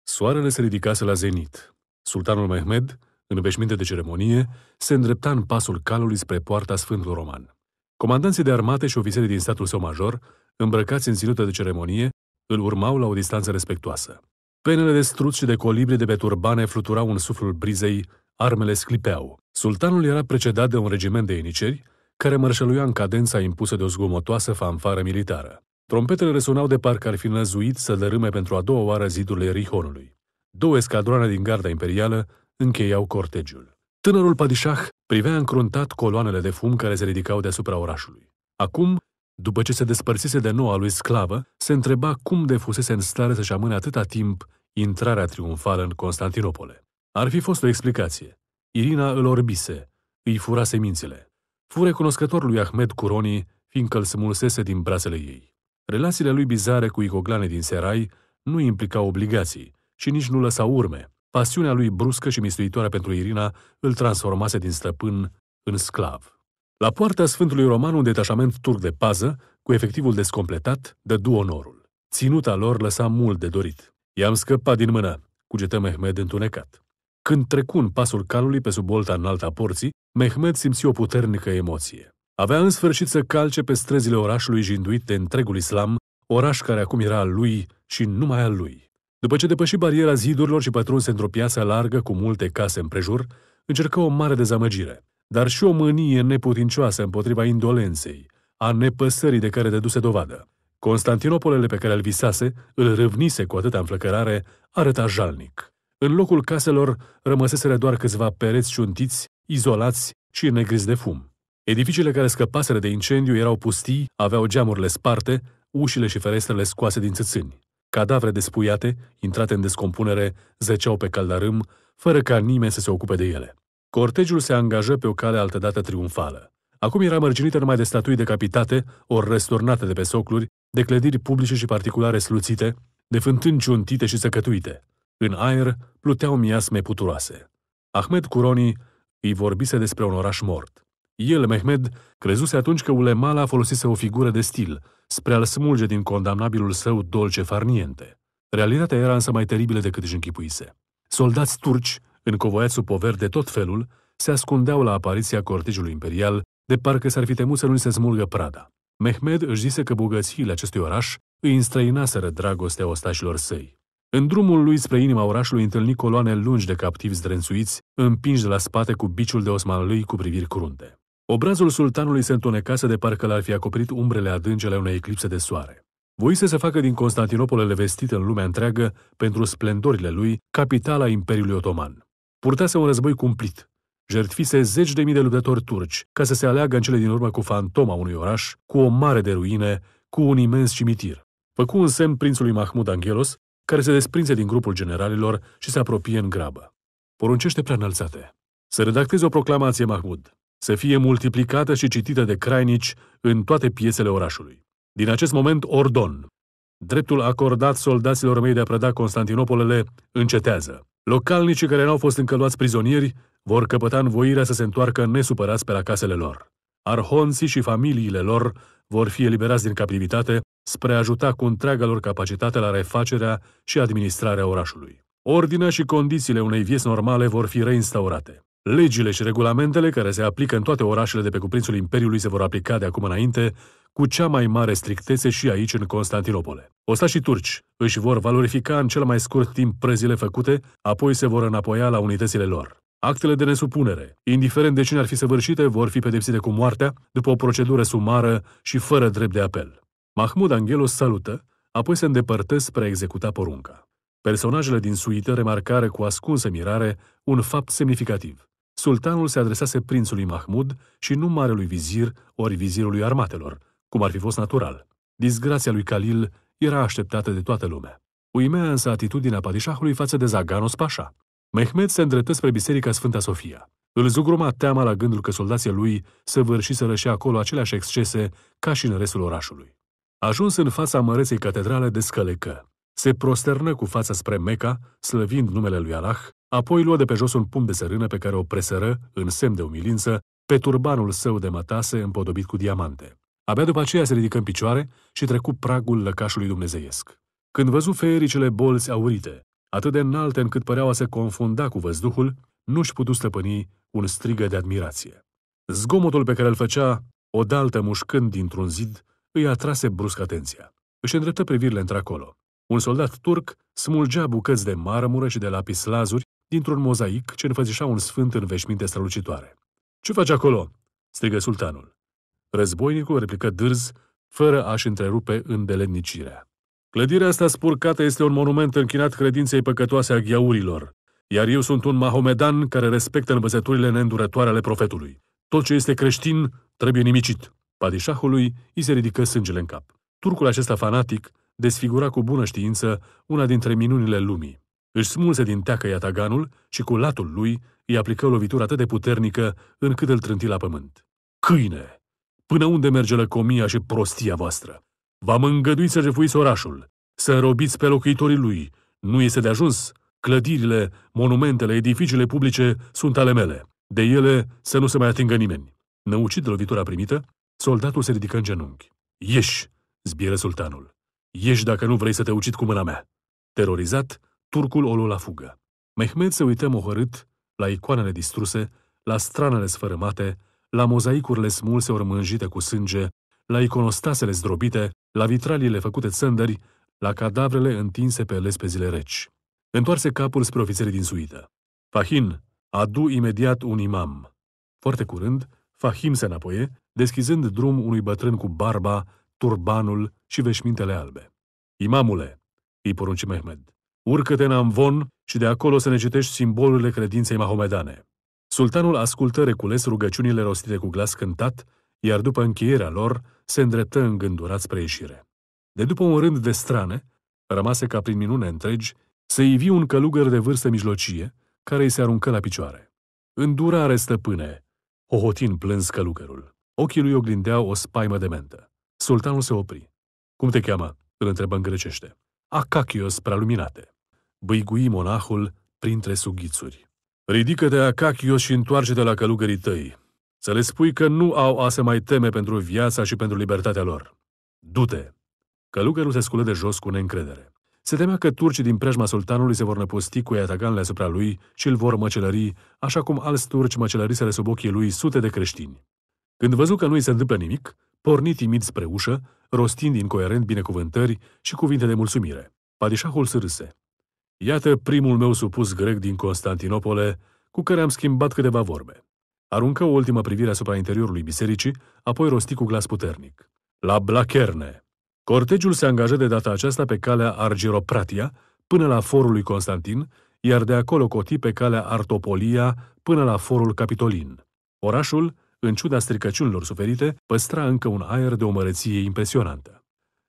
Soarele se ridicase la zenit. Sultanul Mehmed, în veșminte de ceremonie, se îndrepta în pasul calului spre poarta Sfântului Roman. Comandanții de armate și ofițerii din statul său major, îmbrăcați în ținută de ceremonie, îl urmau la o distanță respectoasă. Penele de struț și de colibri de pe turbane fluturau în suflul brizei, armele sclipeau. Sultanul era precedat de un regiment de iniceri, care mărșăluia în cadența impusă de o zgomotoasă fanfară militară. Trompetele resonau de parcă ar fi năzuit să dărâme pentru a doua oară zidurile Rihonului. Două escadroane din garda imperială încheiau cortegiul. Tânărul padișah privea încruntat coloanele de fum care se ridicau deasupra orașului. Acum, după ce se despărțise de noua lui sclavă, se întreba cum de fusese în stare să-și amâne atâta timp intrarea triumfală în Constantinopole. Ar fi fost o explicație. Irina îl orbise, îi furase mințile. Fu recunoscător lui Ahmed Curoni, fiindcă îl smulsese din brațele ei. Relațiile lui bizare cu icoglane din serai nu implicau obligații și nici nu lăsa urme. Pasiunea lui bruscă și mistuitoare pentru Irina îl transformase din stăpân în sclav. La poarta Sfântului Roman, un detașament turc de pază, cu efectivul descompletat, dădu onorul. Ținuta lor lăsa mult de dorit. I-am scăpat din mână, cugetă Mehmed întunecat. Când trecun pasul calului pe sub bolta înalta porții, Mehmed simți o puternică emoție. Avea în sfârșit să calce pe străzile orașului jinduit de întregul islam, oraș care acum era al lui și numai al lui. După ce depăși bariera zidurilor și pătrunse într-o piață largă cu multe case împrejur, încercă o mare dezamăgire, dar și o mânie neputincioasă împotriva indolenței, a nepăsării de care deduse dovadă. Constantinopolele pe care îl visase, îl râvnise cu atâta înflăcărare, arăta jalnic. În locul caselor rămăseseră doar câțiva pereți ciuntiți, izolați și negriți de fum. Edificiile care scăpaseră de incendiu erau pustii, aveau geamurile sparte, ușile și ferestrele scoase din țățâni. Cadavre despuiate, intrate în descompunere, zăceau pe caldarâm, fără ca nimeni să se ocupe de ele. Cortegiul se angajă pe o cale altădată triumfală. Acum era mărginită numai de statui decapitate, ori răsturnate de pe socluri, de clădiri publice și particulare sluțite, de fântâni ciuntite și săcătuite. În aer pluteau miasme puturoase. Ahmed Curoni îi vorbise despre un oraș mort. El, Mehmed, crezuse atunci că Ulemala folosise o figură de stil, spre a-l smulge din condamnabilul său dolce farniente. Realitatea era însă mai teribilă decât își închipuise. Soldați turci, încovoiați sub poveri de tot felul, se ascundeau la apariția cortegiului imperial, de parcă s-ar fi temut să nu se smulgă prada. Mehmed își zise că bogățiile acestui oraș îi înstrăinaseră dragostea ostașilor săi. În drumul lui spre inima orașului întâlni coloane lungi de captivi zdrențuiți, împinși de la spate cu biciul de osmanului cu priviri crunte. Obrazul sultanului se întunecase de parcă l-ar fi acoperit umbrele adânci ale unei eclipse de soare. Voise să facă din Constantinopolele vestită în lumea întreagă pentru splendorile lui, capitala Imperiului Otoman. Purtase un război cumplit. Jertfise zeci de mii de luptători turci ca să se aleagă în cele din urmă cu fantoma unui oraș, cu o mare de ruine, cu un imens cimitir. Făcu un semn prințului Mahmud Angelos, care se desprinse din grupul generalilor și se apropie în grabă. Poruncește prea înălțate. Să redacteze o proclamație Mahmud, să fie multiplicată și citită de crainici în toate piesele orașului. Din acest moment, Ordon, dreptul acordat soldaților mei de a preda Constantinopolele, încetează. Localnicii care n-au fost încă luați prizonieri vor căpăta învoirea să se întoarcă nesupărați pe la casele lor. Arhonții și familiile lor vor fi eliberați din captivitate spre a ajuta cu întreaga lor capacitate la refacerea și administrarea orașului. Ordinea și condițiile unei vieți normale vor fi reinstaurate. Legile și regulamentele care se aplică în toate orașele de pe cuprinsul Imperiului se vor aplica de acum înainte cu cea mai mare strictețe și aici, în Constantinopole. Ostașii turci își vor valorifica în cel mai scurt timp prezile făcute, apoi se vor înapoia la unitățile lor. Actele de nesupunere, indiferent de cine ar fi săvârșite, vor fi pedepsite cu moartea, după o procedură sumară și fără drept de apel. Mahmud Angelos salută, apoi se îndepărtă spre a executa porunca. Personajele din suită remarcare cu ascunsă mirare un fapt semnificativ sultanul se adresase prințului Mahmud și nu marelui vizir ori vizirului armatelor, cum ar fi fost natural. Disgrația lui Khalil era așteptată de toată lumea. Uimea însă atitudinea padișahului față de Zaganos Pașa. Mehmed se îndreptă spre biserica Sfânta Sofia. Îl zugruma teama la gândul că soldații lui săvârșiseră și acolo aceleași excese ca și în restul orașului. Ajuns în fața măreței catedrale de scălecă, se prosternă cu fața spre Meca, slăvind numele lui Allah Apoi luă de pe jos un pumn de sărână pe care o presără, în semn de umilință, pe turbanul său de mătase împodobit cu diamante. Abia după aceea se ridică în picioare și trecu pragul lăcașului dumnezeiesc. Când văzu feericele bolți aurite, atât de înalte încât păreau a se confunda cu văzduhul, nu-și putu stăpâni un strigă de admirație. Zgomotul pe care îl făcea, odaltă mușcând dintr-un zid, îi atrase brusc atenția. Își îndreptă privirile într-acolo. Un soldat turc smulgea bucăți de marmură și de lapislazuri dintr-un mozaic ce înfățișa un sfânt în veșminte strălucitoare. Ce faci acolo?" strigă sultanul. Războinicul replică dârz, fără a-și întrerupe îndelednicirea. Clădirea asta spurcată este un monument închinat credinței păcătoase a ghiaurilor, iar eu sunt un mahomedan care respectă învățăturile neîndurătoare ale profetului. Tot ce este creștin trebuie nimicit. Padișahului îi se ridică sângele în cap. Turcul acesta fanatic desfigura cu bună știință una dintre minunile lumii. Își smulse din teacă iataganul și cu latul lui îi aplică o lovitură atât de puternică încât îl trânti la pământ. Câine! Până unde merge lăcomia și prostia voastră? V-am îngăduit să jefuiți orașul, să robiți pe locuitorii lui. Nu este de ajuns? Clădirile, monumentele, edificiile publice sunt ale mele. De ele să nu se mai atingă nimeni. Năucit de lovitura primită, soldatul se ridică în genunchi. Ieși, zbieră sultanul. Ieși dacă nu vrei să te ucid cu mâna mea. Terorizat, Turcul o luă la fugă. Mehmed se uită mohărât la icoanele distruse, la stranele sfărâmate, la mozaicurile smulse ori mânjite cu sânge, la iconostasele zdrobite, la vitraliile făcute țândări, la cadavrele întinse pe lespezile reci. Întoarse capul spre ofițerii din suită. Fahin, adu imediat un imam. Foarte curând, Fahim se înapoie, deschizând drum unui bătrân cu barba, turbanul și veșmintele albe. Imamule, îi porunci Mehmed, Urcă-te în Amvon și de acolo să ne citești simbolurile credinței mahomedane. Sultanul ascultă recules rugăciunile rostite cu glas cântat, iar după încheierea lor se îndreptă îngândurat spre ieșire. De după un rând de strane, rămase ca prin minune întregi, se ivi un călugăr de vârstă mijlocie, care îi se aruncă la picioare. Îndurare, stăpâne! Ohotin plâns călugărul. Ochii lui oglindeau o spaimă de mentă. Sultanul se opri. Cum te cheamă? Îl întrebă în grecește. Acachios, praluminate băigui monahul printre sughițuri. Ridică-te, Acachio, și întoarce-te la călugării tăi. Să le spui că nu au a se mai teme pentru viața și pentru libertatea lor. Du-te! Călugărul se sculă de jos cu neîncredere. Se temea că turcii din preajma sultanului se vor năposti cu iataganele asupra lui și îl vor măcelări, așa cum alți turci măcelărisele sub ochii lui sute de creștini. Când văzu că nu-i se întâmplă nimic, porni timid spre ușă, rostind incoerent binecuvântări și cuvinte de mulțumire. Padișahul sârâse. Iată primul meu supus grec din Constantinopole, cu care am schimbat câteva vorbe. Aruncă o ultimă privire asupra interiorului bisericii, apoi rosti cu glas puternic. La Blacherne! Cortegiul se angajă de data aceasta pe calea Argiropratia, până la forul lui Constantin, iar de acolo coti pe calea Artopolia până la forul Capitolin. Orașul, în ciuda stricăciunilor suferite, păstra încă un aer de o măreție impresionantă.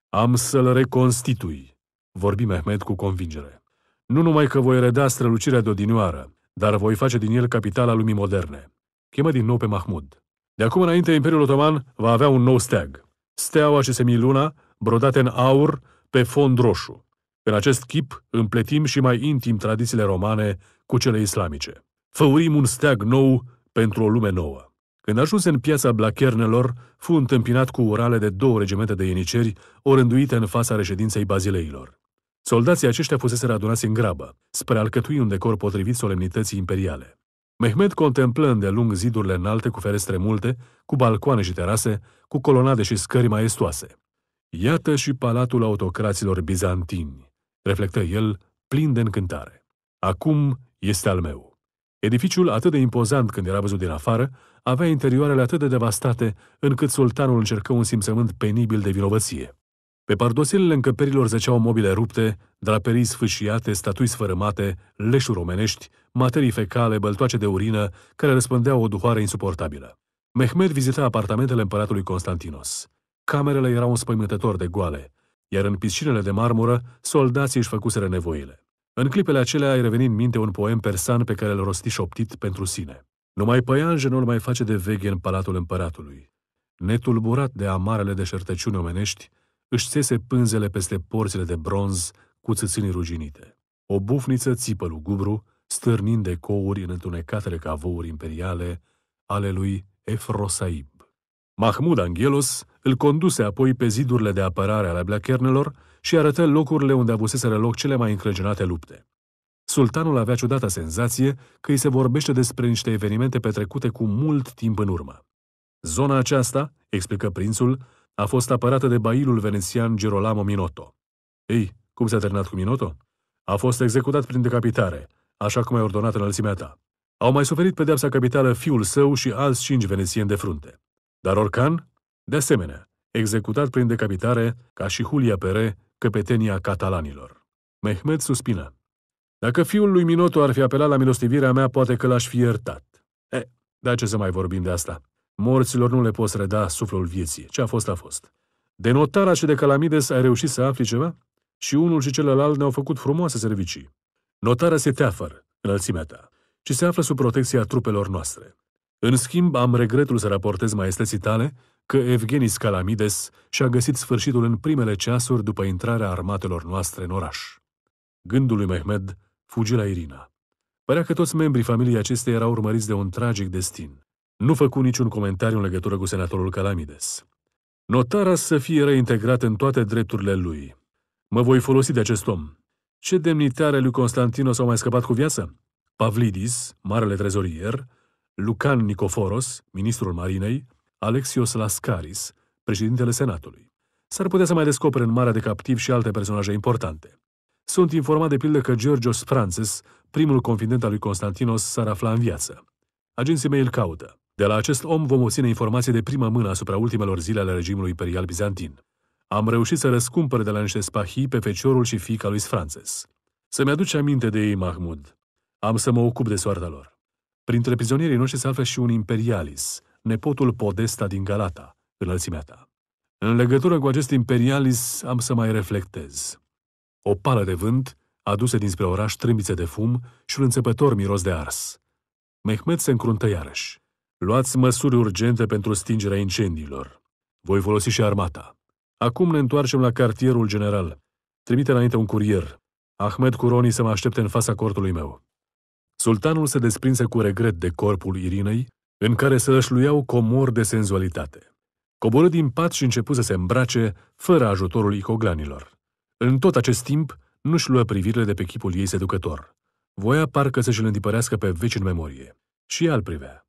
Am să-l reconstitui, vorbi Mehmed cu convingere. Nu numai că voi reda strălucirea de odinioară, dar voi face din el capitala lumii moderne. Chemă din nou pe Mahmud. De acum înainte, Imperiul Otoman va avea un nou steag. Steaua ce se miluna, brodată în aur, pe fond roșu. În acest chip împletim și mai intim tradițiile romane cu cele islamice. Făurim un steag nou pentru o lume nouă. Când ajuns în piața Blachernelor, fu întâmpinat cu urale de două regimente de ieniceri, orânduite în fața reședinței bazileilor. Soldații aceștia fusese adunați în grabă, spre alcătui un decor potrivit solemnității imperiale. Mehmed contemplă îndelung zidurile înalte cu ferestre multe, cu balcoane și terase, cu colonade și scări maestoase. Iată și palatul autocraților bizantini, reflectă el, plin de încântare. Acum este al meu. Edificiul, atât de impozant când era văzut din afară, avea interioarele atât de devastate, încât sultanul încercă un simțământ penibil de vinovăție. Pe pardosilele încăperilor zăceau mobile rupte, draperii sfâșiate, statui sfărâmate, leșuri omenești, materii fecale, băltoace de urină, care răspândeau o duhoare insuportabilă. Mehmed vizita apartamentele împăratului Constantinos. Camerele erau înspăimântător de goale, iar în piscinele de marmură, soldații își făcuseră nevoile. În clipele acelea ai revenit în minte un poem persan pe care îl rosti șoptit pentru sine. Numai păianjenul mai face de veche în palatul împăratului. Netulburat de amarele deșertăciuni omenești, își țese pânzele peste porțile de bronz cu țâțânii ruginite. O bufniță țipă lugubru, stârnind ecouri în întunecatele cavouri imperiale ale lui Efrosaib. Mahmud Angelos îl conduse apoi pe zidurile de apărare ale blachernelor și arătă locurile unde avuseseră loc cele mai încrâncenate lupte. Sultanul avea ciudată senzație că îi se vorbește despre niște evenimente petrecute cu mult timp în urmă. Zona aceasta, explică prințul, a fost apărată de bailul venețian Girolamo Minotto. Ei, cum s-a terminat cu Minotto? A fost executat prin decapitare, așa cum ai ordonat înălțimea ta. Au mai suferit pedeapsa capitală fiul său și alți cinci venețieni de frunte. Dar Orcan, de asemenea, executat prin decapitare, ca și Julia Pere, căpetenia catalanilor. Mehmed suspină. Dacă fiul lui Minotto ar fi apelat la milostivirea mea, poate că l-aș fi iertat. E, eh, ce să mai vorbim de asta? Morților nu le poți reda suflul vieții. Ce a fost, a fost. De Notara și de Calamides ai reușit să afli ceva? Și unul și celălalt ne-au făcut frumoase servicii. Notara se teafăr, înălțimea ta, și se află sub protecția trupelor noastre. În schimb, am regretul să raportez maestății tale că Evgenis Calamides și-a găsit sfârșitul în primele ceasuri după intrarea armatelor noastre în oraș. Gândul lui Mehmed fugi la Irina. Părea că toți membrii familiei acestei erau urmăriți de un tragic destin nu făcu niciun comentariu în legătură cu senatorul Calamides. Notara să fie reintegrat în toate drepturile lui. Mă voi folosi de acest om. Ce demnitare lui Constantino s-au mai scăpat cu viață? Pavlidis, marele trezorier, Lucan Nicoforos, ministrul marinei, Alexios Lascaris, președintele senatului. S-ar putea să mai descopere în Marea de Captiv și alte personaje importante. Sunt informat de pildă că Georgios Frances, primul confident al lui Constantinos, s-ar afla în viață. Agenții mei îl caută. De la acest om vom obține informații de primă mână asupra ultimelor zile ale regimului imperial bizantin. Am reușit să răscumpăr de la niște spahii pe feciorul și fica lui Francis. Să-mi aduce aminte de ei, Mahmud. Am să mă ocup de soarta lor. Printre prizonierii noștri se află și un imperialis, nepotul Podesta din Galata, înălțimea ta. În legătură cu acest imperialis am să mai reflectez. O pală de vânt, aduse dinspre oraș trâmbițe de fum și un înțepător miros de ars. Mehmet se încruntă iarăși. Luați măsuri urgente pentru stingerea incendiilor. Voi folosi și armata. Acum ne întoarcem la cartierul general. Trimite înainte un curier. Ahmed Curoni să mă aștepte în fața cortului meu. Sultanul se desprinse cu regret de corpul Irinei, în care își luiau comor de senzualitate. Coborâ din pat și începu să se îmbrace, fără ajutorul icoglanilor. În tot acest timp, nu-și luă privirile de pe chipul ei seducător. Voia parcă să-și îl întipărească pe veci în memorie. Și el privea.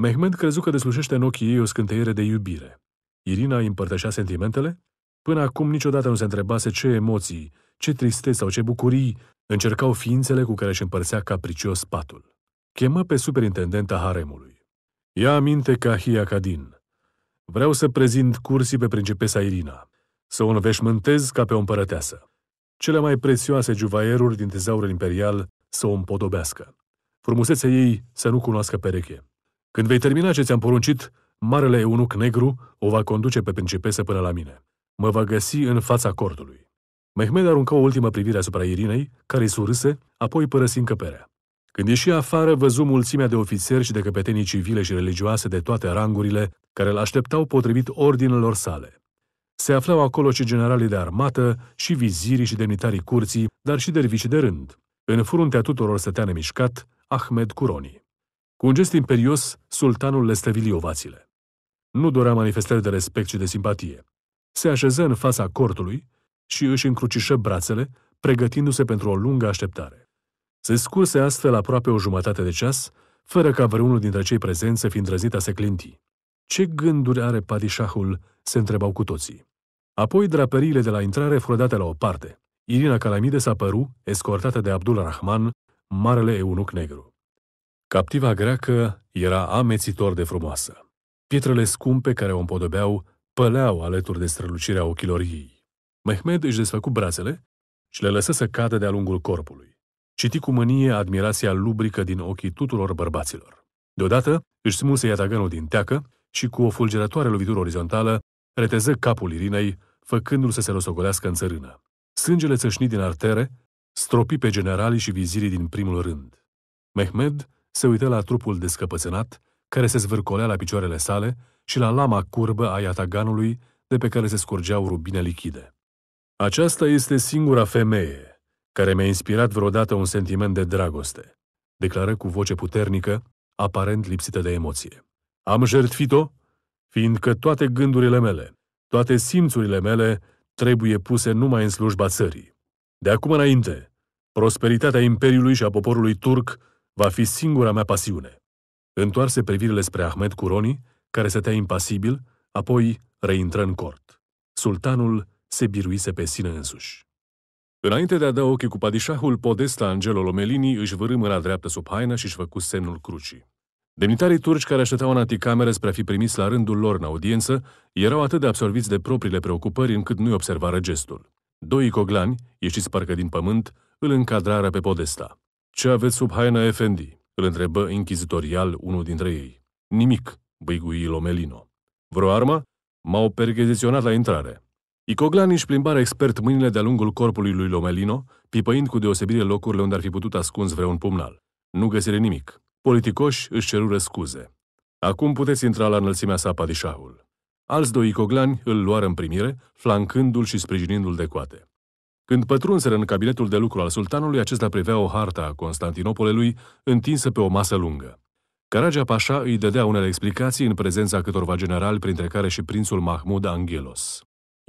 Mehmed crezu că deslușește în ochii ei o scânteiere de iubire. Irina îi împărtășea sentimentele? Până acum niciodată nu se întrebase ce emoții, ce tristețe sau ce bucurii încercau ființele cu care își împărțea capricios patul. Chemă pe superintendenta haremului. Ia aminte ca Hia Cadin. Vreau să prezint cursii pe principesa Irina, să o înveșmântez ca pe o împărăteasă. Cele mai prețioase juvaieruri din tezaurul imperial să o împodobească. Frumusețea ei să nu cunoască pereche. Când vei termina ce ți-am poruncit, marele eunuc negru o va conduce pe principesă până la mine. Mă va găsi în fața cortului. Mehmed aruncă o ultimă privire asupra Irinei, care îi surâse, apoi părăsi încăperea. Când ieși afară, văzu mulțimea de ofițeri și de căpetenii civile și religioase de toate rangurile, care îl așteptau potrivit ordinelor sale. Se aflau acolo și generalii de armată, și vizirii și demnitarii curții, dar și dervișii de rând. În fruntea tuturor stătea nemișcat Ahmed Curoni. Cu un gest imperios, sultanul le stăvili ovațiile. Nu dorea manifestări de respect și de simpatie. Se așeză în fața cortului și își încrucișă brațele, pregătindu-se pentru o lungă așteptare. Se scurse astfel aproape o jumătate de ceas, fără ca vreunul dintre cei prezenți să fi îndrăzit a se clinti. Ce gânduri are padișahul?" se întrebau cu toții. Apoi draperiile de la intrare furădate la o parte. Irina Calamide s-a păru, escortată de Abdul Rahman, marele eunuc negru. Captiva greacă era amețitor de frumoasă. Pietrele scumpe care o împodobeau păleau alături de strălucirea ochilor ei. Mehmed își desfăcu brațele și le lăsă să cadă de-a lungul corpului. Citi cu mânie admirația lubrică din ochii tuturor bărbaților. Deodată își smulse iataganul din teacă și cu o fulgerătoare lovitură orizontală reteză capul Irinei, făcându-l să se rosogolească în țărână. Sângele țâșni din artere stropi pe generalii și vizirii din primul rând. Mehmed se uită la trupul descăpățânat, care se zvârcolea la picioarele sale și la lama curbă a iataganului de pe care se scurgeau rubine lichide. Aceasta este singura femeie care mi-a inspirat vreodată un sentiment de dragoste, declară cu voce puternică, aparent lipsită de emoție. Am jertfit-o, fiindcă toate gândurile mele, toate simțurile mele trebuie puse numai în slujba țării. De acum înainte, prosperitatea Imperiului și a poporului turc Va fi singura mea pasiune. Întoarse privirile spre Ahmed Curoni, care stătea impasibil, apoi reintră în cort. Sultanul se biruise pe sine însuși. Înainte de a da ochii cu padișahul, podesta Angelo Lomelini își vârâ mâna dreaptă sub haină și își făcu semnul crucii. Demnitarii turci care așteptau în anticamere spre a fi primiți la rândul lor în audiență erau atât de absorbiți de propriile preocupări încât nu-i observară gestul. Doi coglani, ieșiți parcă din pământ, îl încadrară pe podesta. Ce aveți sub haina efendi?" îl întrebă inchizitorial unul dintre ei. Nimic, băigui Lomelino. Vreo armă? M-au pergheziționat la intrare. Icoglan își plimbare expert mâinile de-a lungul corpului lui Lomelino, pipăind cu deosebire locurile unde ar fi putut ascuns vreun pumnal. Nu găsire nimic. Politicoși își cerură scuze. Acum puteți intra la înălțimea sa padișahul. Alți doi icoglani îl luară în primire, flancându-l și sprijinindu-l de coate. Când pătrunseră în cabinetul de lucru al sultanului, acesta privea o harta a Constantinopolului întinsă pe o masă lungă. Caragia Pașa îi dădea unele explicații în prezența câtorva generali, printre care și prințul Mahmud Angelos.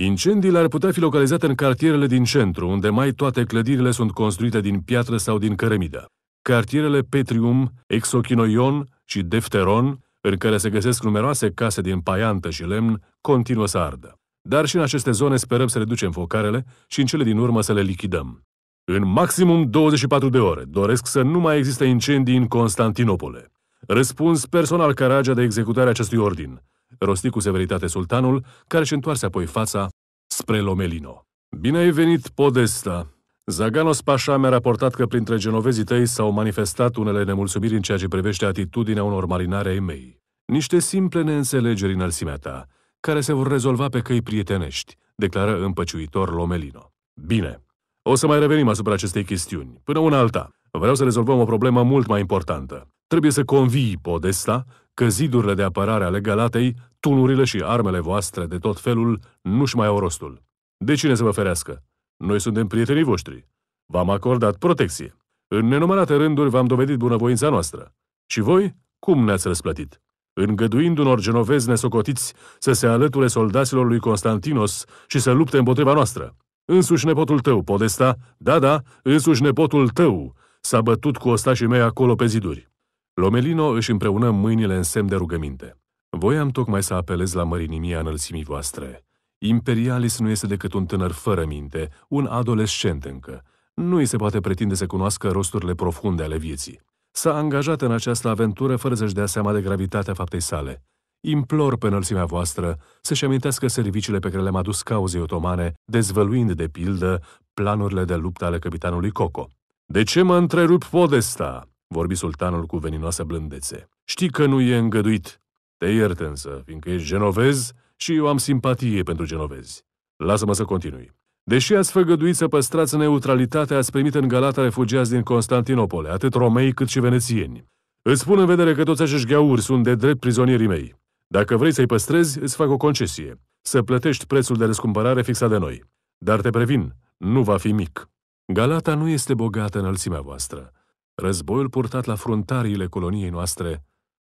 Incendiile ar putea fi localizate în cartierele din centru, unde mai toate clădirile sunt construite din piatră sau din cărămidă. Cartierele Petrium, Exochinoion și Defteron, în care se găsesc numeroase case din paiantă și lemn, continuă să ardă dar și în aceste zone sperăm să reducem focarele și în cele din urmă să le lichidăm. În maximum 24 de ore doresc să nu mai există incendii în Constantinopole. Răspuns personal Caragea de executarea acestui ordin, rosti cu severitate sultanul, care și întoarse apoi fața spre Lomelino. Bine ai venit, Podesta! Zaganos Pașa mi-a raportat că printre genovezii tăi s-au manifestat unele nemulțumiri în ceea ce privește atitudinea unor marinare ai mei. Niște simple neînțelegeri înălțimea ta, care se vor rezolva pe căi prietenești, declară împăciuitor Lomelino. Bine, o să mai revenim asupra acestei chestiuni, până una alta. Vreau să rezolvăm o problemă mult mai importantă. Trebuie să convii Podesta că zidurile de apărare ale Galatei, tunurile și armele voastre de tot felul nu-și mai au rostul. De cine să vă ferească? Noi suntem prietenii voștri. V-am acordat protecție. În nenumărate rânduri v-am dovedit bunăvoința noastră. Și voi, cum ne-ați răsplătit? îngăduind unor genovezi nesocotiți să se alăture soldaților lui Constantinos și să lupte împotriva noastră. Însuși nepotul tău, Podesta, da, da, însuși nepotul tău, s-a bătut cu ostașii mei acolo pe ziduri. Lomelino își împreună mâinile în semn de rugăminte. Voiam tocmai să apelez la mărinimia înălțimii voastre. Imperialis nu este decât un tânăr fără minte, un adolescent încă. Nu îi se poate pretinde să cunoască rosturile profunde ale vieții s-a angajat în această aventură fără să-și dea seama de gravitatea faptei sale. Implor pe înălțimea voastră să-și amintească serviciile pe care le-am adus cauzei otomane, dezvăluind, de pildă, planurile de luptă ale capitanului Coco. De ce mă întrerup podesta?" vorbi sultanul cu veninoasă blândețe. Știi că nu e îngăduit. Te iert însă, fiindcă ești genovez și eu am simpatie pentru genovezi. Lasă-mă să continui. Deși ați făgăduit să păstrați neutralitatea, ați primit în Galata refugiați din Constantinopole, atât romei cât și venețieni. Îți spun în vedere că toți acești gheauri sunt de drept prizonierii mei. Dacă vrei să-i păstrezi, îți fac o concesie. Să plătești prețul de răscumpărare fixat de noi. Dar te previn, nu va fi mic. Galata nu este bogată în înălțimea voastră. Războiul purtat la frontariile coloniei noastre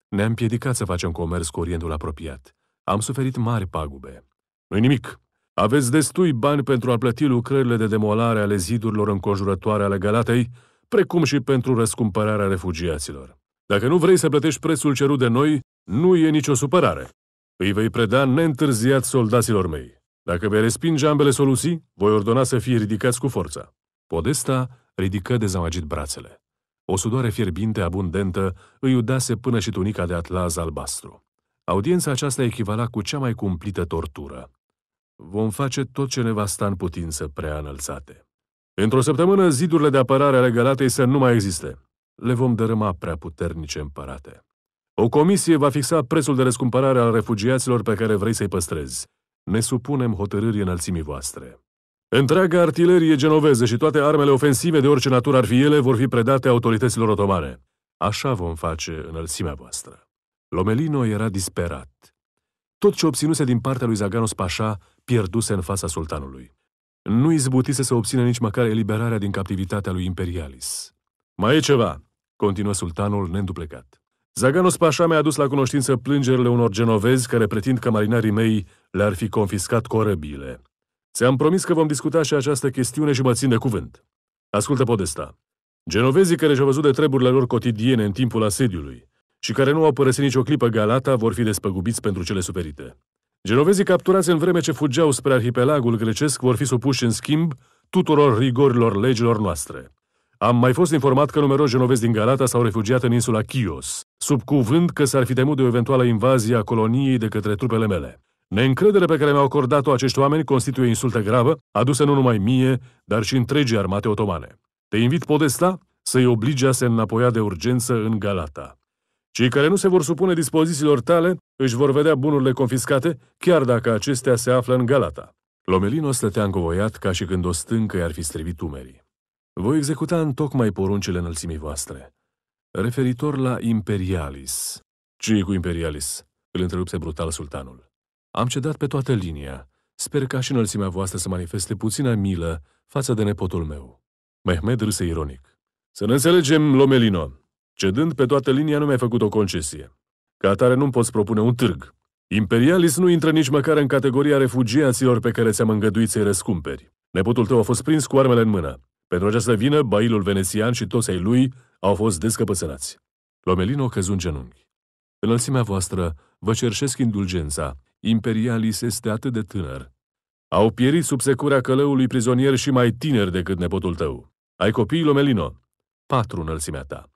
ne-a împiedicat să facem comerț cu Orientul apropiat. Am suferit mari pagube. Nu-i nimic. Aveți destui bani pentru a plăti lucrările de demolare ale zidurilor înconjurătoare ale Galatei, precum și pentru răscumpărarea refugiaților. Dacă nu vrei să plătești prețul cerut de noi, nu e nicio supărare. Îi vei preda neîntârziat soldaților mei. Dacă vei respinge ambele soluții, voi ordona să fie ridicați cu forța. Podesta ridică dezamăgit brațele. O sudoare fierbinte, abundentă, îi udase până și tunica de atlas albastru. Audiența aceasta echivala cu cea mai cumplită tortură. Vom face tot ce ne va sta în putință prea înălțate. Într-o săptămână, zidurile de apărare ale Galatei să nu mai existe. Le vom dărâma prea puternice împărate. O comisie va fixa prețul de răscumpărare al refugiaților pe care vrei să-i păstrezi. Ne supunem hotărârii înălțimii voastre. Întreaga artilerie genoveză și toate armele ofensive de orice natură ar fi ele vor fi predate autorităților otomane. Așa vom face înălțimea voastră. Lomelino era disperat. Tot ce obținuse din partea lui Zaganos Pașa pierduse în fața sultanului. Nu izbutise să obțină nici măcar eliberarea din captivitatea lui Imperialis. Mai e ceva, continuă sultanul neînduplecat. Zaganos Pașa mi-a adus la cunoștință plângerile unor genovezi care pretind că marinarii mei le-ar fi confiscat corăbile. Ți-am promis că vom discuta și această chestiune și mă țin de cuvânt. Ascultă podesta. Genovezii care și-au văzut de treburile lor cotidiene în timpul asediului, și care nu au părăsit nicio clipă Galata vor fi despăgubiți pentru cele suferite. Genovezii capturați în vreme ce fugeau spre arhipelagul grecesc vor fi supuși, în schimb, tuturor rigorilor legilor noastre. Am mai fost informat că numeroși genovezi din Galata s-au refugiat în insula Chios, sub cuvânt că s-ar fi temut de o eventuală invazie a coloniei de către trupele mele. Neîncrederea pe care mi-au acordat-o acești oameni constituie insultă gravă, adusă nu numai mie, dar și întregii armate otomane. Te invit, Podesta, să-i oblige a se înapoia de urgență în Galata. Cei care nu se vor supune dispozițiilor tale își vor vedea bunurile confiscate, chiar dacă acestea se află în Galata. Lomelino stătea încovoiat ca și când o stâncă i-ar fi strivit umerii. Voi executa în tocmai poruncile înălțimii voastre. Referitor la Imperialis. ce cu Imperialis? Îl întrerupse brutal sultanul. Am cedat pe toată linia. Sper ca și înălțimea voastră să manifeste puțină milă față de nepotul meu. Mehmed râse ironic. Să ne înțelegem, Lomelino. Cedând pe toată linia, nu mi-ai făcut o concesie. Ca atare nu-mi poți propune un târg. Imperialis nu intră nici măcar în categoria refugiaților pe care ți-am îngăduit să-i răscumperi. Nepotul tău a fost prins cu armele în mână. Pentru această vină, bailul venețian și toți ai lui au fost descăpățânați. Lomelino căzu în genunchi. Înălțimea voastră, vă cerșesc indulgența. Imperialis este atât de tânăr. Au pierit sub securea călăului prizonier și mai tineri decât nepotul tău. Ai copii, Lomelino? Patru înălțimea ta.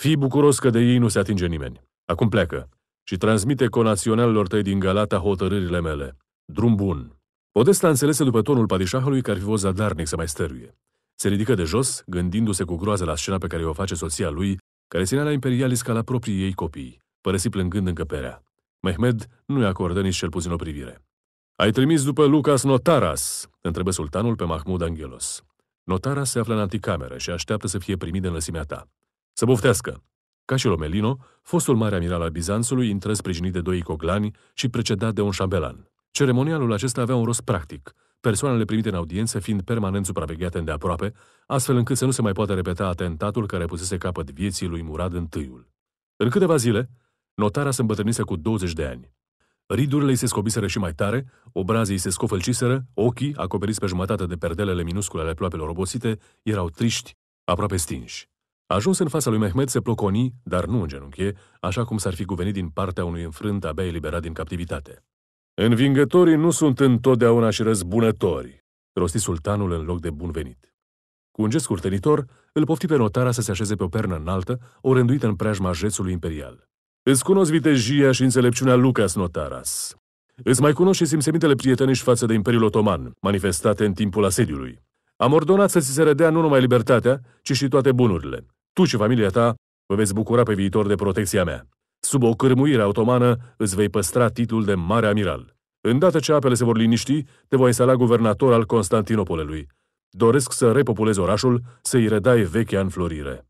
Fii bucuros că de ei nu se atinge nimeni. Acum pleacă și transmite conaționalilor tăi din Galata hotărârile mele. Drum bun. Podesta înțelese după tonul padișahului că ar fi fost zadarnic să mai stăruie. Se ridică de jos, gândindu-se cu groază la scena pe care o face soția lui, care ținea la imperialis ca la proprii ei copii, părăsi plângând încăperea. Mehmed nu-i acordă nici cel puțin o privire. Ai trimis după Lucas Notaras?" întrebă sultanul pe Mahmud Angelos. Notaras se află în anticameră și așteaptă să fie primit de înlăsimea ta. Să buftească! Ca și Lomelino, fostul mare amiral al Bizanțului intră sprijinit de doi coglani și precedat de un șambelan. Ceremonialul acesta avea un rost practic, persoanele primite în audiență fiind permanent supravegheate îndeaproape, astfel încât să nu se mai poată repeta atentatul care pusese capăt vieții lui Murad I-ul. În câteva zile, notara se îmbătrânise cu 20 de ani. Ridurile îi se scobiseră și mai tare, obrazii îi se scofălciseră, ochii, acoperiți pe jumătate de perdelele minuscule ale ploapelor obosite, erau triști, aproape stinși ajuns în fața lui Mehmed, se ploconi, dar nu în genunchi, așa cum s-ar fi cuvenit din partea unui înfrânt abia eliberat din captivitate. Învingătorii nu sunt întotdeauna și răzbunători, rosti sultanul în loc de bun venit. Cu un gest curtenitor, îl pofti pe notara să se așeze pe o pernă înaltă, o rânduită în preajma jețului imperial. Îți cunosc vitejia și înțelepciunea Lucas Notaras. Îți mai cunosc și simțemintele prietenești față de Imperiul Otoman, manifestate în timpul asediului. Am ordonat să ți se redea nu numai libertatea, ci și toate bunurile. Tu și familia ta vă veți bucura pe viitor de protecția mea. Sub o cărmuire otomană îți vei păstra titlul de mare amiral. Îndată ce apele se vor liniști, te voi instala guvernator al Constantinopolului. Doresc să repopulez orașul, să-i redai vechea înflorire.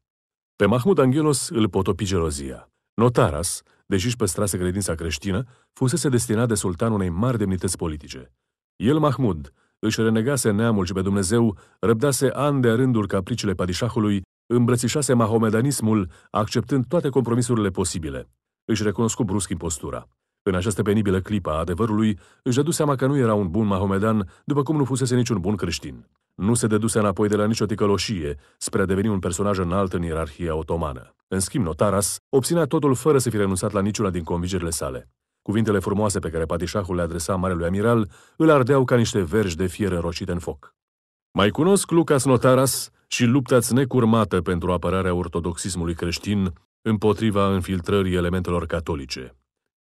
Pe Mahmud Angelos îl potopi gelozia. Notaras, deși își păstrase credința creștină, fusese destinat de sultan unei mari demnități politice. El, Mahmud, își renegase neamul și pe Dumnezeu, răbdase ani de rândul capricile padișahului îmbrățișase mahomedanismul, acceptând toate compromisurile posibile. Își recunoscu brusc impostura. În această penibilă clipă a adevărului, își dădu seama că nu era un bun mahomedan, după cum nu fusese niciun bun creștin. Nu se deduse înapoi de la nicio ticăloșie spre a deveni un personaj înalt în ierarhia otomană. În schimb, Notaras obținea totul fără să fi renunțat la niciuna din convingerile sale. Cuvintele frumoase pe care padișahul le adresa marelui amiral îl ardeau ca niște vergi de fier înrocite în foc. Mai cunosc Lucas Notaras, și luptați necurmată pentru apărarea ortodoxismului creștin împotriva înfiltrării elementelor catolice.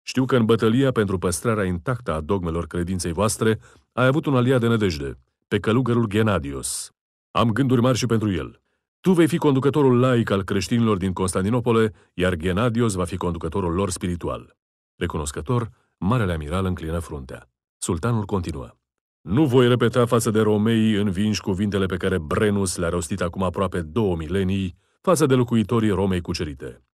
Știu că în bătălia pentru păstrarea intactă a dogmelor credinței voastre ai avut un aliat de nădejde, pe călugărul Genadios. Am gânduri mari și pentru el. Tu vei fi conducătorul laic al creștinilor din Constantinopole, iar Genadios va fi conducătorul lor spiritual. Recunoscător, Marele Amiral înclină fruntea. Sultanul continuă. Nu voi repeta față de romei învinși cuvintele pe care Brenus le-a rostit acum aproape două milenii față de locuitorii Romei cucerite.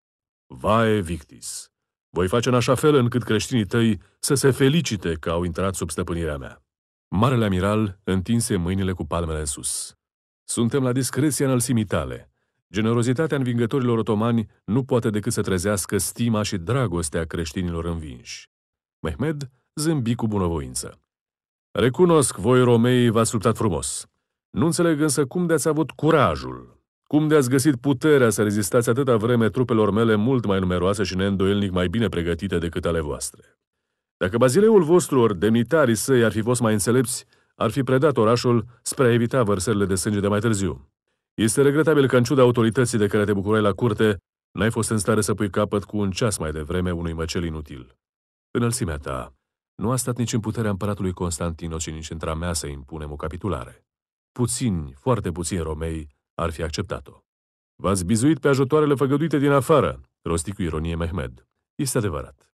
Vae victis! Voi face în așa fel încât creștinii tăi să se felicite că au intrat sub stăpânirea mea. Marele amiral întinse mâinile cu palmele în sus. Suntem la discreția înălțimii tale. Generozitatea învingătorilor otomani nu poate decât să trezească stima și dragostea creștinilor învinși. Mehmed zâmbi cu bunăvoință. Recunosc, voi romei v-ați luptat frumos. Nu înțeleg însă cum de-ați avut curajul, cum de-ați găsit puterea să rezistați atâta vreme trupelor mele mult mai numeroase și neîndoielnic mai bine pregătite decât ale voastre. Dacă bazileul vostru ori demnitarii săi ar fi fost mai înțelepți, ar fi predat orașul spre a evita vărsările de sânge de mai târziu. Este regretabil că, în ciuda autorității de care te bucurai la curte, n-ai fost în stare să pui capăt cu un ceas mai devreme unui măcel inutil. Înălțimea ta, nu a stat nici în puterea împăratului și nici între mea să impunem o capitulare. Puțini, foarte puțini romei ar fi acceptat-o. V-ați bizuit pe ajutoarele făgăduite din afară, rosti cu ironie Mehmed. Este adevărat.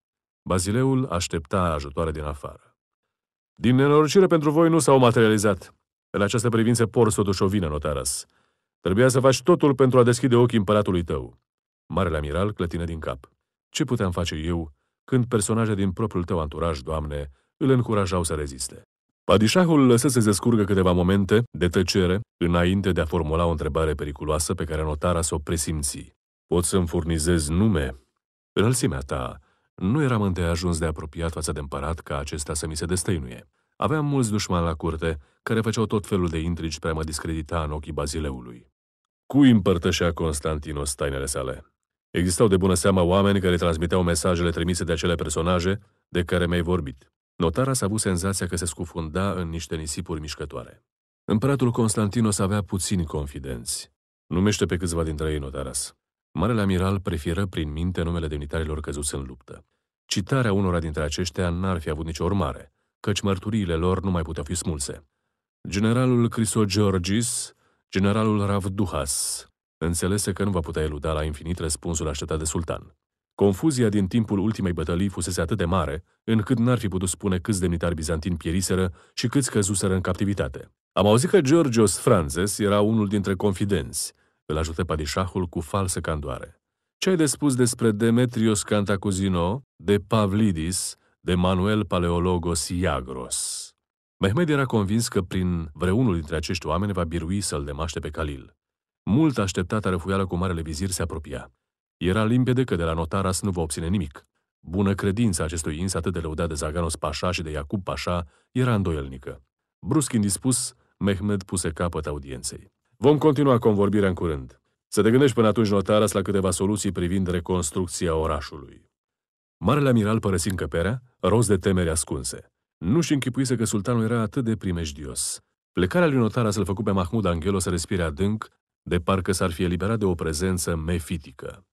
Bazileul aștepta ajutoare din afară. Din nenorocire pentru voi nu s-au materializat. În această privință por totuși o vină, notaras. Trebuia să faci totul pentru a deschide ochii împăratului tău. Marele amiral clătină din cap. Ce puteam face eu când personaje din propriul tău anturaj, Doamne, îl încurajau să reziste. Padișahul lăsă să se scurgă câteva momente de tăcere înainte de a formula o întrebare periculoasă pe care notara să o presimți. Pot să-mi furnizez nume? Înălțimea ta, nu eram îndeajuns de apropiat față de împărat ca acesta să mi se destăinuie. Aveam mulți dușmani la curte care făceau tot felul de intrigi prea a mă discredita în ochii bazileului. Cui împărtășea Constantinos tainele sale? Existau de bună seamă oameni care transmiteau mesajele trimise de acele personaje de care mi-ai vorbit. Notara s-a avut senzația că se scufunda în niște nisipuri mișcătoare. Împăratul Constantinos avea puțini confidenți. Numește pe câțiva dintre ei Notaras. Marele amiral preferă prin minte numele demnitarilor căzuți în luptă. Citarea unora dintre aceștia n-ar fi avut nicio urmare, căci mărturiile lor nu mai puteau fi smulse. Generalul Crisogeorgis, generalul Ravduhas, Înțelese că nu va putea eluda la infinit răspunsul așteptat de sultan. Confuzia din timpul ultimei bătălii fusese atât de mare, încât n-ar fi putut spune câți demnitari bizantini pieriseră și câți căzuseră în captivitate. Am auzit că Georgios Franzes era unul dintre confidenți. Îl ajută padișahul cu falsă candoare. Ce ai de spus despre Demetrios Cantacuzino, de Pavlidis, de Manuel Paleologos Iagros? Mehmed era convins că prin vreunul dintre acești oameni va birui să-l demaște pe Calil. Mult așteptată răfuială cu Marele Vizir se apropia. Era limpede că de la Notaras nu va obține nimic. Bună credința acestui ins atât de lăudat de Zaganos Pașa și de Iacub Pașa era îndoielnică. Brusc indispus, Mehmed puse capăt audienței. Vom continua convorbirea în curând. Să te gândești până atunci, Notaras, la câteva soluții privind reconstrucția orașului. Marele Amiral părăsi încăperea, roz de temeri ascunse. Nu-și închipuise că sultanul era atât de primejdios. Plecarea lui Notaras îl făcu pe Mahmud Angelo să respire adânc de parcă s-ar fi eliberat de o prezență mefitică.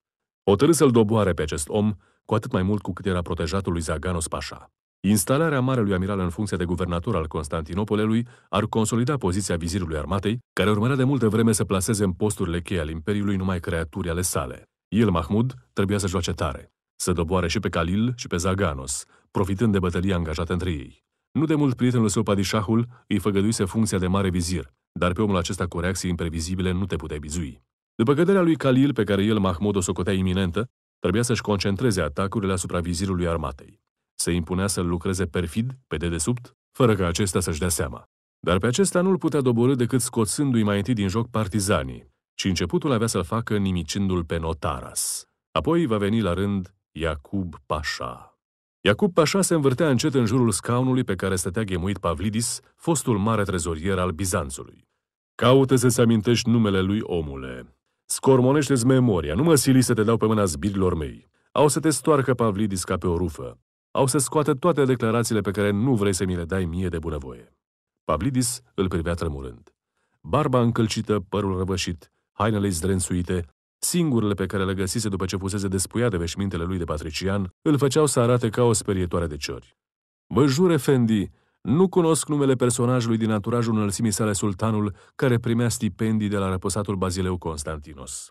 O să-l doboare pe acest om, cu atât mai mult cu cât era protejatul lui Zaganos Pașa. Instalarea marelui amiral în funcție de guvernator al Constantinopolului ar consolida poziția vizirului armatei, care urmărea de multă vreme să placeze în posturile cheie al Imperiului numai creaturi ale sale. El, Mahmud, trebuia să joace tare, să doboare și pe Khalil și pe Zaganos, profitând de bătălia angajată între ei. Nu de mult prietenul său padișahul îi făgăduise funcția de mare vizir, dar pe omul acesta cu reacții imprevizibile nu te puteai bizui. După căderea lui Khalil, pe care el Mahmud o socotea iminentă, trebuia să-și concentreze atacurile asupra vizirului armatei. Se impunea să lucreze perfid, pe dedesubt, fără ca acesta să-și dea seama. Dar pe acesta nu-l putea dobori decât scoțându-i mai întâi din joc partizanii, și începutul avea să-l facă nimicindu-l pe Notaras. Apoi va veni la rând Iacub Pașa. Iacub Pașa se învârtea încet în jurul scaunului pe care stătea ghemuit Pavlidis, fostul mare trezorier al Bizanțului. Caută să-ți amintești numele lui, omule. Scormonește-ți memoria, nu mă sili să te dau pe mâna zbirilor mei. Au să te stoarcă Pavlidis ca pe o rufă. Au să scoată toate declarațiile pe care nu vrei să mi le dai mie de bunăvoie. Pavlidis îl privea tremurând. Barba încălcită, părul răvășit, hainele zdrențuite, Singurele pe care le găsise după ce fusese despuia de veșmintele lui de patrician, îl făceau să arate ca o sperietoare de ciori. Vă jur, Fendi, nu cunosc numele personajului din anturajul înălțimii sale sultanul care primea stipendii de la răposatul Bazileu Constantinos.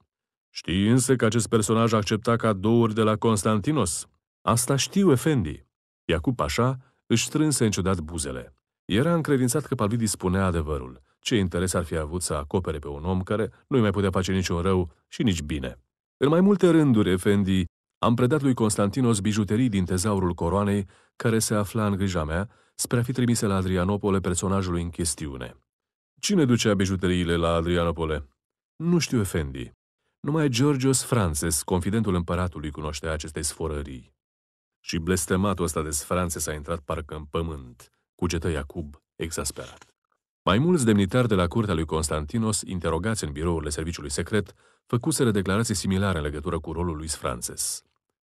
Știi însă că acest personaj accepta cadouri de la Constantinos? Asta știu, Efendi. Iacu Pașa își strânse înciudat buzele. Era încredințat că Palvidi spunea adevărul, ce interes ar fi avut să acopere pe un om care nu-i mai putea face niciun rău și nici bine. În mai multe rânduri, Efendi, am predat lui Constantinos bijuterii din tezaurul coroanei, care se afla în grija mea, spre a fi trimise la Adrianopole personajului în chestiune. Cine ducea bijuteriile la Adrianopole? Nu știu, Efendi. Numai Georgios Frances, confidentul împăratului, cunoștea aceste sforării. Și blestematul ăsta de Frances a intrat parcă în pământ, cugetă Iacub, exasperat. Mai mulți demnitari de la curtea lui Constantinos, interogați în birourile serviciului secret, făcuseră declarații similare în legătură cu rolul lui Francis.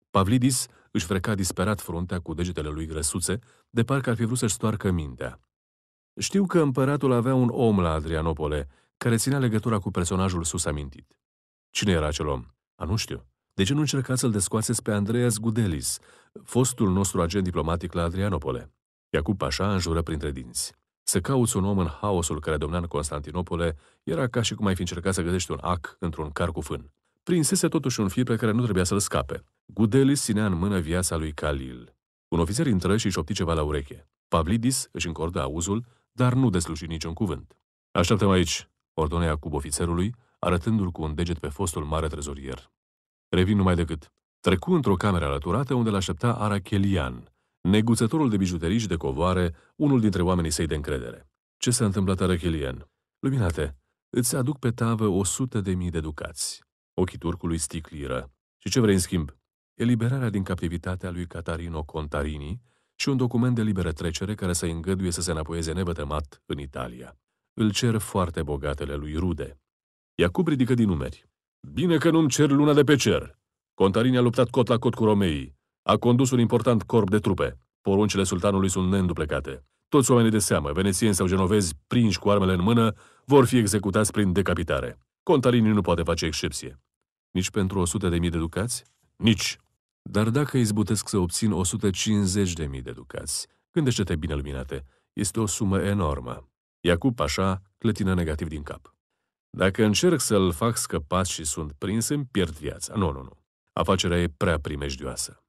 Pavlidis își freca disperat fruntea cu degetele lui grăsuțe, de parcă ar fi vrut să-și stoarcă mintea. Știu că împăratul avea un om la Adrianopole, care ținea legătura cu personajul sus amintit. Cine era acel om? A, nu știu. De ce nu încercați să-l descoaseți pe Andreas Gudelis, fostul nostru agent diplomatic la Adrianopole? Iacup Pașa înjură printre dinți. Să cauți un om în haosul care domnea în Constantinopole era ca și cum ai fi încercat să găsești un ac într-un car cu fân. Prinsese totuși un fir pe care nu trebuia să-l scape. Gudelis ținea în mână viața lui Khalil. Un ofițer intră și șopti ceva la ureche. Pavlidis își încordă auzul, dar nu desluși niciun cuvânt. Așteaptă-mă aici, ordonea Iacub ofițerului, arătându-l cu un deget pe fostul mare trezorier. Revin numai decât. Trecu într-o cameră alăturată unde l-aștepta Arachelian, neguțătorul de bijuterii și de covoare, unul dintre oamenii săi de încredere. Ce s-a întâmplat, Arachelian? Luminate, îți aduc pe tavă o sută de mii de ducați. Ochii turcului sticliră. Și ce vrei în schimb? Eliberarea din captivitatea lui Catarino Contarini și un document de liberă trecere care să îngăduie să se înapoieze nevătămat în Italia. Îl cer foarte bogatele lui rude. Iacub ridică din numeri. Bine că nu-mi cer luna de pe cer. Contarini a luptat cot la cot cu romeii. A condus un important corp de trupe. Poruncile sultanului sunt neînduplecate. Toți oamenii de seamă, venețieni sau genovezi, prinși cu armele în mână, vor fi executați prin decapitare. Contarini nu poate face excepție. Nici pentru 100 de mii de ducați? Nici. Dar dacă izbutesc să obțin 150 de mii de ducați, gândește-te bine luminate, este o sumă enormă. Iacup, așa, clătină negativ din cap. Dacă încerc să-l fac scăpat și sunt prins, îmi pierd viața. Nu, nu, nu. Afacerea e prea primejdioasă.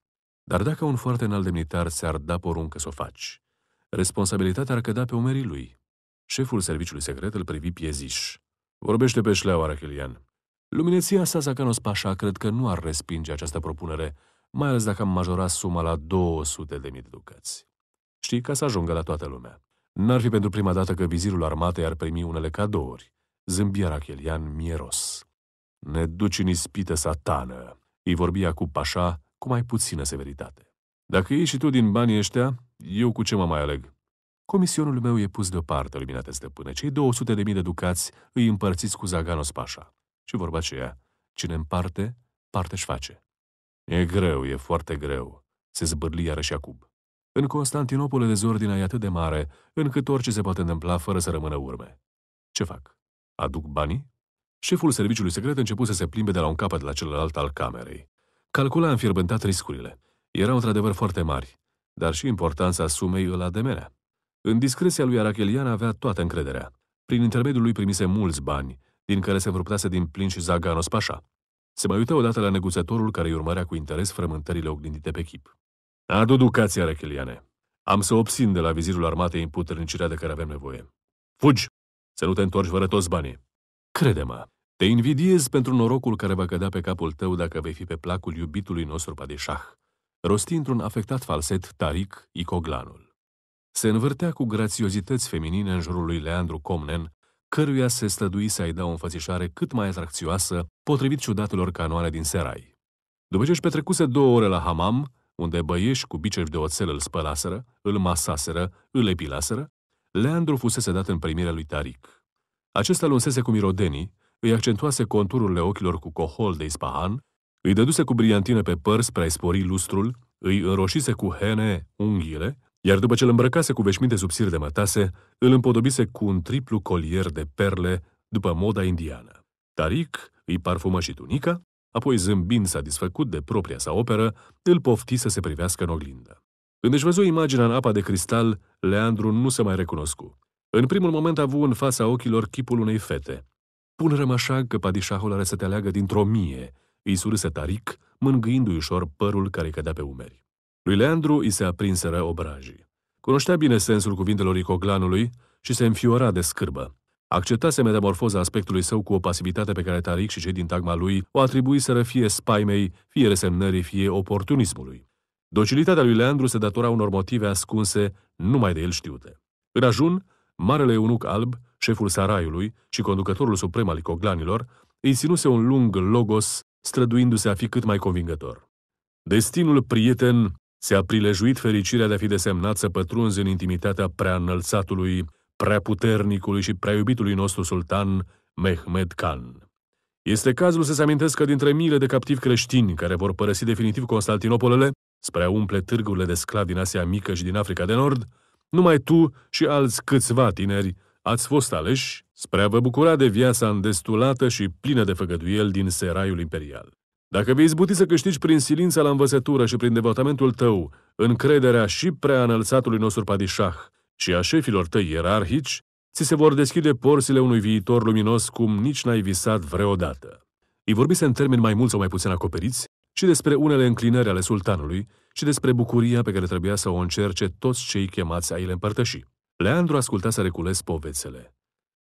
Dar dacă un foarte înalt demnitar ți-ar da poruncă să o faci, responsabilitatea ar cădea pe umerii lui. Șeful serviciului secret îl privi pieziș. Vorbește pe șleau, Arachelian. Lumineția sa, Zacanos Pașa, cred că nu ar respinge această propunere, mai ales dacă am majorat suma la 200 de mii de ducăți. Știi, ca să ajungă la toată lumea. N-ar fi pentru prima dată că vizirul armatei ar primi unele cadouri. Zâmbi arachelian mieros. Ne duci în ispită, satană, îi vorbia cu pașa, cu mai puțină severitate. Dacă iei și tu din banii ăștia, eu cu ce mă mai aleg? Comisionul meu e pus deoparte, luminate stăpâne. Cei 200.000 de mii de ducați îi împărțiți cu Zaganos Pașa. Și vorba aceea, cine împarte, parte-și face. E greu, e foarte greu, se zbârli iarăși Iacub. În Constantinopole dezordinea e atât de mare, încât orice se poate întâmpla fără să rămână urme. Ce fac? Aduc banii? Șeful serviciului secret începuse să se plimbe de la un capăt la celălalt al camerei. Calcula înfierbântat riscurile. Erau într-adevăr foarte mari, dar și importanța sumei îl ademenea. În discreția lui Arachelian avea toată încrederea. Prin intermediul lui primise mulți bani, din care se vor din plin și Zaganos Pașa. Se mai uită odată la neguțătorul care îi urmărea cu interes frământările oglindite pe chip. Adu ducația, Arachiliane! Am să obțin de la vizirul armatei împuternicirea de care avem nevoie. Fugi! Să nu te întorci fără toți banii. Crede-mă, te invidiez pentru norocul care va cădea pe capul tău dacă vei fi pe placul iubitului nostru padeșah, rosti într-un afectat falset Taric Icoglanul. Se învârtea cu grațiozități feminine în jurul lui Leandru Comnen, căruia se stădui să-i dea o înfățișare cât mai atracțioasă, potrivit ciudatelor canoane din serai. După ce își petrecuse două ore la hamam, unde băieși cu biceps de oțel îl spălaseră, îl masaseră, îl epilaseră, Leandru fusese dat în primirea lui Taric. Acesta lunsese cu mirodenii, îi accentuase contururile ochilor cu cohol de ispahan, îi dăduse cu briantină pe păr spre a spori lustrul, îi înroșise cu hene unghiile, iar după ce îl îmbrăcase cu veșminte subțiri de mătase, îl împodobise cu un triplu colier de perle după moda indiană. Taric îi parfumă și tunica, apoi zâmbind satisfăcut de propria sa operă, îl pofti să se privească în oglindă. Când își văzu imaginea în apa de cristal, Leandru nu se mai recunoscu. În primul moment a avut în fața ochilor chipul unei fete, Pun așa că padișahul are să te aleagă dintr-o mie, îi surâse Taric, mângâindu-i ușor părul care cădea pe umeri. Lui Leandru îi se aprinseră obrajii. Cunoștea bine sensul cuvintelor icoglanului și se înfiora de scârbă. Acceptase metamorfoza aspectului său cu o pasivitate pe care Taric și cei din tagma lui o atribuiseră fie spaimei, fie resemnării, fie oportunismului. Docilitatea lui Leandru se datora unor motive ascunse, numai de el știute. În ajun, Marele eunuc alb, șeful saraiului și conducătorul suprem al icoglanilor, îi ținuse un lung logos, străduindu-se a fi cât mai convingător. Destinul prieten se-a prilejuit fericirea de a fi desemnat să pătrunzi în intimitatea prea înălțatului, prea puternicului și prea iubitului nostru sultan, Mehmed Khan. Este cazul să se amintească dintre miile de captivi creștini care vor părăsi definitiv Constantinopolele spre a umple târgurile de sclavi din Asia Mică și din Africa de Nord, numai tu și alți câțiva tineri ați fost aleși spre a vă bucura de viața îndestulată și plină de făgăduiel din seraiul imperial. Dacă vei izbuti să câștigi prin silința la învățătură și prin devotamentul tău încrederea și prea înălțatului nostru padișah și a șefilor tăi ierarhici, ți se vor deschide porțile unui viitor luminos cum nici n-ai visat vreodată. Îi vorbise în termeni mai mult sau mai puțin acoperiți, și despre unele înclinări ale sultanului și despre bucuria pe care trebuia să o încerce toți cei chemați a îi le împărtăși. Leandru asculta să recules povețele.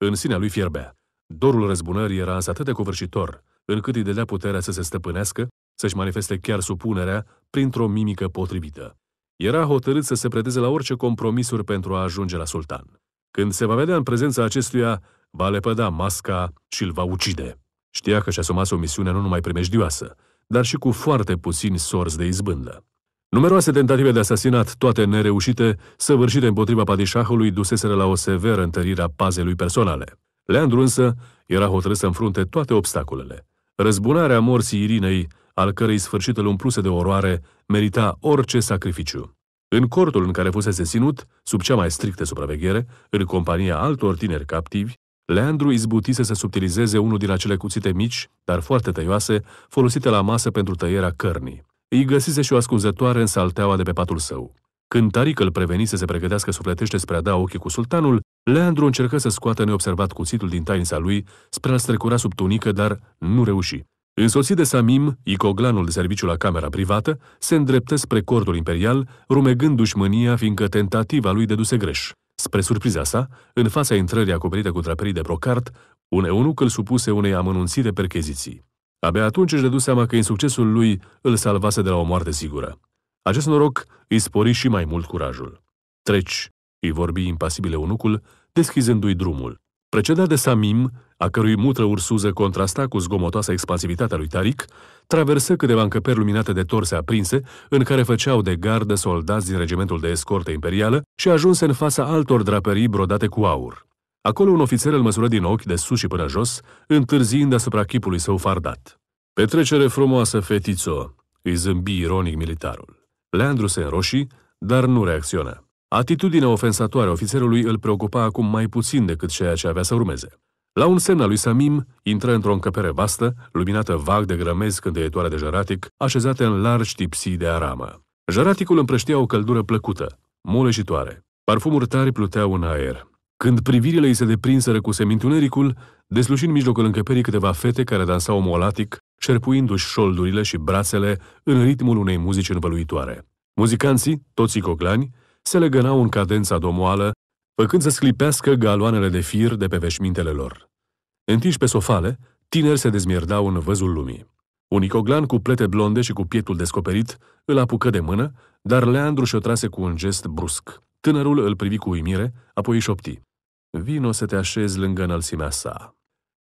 În sinea lui fierbea. Dorul răzbunării era însă atât de covârșitor, încât îi dădea puterea să se stăpânească, să-și manifeste chiar supunerea printr-o mimică potrivită. Era hotărât să se preteze la orice compromisuri pentru a ajunge la sultan. Când se va vedea în prezența acestuia, va lepăda masca și îl va ucide. Știa că și-a somas o misiune nu numai primejdioasă, dar și cu foarte puțini sorți de izbândă. Numeroase tentative de asasinat, toate nereușite, săvârșite împotriva padișahului, duseseră la o severă întărire a pazei lui personale. Leandru însă era hotărât să înfrunte toate obstacolele. Răzbunarea morții Irinei, al cărei sfârșit îl umpluse de oroare, merita orice sacrificiu. În cortul în care fusese ținut, sub cea mai strictă supraveghere, în compania altor tineri captivi, Leandru izbutise să subtilizeze unul din acele cuțite mici, dar foarte tăioase, folosite la masă pentru tăierea cărnii. Îi găsise și o ascunzătoare în salteaua de pe patul său. Când Taric îl preveni să se pregătească sufletește spre a da ochii cu sultanul, Leandru încercă să scoată neobservat cuțitul din tainsa lui spre a-l strecura sub tunică, dar nu reuși. Însoțit de Samim, icoglanul de serviciu la camera privată, se îndreptă spre cortul imperial, rumegându-și mânia, fiindcă tentativa lui deduse greș. Spre surpriza sa, în fața intrării acoperite cu draperii de brocart, un eunuc îl supuse unei amănunțite percheziții. Abia atunci își dădu seama că insuccesul lui îl salvase de la o moarte sigură. Acest noroc îi spori și mai mult curajul. Treci, îi vorbi impasibil eunucul, deschizându-i drumul. Precedat de Samim, a cărui mutră ursuză contrasta cu zgomotoasa expansivitatea lui Taric traversă câteva încăperi luminate de torse aprinse, în care făceau de gardă soldați din regimentul de escortă imperială și ajunse în fața altor draperii brodate cu aur. Acolo un ofițer îl măsură din ochi de sus și până jos, întârziind asupra chipului său fardat. Petrecere frumoasă, fetițo!" îi zâmbi ironic militarul. Leandru se înroși, dar nu reacționă. Atitudinea ofensatoare a ofițerului îl preocupa acum mai puțin decât ceea ce avea să urmeze. La un semn al lui Samim, intră într-o încăpere vastă, luminată vag de grămezi cânteietoare de jăratic, așezate în largi tipsii de aramă. Jăraticul împrăștea o căldură plăcută, moleșitoare. Parfumuri tari pluteau în aer. Când privirile îi se deprinseră cu semintunericul, desluși în mijlocul încăperii câteva fete care dansau molatic, șerpuindu-și șoldurile și brațele în ritmul unei muzici învăluitoare. Muzicanții, toți coglani, se legănau în cadența domoală, făcând să sclipească galoanele de fir de pe veșmintele lor. Întinși pe sofale, tineri se dezmierdau în văzul lumii. Un icoglan cu plete blonde și cu pietul descoperit îl apucă de mână, dar Leandru și-o trase cu un gest brusc. Tânărul îl privi cu uimire, apoi își opti. Vino să te așezi lângă înălțimea sa.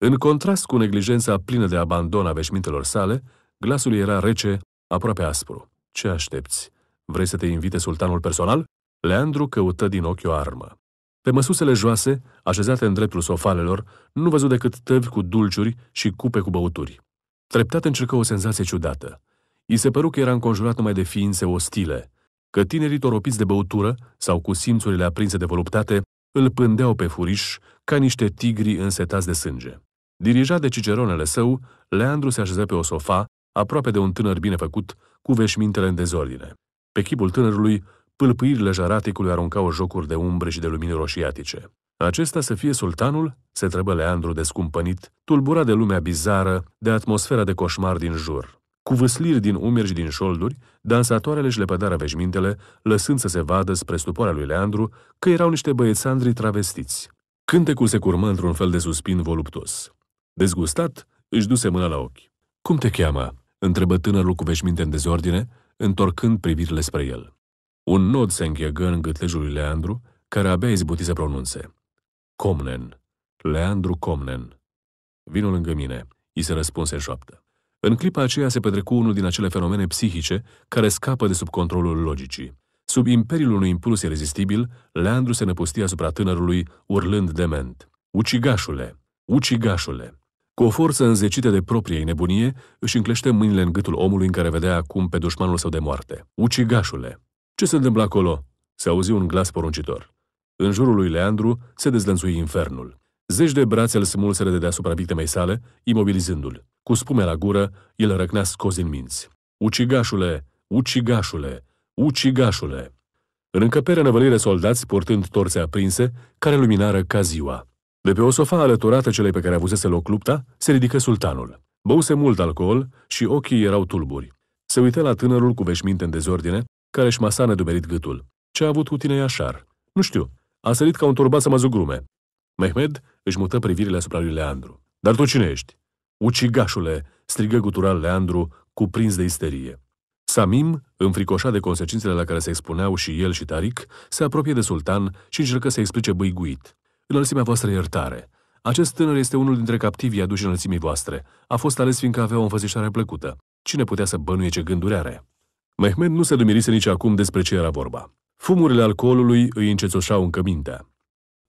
În contrast cu neglijența plină de abandon a veșmintelor sale, glasul era rece, aproape aspru. Ce aștepți? Vrei să te invite sultanul personal? Leandru căută din ochi o armă. Pe măsusele joase, așezate în dreptul sofalelor, nu văzut decât tăvi cu dulciuri și cupe cu băuturi. Treptat încercă o senzație ciudată. I se păru că era înconjurat numai de ființe ostile, că tinerii toropiți de băutură sau cu simțurile aprinse de voluptate îl pândeau pe furiș ca niște tigri însetați de sânge. Dirijat de ciceronele său, Leandru se așeză pe o sofa, aproape de un tânăr binefăcut, cu veșmintele în dezordine. Pe chipul tânărului Pâlpâirile jaraticului aruncau jocuri de umbre și de lumini roșiatice. Acesta să fie sultanul? Se întrebă Leandru descumpănit, tulburat de lumea bizară, de atmosfera de coșmar din jur. Cu vâsliri din umeri și din șolduri, dansatoarele își lepădară veșmintele, lăsând să se vadă spre stupoarea lui Leandru că erau niște băiețandri travestiți. Cântecul se curmă într-un fel de suspin voluptos. Dezgustat, își duse mâna la ochi. Cum te cheamă?" întrebă tânărul cu veșminte în dezordine, întorcând privirile spre el. Un nod se înghegă în gâtlejul lui Leandru, care abia izbuti să pronunțe. Comnen. Leandru Comnen. Vinul lângă mine, i se răspunse șoaptă. În clipa aceea se petrecu unul din acele fenomene psihice care scapă de sub controlul logicii. Sub imperiul unui impuls irezistibil, Leandru se năpusti asupra tânărului, urlând dement. Ucigașule! Ucigașule! Cu o forță înzecită de proprie nebunie, își înclește mâinile în gâtul omului în care vedea acum pe dușmanul său de moarte. Ucigașule! Ce se întâmplă acolo?" se auzi un glas poruncitor. În jurul lui Leandru se dezlănțui infernul. Zeci de brațe îl smulsele de deasupra victimei sale, imobilizându-l. Cu spume la gură, el răcnea scos în minți. Ucigașule! Ucigașule! Ucigașule! În încăpere năvălire soldați, portând torțe aprinse, care luminară ca ziua. De pe o sofa alăturată celei pe care avusese loc lupta, se ridică sultanul. Băuse mult alcool și ochii erau tulburi. Se uită la tânărul cu veșminte în dezordine, care își masa nedumerit gâtul. Ce a avut cu tine, Iașar? Nu știu. A sărit ca un turbat să mă zugrume. Mehmed își mută privirile asupra lui Leandru. Dar tu cine ești? Ucigașule, strigă gutural Leandru, cuprins de isterie. Samim, înfricoșat de consecințele la care se expuneau și el și Taric, se apropie de sultan și încercă să explice băiguit. Înălțimea voastră iertare. Acest tânăr este unul dintre captivii aduși înălțimii voastre. A fost ales fiindcă avea o înfățișare plăcută. Cine putea să bănuie ce gânduri are? Mehmed nu se dumirise nici acum despre ce era vorba. Fumurile alcoolului îi încețoșau încă mintea.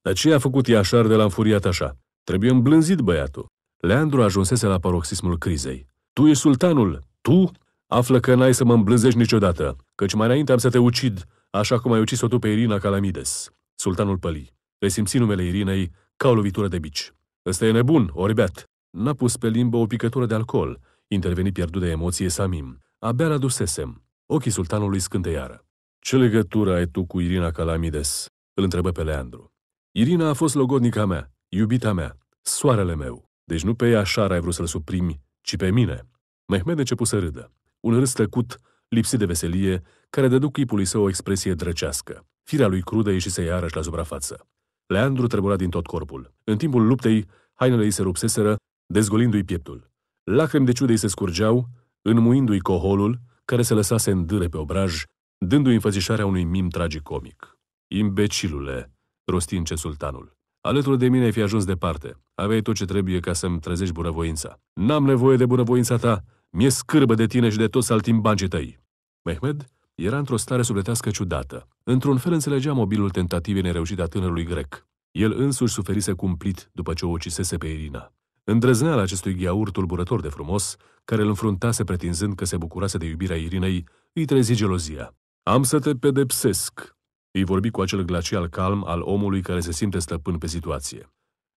Dar ce a făcut Iașar de la înfuriat așa? Trebuie îmblânzit băiatul. Leandru ajunsese la paroxismul crizei. Tu ești sultanul! Tu? Află că n-ai să mă îmblânzești niciodată, căci mai înainte am să te ucid, așa cum ai ucis-o tu pe Irina Calamides. Sultanul păli. simți numele Irinei ca o lovitură de bici. Ăsta e nebun, orbeat. N-a pus pe limbă o picătură de alcool. Interveni pierdut de emoție Samim. Abia l-adusesem. Ochii sultanului scânteiară. Ce legătură ai tu cu Irina Calamides?" îl întrebă pe Leandru. Irina a fost logodnica mea, iubita mea, soarele meu. Deci nu pe ea așa ai vrut să-l suprimi, ci pe mine." Mehmed începu să râdă. Un râs tăcut, lipsit de veselie, care dădu chipului său o expresie drăcească. Firea lui crudă ieșise iarăși la suprafață. Leandru tremura din tot corpul. În timpul luptei, hainele ei se rupseseră, dezgolindu-i pieptul. Lacrimi de ciudei se scurgeau, înmuindu-i coholul care se lăsa să dâre pe obraj, dându-i înfățișarea unui mim tragicomic. Imbecilule, rostince sultanul. Alături de mine ai fi ajuns departe. Aveai tot ce trebuie ca să-mi trezești bunăvoința. N-am nevoie de bunăvoința ta. Mi-e scârbă de tine și de toți saltimbancii tăi. Mehmed era într-o stare sufletească ciudată. Într-un fel înțelegea mobilul tentativei nereușite a tânărului grec. El însuși suferise cumplit după ce o ucisese pe Irina. Îndrăzneala acestui gheaur tulburător de frumos, care îl înfruntase pretinzând că se bucurase de iubirea Irinei, îi trezi gelozia. Am să te pedepsesc!" Îi vorbi cu acel glacial calm al omului care se simte stăpân pe situație.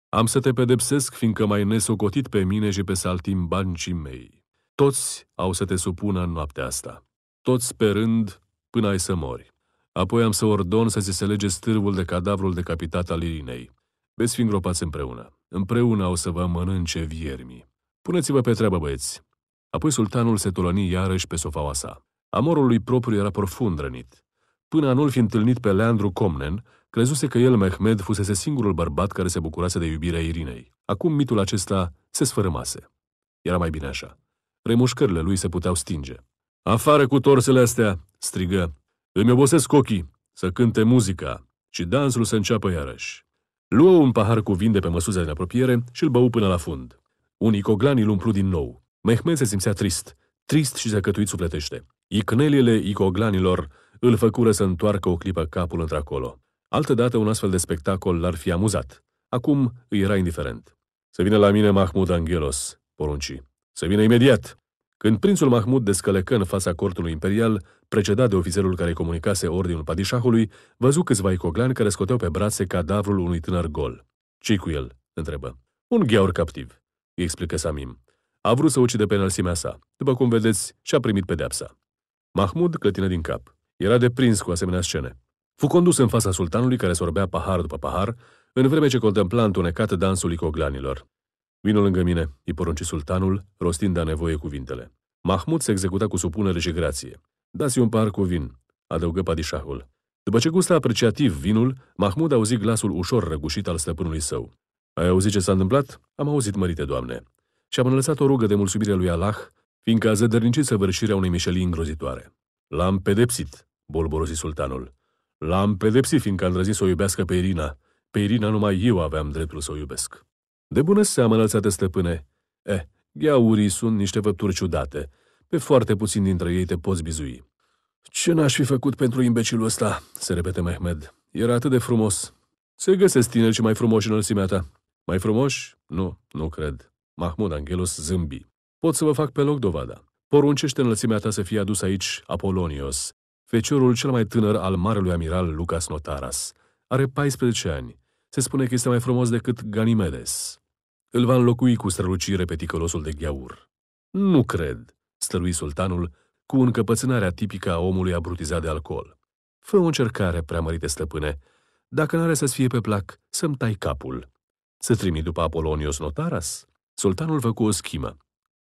Am să te pedepsesc, fiindcă m-ai nesocotit pe mine și pe saltim bancii mei. Toți au să te supună în noaptea asta. Toți sperând până ai să mori. Apoi am să ordon să ți se lege stârvul de cadavrul decapitat al Irinei. Veți fi îngropați împreună. Împreună o să vă mănânce viermii. Puneți-vă pe treabă, băieți. Apoi sultanul se toloni iarăși pe sofaua sa. Amorul lui propriu era profund rănit. Până anul fi întâlnit pe Leandru Comnen, crezuse că el, Mehmed, fusese singurul bărbat care se bucurase de iubirea Irinei. Acum mitul acesta se sfărâmase. Era mai bine așa. Remușcările lui se puteau stinge. Afară cu torsele astea!" strigă. Îmi obosesc ochii să cânte muzica și dansul să înceapă iarăși. Luă un pahar cu vin de pe măsuța de apropiere și îl bău până la fund. Un icoglan îl umplu din nou. Mehmed se simțea trist, trist și zăcătuit sufletește. Icnelile icoglanilor îl făcură să întoarcă o clipă capul într-acolo. Altădată un astfel de spectacol l-ar fi amuzat. Acum îi era indiferent. Să vină la mine Mahmud Angelos, porunci. Să vină imediat! Când prințul Mahmud descălecă în fața cortului imperial, precedat de ofițerul care comunicase ordinul padișahului, văzu câțiva icoglani care scoteau pe brațe cadavrul unui tânăr gol. ce cu el?" întrebă. Un gheaur captiv," îi explică Samim. A vrut să ucide pe înălțimea sa. După cum vedeți, și-a primit pedepsa. Mahmud clătină din cap. Era deprins cu asemenea scene. Fu condus în fața sultanului care sorbea pahar după pahar, în vreme ce contempla întunecat dansul icoglanilor. Vino lângă mine, îi porunci sultanul, rostind a nevoie cuvintele. Mahmud se executa cu supunere și grație. Dați-i un par cu vin, adăugă padișahul. După ce gusta apreciativ vinul, Mahmud auzi glasul ușor răgușit al stăpânului său. Ai auzit ce s-a întâmplat? Am auzit, mărite doamne. Și am înlăsat o rugă de mulțumire lui Allah, fiindcă a zădărnicit săvârșirea unei mișelii îngrozitoare. L-am pedepsit, bolborosi sultanul. L-am pedepsit fiindcă a îndrăzit să o iubească pe Irina. Pe Irina numai eu aveam dreptul să o iubesc. De bună seamă, înălțate stăpâne! Eh, gheaurii sunt niște văpturi ciudate. Pe foarte puțin dintre ei te poți bizui. Ce n-aș fi făcut pentru imbecilul ăsta?" se repete Mehmed. Era atât de frumos. Se găsesc tineri ce mai frumoși în înălțimea ta. Mai frumoși? Nu, nu cred. Mahmud Angelos zâmbi. Pot să vă fac pe loc dovada. Poruncește înălțimea ta să fie adus aici Apolonios, feciorul cel mai tânăr al marelui amiral Lucas Notaras. Are 14 ani. Se spune că este mai frumos decât Ganimedes. Îl va înlocui cu strălucire pe ticălosul de gheaur. Nu cred, stălui sultanul, cu încăpățânarea tipică a omului abrutizat de alcool. Fă o încercare, preamărite stăpâne. Dacă n-are să-ți fie pe plac, să-mi tai capul. Să trimi după Apolonios Notaras? Sultanul făcu o schimă.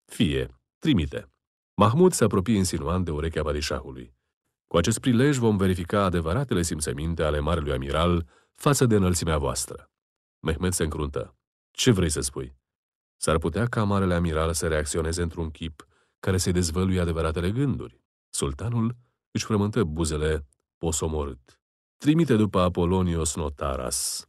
Fie, trimite. Mahmud se apropie insinuant de urechea padișahului. Cu acest prilej vom verifica adevăratele simțăminte ale marelui amiral față de înălțimea voastră. Mehmed se încruntă. Ce vrei să spui? S-ar putea ca Marele Amiral să reacționeze într-un chip care să-i dezvăluie adevăratele gânduri. Sultanul își frământă buzele posomorât. Trimite după Apolonios Notaras.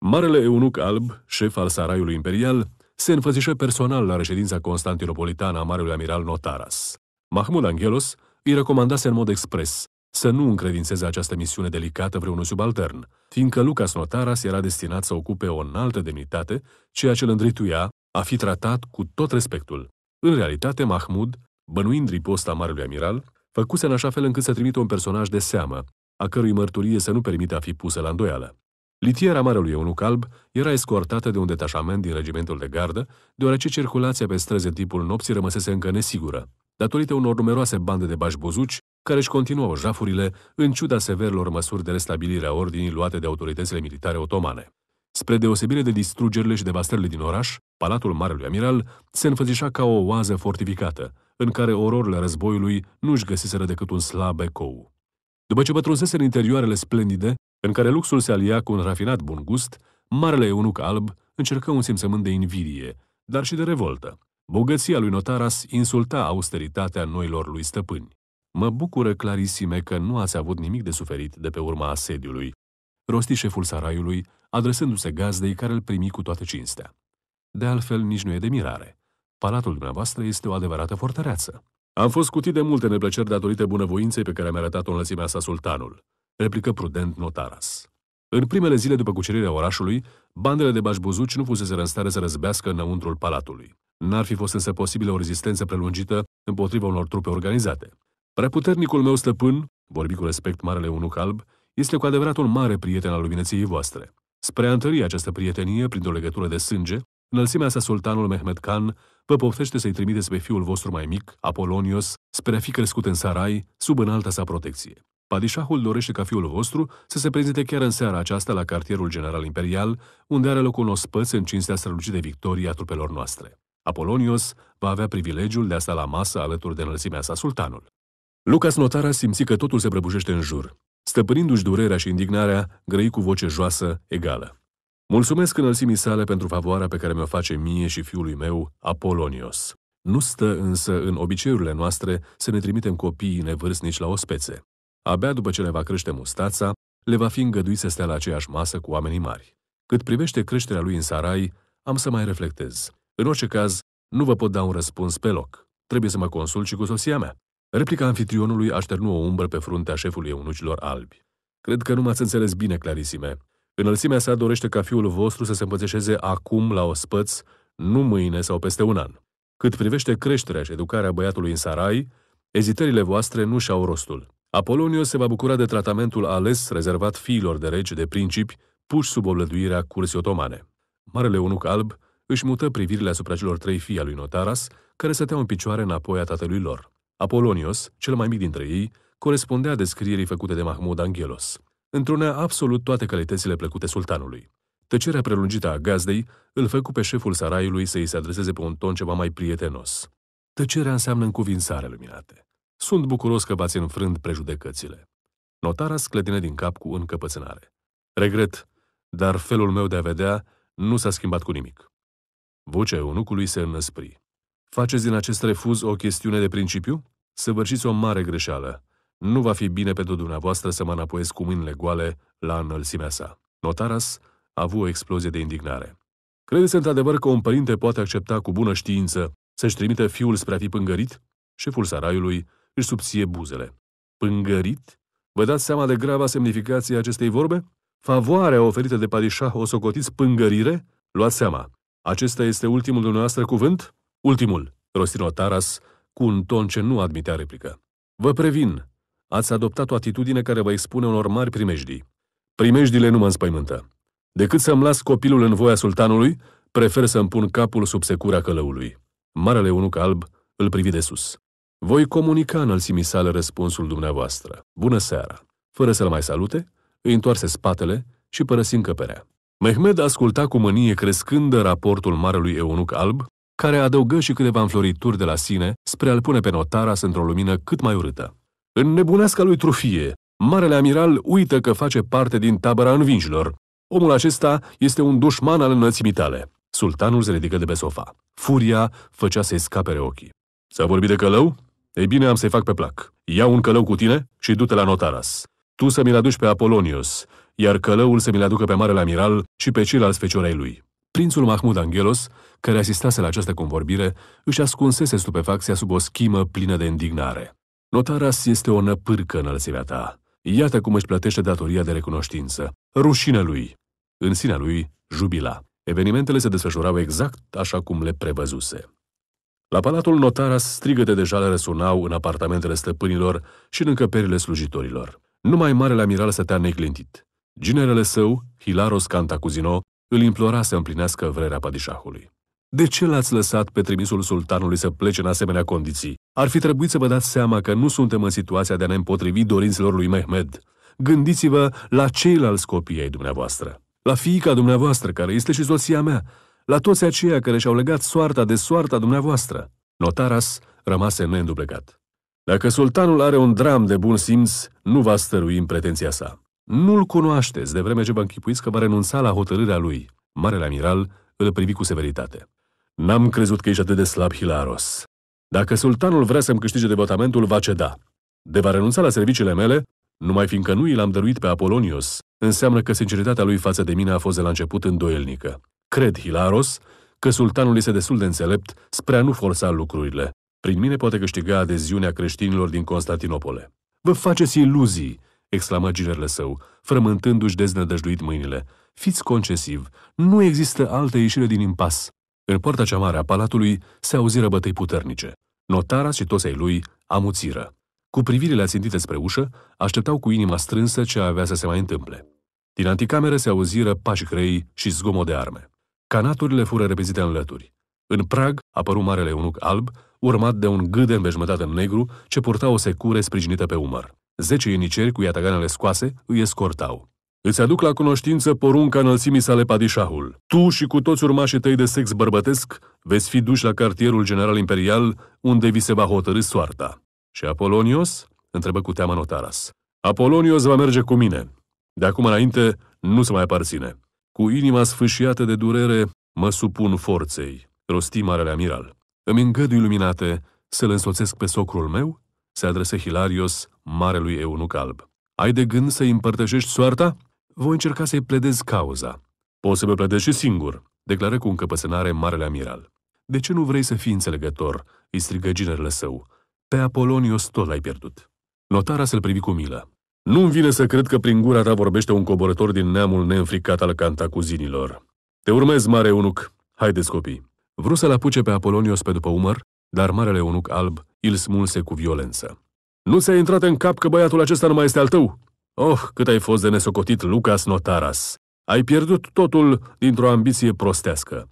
Marele eunuc alb, șef al saraiului imperial, se înfățișă personal la reședința constantinopolitană a Marelui Amiral Notaras. Mahmud Angelos îi recomandase în mod expres să nu încredințeze această misiune delicată vreunui subaltern, fiindcă Lucas Notaras era destinat să ocupe o înaltă demnitate, ceea ce îl îndrituia a fi tratat cu tot respectul. În realitate, Mahmud, bănuind riposta marelui amiral, făcuse în așa fel încât să trimită un personaj de seamă, a cărui mărturie să nu permită a fi pusă la îndoială. Litiera Marelui Eunuc Alb era escortată de un detașament din regimentul de gardă, deoarece circulația pe străzi în timpul nopții rămăsese încă nesigură. Datorită unor numeroase bande de bașbozuci, care își continuau jafurile în ciuda severilor măsuri de restabilire a ordinii luate de autoritățile militare otomane. Spre deosebire de distrugerile și devastările din oraș, Palatul Marelui Amiral se înfățișa ca o oază fortificată, în care ororile războiului nu își găsiseră decât un slab ecou. După ce în interioarele splendide, în care luxul se alia cu un rafinat bun gust, Marele Eunuc Alb încercă un simțământ de invidie, dar și de revoltă. Bogăția lui Notaras insulta austeritatea noilor lui stăpâni. Mă bucură clarisime că nu ați avut nimic de suferit de pe urma asediului, rosti șeful saraiului, adresându-se gazdei care îl primi cu toată cinstea. De altfel, nici nu e de mirare. Palatul dumneavoastră este o adevărată fortăreață. Am fost cutit de multe neplăceri datorită bunăvoinței pe care mi-a arătat-o înălțimea sa sultanul, replică prudent notaras. În primele zile după cucerirea orașului, bandele de bașbuzuci nu fuseseră în stare să răzbească înăuntrul palatului. N-ar fi fost însă posibilă o rezistență prelungită împotriva unor trupe organizate. Preputernicul meu stăpân, vorbi cu respect marele unuc alb, este cu adevărat un mare prieten al lumineției voastre. Spre a întări această prietenie printr-o legătură de sânge, înălțimea sa sultanul Mehmed Khan vă poftește să-i trimiteți pe fiul vostru mai mic, Apolonios, spre a fi crescut în sarai, sub înalta sa protecție. Padișahul dorește ca fiul vostru să se prezinte chiar în seara aceasta la cartierul general imperial, unde are loc un ospăț în cinstea strălucită victorie a trupelor noastre. Apolonios va avea privilegiul de a sta la masă alături de înălțimea sa sultanul. Lucas Notara simți că totul se prăbușește în jur. Stăpânindu-și durerea și indignarea, grăi cu voce joasă, egală. Mulțumesc înălțimii sale pentru favoarea pe care mi-o face mie și fiului meu, Apolonios. Nu stă însă în obiceiurile noastre să ne trimitem copiii nevârstnici la ospețe. Abia după ce le va crește mustața, le va fi îngăduit să stea la aceeași masă cu oamenii mari. Cât privește creșterea lui în sarai, am să mai reflectez. În orice caz, nu vă pot da un răspuns pe loc. Trebuie să mă consult și cu soția mea. Replica anfitrionului așternu o umbră pe fruntea șefului eunucilor albi. Cred că nu m-ați înțeles bine, Clarisime. Înălțimea sa dorește ca fiul vostru să se împățeșeze acum la ospăț, nu mâine sau peste un an. Cât privește creșterea și educarea băiatului în sarai, ezitările voastre nu și-au rostul. Apolonio se va bucura de tratamentul ales rezervat fiilor de regi de principi puși sub oblăduirea cursii otomane. Marele unuc alb își mută privirile asupra celor trei fii al lui Notaras, care stăteau în picioare înapoi a tatălui lor. Apolonios, cel mai mic dintre ei, corespundea descrierii făcute de Mahmud Angelos. Întrunea absolut toate calitățile plăcute sultanului. Tăcerea prelungită a gazdei îl făcu pe șeful saraiului să-i se adreseze pe un ton ceva mai prietenos. Tăcerea înseamnă încuvințare, luminate. Sunt bucuros că v-ați înfrânt prejudecățile. Notara sclătine din cap cu încăpățânare. Regret, dar felul meu de a vedea nu s-a schimbat cu nimic. Vocea eunucului se înăspri. Faceți din acest refuz o chestiune de principiu? Săvârșiți o mare greșeală. Nu va fi bine pentru dumneavoastră să mă înapoiez cu mâinile goale la înălțimea sa. Notaras a avut o explozie de indignare. Credeți într-adevăr că un părinte poate accepta cu bună știință să-și trimite fiul spre a fi pângărit? Șeful saraiului își subție buzele. Pângărit? Vă dați seama de grava semnificație acestei vorbe? Favoarea oferită de padișah o socotiți pângărire? Luați seama! Acesta este ultimul dumneavoastră cuvânt? Ultimul, rostină Taras, cu un ton ce nu admitea replică. Vă previn, ați adoptat o atitudine care vă expune unor mari primejdii. Primejdile nu mă înspăimântă. Decât să-mi las copilul în voia sultanului, prefer să-mi pun capul sub secura călăului. Marele eunuc alb îl privi de sus. Voi comunica înălțimii sale răspunsul dumneavoastră. Bună seara! Fără să-l mai salute, îi întoarse spatele și părăsi încăperea. Mehmed asculta cu mânie crescând raportul marelui eunuc alb, care adăugă și câteva înflorituri de la sine spre a-l pune pe Notaras într-o lumină cât mai urâtă. În nebuneasca lui trufie, Marele Amiral uită că face parte din tabăra învinșilor. Omul acesta este un dușman al înălțimii tale. Sultanul se ridică de pe sofa. Furia făcea să-i scapere ochii. S-a vorbit de călău? Ei bine, am să-i fac pe plac. Ia un călău cu tine și du-te la Notaras. Tu să mi-l aduci pe Apolonius, iar călăul să mi-l aducă pe Marele Amiral și pe ceilalți feciorei lui. Prințul Mahmud Angelos care asistase la această convorbire, își ascunsese stupefacția sub o schimă plină de indignare. Notaras este o năpârcă înălțimea ta. Iată cum își plătește datoria de recunoștință. Rușină lui! În sinea lui, jubila. Evenimentele se desfășurau exact așa cum le prevăzuse. La palatul Notaras, strigăte deja le răsunau în apartamentele stăpânilor și în încăperile slujitorilor. Numai marele amiral stătea neglintit. Ginerele său, Hilaros Cantacuzino, îl implora să împlinească vrerea padișahului. De ce l-ați lăsat pe trimisul sultanului să plece în asemenea condiții? Ar fi trebuit să vă dați seama că nu suntem în situația de a ne împotrivi dorințelor lui Mehmed. Gândiți-vă la ceilalți copii ai dumneavoastră. La fiica dumneavoastră, care este și soția mea. La toți aceia care și-au legat soarta de soarta dumneavoastră. Notaras rămase neînduplecat. Dacă sultanul are un dram de bun simț, nu va stărui în pretenția sa. Nu-l cunoașteți, de vreme ce vă închipuiți că va renunța la hotărârea lui. Marele amiral îl privi cu severitate. N-am crezut că ești atât de slab, Hilaros. Dacă sultanul vrea să-mi câștige devotamentul, va ceda. De va renunța la serviciile mele, numai fiindcă nu i l-am dăruit pe Apolonius, înseamnă că sinceritatea lui față de mine a fost de la început îndoielnică. Cred, Hilaros, că sultanul este destul de înțelept spre a nu forța lucrurile. Prin mine poate câștiga adeziunea creștinilor din Constantinopole. Vă faceți iluzii, exclamă ginerele său, frământându-și deznădăjduit mâinile. Fiți concesiv, nu există altă ieșire din impas. În poarta cea mare a palatului se auziră bătăi puternice. Notara și toți ai lui amuțiră. Cu privirile ațintite spre ușă, așteptau cu inima strânsă ce avea să se mai întâmple. Din anticameră se auziră pași grei și zgomot de arme. Canaturile fură repezite în lături. În prag apăru marele eunuc alb, urmat de un gâd înveșmătat în negru ce purta o secure sprijinită pe umăr. Zece ieniceri cu iataganele scoase îi escortau. Îți aduc la cunoștință porunca înălțimii sale padișahul. Tu și cu toți urmașii tăi de sex bărbătesc veți fi duși la cartierul general imperial, unde vi se va hotărâ soarta. Și Apolonios? întrebă cu teamă notaras. Apolonios va merge cu mine. De acum înainte nu se mai aparține. Cu inima sfâșiată de durere, mă supun forței, rosti marele amiral. Îmi îngădui luminate să l însoțesc pe socrul meu? Se adresă Hilarios, marelui eunuc alb. Ai de gând să îi împărtășești soarta? Voi încerca să-i pledez cauza. Poți să mă pledezi și singur, declară cu încăpățânare Marele Amiral. De ce nu vrei să fii înțelegător? îi strigă ginerele său. Pe Apolonios tot l-ai pierdut. Notara să-l privi cu milă. Nu-mi vine să cred că prin gura ta vorbește un coborător din neamul neînfricat al cantacuzinilor. Te urmez, mare eunuc. Haideți, copii. Vreau să-l apuce pe Apolonios pe după umăr, dar marele eunuc alb îl smulse cu violență. Nu ți-a intrat în cap că băiatul acesta nu mai este al tău? Oh, cât ai fost de nesocotit, Lucas Notaras! Ai pierdut totul dintr-o ambiție prostească.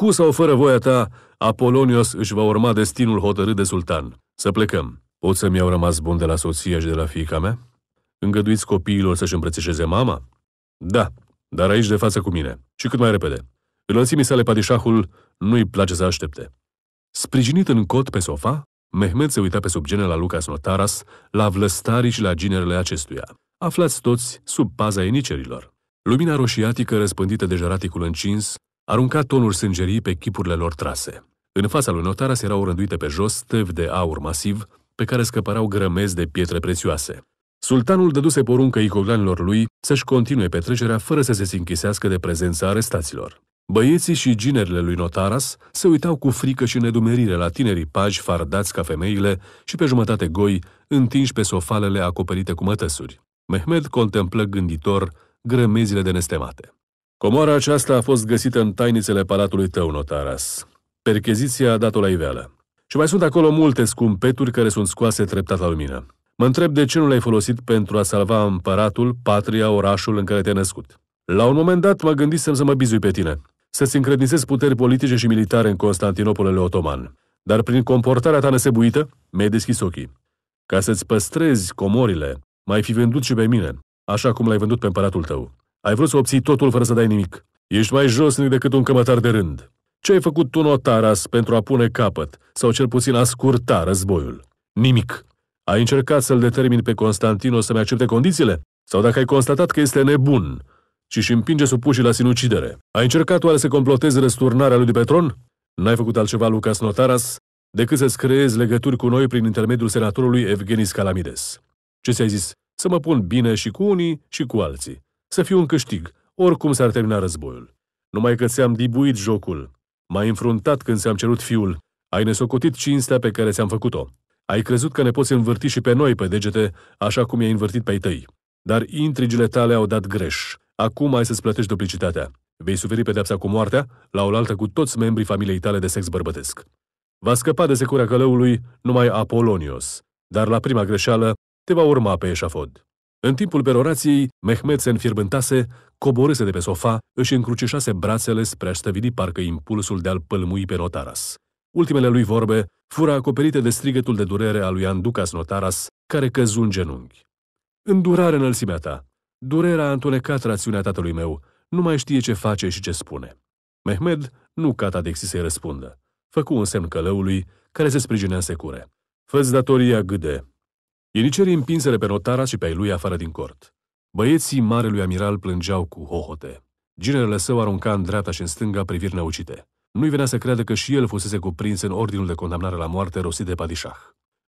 Cu sau fără voia ta, Apolonios își va urma destinul hotărât de sultan. Să plecăm. Pot să-mi iau rămas bun de la soția și de la fiica mea? Îngăduiți copiilor să-și îmbrățișeze mama? Da, dar aici de față cu mine. Și cât mai repede. Înălțimii sale padișahul nu-i place să aștepte. Sprijinit în cot pe sofa, Mehmed se uita pe sub la Lucas Notaras, la vlăstarii și la ginerele acestuia aflați toți sub paza enicerilor. Lumina roșiatică răspândită de jaraticul încins arunca tonuri sângerii pe chipurile lor trase. În fața lui Notaras erau rânduite pe jos stăvi de aur masiv, pe care scăpărau grămezi de pietre prețioase. Sultanul dăduse poruncă icoglanilor lui să-și continue petrecerea fără să se sinchisească de prezența arestaților. Băieții și ginerile lui Notaras se uitau cu frică și nedumerire la tinerii paji fardați ca femeile și pe jumătate goi, întinși pe sofalele acoperite cu mătăsuri. Mehmed contemplă gânditor grămezile de nestemate. Comoara aceasta a fost găsită în tainițele palatului tău, notaras. Percheziția a dat-o la iveală. Și mai sunt acolo multe scumpeturi care sunt scoase treptat la lumină. Mă întreb de ce nu l-ai folosit pentru a salva împăratul, patria, orașul în care te-ai născut. La un moment dat mă gândisem să mă bizui pe tine, să-ți încredințez puteri politice și militare în Constantinopolele otoman. Dar prin comportarea ta nesebuită, mi-ai deschis ochii. Ca să-ți păstrezi comorile, M-ai fi vândut și pe mine, așa cum l-ai vândut pe împăratul tău. Ai vrut să obții totul fără să dai nimic. Ești mai josnic decât un cămătar de rând. Ce ai făcut tu, Notaras, pentru a pune capăt, sau cel puțin a scurta războiul? Nimic. Ai încercat să-l determini pe Constantino să-mi accepte condițiile? Sau dacă ai constatat că este nebun, ci și împinge supușii la sinucidere. Ai încercat oare să complotezi răsturnarea lui de pe tron? N-ai făcut altceva, Lucas Notaras, decât să-ți creezi legături cu noi prin intermediul senatorului Evgenis Calamides. Ce ți-ai zis? Să mă pun bine și cu unii și cu alții. Să fiu un câștig, oricum s-ar termina războiul. Numai că ți-am dibuit jocul. M-ai înfruntat când ți-am cerut fiul. Ai nesocotit cinstea pe care ți-am făcut-o. Ai crezut că ne poți învârti și pe noi pe degete, așa cum i-ai învârtit pe-ai tăi. Dar intrigile tale au dat greș. Acum ai să-ți plătești duplicitatea. Vei suferi pedepsa cu moartea, la oaltă cu toți membrii familiei tale de sex bărbătesc. Va scăpa de securea călăului numai Apolonios, dar la prima greșeală te va urma pe eșafod. În timpul perorației, Mehmet se înfierbântase, coborâse de pe sofa, își încrucișase brațele spre a stăvidi parcă impulsul de a-l pălmui pe Notaras. Ultimele lui vorbe fură acoperite de strigătul de durere al lui Anducas Notaras, care căzu în genunchi. Îndurare înălțimea ta! Durerea a întunecat rațiunea tatălui meu, nu mai știe ce face și ce spune. Mehmed nu de să-i răspundă. Făcu un semn călăului, care se sprijinea în secure. Fă-ți datoria gâde, Ienicerii împinsele pe Notara și pe ai lui afară din cort. Băieții marelui amiral plângeau cu hohote. Ginerele său arunca în dreapta și în stânga priviri neucite. Nu-i venea să creadă că și el fusese cuprins în ordinul de condamnare la moarte rosit de padișah.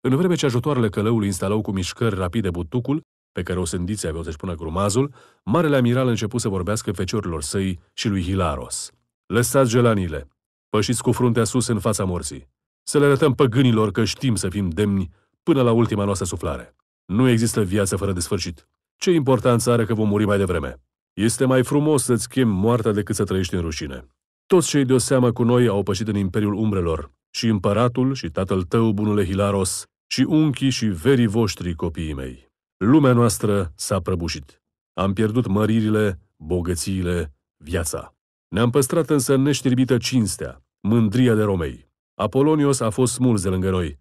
În vreme ce ajutoarele călăului instalau cu mișcări rapide butucul, pe care o sândiție aveau să-și pună grumazul, marele amiral început să vorbească feciorilor săi și lui Hilaros. Lăsați gelanile! Pășiți cu fruntea sus în fața morții! Să le arătăm păgânilor că știm să fim demni până la ultima noastră suflare. Nu există viață fără de sfârșit. Ce importanță are că vom muri mai devreme? Este mai frumos să-ți schimbi moartea decât să trăiești în rușine. Toți cei de o seamă cu noi au pășit în Imperiul Umbrelor, și împăratul și tatăl tău, bunule Hilaros, și unchii și verii voștri, copiii mei. Lumea noastră s-a prăbușit. Am pierdut măririle, bogățiile, viața. Ne-am păstrat însă neștirbită cinstea, mândria de Romei. Apolonios a fost smuls de lângă noi,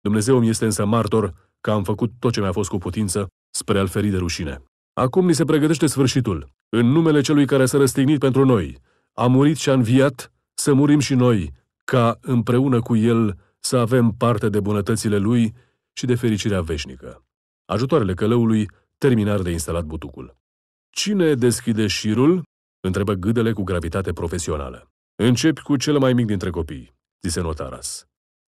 Dumnezeu mi este însă martor că am făcut tot ce mi-a fost cu putință spre al feri de rușine. Acum ni se pregătește sfârșitul. În numele celui care s-a răstignit pentru noi, a murit și a înviat, să murim și noi, ca împreună cu el să avem parte de bunătățile lui și de fericirea veșnică. Ajutoarele călăului terminar de instalat butucul. Cine deschide șirul? întrebă gâdele cu gravitate profesională. Începi cu cel mai mic dintre copii, zise Notaras.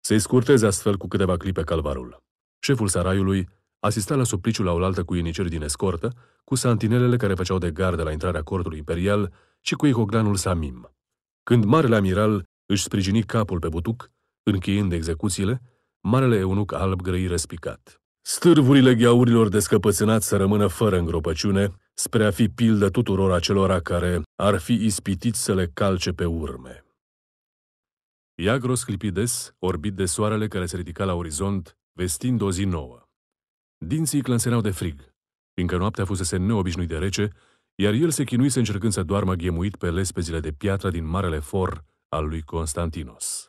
Să-i scurteze astfel cu câteva clipe calvarul. Șeful saraiului asista la supliciul la oaltă cu ieniceri din escortă, cu santinelele care făceau de gardă la intrarea cortului imperial și cu ihoglanul Samim. Când marele amiral își sprijini capul pe butuc, încheiind execuțiile, marele eunuc alb grăi respicat. Stârvurile gheaurilor descăpățânați să rămână fără îngropăciune, spre a fi pildă tuturor acelora care ar fi ispitit să le calce pe urme. Iagros Clipides, orbit de soarele care se ridica la orizont, vestind o zi nouă. Dinții clănsenau de frig, fiindcă noaptea fusese neobișnuit de rece, iar el se chinuise încercând să doarmă ghemuit pe lespezile de piatră din marele for al lui Constantinos.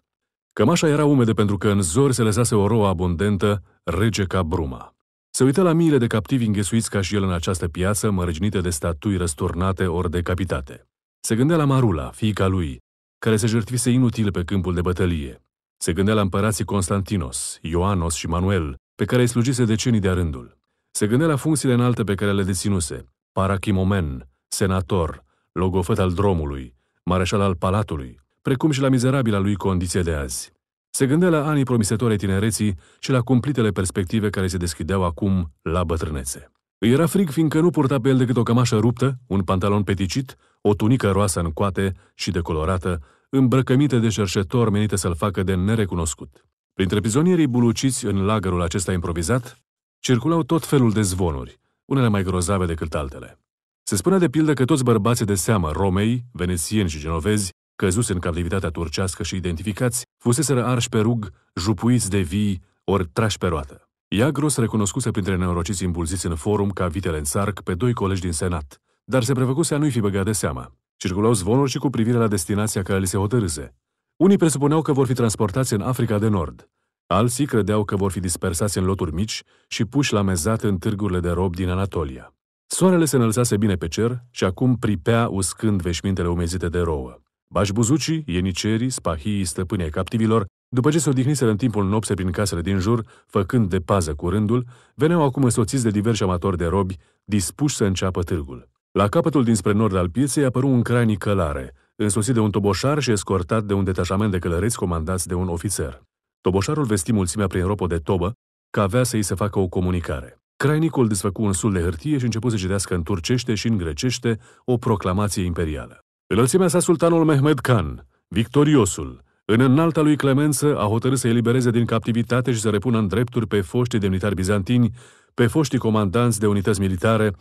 Cămașa era umedă pentru că în zori se lăsase o roă abundentă, rece ca bruma. Se uită la miile de captivi înghesuiți ca și el în această piață, mărăginite de statui răsturnate ori decapitate. Se gândea la Marula, fiica lui, care se jertfise inutil pe câmpul de bătălie. Se gândea la împărații Constantinos, Ioanos și Manuel, pe care îi slujise decenii de-a rândul. Se gândea la funcțiile înalte pe care le deținuse, parachimomen, senator, logofet al dromului, mareșal al palatului, precum și la mizerabila lui condiție de azi. Se gândea la anii promisători tinereții și la cumplitele perspective care se deschideau acum la bătrânețe. Îi era frig fiindcă nu purta pe el decât o cămașă ruptă, un pantalon peticit, o tunică roasă în coate și decolorată, îmbrăcămită de cerșetor menită să-l facă de nerecunoscut. Printre prizonierii buluciți în lagărul acesta improvizat, circulau tot felul de zvonuri, unele mai grozave decât altele. Se spune de pildă că toți bărbații de seamă romei, venețieni și genovezi, căzuți în captivitatea turcească și identificați, fuseseră arși pe rug, jupuiți de vii, ori trași pe roată. Iagros recunoscuse printre neurociți impulziți în forum ca vitele în sarc pe doi colegi din senat, dar se prefăcuse a nu-i fi băgat de seama. Circulau zvonuri și cu privire la destinația care li se hotărâse. Unii presupuneau că vor fi transportați în Africa de Nord, alții credeau că vor fi dispersați în loturi mici și puși la mezat în târgurile de rob din Anatolia. Soarele se înălțase bine pe cer și acum pripea uscând veșmintele umezite de rouă. Bașbuzucii, ienicerii, spahii, stăpânii captivilor, după ce se odihniseră în timpul nopții prin casele din jur, făcând de pază cu rândul, veneau acum însoțiți de diversi amatori de robi, dispuși să înceapă târgul. La capătul dinspre nord al pieței apăru un crani călare, însoțit de un toboșar și escortat de un detașament de călăreți comandați de un ofițer. Toboșarul vesti mulțimea prin ropă de tobă, că avea să-i se facă o comunicare. Crainicul desfăcu un sul de hârtie și început să citească în turcește și în grecește o proclamație imperială. Înălțimea sa sultanul Mehmed Khan, victoriosul, în înalta lui clemență a hotărât să elibereze din captivitate și să repună în drepturi pe foștii demnitari bizantini, pe foștii comandanți de unități militare,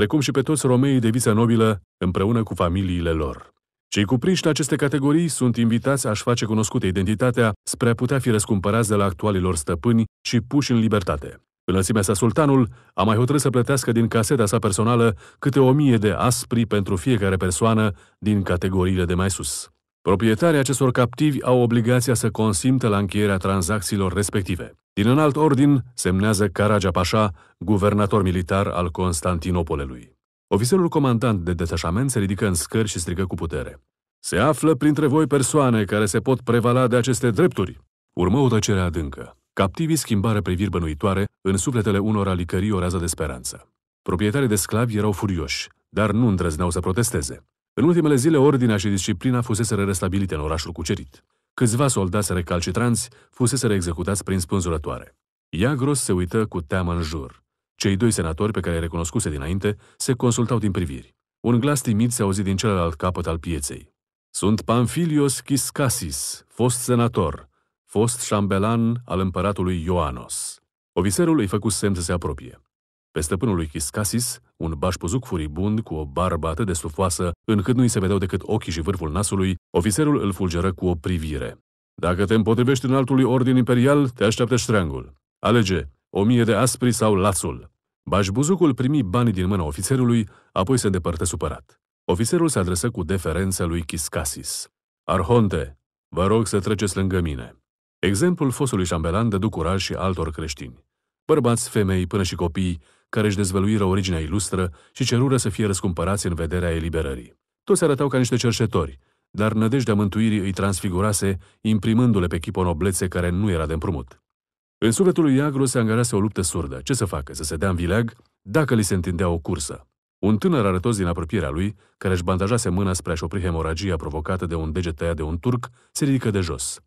precum și pe toți romeii de viță nobilă împreună cu familiile lor. Cei cuprinși în aceste categorii sunt invitați a-și face cunoscută identitatea spre a putea fi răscumpărați de la actualilor stăpâni și puși în libertate. Înălțimea sa sultanul a mai hotărât să plătească din caseta sa personală câte o mie de aspri pentru fiecare persoană din categoriile de mai sus. Proprietarii acestor captivi au obligația să consimtă la încheierea tranzacțiilor respective. Din înalt ordin, semnează Caragia Pașa, guvernator militar al Constantinopolului. Ofițerul comandant de detașament se ridică în scări și strigă cu putere. Se află printre voi persoane care se pot prevala de aceste drepturi. Urmă o tăcere adâncă. Captivii schimbară priviri bănuitoare, în sufletele unor alicării o rază de speranță. Proprietarii de sclavi erau furioși, dar nu îndrăzneau să protesteze. În ultimele zile, ordinea și disciplina fuseseră restabilite în orașul cucerit. Câțiva soldați recalcitranți fuseseră executați prin spânzurătoare. Iagros se uită cu teamă în jur. Cei doi senatori pe care îi recunoscuse dinainte se consultau din priviri. Un glas timid se auzi din celălalt capăt al pieței. Sunt Pamphilios Chiscasis, fost senator, fost șambelan al împăratului Ioanos. Ofițerul îi făcu semn să se apropie. Pe stăpânul lui Chiscasis, un bașpuzuc furibund cu o barbă atât de sufoasă, încât nu-i se vedeau decât ochii și vârful nasului, ofițerul îl fulgeră cu o privire. Dacă te împotrivești în altului ordin imperial, te așteaptă ștreangul. Alege, o mie de aspri sau lațul. Bașbuzucul primi banii din mâna ofițerului, apoi se îndepărtă supărat. Ofițerul se adresă cu deferență lui Chiscasis. Arhonte, vă rog să treceți lângă mine. Exemplul fostului șambelan dădu curaj și altor creștini. Bărbați, femei, până și copii care își dezvăluiră originea ilustră și cerură să fie răscumpărați în vederea eliberării. Toți arătau ca niște cerșetori, dar nădejdea mântuirii îi transfigurase, imprimându-le pe chip o noblețe care nu era de împrumut. În sufletul lui Iagro se angarase o luptă surdă. Ce să facă? Să se dea în vileag? Dacă li se întindea o cursă. Un tânăr arătos din apropierea lui, care își bandajase mâna spre a-și opri hemoragia provocată de un deget tăiat de un turc, se ridică de jos.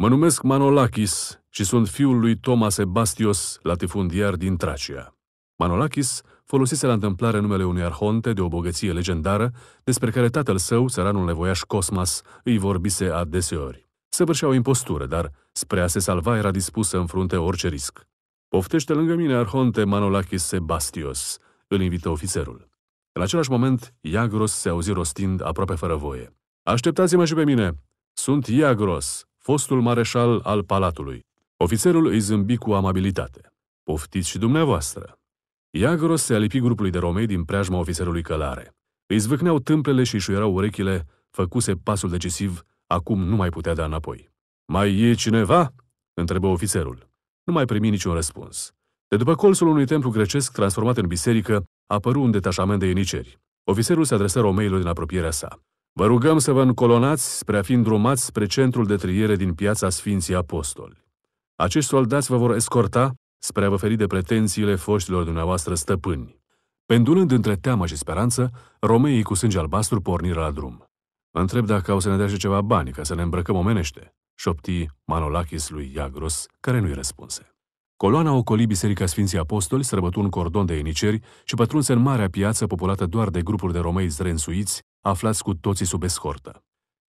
Mă numesc Manolakis și sunt fiul lui Thomas Sebastios, latifundiar din Tracia. Manolachis folosise la întâmplare numele unui arhonte de o bogăție legendară, despre care tatăl său, țăranul nevoiaș Cosmas, îi vorbise adeseori. Săvârșea o impostură, dar spre a se salva era dispus să înfrunte orice risc. Poftește lângă mine arhonte Manolachis Sebastios, îl invită ofițerul. În același moment, Iagros se auzi rostind aproape fără voie. Așteptați-mă și pe mine! Sunt Iagros, fostul mareșal al palatului. Ofițerul îi zâmbi cu amabilitate. Poftiți și dumneavoastră! Iagoros se alipi grupului de romei din preajma ofițerului călare. Îi zvâcneau tâmplele și erau urechile, făcuse pasul decisiv, acum nu mai putea da înapoi. Mai e cineva?" întrebă ofițerul. Nu mai primi niciun răspuns. De după colțul unui templu grecesc transformat în biserică, apăru un detașament de ieniceri. Ofițerul se adresă romeilor din apropierea sa. Vă rugăm să vă încolonați spre a fi îndrumați spre centrul de triere din piața Sfinții Apostoli. Acești soldați vă vor escorta spre a vă feri de pretențiile foștilor dumneavoastră stăpâni. Pendulând între teamă și speranță, romeii cu sânge albastru porniră la drum. Mă întreb dacă au să ne dea și ceva bani ca să ne îmbrăcăm omenește, șopti Manolachis lui Iagros, care nu-i răspunse. Coloana ocoli Biserica Sfinții Apostoli, sărbătu un cordon de eniceri și pătrunse în marea piață populată doar de grupuri de romei zrensuiți, aflați cu toții sub escortă.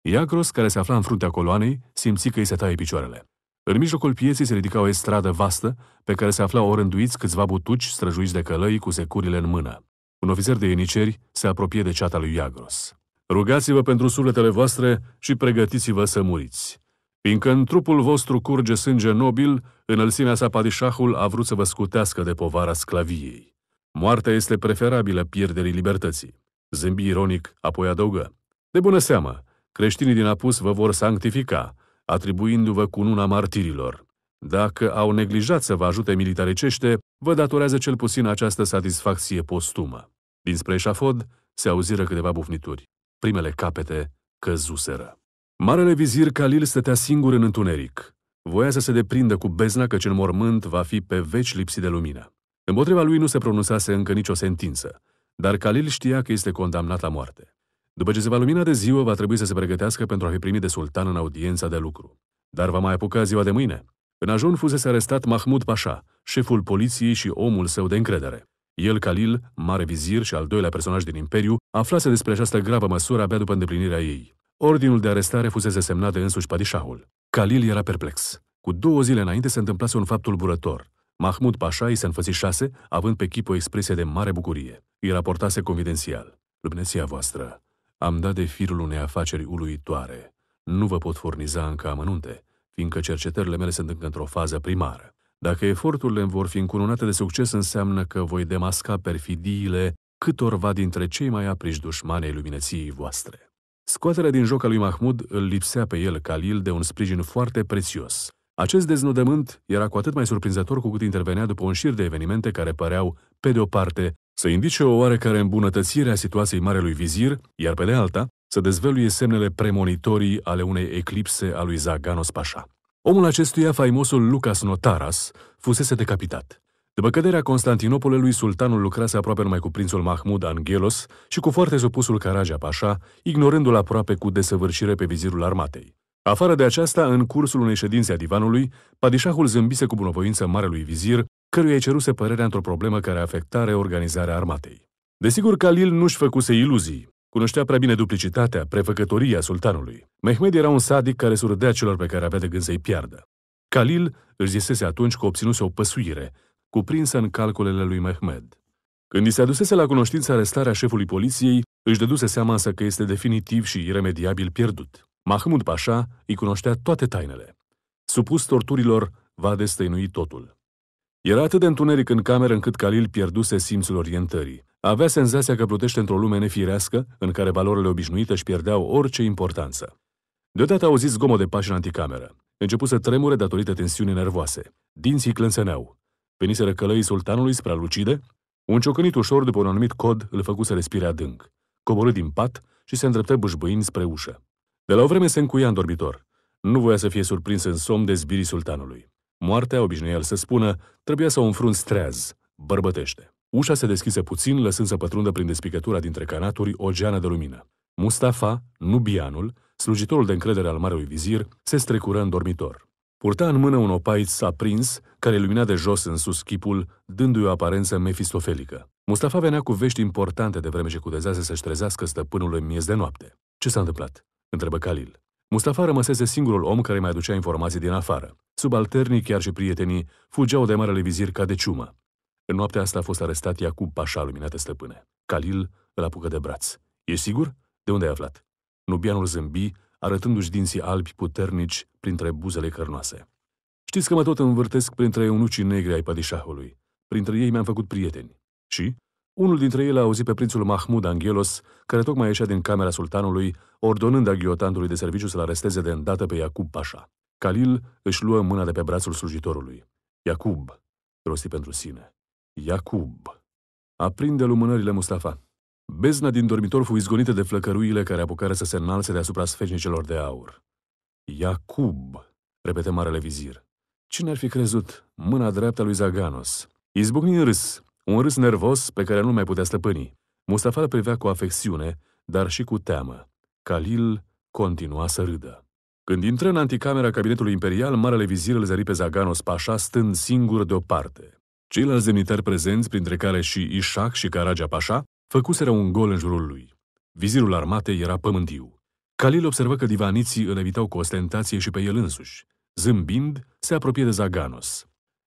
Iacros, care se afla în fruntea coloanei, simți că îi se taie picioarele. În mijlocul pieței se ridica o estradă vastă, pe care se aflau orânduiți câțiva butuci străjuiți de călăi cu securile în mână. Un ofițer de ieniceri se apropie de ceata lui Iagros. Rugați-vă pentru sufletele voastre și pregătiți-vă să muriți. Fiindcă în trupul vostru curge sânge nobil, înălțimea sa padișahul a vrut să vă scutească de povara sclaviei. Moartea este preferabilă pierderii libertății. Zâmbi ironic, apoi adăugă. De bună seamă, creștinii din apus vă vor sanctifica, atribuindu-vă cununa martirilor. Dacă au neglijat să vă ajute militarecește, vă datorează cel puțin această satisfacție postumă. Dinspre eșafod se auziră câteva bufnituri. Primele capete căzuseră. Marele vizir Khalil stătea singur în întuneric. Voia să se deprindă cu bezna căci în mormânt va fi pe veci lipsit de lumină. Împotriva lui nu se pronunțase încă nicio sentință, dar Khalil știa că este condamnat la moarte. După ce se va lumina de ziua, va trebui să se pregătească pentru a fi primit de sultan în audiența de lucru. Dar va mai apuca ziua de mâine. În ajun fusese arestat Mahmud Pasha, șeful poliției și omul său de încredere. El, Khalil, mare vizir și al doilea personaj din Imperiu, aflase despre această gravă măsură abia după îndeplinirea ei. Ordinul de arestare fusese semnat de însuși padișahul. Khalil era perplex. Cu două zile înainte se întâmplase un fapt tulburător. Mahmud Pasha îi se înfățișase, având pe chip o expresie de mare bucurie. Îi raportase confidențial. Lumneția voastră, am dat de firul unei afaceri uluitoare. Nu vă pot furniza încă amănunte, fiindcă cercetările mele sunt încă într-o fază primară. Dacă eforturile îmi vor fi încununate de succes, înseamnă că voi demasca perfidiile câtorva dintre cei mai apriși dușmani ai luminăției voastre. Scoaterea din joc a lui Mahmud îl lipsea pe el, Khalil, de un sprijin foarte prețios. Acest deznodământ era cu atât mai surprinzător cu cât intervenea după un șir de evenimente care păreau, pe de o parte, să indice o oarecare îmbunătățire a situației Marelui Vizir, iar pe de alta, să dezvăluie semnele premonitorii ale unei eclipse a lui Zaganos Pașa. Omul acestuia, faimosul Lucas Notaras, fusese decapitat. După căderea Constantinopolului, sultanul lucrase aproape numai cu prințul Mahmud Angelos și cu foarte supusul Caraja Pașa, ignorându-l aproape cu desăvârșire pe vizirul armatei. Afară de aceasta, în cursul unei ședințe a divanului, padișahul zâmbise cu bunăvoință marelui vizir, căruia îi ceruse părerea într-o problemă care afecta reorganizarea armatei. Desigur, Khalil nu-și făcuse iluzii. Cunoștea prea bine duplicitatea, prefăcătoria sultanului. Mehmed era un sadic care surâdea celor pe care avea de gând să-i piardă. Khalil își zisese atunci că obținuse o păsuire, cuprinsă în calculele lui Mehmed. Când i se adusese la cunoștință arestarea șefului poliției, își dăduse seama însă că este definitiv și iremediabil pierdut. Mahmud Pașa îi cunoștea toate tainele. Supus torturilor, va destăinui totul. Era atât de întuneric în cameră încât Calil pierduse simțul orientării. Avea senzația că plutește într-o lume nefirească, în care valorile obișnuite își pierdeau orice importanță. Deodată auzi zgomot de pași în anticameră. Începu să tremure datorită tensiunii nervoase. Dinții clânseneau. Veniseră călăii sultanului spre lucide. Un ciocănit ușor după un anumit cod îl făcu să respire adânc. Coborâ din pat și se îndreptă bâșbâind spre ușă. De la o vreme se încuia în dormitor. Nu voia să fie surprins în somn de zbirii sultanului. Moartea obișnuia el să spună, trebuia să o înfrunt treaz, bărbătește. Ușa se deschise puțin, lăsând să pătrundă prin despicătura dintre canaturi o geană de lumină. Mustafa, nubianul, slujitorul de încredere al marelui vizir, se strecură în dormitor. Purta în mână un opaiț aprins, care lumina de jos în sus chipul, dându-i o aparență mefistofelică. Mustafa venea cu vești importante de vreme ce cu să se-și trezească stăpânul în miez de noapte. Ce s-a întâmplat? întrebă Khalil. Mustafa rămăsese singurul om care mai aducea informații din afară. Subalternii, chiar și prietenii, fugeau de marele vizir ca de ciumă. În noaptea asta a fost arestat Iacub Pașa, luminate stăpâne. Khalil îl apucă de braț. E sigur? De unde ai aflat? Nubianul zâmbi, arătându-și dinții albi puternici printre buzele cărnoase. Știți că mă tot învârtesc printre eunucii negri ai padișahului. Printre ei mi-am făcut prieteni. Și? Unul dintre ei l a auzit pe prințul Mahmud Angelos, care tocmai ieșea din camera sultanului, ordonând aghiotantului de serviciu să-l aresteze de îndată pe Iacub Pașa. Khalil își luă mâna de pe brațul slujitorului. Iacub, rosti pentru sine. Iacub. Aprinde lumânările Mustafa. Bezna din dormitor fu izgonită de flăcăruile care apucară să se înalțe deasupra sfeșnicelor de aur. Iacub, repete marele vizir. Cine ar fi crezut? Mâna dreaptă lui Zaganos. Izbucni în râs. Un râs nervos pe care nu mai putea stăpâni. Mustafa îl privea cu afecțiune, dar și cu teamă. Khalil continua să râdă. Când intră în anticamera cabinetului imperial, Marele Vizir îl zări pe Zaganos Pașa stând singur deoparte. Ceilalți demnitari prezenți, printre care și Ișac și Caragea Pașa, făcuseră un gol în jurul lui. Vizirul armatei era pământiu. Khalil observă că divaniții îl evitau cu ostentație și pe el însuși. Zâmbind, se apropie de Zaganos.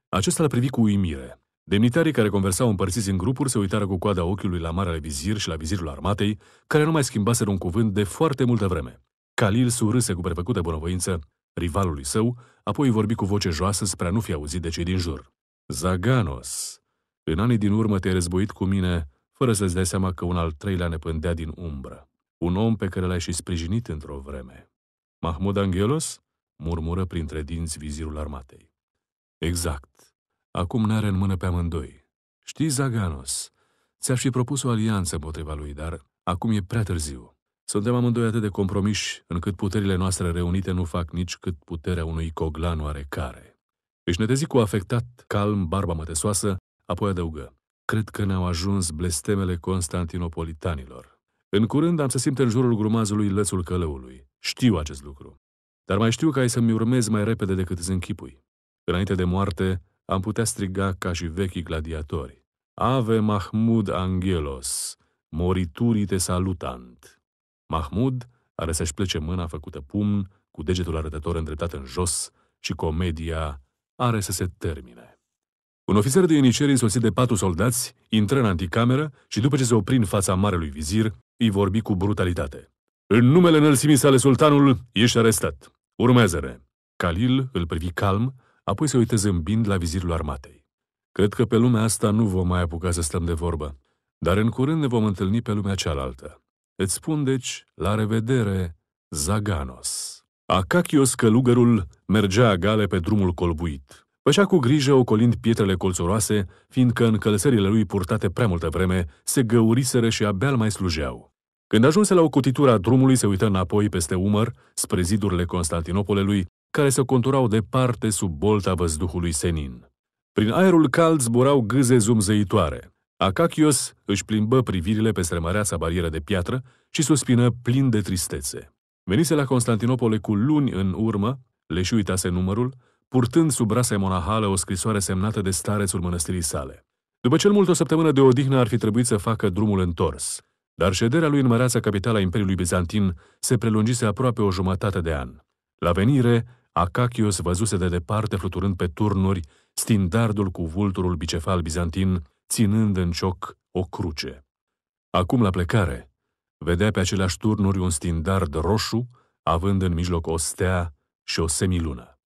Acesta l-a privit cu uimire. Demnitarii care conversau împărțiți în grupuri se uitară cu coada ochiului la marele vizir și la vizirul armatei, care nu mai schimbaseră un cuvânt de foarte multă vreme. Khalil surâse cu prefăcută bunăvoință rivalului său, apoi vorbi cu voce joasă spre a nu fi auzit de cei din jur. Zaganos, în anii din urmă te-ai războit cu mine, fără să-ți dai seama că un al treilea ne pândea din umbră. Un om pe care l-ai și sprijinit într-o vreme. Mahmud Angelos? murmură printre dinți vizirul armatei. Exact. Acum n-are în mână pe amândoi. Știi, Zaganos, ți-aș fi propus o alianță împotriva lui, dar acum e prea târziu. Suntem amândoi atât de compromiși încât puterile noastre reunite nu fac nici cât puterea unui coglan oarecare. Își netezi cu afectat, calm, barba mătesoasă, apoi adăugă. Cred că ne-au ajuns blestemele constantinopolitanilor. În curând am să simt în jurul grumazului lățul călăului. Știu acest lucru. Dar mai știu că ai să-mi urmezi mai repede decât îți închipui. Înainte de moarte, am putea striga ca și vechii gladiatori. Ave Mahmud Angelos, morituri te salutant. Mahmud are să-și plece mâna făcută pumn, cu degetul arătător îndreptat în jos și comedia are să se termine. Un ofițer de ieniceri însoțit de patru soldați intră în anticameră și după ce se opri în fața marelui vizir, îi vorbi cu brutalitate. În numele înălțimii sale sultanul, ești arestat. Urmează-ne. Khalil îl privi calm apoi se uită zâmbind la vizirul armatei. Cred că pe lumea asta nu vom mai apuca să stăm de vorbă, dar în curând ne vom întâlni pe lumea cealaltă. Îți spun, deci, la revedere, Zaganos. Acachios călugărul mergea gale pe drumul colbuit. Pășea cu grijă ocolind pietrele colțoroase, fiindcă în călăsările lui purtate prea multă vreme se găuriseră și abia mai slujeau. Când ajunse la o cutitură a drumului, se uită înapoi peste umăr, spre zidurile Constantinopolului, care se conturau departe sub bolta văzduhului senin. Prin aerul cald zburau gâze zumzăitoare. Acachios își plimbă privirile pe strămăreața barieră de piatră și suspină plin de tristețe. Venise la Constantinopole cu luni în urmă, leșuitase numărul, purtând sub rasa monahală o scrisoare semnată de starețul mănăstirii sale. După cel mult o săptămână de odihnă ar fi trebuit să facă drumul întors, dar șederea lui în măreața capitala Imperiului Bizantin se prelungise aproape o jumătate de an. La venire, Acachios văzuse de departe fluturând pe turnuri stindardul cu vulturul bicefal bizantin, ținând în cioc o cruce. Acum, la plecare, vedea pe aceleași turnuri un stindard roșu, având în mijloc o stea și o semilună.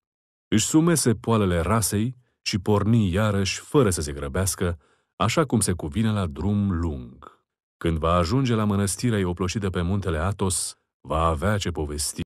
Își sumese poalele rasei și porni iarăși, fără să se grăbească, așa cum se cuvine la drum lung. Când va ajunge la mănăstirea oploșită pe muntele Atos, va avea ce povesti